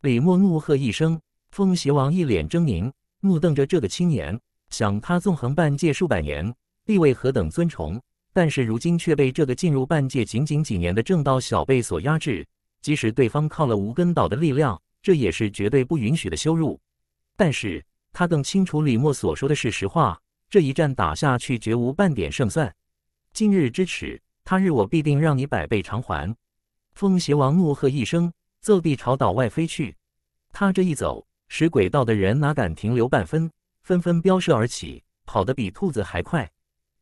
李默怒喝一声，风邪王一脸狰狞，目瞪着这个青年，想他纵横半界数百年，地位何等尊崇。但是如今却被这个进入半界仅仅几年的正道小辈所压制，即使对方靠了无根岛的力量，这也是绝对不允许的羞辱。但是他更清楚李默所说的是实话，这一战打下去绝无半点胜算。今日之耻，他日我必定让你百倍偿还！风邪王怒喝一声，奏地朝岛外飞去。他这一走，使鬼道的人哪敢停留半分，纷纷飙射而起，跑得比兔子还快。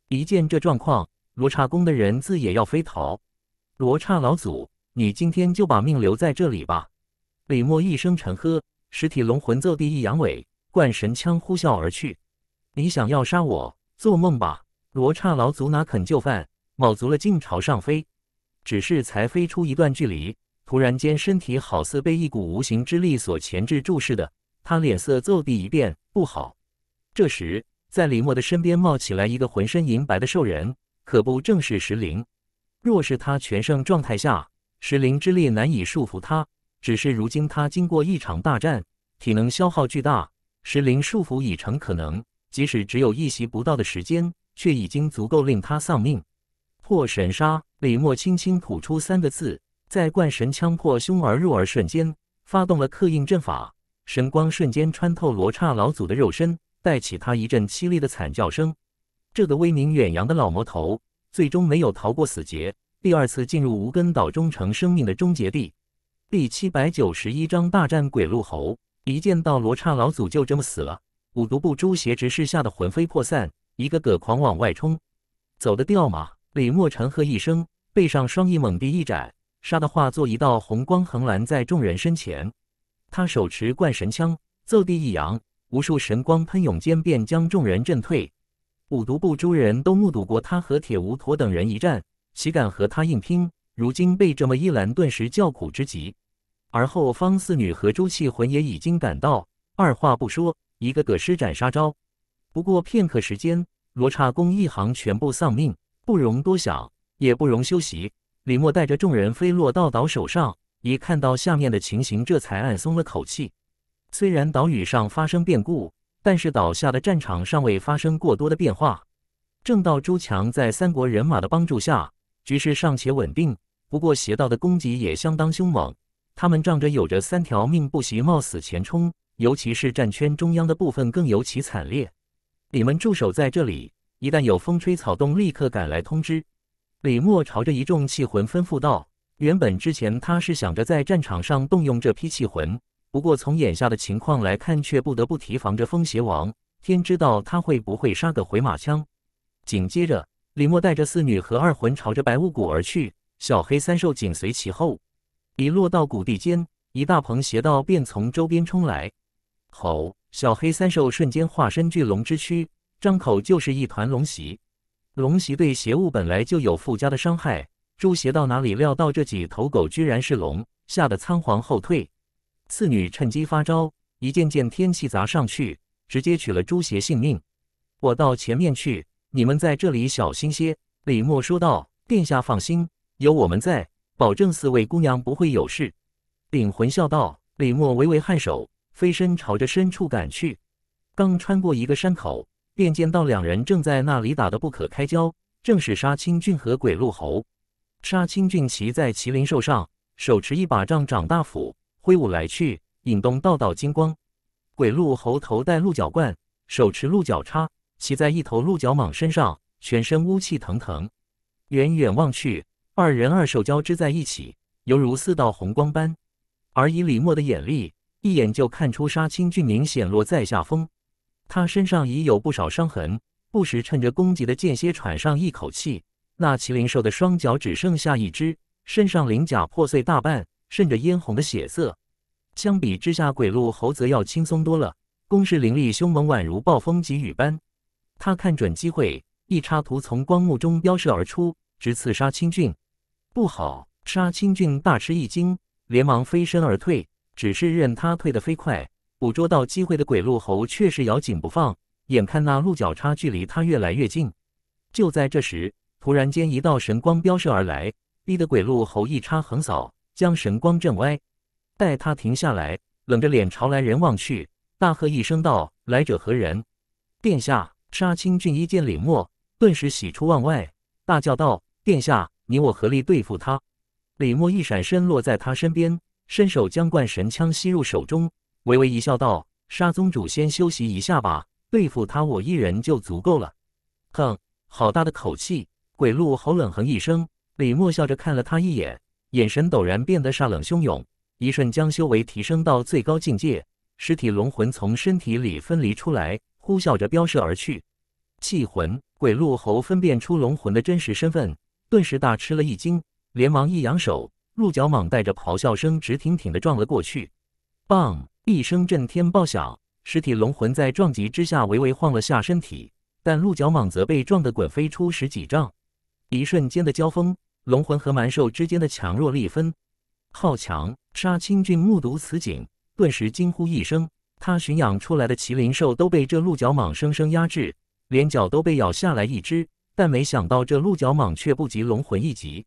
一见这状况，罗刹宫的人自也要飞逃，罗刹老祖，你今天就把命留在这里吧！李默一声沉喝，实体龙魂奏地一扬尾，贯神枪呼啸而去。你想要杀我，做梦吧！罗刹老祖哪肯就范，卯足了劲朝上飞。只是才飞出一段距离，突然间身体好似被一股无形之力所钳制，住似的他脸色骤地一变，不好！这时，在李默的身边冒起来一个浑身银白的兽人。可不正是石灵？若是他全盛状态下，石灵之力难以束缚他。只是如今他经过一场大战，体能消耗巨大，石灵束缚已成可能。即使只有一息不到的时间，却已经足够令他丧命。破神杀！李默轻轻吐出三个字，在贯神枪破胸而入而瞬间，发动了刻印阵法，神光瞬间穿透罗刹老祖的肉身，带起他一阵凄厉的惨叫声。这个威名远扬的老魔头，最终没有逃过死劫，第二次进入无根岛中，成生命的终结地。第七百九十一章大战鬼鹿猴。一见到罗刹老祖就这么死了，五毒部诛邪执事吓得魂飞魄散，一个个狂往外冲，走得掉吗？李莫尘喝一声，背上双翼猛地一展，杀的化作一道红光横拦在众人身前。他手持贯神枪，奏地一扬，无数神光喷涌间便将众人震退。五毒部诸人都目睹过他和铁无陀等人一战，岂敢和他硬拼？如今被这么一拦，顿时叫苦之极。而后方四女和朱气魂也已经赶到，二话不说，一个个施展杀招。不过片刻时间，罗刹宫一行全部丧命，不容多想，也不容休息。李默带着众人飞落到岛手上，一看到下面的情形，这才暗松了口气。虽然岛屿上发生变故。但是倒下的战场尚未发生过多的变化，正道朱强在三国人马的帮助下，局势尚且稳定。不过邪道的攻击也相当凶猛，他们仗着有着三条命，不惜冒死前冲。尤其是战圈中央的部分，更尤其惨烈。你们驻守在这里，一旦有风吹草动，立刻赶来通知。李默朝着一众气魂吩咐道：“原本之前他是想着在战场上动用这批气魂。”不过，从眼下的情况来看，却不得不提防着风邪王。天知道他会不会杀个回马枪。紧接着，李默带着四女和二魂朝着白雾谷而去，小黑三兽紧随其后。一落到谷地间，一大鹏邪道便从周边冲来。吼！小黑三兽瞬间化身巨龙之躯，张口就是一团龙息。龙息对邪物本来就有附加的伤害。猪邪道哪里料到这几头狗居然是龙，吓得仓皇后退。四女趁机发招，一件件天气砸上去，直接取了朱邪性命。我到前面去，你们在这里小心些。”李墨说道。“殿下放心，有我们在，保证四位姑娘不会有事。”领魂笑道。李墨微微颔首，飞身朝着深处赶去。刚穿过一个山口，便见到两人正在那里打得不可开交，正是杀青俊和鬼鹿侯。杀青俊骑在麒麟兽上，手持一把丈长大斧。挥舞来去，引动道道金光。鬼鹿猴头戴鹿角冠，手持鹿角叉，骑在一头鹿角蟒身上，全身乌气腾腾。远远望去，二人二手交织在一起，犹如四道红光般。而以李默的眼力，一眼就看出杀青俊宁显落在下风。他身上已有不少伤痕，不时趁着攻击的间歇喘上一口气。那麒麟兽的双脚只剩下一只，身上鳞甲破碎大半。渗着嫣红的血色，相比之下，鬼鹿猴则要轻松多了。攻势凌厉凶猛，宛如暴风疾雨般。他看准机会，一插图从光幕中飙射而出，直刺杀青俊。不好！杀青俊大吃一惊，连忙飞身而退。只是任他退得飞快，捕捉到机会的鬼鹿猴却是咬紧不放。眼看那鹿角叉距离他越来越近，就在这时，突然间一道神光飙射而来，逼得鬼鹿猴一插横扫。将神光震歪，待他停下来，冷着脸朝来人望去，大喝一声道：“来者何人？”殿下杀青俊一见李默，顿时喜出望外，大叫道：“殿下，你我合力对付他！”李默一闪身落在他身边，伸手将贯神枪吸入手中，微微一笑道：“杀宗主，先休息一下吧，对付他我一人就足够了。”“哼，好大的口气！”鬼路侯冷哼一声，李默笑着看了他一眼。眼神陡然变得煞冷汹涌，一瞬将修为提升到最高境界，实体龙魂从身体里分离出来，呼啸着飙射而去。气魂鬼鹿猴分辨出龙魂的真实身份，顿时大吃了一惊，连忙一扬手，鹿角蟒带着咆哮声直挺挺的撞了过去。b 一声震天爆响，实体龙魂在撞击之下微微晃了下身体，但鹿角蟒则被撞得滚飞出十几丈。一瞬间的交锋。龙魂和蛮兽之间的强弱立分。好强！杀青俊目睹此景，顿时惊呼一声。他驯养出来的麒麟兽都被这鹿角蟒生生压制，连脚都被咬下来一只。但没想到，这鹿角蟒却不及龙魂一级。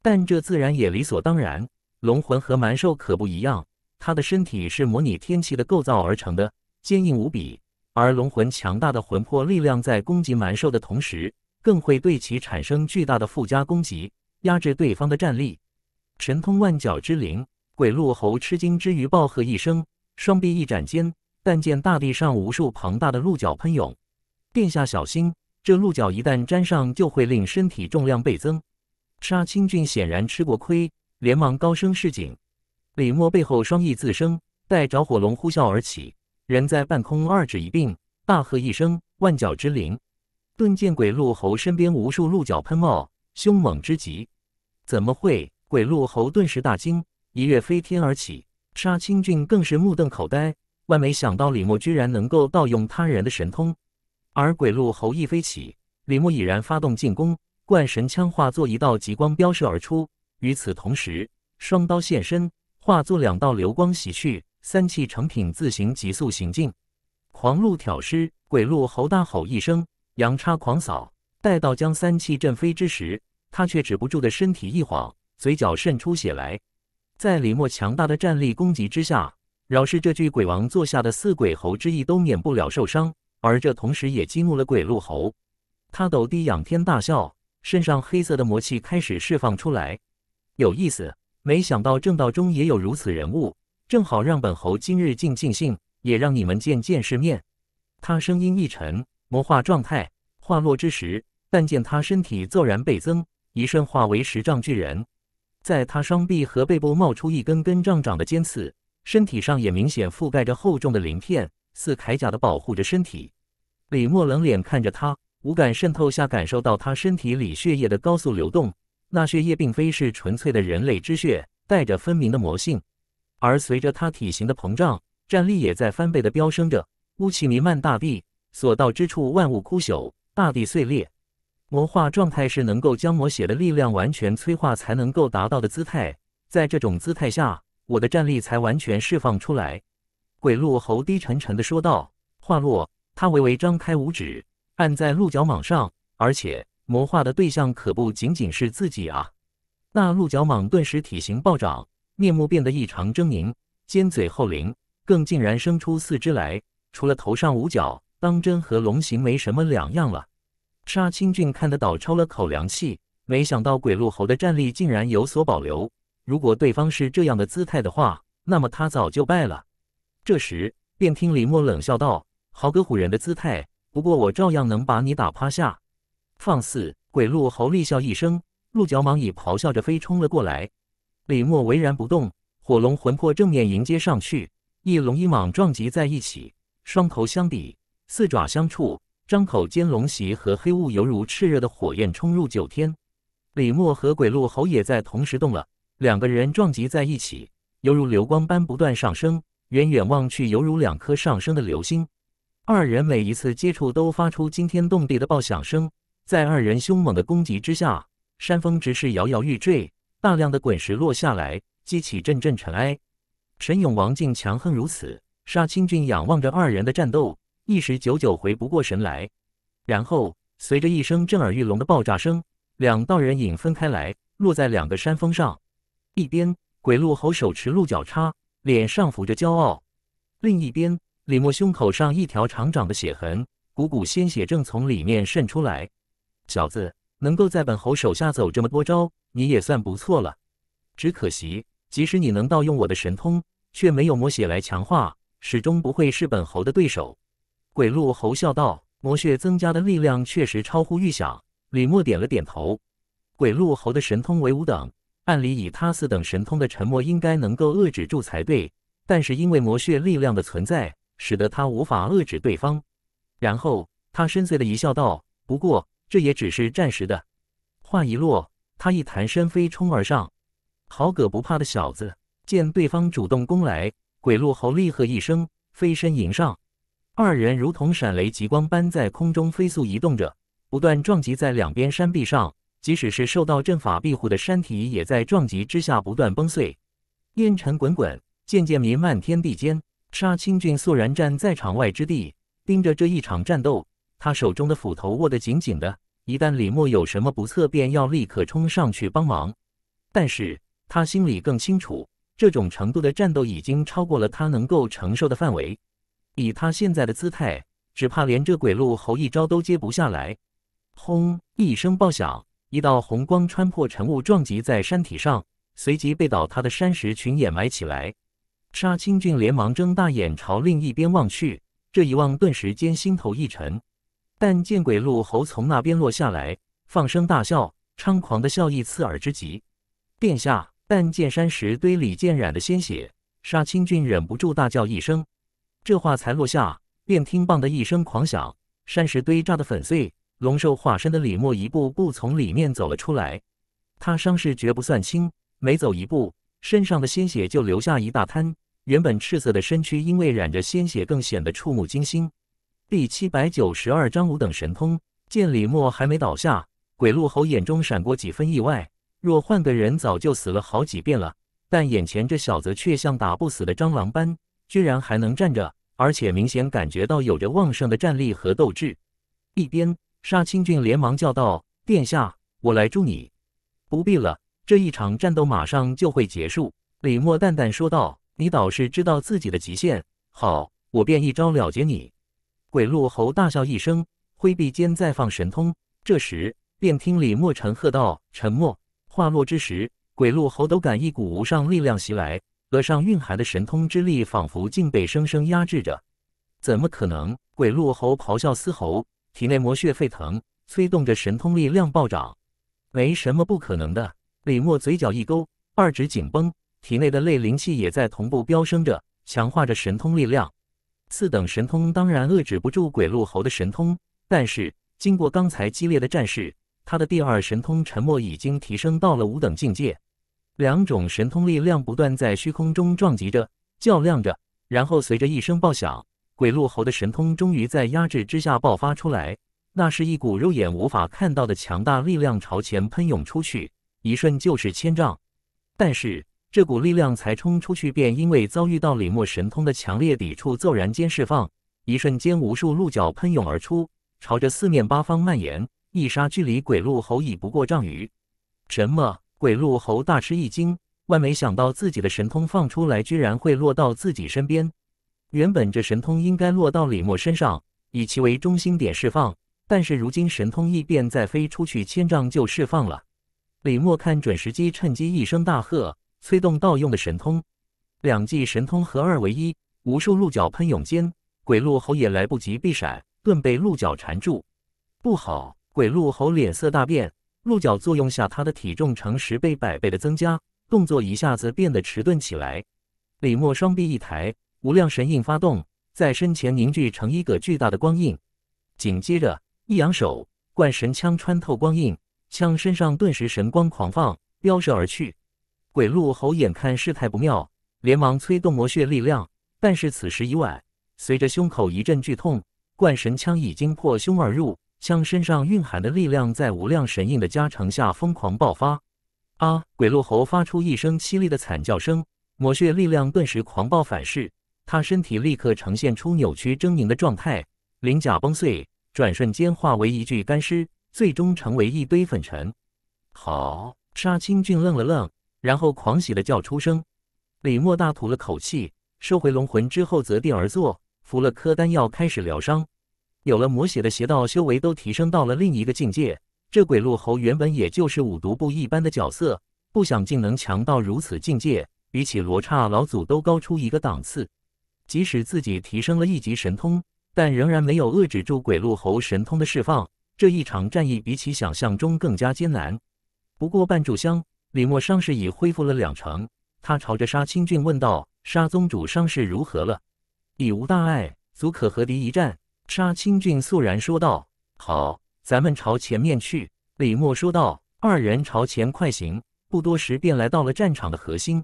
但这自然也理所当然。龙魂和蛮兽可不一样，它的身体是模拟天气的构造而成的，坚硬无比。而龙魂强大的魂魄力量，在攻击蛮兽的同时，更会对其产生巨大的附加攻击。压制对方的战力，神通万角之灵，鬼鹿猴吃惊之余暴喝一声，双臂一展间，但见大地上无数庞大的鹿角喷涌。殿下小心，这鹿角一旦沾上，就会令身体重量倍增。杀青俊显然吃过亏，连忙高声示警。李默背后双翼自生，带着火龙呼啸而起，人在半空，二指一并，大喝一声：“万角之灵！”顿见鬼鹿猴身边无数鹿角喷冒。凶猛之极，怎么会？鬼鹿猴顿时大惊，一跃飞天而起。杀青俊更是目瞪口呆，万没想到李牧居然能够盗用他人的神通。而鬼鹿猴一飞起，李牧已然发动进攻，贯神枪化作一道极光飙射而出。与此同时，双刀现身，化作两道流光袭去。三气成品自行急速行进，狂鹿挑尸，鬼鹿猴大吼一声，羊叉狂扫。待到将三气震飞之时，他却止不住的身体一晃，嘴角渗出血来。在李默强大的战力攻击之下，饶是这具鬼王座下的四鬼猴之意都免不了受伤。而这同时也激怒了鬼鹿猴，他斗地仰天大笑，身上黑色的魔气开始释放出来。有意思，没想到正道中也有如此人物，正好让本猴今日尽尽兴，也让你们见见世面。他声音一沉，魔化状态化落之时。但见他身体骤然倍增，一瞬化为十丈巨人，在他双臂和背部冒出一根根胀胀的尖刺，身体上也明显覆盖着厚重的鳞片，似铠甲的保护着身体。李默冷脸看着他，五感渗透下感受到他身体里血液的高速流动，那血液并非是纯粹的人类之血，带着分明的魔性。而随着他体型的膨胀，战力也在翻倍的飙升着。乌气弥漫大地，所到之处万物枯朽，大地碎裂。魔化状态是能够将魔血的力量完全催化才能够达到的姿态，在这种姿态下，我的战力才完全释放出来。”鬼鹿猴低沉沉的说道。话落，他微微张开五指，按在鹿角蟒上，而且魔化的对象可不仅仅是自己啊！那鹿角蟒顿时体型暴涨，面目变得异常狰狞，尖嘴后灵，更竟然生出四肢来，除了头上五角，当真和龙形没什么两样了。杀青俊看得倒抽了口凉气，没想到鬼鹿猴的战力竟然有所保留。如果对方是这样的姿态的话，那么他早就败了。这时，便听李默冷笑道：“豪哥唬人的姿态，不过我照样能把你打趴下。”放肆！鬼鹿猴厉笑一声，鹿角蟒已咆哮着飞冲了过来。李默巍然不动，火龙魂魄正面迎接上去，一龙一蟒撞击在一起，双头相抵，四爪相触。张口间，龙息和黑雾犹如炽热的火焰冲入九天。李默和鬼鹿侯也在同时动了，两个人撞击在一起，犹如流光般不断上升，远远望去犹如两颗上升的流星。二人每一次接触都发出惊天动地的爆响声，在二人凶猛的攻击之下，山峰直势摇摇欲坠，大量的滚石落下来，激起阵阵尘埃。神勇王竟强横如此，杀青俊仰望着二人的战斗。一时久久回不过神来，然后随着一声震耳欲聋的爆炸声，两道人影分开来，落在两个山峰上。一边鬼鹿侯手持鹿角叉，脸上浮着骄傲；另一边李默胸口上一条长长的血痕，股股鲜血正从里面渗出来。小子，能够在本侯手下走这么多招，你也算不错了。只可惜，即使你能盗用我的神通，却没有魔血来强化，始终不会是本侯的对手。鬼鹿猴笑道：“魔血增加的力量确实超乎预想。”李默点了点头。鬼鹿猴的神通为五等，按理以他四等神通的沉默应该能够遏制住才对，但是因为魔血力量的存在，使得他无法遏制对方。然后他深邃的一笑道：“不过这也只是暂时的。”话一落，他一弹身飞冲而上。好个不怕的小子！见对方主动攻来，鬼鹿猴厉喝一声，飞身迎上。二人如同闪雷、极光般在空中飞速移动着，不断撞击在两边山壁上。即使是受到阵法庇护的山体，也在撞击之下不断崩碎，烟尘滚滚，渐渐弥漫天地间。沙青俊肃然站在场外之地，盯着这一场战斗。他手中的斧头握得紧紧的，一旦李默有什么不测，便要立刻冲上去帮忙。但是他心里更清楚，这种程度的战斗已经超过了他能够承受的范围。以他现在的姿态，只怕连这鬼鹿猴一招都接不下来。轰！一声爆响，一道红光穿破晨雾，撞击在山体上，随即被倒塌的山石群掩埋起来。沙青俊连忙睁大眼朝另一边望去，这一望顿时间心头一沉。但见鬼鹿猴从那边落下来，放声大笑，猖狂的笑意刺耳之极。殿下！但见山石堆里溅染的鲜血，沙青俊忍不住大叫一声。这话才落下，便听棒的一声狂响，山石堆炸得粉碎。龙兽化身的李默一步步从里面走了出来。他伤势绝不算轻，每走一步，身上的鲜血就流下一大滩。原本赤色的身躯，因为染着鲜血，更显得触目惊心。第七百九十二章五等神通。见李默还没倒下，鬼鹿侯眼中闪过几分意外。若换个人，早就死了好几遍了。但眼前这小子却像打不死的蟑螂般。居然还能站着，而且明显感觉到有着旺盛的战力和斗志。一边，杀青俊连忙叫道：“殿下，我来助你。”“不必了，这一场战斗马上就会结束。”李默淡淡说道。“你倒是知道自己的极限。”“好，我便一招了结你。”鬼鹿侯大笑一声，挥臂间再放神通。这时，便听李默沉喝道：“沉默！”话落之时，鬼鹿侯都感一股无上力量袭来。额上蕴含的神通之力，仿佛竟被生生压制着。怎么可能？鬼鹿猴咆哮嘶吼，体内魔血沸腾，催动着神通力量暴涨。没什么不可能的。李默嘴角一勾，二指紧绷，体内的类灵气也在同步飙升着，强化着神通力量。四等神通当然遏制不住鬼鹿猴的神通，但是经过刚才激烈的战事，他的第二神通沉默已经提升到了五等境界。两种神通力量不断在虚空中撞击着、较量着，然后随着一声爆响，鬼鹿猴的神通终于在压制之下爆发出来。那是一股肉眼无法看到的强大力量，朝前喷涌出去，一瞬就是千丈。但是这股力量才冲出去，便因为遭遇到李默神通的强烈抵触，骤然间释放，一瞬间无数鹿角喷涌而出，朝着四面八方蔓延。一刹，距离鬼鹿猴已不过丈余。什么？鬼鹿猴大吃一惊，万没想到自己的神通放出来，居然会落到自己身边。原本这神通应该落到李默身上，以其为中心点释放，但是如今神通异变，再飞出去千丈就释放了。李默看准时机，趁机一声大喝，催动盗用的神通，两记神通合二为一，无数鹿角喷涌间，鬼鹿猴也来不及避闪，顿被鹿角缠住。不好！鬼鹿猴脸色大变。鹿角作用下，他的体重成十倍、百倍的增加，动作一下子变得迟钝起来。李默双臂一抬，无量神印发动，在身前凝聚成一个巨大的光印。紧接着，一扬手，贯神枪穿透光印，枪身上顿时神光狂放，飙射而去。鬼鹿猴眼看事态不妙，连忙催动魔血力量，但是此时已晚，随着胸口一阵剧痛，贯神枪已经破胸而入。将身上蕴含的力量在无量神印的加成下疯狂爆发，啊！鬼鹿猴发出一声凄厉的惨叫声，魔血力量顿时狂暴反噬，他身体立刻呈现出扭曲狰狞的状态，鳞甲崩碎，转瞬间化为一具干尸，最终成为一堆粉尘。好！杀青俊愣了愣，然后狂喜的叫出声。李默大吐了口气，收回龙魂之后择地而坐，服了颗丹药开始疗伤。有了魔血的邪道，修为都提升到了另一个境界。这鬼鹿猴原本也就是五毒不一般的角色，不想竟能强到如此境界，比起罗刹老祖都高出一个档次。即使自己提升了一级神通，但仍然没有遏制住鬼鹿猴神通的释放。这一场战役比起想象中更加艰难。不过半炷香，李默伤势已恢复了两成。他朝着沙清俊问道：“沙宗主伤势如何了？已无大碍，足可和敌一战。”沙清俊肃然说道：“好，咱们朝前面去。”李默说道：“二人朝前快行。”不多时，便来到了战场的核心。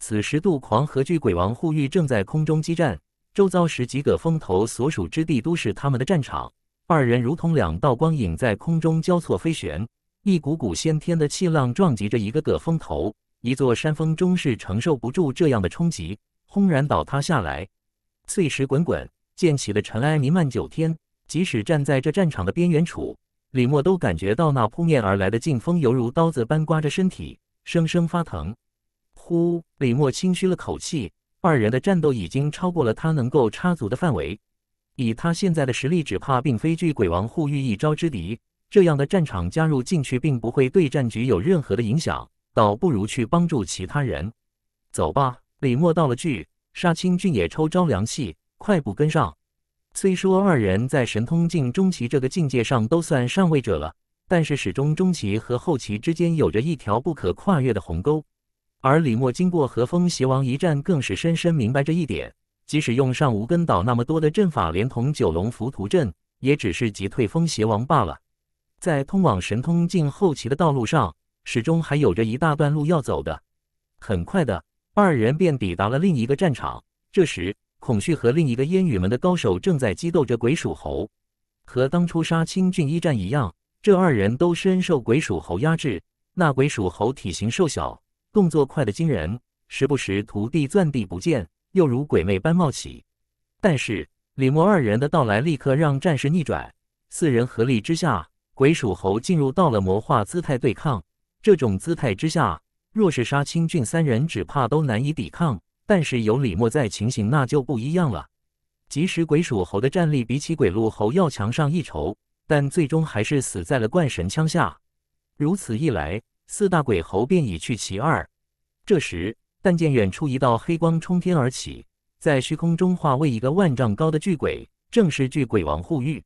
此时，杜狂和巨鬼王护玉正在空中激战。周遭十几个风头所属之地，都是他们的战场。二人如同两道光影，在空中交错飞旋，一股股先天的气浪撞击着一个个风头，一座山峰终是承受不住这样的冲击，轰然倒塌下来，碎石滚滚。溅起的尘埃弥漫九天，即使站在这战场的边缘处，李默都感觉到那扑面而来的劲风犹如刀子般刮着身体，生生发疼。呼，李默轻吁了口气。二人的战斗已经超过了他能够插足的范围，以他现在的实力，只怕并非巨鬼王护玉一招之敌。这样的战场加入进去，并不会对战局有任何的影响，倒不如去帮助其他人。走吧，李默道了句：“杀青俊也抽招凉气。”快步跟上。虽说二人在神通境中期这个境界上都算上位者了，但是始终中期和后期之间有着一条不可跨越的鸿沟。而李默经过和风邪王一战，更是深深明白这一点。即使用上无根岛那么多的阵法，连同九龙浮屠阵，也只是击退风邪王罢了。在通往神通境后期的道路上，始终还有着一大段路要走的。很快的，二人便抵达了另一个战场。这时。孔旭和另一个烟雨门的高手正在激斗着鬼鼠猴，和当初杀青俊一战一样，这二人都深受鬼鼠猴压制。那鬼鼠猴体型瘦小，动作快得惊人，时不时徒弟钻地不见，又如鬼魅般冒起。但是李默二人的到来立刻让战事逆转，四人合力之下，鬼鼠猴进入到了魔化姿态对抗。这种姿态之下，若是杀青俊三人，只怕都难以抵抗。但是有李默在，情形那就不一样了。即使鬼鼠猴的战力比起鬼鹿猴要强上一筹，但最终还是死在了怪神枪下。如此一来，四大鬼猴便已去其二。这时，但见远处一道黑光冲天而起，在虚空中化为一个万丈高的巨鬼，正是巨鬼王护玉。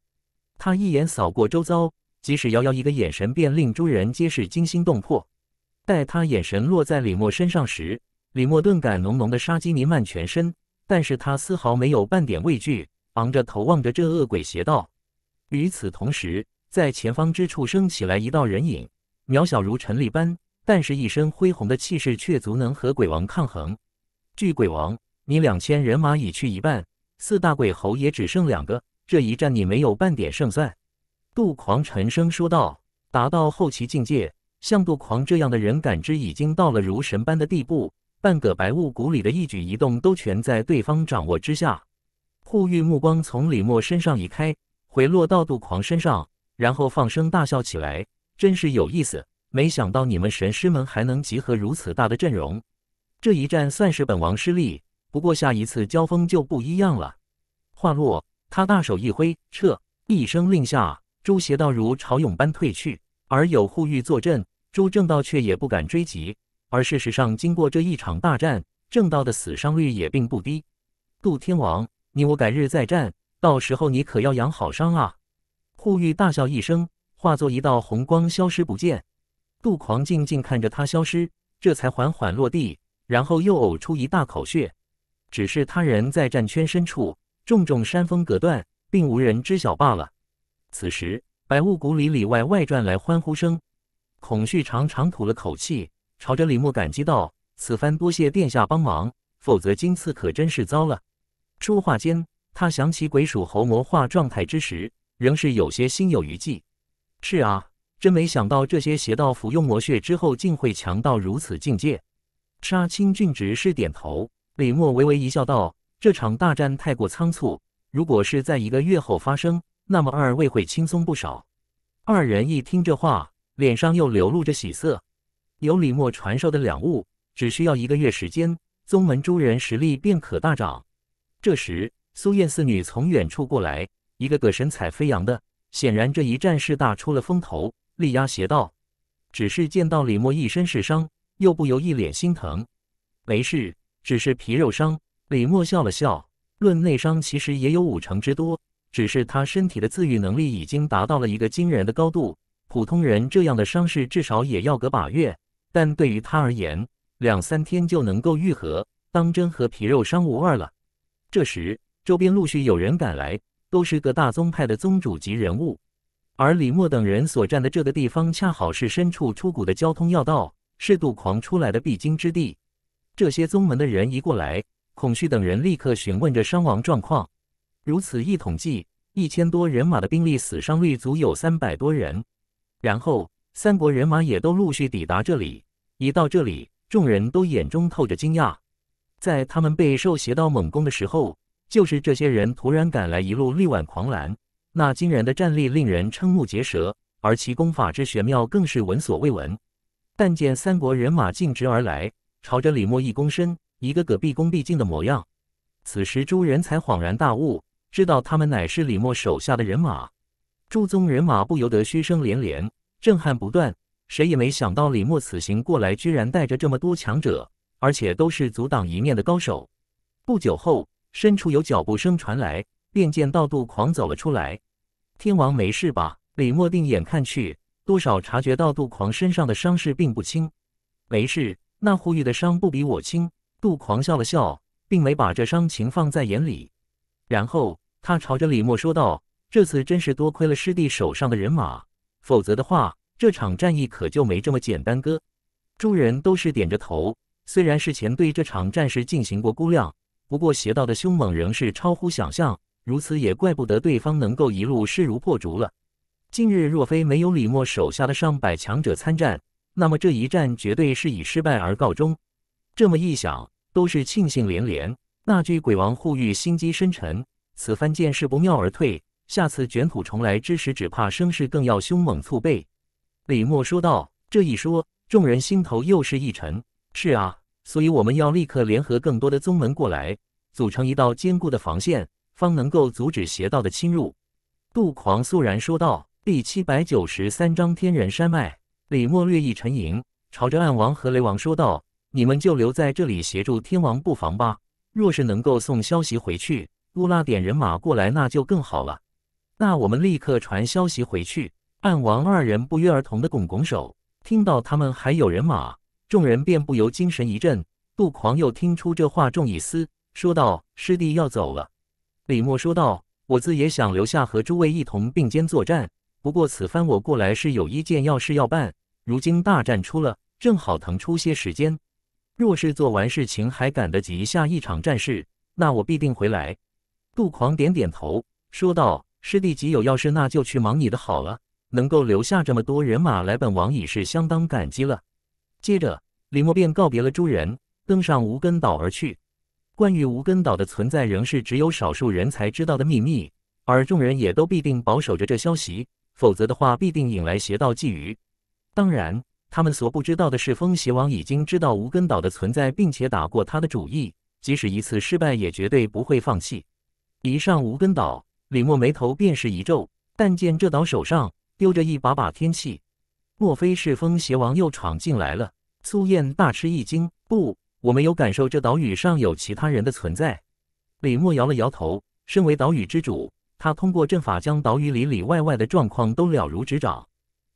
他一眼扫过周遭，即使遥遥一个眼神，便令诸人皆是惊心动魄。待他眼神落在李默身上时，李默顿感浓浓的杀机弥漫全身，但是他丝毫没有半点畏惧，昂着头望着这恶鬼邪道。与此同时，在前方之处升起来一道人影，渺小如尘粒般，但是一身恢宏的气势却足能和鬼王抗衡。巨鬼王，你两千人马已去一半，四大鬼猴也只剩两个，这一战你没有半点胜算。”杜狂沉声说道。达到后期境界，像杜狂这样的人，感知已经到了如神般的地步。半个白雾谷里的一举一动都全在对方掌握之下。护玉目光从李默身上移开，回落到杜狂身上，然后放声大笑起来：“真是有意思，没想到你们神师们还能集合如此大的阵容。这一战算是本王失利，不过下一次交锋就不一样了。”话落，他大手一挥，撤一声令下，诸邪道如潮涌般退去，而有护玉坐镇，诸正道却也不敢追击。而事实上，经过这一场大战，正道的死伤率也并不低。杜天王，你我改日再战，到时候你可要养好伤啊！护玉大笑一声，化作一道红光消失不见。杜狂静静看着他消失，这才缓缓落地，然后又呕出一大口血。只是他人在战圈深处，重重山峰隔断，并无人知晓罢了。此时，白雾谷里里外外传来欢呼声。孔旭长长吐了口气。朝着李牧感激道：“此番多谢殿下帮忙，否则今次可真是糟了。”说话间，他想起鬼鼠猴魔化状态之时，仍是有些心有余悸。是啊，真没想到这些邪道服用魔血之后，竟会强到如此境界。杀青郡执事点头，李牧微微一笑道：“这场大战太过仓促，如果是在一个月后发生，那么二位会轻松不少。”二人一听这话，脸上又流露着喜色。由李默传授的两物，只需要一个月时间，宗门诸人实力便可大涨。这时，苏燕四女从远处过来，一个个神采飞扬的，显然这一战是大出了风头，力压邪道。只是见到李默一身是伤，又不由一脸心疼。没事，只是皮肉伤。李默笑了笑，论内伤，其实也有五成之多，只是他身体的自愈能力已经达到了一个惊人的高度，普通人这样的伤势至少也要个把月。但对于他而言，两三天就能够愈合，当真和皮肉伤无二了。这时，周边陆续有人赶来，都是各大宗派的宗主级人物。而李默等人所站的这个地方，恰好是深处出谷的交通要道，是杜狂出来的必经之地。这些宗门的人一过来，孔旭等人立刻询问着伤亡状况。如此一统计，一千多人马的兵力，死伤率足有三百多人。然后。三国人马也都陆续抵达这里。一到这里，众人都眼中透着惊讶。在他们被受邪道猛攻的时候，就是这些人突然赶来，一路力挽狂澜。那惊人的战力令人瞠目结舌，而其功法之玄妙更是闻所未闻。但见三国人马径直而来，朝着李默一躬身，一个个毕恭毕敬的模样。此时诸人才恍然大悟，知道他们乃是李默手下的人马。诸宗人马不由得嘘声连连。震撼不断，谁也没想到李默此行过来，居然带着这么多强者，而且都是阻挡一面的高手。不久后，深处有脚步声传来，便见到杜狂走了出来。“天王没事吧？”李默定眼看去，多少察觉到杜狂身上的伤势并不轻。“没事，那护玉的伤不比我轻。”杜狂笑了笑，并没把这伤情放在眼里。然后他朝着李默说道：“这次真是多亏了师弟手上的人马。”否则的话，这场战役可就没这么简单，哥。众人都是点着头。虽然事前对这场战事进行过估量，不过邪道的凶猛仍是超乎想象。如此也怪不得对方能够一路势如破竹了。近日若非没有李默手下的上百强者参战，那么这一战绝对是以失败而告终。这么一想，都是庆幸连连。那具鬼王护玉心机深沉，此番见势不妙而退。下次卷土重来之时，只怕声势更要凶猛促备，李默说道。这一说，众人心头又是一沉。“是啊，所以我们要立刻联合更多的宗门过来，组成一道坚固的防线，方能够阻止邪道的侵入。”杜狂肃然说道。第七百九十三章天人山脉。李默略一沉吟，朝着暗王和雷王说道：“你们就留在这里协助天王布防吧。若是能够送消息回去，多拉点人马过来，那就更好了。”那我们立刻传消息回去。暗王二人不约而同的拱拱手，听到他们还有人马，众人便不由精神一振。杜狂又听出这话中意思，说道：“师弟要走了。”李默说道：“我自也想留下和诸位一同并肩作战，不过此番我过来是有一件要事要办。如今大战出了，正好腾出些时间。若是做完事情还赶得及下一场战事，那我必定回来。”杜狂点点头，说道。师弟，即有要事，那就去忙你的好了。能够留下这么多人马来，本王已是相当感激了。接着，李默便告别了诸人，登上无根岛而去。关于无根岛的存在，仍是只有少数人才知道的秘密，而众人也都必定保守着这消息，否则的话必定引来邪道觊觎。当然，他们所不知道的是，风邪王已经知道无根岛的存在，并且打过他的主意。即使一次失败，也绝对不会放弃。一上无根岛。李默眉头便是一皱，但见这岛手上丢着一把把天气，莫非是风邪王又闯进来了？苏燕大吃一惊。不，我没有感受这岛屿上有其他人的存在。李默摇了摇头。身为岛屿之主，他通过阵法将岛屿里里外外的状况都了如指掌。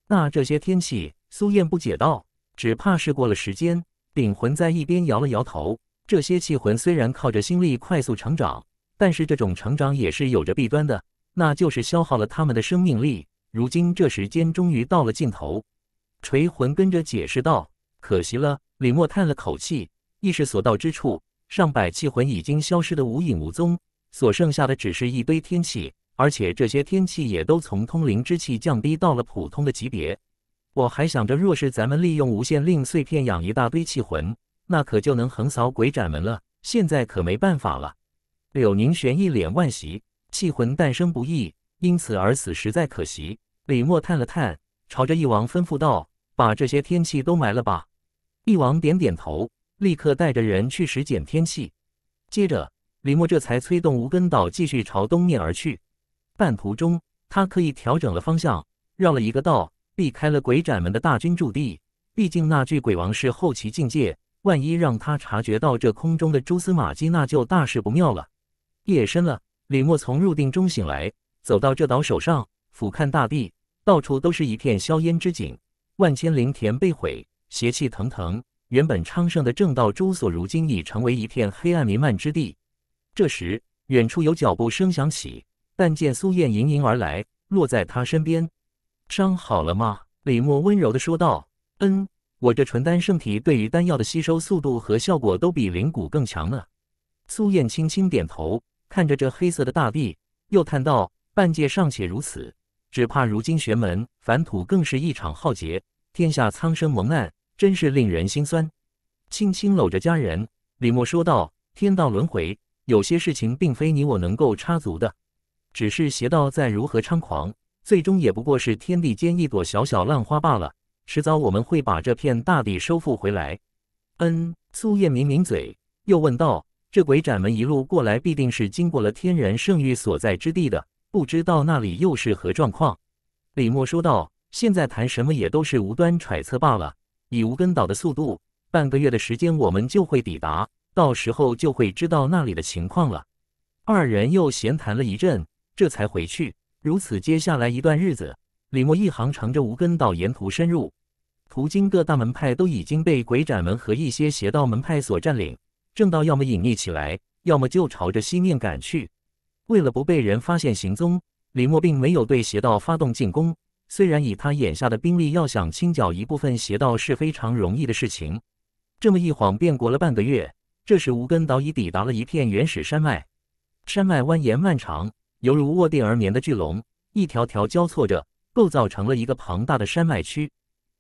那这些天气，苏燕不解道。只怕是过了时间。顶魂在一边摇了摇头。这些器魂虽然靠着心力快速成长。但是这种成长也是有着弊端的，那就是消耗了他们的生命力。如今这时间终于到了尽头，锤魂跟着解释道：“可惜了。”李默叹了口气，意识所到之处，上百气魂已经消失的无影无踪，所剩下的只是一堆天气，而且这些天气也都从通灵之气降低到了普通的级别。我还想着，若是咱们利用无限令碎片养一大堆气魂，那可就能横扫鬼斩门了。现在可没办法了。柳凝玄一脸惋惜，气魂诞生不易，因此而死实在可惜。李默叹了叹，朝着翼王吩咐道：“把这些天气都埋了吧。”翼王点点头，立刻带着人去拾捡天气。接着，李默这才催动无根岛，继续朝东面而去。半途中，他刻意调整了方向，绕了一个道，避开了鬼斩门的大军驻地。毕竟那具鬼王是后期境界，万一让他察觉到这空中的蛛丝马迹，那就大事不妙了。夜深了，李默从入定中醒来，走到这岛手上，俯瞰大地，到处都是一片硝烟之景，万千灵田被毁，邪气腾腾。原本昌盛的正道诸所，如今已成为一片黑暗弥漫之地。这时，远处有脚步声响起，但见苏燕盈盈而来，落在他身边。伤好了吗？李默温柔地说道。嗯，我这纯丹圣体对于丹药的吸收速度和效果都比灵骨更强呢。”苏燕轻轻点头。看着这黑色的大地，又叹道：“半界尚且如此，只怕如今玄门凡土更是一场浩劫，天下苍生蒙难，真是令人心酸。”轻轻搂着佳人，李默说道：“天道轮回，有些事情并非你我能够插足的，只是邪道再如何猖狂，最终也不过是天地间一朵小小浪花罢了。迟早我们会把这片大地收复回来。”嗯，苏叶抿抿嘴，又问道。这鬼斩门一路过来，必定是经过了天然圣域所在之地的，不知道那里又是何状况。李默说道：“现在谈什么也都是无端揣测罢了。以无根岛的速度，半个月的时间我们就会抵达，到时候就会知道那里的情况了。”二人又闲谈了一阵，这才回去。如此，接下来一段日子，李默一行乘着无根岛沿途深入，途经各大门派都已经被鬼斩门和一些邪道门派所占领。正道要么隐匿起来，要么就朝着西面赶去。为了不被人发现行踪，李默并没有对邪道发动进攻。虽然以他眼下的兵力，要想清剿一部分邪道是非常容易的事情。这么一晃，便过了半个月。这时，无根岛已抵达了一片原始山脉。山脉蜿蜒漫长，犹如卧地而眠的巨龙，一条条交错着，构造成了一个庞大的山脉区。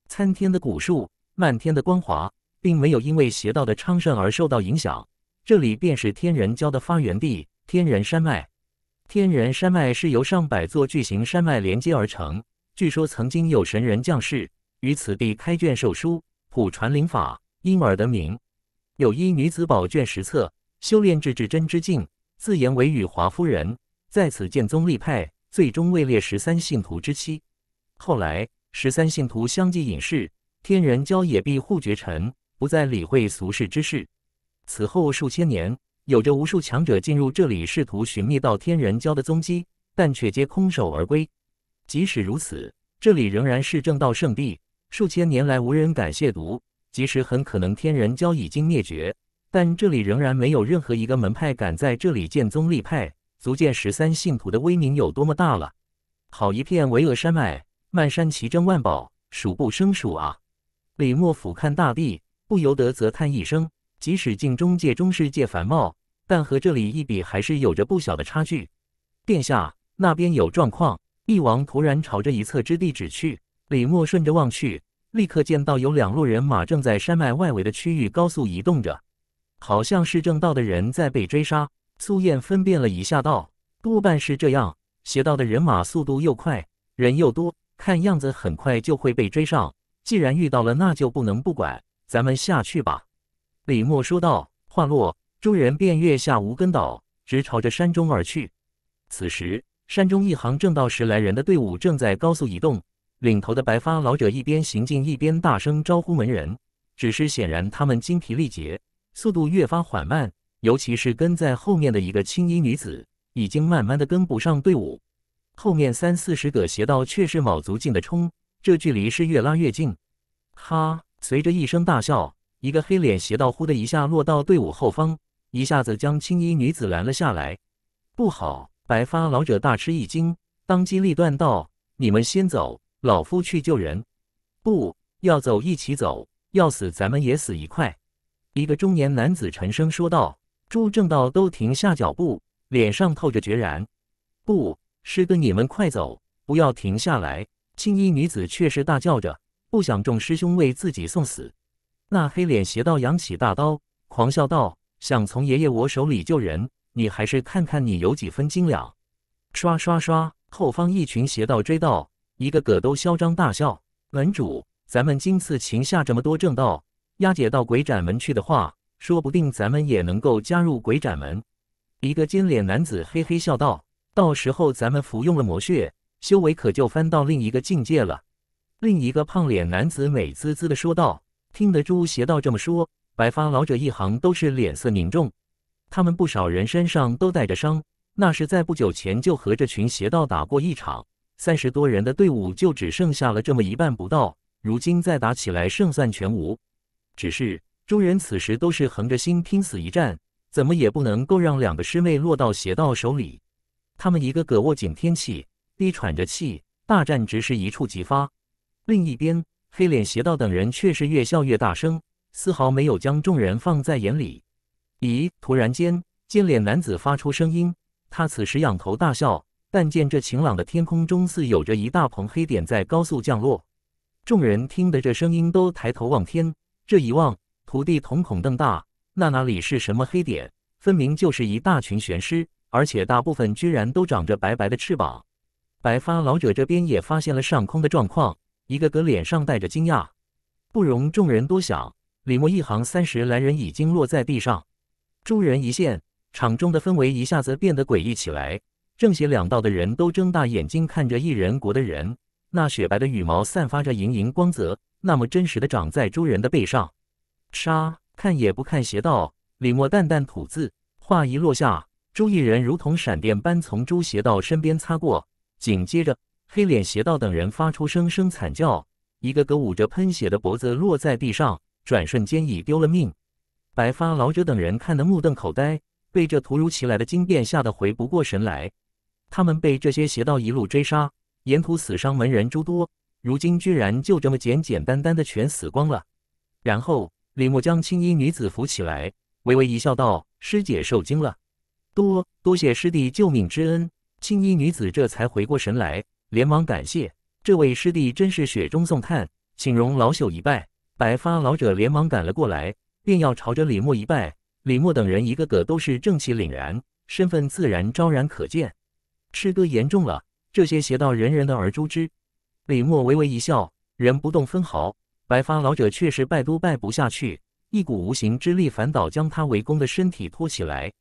参天的古树，漫天的光华。并没有因为邪道的昌盛而受到影响。这里便是天人教的发源地——天人山脉。天人山脉是由上百座巨型山脉连接而成。据说曾经有神人降世于此地，开卷授书，普传灵法，因而得名。有一女子宝卷十册，修炼至至真之境，自言为羽华夫人，在此建宗立派，最终位列十三信徒之妻。后来，十三信徒相继隐世，天人教也必护绝尘。不再理会俗世之事。此后数千年，有着无数强者进入这里，试图寻觅到天人教的踪迹，但却皆空手而归。即使如此，这里仍然是正道圣地，数千年来无人敢亵渎。即使很可能天人教已经灭绝，但这里仍然没有任何一个门派敢在这里建宗立派，足见十三信徒的威名有多么大了。好一片巍峨山脉，漫山奇珍万宝，数不胜数啊！李默俯瞰大地。不由得啧叹一声，即使镜中界、中世界繁茂，但和这里一比，还是有着不小的差距。殿下，那边有状况！翼王突然朝着一侧之地指去，李默顺着望去，立刻见到有两路人马正在山脉外围的区域高速移动着，好像是正道的人在被追杀。苏燕分辨了一下，道：“多半是这样。邪道的人马速度又快，人又多，看样子很快就会被追上。既然遇到了，那就不能不管。”咱们下去吧。”李默说道。话落，众人便跃下无根岛，直朝着山中而去。此时，山中一行正道十来人的队伍正在高速移动，领头的白发老者一边行进，一边大声招呼门人。只是显然他们精疲力竭，速度越发缓慢。尤其是跟在后面的一个青衣女子，已经慢慢的跟不上队伍。后面三四十个邪道却是卯足劲的冲，这距离是越拉越近。哈！随着一声大笑，一个黑脸邪道呼的一下落到队伍后方，一下子将青衣女子拦了下来。不好！白发老者大吃一惊，当机立断道：“你们先走，老夫去救人。”不要走，一起走！要死咱们也死一块。”一个中年男子沉声说道。朱正道都停下脚步，脸上透着决然。“不，师哥，你们快走，不要停下来。”青衣女子却是大叫着。不想众师兄为自己送死，那黑脸邪道扬起大刀，狂笑道：“想从爷爷我手里救人，你还是看看你有几分斤两！”刷刷刷，后方一群邪道追到，一个个都嚣张大笑。门主，咱们今次擒下这么多正道，押解到鬼斩门去的话，说不定咱们也能够加入鬼斩门。一个尖脸男子嘿嘿笑道：“到时候咱们服用了魔血，修为可就翻到另一个境界了。”另一个胖脸男子美滋滋的说道：“听得朱邪道这么说，白发老者一行都是脸色凝重。他们不少人身上都带着伤，那是在不久前就和这群邪道打过一场，三十多人的队伍就只剩下了这么一半不到。如今再打起来，胜算全无。只是众人此时都是横着心拼死一战，怎么也不能够让两个师妹落到邪道手里。他们一个个握紧天气，低喘着气，大战只是一触即发。”另一边，黑脸邪道等人却是越笑越大声，丝毫没有将众人放在眼里。咦！突然间，尖脸男子发出声音，他此时仰头大笑，但见这晴朗的天空中似有着一大捧黑点在高速降落。众人听得这声音都抬头望天，这一望，徒弟瞳孔瞪大，那哪里是什么黑点，分明就是一大群玄师，而且大部分居然都长着白白的翅膀。白发老者这边也发现了上空的状况。一个个脸上带着惊讶，不容众人多想，李默一行三十来人已经落在地上。诸人一现，场中的氛围一下子变得诡异起来。正邪两道的人都睁大眼睛看着异人国的人，那雪白的羽毛散发着莹莹光泽，那么真实的长在诸人的背上。杀！看也不看邪道，李默淡淡吐字，话一落下，诸异人如同闪电般从诸邪道身边擦过，紧接着。黑脸邪道等人发出声声惨叫，一个个捂着喷血的脖子落在地上，转瞬间已丢了命。白发老者等人看得目瞪口呆，被这突如其来的惊变吓得回不过神来。他们被这些邪道一路追杀，沿途死伤门人诸多，如今居然就这么简简单单的全死光了。然后李牧将青衣女子扶起来，微微一笑道：“师姐受惊了，多多谢师弟救命之恩。”青衣女子这才回过神来。连忙感谢这位师弟，真是雪中送炭，请容老朽一拜。白发老者连忙赶了过来，便要朝着李默一拜。李默等人一个个都是正气凛然，身份自然昭然可见。师哥言重了，这些邪道，人人得而诛之。李默微微一笑，人不动分毫，白发老者却是拜都拜不下去，一股无形之力反倒将他围攻的身体托起来。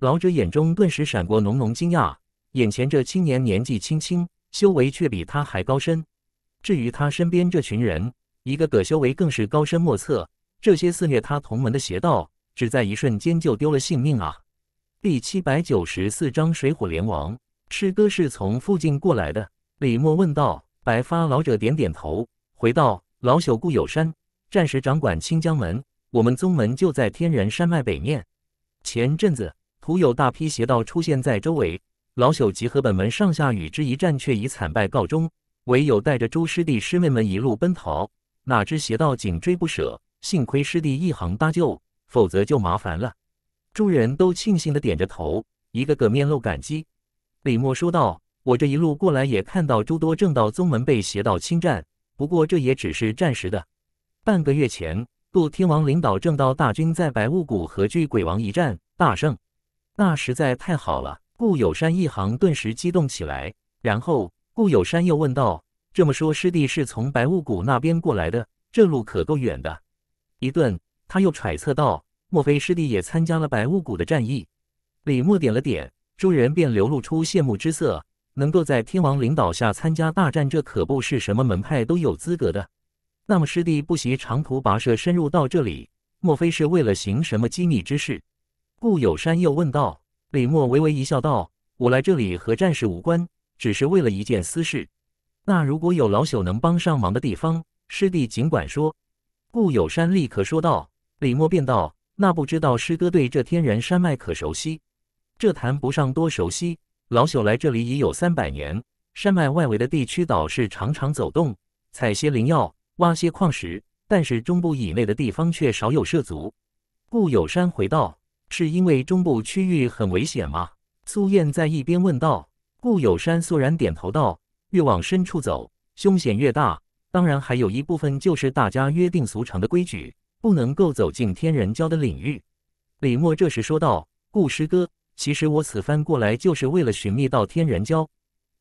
老者眼中顿时闪过浓浓惊讶，眼前这青年年纪轻轻。修为却比他还高深。至于他身边这群人，一个个修为更是高深莫测。这些肆虐他同门的邪道，只在一瞬间就丢了性命啊！第七百九十四章水火连王。师哥是从附近过来的，李默问道。白发老者点点头，回道：“老朽固有山，暂时掌管清江门。我们宗门就在天人山脉北面。前阵子，徒有大批邪道出现在周围。”老朽集合本门上下与之一战，却以惨败告终，唯有带着诸师弟师妹们一路奔逃。哪知邪道紧追不舍，幸亏师弟一行搭救，否则就麻烦了。众人都庆幸的点着头，一个个面露感激。李默说道：“我这一路过来也看到诸多正道宗门被邪道侵占，不过这也只是暂时的。半个月前，杜天王领导正道大军在白雾谷和巨鬼王一战大胜，那实在太好了。”顾有山一行顿时激动起来，然后顾有山又问道：“这么说，师弟是从白雾谷那边过来的？这路可够远的。”一顿，他又揣测道：“莫非师弟也参加了白雾谷的战役？”李默点了点，众人便流露出羡慕之色。能够在天王领导下参加大战，这可不是什么门派都有资格的。那么，师弟不惜长途跋涉深入到这里，莫非是为了行什么机密之事？顾有山又问道。李默微微一笑，道：“我来这里和战事无关，只是为了一件私事。那如果有老朽能帮上忙的地方，师弟尽管说。”顾有山立刻说道。李默便道：“那不知道师哥对这天然山脉可熟悉？这谈不上多熟悉。老朽来这里已有三百年，山脉外围的地区倒是常常走动，采些灵药，挖些矿石。但是中部以内的地方却少有涉足。”顾有山回道。是因为中部区域很危险吗？苏燕在一边问道。顾有山肃然点头道：“越往深处走，凶险越大。当然，还有一部分就是大家约定俗成的规矩，不能够走进天人教的领域。”李默这时说道：“顾师哥，其实我此番过来就是为了寻觅到天人教。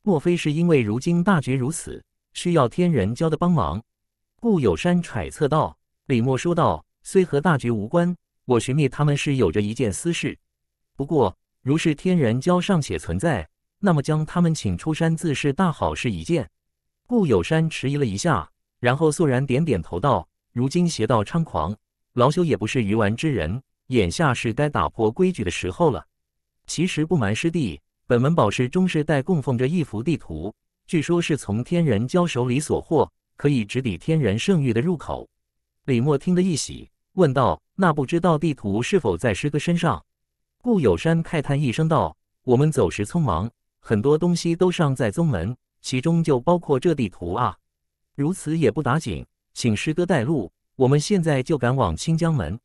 莫非是因为如今大局如此，需要天人教的帮忙？”顾有山揣测道。李默说道：“虽和大局无关。”我寻觅他们是有着一件私事，不过如是天人交尚且存在，那么将他们请出山自是大好事一件。顾有山迟疑了一下，然后肃然点点头道：“如今邪道猖狂，老朽也不是愚顽之人，眼下是该打破规矩的时候了。”其实不瞒师弟，本门宝石中世代供奉着一幅地图，据说是从天人交手里所获，可以直抵天人圣域的入口。李默听得一喜。问道：“那不知道地图是否在师哥身上？”顾有山慨叹一声道：“我们走时匆忙，很多东西都尚在宗门，其中就包括这地图啊。”如此也不打紧，请师哥带路，我们现在就赶往清江门。”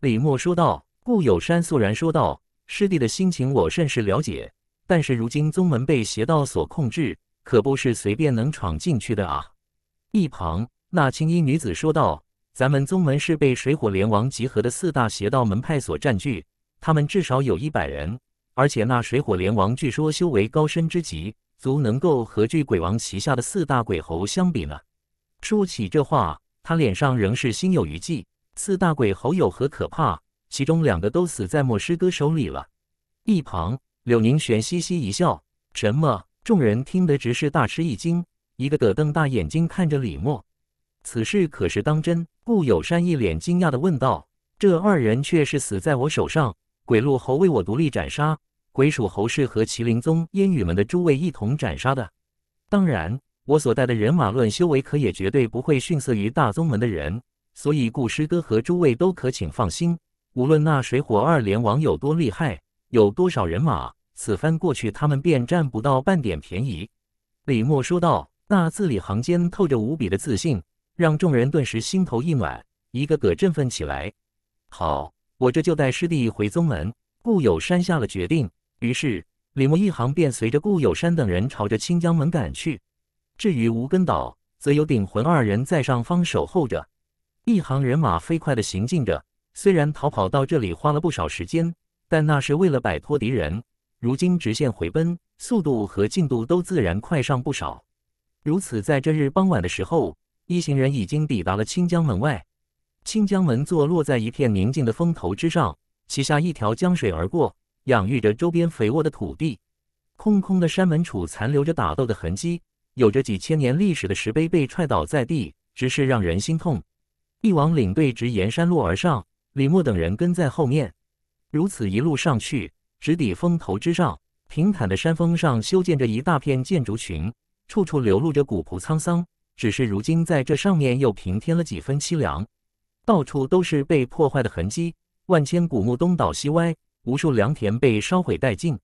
李默说道。顾有山肃然说道：“师弟的心情我甚是了解，但是如今宗门被邪道所控制，可不是随便能闯进去的啊。”一旁那青衣女子说道。咱们宗门是被水火连王集合的四大邪道门派所占据，他们至少有一百人，而且那水火连王据说修为高深之极，足能够和巨鬼王旗下的四大鬼猴相比呢。说起这话，他脸上仍是心有余悸。四大鬼猴有何可怕？其中两个都死在墨师哥手里了。一旁，柳宁玄嘻嘻一笑：“什么？”众人听得直是大吃一惊，一个个瞪大眼睛看着李默。此事可是当真？顾友山一脸惊讶地问道：“这二人却是死在我手上，鬼鹿侯为我独立斩杀，鬼鼠侯是和麒麟宗烟雨门的诸位一同斩杀的。当然，我所带的人马论修为，可也绝对不会逊色于大宗门的人，所以顾师哥和诸位都可请放心。无论那水火二连王有多厉害，有多少人马，此番过去，他们便占不到半点便宜。”李默说道，那字里行间透着无比的自信。让众人顿时心头一暖，一个个振奋起来。好，我这就带师弟回宗门。顾友山下了决定，于是李牧一行便随着顾友山等人朝着清江门赶去。至于无根岛，则有鼎魂二人在上方守候着。一行人马飞快地行进着，虽然逃跑到这里花了不少时间，但那是为了摆脱敌人。如今直线回奔，速度和进度都自然快上不少。如此，在这日傍晚的时候。一行人已经抵达了清江门外，清江门坐落在一片宁静的峰头之上，旗下一条江水而过，养育着周边肥沃的土地。空空的山门处残留着打斗的痕迹，有着几千年历史的石碑被踹倒在地，直是让人心痛。一王领队直沿山路而上，李默等人跟在后面。如此一路上去，直抵峰头之上。平坦的山峰上修建着一大片建筑群，处处流露着古朴沧桑。只是如今在这上面又平添了几分凄凉，到处都是被破坏的痕迹，万千古墓东倒西歪，无数良田被烧毁殆尽。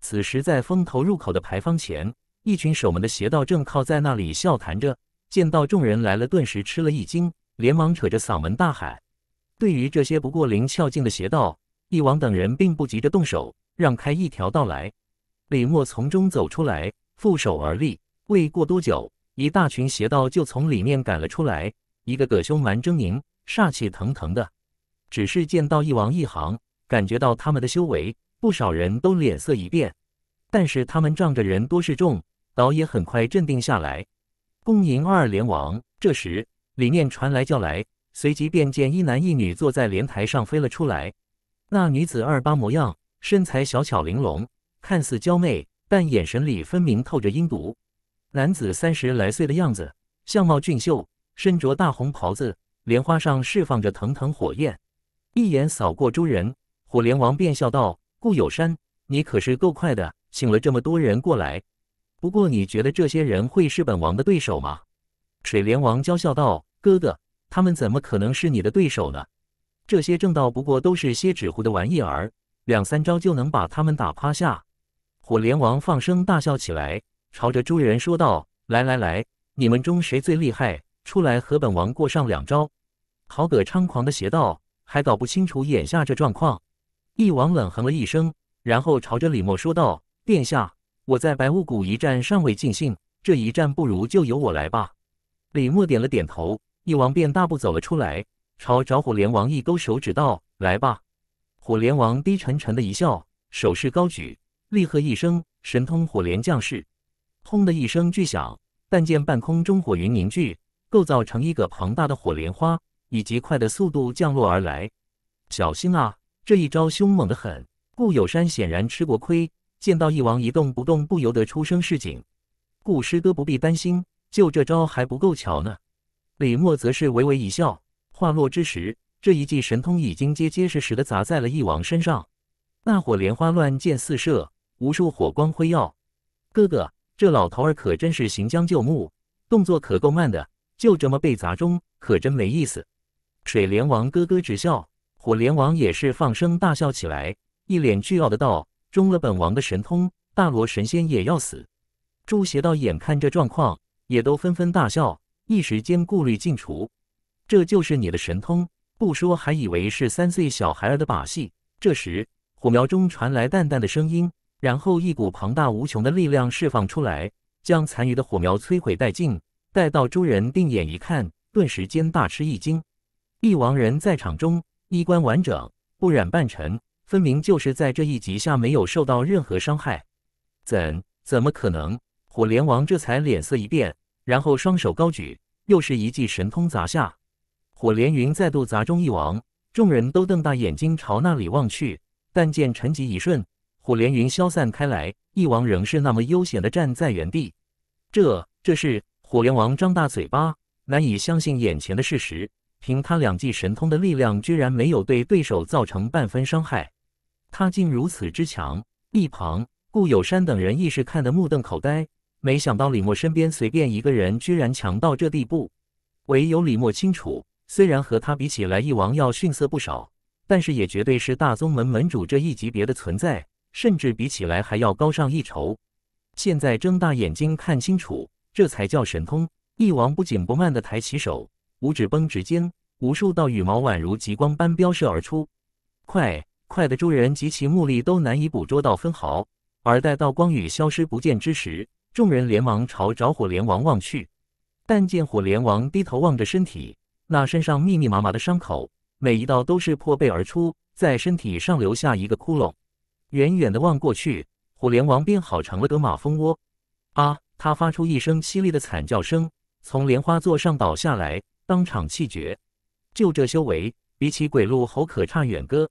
此时在风头入口的牌坊前，一群守门的邪道正靠在那里笑谈着，见到众人来了，顿时吃了一惊，连忙扯着嗓门大喊。对于这些不过灵窍境的邪道，一王等人并不急着动手，让开一条道来。李默从中走出来，负手而立。未过多久。一大群邪道就从里面赶了出来，一个个凶蛮狰狞、煞气腾腾的。只是见到一王一行，感觉到他们的修为，不少人都脸色一变。但是他们仗着人多势众，倒也很快镇定下来。恭迎二连王。这时，里面传来叫来，随即便见一男一女坐在莲台上飞了出来。那女子二八模样，身材小巧玲珑，看似娇媚，但眼神里分明透着阴毒。男子三十来岁的样子，相貌俊秀，身着大红袍子，莲花上释放着腾腾火焰。一眼扫过诸人，火莲王便笑道：“顾有山，你可是够快的，请了这么多人过来。不过，你觉得这些人会是本王的对手吗？”水莲王娇笑道：“哥哥，他们怎么可能是你的对手呢？这些正道不过都是些纸糊的玩意儿，两三招就能把他们打趴下。”火莲王放声大笑起来。朝着朱元说道：“来来来，你们中谁最厉害？出来和本王过上两招！”豪葛猖狂的邪道还搞不清楚眼下这状况，一王冷哼了一声，然后朝着李默说道：“殿下，我在白雾谷一战尚未尽兴，这一战不如就由我来吧。”李默点了点头，一王便大步走了出来，朝着火莲王一勾手指道：“来吧！”火莲王低沉沉的一笑，手势高举，厉喝一声，神通火莲降世。轰的一声巨响，但见半空中火云凝聚，构造成一个庞大的火莲花，以及快的速度降落而来。小心啊！这一招凶猛的很。顾友山显然吃过亏，见到翼王一动不动，不由得出声示警。顾师哥不必担心，就这招还不够巧呢。李默则是微微一笑，话落之时，这一记神通已经结结实实的砸在了翼王身上。那火莲花乱箭四射，无数火光辉耀。哥哥。这老头儿可真是行将就木，动作可够慢的，就这么被砸中，可真没意思。水莲王咯咯直笑，火莲王也是放声大笑起来，一脸倨傲的道：“中了本王的神通，大罗神仙也要死。”诸邪道眼看这状况，也都纷纷大笑，一时间顾虑尽除。这就是你的神通？不说，还以为是三岁小孩儿的把戏。这时，火苗中传来淡淡的声音。然后一股庞大无穷的力量释放出来，将残余的火苗摧毁殆尽。待到诸人定眼一看，顿时间大吃一惊。一王人在场中衣冠完整，不染半尘，分明就是在这一击下没有受到任何伤害。怎怎么可能？火莲王这才脸色一变，然后双手高举，又是一记神通砸下。火连云再度砸中一王，众人都瞪大眼睛朝那里望去。但见沉寂一瞬。火连云消散开来，翼王仍是那么悠闲地站在原地。这，这是火连王张大嘴巴，难以相信眼前的事实。凭他两记神通的力量，居然没有对对手造成半分伤害。他竟如此之强！一旁顾友山等人亦是看得目瞪口呆。没想到李默身边随便一个人，居然强到这地步。唯有李默清楚，虽然和他比起来，翼王要逊色不少，但是也绝对是大宗门门主这一级别的存在。甚至比起来还要高上一筹。现在睁大眼睛看清楚，这才叫神通！翼王不紧不慢地抬起手，五指绷直间，无数道羽毛宛如极光般飙射而出，快快的，众人及其目力都难以捕捉到分毫。而待到光羽消失不见之时，众人连忙朝着火莲王望去，但见火莲王低头望着身体，那身上密密麻麻的伤口，每一道都是破背而出，在身体上留下一个窟窿。远远的望过去，虎莲王便好成了个马蜂窝。啊！他发出一声凄厉的惨叫声，从莲花座上倒下来，当场气绝。就这修为，比起鬼鹿猴可差远了。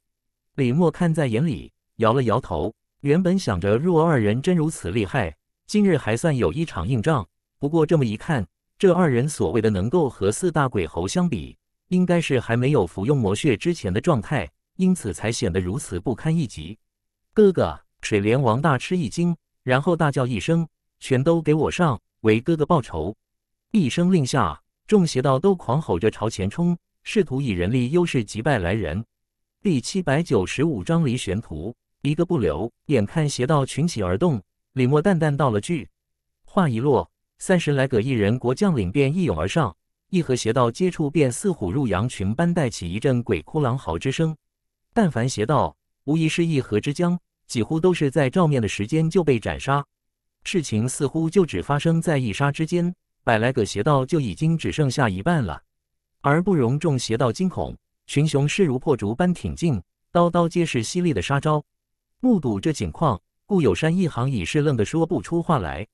李默看在眼里，摇了摇头。原本想着，若二人真如此厉害，今日还算有一场硬仗。不过这么一看，这二人所谓的能够和四大鬼猴相比，应该是还没有服用魔血之前的状态，因此才显得如此不堪一击。哥哥，水莲王大吃一惊，然后大叫一声：“全都给我上，为哥哥报仇！”一声令下，众邪道都狂吼着朝前冲，试图以人力优势击败来人。第七百九十五章离玄图，一个不留。眼看邪道群起而动，李默淡淡道了句，话一落，三十来个异人国将领便一涌而上，一和邪道接触，便似虎入羊群般带起一阵鬼哭狼嚎之声。但凡邪道，无疑是一河之江。几乎都是在照面的时间就被斩杀，事情似乎就只发生在一杀之间，百来个邪道就已经只剩下一半了。而不容众邪道惊恐，群雄势如破竹般挺进，刀刀皆是犀利的杀招。目睹这景况，顾有山一行已是愣得说不出话来，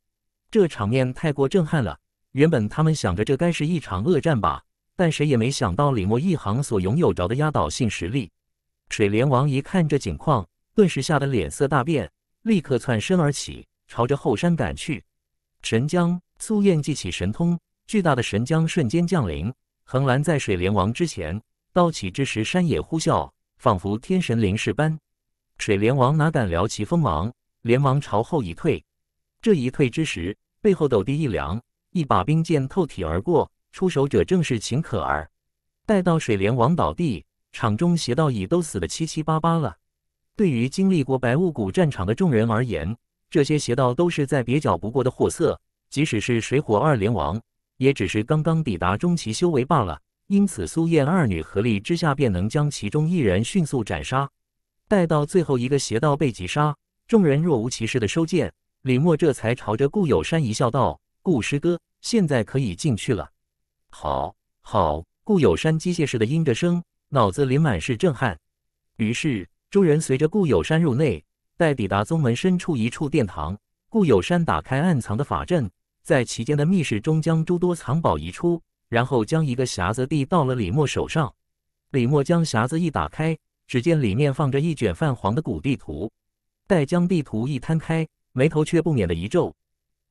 这场面太过震撼了。原本他们想着这该是一场恶战吧，但谁也没想到李默一行所拥有着的压倒性实力。水莲王一看这景况。顿时吓得脸色大变，立刻窜身而起，朝着后山赶去。神江苏燕记起神通，巨大的神江瞬间降临，横拦在水莲王之前。刀起之时，山野呼啸，仿佛天神临世般。水莲王哪敢撩其锋芒，连忙朝后一退。这一退之时，背后陡地一凉，一把冰剑透体而过。出手者正是秦可儿。待到水莲王倒地，场中邪道已都死得七七八八了。对于经历过白雾谷战场的众人而言，这些邪道都是再蹩脚不过的货色。即使是水火二连王，也只是刚刚抵达中期修为罢了。因此，苏燕二女合力之下，便能将其中一人迅速斩杀。待到最后一个邪道被击杀，众人若无其事的收剑，李默这才朝着顾有山一笑道：“顾师哥，现在可以进去了。”“好，好。”顾有山机械式的应着声，脑子里满是震撼。于是。众人随着顾友山入内，待抵达宗门深处一处殿堂，顾友山打开暗藏的法阵，在其间的密室中将诸多藏宝移出，然后将一个匣子递到了李默手上。李默将匣子一打开，只见里面放着一卷泛黄的古地图。待将地图一摊开，眉头却不免的一皱。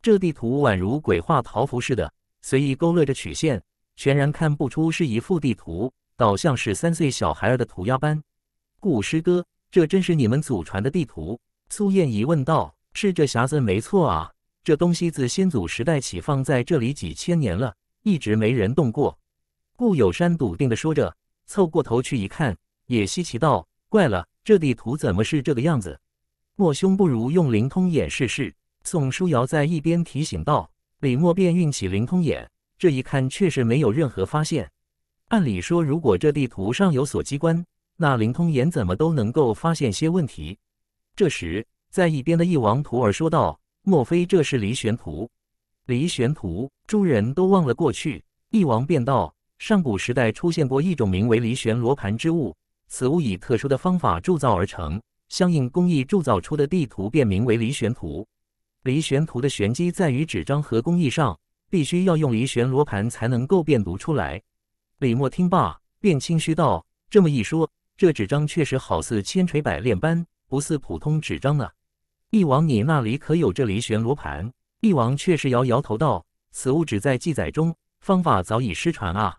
这地图宛如鬼画桃符似的，随意勾勒着曲线，全然看不出是一幅地图，倒像是三岁小孩儿的涂鸦般。顾师哥，这真是你们祖传的地图？苏燕疑问道。是这匣子没错啊，这东西自先祖时代起放在这里几千年了，一直没人动过。顾有山笃定的说着，凑过头去一看，也稀奇道：“怪了，这地图怎么是这个样子？”莫兄不如用灵通眼试试。”宋书瑶在一边提醒道。李默便运起灵通眼，这一看确实没有任何发现。按理说，如果这地图上有所机关，那灵通眼怎么都能够发现些问题？这时，在一边的翼王徒儿说道：“莫非这是离玄图？”离玄图，众人都望了过去。翼王便道：“上古时代出现过一种名为离玄罗盘之物，此物以特殊的方法铸造而成，相应工艺铸造出的地图便名为离玄图。离玄图的玄机在于纸张和工艺上，必须要用离玄罗盘才能够辨读出来。”李默听罢，便轻虚道：“这么一说。”这纸张确实好似千锤百炼般，不似普通纸张啊！翼王，你那里可有这离玄罗盘？翼王却是摇摇头道：“此物只在记载中，方法早已失传啊。”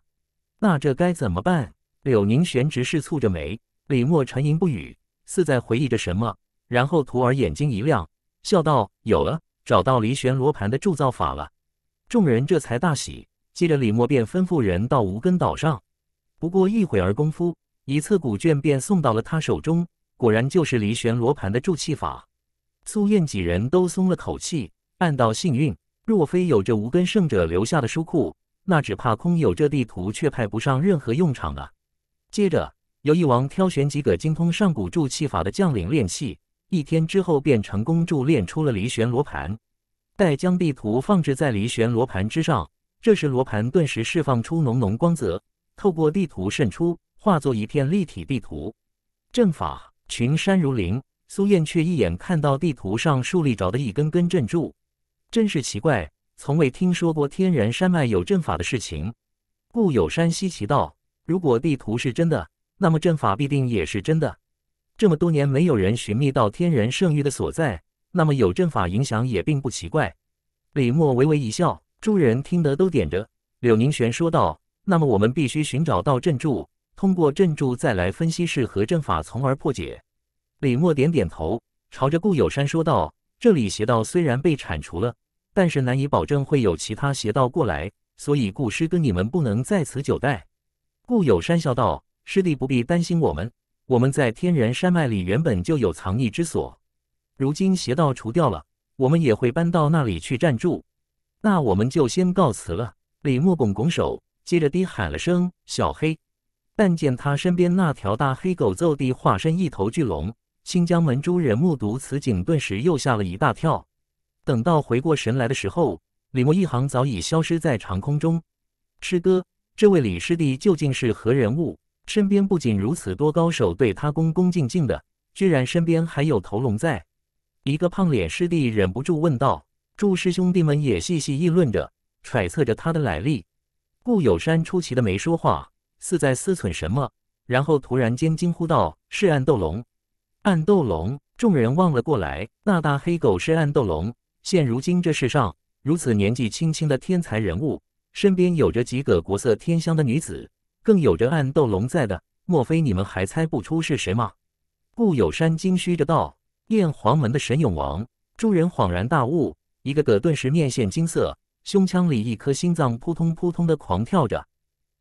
那这该怎么办？柳宁玄执事蹙着眉，李默沉吟不语，似在回忆着什么。然后徒儿眼睛一亮，笑道：“有了，找到离玄罗盘的铸造法了。”众人这才大喜。接着李墨便吩咐人到无根岛上。不过一会儿功夫。一册古卷便送到了他手中，果然就是离玄罗盘的助气法。苏燕几人都松了口气，暗道幸运。若非有着无根圣者留下的书库，那只怕空有这地图却派不上任何用场了。接着，由一王挑选几个精通上古助气法的将领练气，一天之后便成功铸炼出了离玄罗盘。待将地图放置在离玄罗盘之上，这时罗盘顿时释放出浓浓光泽，透过地图渗出。化作一片立体地图，阵法群山如林。苏燕却一眼看到地图上竖立着的一根根阵柱，真是奇怪，从未听说过天人山脉有阵法的事情。故有山稀奇道，如果地图是真的，那么阵法必定也是真的。这么多年没有人寻觅到天人圣域的所在，那么有阵法影响也并不奇怪。李默微微一笑，诸人听得都点着。柳宁玄说道：“那么我们必须寻找到阵柱。”通过镇住再来分析是何阵法，从而破解。李默点点头，朝着顾友山说道：“这里邪道虽然被铲除了，但是难以保证会有其他邪道过来，所以顾师哥，你们不能在此久待。”顾友山笑道：“师弟不必担心我们，我们在天然山脉里原本就有藏匿之所，如今邪道除掉了，我们也会搬到那里去暂住。那我们就先告辞了。”李默拱拱手，接着低喊了声：“小黑。”但见他身边那条大黑狗骤地化身一头巨龙，新疆门珠人目睹此景，顿时又吓了一大跳。等到回过神来的时候，李默一行早已消失在长空中。师哥，这位李师弟究竟是何人物？身边不仅如此多高手对他恭恭敬敬的，居然身边还有头龙在。一个胖脸师弟忍不住问道。诸师兄弟们也细细议论着，揣测着他的来历。顾有山出奇的没说话。似在思忖什么，然后突然间惊呼道：“是暗斗龙！”暗斗龙，众人望了过来。那大黑狗是暗斗龙。现如今这世上如此年纪轻轻的天才人物，身边有着几个国色天香的女子，更有着暗斗龙在的，莫非你们还猜不出是谁吗？”顾有山惊嘘着道：“燕皇门的神勇王！”众人恍然大悟，一个个顿时面现金色，胸腔里一颗心脏扑通扑通的狂跳着。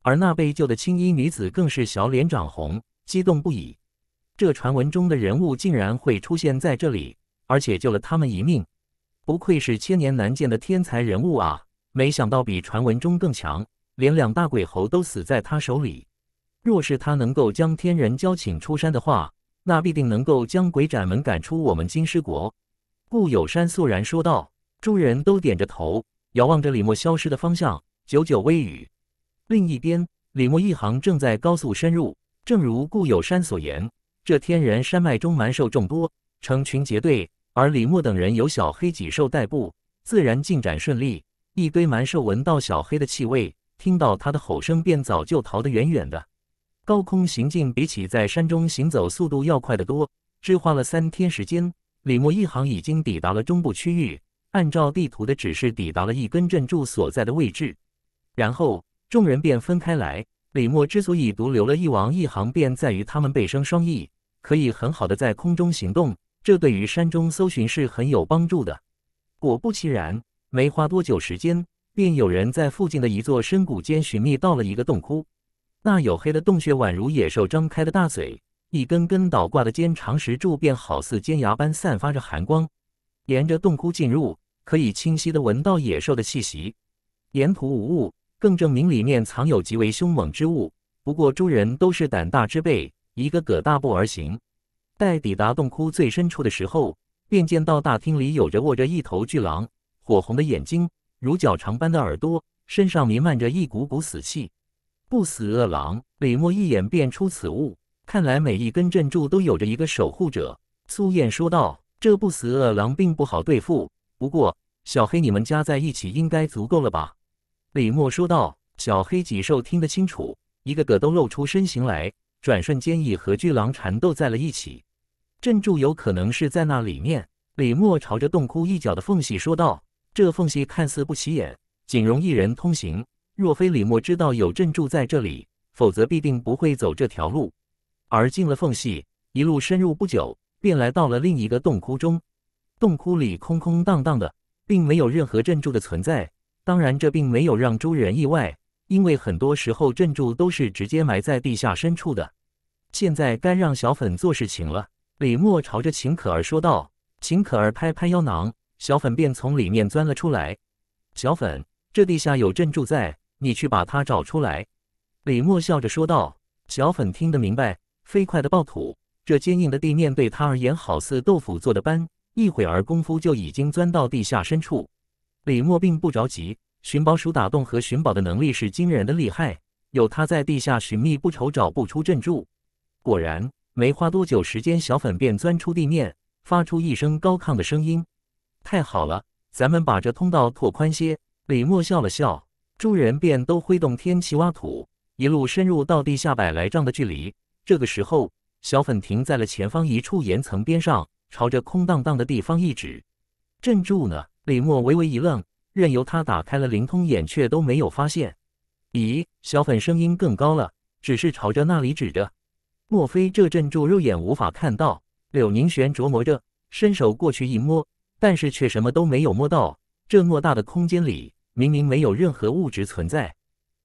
而那被救的青衣女子更是小脸涨红，激动不已。这传闻中的人物竟然会出现在这里，而且救了他们一命。不愧是千年难见的天才人物啊！没想到比传闻中更强，连两大鬼猴都死在他手里。若是他能够将天人交请出山的话，那必定能够将鬼斩门赶出我们金狮国。顾有山肃然说道，众人都点着头，遥望着李默消失的方向，久久未语。另一边，李牧一行正在高速深入。正如顾有山所言，这天然山脉中蛮兽众多，成群结队。而李牧等人有小黑脊兽代步，自然进展顺利。一堆蛮兽闻到小黑的气味，听到他的吼声，便早就逃得远远的。高空行进比起在山中行走，速度要快得多。只花了三天时间，李牧一行已经抵达了中部区域，按照地图的指示，抵达了一根镇柱所在的位置，然后。众人便分开来。李默之所以独留了一王一行，便在于他们背生双翼，可以很好的在空中行动，这对于山中搜寻是很有帮助的。果不其然，没花多久时间，便有人在附近的一座深谷间寻觅到了一个洞窟。那黝黑的洞穴宛如野兽张开的大嘴，一根根倒挂的尖长石柱便好似尖牙般散发着寒光。沿着洞窟进入，可以清晰的闻到野兽的气息。沿途无物。更证明里面藏有极为凶猛之物。不过诸人都是胆大之辈，一个个大步而行。待抵达洞窟最深处的时候，便见到大厅里有着卧着一头巨狼，火红的眼睛，如角长般的耳朵，身上弥漫着一股股死气。不死恶狼，李默一眼辨出此物。看来每一根镇柱都有着一个守护者。苏燕说道：“这不死恶狼并不好对付，不过小黑，你们加在一起应该足够了吧？”李默说道：“小黑脊兽听得清楚，一个个都露出身形来，转瞬间已和巨狼缠斗在了一起。镇住有可能是在那里面。”李默朝着洞窟一角的缝隙说道：“这缝隙看似不起眼，仅容一人通行。若非李默知道有镇住在这里，否则必定不会走这条路。”而进了缝隙，一路深入不久，便来到了另一个洞窟中。洞窟里空空荡荡的，并没有任何镇住的存在。当然，这并没有让朱元意外，因为很多时候镇柱都是直接埋在地下深处的。现在该让小粉做事情了，李默朝着秦可儿说道。秦可儿拍拍腰囊，小粉便从里面钻了出来。小粉，这地下有镇柱在，你去把它找出来。李默笑着说道。小粉听得明白，飞快的刨土，这坚硬的地面对他而言好似豆腐做的般，一会儿功夫就已经钻到地下深处。李默并不着急，寻宝鼠打洞和寻宝的能力是惊人的厉害，有它在地下寻觅不愁找不出镇住。果然，没花多久时间，小粉便钻出地面，发出一声高亢的声音：“太好了，咱们把这通道拓宽些。”李默笑了笑，众人便都挥动天旗挖土，一路深入到地下百来丈的距离。这个时候，小粉停在了前方一处岩层边上，朝着空荡荡的地方一指：“镇住呢？”李默微微一愣，任由他打开了灵通眼，却都没有发现。咦，小粉声音更高了，只是朝着那里指着。莫非这镇住肉眼无法看到？柳宁玄琢磨着，伸手过去一摸，但是却什么都没有摸到。这偌大的空间里，明明没有任何物质存在。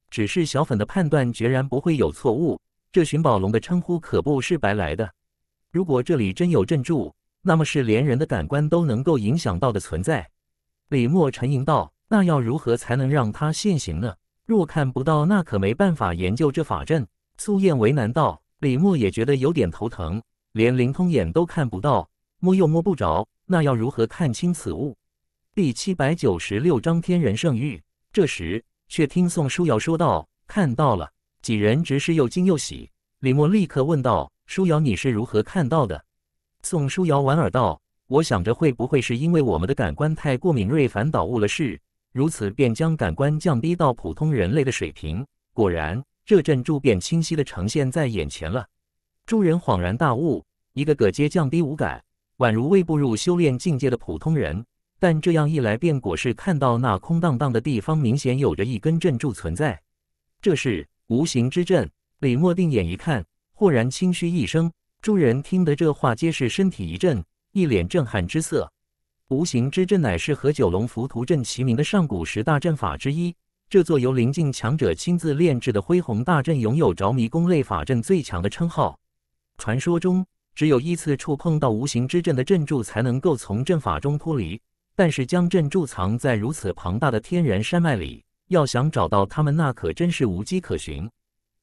只是小粉的判断决然不会有错误。这寻宝龙的称呼可不是白来的。如果这里真有镇住，那么是连人的感官都能够影响到的存在。李默沉吟道：“那要如何才能让他现形呢？若看不到，那可没办法研究这法阵。”素燕为难道，李默也觉得有点头疼，连灵通眼都看不到，摸又摸不着，那要如何看清此物？第七百九十六章天人圣域。这时，却听宋书瑶说道：“看到了。”几人直是又惊又喜。李默立刻问道：“书瑶，你是如何看到的？”宋书瑶莞尔道。我想着会不会是因为我们的感官太过敏锐，反倒误了事？如此便将感官降低到普通人类的水平。果然，这阵柱便清晰地呈现在眼前了。众人恍然大悟，一个个皆降低五感，宛如未步入修炼境界的普通人。但这样一来，便果是看到那空荡荡的地方，明显有着一根阵柱存在。这是无形之阵。李默定眼一看，豁然轻嘘一声。众人听得这话，皆是身体一震。一脸震撼之色，无形之阵乃是和九龙浮屠阵齐名的上古十大阵法之一。这座由灵境强者亲自炼制的恢弘大阵，拥有着迷宫类法阵最强的称号。传说中，只有依次触碰到无形之阵的阵柱，才能够从阵法中脱离。但是，将阵柱藏在如此庞大的天然山脉里，要想找到他们，那可真是无迹可寻。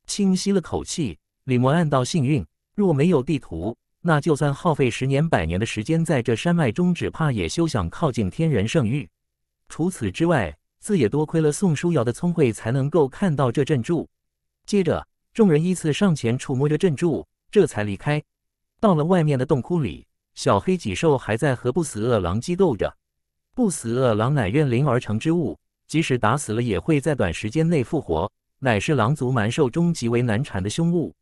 轻吸了口气，李默暗道：幸运。若没有地图。那就算耗费十年百年的时间，在这山脉中，只怕也休想靠近天人圣域。除此之外，自也多亏了宋书瑶的聪慧，才能够看到这镇柱。接着，众人依次上前触摸着镇柱，这才离开。到了外面的洞窟里，小黑脊兽还在和不死恶狼激斗着。不死恶狼乃怨灵而成之物，即使打死了，也会在短时间内复活，乃是狼族蛮兽中极为难缠的凶物。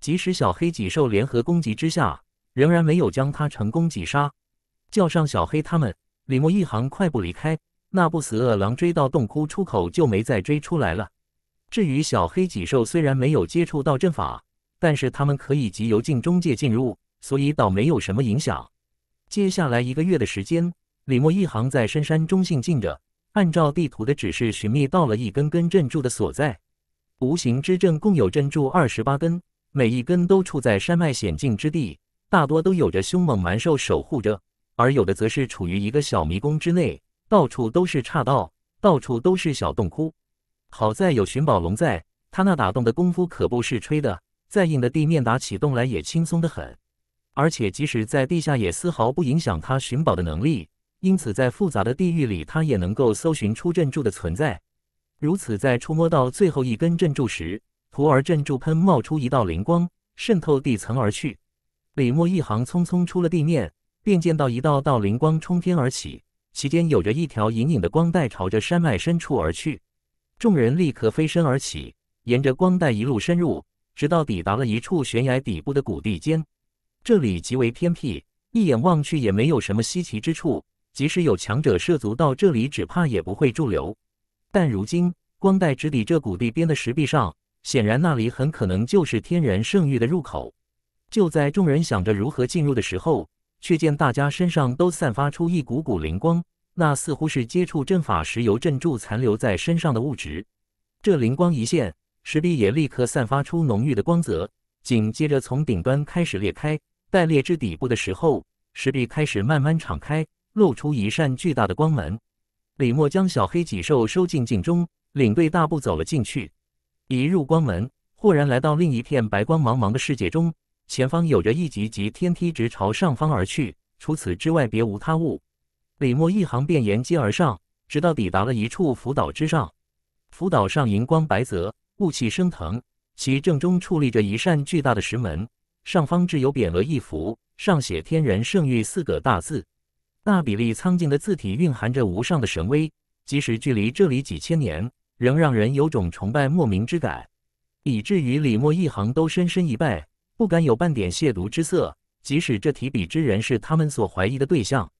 即使小黑脊兽联合攻击之下，仍然没有将他成功击杀，叫上小黑他们，李默一行快步离开。那不死恶狼追到洞窟出口就没再追出来了。至于小黑几兽，虽然没有接触到阵法，但是他们可以集邮进中介进入，所以倒没有什么影响。接下来一个月的时间，李默一行在深山中行进着，按照地图的指示寻觅到了一根根阵柱的所在。无形之阵共有阵柱二十八根，每一根都处在山脉险境之地。大多都有着凶猛蛮兽守护着，而有的则是处于一个小迷宫之内，到处都是岔道，到处都是小洞窟。好在有寻宝龙在，他那打洞的功夫可不是吹的，再硬的地面打起洞来也轻松的很。而且即使在地下，也丝毫不影响他寻宝的能力。因此，在复杂的地域里，他也能够搜寻出镇柱的存在。如此，在触摸到最后一根镇柱时，徒儿镇柱喷冒出一道灵光，渗透地层而去。李默一行匆匆出了地面，便见到一道道灵光冲天而起，其间有着一条隐隐的光带朝着山脉深处而去。众人立刻飞身而起，沿着光带一路深入，直到抵达了一处悬崖底部的谷地间。这里极为偏僻，一眼望去也没有什么稀奇之处。即使有强者涉足到这里，只怕也不会驻留。但如今，光带直抵这谷地边的石壁上，显然那里很可能就是天然圣域的入口。就在众人想着如何进入的时候，却见大家身上都散发出一股股灵光，那似乎是接触阵法时由阵柱残留在身上的物质。这灵光一现，石壁也立刻散发出浓郁的光泽，紧接着从顶端开始裂开，待裂至底部的时候，石壁开始慢慢敞开，露出一扇巨大的光门。李默将小黑脊兽收进镜中，领队大步走了进去。一入光门，豁然来到另一片白光茫茫的世界中。前方有着一级级天梯，直朝上方而去，除此之外别无他物。李默一行便沿阶而上，直到抵达了一处浮岛之上。浮岛上银光白泽，雾气升腾，其正中矗立着一扇巨大的石门，上方置有匾额一幅，上写“天人圣域”四个大字。大比例苍劲的字体蕴含着无上的神威，即使距离这里几千年，仍让人有种崇拜莫名之感，以至于李默一行都深深一拜。不敢有半点亵渎之色，即使这提笔之人是他们所怀疑的对象。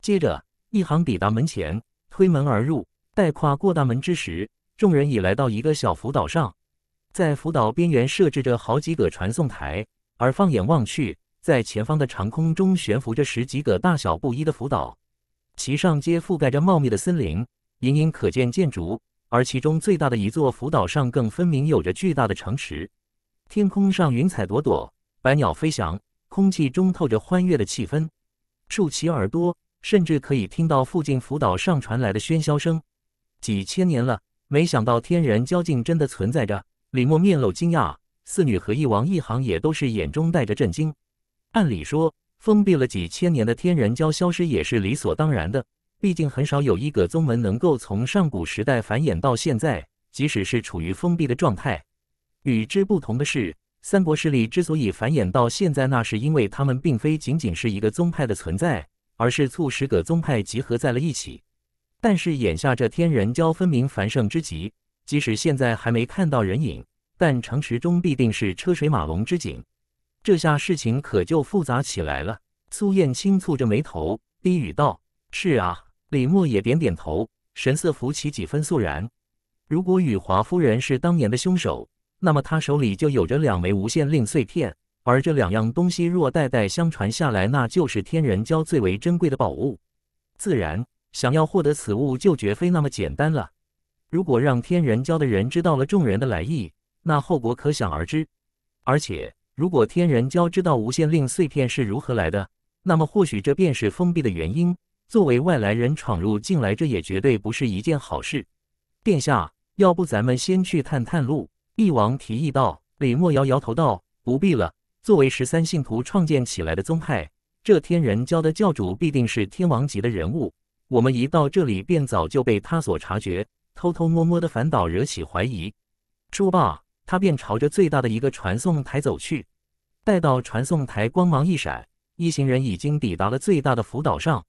接着一行抵达门前，推门而入。待跨过大门之时，众人已来到一个小浮岛上。在浮岛边缘设置着好几个传送台，而放眼望去，在前方的长空中悬浮着十几个大小不一的浮岛，其上皆覆盖着茂密的森林，隐隐可见建筑。而其中最大的一座浮岛上，更分明有着巨大的城池。天空上云彩朵朵，百鸟飞翔，空气中透着欢悦的气氛。竖起耳朵，甚至可以听到附近福岛上传来的喧嚣声。几千年了，没想到天人交境真的存在着。李默面露惊讶，四女和一王一行也都是眼中带着震惊。按理说，封闭了几千年的天人交消失也是理所当然的，毕竟很少有一个宗门能够从上古时代繁衍到现在，即使是处于封闭的状态。与之不同的是，三国势力之所以繁衍到现在，那是因为他们并非仅仅是一个宗派的存在，而是促使各宗派集合在了一起。但是眼下这天人交分明繁盛之极，即使现在还没看到人影，但城池中必定是车水马龙之景。这下事情可就复杂起来了。苏燕青蹙着眉头低语道：“是啊。”李默也点点头，神色浮起几分肃然。如果羽华夫人是当年的凶手，那么他手里就有着两枚无限令碎片，而这两样东西若代代相传下来，那就是天人教最为珍贵的宝物。自然，想要获得此物，就绝非那么简单了。如果让天人教的人知道了众人的来意，那后果可想而知。而且，如果天人教知道无限令碎片是如何来的，那么或许这便是封闭的原因。作为外来人闯入进来，这也绝对不是一件好事。殿下，要不咱们先去探探路？翼王提议道：“李默摇摇头道：‘不必了。作为十三信徒创建起来的宗派，这天人教的教主必定是天王级的人物。我们一到这里，便早就被他所察觉，偷偷摸摸的反倒惹起怀疑。’说罢，他便朝着最大的一个传送台走去。待到传送台光芒一闪，一行人已经抵达了最大的浮岛上。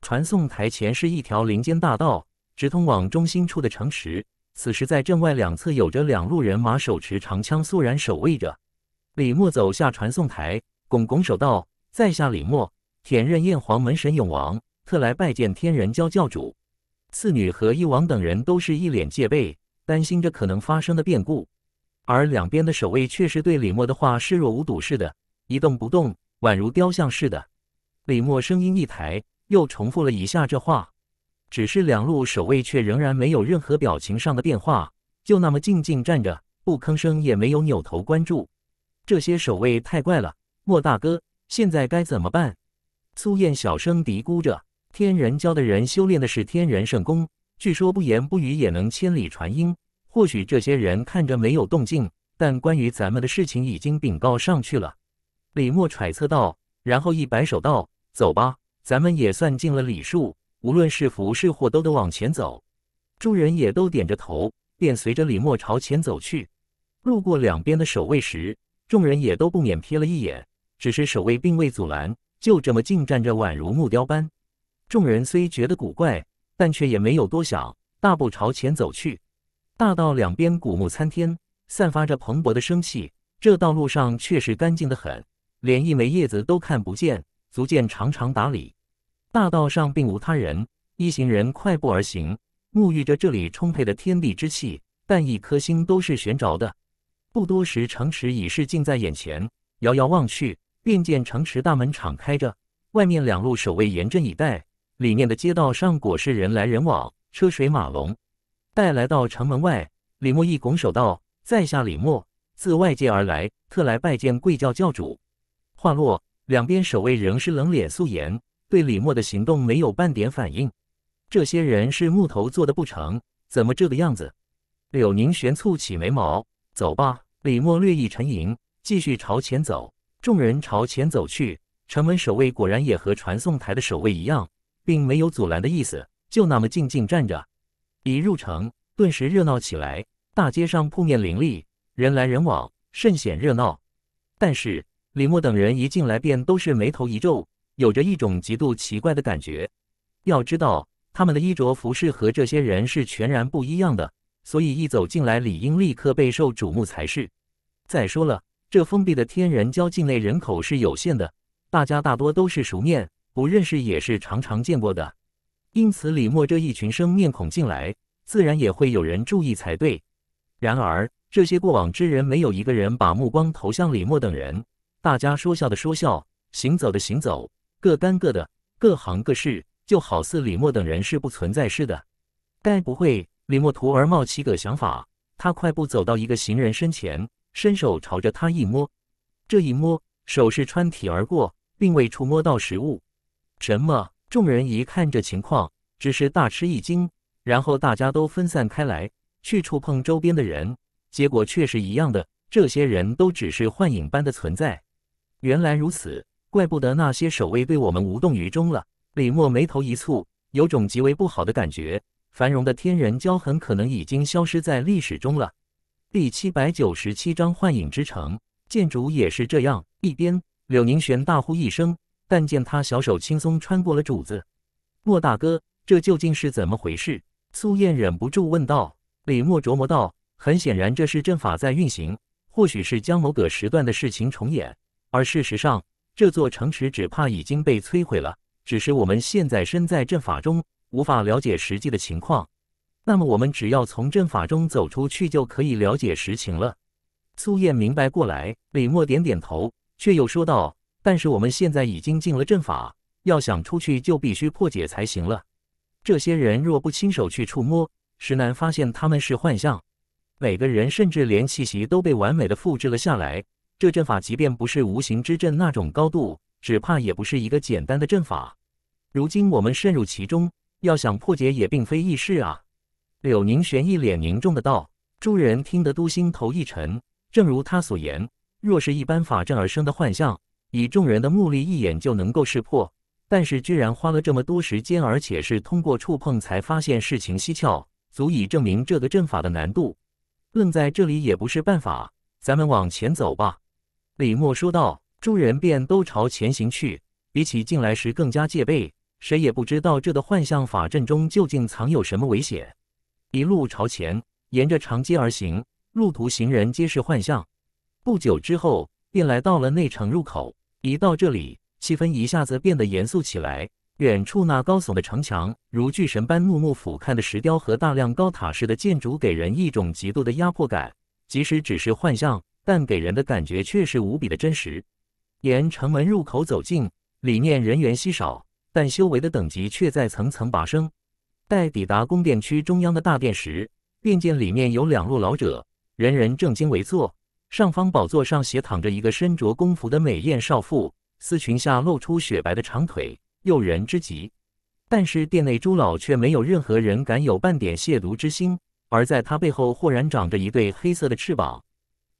传送台前是一条林间大道，直通往中心处的城池。”此时，在镇外两侧有着两路人马，手持长枪，肃然守卫着。李默走下传送台，拱拱手道：“在下李默，忝任燕皇门神勇王，特来拜见天人教教主。”次女和一王等人都是一脸戒备，担心着可能发生的变故。而两边的守卫却是对李默的话视若无睹似的，一动不动，宛如雕像似的。李默声音一抬，又重复了一下这话。只是两路守卫却仍然没有任何表情上的变化，就那么静静站着，不吭声，也没有扭头关注。这些守卫太怪了，莫大哥，现在该怎么办？苏燕小声嘀咕着。天人教的人修炼的是天人圣功，据说不言不语也能千里传音。或许这些人看着没有动静，但关于咱们的事情已经禀告上去了。李默揣测道，然后一摆手道：“走吧，咱们也算尽了礼数。”无论是福是祸，都得往前走。众人也都点着头，便随着李默朝前走去。路过两边的守卫时，众人也都不免瞥了一眼，只是守卫并未阻拦，就这么静站着，宛如木雕般。众人虽觉得古怪，但却也没有多想，大步朝前走去。大道两边古木参天，散发着蓬勃的生气。这道路上确实干净得很，连一枚叶子都看不见，足见常常打理。大道上并无他人，一行人快步而行，沐浴着这里充沛的天地之气，但一颗心都是悬着的。不多时，城池已是近在眼前，遥遥望去，便见城池大门敞开着，外面两路守卫严阵以待，里面的街道上果是人来人往，车水马龙。待来到城门外，李默一拱手道：“在下李默，自外界而来，特来拜见贵教教主。”话落，两边守卫仍是冷脸肃颜，对李默的行动没有半点反应，这些人是木头做的不成？怎么这个样子？柳宁玄蹙起眉毛。走吧。李默略一沉吟，继续朝前走。众人朝前走去，城门守卫果然也和传送台的守卫一样，并没有阻拦的意思，就那么静静站着。一入城，顿时热闹起来，大街上铺面林立，人来人往，甚显热闹。但是李默等人一进来，便都是眉头一皱。有着一种极度奇怪的感觉。要知道，他们的衣着服饰和这些人是全然不一样的，所以一走进来，理应立刻备受瞩目才是。再说了，这封闭的天人交境内人口是有限的，大家大多都是熟面，不认识也是常常见过的。因此，李默这一群生面孔进来，自然也会有人注意才对。然而，这些过往之人没有一个人把目光投向李默等人，大家说笑的说笑，行走的行走。各干各的，各行各事，就好似李默等人是不存在似的。该不会李默徒儿冒起个想法？他快步走到一个行人身前，伸手朝着他一摸。这一摸，手是穿体而过，并未触摸到食物。什么？众人一看这情况，只是大吃一惊。然后大家都分散开来，去触碰周边的人，结果却是一样的。这些人都只是幻影般的存在。原来如此。怪不得那些守卫对我们无动于衷了。李默眉头一蹙，有种极为不好的感觉。繁荣的天人交很可能已经消失在历史中了。第七百九十七章幻影之城，剑主也是这样。一边，柳宁玄大呼一声，但见他小手轻松穿过了主子。莫大哥，这究竟是怎么回事？苏燕忍不住问道。李默琢磨道：很显然，这是阵法在运行，或许是将某个时段的事情重演，而事实上。这座城池只怕已经被摧毁了，只是我们现在身在阵法中，无法了解实际的情况。那么，我们只要从阵法中走出去，就可以了解实情了。苏燕明白过来，李默点点头，却又说道：“但是我们现在已经进了阵法，要想出去，就必须破解才行了。这些人若不亲手去触摸，实难发现他们是幻象。每个人甚至连气息都被完美的复制了下来。”这阵法即便不是无形之阵那种高度，只怕也不是一个简单的阵法。如今我们渗入其中，要想破解也并非易事啊！柳凝玄一脸凝重的道。诸人听得都心头一沉。正如他所言，若是一般法阵而生的幻象，以众人的目力一眼就能够识破。但是居然花了这么多时间，而且是通过触碰才发现事情蹊跷，足以证明这个阵法的难度。愣在这里也不是办法，咱们往前走吧。李默说道：“众人便都朝前行去，比起进来时更加戒备。谁也不知道这的幻象法阵中究竟藏有什么危险。”一路朝前，沿着长街而行，路途行人皆是幻象。不久之后，便来到了内城入口。一到这里，气氛一下子变得严肃起来。远处那高耸的城墙，如巨神般怒目俯瞰的石雕和大量高塔式的建筑，给人一种极度的压迫感，即使只是幻象。但给人的感觉却是无比的真实。沿城门入口走进，里面人员稀少，但修为的等级却在层层拔升。待抵达宫殿区中央的大殿时，便见里面有两路老者，人人正襟危坐。上方宝座上斜躺着一个身着宫服的美艳少妇，丝裙下露出雪白的长腿，诱人之极。但是殿内诸老却没有任何人敢有半点亵渎之心，而在他背后豁然长着一对黑色的翅膀。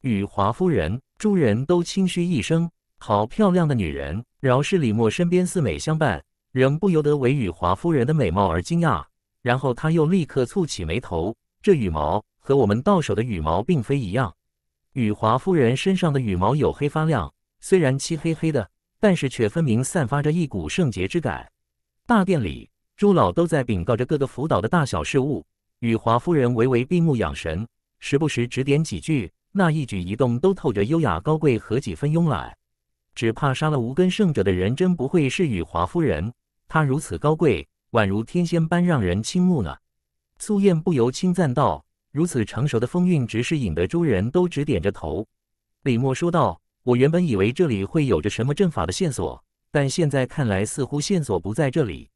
与华夫人，诸人都轻嘘一声：“好漂亮的女人！”饶是李默身边四美相伴，仍不由得为与华夫人的美貌而惊讶。然后他又立刻蹙起眉头：“这羽毛和我们到手的羽毛并非一样。”与华夫人身上的羽毛黝黑发亮，虽然漆黑黑的，但是却分明散发着一股圣洁之感。大殿里，朱老都在禀告着各个辅导的大小事务，与华夫人微微闭目养神，时不时指点几句。那一举一动都透着优雅高贵和几分慵懒，只怕杀了无根圣者的人真不会是羽华夫人。她如此高贵，宛如天仙般让人倾慕呢。素燕不由轻赞道：“如此成熟的风韵，只是引得诸人都直点着头。”李默说道：“我原本以为这里会有着什么阵法的线索，但现在看来，似乎线索不在这里。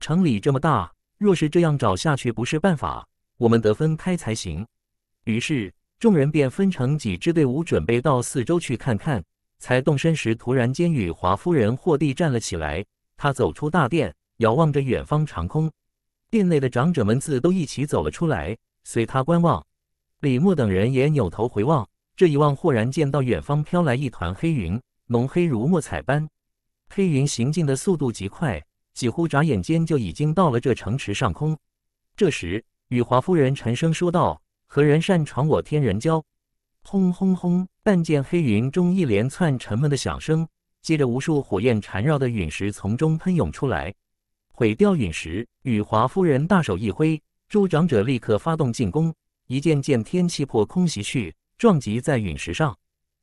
城里这么大，若是这样找下去不是办法，我们得分开才行。”于是。众人便分成几支队伍，准备到四周去看看。才动身时，突然间，羽华夫人霍地站了起来。她走出大殿，遥望着远方长空。殿内的长者们自都一起走了出来，随他观望。李牧等人也扭头回望。这一望，忽然见到远方飘来一团黑云，浓黑如墨彩般。黑云行进的速度极快，几乎眨眼间就已经到了这城池上空。这时，羽华夫人沉声说道。何人擅闯我天人交？轰轰轰！但见黑云中一连串沉闷的响声，接着无数火焰缠绕的陨石从中喷涌出来，毁掉陨石。羽华夫人大手一挥，诸长者立刻发动进攻，一件件天气破空袭去，撞击在陨石上。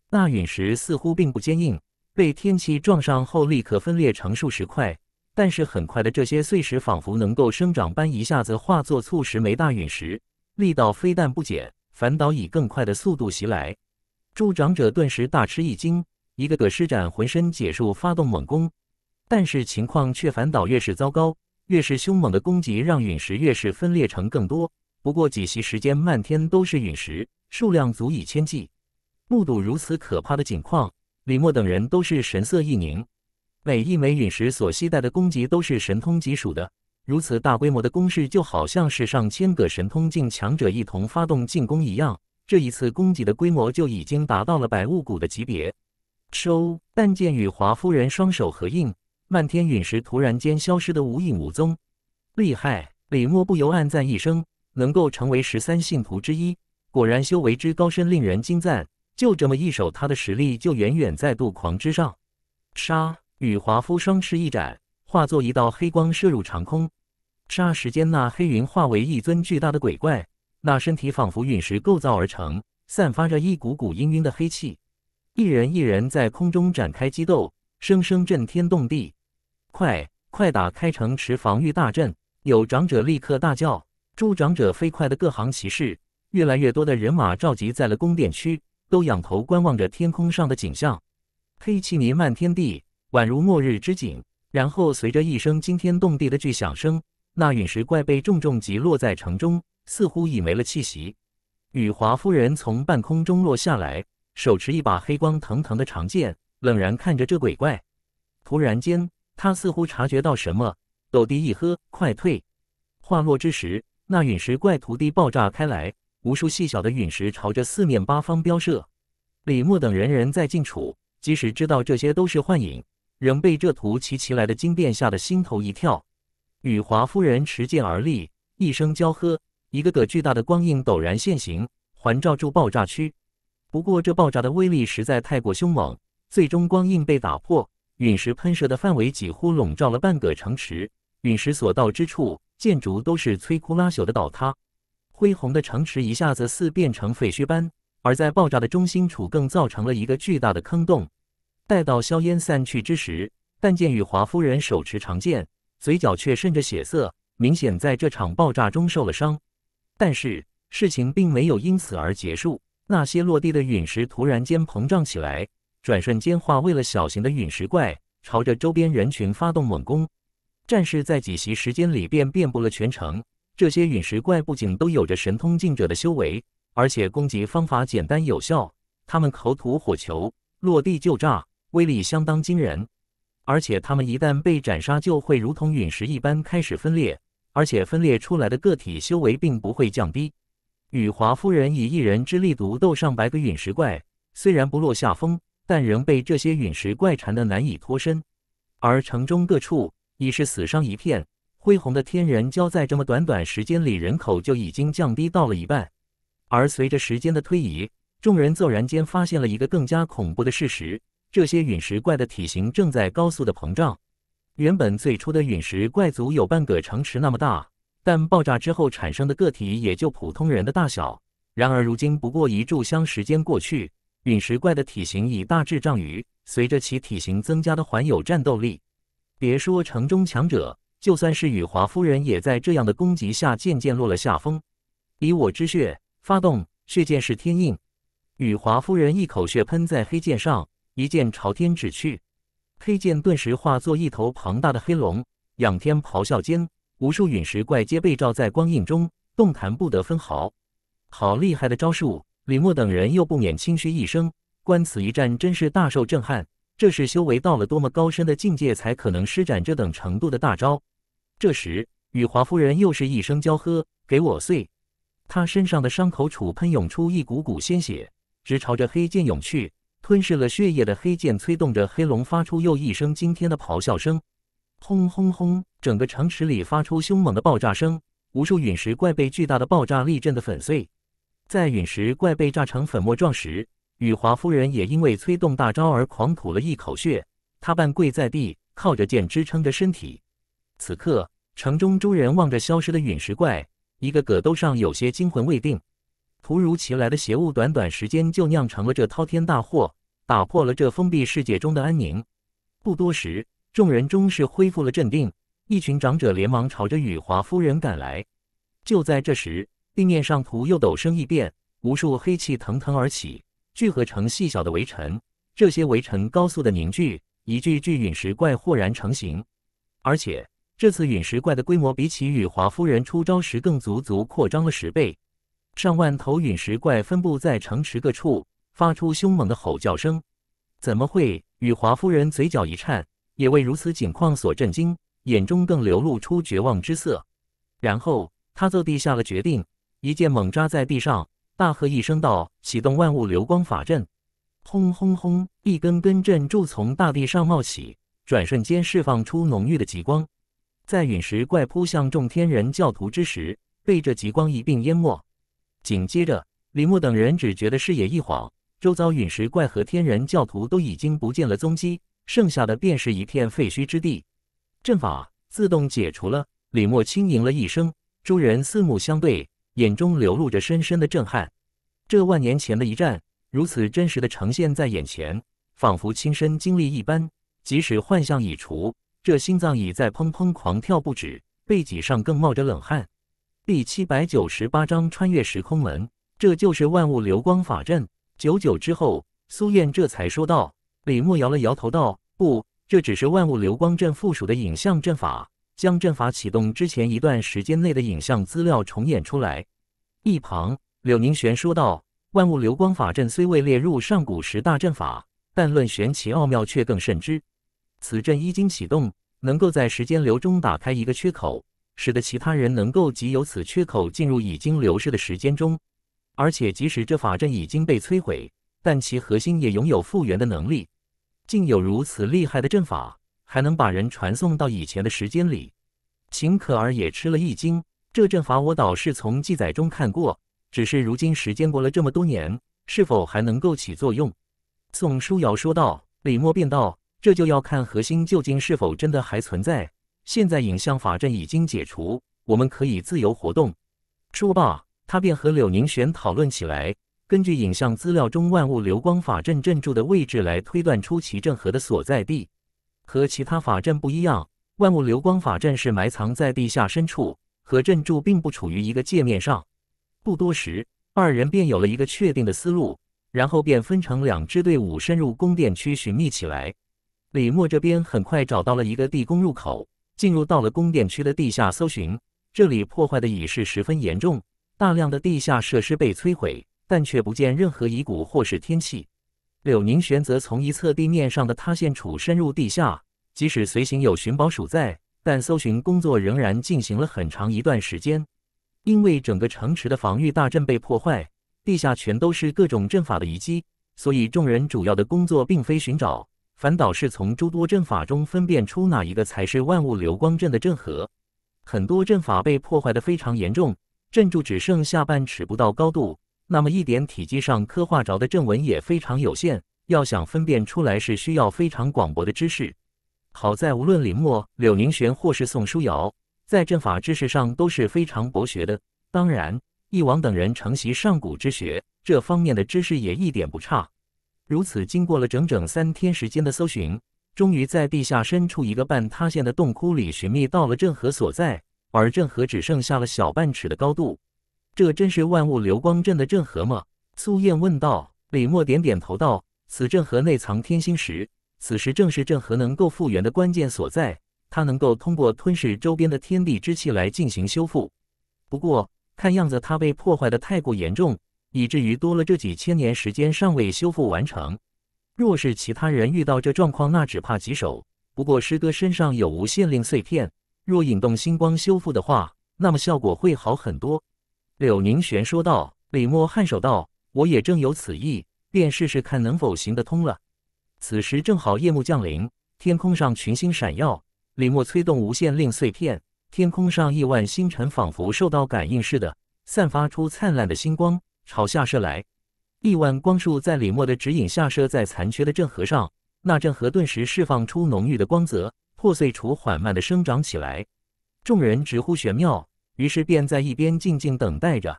那陨石似乎并不坚硬，被天气撞上后立刻分裂成数十块。但是很快的，这些碎石仿佛能够生长般，一下子化作数十枚大陨石。力道非但不减，反倒以更快的速度袭来。助长者顿时大吃一惊，一个个施展浑身解数发动猛攻。但是情况却反倒越是糟糕，越是凶猛的攻击让陨石越是分裂成更多。不过几息时间，漫天都是陨石，数量足以千计。目睹如此可怕的景况，李默等人都是神色一凝。每一枚陨石所携带的攻击都是神通级属的。如此大规模的攻势，就好像是上千个神通境强者一同发动进攻一样。这一次攻击的规模就已经达到了百物谷的级别。收！但见羽华夫人双手合印，漫天陨石突然间消失得无影无踪。厉害！李默不由暗赞一声，能够成为十三信徒之一，果然修为之高深令人惊叹。就这么一手，他的实力就远远在杜狂之上。杀！羽华夫双翅一展。化作一道黑光射入长空，霎时间，那黑云化为一尊巨大的鬼怪，那身体仿佛陨石构造而成，散发着一股股氤氲的黑气。一人一人在空中展开激斗，声声震天动地。快快打开城池防御大阵！有长者立刻大叫。诸长者飞快的各行其事，越来越多的人马召集在了宫殿区，都仰头观望着天空上的景象。黑气弥漫天地，宛如末日之景。然后随着一声惊天动地的巨响声，那陨石怪被重重击落在城中，似乎已没了气息。羽华夫人从半空中落下来，手持一把黑光腾腾的长剑，冷然看着这鬼怪。突然间，她似乎察觉到什么，斗地一喝：“快退！”话落之时，那陨石怪徒弟爆炸开来，无数细小的陨石朝着四面八方飙射。李牧等人人在近处，即使知道这些都是幻影。仍被这突如其来的惊变吓得心头一跳，羽华夫人持剑而立，一声娇喝，一个个巨大的光影陡然现形，环罩住爆炸区。不过这爆炸的威力实在太过凶猛，最终光印被打破，陨石喷射的范围几乎笼罩了半个城池。陨石所到之处，建筑都是摧枯拉朽的倒塌，恢宏的城池一下子似变成废墟般，而在爆炸的中心处更造成了一个巨大的坑洞。待到硝烟散去之时，但见羽华夫人手持长剑，嘴角却渗着血色，明显在这场爆炸中受了伤。但是事情并没有因此而结束，那些落地的陨石突然间膨胀起来，转瞬间化为了小型的陨石怪，朝着周边人群发动猛攻。战士在几席时间里便遍布了全城。这些陨石怪不仅都有着神通境者的修为，而且攻击方法简单有效，他们口吐火球，落地就炸。威力相当惊人，而且他们一旦被斩杀，就会如同陨石一般开始分裂，而且分裂出来的个体修为并不会降低。羽华夫人以一人之力独斗上百个陨石怪，虽然不落下风，但仍被这些陨石怪缠得难以脱身。而城中各处已是死伤一片，恢宏的天人交在这么短短时间里，人口就已经降低到了一半。而随着时间的推移，众人骤然间发现了一个更加恐怖的事实。这些陨石怪的体型正在高速的膨胀，原本最初的陨石怪足有半个城池那么大，但爆炸之后产生的个体也就普通人的大小。然而如今不过一炷香时间过去，陨石怪的体型已大智丈余，随着其体型增加的还有战斗力。别说城中强者，就算是羽华夫人也在这样的攻击下渐渐落了下风。以我之血发动血剑是天印，羽华夫人一口血喷在黑剑上。一剑朝天指去，黑剑顿时化作一头庞大的黑龙，仰天咆哮间，无数陨石怪皆被罩在光印中，动弹不得分毫。好厉害的招数！李默等人又不免轻嘘一声，观此一战，真是大受震撼。这是修为到了多么高深的境界，才可能施展这等程度的大招？这时，羽华夫人又是一声娇喝：“给我碎！”她身上的伤口处喷涌出一股股鲜血，直朝着黑剑涌去。吞噬了血液的黑剑催动着黑龙，发出又一声惊天的咆哮声，轰轰轰！整个城池里发出凶猛的爆炸声，无数陨石怪被巨大的爆炸力震得粉碎。在陨石怪被炸成粉末状时，羽华夫人也因为催动大招而狂吐了一口血，她半跪在地，靠着剑支撑着身体。此刻，城中诸人望着消失的陨石怪，一个个都上有些惊魂未定。突如其来的邪物，短短时间就酿成了这滔天大祸，打破了这封闭世界中的安宁。不多时，众人终是恢复了镇定。一群长者连忙朝着羽华夫人赶来。就在这时，地面上土又陡生异变，无数黑气腾腾而起，聚合成细小的围城。这些围城高速的凝聚，一具具陨石怪豁然成形。而且，这次陨石怪的规模比起羽华夫人出招时，更足足扩张了十倍。上万头陨石怪分布在城池各处，发出凶猛的吼叫声。怎么会？羽华夫人嘴角一颤，也为如此景况所震惊，眼中更流露出绝望之色。然后，他坐地下了决定，一剑猛扎在地上，大喝一声道：“启动万物流光法阵！”轰轰轰！一根根阵柱从大地上冒起，转瞬间释放出浓郁的极光。在陨石怪扑向众天人教徒之时，被这极光一并淹没。紧接着，李牧等人只觉得视野一晃，周遭陨石怪和天人教徒都已经不见了踪迹，剩下的便是一片废墟之地。阵法自动解除了，李牧轻吟了一声，众人四目相对，眼中流露着深深的震撼。这万年前的一战，如此真实的呈现在眼前，仿佛亲身经历一般。即使幻象已除，这心脏已在砰砰狂跳不止，背脊上更冒着冷汗。第七百九十八章穿越时空门。这就是万物流光法阵。久久之后，苏燕这才说道。李牧摇了摇头道：“不，这只是万物流光阵附属的影像阵法，将阵法启动之前一段时间内的影像资料重演出来。”一旁，柳宁玄说道：“万物流光法阵虽未列入上古十大阵法，但论玄奇奥妙却更甚之。此阵一经启动，能够在时间流中打开一个缺口。”使得其他人能够藉由此缺口进入已经流逝的时间中，而且即使这法阵已经被摧毁，但其核心也拥有复原的能力。竟有如此厉害的阵法，还能把人传送到以前的时间里。秦可儿也吃了一惊，这阵法我倒是从记载中看过，只是如今时间过了这么多年，是否还能够起作用？宋书瑶说道。李默便道：“这就要看核心究竟是否真的还存在。”现在影像法阵已经解除，我们可以自由活动。说罢，他便和柳宁玄讨论起来。根据影像资料中万物流光法阵阵柱的位置来推断出其阵核的所在地。和其他法阵不一样，万物流光法阵是埋藏在地下深处，和阵柱并不处于一个界面上。不多时，二人便有了一个确定的思路，然后便分成两支队伍深入宫殿区寻觅起来。李默这边很快找到了一个地宫入口。进入到了宫殿区的地下搜寻，这里破坏的已是十分严重，大量的地下设施被摧毁，但却不见任何遗骨或是天气。柳宁玄则从一侧地面上的塌陷处深入地下，即使随行有寻宝鼠在，但搜寻工作仍然进行了很长一段时间。因为整个城池的防御大阵被破坏，地下全都是各种阵法的遗迹，所以众人主要的工作并非寻找。反倒是从诸多阵法中分辨出哪一个才是万物流光阵的阵核。很多阵法被破坏的非常严重，阵柱只剩下半尺不到高度，那么一点体积上刻画着的阵纹也非常有限。要想分辨出来，是需要非常广博的知识。好在无论林默、柳宁玄或是宋书瑶，在阵法知识上都是非常博学的。当然，翼王等人承袭上古之学，这方面的知识也一点不差。如此，经过了整整三天时间的搜寻，终于在地下深处一个半塌陷的洞窟里寻觅到了郑和所在。而郑和只剩下了小半尺的高度，这真是万物流光阵的郑和吗？苏燕问道。李默点点头道：“此郑和内藏天星石，此时正是郑和能够复原的关键所在。他能够通过吞噬周边的天地之气来进行修复。不过，看样子他被破坏的太过严重。”以至于多了这几千年时间尚未修复完成。若是其他人遇到这状况，那只怕棘手。不过师哥身上有无限令碎片，若引动星光修复的话，那么效果会好很多。”柳宁玄说道。李默颔首道：“我也正有此意，便试试看能否行得通了。”此时正好夜幕降临，天空上群星闪耀。李默催动无限令碎片，天空上亿万星辰仿佛受到感应似的，散发出灿烂的星光。朝下射来，亿万光束在李默的指引下射在残缺的阵核上，那阵核顿时释放出浓郁的光泽，破碎处缓慢的生长起来。众人直呼玄妙，于是便在一边静静等待着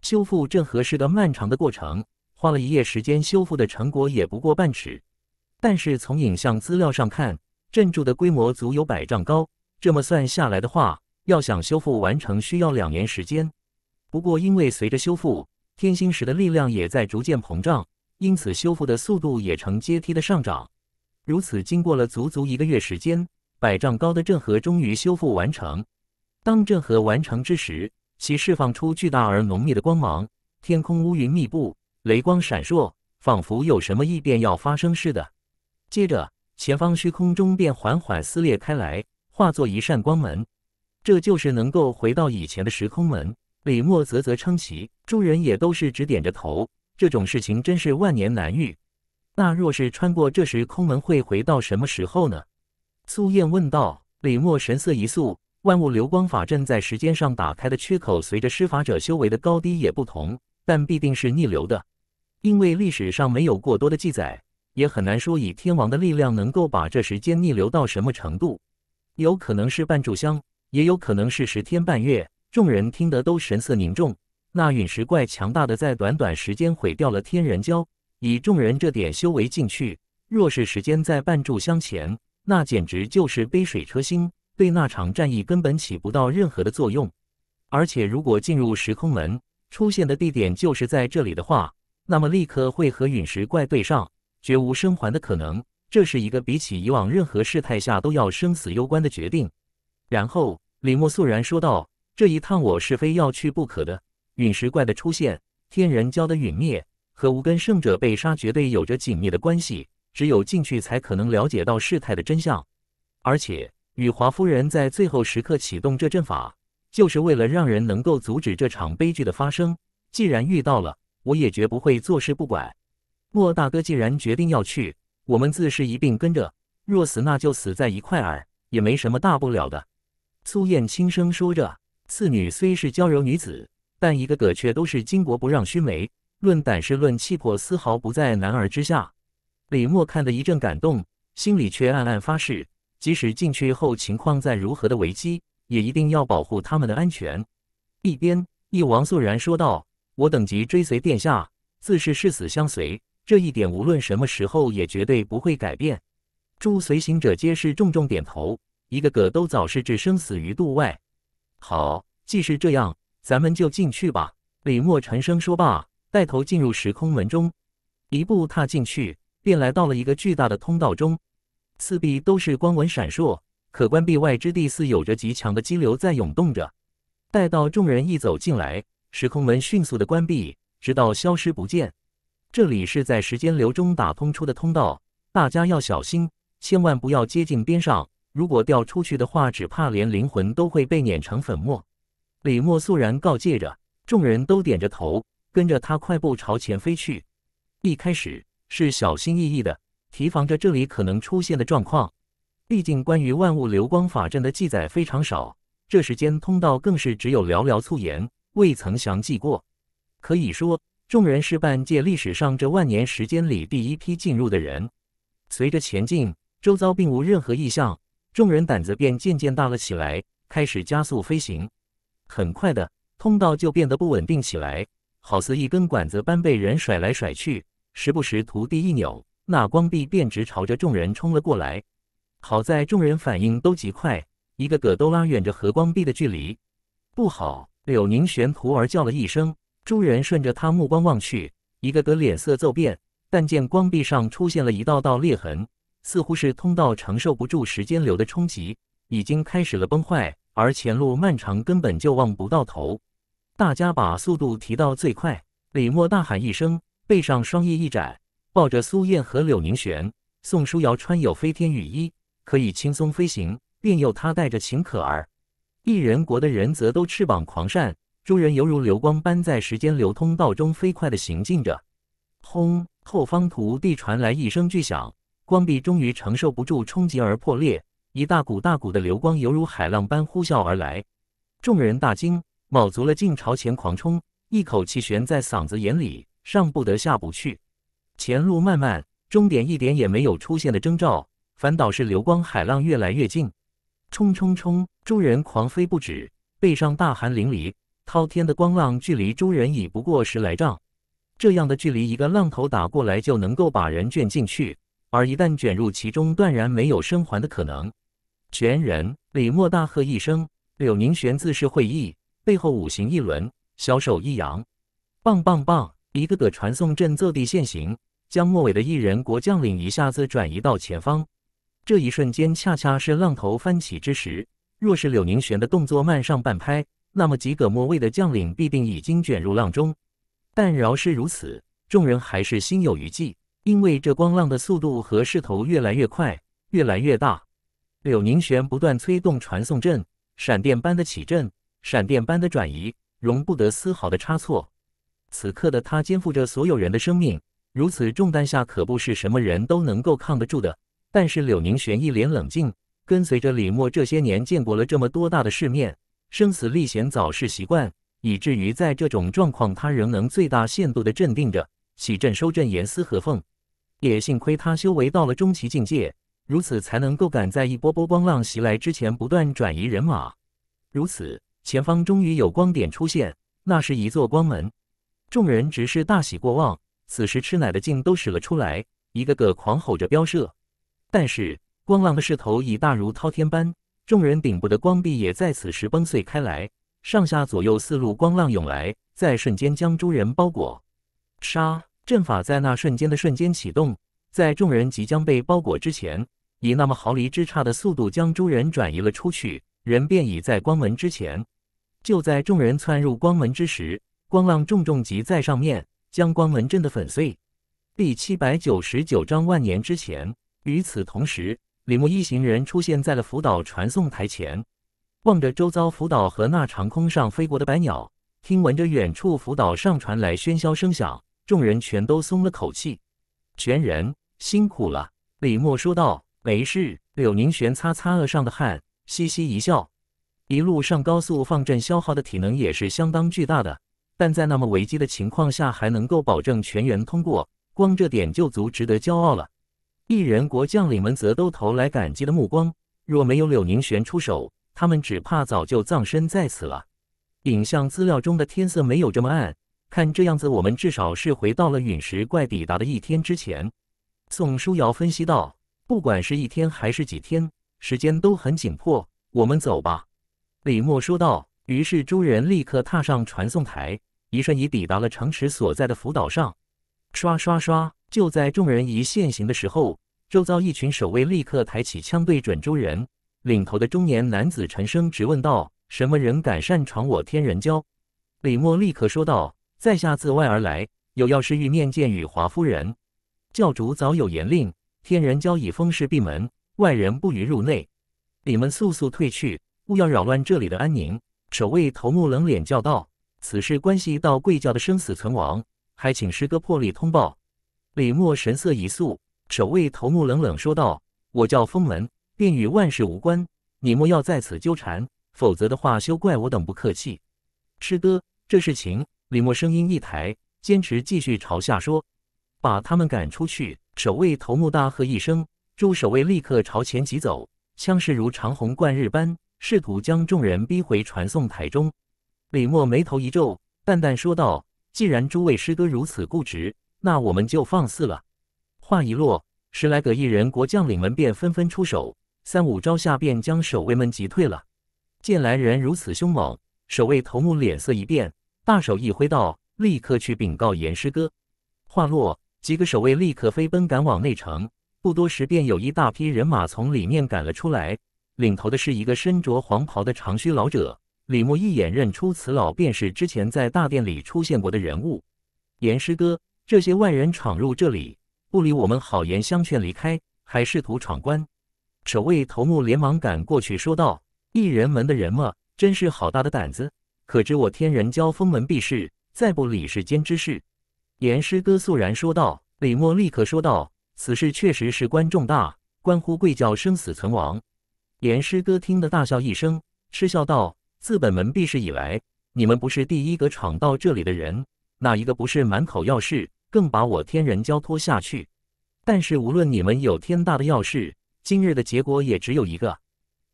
修复阵核是的漫长的过程。花了一夜时间修复的成果也不过半尺，但是从影像资料上看，镇柱的规模足有百丈高。这么算下来的话，要想修复完成需要两年时间。不过因为随着修复，天心石的力量也在逐渐膨胀，因此修复的速度也呈阶梯的上涨。如此，经过了足足一个月时间，百丈高的镇河终于修复完成。当镇河完成之时，其释放出巨大而浓密的光芒，天空乌云密布，雷光闪烁，仿佛有什么异变要发生似的。接着，前方虚空中便缓缓撕裂开来，化作一扇光门，这就是能够回到以前的时空门。李默啧啧称奇，众人也都是只点着头。这种事情真是万年难遇。那若是穿过这时空门，会回到什么时候呢？苏燕问道。李默神色一肃，万物流光法阵在时间上打开的缺口，随着施法者修为的高低也不同，但必定是逆流的。因为历史上没有过多的记载，也很难说以天王的力量能够把这时间逆流到什么程度。有可能是半炷香，也有可能是十天半月。众人听得都神色凝重。那陨石怪强大的，在短短时间毁掉了天人交。以众人这点修为进去，若是时间在半炷香前，那简直就是杯水车薪，对那场战役根本起不到任何的作用。而且，如果进入时空门出现的地点就是在这里的话，那么立刻会和陨石怪对上，绝无生还的可能。这是一个比起以往任何事态下都要生死攸关的决定。然后，李默肃然说道。这一趟我是非要去不可的。陨石怪的出现，天人教的陨灭，和无根圣者被杀绝对有着紧密的关系。只有进去，才可能了解到事态的真相。而且，羽华夫人在最后时刻启动这阵法，就是为了让人能够阻止这场悲剧的发生。既然遇到了，我也绝不会坐视不管。莫大哥既然决定要去，我们自是一并跟着。若死，那就死在一块儿，也没什么大不了的。苏燕轻声说着。次女虽是娇柔女子，但一个个却都是巾帼不让须眉，论胆识、论气魄，丝毫不在男儿之下。李默看得一阵感动，心里却暗暗发誓：即使进去后情况再如何的危机，也一定要保护他们的安全。一边，翼王肃然说道：“我等即追随殿下，自是誓死相随，这一点无论什么时候也绝对不会改变。”诸随行者皆是重重点头，一个个都早是置生死于度外。好，既是这样，咱们就进去吧。李默沉声说罢，带头进入时空门中，一步踏进去，便来到了一个巨大的通道中，四壁都是光纹闪烁，可关闭外之地似有着极强的激流在涌动着。待到众人一走进来，时空门迅速的关闭，直到消失不见。这里是在时间流中打通出的通道，大家要小心，千万不要接近边上。如果掉出去的话，只怕连灵魂都会被碾成粉末。李默肃然告诫着，众人都点着头，跟着他快步朝前飞去。一开始是小心翼翼的，提防着这里可能出现的状况。毕竟关于万物流光法阵的记载非常少，这时间通道更是只有寥寥粗言，未曾详记过。可以说，众人是半界历史上这万年时间里第一批进入的人。随着前进，周遭并无任何异象。众人胆子便渐渐大了起来，开始加速飞行。很快的，通道就变得不稳定起来，好似一根管子般被人甩来甩去，时不时徒地一扭，那光壁便直朝着众人冲了过来。好在众人反应都极快，一个个都拉远着和光壁的距离。不好！柳宁玄徒儿叫了一声，众人顺着他目光望去，一个个脸色骤变，但见光壁上出现了一道道裂痕。似乎是通道承受不住时间流的冲击，已经开始了崩坏，而前路漫长，根本就望不到头。大家把速度提到最快，李默大喊一声，背上双翼一展，抱着苏燕和柳宁玄。宋书瑶穿有飞天雨衣，可以轻松飞行，便又她带着秦可儿。异人国的人则都翅膀狂扇，诸人犹如流光般在时间流通道中飞快地行进着。轰！后方土地传来一声巨响。光壁终于承受不住冲击而破裂，一大股大股的流光犹如海浪般呼啸而来，众人大惊，卯足了劲朝前狂冲，一口气悬在嗓子眼里，上不得下不去。前路漫漫，终点一点也没有出现的征兆，反倒是流光海浪越来越近，冲冲冲！众人狂飞不止，背上大汗淋漓，滔天的光浪距离众人已不过十来丈，这样的距离，一个浪头打过来就能够把人卷进去。而一旦卷入其中，断然没有生还的可能。全人李默大喝一声，柳宁玄自是会意，背后五行一轮，小手一扬，棒棒棒！一个个传送阵坐地现形，将末尾的一人国将领一下子转移到前方。这一瞬间，恰恰是浪头翻起之时。若是柳宁玄的动作慢上半拍，那么几个末位的将领必定已经卷入浪中。但饶是如此，众人还是心有余悸。因为这光浪的速度和势头越来越快，越来越大。柳凝玄不断催动传送阵，闪电般的起阵，闪电般的转移，容不得丝毫的差错。此刻的他肩负着所有人的生命，如此重担下可不是什么人都能够抗得住的。但是柳凝玄一脸冷静，跟随着李默这些年见过了这么多大的世面，生死历险早是习惯，以至于在这种状况，他仍能最大限度的镇定着起阵收阵，严丝合缝。也幸亏他修为到了中期境界，如此才能够赶在一波波光浪袭来之前不断转移人马。如此，前方终于有光点出现，那是一座光门。众人只是大喜过望，此时吃奶的劲都使了出来，一个个狂吼着飙射。但是光浪的势头已大如滔天般，众人顶部的光壁也在此时崩碎开来，上下左右四路光浪涌来，在瞬间将诸人包裹。杀！阵法在那瞬间的瞬间启动，在众人即将被包裹之前，以那么毫厘之差的速度将诸人转移了出去，人便已在光门之前。就在众人窜入光门之时，光浪重重击在上面，将光门震得粉碎。第七百九十九章万年之前，与此同时，李牧一行人出现在了福岛传送台前，望着周遭福岛和那长空上飞过的百鸟，听闻着远处福岛上传来喧嚣声响。众人全都松了口气，全人辛苦了。李默说道：“没事。”柳宁玄擦擦额上的汗，嘻嘻一笑。一路上高速放阵消耗的体能也是相当巨大的，但在那么危机的情况下还能够保证全员通过，光这点就足值得骄傲了。异人国将领们则都投来感激的目光。若没有柳宁玄出手，他们只怕早就葬身在此了。影像资料中的天色没有这么暗。看这样子，我们至少是回到了陨石怪抵达的一天之前。宋书瑶分析道：“不管是一天还是几天，时间都很紧迫。”我们走吧。”李默说道。于是，诸人立刻踏上传送台，一瞬已抵达了城池所在的浮岛上。刷刷刷！就在众人一现形的时候，周遭一群守卫立刻抬起枪对准诸人。领头的中年男子沉声直问道：“什么人敢擅闯我天人教？”李默立刻说道。在下自外而来，有要事欲面见羽华夫人。教主早有严令，天人交以封事闭门，外人不予入内。你们速速退去，勿要扰乱这里的安宁。守卫头目冷脸叫道：“此事关系到贵教的生死存亡，还请师哥破例通报。”李默神色一肃，守卫头目冷冷说道：“我教封门，便与万事无关，你莫要在此纠缠，否则的话，休怪我等不客气。”师哥，这是情。李默声音一抬，坚持继续朝下说：“把他们赶出去！”守卫头目大喝一声，诸守卫立刻朝前疾走，枪势如长虹贯日般，试图将众人逼回传送台中。李默眉头一皱，淡淡说道：“既然诸位师哥如此固执，那我们就放肆了。”话一落，十来个异人国将领们便纷纷出手，三五招下便将守卫们击退了。见来人如此凶猛，守卫头目脸色一变。大手一挥道：“立刻去禀告严师哥。”话落，几个守卫立刻飞奔赶往内城。不多时，便有一大批人马从里面赶了出来。领头的是一个身着黄袍的长须老者。李牧一眼认出此老，便是之前在大殿里出现过的人物。严师哥，这些外人闯入这里，不理我们好言相劝离开，还试图闯关。守卫头目连忙赶过去说道：“一人门的人吗？真是好大的胆子！”可知我天人教封门闭市，再不理世间之事。”严师哥肃然说道。李默立刻说道：“此事确实事关重大，关乎贵教生死存亡。”严师哥听得大笑一声，嗤笑道：“自本门闭市以来，你们不是第一个闯到这里的人，哪一个不是满口要事，更把我天人教拖下去？但是无论你们有天大的要事，今日的结果也只有一个。”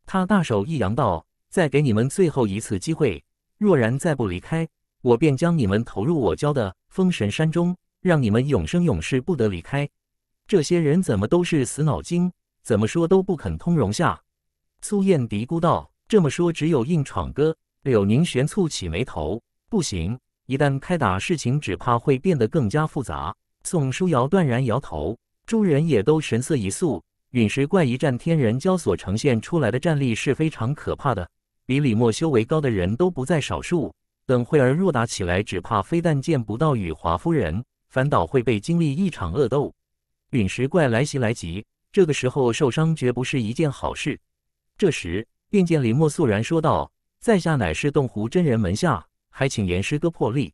他大手一扬道：“再给你们最后一次机会。”若然再不离开，我便将你们投入我教的封神山中，让你们永生永世不得离开。这些人怎么都是死脑筋，怎么说都不肯通融下。苏燕嘀咕道：“这么说，只有硬闯。”哥，柳宁玄蹙起眉头：“不行，一旦开打，事情只怕会变得更加复杂。”宋书瑶断然摇头，诸人也都神色一肃。陨石怪一战，天人交所呈现出来的战力是非常可怕的。比李默修为高的人都不在少数，等会儿若打起来，只怕非但见不到羽华夫人，反倒会被经历一场恶斗。陨石怪来袭来急，这个时候受伤绝不是一件好事。这时便见李默肃然说道：“在下乃是洞湖真人门下，还请严师哥破例。”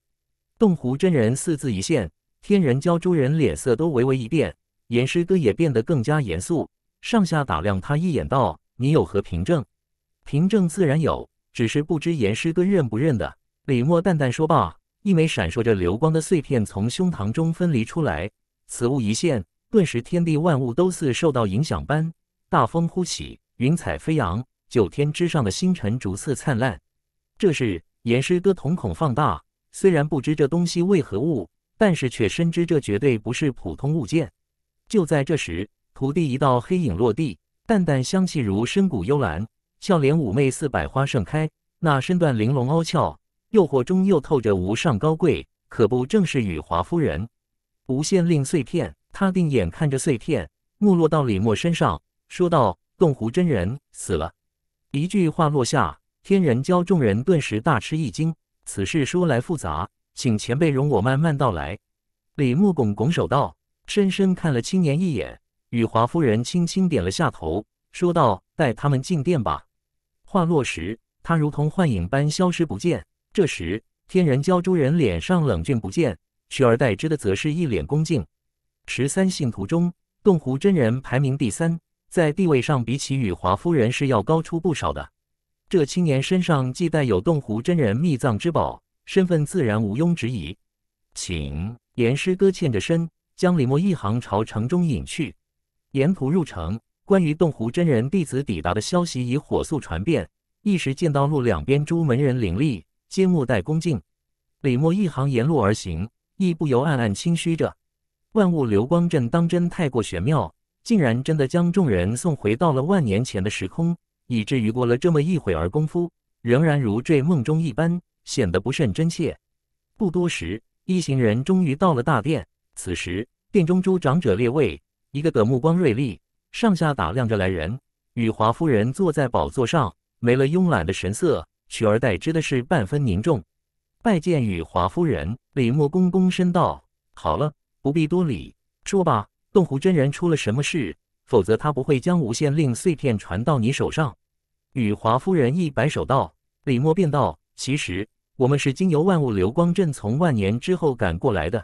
洞湖真人四字一现，天人教诸人脸色都微微一变，严师哥也变得更加严肃，上下打量他一眼道：“你有何凭证？”凭证自然有，只是不知严师哥认不认得？李默淡淡说罢，一枚闪烁着流光的碎片从胸膛中分离出来。此物一现，顿时天地万物都似受到影响般，大风呼起，云彩飞扬，九天之上的星辰逐色灿烂。这是严师哥瞳孔放大，虽然不知这东西为何物，但是却深知这绝对不是普通物件。就在这时，土地一道黑影落地，淡淡香气如深谷幽兰。笑脸妩媚似百花盛开，那身段玲珑凹翘，诱惑中又透着无上高贵，可不正是雨华夫人？无限令碎片，他定眼看着碎片没落到李默身上，说道：“洞湖真人死了。”一句话落下，天人教众人顿时大吃一惊。此事说来复杂，请前辈容我慢慢道来。李默拱拱手道，深深看了青年一眼，雨华夫人轻轻点了下头，说道：“带他们进殿吧。”话落时，他如同幻影般消失不见。这时，天人鲛珠人脸上冷峻不见，取而代之的则是一脸恭敬。十三信徒中，洞湖真人排名第三，在地位上比起羽华夫人是要高出不少的。这青年身上既带有洞湖真人秘藏之宝，身份自然毋庸置疑。请严师哥欠着身，将李默一行朝城中引去，沿途入城。关于洞湖真人弟子抵达的消息已火速传遍，一时见道路两边朱门人林立，皆目带恭敬。李默一行沿路而行，亦不由暗暗心虚着。万物流光阵当真太过玄妙，竟然真的将众人送回到了万年前的时空，以至于过了这么一会儿功夫，仍然如坠梦中一般，显得不甚真切。不多时，一行人终于到了大殿。此时殿中诸长者列位，一个个目光锐利。上下打量着来人，羽华夫人坐在宝座上，没了慵懒的神色，取而代之的是半分凝重。拜见羽华夫人，李默躬躬身道：“好了，不必多礼，说吧，洞湖真人出了什么事？否则他不会将无限令碎片传到你手上。”羽华夫人一摆手道：“李默，便道，其实我们是经由万物流光阵从万年之后赶过来的。”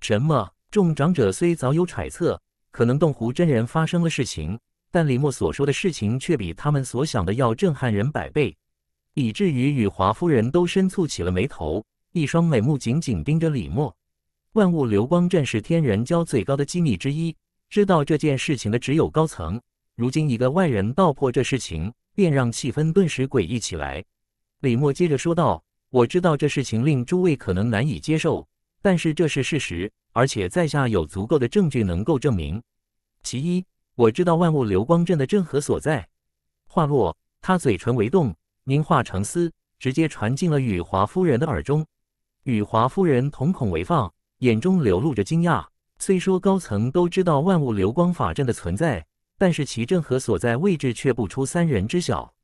什么？众长者虽早有揣测。可能洞湖真人发生了事情，但李默所说的事情却比他们所想的要震撼人百倍，以至于与华夫人都深蹙起了眉头，一双美目紧紧盯着李默。万物流光阵是天人交最高的机密之一，知道这件事情的只有高层。如今一个外人道破这事情，便让气氛顿时诡异起来。李默接着说道：“我知道这事情令诸位可能难以接受，但是这是事实。”而且在下有足够的证据能够证明。其一，我知道万物流光阵的阵核所在。话落，他嘴唇微动，凝化成丝，直接传进了羽华夫人的耳中。羽华夫人瞳孔微放，眼中流露着惊讶。虽说高层都知道万物流光法阵的存在，但是其阵核所在位置却不出三人知晓。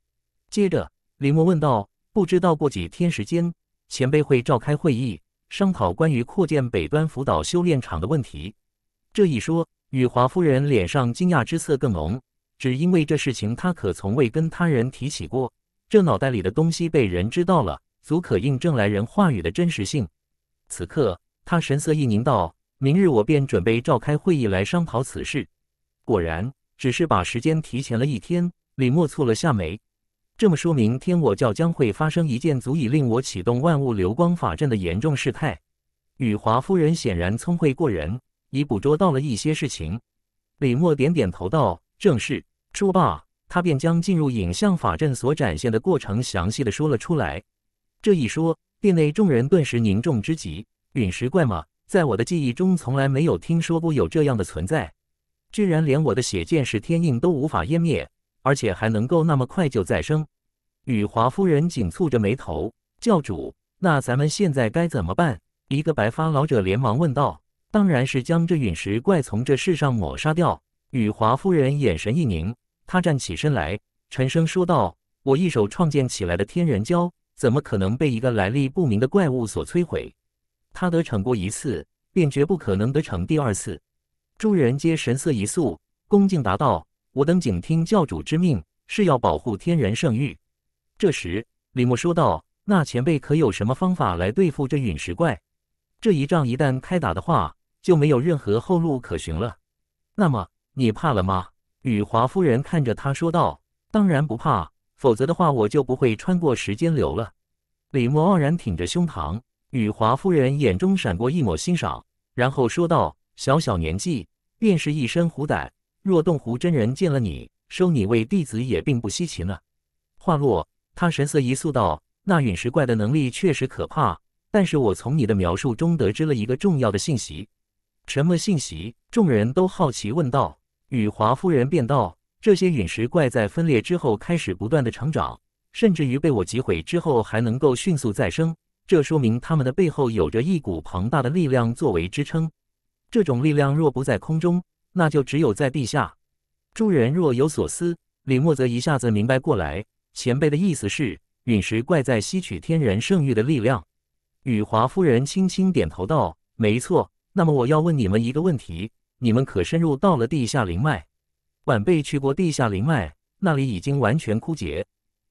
接着，林默问道：“不知道过几天时间，前辈会召开会议？”商讨关于扩建北端福岛修炼场的问题。这一说，雨华夫人脸上惊讶之色更浓，只因为这事情她可从未跟他人提起过。这脑袋里的东西被人知道了，足可印证来人话语的真实性。此刻，她神色一凝，道：“明日我便准备召开会议来商讨此事。”果然，只是把时间提前了一天。李默蹙了下眉。这么说明，天我教将会发生一件足以令我启动万物流光法阵的严重事态。雨华夫人显然聪慧过人，已捕捉到了一些事情。李默点点头道：“正是。”说罢，他便将进入影像法阵所展现的过程详细的说了出来。这一说，殿内众人顿时凝重之极。陨石怪吗？在我的记忆中，从来没有听说过有这样的存在，居然连我的血剑式天印都无法湮灭。而且还能够那么快就再生，羽华夫人紧蹙着眉头。教主，那咱们现在该怎么办？一个白发老者连忙问道。当然是将这陨石怪从这世上抹杀掉。羽华夫人眼神一凝，她站起身来，沉声说道：“我一手创建起来的天人教，怎么可能被一个来历不明的怪物所摧毁？他得逞过一次，便绝不可能得逞第二次。”众人皆神色一肃，恭敬答道。我等谨听教主之命，是要保护天人圣域。这时，李默说道：“那前辈可有什么方法来对付这陨石怪？这一仗一旦开打的话，就没有任何后路可寻了。那么，你怕了吗？”羽华夫人看着他说道：“当然不怕，否则的话，我就不会穿过时间流了。”李默傲然挺着胸膛。羽华夫人眼中闪过一抹欣赏，然后说道：“小小年纪，便是一身虎胆。”若洞湖真人见了你，收你为弟子也并不稀奇呢。话落，他神色一肃道：“那陨石怪的能力确实可怕，但是我从你的描述中得知了一个重要的信息。什么信息？”众人都好奇问道。雨华夫人便道：“这些陨石怪在分裂之后开始不断的成长，甚至于被我击毁之后还能够迅速再生，这说明他们的背后有着一股庞大的力量作为支撑。这种力量若不在空中。”那就只有在地下。众人若有所思，李默则一下子明白过来。前辈的意思是陨石怪在吸取天人圣域的力量。羽华夫人轻轻点头道：“没错。”那么我要问你们一个问题：你们可深入到了地下灵脉？晚辈去过地下灵脉，那里已经完全枯竭。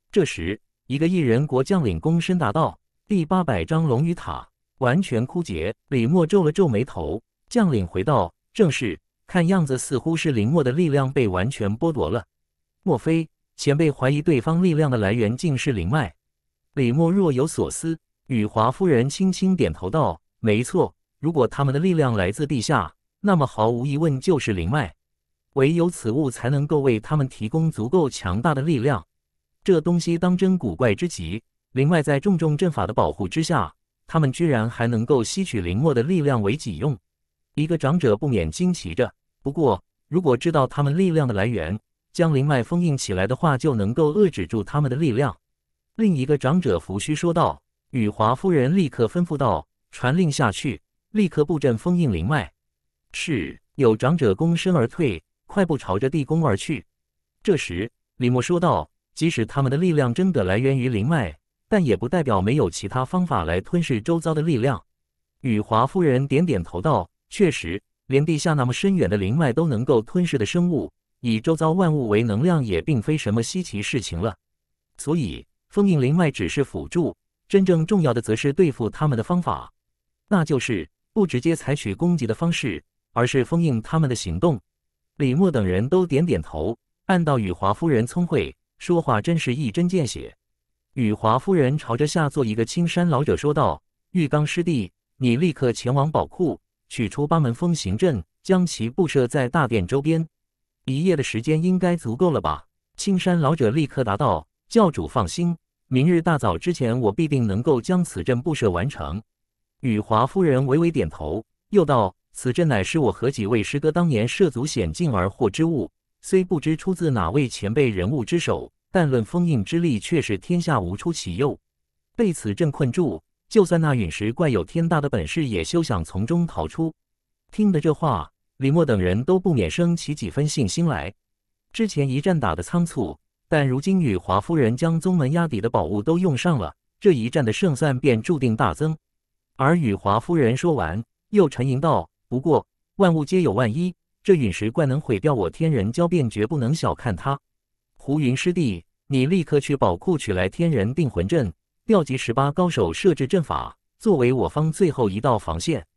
这时，一个异人国将领躬身答道：“第八百章龙与塔完全枯竭。”李默皱了皱眉头。将领回道：“正是。”看样子似乎是林墨的力量被完全剥夺了。莫非前辈怀疑对方力量的来源竟是灵脉？李默若有所思，与华夫人轻轻点头道：“没错，如果他们的力量来自地下，那么毫无疑问就是灵脉。唯有此物才能够为他们提供足够强大的力量。这东西当真古怪之极。灵外，在重重阵法的保护之下，他们居然还能够吸取林墨的力量为己用。”一个长者不免惊奇着，不过如果知道他们力量的来源，将灵脉封印起来的话，就能够遏制住他们的力量。另一个长者拂须说道：“羽华夫人立刻吩咐道，传令下去，立刻布阵封印灵脉。”是。有长者躬身而退，快步朝着地宫而去。这时，李默说道：“即使他们的力量真的来源于灵脉，但也不代表没有其他方法来吞噬周遭的力量。”羽华夫人点点头道。确实，连地下那么深远的灵脉都能够吞噬的生物，以周遭万物为能量，也并非什么稀奇事情了。所以，封印灵脉只是辅助，真正重要的则是对付他们的方法，那就是不直接采取攻击的方式，而是封印他们的行动。李默等人都点点头，暗道羽华夫人聪慧，说话真是一针见血。羽华夫人朝着下座一个青衫老者说道：“玉刚师弟，你立刻前往宝库。”取出八门风行阵，将其布设在大殿周边。一夜的时间应该足够了吧？青山老者立刻答道：“教主放心，明日大早之前，我必定能够将此阵布设完成。”羽华夫人微微点头，又道：“此阵乃是我和几位师哥当年涉足险境而获之物，虽不知出自哪位前辈人物之手，但论封印之力，却是天下无出其右。被此阵困住。”就算那陨石怪有天大的本事，也休想从中逃出。听的这话，李默等人都不免升起几分信心来。之前一战打得仓促，但如今与华夫人将宗门压底的宝物都用上了，这一战的胜算便注定大增。而与华夫人说完，又沉吟道：“不过万物皆有万一，这陨石怪能毁掉我天人交变，绝不能小看它。”胡云师弟，你立刻去宝库取来天人定魂阵。调集十八高手设置阵法，作为我方最后一道防线。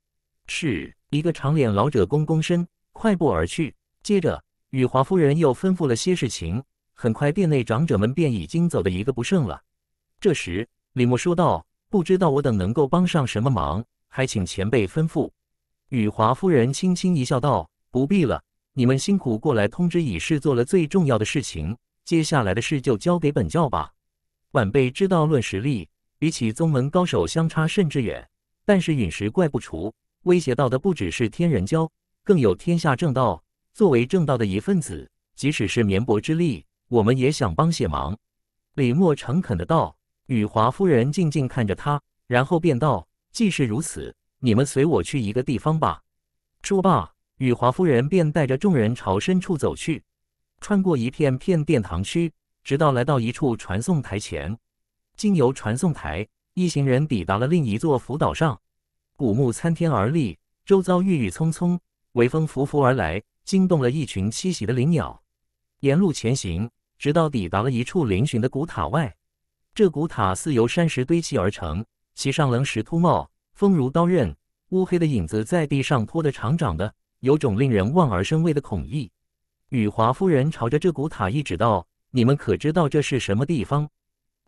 是，一个长脸老者躬躬身，快步而去。接着，羽华夫人又吩咐了些事情。很快，殿内长者们便已经走得一个不剩了。这时，李牧说道：“不知道我等能够帮上什么忙，还请前辈吩咐。”羽华夫人轻轻一笑，道：“不必了，你们辛苦过来通知已是做了最重要的事情，接下来的事就交给本教吧。”晚辈知道，论实力，比起宗门高手相差甚之远。但是陨石怪不除，威胁到的不只是天人教，更有天下正道。作为正道的一份子，即使是绵薄之力，我们也想帮些忙。李默诚恳地道。羽华夫人静静看着他，然后便道：“既是如此，你们随我去一个地方吧。”说罢，羽华夫人便带着众人朝深处走去，穿过一片片殿堂区。直到来到一处传送台前，经由传送台，一行人抵达了另一座浮岛上。古木参天而立，周遭郁郁葱葱，微风拂拂而来，惊动了一群栖息的灵鸟。沿路前行，直到抵达了一处嶙峋的古塔外。这古塔似由山石堆砌而成，其上棱石突冒，锋如刀刃。乌黑的影子在地上拖得长长的，有种令人望而生畏的恐意。羽华夫人朝着这古塔一指道。你们可知道这是什么地方？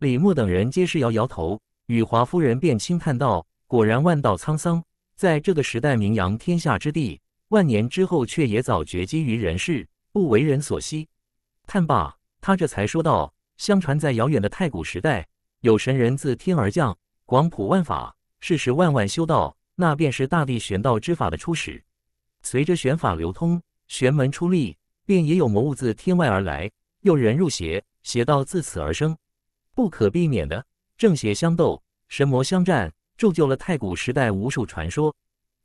李牧等人皆是摇摇头，与华夫人便轻叹道：“果然万道沧桑，在这个时代名扬天下之地，万年之后却也早绝迹于人世，不为人所惜。”看罢，他这才说道：“相传在遥远的太古时代，有神人自天而降，广普万法，是时万万修道，那便是大地玄道之法的初始。随着玄法流通，玄门出力，便也有魔物自天外而来。”诱人入邪，邪道自此而生，不可避免的正邪相斗，神魔相战，铸就了太古时代无数传说。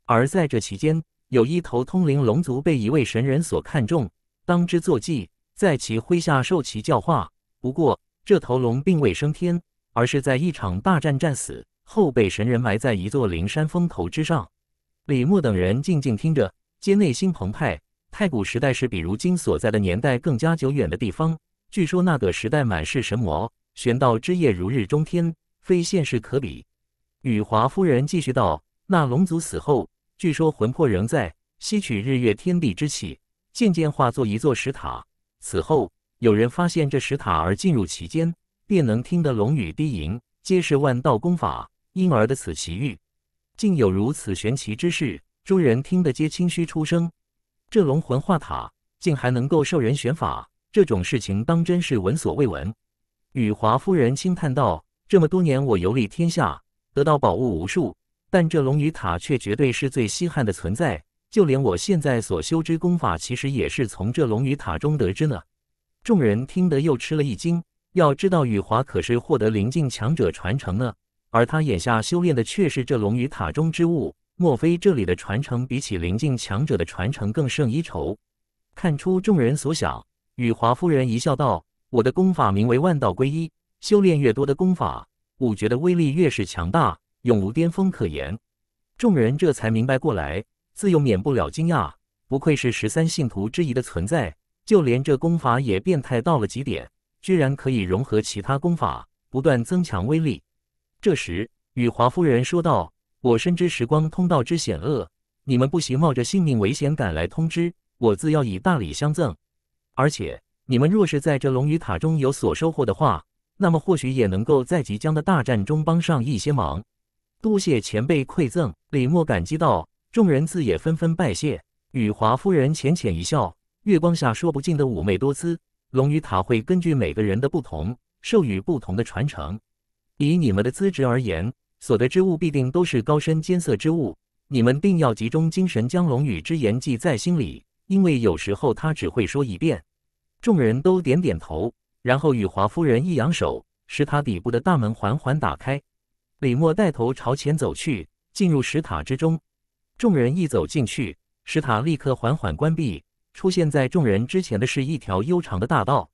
而在这期间，有一头通灵龙族被一位神人所看中，当之坐骑，在其麾下受其教化。不过，这头龙并未升天，而是在一场大战战死后被神人埋在一座灵山峰头之上。李牧等人静静听着，皆内心澎湃。太古时代是比如今所在的年代更加久远的地方。据说那个时代满是神魔，玄道之夜如日中天，非现世可比。羽华夫人继续道：“那龙族死后，据说魂魄仍在吸取日月天地之气，渐渐化作一座石塔。此后有人发现这石塔，而进入其间，便能听得龙语低吟，皆是万道功法。因而的此奇遇，竟有如此玄奇之事。诸人听得皆清虚出声。”这龙魂化塔竟还能够受人选法，这种事情当真是闻所未闻。雨华夫人轻叹道：“这么多年我游历天下，得到宝物无数，但这龙鱼塔却绝对是最稀罕的存在。就连我现在所修之功法，其实也是从这龙鱼塔中得知呢。”众人听得又吃了一惊。要知道，羽华可是获得灵境强者传承呢，而他眼下修炼的却是这龙鱼塔中之物。莫非这里的传承比起临近强者的传承更胜一筹？看出众人所想，羽华夫人一笑，道：“我的功法名为万道归一，修炼越多的功法，五绝的威力越是强大，永无巅峰可言。”众人这才明白过来，自幼免不了惊讶。不愧是十三信徒之一的存在，就连这功法也变态到了极点，居然可以融合其他功法，不断增强威力。这时，羽华夫人说道。我深知时光通道之险恶，你们不惜冒着性命危险赶来通知，我自要以大礼相赠。而且，你们若是在这龙与塔中有所收获的话，那么或许也能够在即将的大战中帮上一些忙。多谢前辈馈赠，李默感激道。众人自也纷纷拜谢。羽华夫人浅浅一笑，月光下说不尽的妩媚多姿。龙与塔会根据每个人的不同，授予不同的传承。以你们的资质而言。所得之物必定都是高深艰涩之物，你们定要集中精神，将龙语之言记在心里。因为有时候他只会说一遍。众人都点点头，然后羽华夫人一扬手，石塔底部的大门缓缓打开。李默带头朝前走去，进入石塔之中。众人一走进去，石塔立刻缓缓关闭。出现在众人之前的是一条悠长的大道。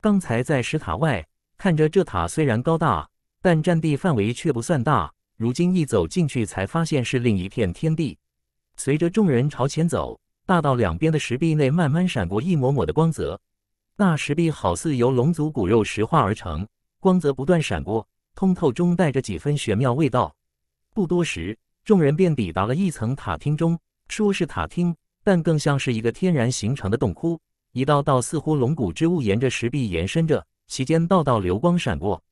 刚才在石塔外看着这塔虽然高大。但占地范围却不算大，如今一走进去，才发现是另一片天地。随着众人朝前走，大道两边的石壁内慢慢闪过一抹抹的光泽，那石壁好似由龙族骨肉石化而成，光泽不断闪过，通透中带着几分玄妙味道。不多时，众人便抵达了一层塔厅中，说是塔厅，但更像是一个天然形成的洞窟，一道道似乎龙骨之物沿着石壁延伸着，其间道道流光闪过。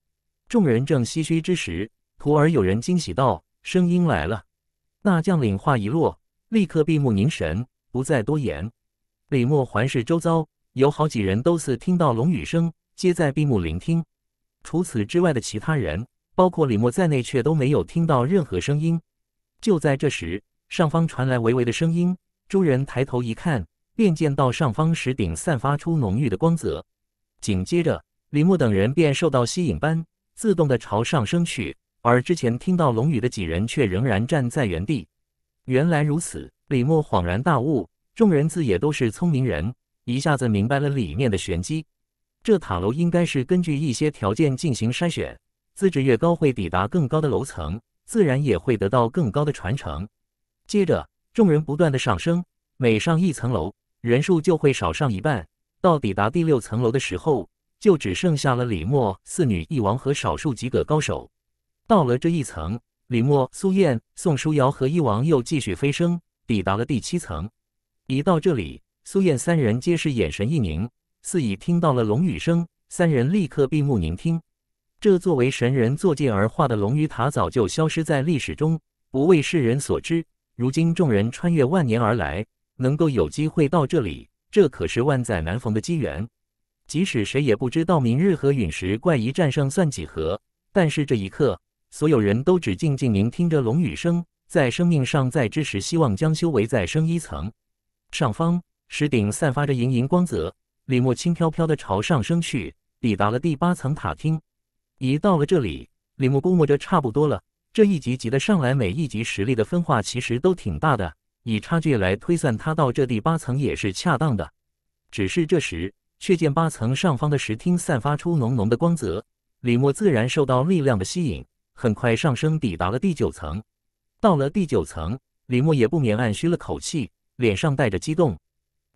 众人正唏嘘之时，徒儿有人惊喜道：“声音来了！”那将领话一落，立刻闭目凝神，不再多言。李默环视周遭，有好几人都似听到龙语声，皆在闭目聆听。除此之外的其他人，包括李默在内，却都没有听到任何声音。就在这时，上方传来微微的声音。诸人抬头一看，便见到上方石顶散发出浓郁的光泽。紧接着，李默等人便受到吸引般。自动的朝上升去，而之前听到龙语的几人却仍然站在原地。原来如此，李默恍然大悟。众人自也都是聪明人，一下子明白了里面的玄机。这塔楼应该是根据一些条件进行筛选，资质越高，会抵达更高的楼层，自然也会得到更高的传承。接着，众人不断的上升，每上一层楼，人数就会少上一半。到抵达第六层楼的时候。就只剩下了李默、四女、一王和少数几个高手。到了这一层，李默、苏燕、宋书瑶和一王又继续飞升，抵达了第七层。一到这里，苏燕三人皆是眼神一凝，似已听到了龙语声。三人立刻闭目聆听。这作为神人坐界而化的龙鱼塔，早就消失在历史中，不为世人所知。如今众人穿越万年而来，能够有机会到这里，这可是万载难逢的机缘。即使谁也不知道明日和陨石怪一战胜算几何，但是这一刻，所有人都只静静聆听着龙雨声，在生命上在之时，希望将修为再升一层。上方石顶散发着莹莹光泽，李牧轻飘飘的朝上升去，抵达了第八层塔厅。已到了这里，李牧估摸着差不多了。这一级级的上来，每一级实力的分化其实都挺大的，以差距来推算，他到这第八层也是恰当的。只是这时。却见八层上方的石厅散发出浓浓的光泽，李默自然受到力量的吸引，很快上升抵达了第九层。到了第九层，李默也不免暗吁了口气，脸上带着激动。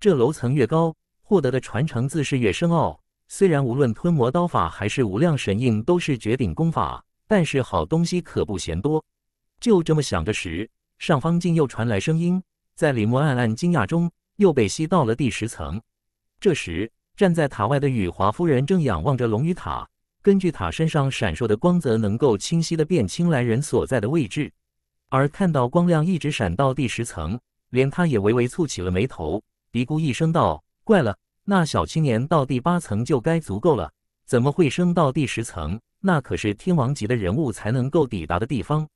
这楼层越高，获得的传承自是越深奥。虽然无论吞魔刀法还是无量神印都是绝顶功法，但是好东西可不嫌多。就这么想着时，上方竟又传来声音，在李默暗暗惊讶中，又被吸到了第十层。这时。站在塔外的羽华夫人正仰望着龙与塔，根据塔身上闪烁的光泽，能够清晰的辨清来人所在的位置。而看到光亮一直闪到第十层，连她也微微蹙起了眉头，嘀咕一声道：“怪了，那小青年到第八层就该足够了，怎么会升到第十层？那可是天王级的人物才能够抵达的地方。”